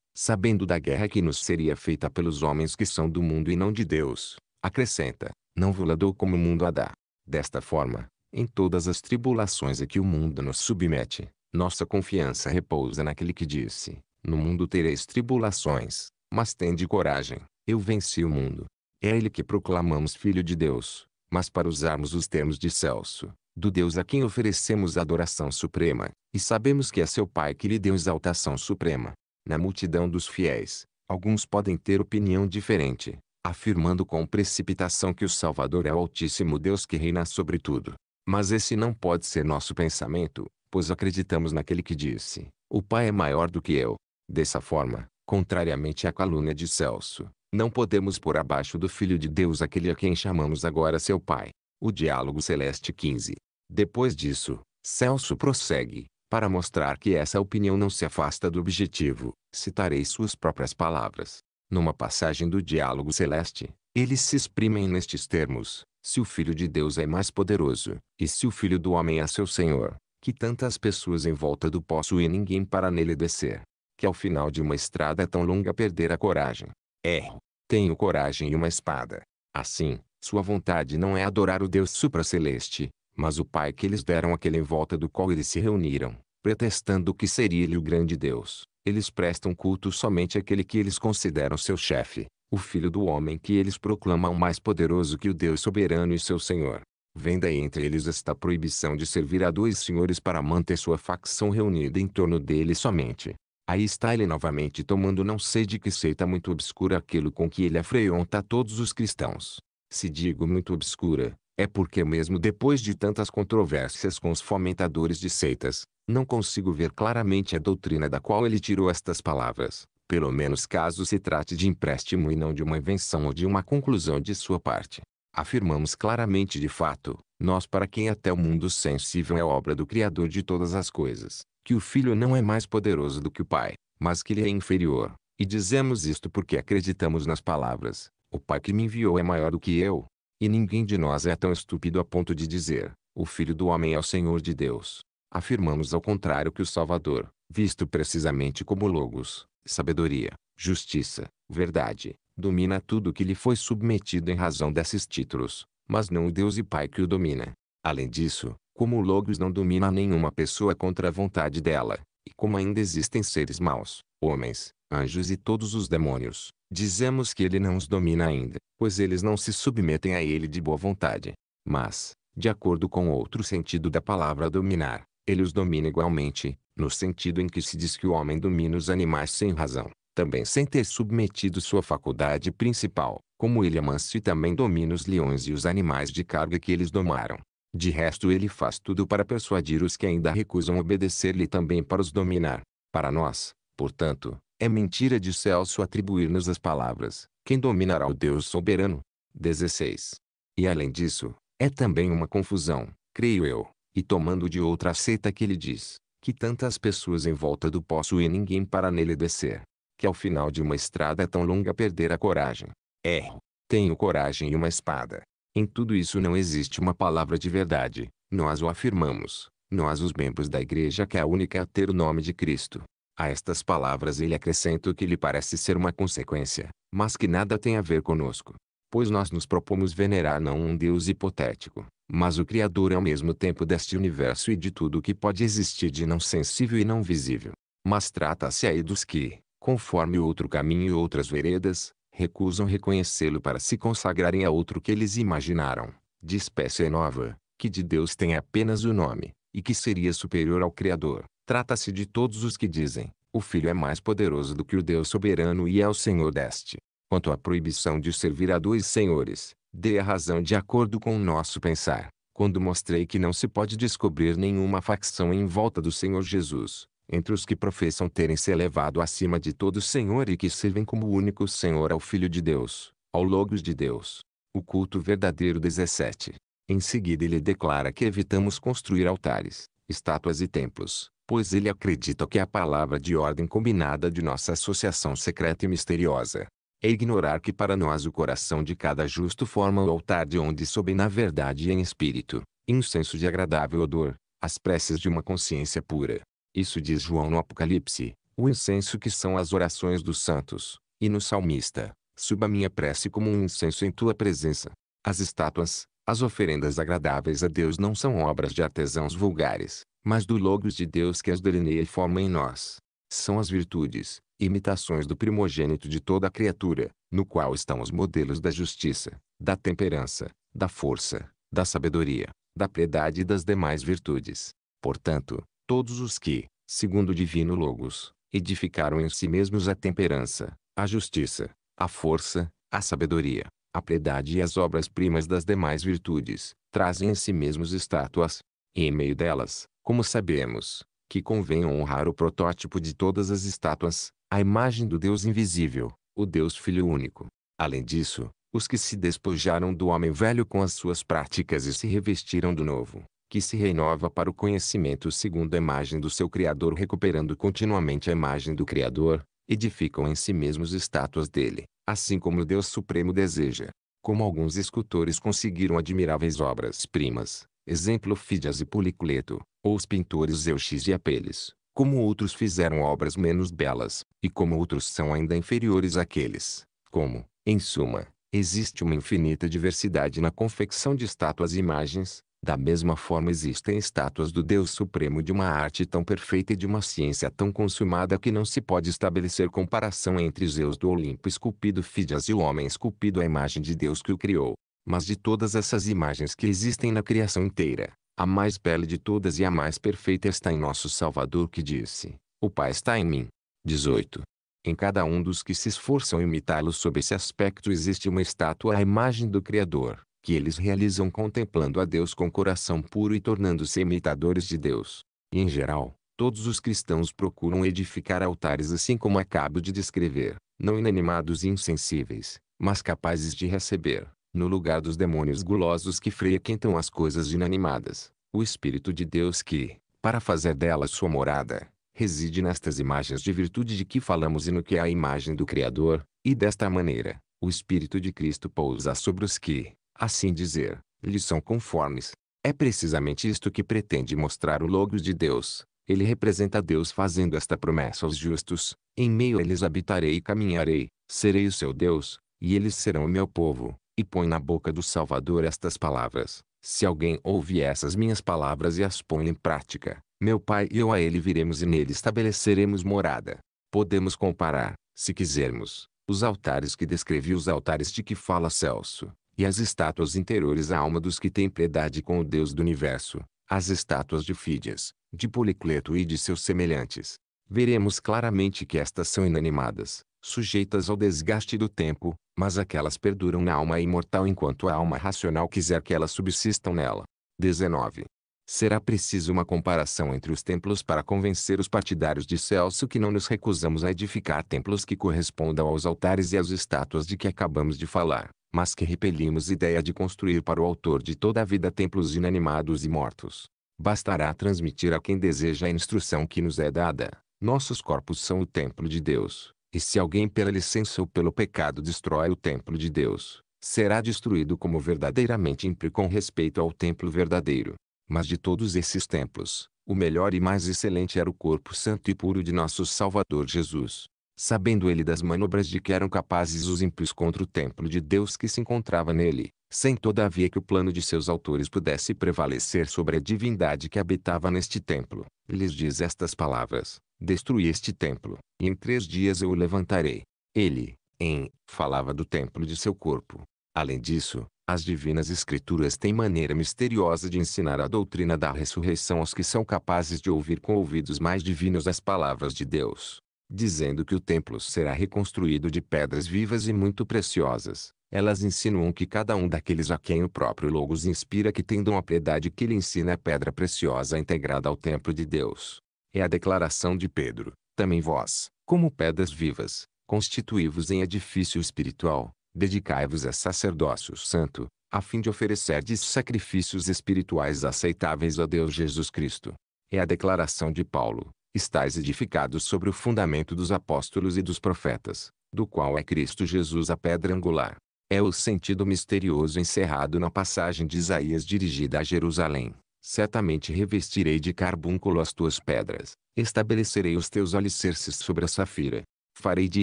sabendo da guerra que nos seria feita pelos homens que são do mundo e não de Deus, acrescenta: Não vos la dou como o mundo a dá. Desta forma, em todas as tribulações a que o mundo nos submete, nossa confiança repousa naquele que disse: No mundo tereis tribulações, mas tende coragem, eu venci o mundo. É ele que proclamamos Filho de Deus, mas para usarmos os termos de Celso, do Deus a quem oferecemos adoração suprema, e sabemos que é seu Pai que lhe deu exaltação suprema. Na multidão dos fiéis, alguns podem ter opinião diferente, afirmando com precipitação que o Salvador é o Altíssimo Deus que reina sobre tudo. Mas esse não pode ser nosso pensamento, pois acreditamos naquele que disse: O Pai é maior do que eu. Dessa forma, contrariamente à calúnia de Celso, não podemos pôr abaixo do Filho de Deus aquele a quem chamamos agora seu Pai o diálogo celeste 15. Depois disso, Celso prossegue, para mostrar que essa opinião não se afasta do objetivo, citarei suas próprias palavras. Numa passagem do diálogo celeste, eles se exprimem nestes termos: se o Filho de Deus é mais poderoso, e se o Filho do Homem é seu Senhor, que tantas pessoas em volta do poço e ninguém para nele descer, que ao final de uma estrada tão longa perder a coragem. É, tenho coragem e uma espada. Assim, sua vontade não é adorar o Deus supraceleste, mas o Pai que eles deram aquele em volta do qual eles se reuniram, pretextando que seria ele o grande Deus. Eles prestam culto somente àquele que eles consideram seu chefe, o Filho do Homem que eles proclamam mais poderoso que o Deus soberano e seu Senhor. Vem daí entre eles esta proibição de servir a dois senhores para manter sua facção reunida em torno dele somente. Aí está ele novamente tomando não sei de que seita muito obscura aquilo com que ele afronta todos os cristãos. Se digo muito obscura, é porque mesmo depois de tantas controvérsias com os fomentadores de seitas, não consigo ver claramente a doutrina da qual ele tirou estas palavras, pelo menos caso se trate de empréstimo e não de uma invenção ou de uma conclusão de sua parte. Afirmamos claramente de fato, nós para quem até o mundo sensível é obra do Criador de todas as coisas, que o Filho não é mais poderoso do que o Pai, mas que ele é inferior, e dizemos isto porque acreditamos nas palavras, o Pai que me enviou é maior do que eu. E ninguém de nós é tão estúpido a ponto de dizer, o Filho do Homem é o Senhor de Deus. Afirmamos ao contrário que o Salvador, visto precisamente como Logos, sabedoria, justiça, verdade, domina tudo o que lhe foi submetido em razão desses títulos, mas não o Deus e Pai que o domina. Além disso, como o Logos não domina nenhuma pessoa contra a vontade dela, e como ainda existem seres maus, homens, anjos e todos os demônios, dizemos que ele não os domina ainda, pois eles não se submetem a ele de boa vontade. Mas, de acordo com outro sentido da palavra dominar, ele os domina igualmente, no sentido em que se diz que o homem domina os animais sem razão, também sem ter submetido sua faculdade principal, como ele amansa e também domina os leões e os animais de carga que eles domaram. De resto ele faz tudo para persuadir os que ainda recusam obedecer-lhe também para os dominar. Para nós, portanto, é mentira de Celso atribuir-nos as palavras, quem dominará o Deus soberano? 16. E além disso, é também uma confusão, creio eu, e tomando de outra seita que ele diz, que tantas pessoas em volta do poço e ninguém para nele descer, que ao final de uma estrada tão longa perder a coragem. Erro. É, tenho coragem e uma espada. Em tudo isso não existe uma palavra de verdade, nós o afirmamos, nós os membros da igreja que é a única a ter o nome de Cristo, a estas palavras ele acrescenta o que lhe parece ser uma consequência, mas que nada tem a ver conosco. Pois nós nos propomos venerar não um Deus hipotético, mas o Criador ao mesmo tempo deste universo e de tudo o que pode existir de não sensível e não visível. Mas trata-se aí dos que, conforme outro caminho e outras veredas, recusam reconhecê-lo para se consagrarem a outro que eles imaginaram, de espécie nova, que de Deus tem apenas o nome, e que seria superior ao Criador. Trata-se de todos os que dizem, o Filho é mais poderoso do que o Deus soberano e é o Senhor deste. Quanto à proibição de servir a dois senhores, dê a razão de acordo com o nosso pensar, quando mostrei que não se pode descobrir nenhuma facção em volta do Senhor Jesus, entre os que professam terem se elevado acima de todo Senhor e que servem como único Senhor ao Filho de Deus, ao Logos de Deus. O culto verdadeiro 17. Em seguida ele declara que evitamos construir altares, estátuas e templos, pois ele acredita que a palavra de ordem combinada de nossa associação secreta e misteriosa é ignorar que para nós o coração de cada justo forma o altar de onde sobe na verdade e em espírito, incenso de agradável odor, as preces de uma consciência pura. Isso diz João no Apocalipse, o incenso que são as orações dos santos, e no salmista, suba minha prece como um incenso em tua presença. As estátuas, as oferendas agradáveis a Deus não são obras de artesãos vulgares, mas do Logos de Deus que as delineia e forma em nós. São as virtudes, imitações do primogênito de toda criatura, no qual estão os modelos da justiça, da temperança, da força, da sabedoria, da piedade e das demais virtudes. Portanto, todos os que, segundo o divino Logos, edificaram em si mesmos a temperança, a justiça, a força, a sabedoria, a piedade e as obras primas das demais virtudes, trazem em si mesmos estátuas, e em meio delas, como sabemos que convém honrar o protótipo de todas as estátuas, a imagem do Deus invisível, o Deus Filho único. Além disso, os que se despojaram do homem velho com as suas práticas e se revestiram do novo, que se renova para o conhecimento segundo a imagem do seu Criador, recuperando continuamente a imagem do Criador, edificam em si mesmos estátuas dele, assim como o Deus Supremo deseja. Como alguns escultores conseguiram admiráveis obras-primas, exemplo Fídias e Policleto, ou os pintores Zeuxis e Apeles, como outros fizeram obras menos belas, e como outros são ainda inferiores àqueles, como, em suma, existe uma infinita diversidade na confecção de estátuas e imagens, da mesma forma existem estátuas do Deus Supremo de uma arte tão perfeita e de uma ciência tão consumada que não se pode estabelecer comparação entre Zeus do Olimpo esculpido Fídias e o homem esculpido à imagem de Deus que o criou. Mas de todas essas imagens que existem na criação inteira, a mais bela de todas e a mais perfeita está em nosso Salvador que disse, o Pai está em mim. 18. Em cada um dos que se esforçam a imitá-lo sob esse aspecto existe uma estátua à imagem do Criador, que eles realizam contemplando a Deus com coração puro e tornando-se imitadores de Deus. E em geral, todos os cristãos procuram edificar altares assim como acabo de descrever, não inanimados e insensíveis, mas capazes de receber, no lugar dos demônios gulosos que frequentam as coisas inanimadas, o Espírito de Deus que, para fazer dela sua morada, reside nestas imagens de virtude de que falamos e no que é a imagem do Criador, e desta maneira, o Espírito de Cristo pousa sobre os que, assim dizer, lhe são conformes. É precisamente isto que pretende mostrar o Logos de Deus. Ele representa Deus fazendo esta promessa aos justos: Em meio a eles habitarei e caminharei, serei o seu Deus, e eles serão o meu povo e põe na boca do Salvador estas palavras. Se alguém ouve essas minhas palavras e as põe em prática, meu Pai e eu a ele viremos e nele estabeleceremos morada. Podemos comparar, se quisermos, os altares que descrevi os altares de que fala Celso, e as estátuas interiores à alma dos que têm piedade com o Deus do universo, as estátuas de Fídias, de Policleto e de seus semelhantes. Veremos claramente que estas são inanimadas, sujeitas ao desgaste do tempo, mas aquelas perduram na alma imortal enquanto a alma racional quiser que elas subsistam nela. 19. Será preciso uma comparação entre os templos para convencer os partidários de Celso que não nos recusamos a edificar templos que correspondam aos altares e às estátuas de que acabamos de falar, mas que repelimos ideia de construir para o autor de toda a vida templos inanimados e mortos. Bastará transmitir a quem deseja a instrução que nos é dada. Nossos corpos são o templo de Deus. E se alguém pela licença ou pelo pecado destrói o templo de Deus, será destruído como verdadeiramente ímpio com respeito ao templo verdadeiro. Mas de todos esses templos, o melhor e mais excelente era o corpo santo e puro de nosso Salvador Jesus. Sabendo ele das manobras de que eram capazes os ímpios contra o templo de Deus que se encontrava nele, sem todavia que o plano de seus autores pudesse prevalecer sobre a divindade que habitava neste templo, lhes diz estas palavras: destruí este templo, e em três dias eu o levantarei. Ele, em, falava do templo de seu corpo. Além disso, as divinas escrituras têm maneira misteriosa de ensinar a doutrina da ressurreição aos que são capazes de ouvir com ouvidos mais divinos as palavras de Deus, dizendo que o templo será reconstruído de pedras vivas e muito preciosas. Elas insinuam que cada um daqueles a quem o próprio Logos inspira que tendam a piedade que lhe ensina a pedra preciosa integrada ao templo de Deus, é a declaração de Pedro. Também vós, como pedras vivas, constituí-vos em edifício espiritual, dedicai-vos a sacerdócio santo, a fim de oferecerdes sacrifícios espirituais aceitáveis a Deus Jesus Cristo. É a declaração de Paulo. Estais edificados sobre o fundamento dos apóstolos e dos profetas, do qual é Cristo Jesus a pedra angular. É o sentido misterioso encerrado na passagem de Isaías dirigida a Jerusalém. Certamente revestirei de carbúnculo as tuas pedras, estabelecerei os teus alicerces sobre a safira. Farei de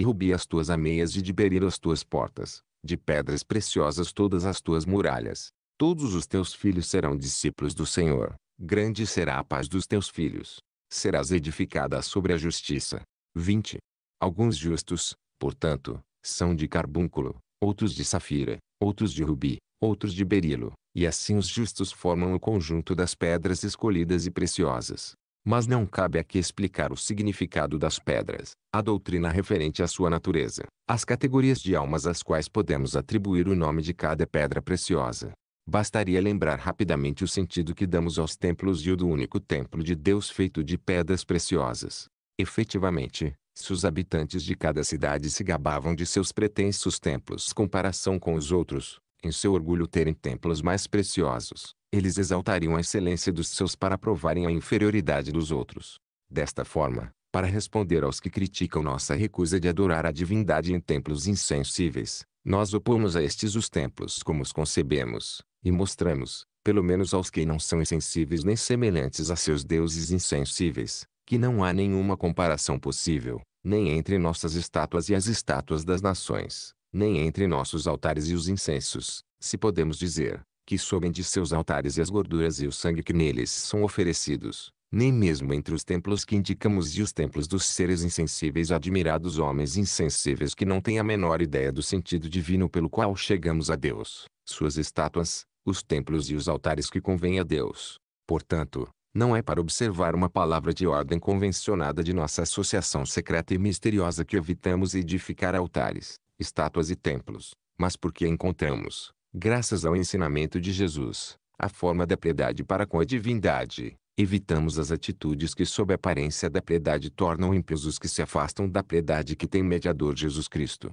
rubi as tuas ameias e de berilo as tuas portas, de pedras preciosas todas as tuas muralhas. Todos os teus filhos serão discípulos do Senhor, grande será a paz dos teus filhos. Serás edificada sobre a justiça. 20. Alguns justos, portanto, são de carbúnculo, outros de safira, outros de rubi, outros de berilo, e assim os justos formam o conjunto das pedras escolhidas e preciosas. Mas não cabe aqui explicar o significado das pedras, a doutrina referente à sua natureza, as categorias de almas às quais podemos atribuir o nome de cada pedra preciosa. Bastaria lembrar rapidamente o sentido que damos aos templos e o do único templo de Deus feito de pedras preciosas. Efetivamente, se os habitantes de cada cidade se gabavam de seus pretensos templos comparação com os outros, em seu orgulho terem templos mais preciosos, eles exaltariam a excelência dos seus para provarem a inferioridade dos outros. Desta forma, para responder aos que criticam nossa recusa de adorar a divindade em templos insensíveis, nós opomos a estes os templos como os concebemos, e mostramos, pelo menos aos que não são insensíveis nem semelhantes a seus deuses insensíveis, que não há nenhuma comparação possível, nem entre nossas estátuas e as estátuas das nações, nem entre nossos altares e os incensos, se podemos dizer, que sobem de seus altares e as gorduras e o sangue que neles são oferecidos, nem mesmo entre os templos que indicamos e os templos dos seres insensíveis admirados homens insensíveis que não têm a menor ideia do sentido divino pelo qual chegamos a Deus, suas estátuas, os templos e os altares que convém a Deus. Portanto, não é para observar uma palavra de ordem convencionada de nossa associação secreta e misteriosa que evitamos edificar altares, estátuas e templos, mas porque encontramos, graças ao ensinamento de Jesus, a forma da piedade para com a divindade, evitamos as atitudes que sob a aparência da piedade tornam ímpios os que se afastam da piedade que tem mediador Jesus Cristo.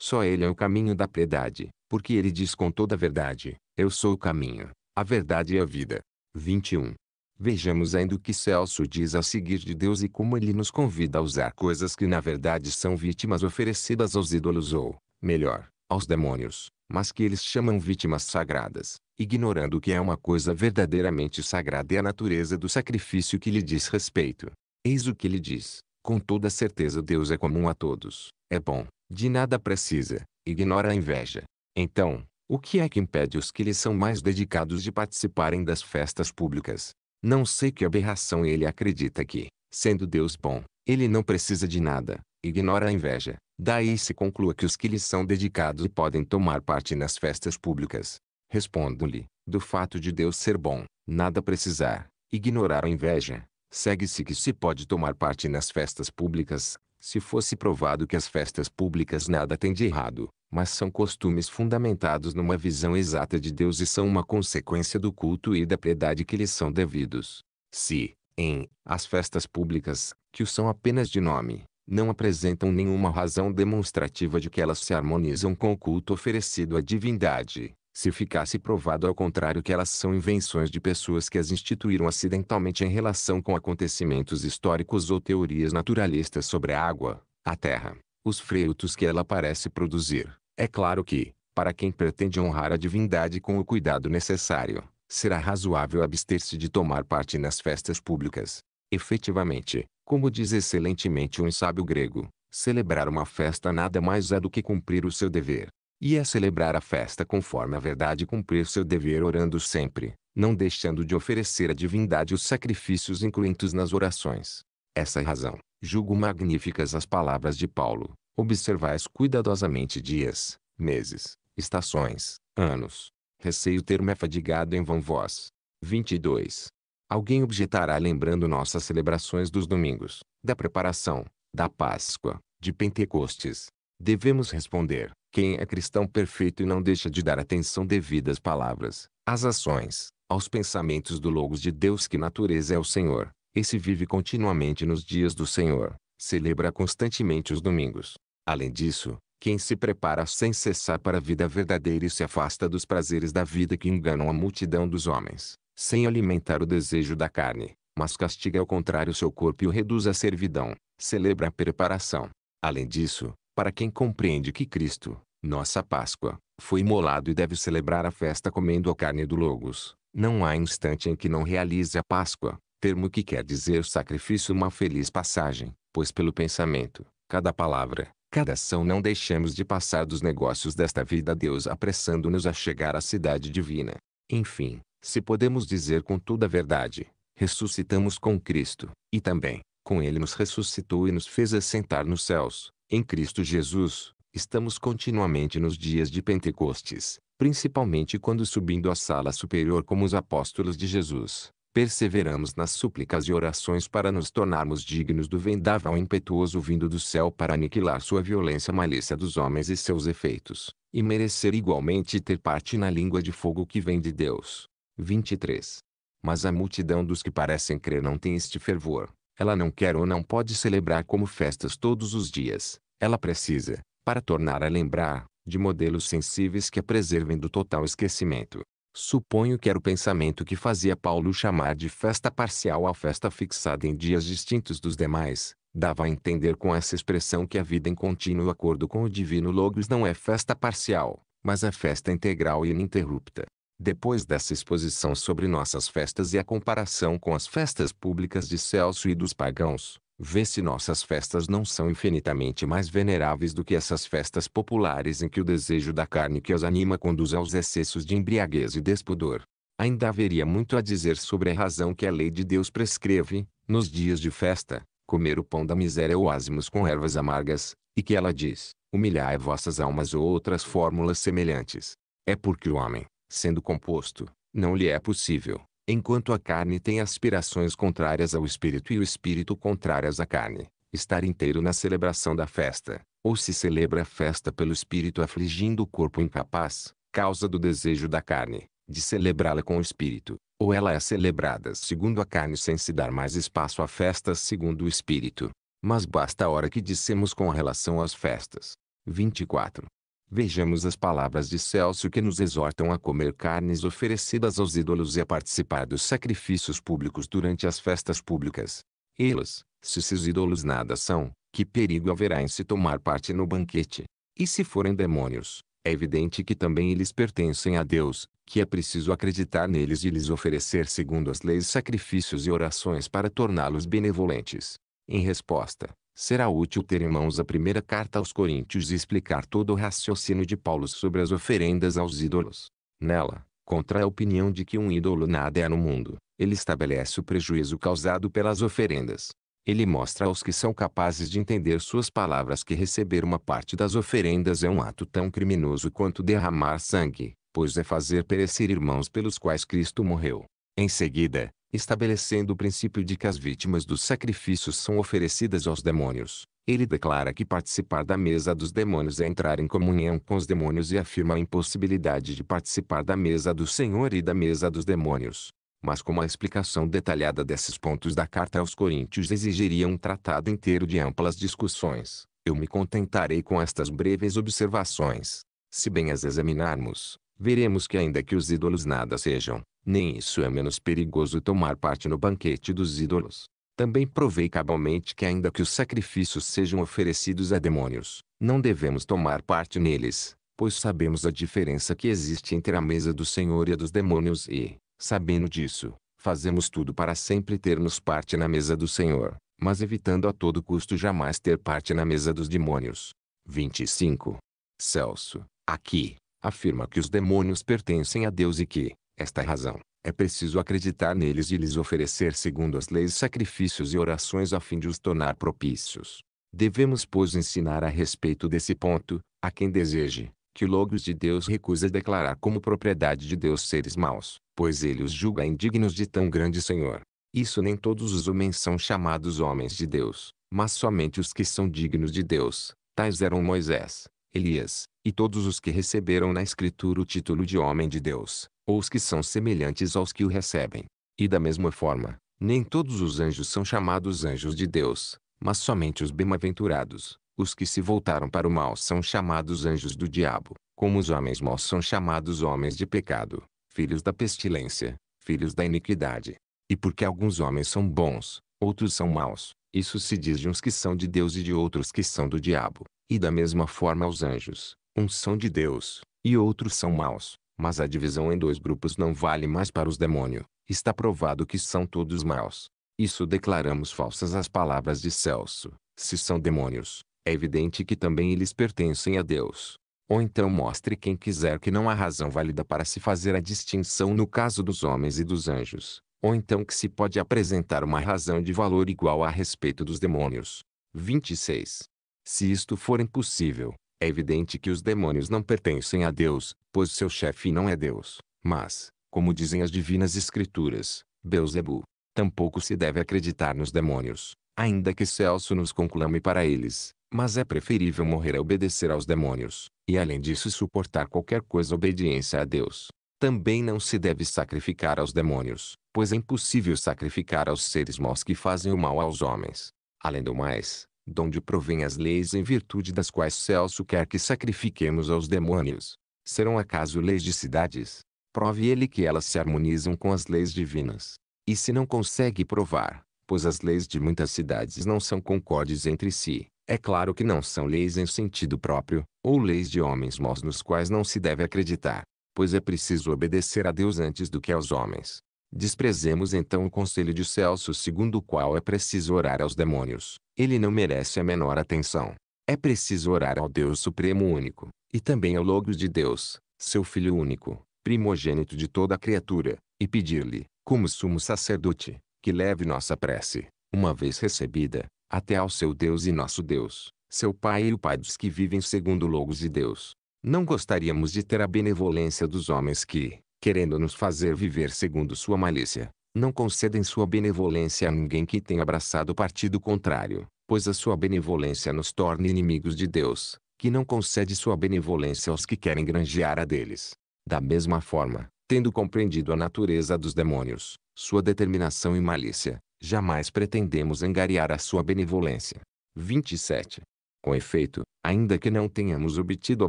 Só ele é o caminho da piedade, porque ele diz com toda a verdade, eu sou o caminho, a verdade e a vida. 21. Vejamos ainda o que Celso diz a seguir de Deus e como ele nos convida a usar coisas que na verdade são vítimas oferecidas aos ídolos ou, melhor, aos demônios, mas que eles chamam vítimas sagradas, ignorando que é uma coisa verdadeiramente sagrada e a natureza do sacrifício que lhe diz respeito. Eis o que ele diz: Com toda certeza Deus é comum a todos, é bom, de nada precisa, ignora a inveja. Então, o que é que impede os que lhes são mais dedicados de participarem das festas públicas, não sei que aberração ele acredita que, sendo Deus bom, ele não precisa de nada, ignora a inveja. Daí se conclua que os que lhe são dedicados podem tomar parte nas festas públicas. Respondo-lhe, do fato de Deus ser bom, nada precisar, ignorar a inveja, segue-se que se pode tomar parte nas festas públicas, se fosse provado que as festas públicas nada têm de errado, mas são costumes fundamentados numa visão exata de Deus e são uma consequência do culto e da piedade que lhes são devidos. Se, em, as festas públicas, que o são apenas de nome, não apresentam nenhuma razão demonstrativa de que elas se harmonizam com o culto oferecido à divindade, se ficasse provado ao contrário que elas são invenções de pessoas que as instituíram acidentalmente em relação com acontecimentos históricos ou teorias naturalistas sobre a água, a terra, os frutos que ela parece produzir. É claro que, para quem pretende honrar a divindade com o cuidado necessário, será razoável abster-se de tomar parte nas festas públicas. Efetivamente, como diz excelentemente um sábio grego, celebrar uma festa nada mais é do que cumprir o seu dever. E é celebrar a festa conforme a verdade cumprir seu dever orando sempre, não deixando de oferecer à divindade os sacrifícios incluídos nas orações. Essa é a razão, Julgo magníficas as palavras de Paulo. Observais cuidadosamente dias, meses, estações, anos. Receio ter-me afadigado em vão vós. 22. Alguém objetará lembrando nossas celebrações dos domingos, da preparação, da Páscoa, de Pentecostes. Devemos responder, quem é cristão perfeito e não deixa de dar atenção devida às palavras, às ações, aos pensamentos do Logos de Deus que natureza é o Senhor, esse vive continuamente nos dias do Senhor, celebra constantemente os domingos. Além disso, quem se prepara sem cessar para a vida verdadeira e se afasta dos prazeres da vida que enganam a multidão dos homens, sem alimentar o desejo da carne, mas castiga ao contrário seu corpo e o reduz à servidão, celebra a preparação. Além disso, para quem compreende que Cristo, nossa Páscoa, foi imolado e deve celebrar a festa comendo a carne do Logos, não há instante em que não realize a Páscoa, termo que quer dizer sacrifício uma feliz passagem, pois pelo pensamento, cada palavra, cada ação não deixamos de passar dos negócios desta vida a Deus apressando-nos a chegar à cidade divina. Enfim, se podemos dizer com toda a verdade, ressuscitamos com Cristo, e também, com Ele nos ressuscitou e nos fez assentar nos céus, em Cristo Jesus, estamos continuamente nos dias de Pentecostes, principalmente quando subindo à sala superior como os apóstolos de Jesus, perseveramos nas súplicas e orações para nos tornarmos dignos do vendaval impetuoso vindo do céu para aniquilar sua violência malícia dos homens e seus efeitos, e merecer igualmente ter parte na língua de fogo que vem de Deus. 23. Mas a multidão dos que parecem crer não tem este fervor. Ela não quer ou não pode celebrar como festas todos os dias. Ela precisa, para tornar a lembrar, de modelos sensíveis que a preservem do total esquecimento. Suponho que era o pensamento que fazia Paulo chamar de festa parcial a festa fixada em dias distintos dos demais, dava a entender com essa expressão que a vida em contínuo acordo com o divino Logos não é festa parcial, mas é festa integral e ininterrupta. Depois dessa exposição sobre nossas festas e a comparação com as festas públicas de Celso e dos pagãos, Vê se nossas festas não são infinitamente mais veneráveis do que essas festas populares em que o desejo da carne que as anima conduz aos excessos de embriaguez e despudor. Ainda haveria muito a dizer sobre a razão que a lei de Deus prescreve, nos dias de festa, comer o pão da miséria ou ázimos com ervas amargas, e que ela diz, humilhai vossas almas ou outras fórmulas semelhantes. É porque o homem, sendo composto, não lhe é possível, Enquanto a carne tem aspirações contrárias ao espírito e o espírito contrárias à carne, estar inteiro na celebração da festa, ou se celebra a festa pelo espírito afligindo o corpo incapaz, causa do desejo da carne, de celebrá-la com o espírito, ou ela é celebrada segundo a carne sem se dar mais espaço a festas segundo o espírito. Mas basta a hora que dissemos com relação às festas. 24. Vejamos as palavras de Celso que nos exortam a comer carnes oferecidas aos ídolos e a participar dos sacrifícios públicos durante as festas públicas. Elas, se seus ídolos nada são, que perigo haverá em se tomar parte no banquete? E se forem demônios, é evidente que também eles pertencem a Deus, que é preciso acreditar neles e lhes oferecer segundo as leis sacrifícios e orações para torná-los benevolentes. Em resposta, será útil ter em mãos a primeira carta aos Coríntios e explicar todo o raciocínio de Paulo sobre as oferendas aos ídolos. Nela, contra a opinião de que um ídolo nada é no mundo, ele estabelece o prejuízo causado pelas oferendas. Ele mostra aos que são capazes de entender suas palavras que receber uma parte das oferendas é um ato tão criminoso quanto derramar sangue, pois é fazer perecer irmãos pelos quais Cristo morreu. Em seguida, estabelecendo o princípio de que as vítimas dos sacrifícios são oferecidas aos demônios. Ele declara que participar da mesa dos demônios é entrar em comunhão com os demônios e afirma a impossibilidade de participar da mesa do Senhor e da mesa dos demônios. Mas como a explicação detalhada desses pontos da carta aos Coríntios exigiria um tratado inteiro de amplas discussões, eu me contentarei com estas breves observações. Se bem as examinarmos, veremos que ainda que os ídolos nada sejam, nem isso é menos perigoso tomar parte no banquete dos ídolos. Também provei cabalmente que ainda que os sacrifícios sejam oferecidos a demônios, não devemos tomar parte neles, pois sabemos a diferença que existe entre a mesa do Senhor e a dos demônios e, sabendo disso, fazemos tudo para sempre termos parte na mesa do Senhor, mas evitando a todo custo jamais ter parte na mesa dos demônios. 25. Celso, aqui, afirma que os demônios pertencem a Deus e que, esta é razão, é preciso acreditar neles e lhes oferecer segundo as leis sacrifícios e orações a fim de os tornar propícios. Devemos, pois, ensinar a respeito desse ponto, a quem deseje, que o Logos de Deus recusa declarar como propriedade de Deus seres maus, pois ele os julga indignos de tão grande Senhor. Isso nem todos os homens são chamados homens de Deus, mas somente os que são dignos de Deus, tais eram Moisés, Elias, e todos os que receberam na Escritura o título de homem de Deus, ou os que são semelhantes aos que o recebem. E da mesma forma, nem todos os anjos são chamados anjos de Deus, mas somente os bem-aventurados, os que se voltaram para o mal são chamados anjos do diabo, como os homens maus são chamados homens de pecado, filhos da pestilência, filhos da iniquidade. E porque alguns homens são bons, outros são maus, isso se diz de uns que são de Deus e de outros que são do diabo. E da mesma forma aos anjos, uns são de Deus, e outros são maus, mas a divisão em dois grupos não vale mais para os demônios, está provado que são todos maus. Isso declaramos falsas as palavras de Celso, se são demônios, é evidente que também eles pertencem a Deus. Ou então mostre quem quiser que não há razão válida para se fazer a distinção no caso dos homens e dos anjos. Ou então que se pode apresentar uma razão de valor igual a respeito dos demônios. 26. Se isto for impossível, é evidente que os demônios não pertencem a Deus, pois seu chefe não é Deus, mas, como dizem as divinas escrituras, Beuzebu. Tampouco se deve acreditar nos demônios, ainda que Celso nos conclame para eles, mas é preferível morrer a obedecer aos demônios, e além disso suportar qualquer coisa obediência a Deus. Também não se deve sacrificar aos demônios, pois é impossível sacrificar aos seres maus que fazem o mal aos homens. Além do mais, donde provém as leis em virtude das quais Celso quer que sacrifiquemos aos demônios. Serão acaso leis de cidades? Prove ele que elas se harmonizam com as leis divinas. E se não consegue provar, pois as leis de muitas cidades não são concordes entre si, é claro que não são leis em sentido próprio, ou leis de homens maus nos quais não se deve acreditar, pois é preciso obedecer a Deus antes do que aos homens. Desprezemos então o conselho de Celso segundo o qual é preciso orar aos demônios. Ele não merece a menor atenção. É preciso orar ao Deus Supremo Único, e também ao Logos de Deus, seu Filho Único, primogênito de toda criatura, e pedir-lhe, como sumo sacerdote, que leve nossa prece, uma vez recebida, até ao seu Deus e nosso Deus, seu Pai e o Pai dos que vivem segundo o Logos de Deus. Não gostaríamos de ter a benevolência dos homens que, querendo nos fazer viver segundo sua malícia, não concedem sua benevolência a ninguém que tenha abraçado o partido contrário, pois a sua benevolência nos torna inimigos de Deus, que não concede sua benevolência aos que querem granjear a deles. Da mesma forma, tendo compreendido a natureza dos demônios, sua determinação e malícia, jamais pretendemos angariar a sua benevolência. 27. Com efeito, ainda que não tenhamos obtido a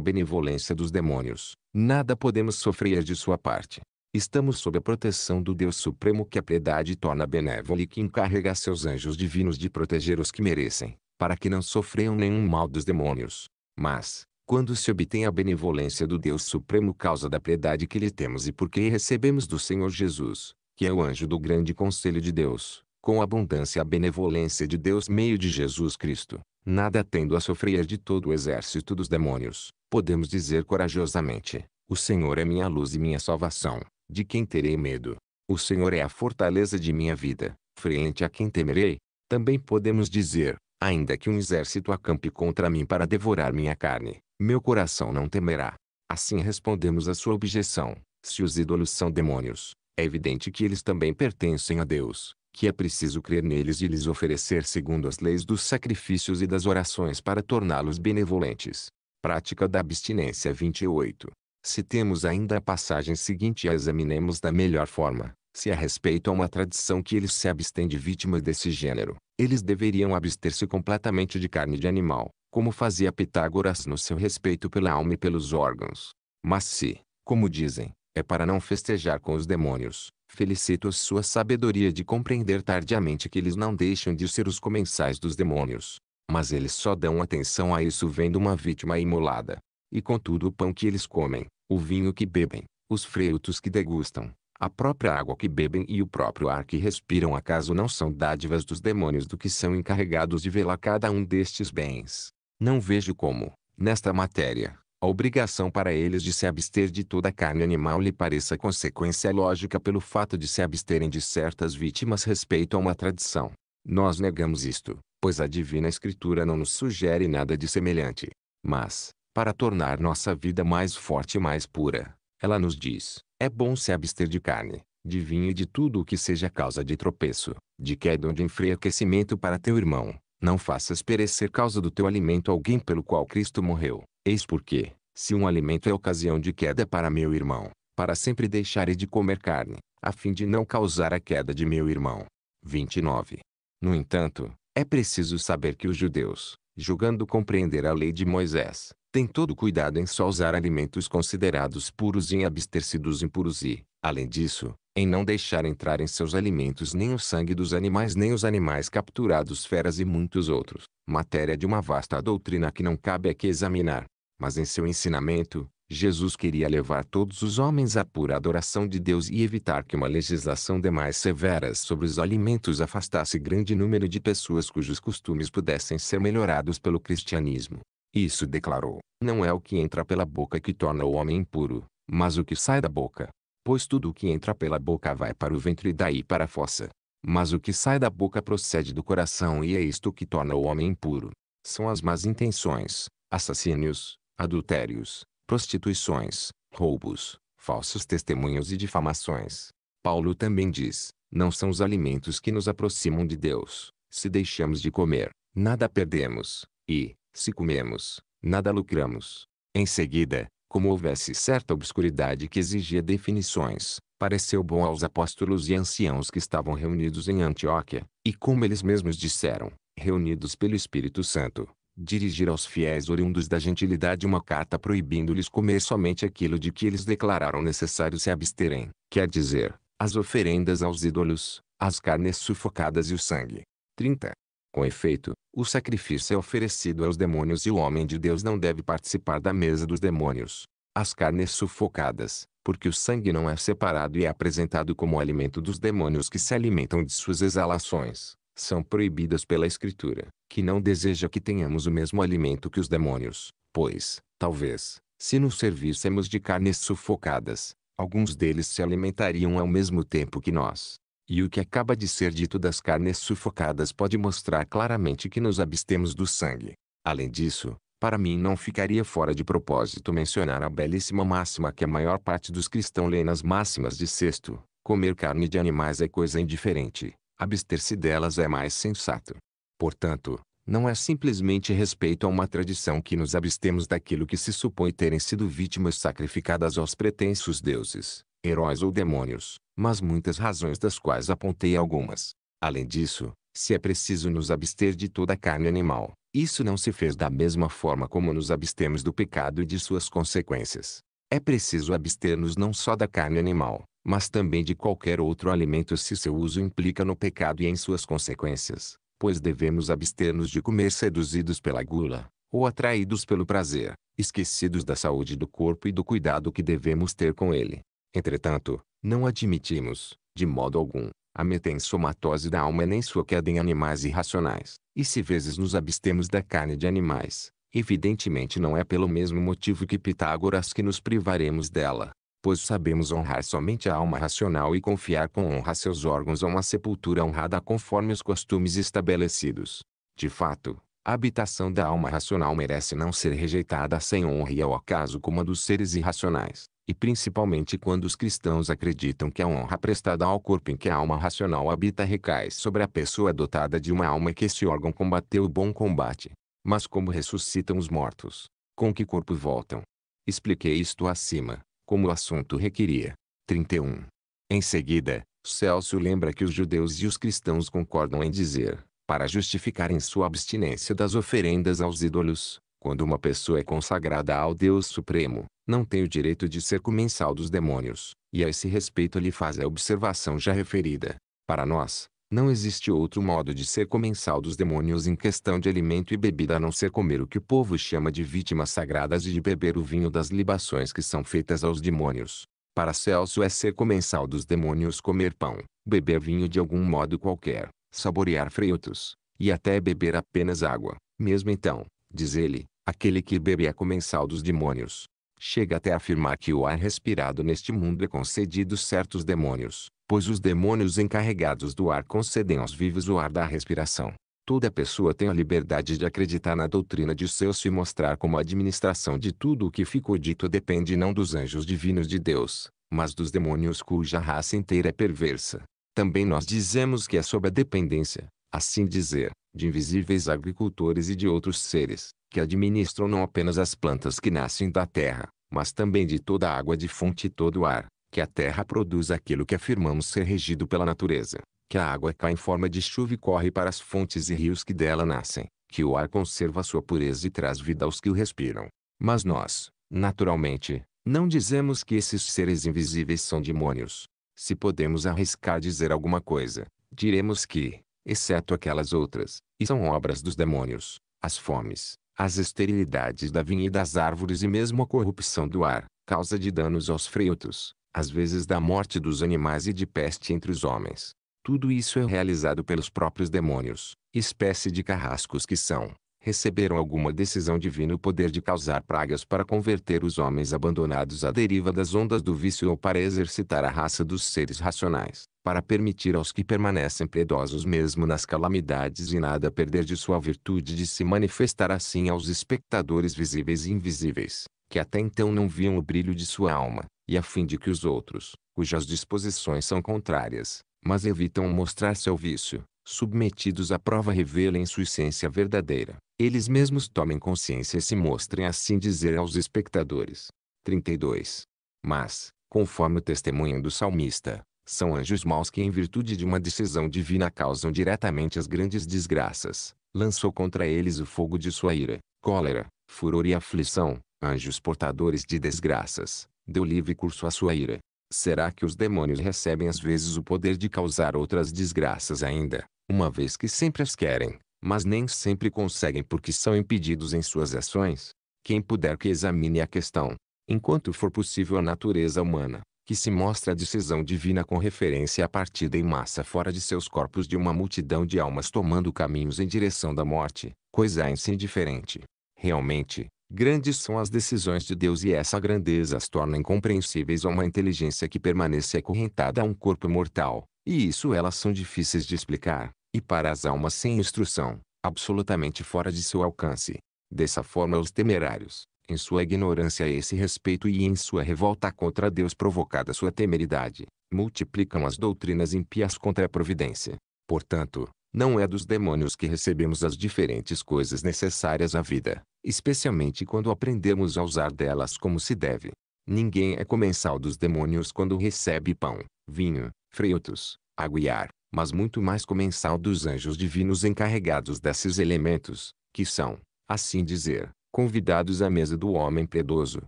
benevolência dos demônios, nada podemos sofrer de sua parte. Estamos sob a proteção do Deus Supremo que a piedade torna benévola e que encarrega seus anjos divinos de proteger os que merecem, para que não sofram nenhum mal dos demônios. Mas, quando se obtém a benevolência do Deus Supremo causa da piedade que lhe temos e porque recebemos do Senhor Jesus, que é o anjo do grande conselho de Deus, com abundância a benevolência de Deus meio de Jesus Cristo, nada tendo a sofrer de todo o exército dos demônios, podemos dizer corajosamente, o Senhor é minha luz e minha salvação, de quem terei medo? O Senhor é a fortaleza de minha vida, frente a quem temerei? Também podemos dizer, ainda que um exército acampe contra mim para devorar minha carne, meu coração não temerá. Assim respondemos à sua objeção, se os ídolos são demônios, é evidente que eles também pertencem a Deus, que é preciso crer neles e lhes oferecer segundo as leis dos sacrifícios e das orações para torná-los benevolentes. Prática da abstinência 28. Se temos ainda a passagem seguinte a examinemos da melhor forma. Se a respeito a uma tradição que eles se abstêm de vítimas desse gênero, eles deveriam abster-se completamente de carne de animal, como fazia Pitágoras no seu respeito pela alma e pelos órgãos. Mas se, como dizem, é para não festejar com os demônios, Felicito a sua sabedoria de compreender tardiamente que eles não deixam de ser os comensais dos demônios. Mas eles só dão atenção a isso vendo uma vítima imolada. E contudo o pão que eles comem, o vinho que bebem, os frutos que degustam, a própria água que bebem e o próprio ar que respiram acaso não são dádivas dos demônios do que são encarregados de velar cada um destes bens. Não vejo como, nesta matéria, a obrigação para eles de se abster de toda carne animal lhe pareça consequência lógica pelo fato de se absterem de certas vítimas respeito a uma tradição. Nós negamos isto, pois a Divina Escritura não nos sugere nada de semelhante. Mas, para tornar nossa vida mais forte e mais pura, ela nos diz: é bom se abster de carne, de vinho e de tudo o que seja causa de tropeço, de queda ou de enfraquecimento para teu irmão. Não faças perecer causa do teu alimento alguém pelo qual Cristo morreu. Eis porque, se um alimento é ocasião de queda para meu irmão, para sempre deixarei de comer carne, a fim de não causar a queda de meu irmão. 29. No entanto, é preciso saber que os judeus, julgando compreender a lei de Moisés, têm todo cuidado em só usar alimentos considerados puros e em abster-se dos impuros e, além disso, em não deixar entrar em seus alimentos nem o sangue dos animais nem os animais capturados feras e muitos outros, matéria de uma vasta doutrina que não cabe aqui examinar. Mas em seu ensinamento, Jesus queria levar todos os homens à pura adoração de Deus e evitar que uma legislação demais severa sobre os alimentos afastasse grande número de pessoas cujos costumes pudessem ser melhorados pelo cristianismo. Isso declarou: Não é o que entra pela boca que torna o homem impuro, mas o que sai da boca. Pois tudo o que entra pela boca vai para o ventre e daí para a fossa. Mas o que sai da boca procede do coração e é isto que torna o homem impuro. São as más intenções, assassínios, adultérios, prostituições, roubos, falsos testemunhos e difamações. Paulo também diz: não são os alimentos que nos aproximam de Deus. Se deixamos de comer, nada perdemos, e, se comemos, nada lucramos. Em seguida, como houvesse certa obscuridade que exigia definições, pareceu bom aos apóstolos e anciãos que estavam reunidos em Antioquia, e como eles mesmos disseram, reunidos pelo Espírito Santo, dirigir aos fiéis oriundos da gentilidade uma carta proibindo-lhes comer somente aquilo de que eles declararam necessário se absterem, quer dizer, as oferendas aos ídolos, as carnes sufocadas e o sangue. 30. Com efeito, o sacrifício é oferecido aos demônios e o homem de Deus não deve participar da mesa dos demônios. As carnes sufocadas, porque o sangue não é separado e é apresentado como alimento dos demônios que se alimentam de suas exalações são proibidas pela Escritura, que não deseja que tenhamos o mesmo alimento que os demônios, pois, talvez, se nos servíssemos de carnes sufocadas, alguns deles se alimentariam ao mesmo tempo que nós. E o que acaba de ser dito das carnes sufocadas pode mostrar claramente que nos abstemos do sangue. Além disso, para mim não ficaria fora de propósito mencionar a belíssima máxima que a maior parte dos cristãos lê nas máximas de sexto: comer carne de animais é coisa indiferente abster-se delas é mais sensato. Portanto, não é simplesmente respeito a uma tradição que nos abstemos daquilo que se supõe terem sido vítimas sacrificadas aos pretensos deuses, heróis ou demônios, mas muitas razões das quais apontei algumas. Além disso, se é preciso nos abster de toda carne animal, isso não se fez da mesma forma como nos abstemos do pecado e de suas consequências. É preciso abster-nos não só da carne animal, mas também de qualquer outro alimento se seu uso implica no pecado e em suas consequências, pois devemos abster-nos de comer seduzidos pela gula, ou atraídos pelo prazer, esquecidos da saúde do corpo e do cuidado que devemos ter com ele. Entretanto, não admitimos, de modo algum, a metensomatose da alma nem sua queda em animais irracionais, e se vezes nos abstemos da carne de animais, Evidentemente não é pelo mesmo motivo que Pitágoras que nos privaremos dela, pois sabemos honrar somente a alma racional e confiar com honra seus órgãos a uma sepultura honrada conforme os costumes estabelecidos. De fato, a habitação da alma racional merece não ser rejeitada sem honra e ao acaso como a dos seres irracionais, e principalmente quando os cristãos acreditam que a honra prestada ao corpo em que a alma racional habita recai sobre a pessoa dotada de uma alma que esse órgão combateu o bom combate, mas como ressuscitam os mortos? Com que corpo voltam? Expliquei isto acima, como o assunto requeria. 31. Em seguida, Celso lembra que os judeus e os cristãos concordam em dizer, para justificarem sua abstinência das oferendas aos ídolos, quando uma pessoa é consagrada ao Deus Supremo, não tem o direito de ser comensal dos demônios, e a esse respeito lhe faz a observação já referida. Para nós, não existe outro modo de ser comensal dos demônios em questão de alimento e bebida a não ser comer o que o povo chama de vítimas sagradas e de beber o vinho das libações que são feitas aos demônios. Para Celso é ser comensal dos demônios comer pão, beber vinho de algum modo qualquer, saborear frutos, e até beber apenas água. Mesmo então, diz ele, aquele que bebe é comensal dos demônios chega até afirmar que o ar respirado neste mundo é concedido certos demônios, pois os demônios encarregados do ar concedem aos vivos o ar da respiração. Toda pessoa tem a liberdade de acreditar na doutrina de seus se mostrar como a administração de tudo o que ficou dito depende não dos anjos divinos de Deus, mas dos demônios cuja raça inteira é perversa. Também nós dizemos que é sob a dependência, assim dizer, de invisíveis agricultores e de outros seres, que administram não apenas as plantas que nascem da terra, mas também de toda a água de fonte e todo o ar, que a terra produz aquilo que afirmamos ser regido pela natureza, que a água cai em forma de chuva e corre para as fontes e rios que dela nascem, que o ar conserva sua pureza e traz vida aos que o respiram. Mas nós, naturalmente, não dizemos que esses seres invisíveis são demônios. Se podemos arriscar dizer alguma coisa, diremos que, exceto aquelas outras, e são obras dos demônios, as fomes, as esterilidades da vinha e das árvores e mesmo a corrupção do ar, causa de danos aos frutos, às vezes da morte dos animais e de peste entre os homens. Tudo isso é realizado pelos próprios demônios, espécie de carrascos que são, receberam alguma decisão divina o poder de causar pragas para converter os homens abandonados à deriva das ondas do vício ou para exercitar a raça dos seres racionais, para permitir aos que permanecem piedosos mesmo nas calamidades e nada perder de sua virtude de se manifestar assim aos espectadores visíveis e invisíveis, que até então não viam o brilho de sua alma, e a fim de que os outros, cujas disposições são contrárias, mas evitam mostrar seu vício, submetidos à prova revelem sua essência verdadeira. Eles mesmos tomem consciência e se mostrem assim dizer aos espectadores. 32. Mas, conforme o testemunho do salmista, são anjos maus que em virtude de uma decisão divina causam diretamente as grandes desgraças. Lançou contra eles o fogo de sua ira, cólera, furor e aflição, anjos portadores de desgraças. Deu livre curso à sua ira, será que os demônios recebem às vezes o poder de causar outras desgraças ainda, uma vez que sempre as querem, mas nem sempre conseguem porque são impedidos em suas ações? Quem puder que examine a questão, enquanto for possível a natureza humana, que se mostra a decisão divina com referência à partida em massa fora de seus corpos de uma multidão de almas tomando caminhos em direção da morte, coisa em si indiferente. Realmente, Grandes são as decisões de Deus e essa grandeza as torna incompreensíveis a uma inteligência que permanece acorrentada a um corpo mortal, e isso elas são difíceis de explicar, e para as almas sem instrução, absolutamente fora de seu alcance. Dessa forma os temerários, em sua ignorância a esse respeito e em sua revolta contra Deus provocada sua temeridade, multiplicam as doutrinas impias contra a providência. Portanto, não é dos demônios que recebemos as diferentes coisas necessárias à vida, especialmente quando aprendemos a usar delas como se deve. Ninguém é comensal dos demônios quando recebe pão, vinho, frutos, aguiar, mas muito mais comensal dos anjos divinos encarregados desses elementos, que são, assim dizer, convidados à mesa do homem piedoso,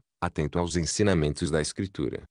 atento aos ensinamentos da Escritura.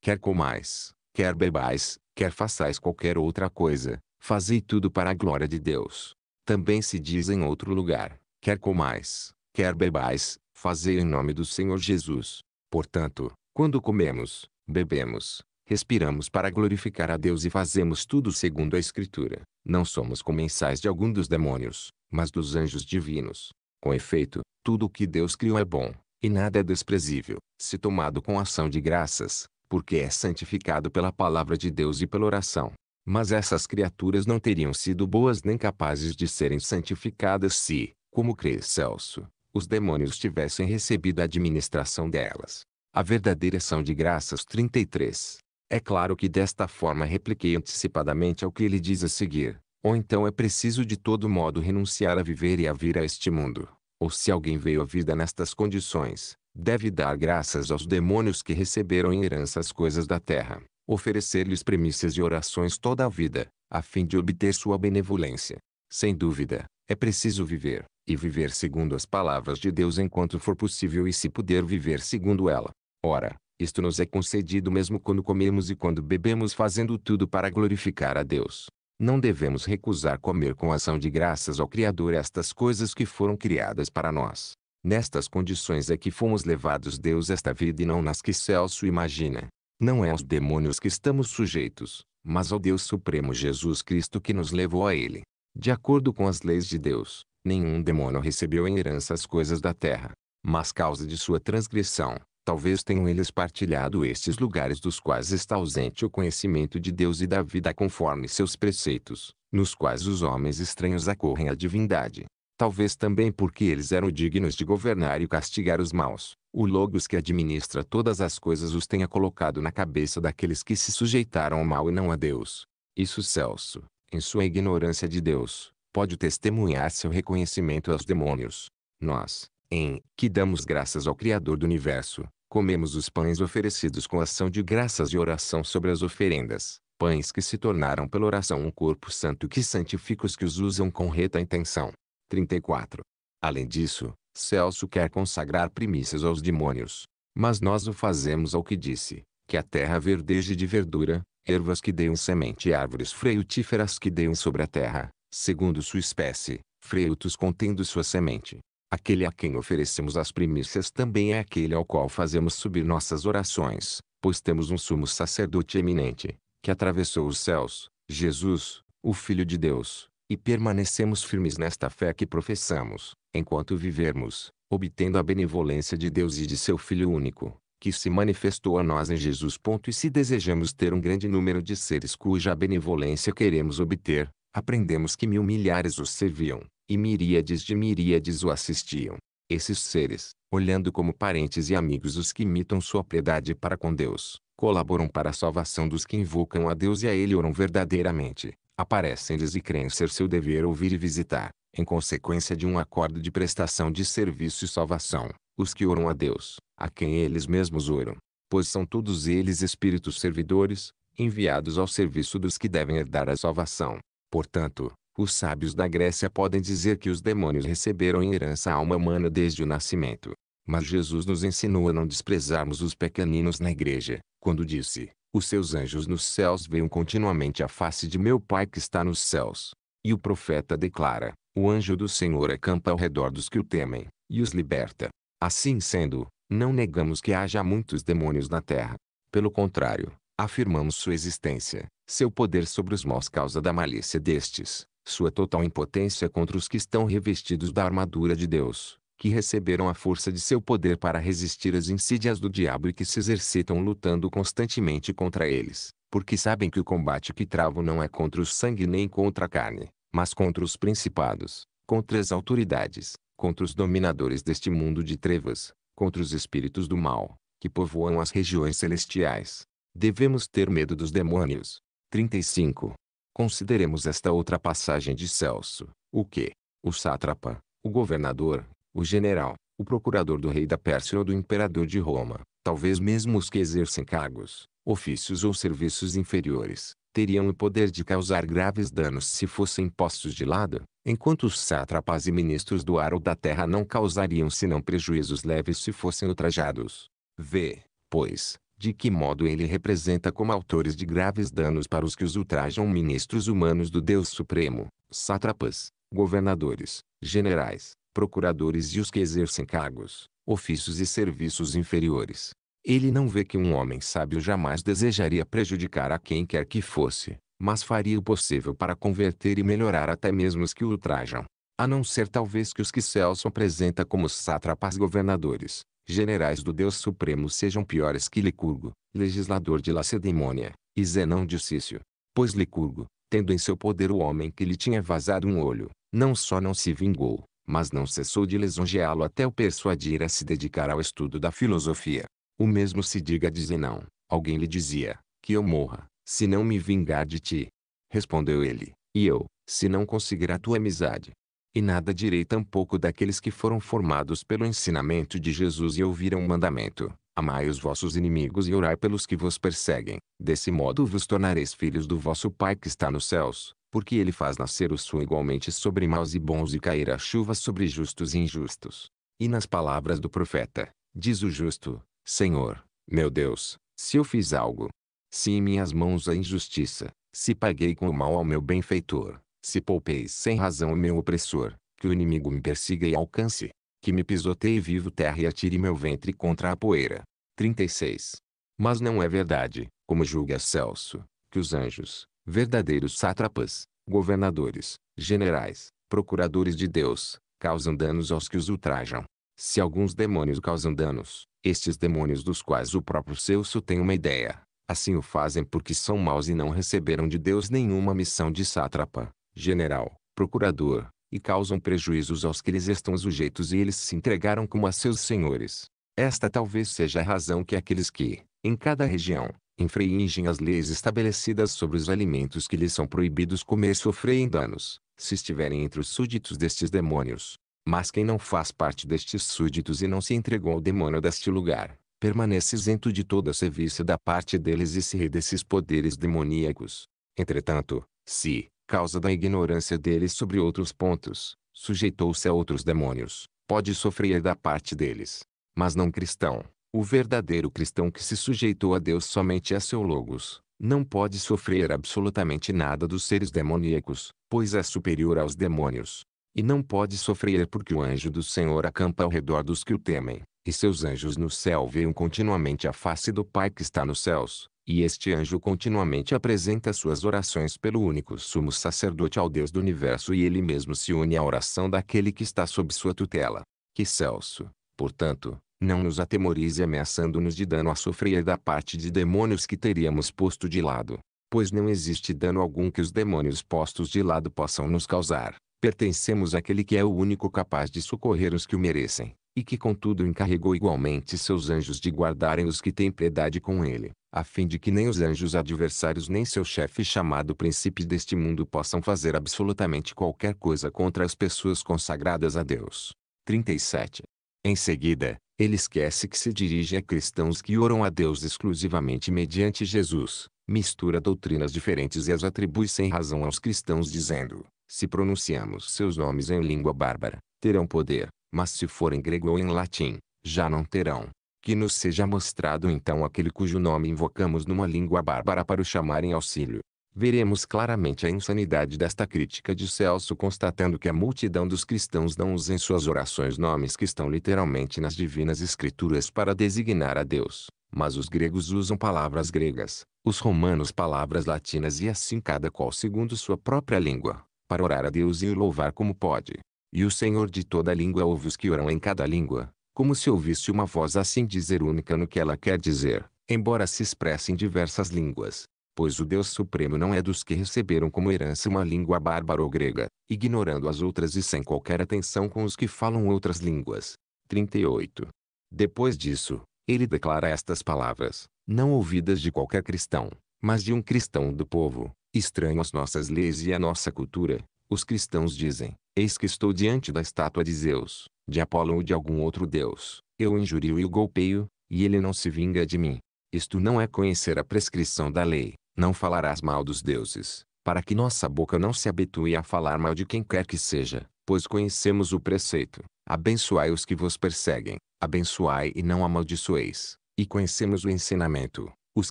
Quer comais, quer bebais, quer façais qualquer outra coisa, Fazei tudo para a glória de Deus. Também se diz em outro lugar: quer comais, quer bebais, fazei em nome do Senhor Jesus. Portanto, quando comemos, bebemos, respiramos para glorificar a Deus e fazemos tudo segundo a Escritura, não somos comensais de algum dos demônios, mas dos anjos divinos. Com efeito, tudo o que Deus criou é bom, e nada é desprezível, se tomado com ação de graças, porque é santificado pela palavra de Deus e pela oração. Mas essas criaturas não teriam sido boas nem capazes de serem santificadas se, como crê Celso, os demônios tivessem recebido a administração delas. A verdadeira ação de graças 33. É claro que desta forma repliquei antecipadamente ao que ele diz a seguir, ou então é preciso de todo modo renunciar a viver e a vir a este mundo. Ou se alguém veio à vida nestas condições, deve dar graças aos demônios que receberam em herança as coisas da terra oferecer-lhes premissas e orações toda a vida, a fim de obter sua benevolência. Sem dúvida, é preciso viver, e viver segundo as palavras de Deus enquanto for possível e se puder viver segundo ela. Ora, isto nos é concedido mesmo quando comemos e quando bebemos fazendo tudo para glorificar a Deus. Não devemos recusar comer com ação de graças ao Criador estas coisas que foram criadas para nós. Nestas condições é que fomos levados Deus esta vida e não nas que Celso imagina. Não é aos demônios que estamos sujeitos, mas ao Deus Supremo Jesus Cristo que nos levou a Ele. De acordo com as leis de Deus, nenhum demônio recebeu em herança as coisas da terra. Mas causa de sua transgressão, talvez tenham eles partilhado estes lugares dos quais está ausente o conhecimento de Deus e da vida conforme seus preceitos, nos quais os homens estranhos acorrem à divindade. Talvez também porque eles eram dignos de governar e castigar os maus, o Logos que administra todas as coisas os tenha colocado na cabeça daqueles que se sujeitaram ao mal e não a Deus. Isso Celso, em sua ignorância de Deus, pode testemunhar seu reconhecimento aos demônios. Nós, em que damos graças ao Criador do Universo, comemos os pães oferecidos com ação de graças e oração sobre as oferendas, pães que se tornaram pela oração um corpo santo que santifica os que os usam com reta intenção. 34. Além disso, Celso quer consagrar primícias aos demônios. Mas nós o fazemos ao que disse, que a terra verdeje de verdura, ervas que deem semente e árvores frutíferas que deem sobre a terra, segundo sua espécie, frutos contendo sua semente. Aquele a quem oferecemos as primícias também é aquele ao qual fazemos subir nossas orações, pois temos um sumo sacerdote eminente, que atravessou os céus, Jesus, o Filho de Deus, e permanecemos firmes nesta fé que professamos, enquanto vivermos, obtendo a benevolência de Deus e de seu Filho único, que se manifestou a nós em Jesus. E se desejamos ter um grande número de seres cuja benevolência queremos obter, aprendemos que mil milhares os serviam, e miríades de miríades o assistiam. Esses seres, olhando como parentes e amigos os que imitam sua piedade para com Deus, colaboram para a salvação dos que invocam a Deus e a Ele oram verdadeiramente, aparecem-lhes e creem ser seu dever ouvir e visitar em consequência de um acordo de prestação de serviço e salvação, os que oram a Deus, a quem eles mesmos oram, pois são todos eles espíritos servidores, enviados ao serviço dos que devem herdar a salvação. Portanto, os sábios da Grécia podem dizer que os demônios receberam em herança a alma humana desde o nascimento. Mas Jesus nos ensinou a não desprezarmos os pequeninos na igreja, quando disse: Os seus anjos nos céus veem continuamente a face de meu Pai que está nos céus. E o profeta declara: o anjo do Senhor acampa ao redor dos que o temem, e os liberta. Assim sendo, não negamos que haja muitos demônios na terra. Pelo contrário, afirmamos sua existência, seu poder sobre os maus causa da malícia destes, sua total impotência contra os que estão revestidos da armadura de Deus, que receberam a força de seu poder para resistir às insídias do diabo e que se exercitam lutando constantemente contra eles, porque sabem que o combate que travam não é contra o sangue nem contra a carne, mas contra os principados, contra as autoridades, contra os dominadores deste mundo de trevas, contra os espíritos do mal, que povoam as regiões celestiais. Devemos ter medo dos demônios. 35. Consideremos esta outra passagem de Celso, o que, o sátrapa, o governador, o general, o procurador do rei da Pérsia ou do imperador de Roma, talvez mesmo os que exercem cargos, ofícios ou serviços inferiores, teriam o poder de causar graves danos se fossem postos de lado, enquanto os sátrapas e ministros do ar ou da terra não causariam senão prejuízos leves se fossem ultrajados. Vê, Pois, de que modo ele representa como autores de graves danos para os que os ultrajam ministros humanos do Deus Supremo, sátrapas, governadores, generais, procuradores e os que exercem cargos, ofícios e serviços inferiores, ele não vê que um homem sábio jamais desejaria prejudicar a quem quer que fosse, mas faria o possível para converter e melhorar até mesmo os que o ultrajam. A não ser talvez que os que Celso apresenta como sátrapas governadores, generais do Deus Supremo sejam piores que Licurgo, legislador de Lacedemônia, e Zenão de Cício. Pois Licurgo, tendo em seu poder o homem que lhe tinha vazado um olho, não só não se vingou, mas não cessou de lisonjeá-lo até o persuadir a se dedicar ao estudo da filosofia. O mesmo se diga a Dizenão. Alguém lhe dizia, que eu morra, se não me vingar de ti. Respondeu ele, e eu, se não conseguir a tua amizade. E nada direi tampouco daqueles que foram formados pelo ensinamento de Jesus e ouviram o mandamento. Amai os vossos inimigos e orai pelos que vos perseguem. Desse modo vos tornareis filhos do vosso Pai que está nos céus, porque ele faz nascer o sol igualmente sobre maus e bons e cair a chuva sobre justos e injustos. E nas palavras do profeta, diz o justo, Senhor, meu Deus, se eu fiz algo, se em minhas mãos a injustiça, se paguei com o mal ao meu benfeitor, se poupei sem razão o meu opressor, que o inimigo me persiga e alcance, que me pisoteie vivo terra e atire meu ventre contra a poeira. 36. Mas não é verdade, como julga Celso, que os anjos, verdadeiros sátrapas, governadores, generais, procuradores de Deus, causam danos aos que os ultrajam. Se alguns demônios causam danos, estes demônios dos quais o próprio Celso tem uma ideia, assim o fazem porque são maus e não receberam de Deus nenhuma missão de sátrapa, general, procurador, e causam prejuízos aos que lhes estão sujeitos e eles se entregaram como a seus senhores. Esta talvez seja a razão que aqueles que, em cada região, infringem as leis estabelecidas sobre os alimentos que lhes são proibidos comer sofrem danos, se estiverem entre os súditos destes demônios, mas quem não faz parte destes súditos e não se entregou ao demônio deste lugar, permanece isento de toda serviço da parte deles e se ri desses poderes demoníacos. Entretanto, se, causa da ignorância deles sobre outros pontos, sujeitou-se a outros demônios, pode sofrer da parte deles. Mas não cristão, o verdadeiro cristão que se sujeitou a Deus somente a seu logos, não pode sofrer absolutamente nada dos seres demoníacos, pois é superior aos demônios e não pode sofrer porque o anjo do Senhor acampa ao redor dos que o temem, e seus anjos no céu veem continuamente a face do Pai que está nos céus, e este anjo continuamente apresenta suas orações pelo único sumo sacerdote ao Deus do universo e ele mesmo se une à oração daquele que está sob sua tutela. Que Celso, portanto, não nos atemorize ameaçando-nos de dano a sofrer da parte de demônios que teríamos posto de lado, pois não existe dano algum que os demônios postos de lado possam nos causar pertencemos àquele que é o único capaz de socorrer os que o merecem, e que contudo encarregou igualmente seus anjos de guardarem os que têm piedade com ele, a fim de que nem os anjos adversários nem seu chefe chamado príncipe deste mundo possam fazer absolutamente qualquer coisa contra as pessoas consagradas a Deus. 37. Em seguida, ele esquece que se dirige a cristãos que oram a Deus exclusivamente mediante Jesus, mistura doutrinas diferentes e as atribui sem razão aos cristãos dizendo, se pronunciamos seus nomes em língua bárbara, terão poder, mas se for em grego ou em latim, já não terão. Que nos seja mostrado então aquele cujo nome invocamos numa língua bárbara para o chamar em auxílio. Veremos claramente a insanidade desta crítica de Celso constatando que a multidão dos cristãos não usa em suas orações nomes que estão literalmente nas divinas escrituras para designar a Deus, mas os gregos usam palavras gregas, os romanos palavras latinas e assim cada qual segundo sua própria língua para orar a Deus e o louvar como pode. E o Senhor de toda língua ouve os que oram em cada língua, como se ouvisse uma voz assim dizer única no que ela quer dizer, embora se expresse em diversas línguas. Pois o Deus Supremo não é dos que receberam como herança uma língua bárbara ou grega, ignorando as outras e sem qualquer atenção com os que falam outras línguas. 38. Depois disso, ele declara estas palavras, não ouvidas de qualquer cristão, mas de um cristão do povo, estranho às nossas leis e à nossa cultura, os cristãos dizem, eis que estou diante da estátua de Zeus, de Apolo ou de algum outro deus, eu o injurio e o golpeio, e ele não se vinga de mim. Isto não é conhecer a prescrição da lei, não falarás mal dos deuses, para que nossa boca não se habitue a falar mal de quem quer que seja, pois conhecemos o preceito, abençoai os que vos perseguem, abençoai e não amaldiçoeis, e conhecemos o ensinamento, os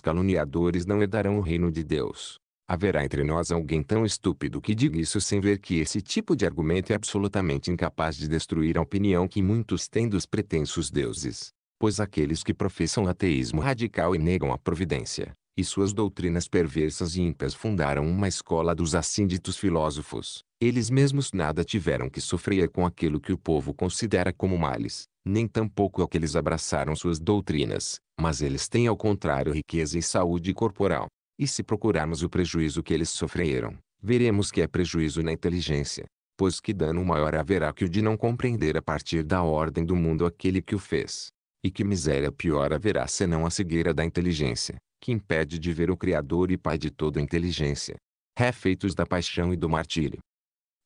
caluniadores não herdarão o reino de Deus. Haverá entre nós alguém tão estúpido que diga isso sem ver que esse tipo de argumento é absolutamente incapaz de destruir a opinião que muitos têm dos pretensos deuses. Pois aqueles que professam ateísmo radical e negam a providência, e suas doutrinas perversas e ímpias fundaram uma escola dos assínditos filósofos, eles mesmos nada tiveram que sofrer com aquilo que o povo considera como males, nem tampouco aqueles abraçaram suas doutrinas, mas eles têm ao contrário riqueza e saúde corporal e se procurarmos o prejuízo que eles sofreram, veremos que é prejuízo na inteligência, pois que dano maior haverá que o de não compreender a partir da ordem do mundo aquele que o fez. E que miséria pior haverá senão a cegueira da inteligência, que impede de ver o Criador e Pai de toda inteligência, refeitos da paixão e do martírio.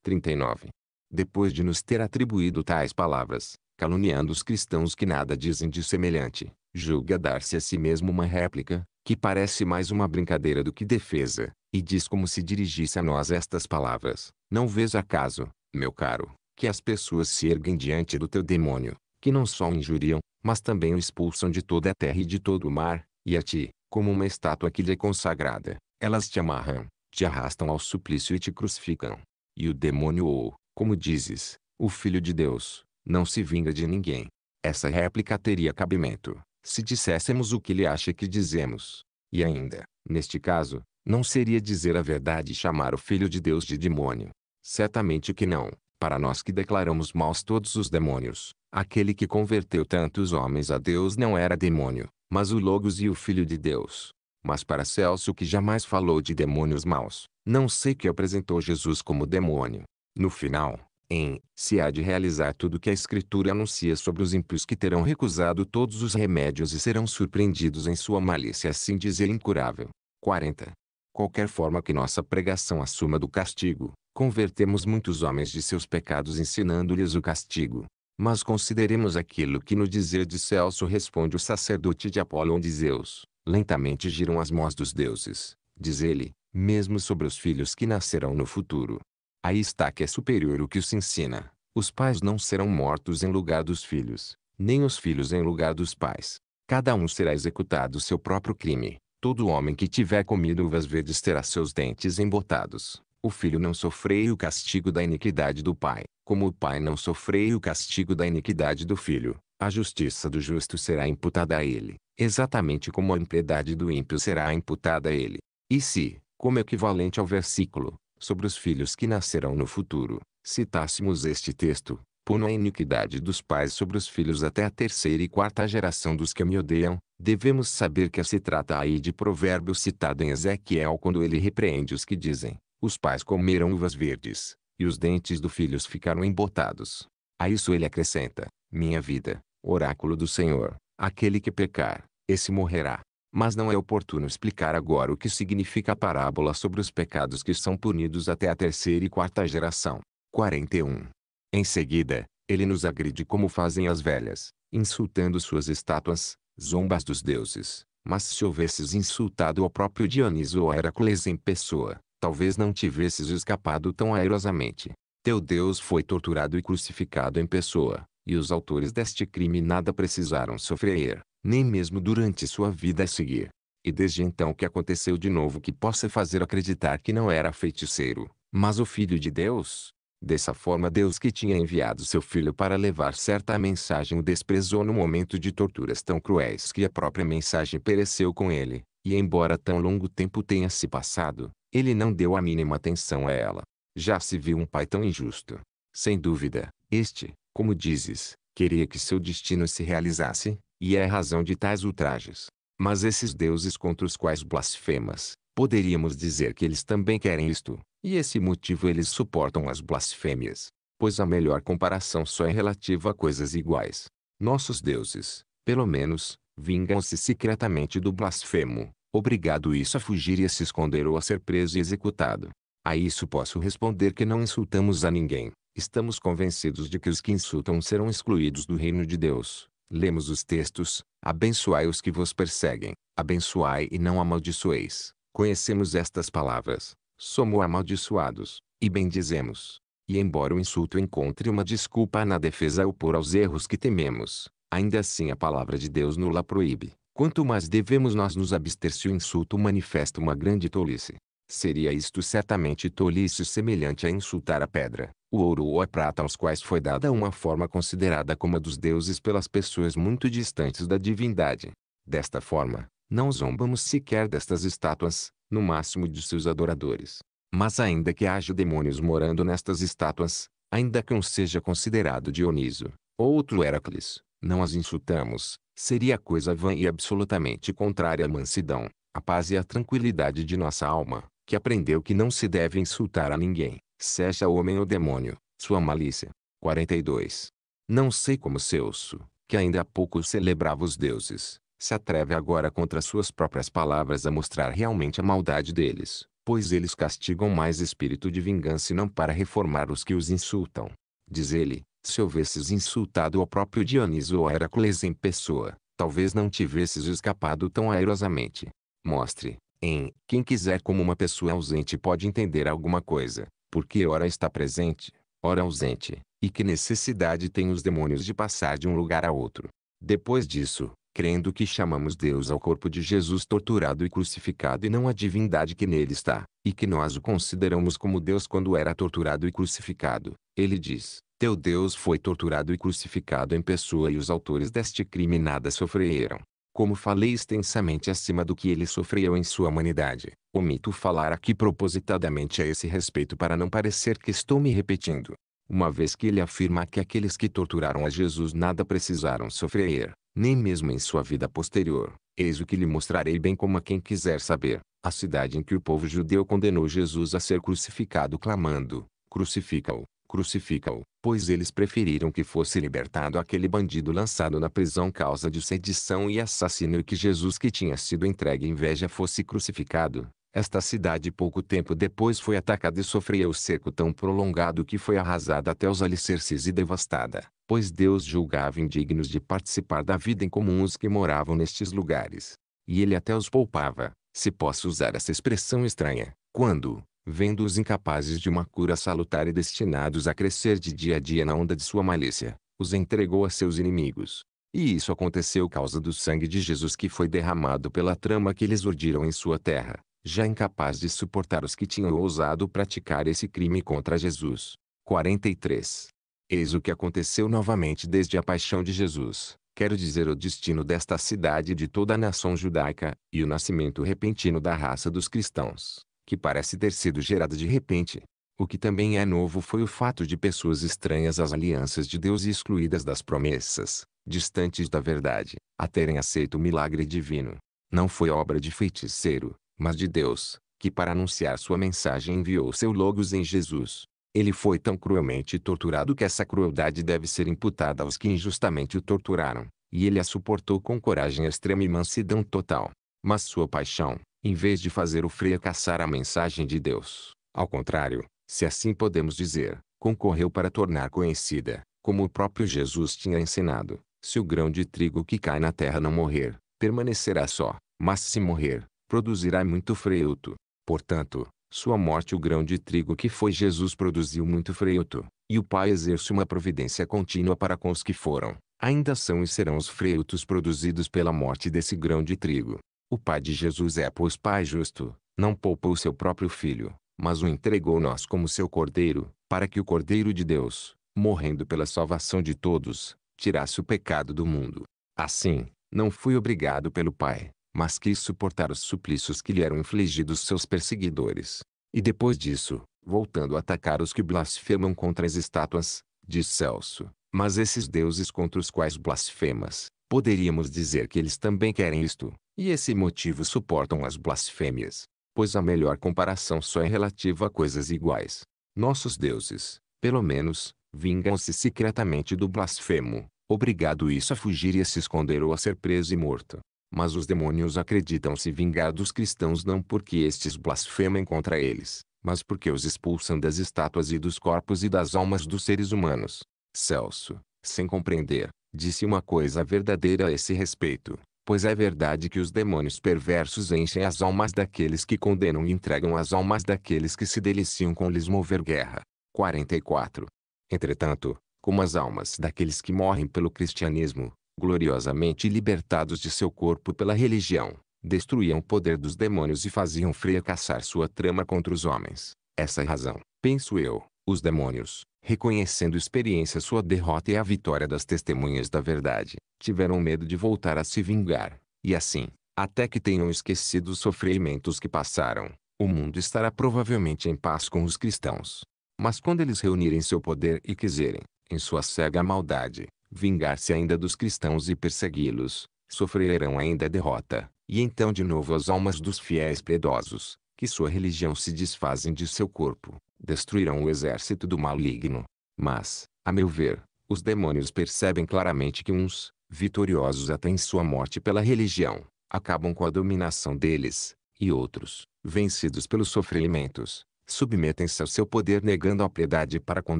39. Depois de nos ter atribuído tais palavras, caluniando os cristãos que nada dizem de semelhante, julga dar-se a si mesmo uma réplica, que parece mais uma brincadeira do que defesa, e diz como se dirigisse a nós estas palavras: Não vês acaso, meu caro, que as pessoas se erguem diante do teu demônio, que não só o injuriam, mas também o expulsam de toda a terra e de todo o mar, e a ti, como uma estátua que lhe é consagrada, elas te amarram, te arrastam ao suplício e te crucificam. E o demônio ou, como dizes, o Filho de Deus, não se vinga de ninguém. Essa réplica teria cabimento, se disséssemos o que ele acha que dizemos. E ainda, neste caso, não seria dizer a verdade e chamar o Filho de Deus de demônio. Certamente que não, para nós que declaramos maus todos os demônios. Aquele que converteu tantos homens a Deus não era demônio, mas o Logos e o Filho de Deus. Mas para Celso que jamais falou de demônios maus, não sei que apresentou Jesus como demônio. No final, em se há de realizar tudo que a Escritura anuncia sobre os ímpios que terão recusado todos os remédios e serão surpreendidos em sua malícia, assim dizer incurável. 40. Qualquer forma que nossa pregação assuma do castigo, convertemos muitos homens de seus pecados ensinando-lhes o castigo. Mas consideremos aquilo que no dizer de Celso responde o sacerdote de Apolo onde Zeus. Lentamente giram as mãos dos deuses, diz ele, mesmo sobre os filhos que nascerão no futuro. Aí está que é superior o que se ensina. Os pais não serão mortos em lugar dos filhos, nem os filhos em lugar dos pais. Cada um será executado seu próprio crime. Todo homem que tiver comido uvas verdes terá seus dentes embotados. O filho não sofreu o castigo da iniquidade do pai, como o pai não sofreu o castigo da iniquidade do filho. A justiça do justo será imputada a ele, exatamente como a impiedade do ímpio será imputada a ele. E se, como equivalente ao versículo, sobre os filhos que nascerão no futuro, citássemos este texto, puno a iniquidade dos pais sobre os filhos até a terceira e quarta geração dos que me odeiam, devemos saber que se trata aí de provérbio citado em Ezequiel quando ele repreende os que dizem, os pais comeram uvas verdes, e os dentes dos filhos ficaram embotados. A isso ele acrescenta, minha vida, oráculo do Senhor, aquele que pecar, esse morrerá. Mas não é oportuno explicar agora o que significa a parábola sobre os pecados que são punidos até a terceira e quarta geração. 41. Em seguida, ele nos agride como fazem as velhas, insultando suas estátuas, zombas dos deuses. Mas se houvesses insultado ao próprio Dioniso ou Heracles em pessoa, talvez não tivesses escapado tão aerosamente. Teu Deus foi torturado e crucificado em pessoa, e os autores deste crime nada precisaram sofrer nem mesmo durante sua vida a seguir. E desde então que aconteceu de novo que possa fazer acreditar que não era feiticeiro, mas o Filho de Deus? Dessa forma Deus que tinha enviado seu filho para levar certa mensagem o desprezou no momento de torturas tão cruéis que a própria mensagem pereceu com ele, e embora tão longo tempo tenha se passado, ele não deu a mínima atenção a ela. Já se viu um pai tão injusto. Sem dúvida, este, como dizes, queria que seu destino se realizasse, e é a razão de tais ultrajes. Mas esses deuses contra os quais blasfemas, poderíamos dizer que eles também querem isto, e esse motivo eles suportam as blasfêmias, pois a melhor comparação só é relativa a coisas iguais. Nossos deuses, pelo menos, vingam-se secretamente do blasfemo, obrigado isso a fugir e a se esconder ou a ser preso e executado. A isso posso responder que não insultamos a ninguém. Estamos convencidos de que os que insultam serão excluídos do reino de Deus, Lemos os textos, abençoai os que vos perseguem, abençoai e não amaldiçoeis. Conhecemos estas palavras, somos amaldiçoados, e bendizemos. E embora o insulto encontre uma desculpa na defesa ou por aos erros que tememos, ainda assim a palavra de Deus nula proíbe. Quanto mais devemos nós nos abster se o insulto manifesta uma grande tolice. Seria isto certamente tolice semelhante a insultar a pedra, o ouro ou a prata aos quais foi dada uma forma considerada como a dos deuses pelas pessoas muito distantes da divindade. Desta forma, não zombamos sequer destas estátuas, no máximo de seus adoradores. Mas ainda que haja demônios morando nestas estátuas, ainda que um seja considerado Dioniso, outro Heracles, não as insultamos, seria coisa vã e absolutamente contrária à mansidão, à paz e à tranquilidade de nossa alma, que aprendeu que não se deve insultar a ninguém, seja homem ou demônio, sua malícia. 42. Não sei como Celso, que ainda há pouco celebrava os deuses, se atreve agora contra suas próprias palavras a mostrar realmente a maldade deles, pois eles castigam mais espírito de vingança e não para reformar os que os insultam. Diz ele, se houvesses insultado ao próprio Dioniso ou Heracles em pessoa, talvez não tivesses escapado tão airosamente. Mostre, em quem quiser como uma pessoa ausente pode entender alguma coisa, porque ora está presente, ora ausente, e que necessidade tem os demônios de passar de um lugar a outro. Depois disso, crendo que chamamos Deus ao corpo de Jesus torturado e crucificado e não à divindade que nele está, e que nós o consideramos como Deus quando era torturado e crucificado, ele diz, teu Deus foi torturado e crucificado em pessoa e os autores deste crime nada sofreram. Como falei extensamente acima do que ele sofreu em sua humanidade, omito falar aqui propositadamente a esse respeito para não parecer que estou me repetindo. Uma vez que ele afirma que aqueles que torturaram a Jesus nada precisaram sofrer, nem mesmo em sua vida posterior, eis o que lhe mostrarei bem como a quem quiser saber, a cidade em que o povo judeu condenou Jesus a ser crucificado clamando, crucifica-o, crucifica-o, pois eles preferiram que fosse libertado aquele bandido lançado na prisão causa de sedição e assassino e que Jesus que tinha sido entregue em inveja fosse crucificado. Esta cidade pouco tempo depois foi atacada e sofreu o cerco tão prolongado que foi arrasada até os alicerces e devastada, pois Deus julgava indignos de participar da vida em comum os que moravam nestes lugares. E ele até os poupava, se posso usar essa expressão estranha, quando, vendo-os incapazes de uma cura salutar e destinados a crescer de dia a dia na onda de sua malícia, os entregou a seus inimigos. E isso aconteceu causa do sangue de Jesus que foi derramado pela trama que eles urdiram em sua terra, já incapaz de suportar os que tinham ousado praticar esse crime contra Jesus. 43. Eis o que aconteceu novamente desde a paixão de Jesus, quero dizer o destino desta cidade e de toda a nação judaica, e o nascimento repentino da raça dos cristãos que parece ter sido gerada de repente. O que também é novo foi o fato de pessoas estranhas às alianças de Deus e excluídas das promessas, distantes da verdade, a terem aceito o milagre divino. Não foi obra de feiticeiro, mas de Deus, que para anunciar sua mensagem enviou seu Logos em Jesus. Ele foi tão cruelmente torturado que essa crueldade deve ser imputada aos que injustamente o torturaram, e ele a suportou com coragem extrema e mansidão total. Mas sua paixão, em vez de fazer o freio caçar a mensagem de Deus. Ao contrário, se assim podemos dizer, concorreu para tornar conhecida, como o próprio Jesus tinha ensinado, se o grão de trigo que cai na terra não morrer, permanecerá só, mas se morrer, produzirá muito fruto. Portanto, sua morte o grão de trigo que foi Jesus produziu muito fruto, e o Pai exerce uma providência contínua para com os que foram. Ainda são e serão os frutos produzidos pela morte desse grão de trigo. O pai de Jesus é, pois, pai justo, não poupou seu próprio filho, mas o entregou nós como seu cordeiro, para que o cordeiro de Deus, morrendo pela salvação de todos, tirasse o pecado do mundo. Assim, não fui obrigado pelo pai, mas quis suportar os suplícios que lhe eram infligidos seus perseguidores. E depois disso, voltando a atacar os que blasfemam contra as estátuas, diz Celso, mas esses deuses contra os quais blasfemas, poderíamos dizer que eles também querem isto, e esse motivo suportam as blasfêmias, pois a melhor comparação só é relativa a coisas iguais. Nossos deuses, pelo menos, vingam-se secretamente do blasfemo, obrigado isso a fugir e a se esconder ou a ser preso e morto. Mas os demônios acreditam se vingar dos cristãos não porque estes blasfemem contra eles, mas porque os expulsam das estátuas e dos corpos e das almas dos seres humanos. Celso, sem compreender, disse uma coisa verdadeira a esse respeito. Pois é verdade que os demônios perversos enchem as almas daqueles que condenam e entregam as almas daqueles que se deliciam com lhes mover guerra. 44. Entretanto, como as almas daqueles que morrem pelo cristianismo, gloriosamente libertados de seu corpo pela religião, destruíam o poder dos demônios e faziam fracassar sua trama contra os homens. Essa é razão, penso eu, os demônios, reconhecendo experiência sua derrota e a vitória das testemunhas da verdade, tiveram medo de voltar a se vingar, e assim, até que tenham esquecido os sofrimentos que passaram, o mundo estará provavelmente em paz com os cristãos. Mas quando eles reunirem seu poder e quiserem, em sua cega maldade, vingar-se ainda dos cristãos e persegui-los, sofrerão ainda a derrota, e então de novo as almas dos fiéis piedosos, que sua religião se desfazem de seu corpo, destruirão o exército do maligno. Mas, a meu ver, os demônios percebem claramente que uns, vitoriosos até em sua morte pela religião, acabam com a dominação deles, e outros, vencidos pelos sofrimentos, submetem-se ao seu poder negando a piedade para com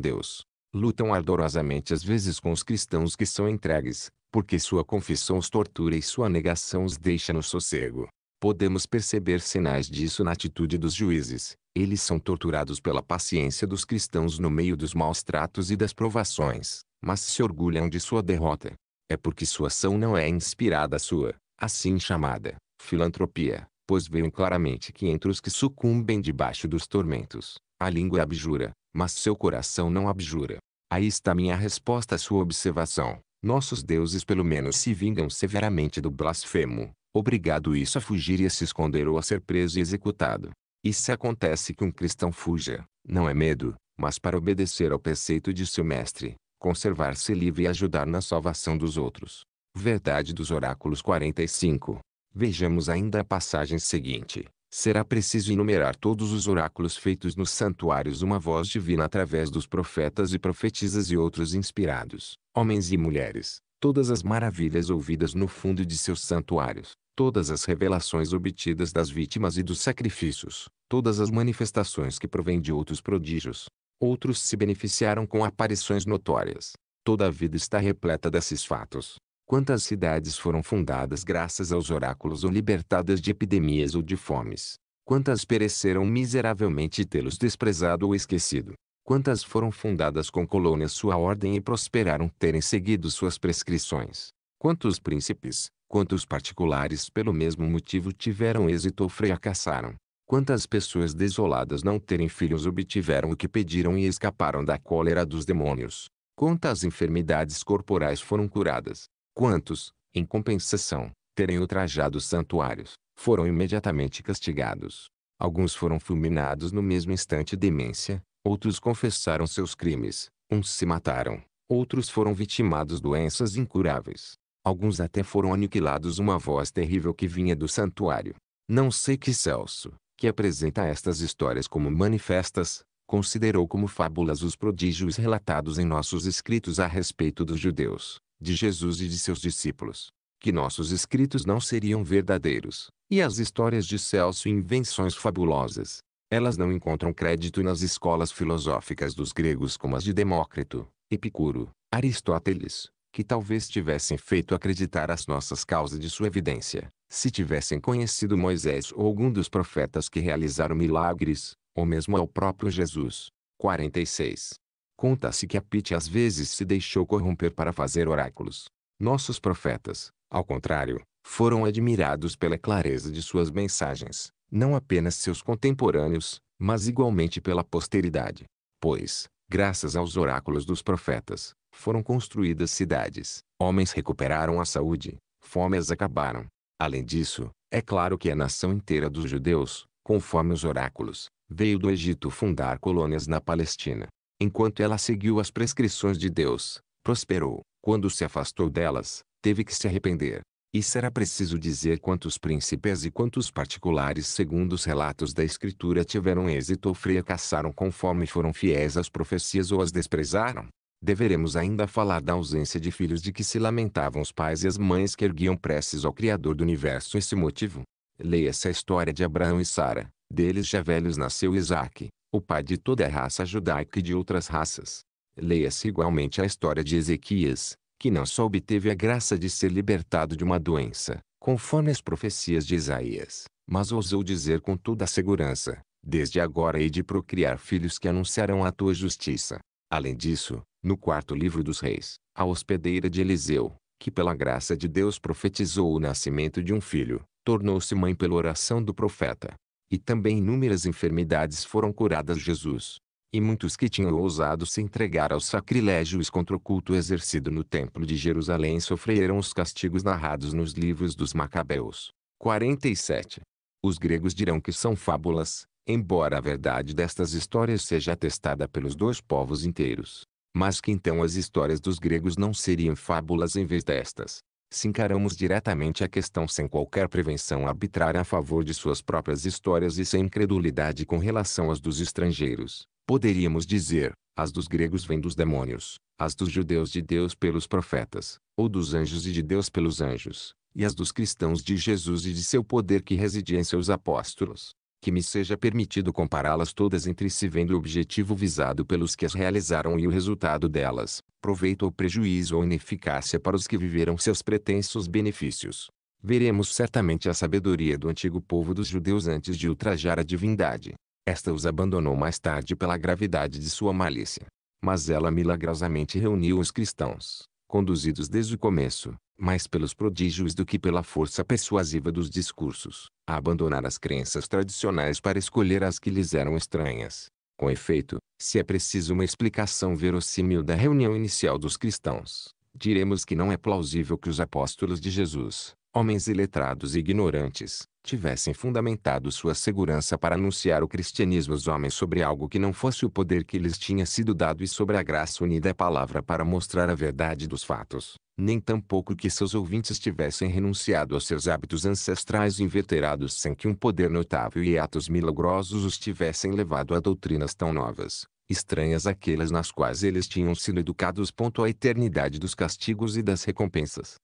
Deus. Lutam ardorosamente às vezes com os cristãos que são entregues, porque sua confissão os tortura e sua negação os deixa no sossego. Podemos perceber sinais disso na atitude dos juízes, eles são torturados pela paciência dos cristãos no meio dos maus tratos e das provações, mas se orgulham de sua derrota. É porque sua ação não é inspirada à sua, assim chamada, filantropia, pois veem claramente que entre os que sucumbem debaixo dos tormentos, a língua abjura, mas seu coração não abjura. Aí está minha resposta à sua observação. Nossos deuses pelo menos se vingam severamente do blasfemo, obrigado isso a fugir e a se esconder ou a ser preso e executado. E se acontece que um cristão fuja, não é medo, mas para obedecer ao preceito de seu mestre, conservar-se livre e ajudar na salvação dos outros. Verdade dos Oráculos 45. Vejamos ainda a passagem seguinte. Será preciso enumerar todos os oráculos feitos nos santuários uma voz divina através dos profetas e profetisas e outros inspirados, homens e mulheres, todas as maravilhas ouvidas no fundo de seus santuários, todas as revelações obtidas das vítimas e dos sacrifícios, todas as manifestações que provêm de outros prodígios. Outros se beneficiaram com aparições notórias. Toda a vida está repleta desses fatos. Quantas cidades foram fundadas graças aos oráculos ou libertadas de epidemias ou de fomes? Quantas pereceram miseravelmente tê-los desprezado ou esquecido? Quantas foram fundadas com colônias sua ordem e prosperaram terem seguido suas prescrições? Quantos príncipes, Quantos particulares pelo mesmo motivo tiveram êxito ou fracassaram? Quantas pessoas desoladas não terem filhos obtiveram o que pediram e escaparam da cólera dos demônios? Quantas enfermidades corporais foram curadas? Quantos, em compensação, terem ultrajado os santuários, foram imediatamente castigados? Alguns foram fulminados no mesmo instante de demência, outros confessaram seus crimes, uns se mataram, outros foram vitimados doenças incuráveis, Alguns até foram aniquilados uma voz terrível que vinha do santuário. Não sei que Celso, que apresenta estas histórias como manifestas, considerou como fábulas os prodígios relatados em nossos escritos a respeito dos judeus, de Jesus e de seus discípulos. Que nossos escritos não seriam verdadeiros, e as histórias de Celso invenções fabulosas. Elas não encontram crédito nas escolas filosóficas dos gregos como as de Demócrito, Epicuro, Aristóteles, que talvez tivessem feito acreditar as nossas causas de sua evidência, se tivessem conhecido Moisés ou algum dos profetas que realizaram milagres, ou mesmo ao próprio Jesus. 46. Conta-se que a Pite às vezes se deixou corromper para fazer oráculos. Nossos profetas, ao contrário, foram admirados pela clareza de suas mensagens, não apenas seus contemporâneos, mas igualmente pela posteridade. Pois, graças aos oráculos dos profetas, foram construídas cidades, homens recuperaram a saúde, fomes acabaram. Além disso, é claro que a nação inteira dos judeus, conforme os oráculos, veio do Egito fundar colônias na Palestina. Enquanto ela seguiu as prescrições de Deus, prosperou. Quando se afastou delas, teve que se arrepender. E será preciso dizer quantos príncipes e quantos particulares, segundo os relatos da Escritura, tiveram êxito ou fracassaram conforme foram fiéis às profecias ou as desprezaram? deveremos ainda falar da ausência de filhos de que se lamentavam os pais e as mães que erguiam preces ao Criador do Universo esse motivo. Leia-se a história de Abraão e Sara. Deles já velhos nasceu Isaac, o pai de toda a raça judaica e de outras raças. Leia-se igualmente a história de Ezequias, que não só obteve a graça de ser libertado de uma doença, conforme as profecias de Isaías, mas ousou dizer com toda a segurança, desde agora hei de procriar filhos que anunciarão a tua justiça. Além disso, no quarto livro dos reis, a hospedeira de Eliseu, que pela graça de Deus profetizou o nascimento de um filho, tornou-se mãe pela oração do profeta. E também inúmeras enfermidades foram curadas Jesus. E muitos que tinham ousado se entregar aos sacrilégios contra o culto exercido no templo de Jerusalém sofreram os castigos narrados nos livros dos Macabeus. 47. Os gregos dirão que são fábulas, embora a verdade destas histórias seja atestada pelos dois povos inteiros. Mas que então as histórias dos gregos não seriam fábulas em vez destas. Se encaramos diretamente a questão sem qualquer prevenção arbitrária a favor de suas próprias histórias e sem credulidade com relação às dos estrangeiros, poderíamos dizer, as dos gregos vêm dos demônios, as dos judeus de Deus pelos profetas, ou dos anjos e de Deus pelos anjos, e as dos cristãos de Jesus e de seu poder que residia em seus apóstolos que me seja permitido compará-las todas entre si vendo o objetivo visado pelos que as realizaram e o resultado delas, proveito ou prejuízo ou ineficácia para os que viveram seus pretensos benefícios. Veremos certamente a sabedoria do antigo povo dos judeus antes de ultrajar a divindade. Esta os abandonou mais tarde pela gravidade de sua malícia. Mas ela milagrosamente reuniu os cristãos, conduzidos desde o começo, mais pelos prodígios do que pela força persuasiva dos discursos, a abandonar as crenças tradicionais para escolher as que lhes eram estranhas. Com efeito, se é preciso uma explicação verossímil da reunião inicial dos cristãos, diremos que não é plausível que os apóstolos de Jesus, homens iletrados e ignorantes, tivessem fundamentado sua segurança para anunciar o cristianismo aos homens sobre algo que não fosse o poder que lhes tinha sido dado e sobre a graça unida à palavra para mostrar a verdade dos fatos, nem tampouco que seus ouvintes tivessem renunciado aos seus hábitos ancestrais inveterados sem que um poder notável e atos milagrosos os tivessem levado a doutrinas tão novas, estranhas àquelas nas quais eles tinham sido educados. Ponto à eternidade dos castigos e das recompensas.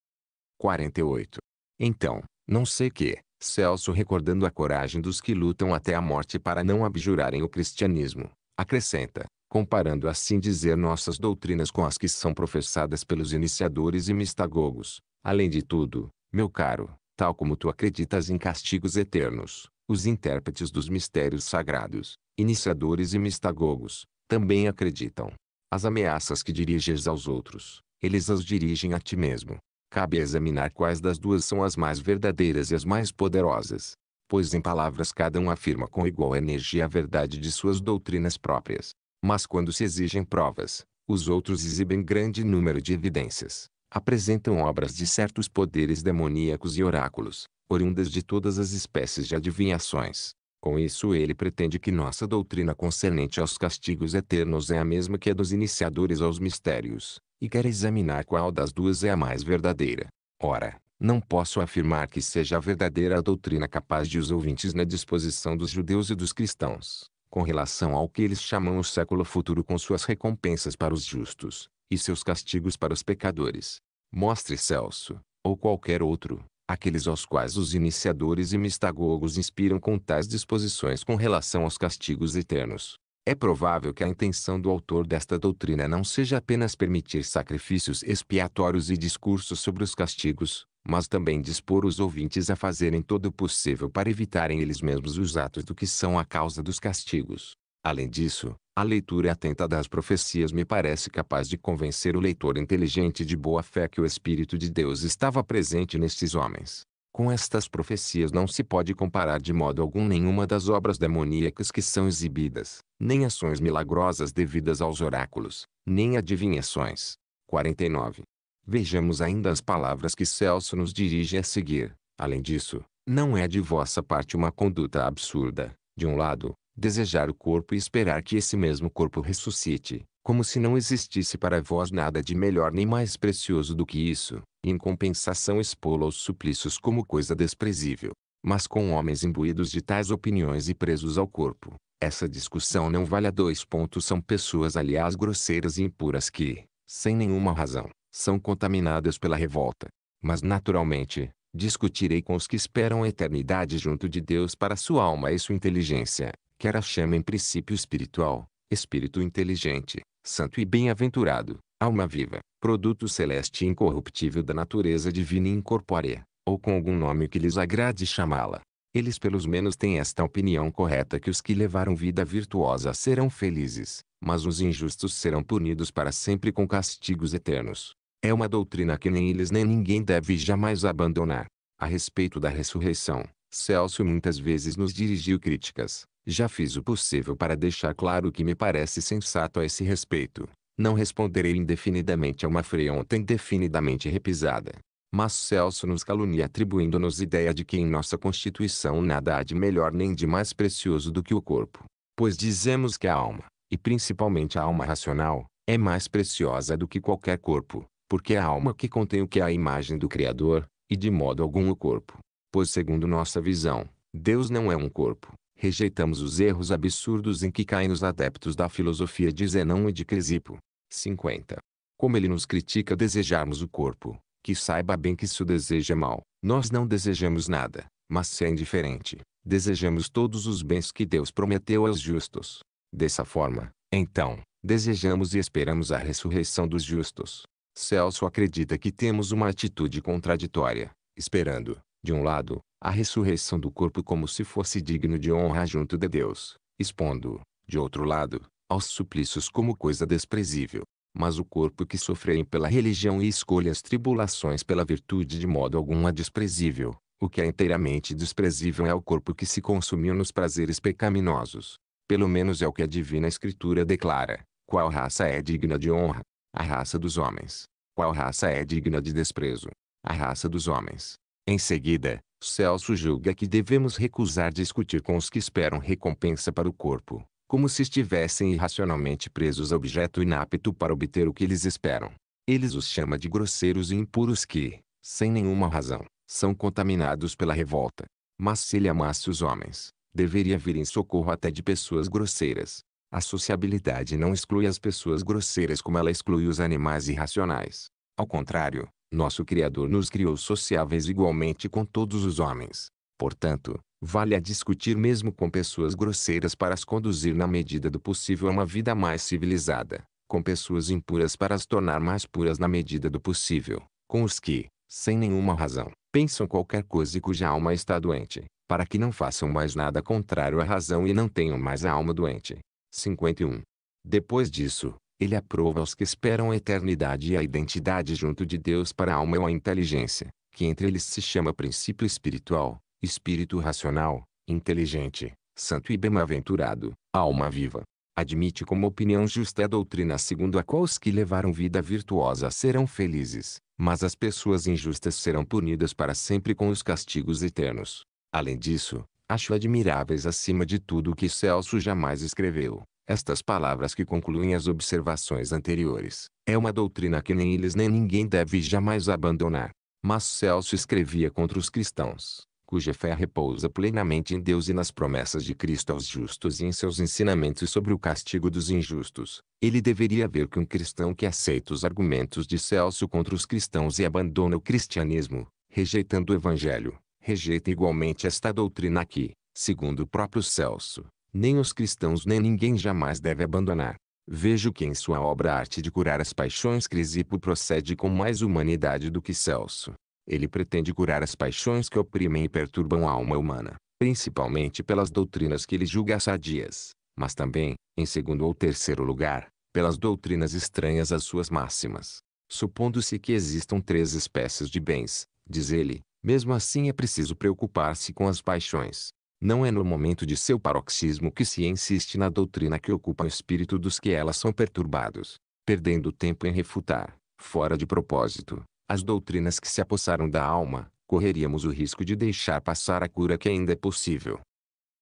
48. Então, não sei que, Celso recordando a coragem dos que lutam até a morte para não abjurarem o cristianismo, acrescenta, comparando assim dizer nossas doutrinas com as que são professadas pelos iniciadores e mistagogos. Além de tudo, meu caro, tal como tu acreditas em castigos eternos, os intérpretes dos mistérios sagrados, iniciadores e mistagogos, também acreditam. As ameaças que diriges aos outros, eles as dirigem a ti mesmo. Cabe examinar quais das duas são as mais verdadeiras e as mais poderosas. Pois em palavras cada um afirma com igual energia a verdade de suas doutrinas próprias. Mas quando se exigem provas, os outros exibem grande número de evidências. Apresentam obras de certos poderes demoníacos e oráculos, oriundas de todas as espécies de adivinhações. Com isso ele pretende que nossa doutrina concernente aos castigos eternos é a mesma que a dos iniciadores aos mistérios, e quer examinar qual das duas é a mais verdadeira. Ora, não posso afirmar que seja a verdadeira a doutrina capaz de os ouvintes na disposição dos judeus e dos cristãos, com relação ao que eles chamam o século futuro com suas recompensas para os justos, e seus castigos para os pecadores. Mostre Celso, ou qualquer outro, aqueles aos quais os iniciadores e mistagogos inspiram com tais disposições com relação aos castigos eternos, é provável que a intenção do autor desta doutrina não seja apenas permitir sacrifícios expiatórios e discursos sobre os castigos, mas também dispor os ouvintes a fazerem todo o possível para evitarem eles mesmos os atos do que são a causa dos castigos. Além disso, a leitura atenta das profecias me parece capaz de convencer o leitor inteligente de boa fé que o Espírito de Deus estava presente nestes homens. Com estas profecias não se pode comparar de modo algum nenhuma das obras demoníacas que são exibidas, nem ações milagrosas devidas aos oráculos, nem adivinhações. 49. Vejamos ainda as palavras que Celso nos dirige a seguir. Além disso, não é de vossa parte uma conduta absurda, de um lado, desejar o corpo e esperar que esse mesmo corpo ressuscite, como se não existisse para vós nada de melhor nem mais precioso do que isso, e em compensação expô-lo aos suplícios como coisa desprezível. Mas com homens imbuídos de tais opiniões e presos ao corpo, essa discussão não vale a dois pontos. São pessoas aliás grosseiras e impuras que, sem nenhuma razão, são contaminadas pela revolta. Mas naturalmente, discutirei com os que esperam a eternidade junto de Deus para sua alma e sua inteligência, quer a chamem princípio espiritual, espírito inteligente, santo e bem-aventurado, alma viva, produto celeste e incorruptível da natureza divina e incorpórea, ou com algum nome que lhes agrade chamá-la. Eles pelos menos têm esta opinião correta que os que levaram vida virtuosa serão felizes, mas os injustos serão punidos para sempre com castigos eternos. É uma doutrina que nem eles nem ninguém deve jamais abandonar. A respeito da ressurreição, Celso muitas vezes nos dirigiu críticas, já fiz o possível para deixar claro o que me parece sensato a esse respeito. Não responderei indefinidamente a uma ontem indefinidamente repisada. Mas Celso nos calunia atribuindo-nos ideia de que em nossa Constituição nada há de melhor nem de mais precioso do que o corpo. Pois dizemos que a alma, e principalmente a alma racional, é mais preciosa do que qualquer corpo, porque é a alma que contém o que é a imagem do Criador, e de modo algum o corpo. Pois segundo nossa visão, Deus não é um corpo, rejeitamos os erros absurdos em que caem os adeptos da filosofia de Zenão e de Crisipo. 50. Como ele nos critica desejarmos o corpo, que saiba bem que isso deseja é mal. Nós não desejamos nada, mas se é indiferente, desejamos todos os bens que Deus prometeu aos justos. Dessa forma, então, desejamos e esperamos a ressurreição dos justos. Celso acredita que temos uma atitude contraditória, esperando, de um lado, a ressurreição do corpo como se fosse digno de honra junto de Deus, expondo, de outro lado, aos suplícios como coisa desprezível. Mas o corpo que sofrem pela religião e escolhe as tribulações pela virtude de modo algum é desprezível. O que é inteiramente desprezível é o corpo que se consumiu nos prazeres pecaminosos. Pelo menos é o que a divina escritura declara. Qual raça é digna de honra? A raça dos homens. Qual raça é digna de desprezo? A raça dos homens. Em seguida, Celso julga que devemos recusar discutir com os que esperam recompensa para o corpo, como se estivessem irracionalmente presos a objeto inapto para obter o que eles esperam. Eles os chama de grosseiros e impuros que, sem nenhuma razão, são contaminados pela revolta. Mas se ele amasse os homens, deveria vir em socorro até de pessoas grosseiras. A sociabilidade não exclui as pessoas grosseiras como ela exclui os animais irracionais. Ao contrário, nosso Criador nos criou sociáveis igualmente com todos os homens. Portanto, vale a discutir mesmo com pessoas grosseiras para as conduzir na medida do possível a uma vida mais civilizada, com pessoas impuras para as tornar mais puras na medida do possível, com os que, sem nenhuma razão, pensam qualquer coisa e cuja alma está doente, para que não façam mais nada contrário à razão e não tenham mais a alma doente. 51. Depois disso, ele aprova os que esperam a eternidade e a identidade junto de Deus para a alma ou a inteligência, que entre eles se chama princípio espiritual, espírito racional, inteligente, santo e bem-aventurado, alma viva. Admite como opinião justa a doutrina segundo a qual os que levaram vida virtuosa serão felizes, mas as pessoas injustas serão punidas para sempre com os castigos eternos. Além disso, acho admiráveis acima de tudo o que Celso jamais escreveu, estas palavras que concluem as observações anteriores, é uma doutrina que nem eles nem ninguém deve jamais abandonar. Mas Celso escrevia contra os cristãos, cuja fé repousa plenamente em Deus e nas promessas de Cristo aos justos e em seus ensinamentos sobre o castigo dos injustos. Ele deveria ver que um cristão que aceita os argumentos de Celso contra os cristãos e abandona o cristianismo, rejeitando o evangelho, rejeita igualmente esta doutrina que, segundo o próprio Celso, nem os cristãos nem ninguém jamais deve abandonar. Vejo que em sua obra a Arte de Curar as Paixões Crisipo procede com mais humanidade do que Celso. Ele pretende curar as paixões que oprimem e perturbam a alma humana, principalmente pelas doutrinas que ele julga sadias, mas também, em segundo ou terceiro lugar, pelas doutrinas estranhas às suas máximas. Supondo-se que existam três espécies de bens, diz ele, mesmo assim é preciso preocupar-se com as paixões, não é no momento de seu paroxismo que se insiste na doutrina que ocupa o espírito dos que elas são perturbados, perdendo tempo em refutar, fora de propósito, as doutrinas que se apossaram da alma, correríamos o risco de deixar passar a cura que ainda é possível.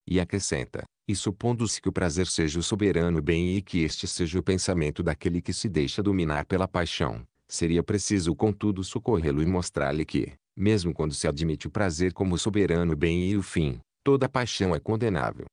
E acrescenta, e supondo-se que o prazer seja o soberano bem e que este seja o pensamento daquele que se deixa dominar pela paixão, seria preciso contudo socorrê-lo e mostrar-lhe que, mesmo quando se admite o prazer como soberano bem e o fim, toda paixão é condenável.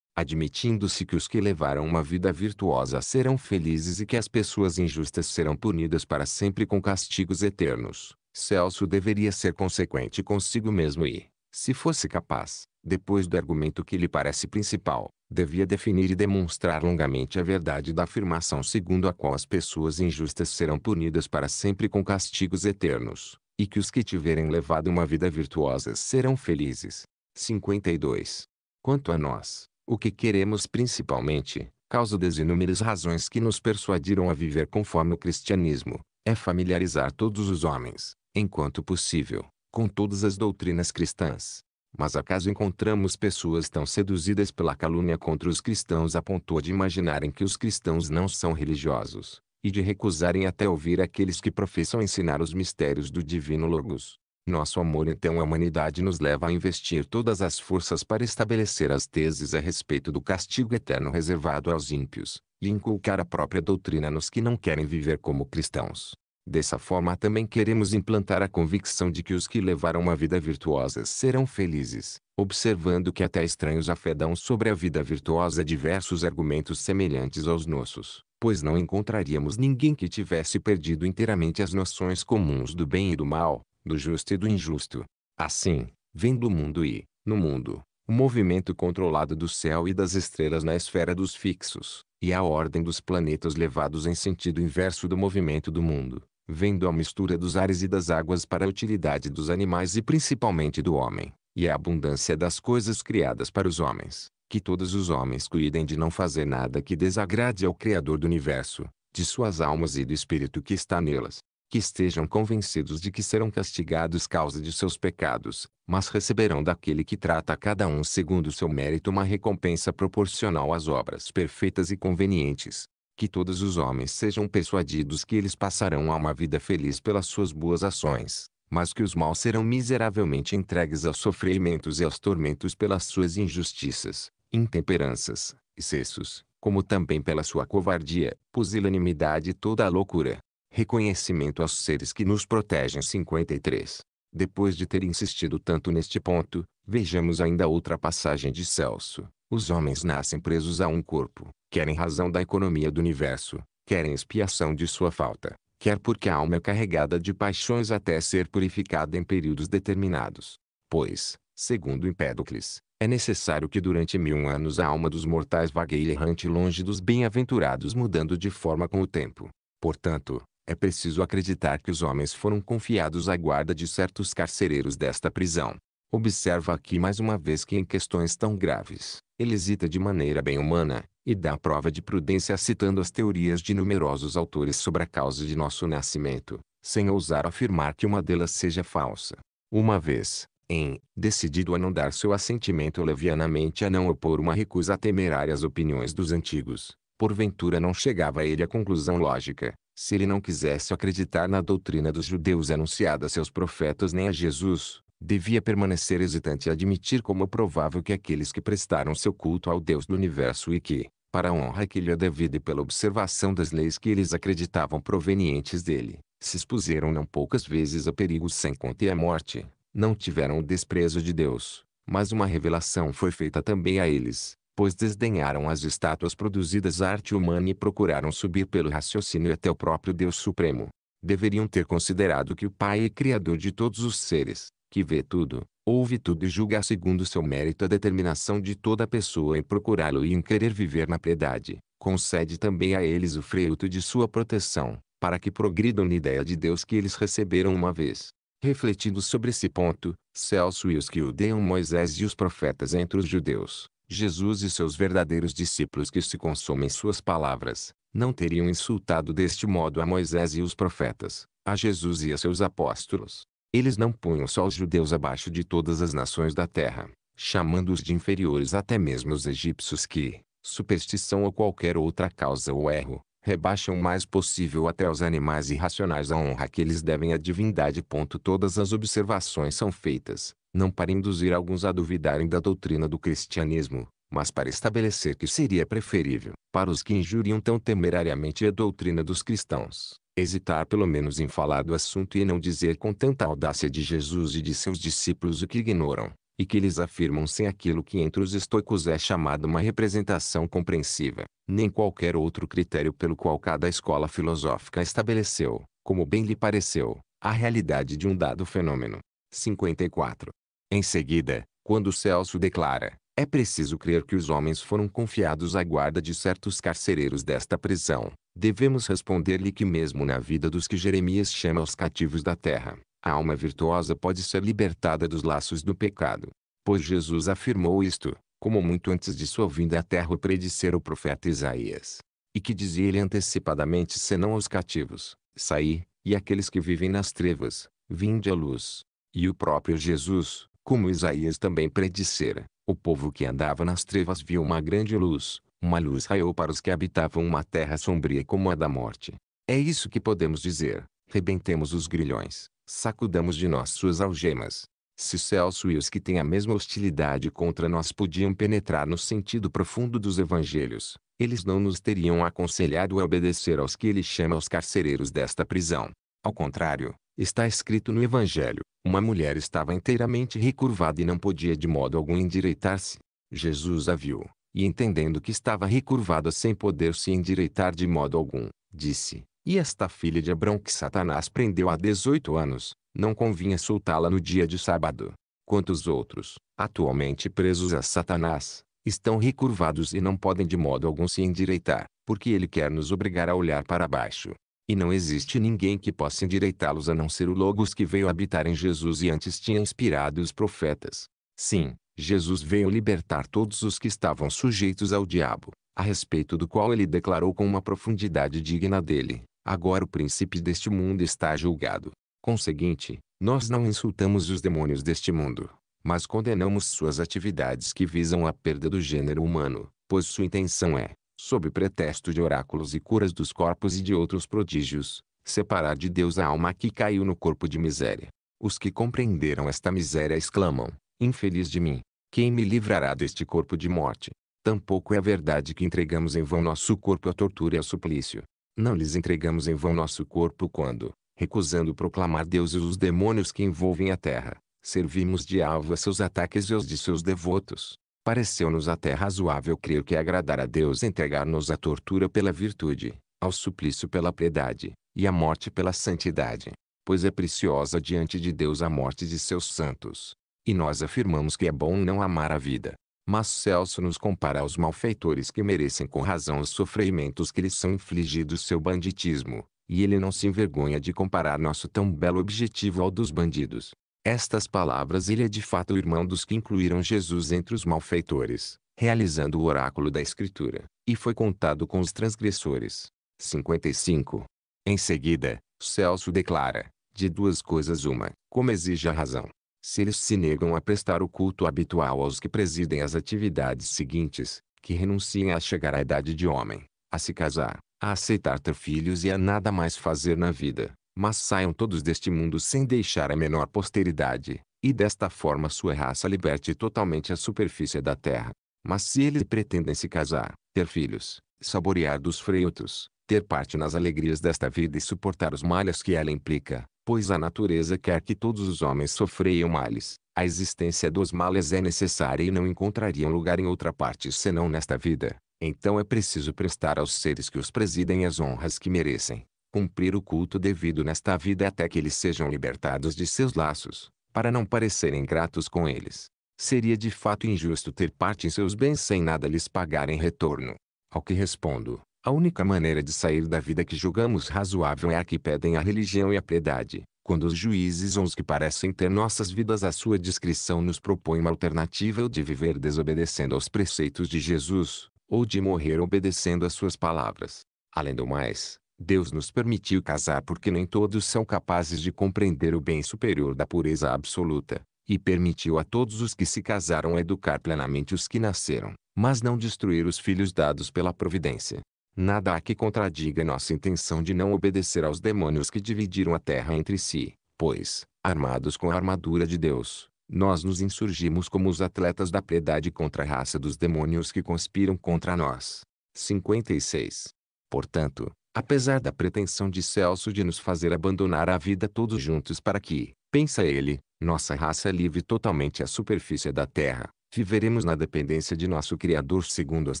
Admitindo-se que os que levaram uma vida virtuosa serão felizes e que as pessoas injustas serão punidas para sempre com castigos eternos, Celso deveria ser consequente consigo mesmo e, se fosse capaz, depois do argumento que lhe parece principal, devia definir e demonstrar longamente a verdade da afirmação segundo a qual as pessoas injustas serão punidas para sempre com castigos eternos, e que os que tiverem levado uma vida virtuosa serão felizes. 52. Quanto a nós, o que queremos principalmente, causa das inúmeras razões que nos persuadiram a viver conforme o cristianismo, é familiarizar todos os homens, enquanto possível, com todas as doutrinas cristãs. Mas acaso encontramos pessoas tão seduzidas pela calúnia contra os cristãos a ponto de imaginarem que os cristãos não são religiosos, e de recusarem até ouvir aqueles que professam ensinar os mistérios do divino Logos? Nosso amor então à humanidade nos leva a investir todas as forças para estabelecer as teses a respeito do castigo eterno reservado aos ímpios, e inculcar a própria doutrina nos que não querem viver como cristãos. Dessa forma também queremos implantar a convicção de que os que levaram uma vida virtuosa serão felizes, observando que até estranhos a sobre a vida virtuosa diversos argumentos semelhantes aos nossos, pois não encontraríamos ninguém que tivesse perdido inteiramente as noções comuns do bem e do mal, do justo e do injusto. Assim, vem do mundo e, no mundo, o movimento controlado do céu e das estrelas na esfera dos fixos, e a ordem dos planetas levados em sentido inverso do movimento do mundo, vendo a mistura dos ares e das águas para a utilidade dos animais e principalmente do homem, e a abundância das coisas criadas para os homens, que todos os homens cuidem de não fazer nada que desagrade ao Criador do Universo, de suas almas e do espírito que está nelas que estejam convencidos de que serão castigados causa de seus pecados, mas receberão daquele que trata a cada um segundo seu mérito uma recompensa proporcional às obras perfeitas e convenientes. Que todos os homens sejam persuadidos que eles passarão a uma vida feliz pelas suas boas ações, mas que os maus serão miseravelmente entregues aos sofrimentos e aos tormentos pelas suas injustiças, intemperanças, excessos, como também pela sua covardia, pusilanimidade e toda a loucura. Reconhecimento aos seres que nos protegem 53. Depois de ter insistido tanto neste ponto, vejamos ainda outra passagem de Celso. Os homens nascem presos a um corpo, querem razão da economia do universo, querem expiação de sua falta, quer porque a alma é carregada de paixões até ser purificada em períodos determinados. Pois, segundo Empédocles, é necessário que durante mil anos a alma dos mortais vagueie errante longe dos bem-aventurados mudando de forma com o tempo. Portanto, é preciso acreditar que os homens foram confiados à guarda de certos carcereiros desta prisão. Observa aqui mais uma vez que em questões tão graves, ele hesita de maneira bem humana, e dá prova de prudência citando as teorias de numerosos autores sobre a causa de nosso nascimento, sem ousar afirmar que uma delas seja falsa. Uma vez, em, decidido a não dar seu assentimento levianamente a não opor uma recusa temerária às opiniões dos antigos, porventura não chegava ele à conclusão lógica, se ele não quisesse acreditar na doutrina dos judeus anunciada a seus profetas nem a Jesus, devia permanecer hesitante e admitir como provável que aqueles que prestaram seu culto ao Deus do universo e que, para a honra que lhe é devida e pela observação das leis que eles acreditavam provenientes dele, se expuseram não poucas vezes a perigos sem conta e a morte, não tiveram o desprezo de Deus, mas uma revelação foi feita também a eles, pois desdenharam as estátuas produzidas à arte humana e procuraram subir pelo raciocínio até o próprio Deus Supremo. Deveriam ter considerado que o Pai é Criador de todos os seres, que vê tudo, ouve tudo e julga segundo seu mérito a determinação de toda pessoa em procurá-lo e em querer viver na piedade. Concede também a eles o fruto de sua proteção, para que progridam na ideia de Deus que eles receberam uma vez. Refletindo sobre esse ponto, Celso e os que odeiam Moisés e os profetas entre os judeus, Jesus e seus verdadeiros discípulos que se consomem suas palavras, não teriam insultado deste modo a Moisés e os profetas, a Jesus e a seus apóstolos. Eles não punham só os judeus abaixo de todas as nações da terra, chamando-os de inferiores até mesmo os egípcios que, superstição ou qualquer outra causa ou erro, Rebaixam o mais possível até aos animais irracionais a honra que eles devem à divindade. Todas as observações são feitas, não para induzir alguns a duvidarem da doutrina do cristianismo, mas para estabelecer que seria preferível, para os que injuriam tão temerariamente a doutrina dos cristãos, hesitar pelo menos em falar do assunto e não dizer com tanta audácia de Jesus e de seus discípulos o que ignoram e que eles afirmam sem aquilo que entre os estoicos é chamado uma representação compreensiva, nem qualquer outro critério pelo qual cada escola filosófica estabeleceu, como bem lhe pareceu, a realidade de um dado fenômeno. 54. Em seguida, quando Celso declara, é preciso crer que os homens foram confiados à guarda de certos carcereiros desta prisão, devemos responder-lhe que mesmo na vida dos que Jeremias chama os cativos da terra, a alma virtuosa pode ser libertada dos laços do pecado. Pois Jesus afirmou isto, como muito antes de sua vinda à terra o predicer o profeta Isaías. E que dizia ele antecipadamente senão aos cativos, saí, e aqueles que vivem nas trevas, vinde à luz. E o próprio Jesus, como Isaías também predissera, o povo que andava nas trevas viu uma grande luz, uma luz raiou para os que habitavam uma terra sombria como a da morte. É isso que podemos dizer, rebentemos os grilhões sacudamos de nós suas algemas. Se Celso e os que têm a mesma hostilidade contra nós podiam penetrar no sentido profundo dos evangelhos, eles não nos teriam aconselhado a obedecer aos que ele chama os carcereiros desta prisão. Ao contrário, está escrito no evangelho, uma mulher estava inteiramente recurvada e não podia de modo algum endireitar-se. Jesus a viu, e entendendo que estava recurvada sem poder se endireitar de modo algum, disse, e esta filha de Abrão que Satanás prendeu há 18 anos, não convinha soltá-la no dia de sábado. Quantos outros, atualmente presos a Satanás, estão recurvados e não podem de modo algum se endireitar, porque ele quer nos obrigar a olhar para baixo. E não existe ninguém que possa endireitá-los a não ser o Logos que veio habitar em Jesus e antes tinha inspirado os profetas. Sim, Jesus veio libertar todos os que estavam sujeitos ao diabo, a respeito do qual ele declarou com uma profundidade digna dele. Agora o príncipe deste mundo está julgado. Conseguinte, nós não insultamos os demônios deste mundo, mas condenamos suas atividades que visam a perda do gênero humano, pois sua intenção é, sob pretexto de oráculos e curas dos corpos e de outros prodígios, separar de Deus a alma que caiu no corpo de miséria. Os que compreenderam esta miséria exclamam: Infeliz de mim! Quem me livrará deste corpo de morte? Tampouco é verdade que entregamos em vão nosso corpo à tortura e ao suplício, não lhes entregamos em vão nosso corpo quando, recusando proclamar Deus e os demônios que envolvem a terra, servimos de alvo a seus ataques e aos de seus devotos. Pareceu-nos até razoável crer que é agradar a Deus entregar-nos à tortura pela virtude, ao suplício pela piedade, e à morte pela santidade, pois é preciosa diante de Deus a morte de seus santos. E nós afirmamos que é bom não amar a vida, mas Celso nos compara aos malfeitores que merecem com razão os sofrimentos que lhes são infligidos seu banditismo, e ele não se envergonha de comparar nosso tão belo objetivo ao dos bandidos. Estas palavras ele é de fato o irmão dos que incluíram Jesus entre os malfeitores, realizando o oráculo da Escritura, e foi contado com os transgressores. 55. Em seguida, Celso declara, de duas coisas uma, como exige a razão, se eles se negam a prestar o culto habitual aos que presidem as atividades seguintes, que renunciem a chegar à idade de homem, a se casar, a aceitar ter filhos e a nada mais fazer na vida, mas saiam todos deste mundo sem deixar a menor posteridade, e desta forma sua raça liberte totalmente a superfície da terra. Mas se eles pretendem se casar, ter filhos, saborear dos frutos, ter parte nas alegrias desta vida e suportar os males que ela implica, pois a natureza quer que todos os homens sofreiam males. A existência dos males é necessária e não encontrariam lugar em outra parte senão nesta vida. Então é preciso prestar aos seres que os presidem as honras que merecem, cumprir o culto devido nesta vida até que eles sejam libertados de seus laços, para não parecerem gratos com eles. Seria de fato injusto ter parte em seus bens sem nada lhes pagar em retorno. Ao que respondo, a única maneira de sair da vida que julgamos razoável é a que pedem a religião e a piedade, quando os juízes ou os que parecem ter nossas vidas à sua discrição nos propõem uma alternativa ou de viver desobedecendo aos preceitos de Jesus, ou de morrer obedecendo às suas palavras. Além do mais, Deus nos permitiu casar porque nem todos são capazes de compreender o bem superior da pureza absoluta, e permitiu a todos os que se casaram educar plenamente os que nasceram, mas não destruir os filhos dados pela providência. Nada há que contradiga nossa intenção de não obedecer aos demônios que dividiram a terra entre si, pois, armados com a armadura de Deus, nós nos insurgimos como os atletas da piedade contra a raça dos demônios que conspiram contra nós. 56. Portanto, apesar da pretensão de Celso de nos fazer abandonar a vida todos juntos para que, pensa ele, nossa raça livre totalmente à superfície da terra, viveremos na dependência de nosso Criador segundo as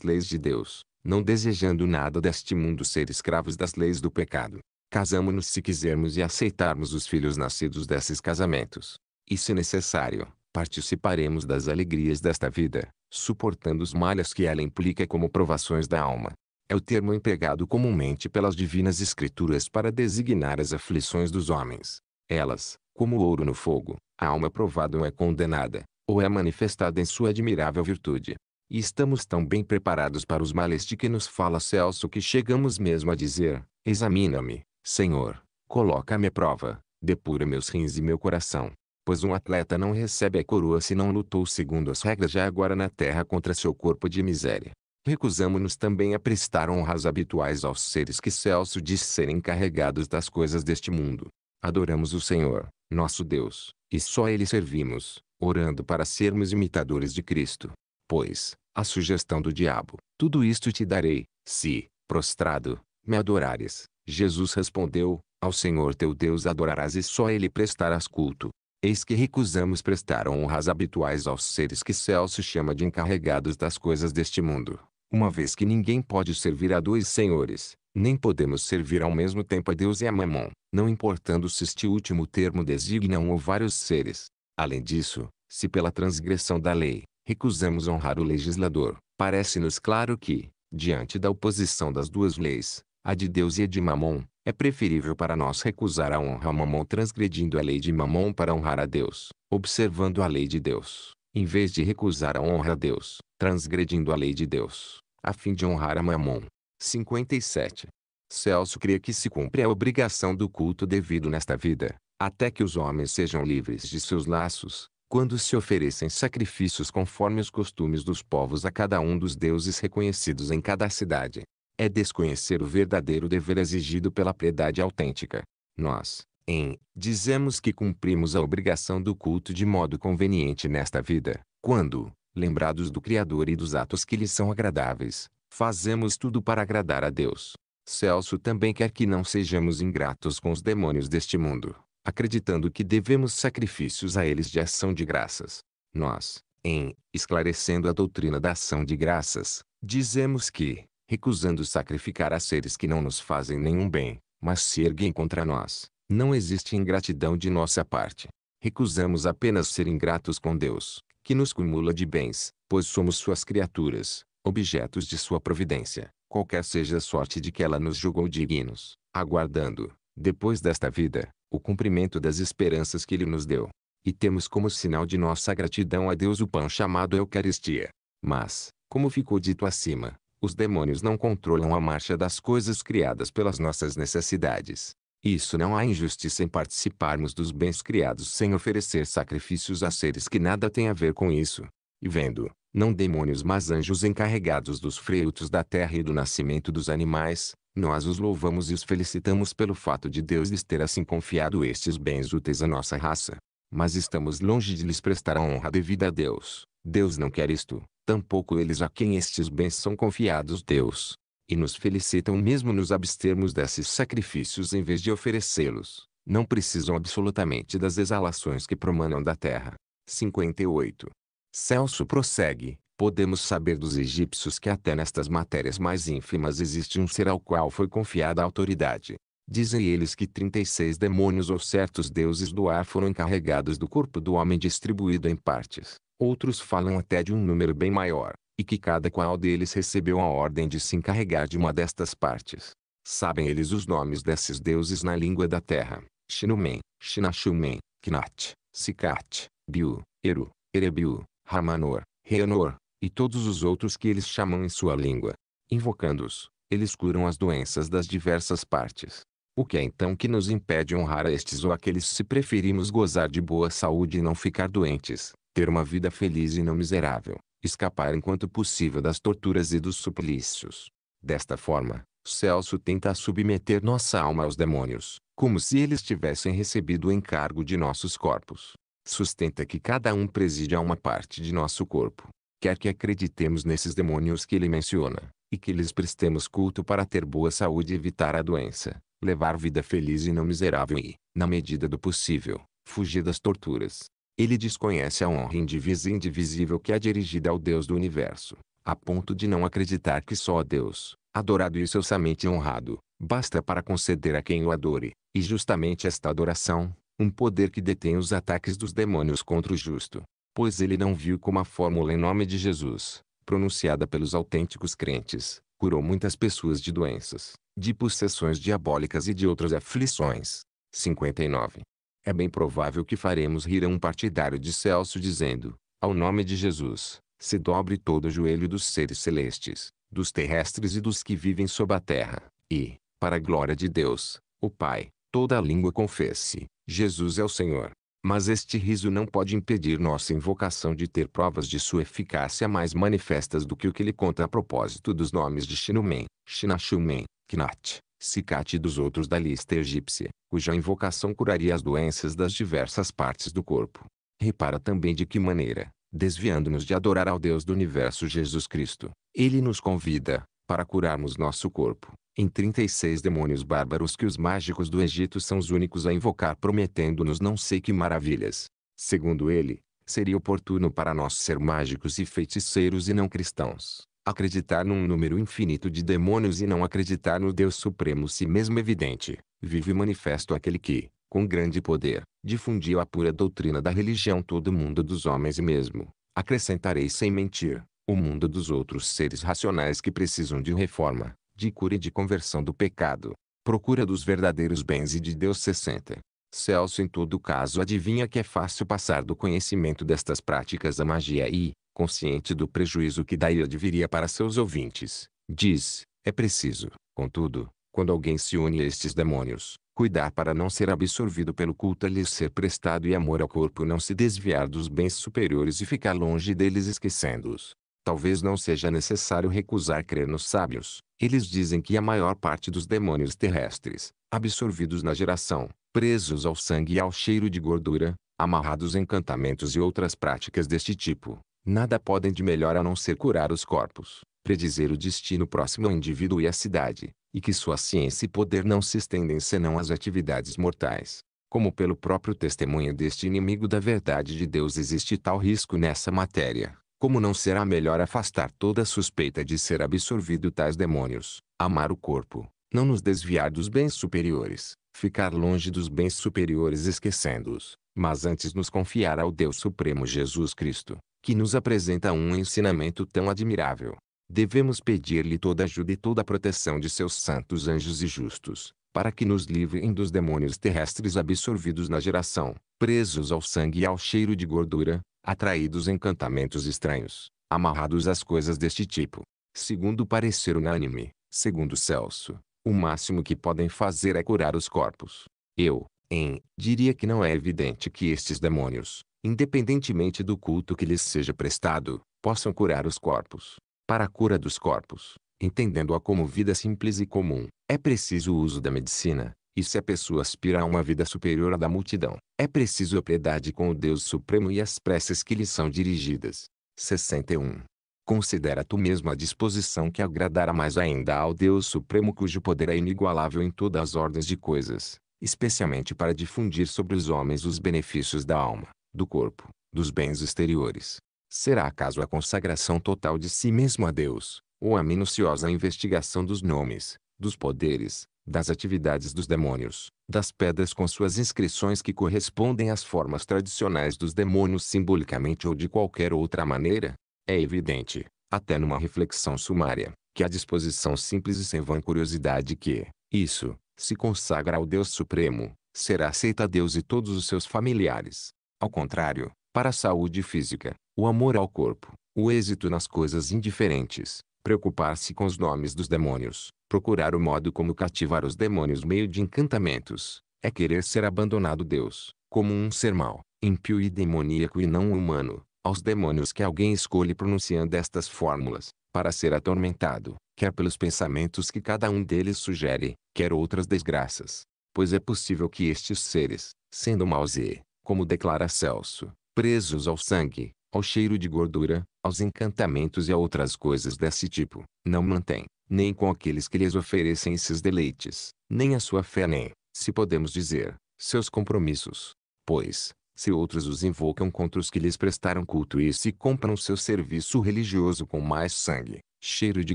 leis de Deus, não desejando nada deste mundo ser escravos das leis do pecado. Casamo-nos se quisermos e aceitarmos os filhos nascidos desses casamentos. E se necessário, participaremos das alegrias desta vida, suportando os males que ela implica como provações da alma. É o termo empregado comumente pelas divinas escrituras para designar as aflições dos homens. Elas, como ouro no fogo, a alma provada ou é condenada, ou é manifestada em sua admirável virtude. E estamos tão bem preparados para os males de que nos fala Celso que chegamos mesmo a dizer, examina-me, Senhor, coloca-me à prova, depura meus rins e meu coração. Pois um atleta não recebe a coroa se não lutou segundo as regras já agora na terra contra seu corpo de miséria. Recusamo-nos também a prestar honras habituais aos seres que Celso diz serem encarregados das coisas deste mundo. Adoramos o Senhor, nosso Deus, e só Ele servimos, orando para sermos imitadores de Cristo pois, a sugestão do diabo, tudo isto te darei, se, prostrado, me adorares. Jesus respondeu, ao Senhor teu Deus adorarás e só a ele prestarás culto. Eis que recusamos prestar honras habituais aos seres que Celso chama de encarregados das coisas deste mundo. Uma vez que ninguém pode servir a dois senhores, nem podemos servir ao mesmo tempo a Deus e a Mamon, não importando se este último termo designa um ou vários seres. Além disso, se pela transgressão da lei, recusamos honrar o legislador. Parece-nos claro que, diante da oposição das duas leis, a de Deus e a de Mamon, é preferível para nós recusar a honra a Mamon transgredindo a lei de Mamon para honrar a Deus, observando a lei de Deus, em vez de recusar a honra a Deus, transgredindo a lei de Deus, a fim de honrar a Mamon. 57. Celso crê que se cumpre a obrigação do culto devido nesta vida, até que os homens sejam livres de seus laços, quando se oferecem sacrifícios conforme os costumes dos povos a cada um dos deuses reconhecidos em cada cidade. É desconhecer o verdadeiro dever exigido pela piedade autêntica. Nós, em, dizemos que cumprimos a obrigação do culto de modo conveniente nesta vida, quando, lembrados do Criador e dos atos que lhe são agradáveis, fazemos tudo para agradar a Deus. Celso também quer que não sejamos ingratos com os demônios deste mundo acreditando que devemos sacrifícios a eles de ação de graças. Nós, em esclarecendo a doutrina da ação de graças, dizemos que, recusando sacrificar a seres que não nos fazem nenhum bem, mas se erguem contra nós, não existe ingratidão de nossa parte. Recusamos apenas ser ingratos com Deus, que nos cumula de bens, pois somos suas criaturas, objetos de sua providência, qualquer seja a sorte de que ela nos julgou dignos, aguardando, depois desta vida, o cumprimento das esperanças que Ele nos deu. E temos como sinal de nossa gratidão a Deus o pão chamado Eucaristia. Mas, como ficou dito acima, os demônios não controlam a marcha das coisas criadas pelas nossas necessidades. Isso não há injustiça em participarmos dos bens criados sem oferecer sacrifícios a seres que nada têm a ver com isso. E vendo, não demônios mas anjos encarregados dos frutos da terra e do nascimento dos animais, nós os louvamos e os felicitamos pelo fato de Deus lhes ter assim confiado estes bens úteis à nossa raça. Mas estamos longe de lhes prestar a honra devida a Deus. Deus não quer isto, tampouco eles a quem estes bens são confiados Deus. E nos felicitam mesmo nos abstermos desses sacrifícios em vez de oferecê-los. Não precisam absolutamente das exalações que promanam da terra. 58. Celso prossegue podemos saber dos egípcios que até nestas matérias mais ínfimas existe um ser ao qual foi confiada a autoridade. Dizem eles que 36 demônios ou certos deuses do ar foram encarregados do corpo do homem distribuído em partes. Outros falam até de um número bem maior, e que cada qual deles recebeu a ordem de se encarregar de uma destas partes. Sabem eles os nomes desses deuses na língua da terra: Shinumen, Shinashumen, Knat, Sikat, Biu, Eru, Erebiu, Ramanor, Reanor, e todos os outros que eles chamam em sua língua. Invocando-os, eles curam as doenças das diversas partes. O que é então que nos impede honrar a estes ou aqueles se preferimos gozar de boa saúde e não ficar doentes, ter uma vida feliz e não miserável, escapar enquanto possível das torturas e dos suplícios? Desta forma, Celso tenta submeter nossa alma aos demônios, como se eles tivessem recebido o encargo de nossos corpos. Sustenta que cada um preside a uma parte de nosso corpo, quer que acreditemos nesses demônios que ele menciona, e que lhes prestemos culto para ter boa saúde e evitar a doença, levar vida feliz e não miserável e, na medida do possível, fugir das torturas. Ele desconhece a honra indivisa e indivisível que é dirigida ao Deus do universo, a ponto de não acreditar que só a Deus, adorado e socialmente honrado, basta para conceder a quem o adore, e justamente esta adoração, um poder que detém os ataques dos demônios contra o justo, pois ele não viu como a fórmula em nome de Jesus, pronunciada pelos autênticos crentes, curou muitas pessoas de doenças, de possessões diabólicas e de outras aflições. 59. É bem provável que faremos rir a um partidário de Celso dizendo, ao nome de Jesus, se dobre todo o joelho dos seres celestes, dos terrestres e dos que vivem sob a terra, e, para a glória de Deus, o Pai, toda a língua confesse, Jesus é o Senhor mas este riso não pode impedir nossa invocação de ter provas de sua eficácia mais manifestas do que o que ele conta a propósito dos nomes de Shinumen, Shinashumen, Knat, Sikat e dos outros da lista egípcia, cuja invocação curaria as doenças das diversas partes do corpo. Repara também de que maneira, desviando-nos de adorar ao Deus do universo Jesus Cristo, ele nos convida, para curarmos nosso corpo, em 36 demônios bárbaros que os mágicos do Egito são os únicos a invocar prometendo-nos não sei que maravilhas. Segundo ele, seria oportuno para nós ser mágicos e feiticeiros e não cristãos. Acreditar num número infinito de demônios e não acreditar no Deus Supremo se mesmo evidente, vive e manifesto aquele que, com grande poder, difundiu a pura doutrina da religião todo o mundo dos homens e mesmo, acrescentarei sem mentir, o mundo dos outros seres racionais que precisam de reforma de cura e de conversão do pecado, procura dos verdadeiros bens e de Deus 60. Celso em todo caso adivinha que é fácil passar do conhecimento destas práticas à magia e, consciente do prejuízo que daí adviria para seus ouvintes, diz, é preciso, contudo, quando alguém se une a estes demônios, cuidar para não ser absorvido pelo culto a lhes ser prestado e amor ao corpo não se desviar dos bens superiores e ficar longe deles esquecendo-os. Talvez não seja necessário recusar crer nos sábios, eles dizem que a maior parte dos demônios terrestres, absorvidos na geração, presos ao sangue e ao cheiro de gordura, amarrados em encantamentos e outras práticas deste tipo, nada podem de melhor a não ser curar os corpos, predizer o destino próximo ao indivíduo e à cidade, e que sua ciência e poder não se estendem senão às atividades mortais. Como pelo próprio testemunho deste inimigo da verdade de Deus existe tal risco nessa matéria, como não será melhor afastar toda suspeita de ser absorvido tais demônios, amar o corpo, não nos desviar dos bens superiores, ficar longe dos bens superiores esquecendo-os, mas antes nos confiar ao Deus Supremo Jesus Cristo, que nos apresenta um ensinamento tão admirável. Devemos pedir-lhe toda ajuda e toda a proteção de seus santos anjos e justos, para que nos livrem dos demônios terrestres absorvidos na geração, presos ao sangue e ao cheiro de gordura, atraídos encantamentos estranhos, amarrados às coisas deste tipo. Segundo o parecer unânime, segundo Celso, o máximo que podem fazer é curar os corpos. Eu, em, diria que não é evidente que estes demônios, independentemente do culto que lhes seja prestado, possam curar os corpos. Para a cura dos corpos, entendendo-a como vida simples e comum, é preciso o uso da medicina, e se a pessoa aspira a uma vida superior à da multidão, é preciso a piedade com o Deus Supremo e as preces que lhe são dirigidas. 61. Considera tu mesmo a disposição que agradará mais ainda ao Deus Supremo cujo poder é inigualável em todas as ordens de coisas, especialmente para difundir sobre os homens os benefícios da alma, do corpo, dos bens exteriores. Será acaso a consagração total de si mesmo a Deus, ou a minuciosa investigação dos nomes, dos poderes, das atividades dos demônios, das pedras com suas inscrições que correspondem às formas tradicionais dos demônios simbolicamente ou de qualquer outra maneira, é evidente, até numa reflexão sumária, que a disposição simples e sem vã curiosidade que, isso, se consagra ao Deus Supremo, será aceita a Deus e todos os seus familiares. Ao contrário, para a saúde física, o amor ao corpo, o êxito nas coisas indiferentes, preocupar-se com os nomes dos demônios, procurar o modo como cativar os demônios meio de encantamentos, é querer ser abandonado Deus, como um ser mau, impio e demoníaco e não humano, aos demônios que alguém escolhe pronunciando estas fórmulas, para ser atormentado, quer pelos pensamentos que cada um deles sugere, quer outras desgraças. Pois é possível que estes seres, sendo maus e, como declara Celso, presos ao sangue, ao cheiro de gordura, aos encantamentos e a outras coisas desse tipo, não mantém, nem com aqueles que lhes oferecem esses deleites, nem a sua fé nem, se podemos dizer, seus compromissos. Pois, se outros os invocam contra os que lhes prestaram culto e se compram seu serviço religioso com mais sangue, cheiro de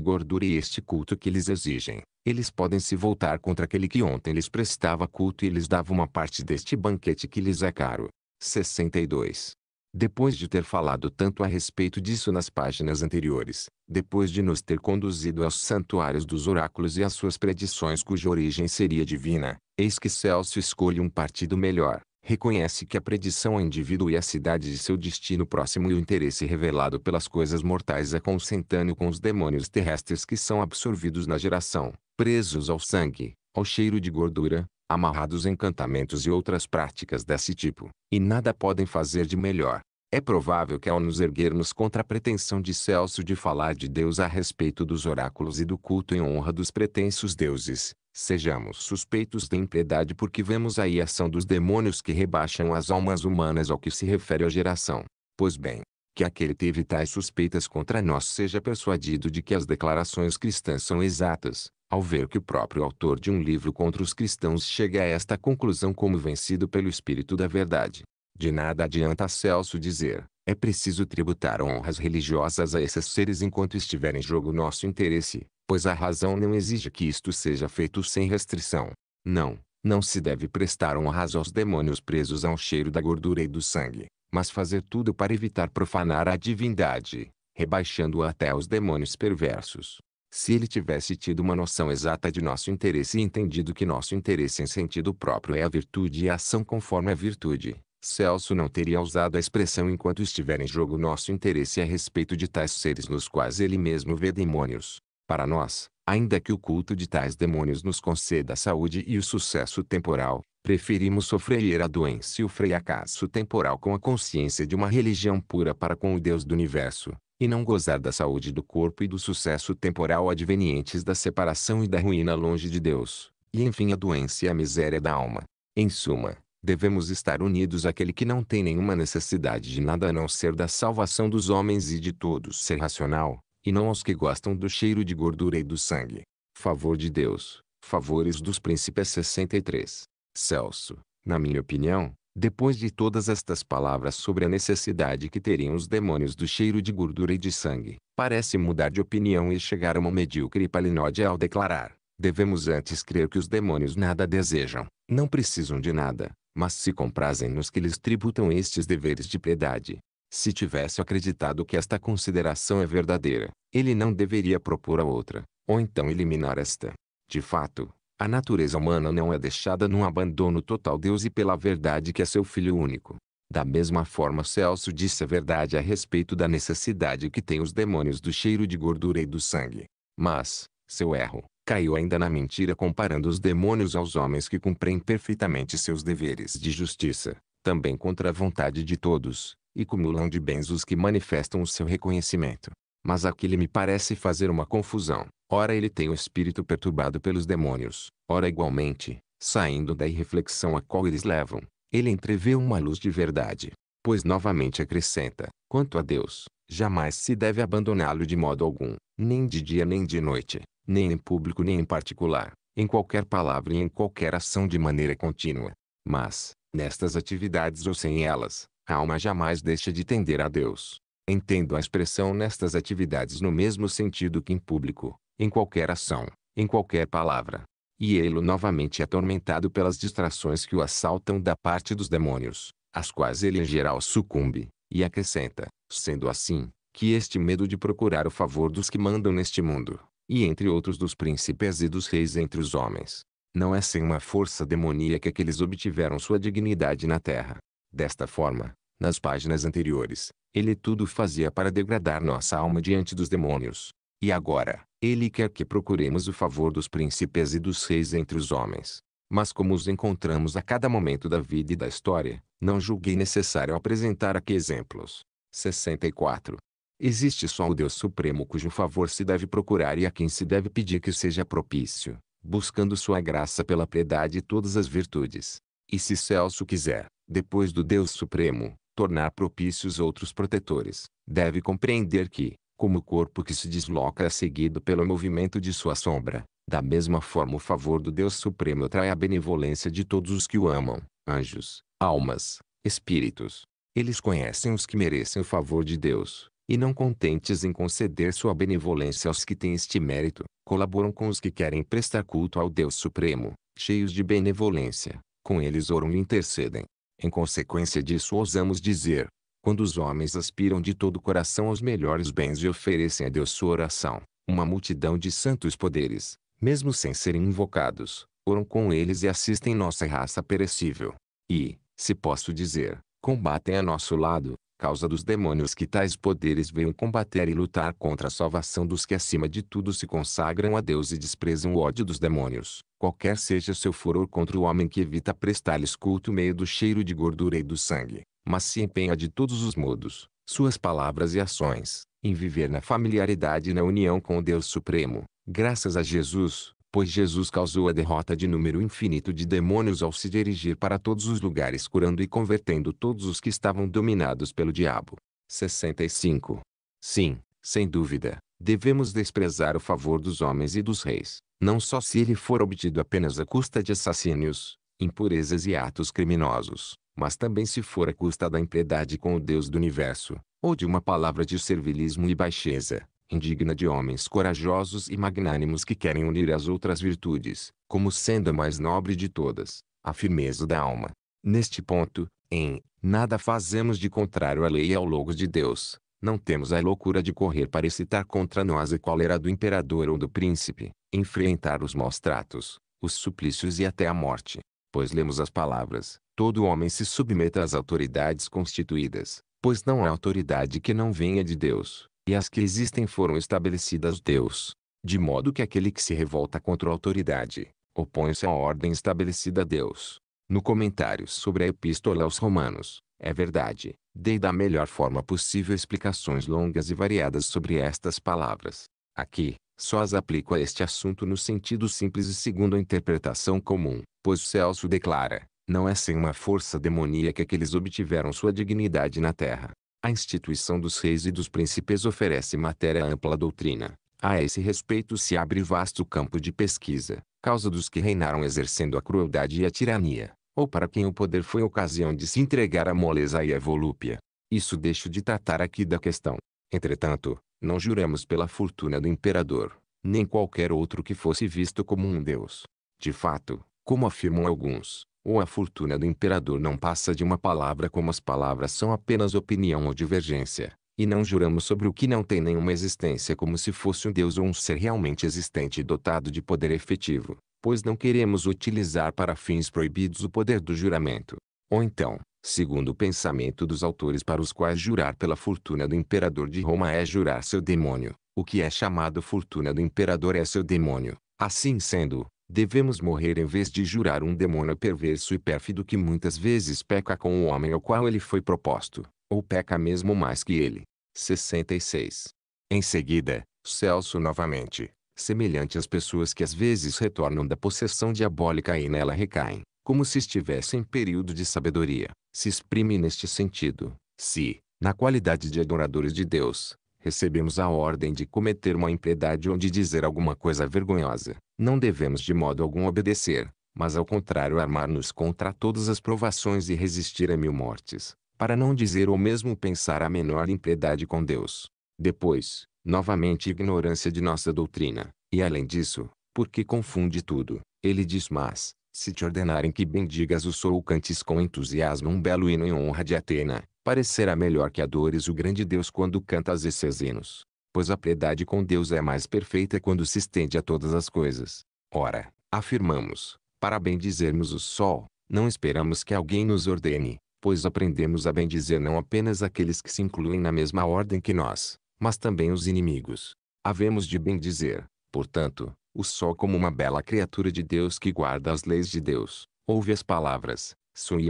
gordura e este culto que lhes exigem, eles podem se voltar contra aquele que ontem lhes prestava culto e lhes dava uma parte deste banquete que lhes é caro. 62. Depois de ter falado tanto a respeito disso nas páginas anteriores, depois de nos ter conduzido aos santuários dos oráculos e às suas predições cuja origem seria divina, eis que Celso escolhe um partido melhor. Reconhece que a predição ao é indivíduo e à cidade de seu destino próximo e o interesse revelado pelas coisas mortais é consentâneo com os demônios terrestres que são absorvidos na geração, presos ao sangue, ao cheiro de gordura, amarrados encantamentos e outras práticas desse tipo, e nada podem fazer de melhor. É provável que ao nos erguermos contra a pretensão de Celso de falar de Deus a respeito dos oráculos e do culto em honra dos pretensos deuses, sejamos suspeitos de impiedade porque vemos aí a ação dos demônios que rebaixam as almas humanas ao que se refere à geração. Pois bem, que aquele teve tais suspeitas contra nós seja persuadido de que as declarações cristãs são exatas, ao ver que o próprio autor de um livro contra os cristãos chega a esta conclusão como vencido pelo Espírito da Verdade. De nada adianta Celso dizer, é preciso tributar honras religiosas a esses seres enquanto estiver em jogo nosso interesse, pois a razão não exige que isto seja feito sem restrição. Não, não se deve prestar honras aos demônios presos ao cheiro da gordura e do sangue, mas fazer tudo para evitar profanar a divindade, rebaixando-a até aos demônios perversos. Se ele tivesse tido uma noção exata de nosso interesse e entendido que nosso interesse em sentido próprio é a virtude e a ação conforme a virtude, Celso não teria usado a expressão enquanto estiver em jogo nosso interesse é a respeito de tais seres nos quais ele mesmo vê demônios. Para nós, ainda que o culto de tais demônios nos conceda a saúde e o sucesso temporal, preferimos sofrer a doença e o fracasso temporal com a consciência de uma religião pura para com o Deus do universo, e não gozar da saúde do corpo e do sucesso temporal advenientes da separação e da ruína longe de Deus, e enfim a doença e a miséria da alma. Em suma, devemos estar unidos àquele que não tem nenhuma necessidade de nada a não ser da salvação dos homens e de todos ser racional, e não aos que gostam do cheiro de gordura e do sangue. Favor de Deus, Favores dos Príncipes 63. Celso, na minha opinião, depois de todas estas palavras sobre a necessidade que teriam os demônios do cheiro de gordura e de sangue, parece mudar de opinião e chegar a uma medíocre palinódia ao declarar. Devemos antes crer que os demônios nada desejam, não precisam de nada, mas se comprazem nos que lhes tributam estes deveres de piedade. Se tivesse acreditado que esta consideração é verdadeira, ele não deveria propor a outra, ou então eliminar esta. De fato, a natureza humana não é deixada num abandono total Deus e pela verdade que é seu Filho único. Da mesma forma Celso disse a verdade a respeito da necessidade que têm os demônios do cheiro de gordura e do sangue. Mas, seu erro, caiu ainda na mentira comparando os demônios aos homens que cumprem perfeitamente seus deveres de justiça, também contra a vontade de todos, e cumulam de bens os que manifestam o seu reconhecimento. Mas aqui lhe me parece fazer uma confusão, Ora ele tem o espírito perturbado pelos demônios, ora igualmente, saindo da irreflexão a qual eles levam, ele entrevê uma luz de verdade. Pois novamente acrescenta, quanto a Deus, jamais se deve abandoná-lo de modo algum, nem de dia nem de noite, nem em público nem em particular, em qualquer palavra e em qualquer ação de maneira contínua. Mas, nestas atividades ou sem elas, a alma jamais deixa de tender a Deus. Entendo a expressão nestas atividades no mesmo sentido que em público, em qualquer ação, em qualquer palavra. E ele novamente é atormentado pelas distrações que o assaltam da parte dos demônios, às quais ele em geral sucumbe, e acrescenta, sendo assim, que este medo de procurar o favor dos que mandam neste mundo, e entre outros dos príncipes e dos reis entre os homens, não é sem uma força demoníaca que eles obtiveram sua dignidade na terra. Desta forma, nas páginas anteriores, ele tudo fazia para degradar nossa alma diante dos demônios. E agora, ele quer que procuremos o favor dos príncipes e dos reis entre os homens. Mas como os encontramos a cada momento da vida e da história, não julguei necessário apresentar aqui exemplos. 64. Existe só o Deus Supremo cujo favor se deve procurar e a quem se deve pedir que seja propício, buscando sua graça pela piedade e todas as virtudes. E se Celso quiser, depois do Deus Supremo, tornar propícios outros protetores, deve compreender que, como o corpo que se desloca é seguido pelo movimento de sua sombra. Da mesma forma, o favor do Deus Supremo atrai a benevolência de todos os que o amam, anjos, almas, espíritos. Eles conhecem os que merecem o favor de Deus, e não contentes em conceder sua benevolência aos que têm este mérito, colaboram com os que querem prestar culto ao Deus Supremo, cheios de benevolência, com eles oram e intercedem. Em consequência disso, ousamos dizer: quando os homens aspiram de todo o coração aos melhores bens e oferecem a Deus sua oração, uma multidão de santos poderes, mesmo sem serem invocados, oram com eles e assistem nossa raça perecível. E, se posso dizer, combatem a nosso lado, causa dos demônios que tais poderes venham combater e lutar contra a salvação dos que acima de tudo se consagram a Deus e desprezam o ódio dos demônios, qualquer seja seu furor contra o homem que evita prestar-lhes culto meio do cheiro de gordura e do sangue mas se empenha de todos os modos, suas palavras e ações, em viver na familiaridade e na união com o Deus Supremo, graças a Jesus, pois Jesus causou a derrota de número infinito de demônios ao se dirigir para todos os lugares curando e convertendo todos os que estavam dominados pelo diabo. 65. Sim, sem dúvida, devemos desprezar o favor dos homens e dos reis, não só se ele for obtido apenas à custa de assassínios, impurezas e atos criminosos, mas também se for à custa da impiedade com o Deus do universo, ou de uma palavra de servilismo e baixeza, indigna de homens corajosos e magnânimos que querem unir as outras virtudes, como sendo a mais nobre de todas, a firmeza da alma. Neste ponto, em nada fazemos de contrário à lei e ao logo de Deus, não temos a loucura de correr para excitar contra nós a cólera do imperador ou do príncipe, enfrentar os maus tratos, os suplícios e até a morte, pois lemos as palavras, todo homem se submeta às autoridades constituídas, pois não há autoridade que não venha de Deus, e as que existem foram estabelecidas Deus. De modo que aquele que se revolta contra a autoridade, opõe-se à ordem estabelecida a Deus. No comentário sobre a Epístola aos Romanos, é verdade, dei da melhor forma possível explicações longas e variadas sobre estas palavras. Aqui, só as aplico a este assunto no sentido simples e segundo a interpretação comum, pois Celso declara, não é sem uma força demoníaca que eles obtiveram sua dignidade na terra. A instituição dos reis e dos príncipes oferece matéria ampla doutrina. A esse respeito se abre vasto campo de pesquisa, causa dos que reinaram exercendo a crueldade e a tirania, ou para quem o poder foi ocasião de se entregar à moleza e à volúpia. Isso deixo de tratar aqui da questão. Entretanto, não juramos pela fortuna do imperador, nem qualquer outro que fosse visto como um deus. De fato, como afirmam alguns, ou a fortuna do imperador não passa de uma palavra como as palavras são apenas opinião ou divergência, e não juramos sobre o que não tem nenhuma existência como se fosse um Deus ou um ser realmente existente e dotado de poder efetivo, pois não queremos utilizar para fins proibidos o poder do juramento. Ou então, segundo o pensamento dos autores para os quais jurar pela fortuna do imperador de Roma é jurar seu demônio, o que é chamado fortuna do imperador é seu demônio. Assim sendo, devemos morrer em vez de jurar um demônio perverso e pérfido que muitas vezes peca com o homem ao qual ele foi proposto, ou peca mesmo mais que ele. 66. Em seguida, Celso novamente, semelhante às pessoas que às vezes retornam da possessão diabólica e nela recaem, como se estivessem em período de sabedoria, se exprime neste sentido. Se, na qualidade de adoradores de Deus, recebemos a ordem de cometer uma impiedade ou de dizer alguma coisa vergonhosa, não devemos de modo algum obedecer, mas ao contrário armar-nos contra todas as provações e resistir a mil mortes, para não dizer ou mesmo pensar a menor impiedade com Deus. Depois, novamente ignorância de nossa doutrina, e além disso, porque confunde tudo, ele diz mas, se te ordenarem que bendigas o sol ou cantes com entusiasmo um belo hino em honra de Atena, parecerá melhor que adores o grande Deus quando cantas esses hinos. Pois a piedade com Deus é mais perfeita quando se estende a todas as coisas. Ora, afirmamos, para bendizermos o sol, não esperamos que alguém nos ordene, pois aprendemos a bendizer não apenas aqueles que se incluem na mesma ordem que nós, mas também os inimigos. Havemos de bendizer, portanto, o sol como uma bela criatura de Deus que guarda as leis de Deus. Ouve as palavras,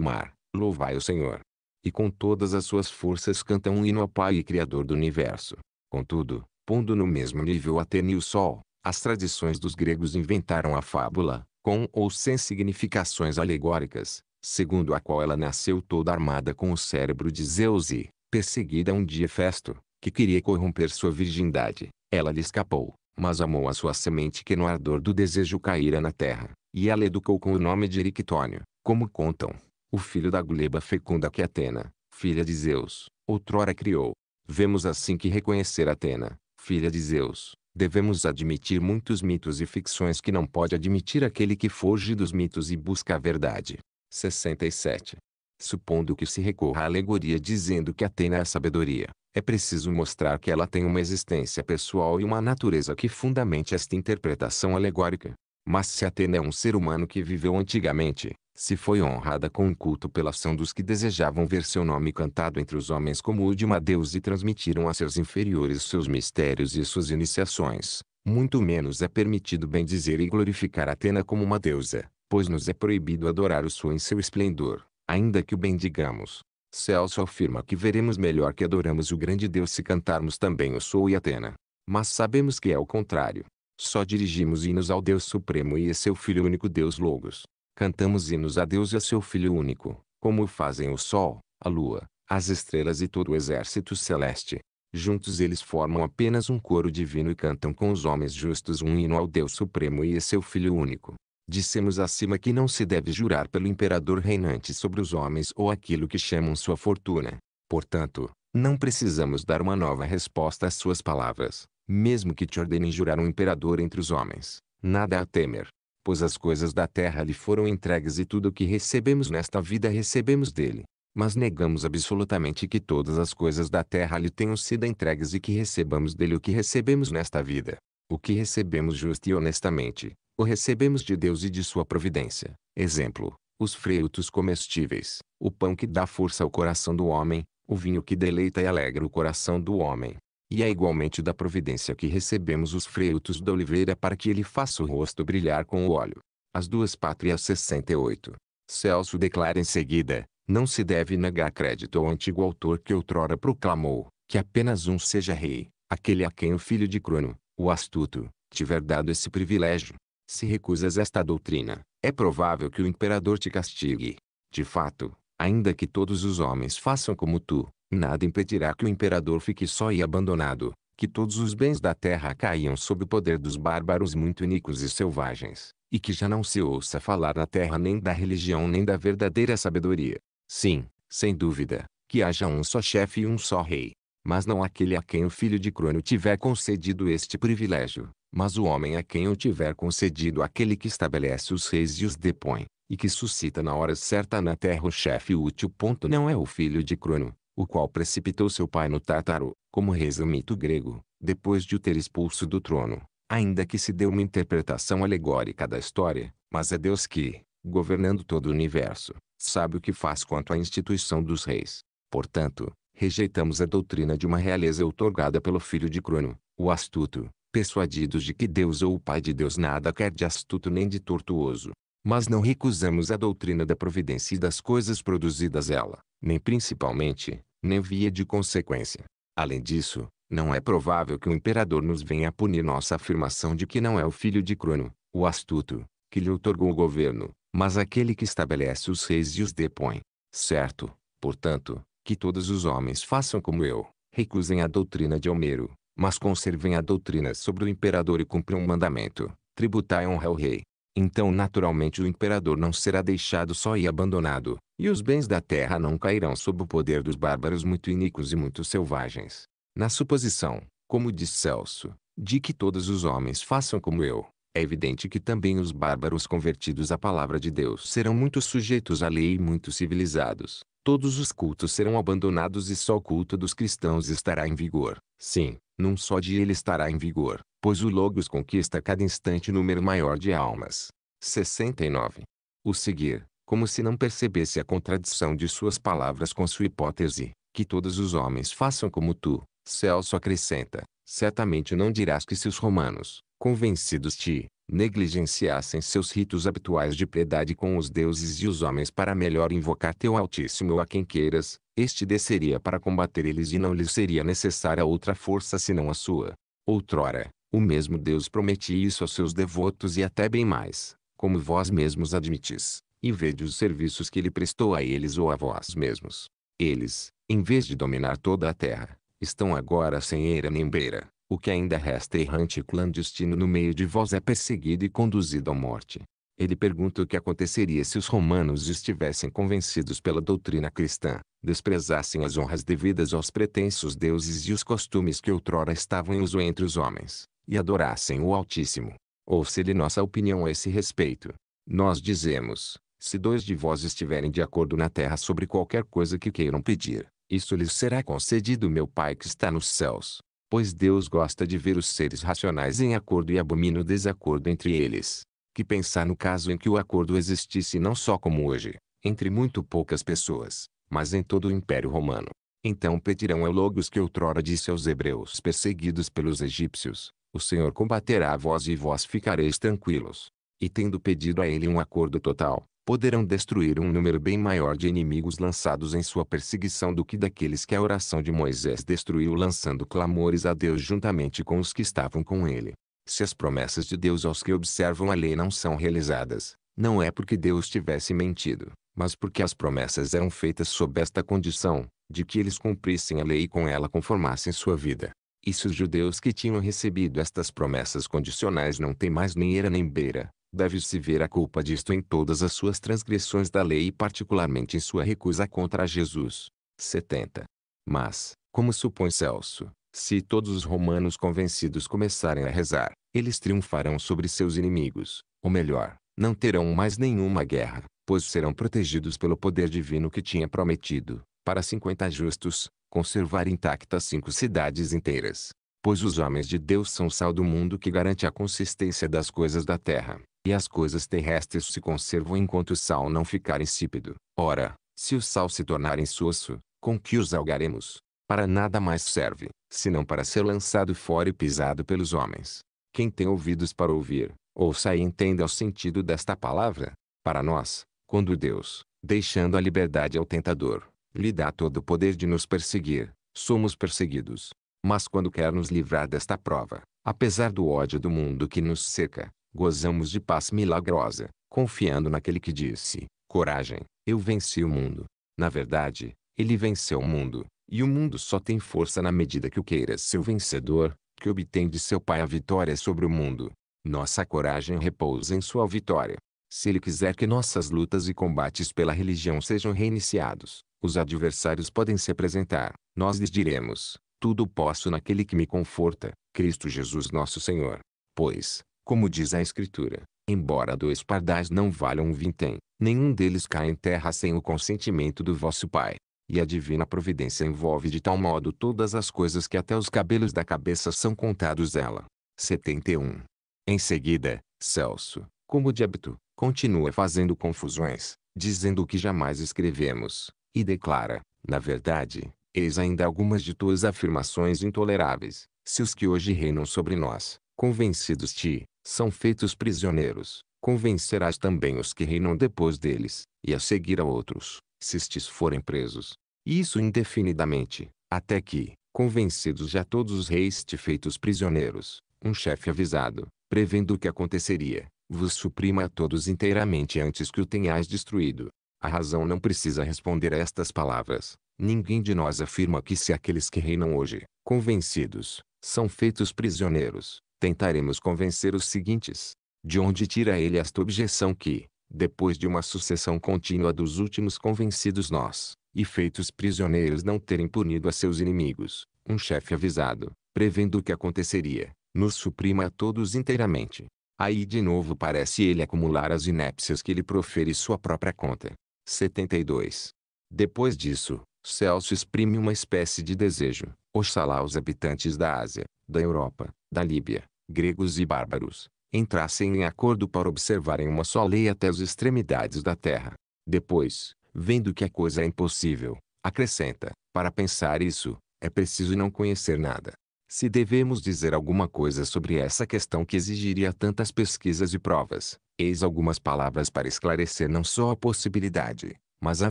mar, louvai o Senhor e com todas as suas forças canta um hino ao Pai e Criador do Universo. Contudo, pondo no mesmo nível Atene e o Sol, as tradições dos gregos inventaram a fábula, com ou sem significações alegóricas, segundo a qual ela nasceu toda armada com o cérebro de Zeus e, perseguida um dia Festo, que queria corromper sua virgindade, ela lhe escapou, mas amou a sua semente que no ardor do desejo caíra na terra, e ela educou com o nome de Erictônio, como contam, o filho da gleba fecunda que Atena, filha de Zeus, outrora criou. Vemos assim que reconhecer Atena, filha de Zeus, devemos admitir muitos mitos e ficções que não pode admitir aquele que foge dos mitos e busca a verdade. 67. Supondo que se recorra à alegoria dizendo que Atena é a sabedoria, é preciso mostrar que ela tem uma existência pessoal e uma natureza que fundamente esta interpretação alegórica. Mas se Atena é um ser humano que viveu antigamente, se foi honrada com um culto pela ação dos que desejavam ver seu nome cantado entre os homens como o de uma deusa e transmitiram a seus inferiores seus mistérios e suas iniciações. Muito menos é permitido bendizer e glorificar Atena como uma deusa, pois nos é proibido adorar o sua em seu esplendor, ainda que o bendigamos. Celso afirma que veremos melhor que adoramos o grande Deus se cantarmos também o Sol e Atena. Mas sabemos que é o contrário. Só dirigimos hinos ao Deus Supremo e a seu Filho único Deus Logos. Cantamos hinos a Deus e a seu Filho único, como o fazem o sol, a lua, as estrelas e todo o exército celeste. Juntos eles formam apenas um coro divino e cantam com os homens justos um hino ao Deus Supremo e a seu Filho único. Dissemos acima que não se deve jurar pelo imperador reinante sobre os homens ou aquilo que chamam sua fortuna. Portanto, não precisamos dar uma nova resposta às suas palavras, mesmo que te ordenem jurar um imperador entre os homens. Nada a temer, pois as coisas da terra lhe foram entregues e tudo o que recebemos nesta vida recebemos dele. Mas negamos absolutamente que todas as coisas da terra lhe tenham sido entregues e que recebamos dele o que recebemos nesta vida. O que recebemos justa e honestamente, o recebemos de Deus e de sua providência. Exemplo, os frutos comestíveis, o pão que dá força ao coração do homem, o vinho que deleita e alegra o coração do homem, e é igualmente da providência que recebemos os frutos da oliveira para que ele faça o rosto brilhar com o óleo. As duas pátrias 68. Celso declara em seguida, não se deve negar crédito ao antigo autor que outrora proclamou, que apenas um seja rei, aquele a quem o filho de Crono, o astuto, tiver dado esse privilégio. Se recusas esta doutrina, é provável que o imperador te castigue. De fato, ainda que todos os homens façam como tu, Nada impedirá que o imperador fique só e abandonado, que todos os bens da terra caiam sob o poder dos bárbaros muito iníquos e selvagens, e que já não se ouça falar na terra nem da religião nem da verdadeira sabedoria. Sim, sem dúvida, que haja um só chefe e um só rei. Mas não aquele a quem o filho de Crono tiver concedido este privilégio, mas o homem a quem o tiver concedido aquele que estabelece os reis e os depõe, e que suscita na hora certa na terra o chefe útil. Não é o filho de Crono, o qual precipitou seu pai no Tártaro, como reza o mito grego, depois de o ter expulso do trono. Ainda que se dê uma interpretação alegórica da história, mas é Deus que, governando todo o universo, sabe o que faz quanto à instituição dos reis. Portanto, rejeitamos a doutrina de uma realeza outorgada pelo filho de Crono, o astuto, persuadidos de que Deus ou o Pai de Deus nada quer de astuto nem de tortuoso mas não recusamos a doutrina da providência e das coisas produzidas ela, nem principalmente, nem via de consequência. Além disso, não é provável que o imperador nos venha punir nossa afirmação de que não é o filho de Crono, o astuto, que lhe otorgou o governo, mas aquele que estabelece os reis e os depõe. Certo, portanto, que todos os homens façam como eu, recusem a doutrina de Homero, mas conservem a doutrina sobre o imperador e cumpram um mandamento, tributai honra ao rei. Então naturalmente o imperador não será deixado só e abandonado, e os bens da terra não cairão sob o poder dos bárbaros muito iníquos e muito selvagens. Na suposição, como diz Celso, de que todos os homens façam como eu, é evidente que também os bárbaros convertidos à palavra de Deus serão muito sujeitos à lei e muito civilizados. Todos os cultos serão abandonados e só o culto dos cristãos estará em vigor. Sim, num só dia ele estará em vigor pois o Logos conquista cada instante número maior de almas. 69. O seguir, como se não percebesse a contradição de suas palavras com sua hipótese, que todos os homens façam como tu, Celso acrescenta, certamente não dirás que se os romanos, convencidos te, negligenciassem seus ritos habituais de piedade com os deuses e os homens para melhor invocar teu Altíssimo a quem queiras, este desceria para combater eles e não lhes seria necessária outra força senão a sua. Outrora, o mesmo Deus promete isso a seus devotos e até bem mais, como vós mesmos admitis, e vede os serviços que ele prestou a eles ou a vós mesmos. Eles, em vez de dominar toda a terra, estão agora sem eira nem beira. O que ainda resta errante e clandestino no meio de vós é perseguido e conduzido à morte. Ele pergunta o que aconteceria se os romanos estivessem convencidos pela doutrina cristã, desprezassem as honras devidas aos pretensos deuses e os costumes que outrora estavam em uso entre os homens e adorassem o Altíssimo. Ouça-lhe nossa opinião a esse respeito. Nós dizemos, se dois de vós estiverem de acordo na terra sobre qualquer coisa que queiram pedir, isso lhes será concedido meu Pai que está nos céus. Pois Deus gosta de ver os seres racionais em acordo e abomina o desacordo entre eles. Que pensar no caso em que o acordo existisse não só como hoje, entre muito poucas pessoas, mas em todo o Império Romano. Então pedirão eu logos que outrora disse aos hebreus perseguidos pelos egípcios, o Senhor combaterá a vós e vós ficareis tranquilos. E tendo pedido a ele um acordo total, poderão destruir um número bem maior de inimigos lançados em sua perseguição do que daqueles que a oração de Moisés destruiu lançando clamores a Deus juntamente com os que estavam com ele. Se as promessas de Deus aos que observam a lei não são realizadas, não é porque Deus tivesse mentido, mas porque as promessas eram feitas sob esta condição, de que eles cumprissem a lei e com ela conformassem sua vida. E se os judeus que tinham recebido estas promessas condicionais não têm mais nem era nem beira, deve-se ver a culpa disto em todas as suas transgressões da lei e particularmente em sua recusa contra Jesus. 70. Mas, como supõe Celso, se todos os romanos convencidos começarem a rezar, eles triunfarão sobre seus inimigos, ou melhor, não terão mais nenhuma guerra, pois serão protegidos pelo poder divino que tinha prometido, para cinquenta justos, conservar intactas cinco cidades inteiras. Pois os homens de Deus são sal do mundo que garante a consistência das coisas da terra, e as coisas terrestres se conservam enquanto o sal não ficar insípido. Ora, se o sal se tornar insosso, com que os algaremos? Para nada mais serve, senão para ser lançado fora e pisado pelos homens. Quem tem ouvidos para ouvir, ouça e entenda o sentido desta palavra. Para nós, quando Deus, deixando a liberdade ao tentador, lhe dá todo o poder de nos perseguir, somos perseguidos. Mas quando quer nos livrar desta prova, apesar do ódio do mundo que nos cerca, gozamos de paz milagrosa, confiando naquele que disse: Coragem, eu venci o mundo. Na verdade, ele venceu o mundo, e o mundo só tem força na medida que o queira seu vencedor, que obtém de seu Pai a vitória sobre o mundo. Nossa coragem repousa em sua vitória, se ele quiser que nossas lutas e combates pela religião sejam reiniciados, os adversários podem se apresentar. Nós lhes diremos: Tudo posso naquele que me conforta, Cristo Jesus nosso Senhor. Pois, como diz a Escritura, embora dois pardais não valham um vintém, nenhum deles cai em terra sem o consentimento do vosso Pai. E a divina providência envolve de tal modo todas as coisas que até os cabelos da cabeça são contados dela. 71. Em seguida, Celso, como de hábito, continua fazendo confusões, dizendo o que jamais escrevemos, e declara, na verdade, eis ainda algumas de tuas afirmações intoleráveis, se os que hoje reinam sobre nós, convencidos te, são feitos prisioneiros, convencerás também os que reinam depois deles, e a seguir a outros, se estes forem presos. Isso indefinidamente, até que, convencidos já todos os reis te feitos prisioneiros, um chefe avisado, prevendo o que aconteceria, vos suprima a todos inteiramente antes que o tenhais destruído. A razão não precisa responder a estas palavras. Ninguém de nós afirma que se aqueles que reinam hoje, convencidos, são feitos prisioneiros, tentaremos convencer os seguintes. De onde tira ele esta objeção que, depois de uma sucessão contínua dos últimos convencidos nós, e feitos prisioneiros não terem punido a seus inimigos, um chefe avisado, prevendo o que aconteceria, nos suprima a todos inteiramente, Aí de novo parece ele acumular as inépcias que lhe profere sua própria conta. 72. Depois disso, Celso exprime uma espécie de desejo, oxalá os habitantes da Ásia, da Europa, da Líbia, gregos e bárbaros, entrassem em acordo para observarem uma só lei até as extremidades da terra. Depois, vendo que a coisa é impossível, acrescenta, para pensar isso, é preciso não conhecer nada se devemos dizer alguma coisa sobre essa questão que exigiria tantas pesquisas e provas, eis algumas palavras para esclarecer não só a possibilidade, mas a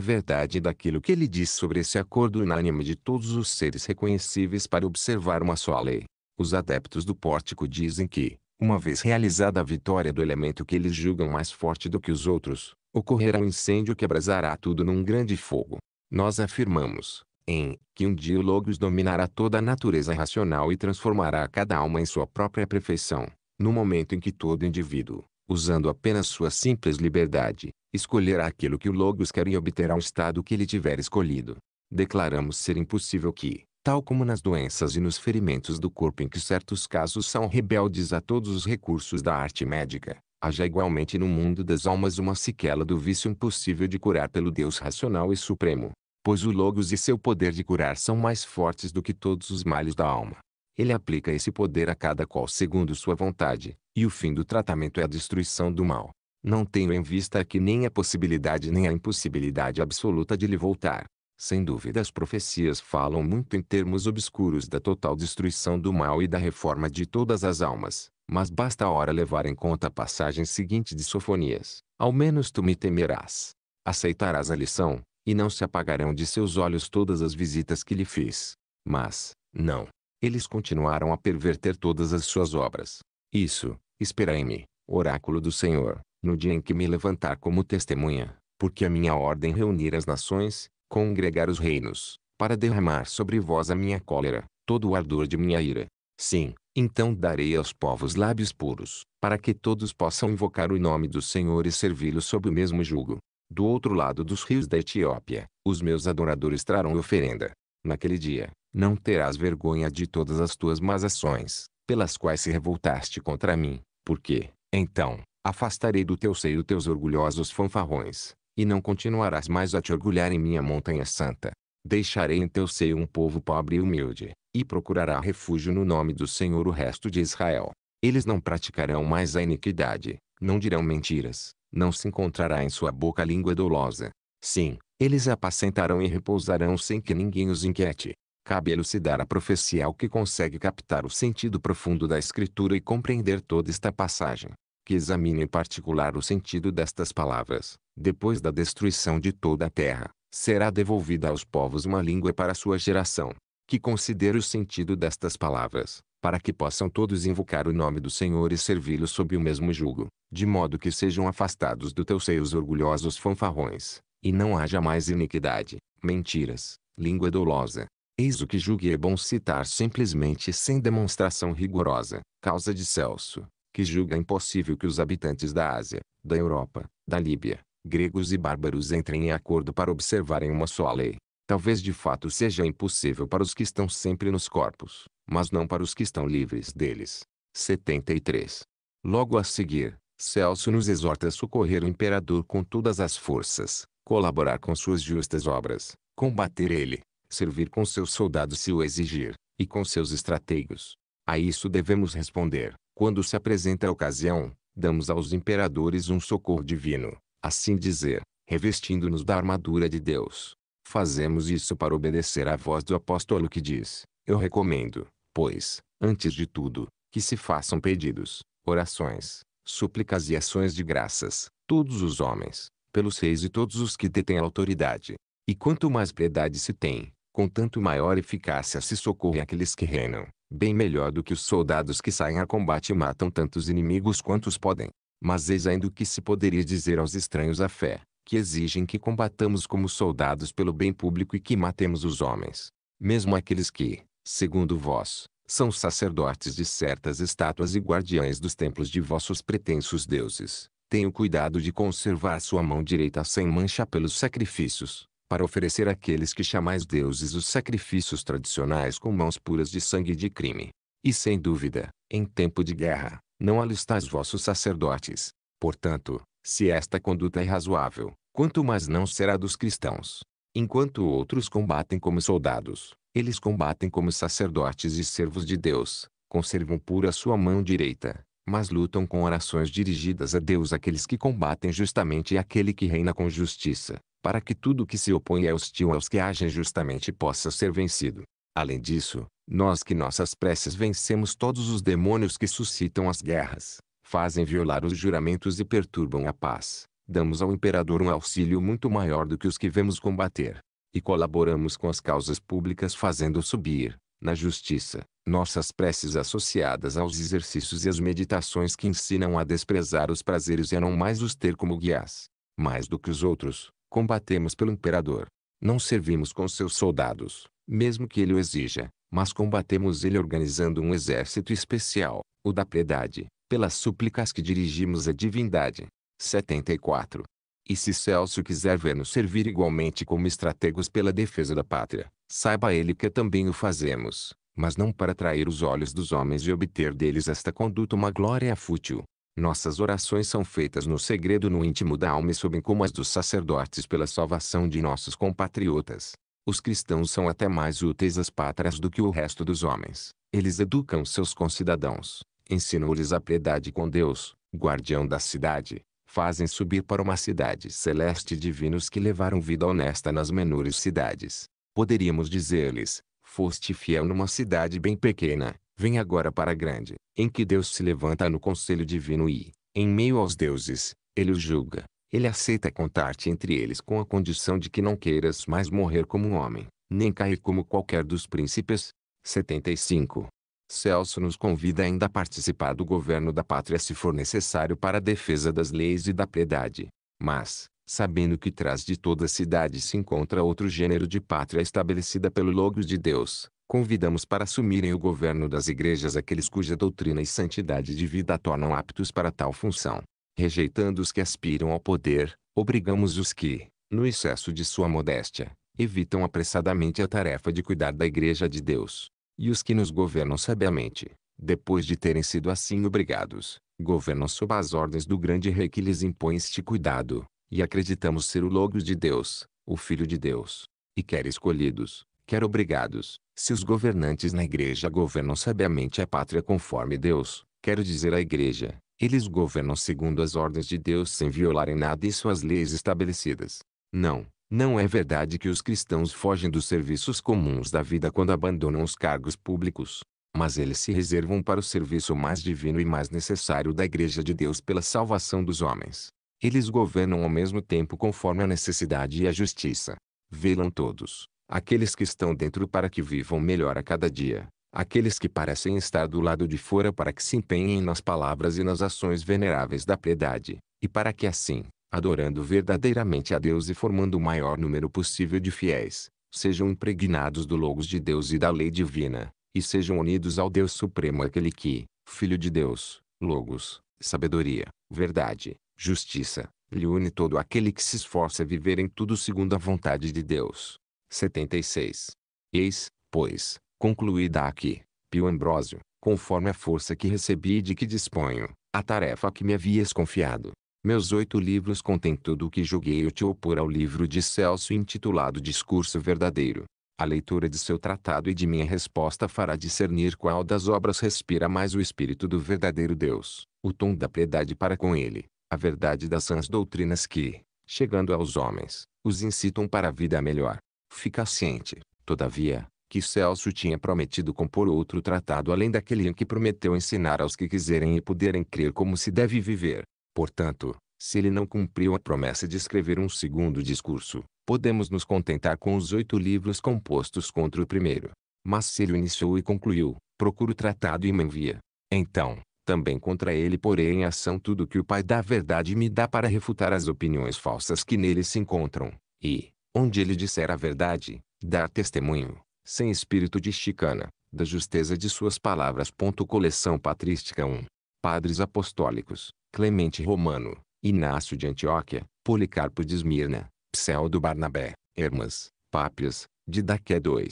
verdade daquilo que ele diz sobre esse acordo unânime de todos os seres reconhecíveis para observar uma só lei. Os adeptos do pórtico dizem que, uma vez realizada a vitória do elemento que eles julgam mais forte do que os outros, ocorrerá um incêndio que abrasará tudo num grande fogo. Nós afirmamos, em que um dia o Logos dominará toda a natureza racional e transformará cada alma em sua própria perfeição, no momento em que todo indivíduo, usando apenas sua simples liberdade, escolherá aquilo que o Logos quer e obterá o estado que ele tiver escolhido. Declaramos ser impossível que, tal como nas doenças e nos ferimentos do corpo em que certos casos são rebeldes a todos os recursos da arte médica, haja igualmente no mundo das almas uma sequela do vício impossível de curar pelo Deus racional e supremo pois o Logos e seu poder de curar são mais fortes do que todos os males da alma. Ele aplica esse poder a cada qual segundo sua vontade, e o fim do tratamento é a destruição do mal. Não tenho em vista aqui nem a possibilidade nem a impossibilidade absoluta de lhe voltar. Sem dúvida as profecias falam muito em termos obscuros da total destruição do mal e da reforma de todas as almas, mas basta a hora levar em conta a passagem seguinte de Sofonias. Ao menos tu me temerás. Aceitarás a lição, e não se apagarão de seus olhos todas as visitas que lhe fiz. Mas, não. Eles continuaram a perverter todas as suas obras. Isso, esperai-me, oráculo do Senhor, no dia em que me levantar como testemunha, porque a minha ordem reunir as nações, congregar os reinos, para derramar sobre vós a minha cólera, todo o ardor de minha ira. Sim, então darei aos povos lábios puros, para que todos possam invocar o nome do Senhor e servi-lo sob o mesmo jugo. Do outro lado dos rios da Etiópia, os meus adoradores trarão oferenda. Naquele dia, não terás vergonha de todas as tuas más ações, pelas quais se revoltaste contra mim, porque, então, afastarei do teu seio teus orgulhosos fanfarrões, e não continuarás mais a te orgulhar em minha montanha santa. Deixarei em teu seio um povo pobre e humilde, e procurará refúgio no nome do Senhor o resto de Israel. Eles não praticarão mais a iniquidade, não dirão mentiras, não se encontrará em sua boca língua dolosa. Sim, eles apacentarão e repousarão sem que ninguém os inquiete. Cabe elucidar a profecia ao que consegue captar o sentido profundo da Escritura e compreender toda esta passagem, que examine em particular o sentido destas palavras. Depois da destruição de toda a terra, será devolvida aos povos uma língua para sua geração, que considere o sentido destas palavras, para que possam todos invocar o nome do Senhor e servi-lo sob o mesmo jugo, de modo que sejam afastados do teu seio os orgulhosos fanfarrões, e não haja mais iniquidade, mentiras, língua dolosa. Eis o que julgue é bom citar simplesmente sem demonstração rigorosa, causa de Celso, que julga impossível que os habitantes da Ásia, da Europa, da Líbia, gregos e bárbaros entrem em acordo para observarem uma só lei. Talvez de fato seja impossível para os que estão sempre nos corpos, mas não para os que estão livres deles. 73. Logo a seguir, Celso nos exorta a socorrer o imperador com todas as forças, colaborar com suas justas obras, combater ele, servir com seus soldados se o exigir, e com seus estrategos. A isso devemos responder, quando se apresenta a ocasião, damos aos imperadores um socorro divino, assim dizer, revestindo-nos da armadura de Deus. Fazemos isso para obedecer à voz do apóstolo que diz: eu recomendo, pois, antes de tudo, que se façam pedidos, orações, súplicas e ações de graças, todos os homens, pelos reis e todos os que detêm autoridade. E quanto mais piedade se tem, com tanto maior eficácia se socorre aqueles que reinam, bem melhor do que os soldados que saem a combate e matam tantos inimigos quantos podem. Mas eis ainda o que se poderia dizer aos estranhos à fé, que exigem que combatamos como soldados pelo bem público e que matemos os homens. Mesmo aqueles que, segundo vós, são sacerdotes de certas estátuas e guardiães dos templos de vossos pretensos deuses. Tenho cuidado de conservar sua mão direita sem mancha pelos sacrifícios, para oferecer àqueles que chamais deuses os sacrifícios tradicionais com mãos puras de sangue de crime. E sem dúvida, em tempo de guerra, não alistais vossos sacerdotes. Portanto, se esta conduta é razoável, quanto mais não será dos cristãos. Enquanto outros combatem como soldados, eles combatem como sacerdotes e servos de Deus, conservam pura sua mão direita, mas lutam com orações dirigidas a Deus aqueles que combatem justamente e aquele que reina com justiça, para que tudo que se opõe é hostil aos que agem justamente possa ser vencido. Além disso, nós que nossas preces vencemos todos os demônios que suscitam as guerras, fazem violar os juramentos e perturbam a paz, damos ao imperador um auxílio muito maior do que os que vemos combater e colaboramos com as causas públicas fazendo subir, na justiça, nossas preces associadas aos exercícios e às meditações que ensinam a desprezar os prazeres e a não mais os ter como guias. Mais do que os outros, combatemos pelo imperador. Não servimos com seus soldados, mesmo que ele o exija, mas combatemos ele organizando um exército especial, o da piedade, pelas súplicas que dirigimos à divindade. 74. E se Celso quiser ver-nos servir igualmente como estrategos pela defesa da pátria, saiba ele que também o fazemos, mas não para atrair os olhos dos homens e obter deles esta conduta uma glória fútil. Nossas orações são feitas no segredo no íntimo da alma e sobem como as dos sacerdotes pela salvação de nossos compatriotas. Os cristãos são até mais úteis às pátrias do que o resto dos homens. Eles educam seus concidadãos, ensinam-lhes a piedade com Deus, guardião da cidade, fazem subir para uma cidade celeste divinos que levaram vida honesta nas menores cidades. Poderíamos dizer-lhes, foste fiel numa cidade bem pequena, vem agora para a grande, em que Deus se levanta no conselho divino e, em meio aos deuses, ele os julga. Ele aceita contar-te entre eles com a condição de que não queiras mais morrer como um homem, nem cair como qualquer dos príncipes. 75. Celso nos convida ainda a participar do governo da pátria se for necessário para a defesa das leis e da piedade. Mas, sabendo que trás de toda cidade se encontra outro gênero de pátria estabelecida pelo Logos de Deus, convidamos para assumirem o governo das igrejas aqueles cuja doutrina e santidade de vida tornam aptos para tal função. Rejeitando os que aspiram ao poder, obrigamos os que, no excesso de sua modéstia, evitam apressadamente a tarefa de cuidar da igreja de Deus. E os que nos governam sabiamente, depois de terem sido assim obrigados, governam sob as ordens do grande rei que lhes impõe este cuidado, e acreditamos ser o Logos de Deus, o Filho de Deus. E quer escolhidos, quer obrigados, se os governantes na igreja governam sabiamente a pátria conforme Deus, quero dizer a igreja, eles governam segundo as ordens de Deus sem violarem nada e suas leis estabelecidas. Não, não é verdade que os cristãos fogem dos serviços comuns da vida quando abandonam os cargos públicos, mas eles se reservam para o serviço mais divino e mais necessário da Igreja de Deus pela salvação dos homens. Eles governam ao mesmo tempo conforme a necessidade e a justiça. Velam todos, aqueles que estão dentro para que vivam melhor a cada dia, aqueles que parecem estar do lado de fora para que se empenhem nas palavras e nas ações veneráveis da piedade, e para que assim, adorando verdadeiramente a Deus e formando o maior número possível de fiéis, sejam impregnados do logos de Deus e da lei divina, e sejam unidos ao Deus Supremo aquele que, Filho de Deus, logos, sabedoria, verdade, justiça, lhe une todo aquele que se esforça a viver em tudo segundo a vontade de Deus. 76. Eis, pois, concluída aqui, Pio Ambrósio, conforme a força que recebi e de que disponho, a tarefa que me havias confiado, meus oito livros contêm tudo o que julguei útil opor ao livro de Celso intitulado Discurso Verdadeiro. A leitura de seu tratado e de minha resposta fará discernir qual das obras respira mais o espírito do verdadeiro Deus, o tom da piedade para com ele, a verdade das sãs doutrinas que, chegando aos homens, os incitam para a vida melhor. Fica ciente, todavia, que Celso tinha prometido compor outro tratado além daquele em que prometeu ensinar aos que quiserem e puderem crer como se deve viver. Portanto, se ele não cumpriu a promessa de escrever um segundo discurso, podemos nos contentar com os oito livros compostos contra o primeiro. Mas se ele o iniciou e concluiu, procura o tratado e me envia. Então, também contra ele porei em ação tudo que o Pai da Verdade me dá para refutar as opiniões falsas que nele se encontram, e, onde ele disser a verdade, dar testemunho, sem espírito de chicana, da justeza de suas palavras. Coleção Patrística 1. Padres Apostólicos, Clemente Romano, Inácio de Antioquia, Policarpo de Esmirna, Pseudo Barnabé, Hermas, Pápias, Didaqué II.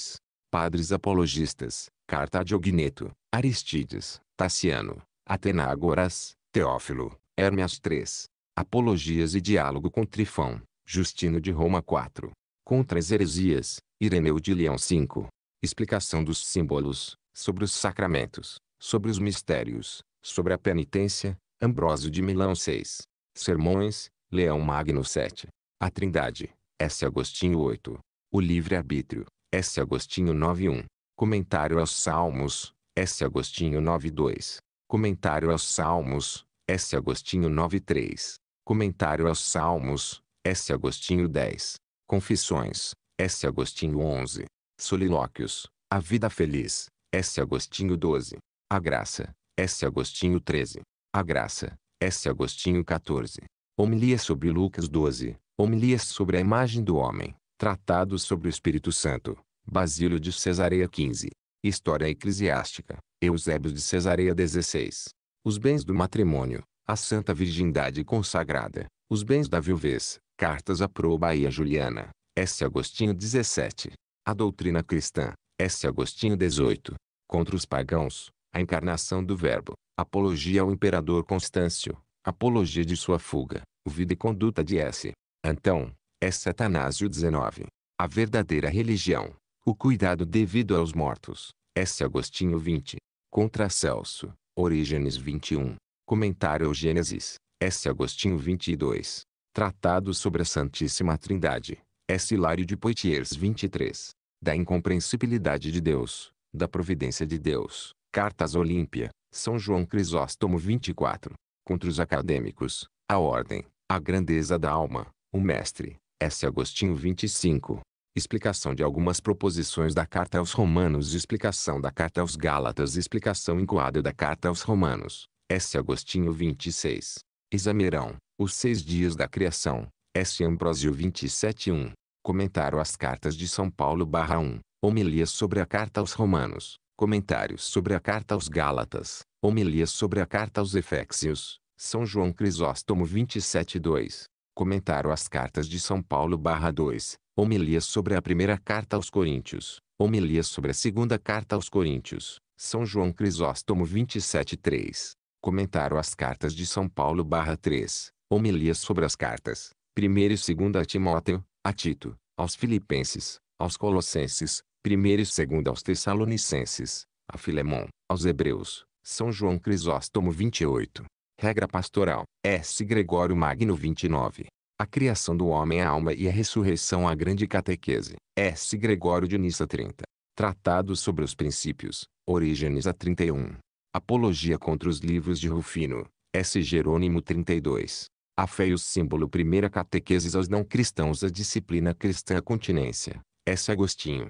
Padres apologistas, Carta a Diogneto, Aristides, Tassiano, Atenágoras, Teófilo, Hermias III, Apologias e diálogo com Trifão, Justino de Roma IV, Contra as heresias, Ireneu de Leão V, Explicação dos símbolos, sobre os sacramentos, sobre os mistérios, sobre a penitência, Ambrósio de Milão 6. Sermões, Leão Magno 7. A Trindade, S. Agostinho 8. O Livre-Arbítrio, S. Agostinho 9.1. Comentário aos Salmos, S. Agostinho 9.2. Comentário aos Salmos, S. Agostinho 9.3. Comentário aos Salmos, S. Agostinho 10. Confissões, S. Agostinho 11. Solilóquios, A Vida Feliz, S. Agostinho 12. A Graça, S. Agostinho 13. A graça. S. Agostinho 14. Homilia sobre Lucas 12. Homilias sobre a imagem do homem. Tratado sobre o Espírito Santo. Basílio de Cesareia 15. História Eclesiástica. Eusébio de Cesareia 16. Os bens do matrimônio. A Santa Virgindade consagrada. Os bens da viuvez. Cartas a e a Juliana. S. Agostinho 17. A doutrina cristã. S. Agostinho 18. Contra os pagãos. A encarnação do Verbo. Apologia ao imperador Constâncio. Apologia de sua fuga. Vida e conduta de S. Então, é Satanásio 19. A verdadeira religião. O cuidado devido aos mortos. S. Agostinho 20. Contra Celso. Orígenes 21. Comentário ao Gênesis. S. Agostinho 22. Tratado sobre a Santíssima Trindade. S. Hilário de Poitiers 23. Da incompreensibilidade de Deus. Da providência de Deus. Cartas Olímpia. São João Crisóstomo 24. Contra os acadêmicos, a ordem, a grandeza da alma, o mestre, S. Agostinho 25. Explicação de algumas proposições da Carta aos Romanos Explicação da Carta aos Gálatas Explicação encoada da Carta aos Romanos, S. Agostinho 26. Examerão, os seis dias da criação, S. Ambrosio 27.1. Comentário às Cartas de São Paulo barra 1. Homilia sobre a Carta aos Romanos, comentários sobre a Carta aos Gálatas, homilias sobre a Carta aos Efésios, São João Crisóstomo 27.2, comentário às Cartas de São Paulo 2, homilias sobre a Primeira Carta aos Coríntios, homilias sobre a Segunda Carta aos Coríntios, São João Crisóstomo 27.3, comentário às Cartas de São Paulo 3, homilias sobre as Cartas, 1 e 2 a Timóteo, a Tito, aos Filipenses, aos Colossenses, primeiro e Segundo aos Tessalonicenses, a Filemon, aos Hebreus, São João Crisóstomo 28. Regra pastoral, S. Gregório Magno 29. A criação do homem à é alma e a ressurreição à grande catequese, S. Gregório de Nissa 30. Tratado sobre os princípios, Orígenes a 31. Apologia contra os livros de Rufino, S. Jerônimo 32. A fé e o símbolo Primeira catequeses aos não cristãos A disciplina cristã a continência, S. Agostinho.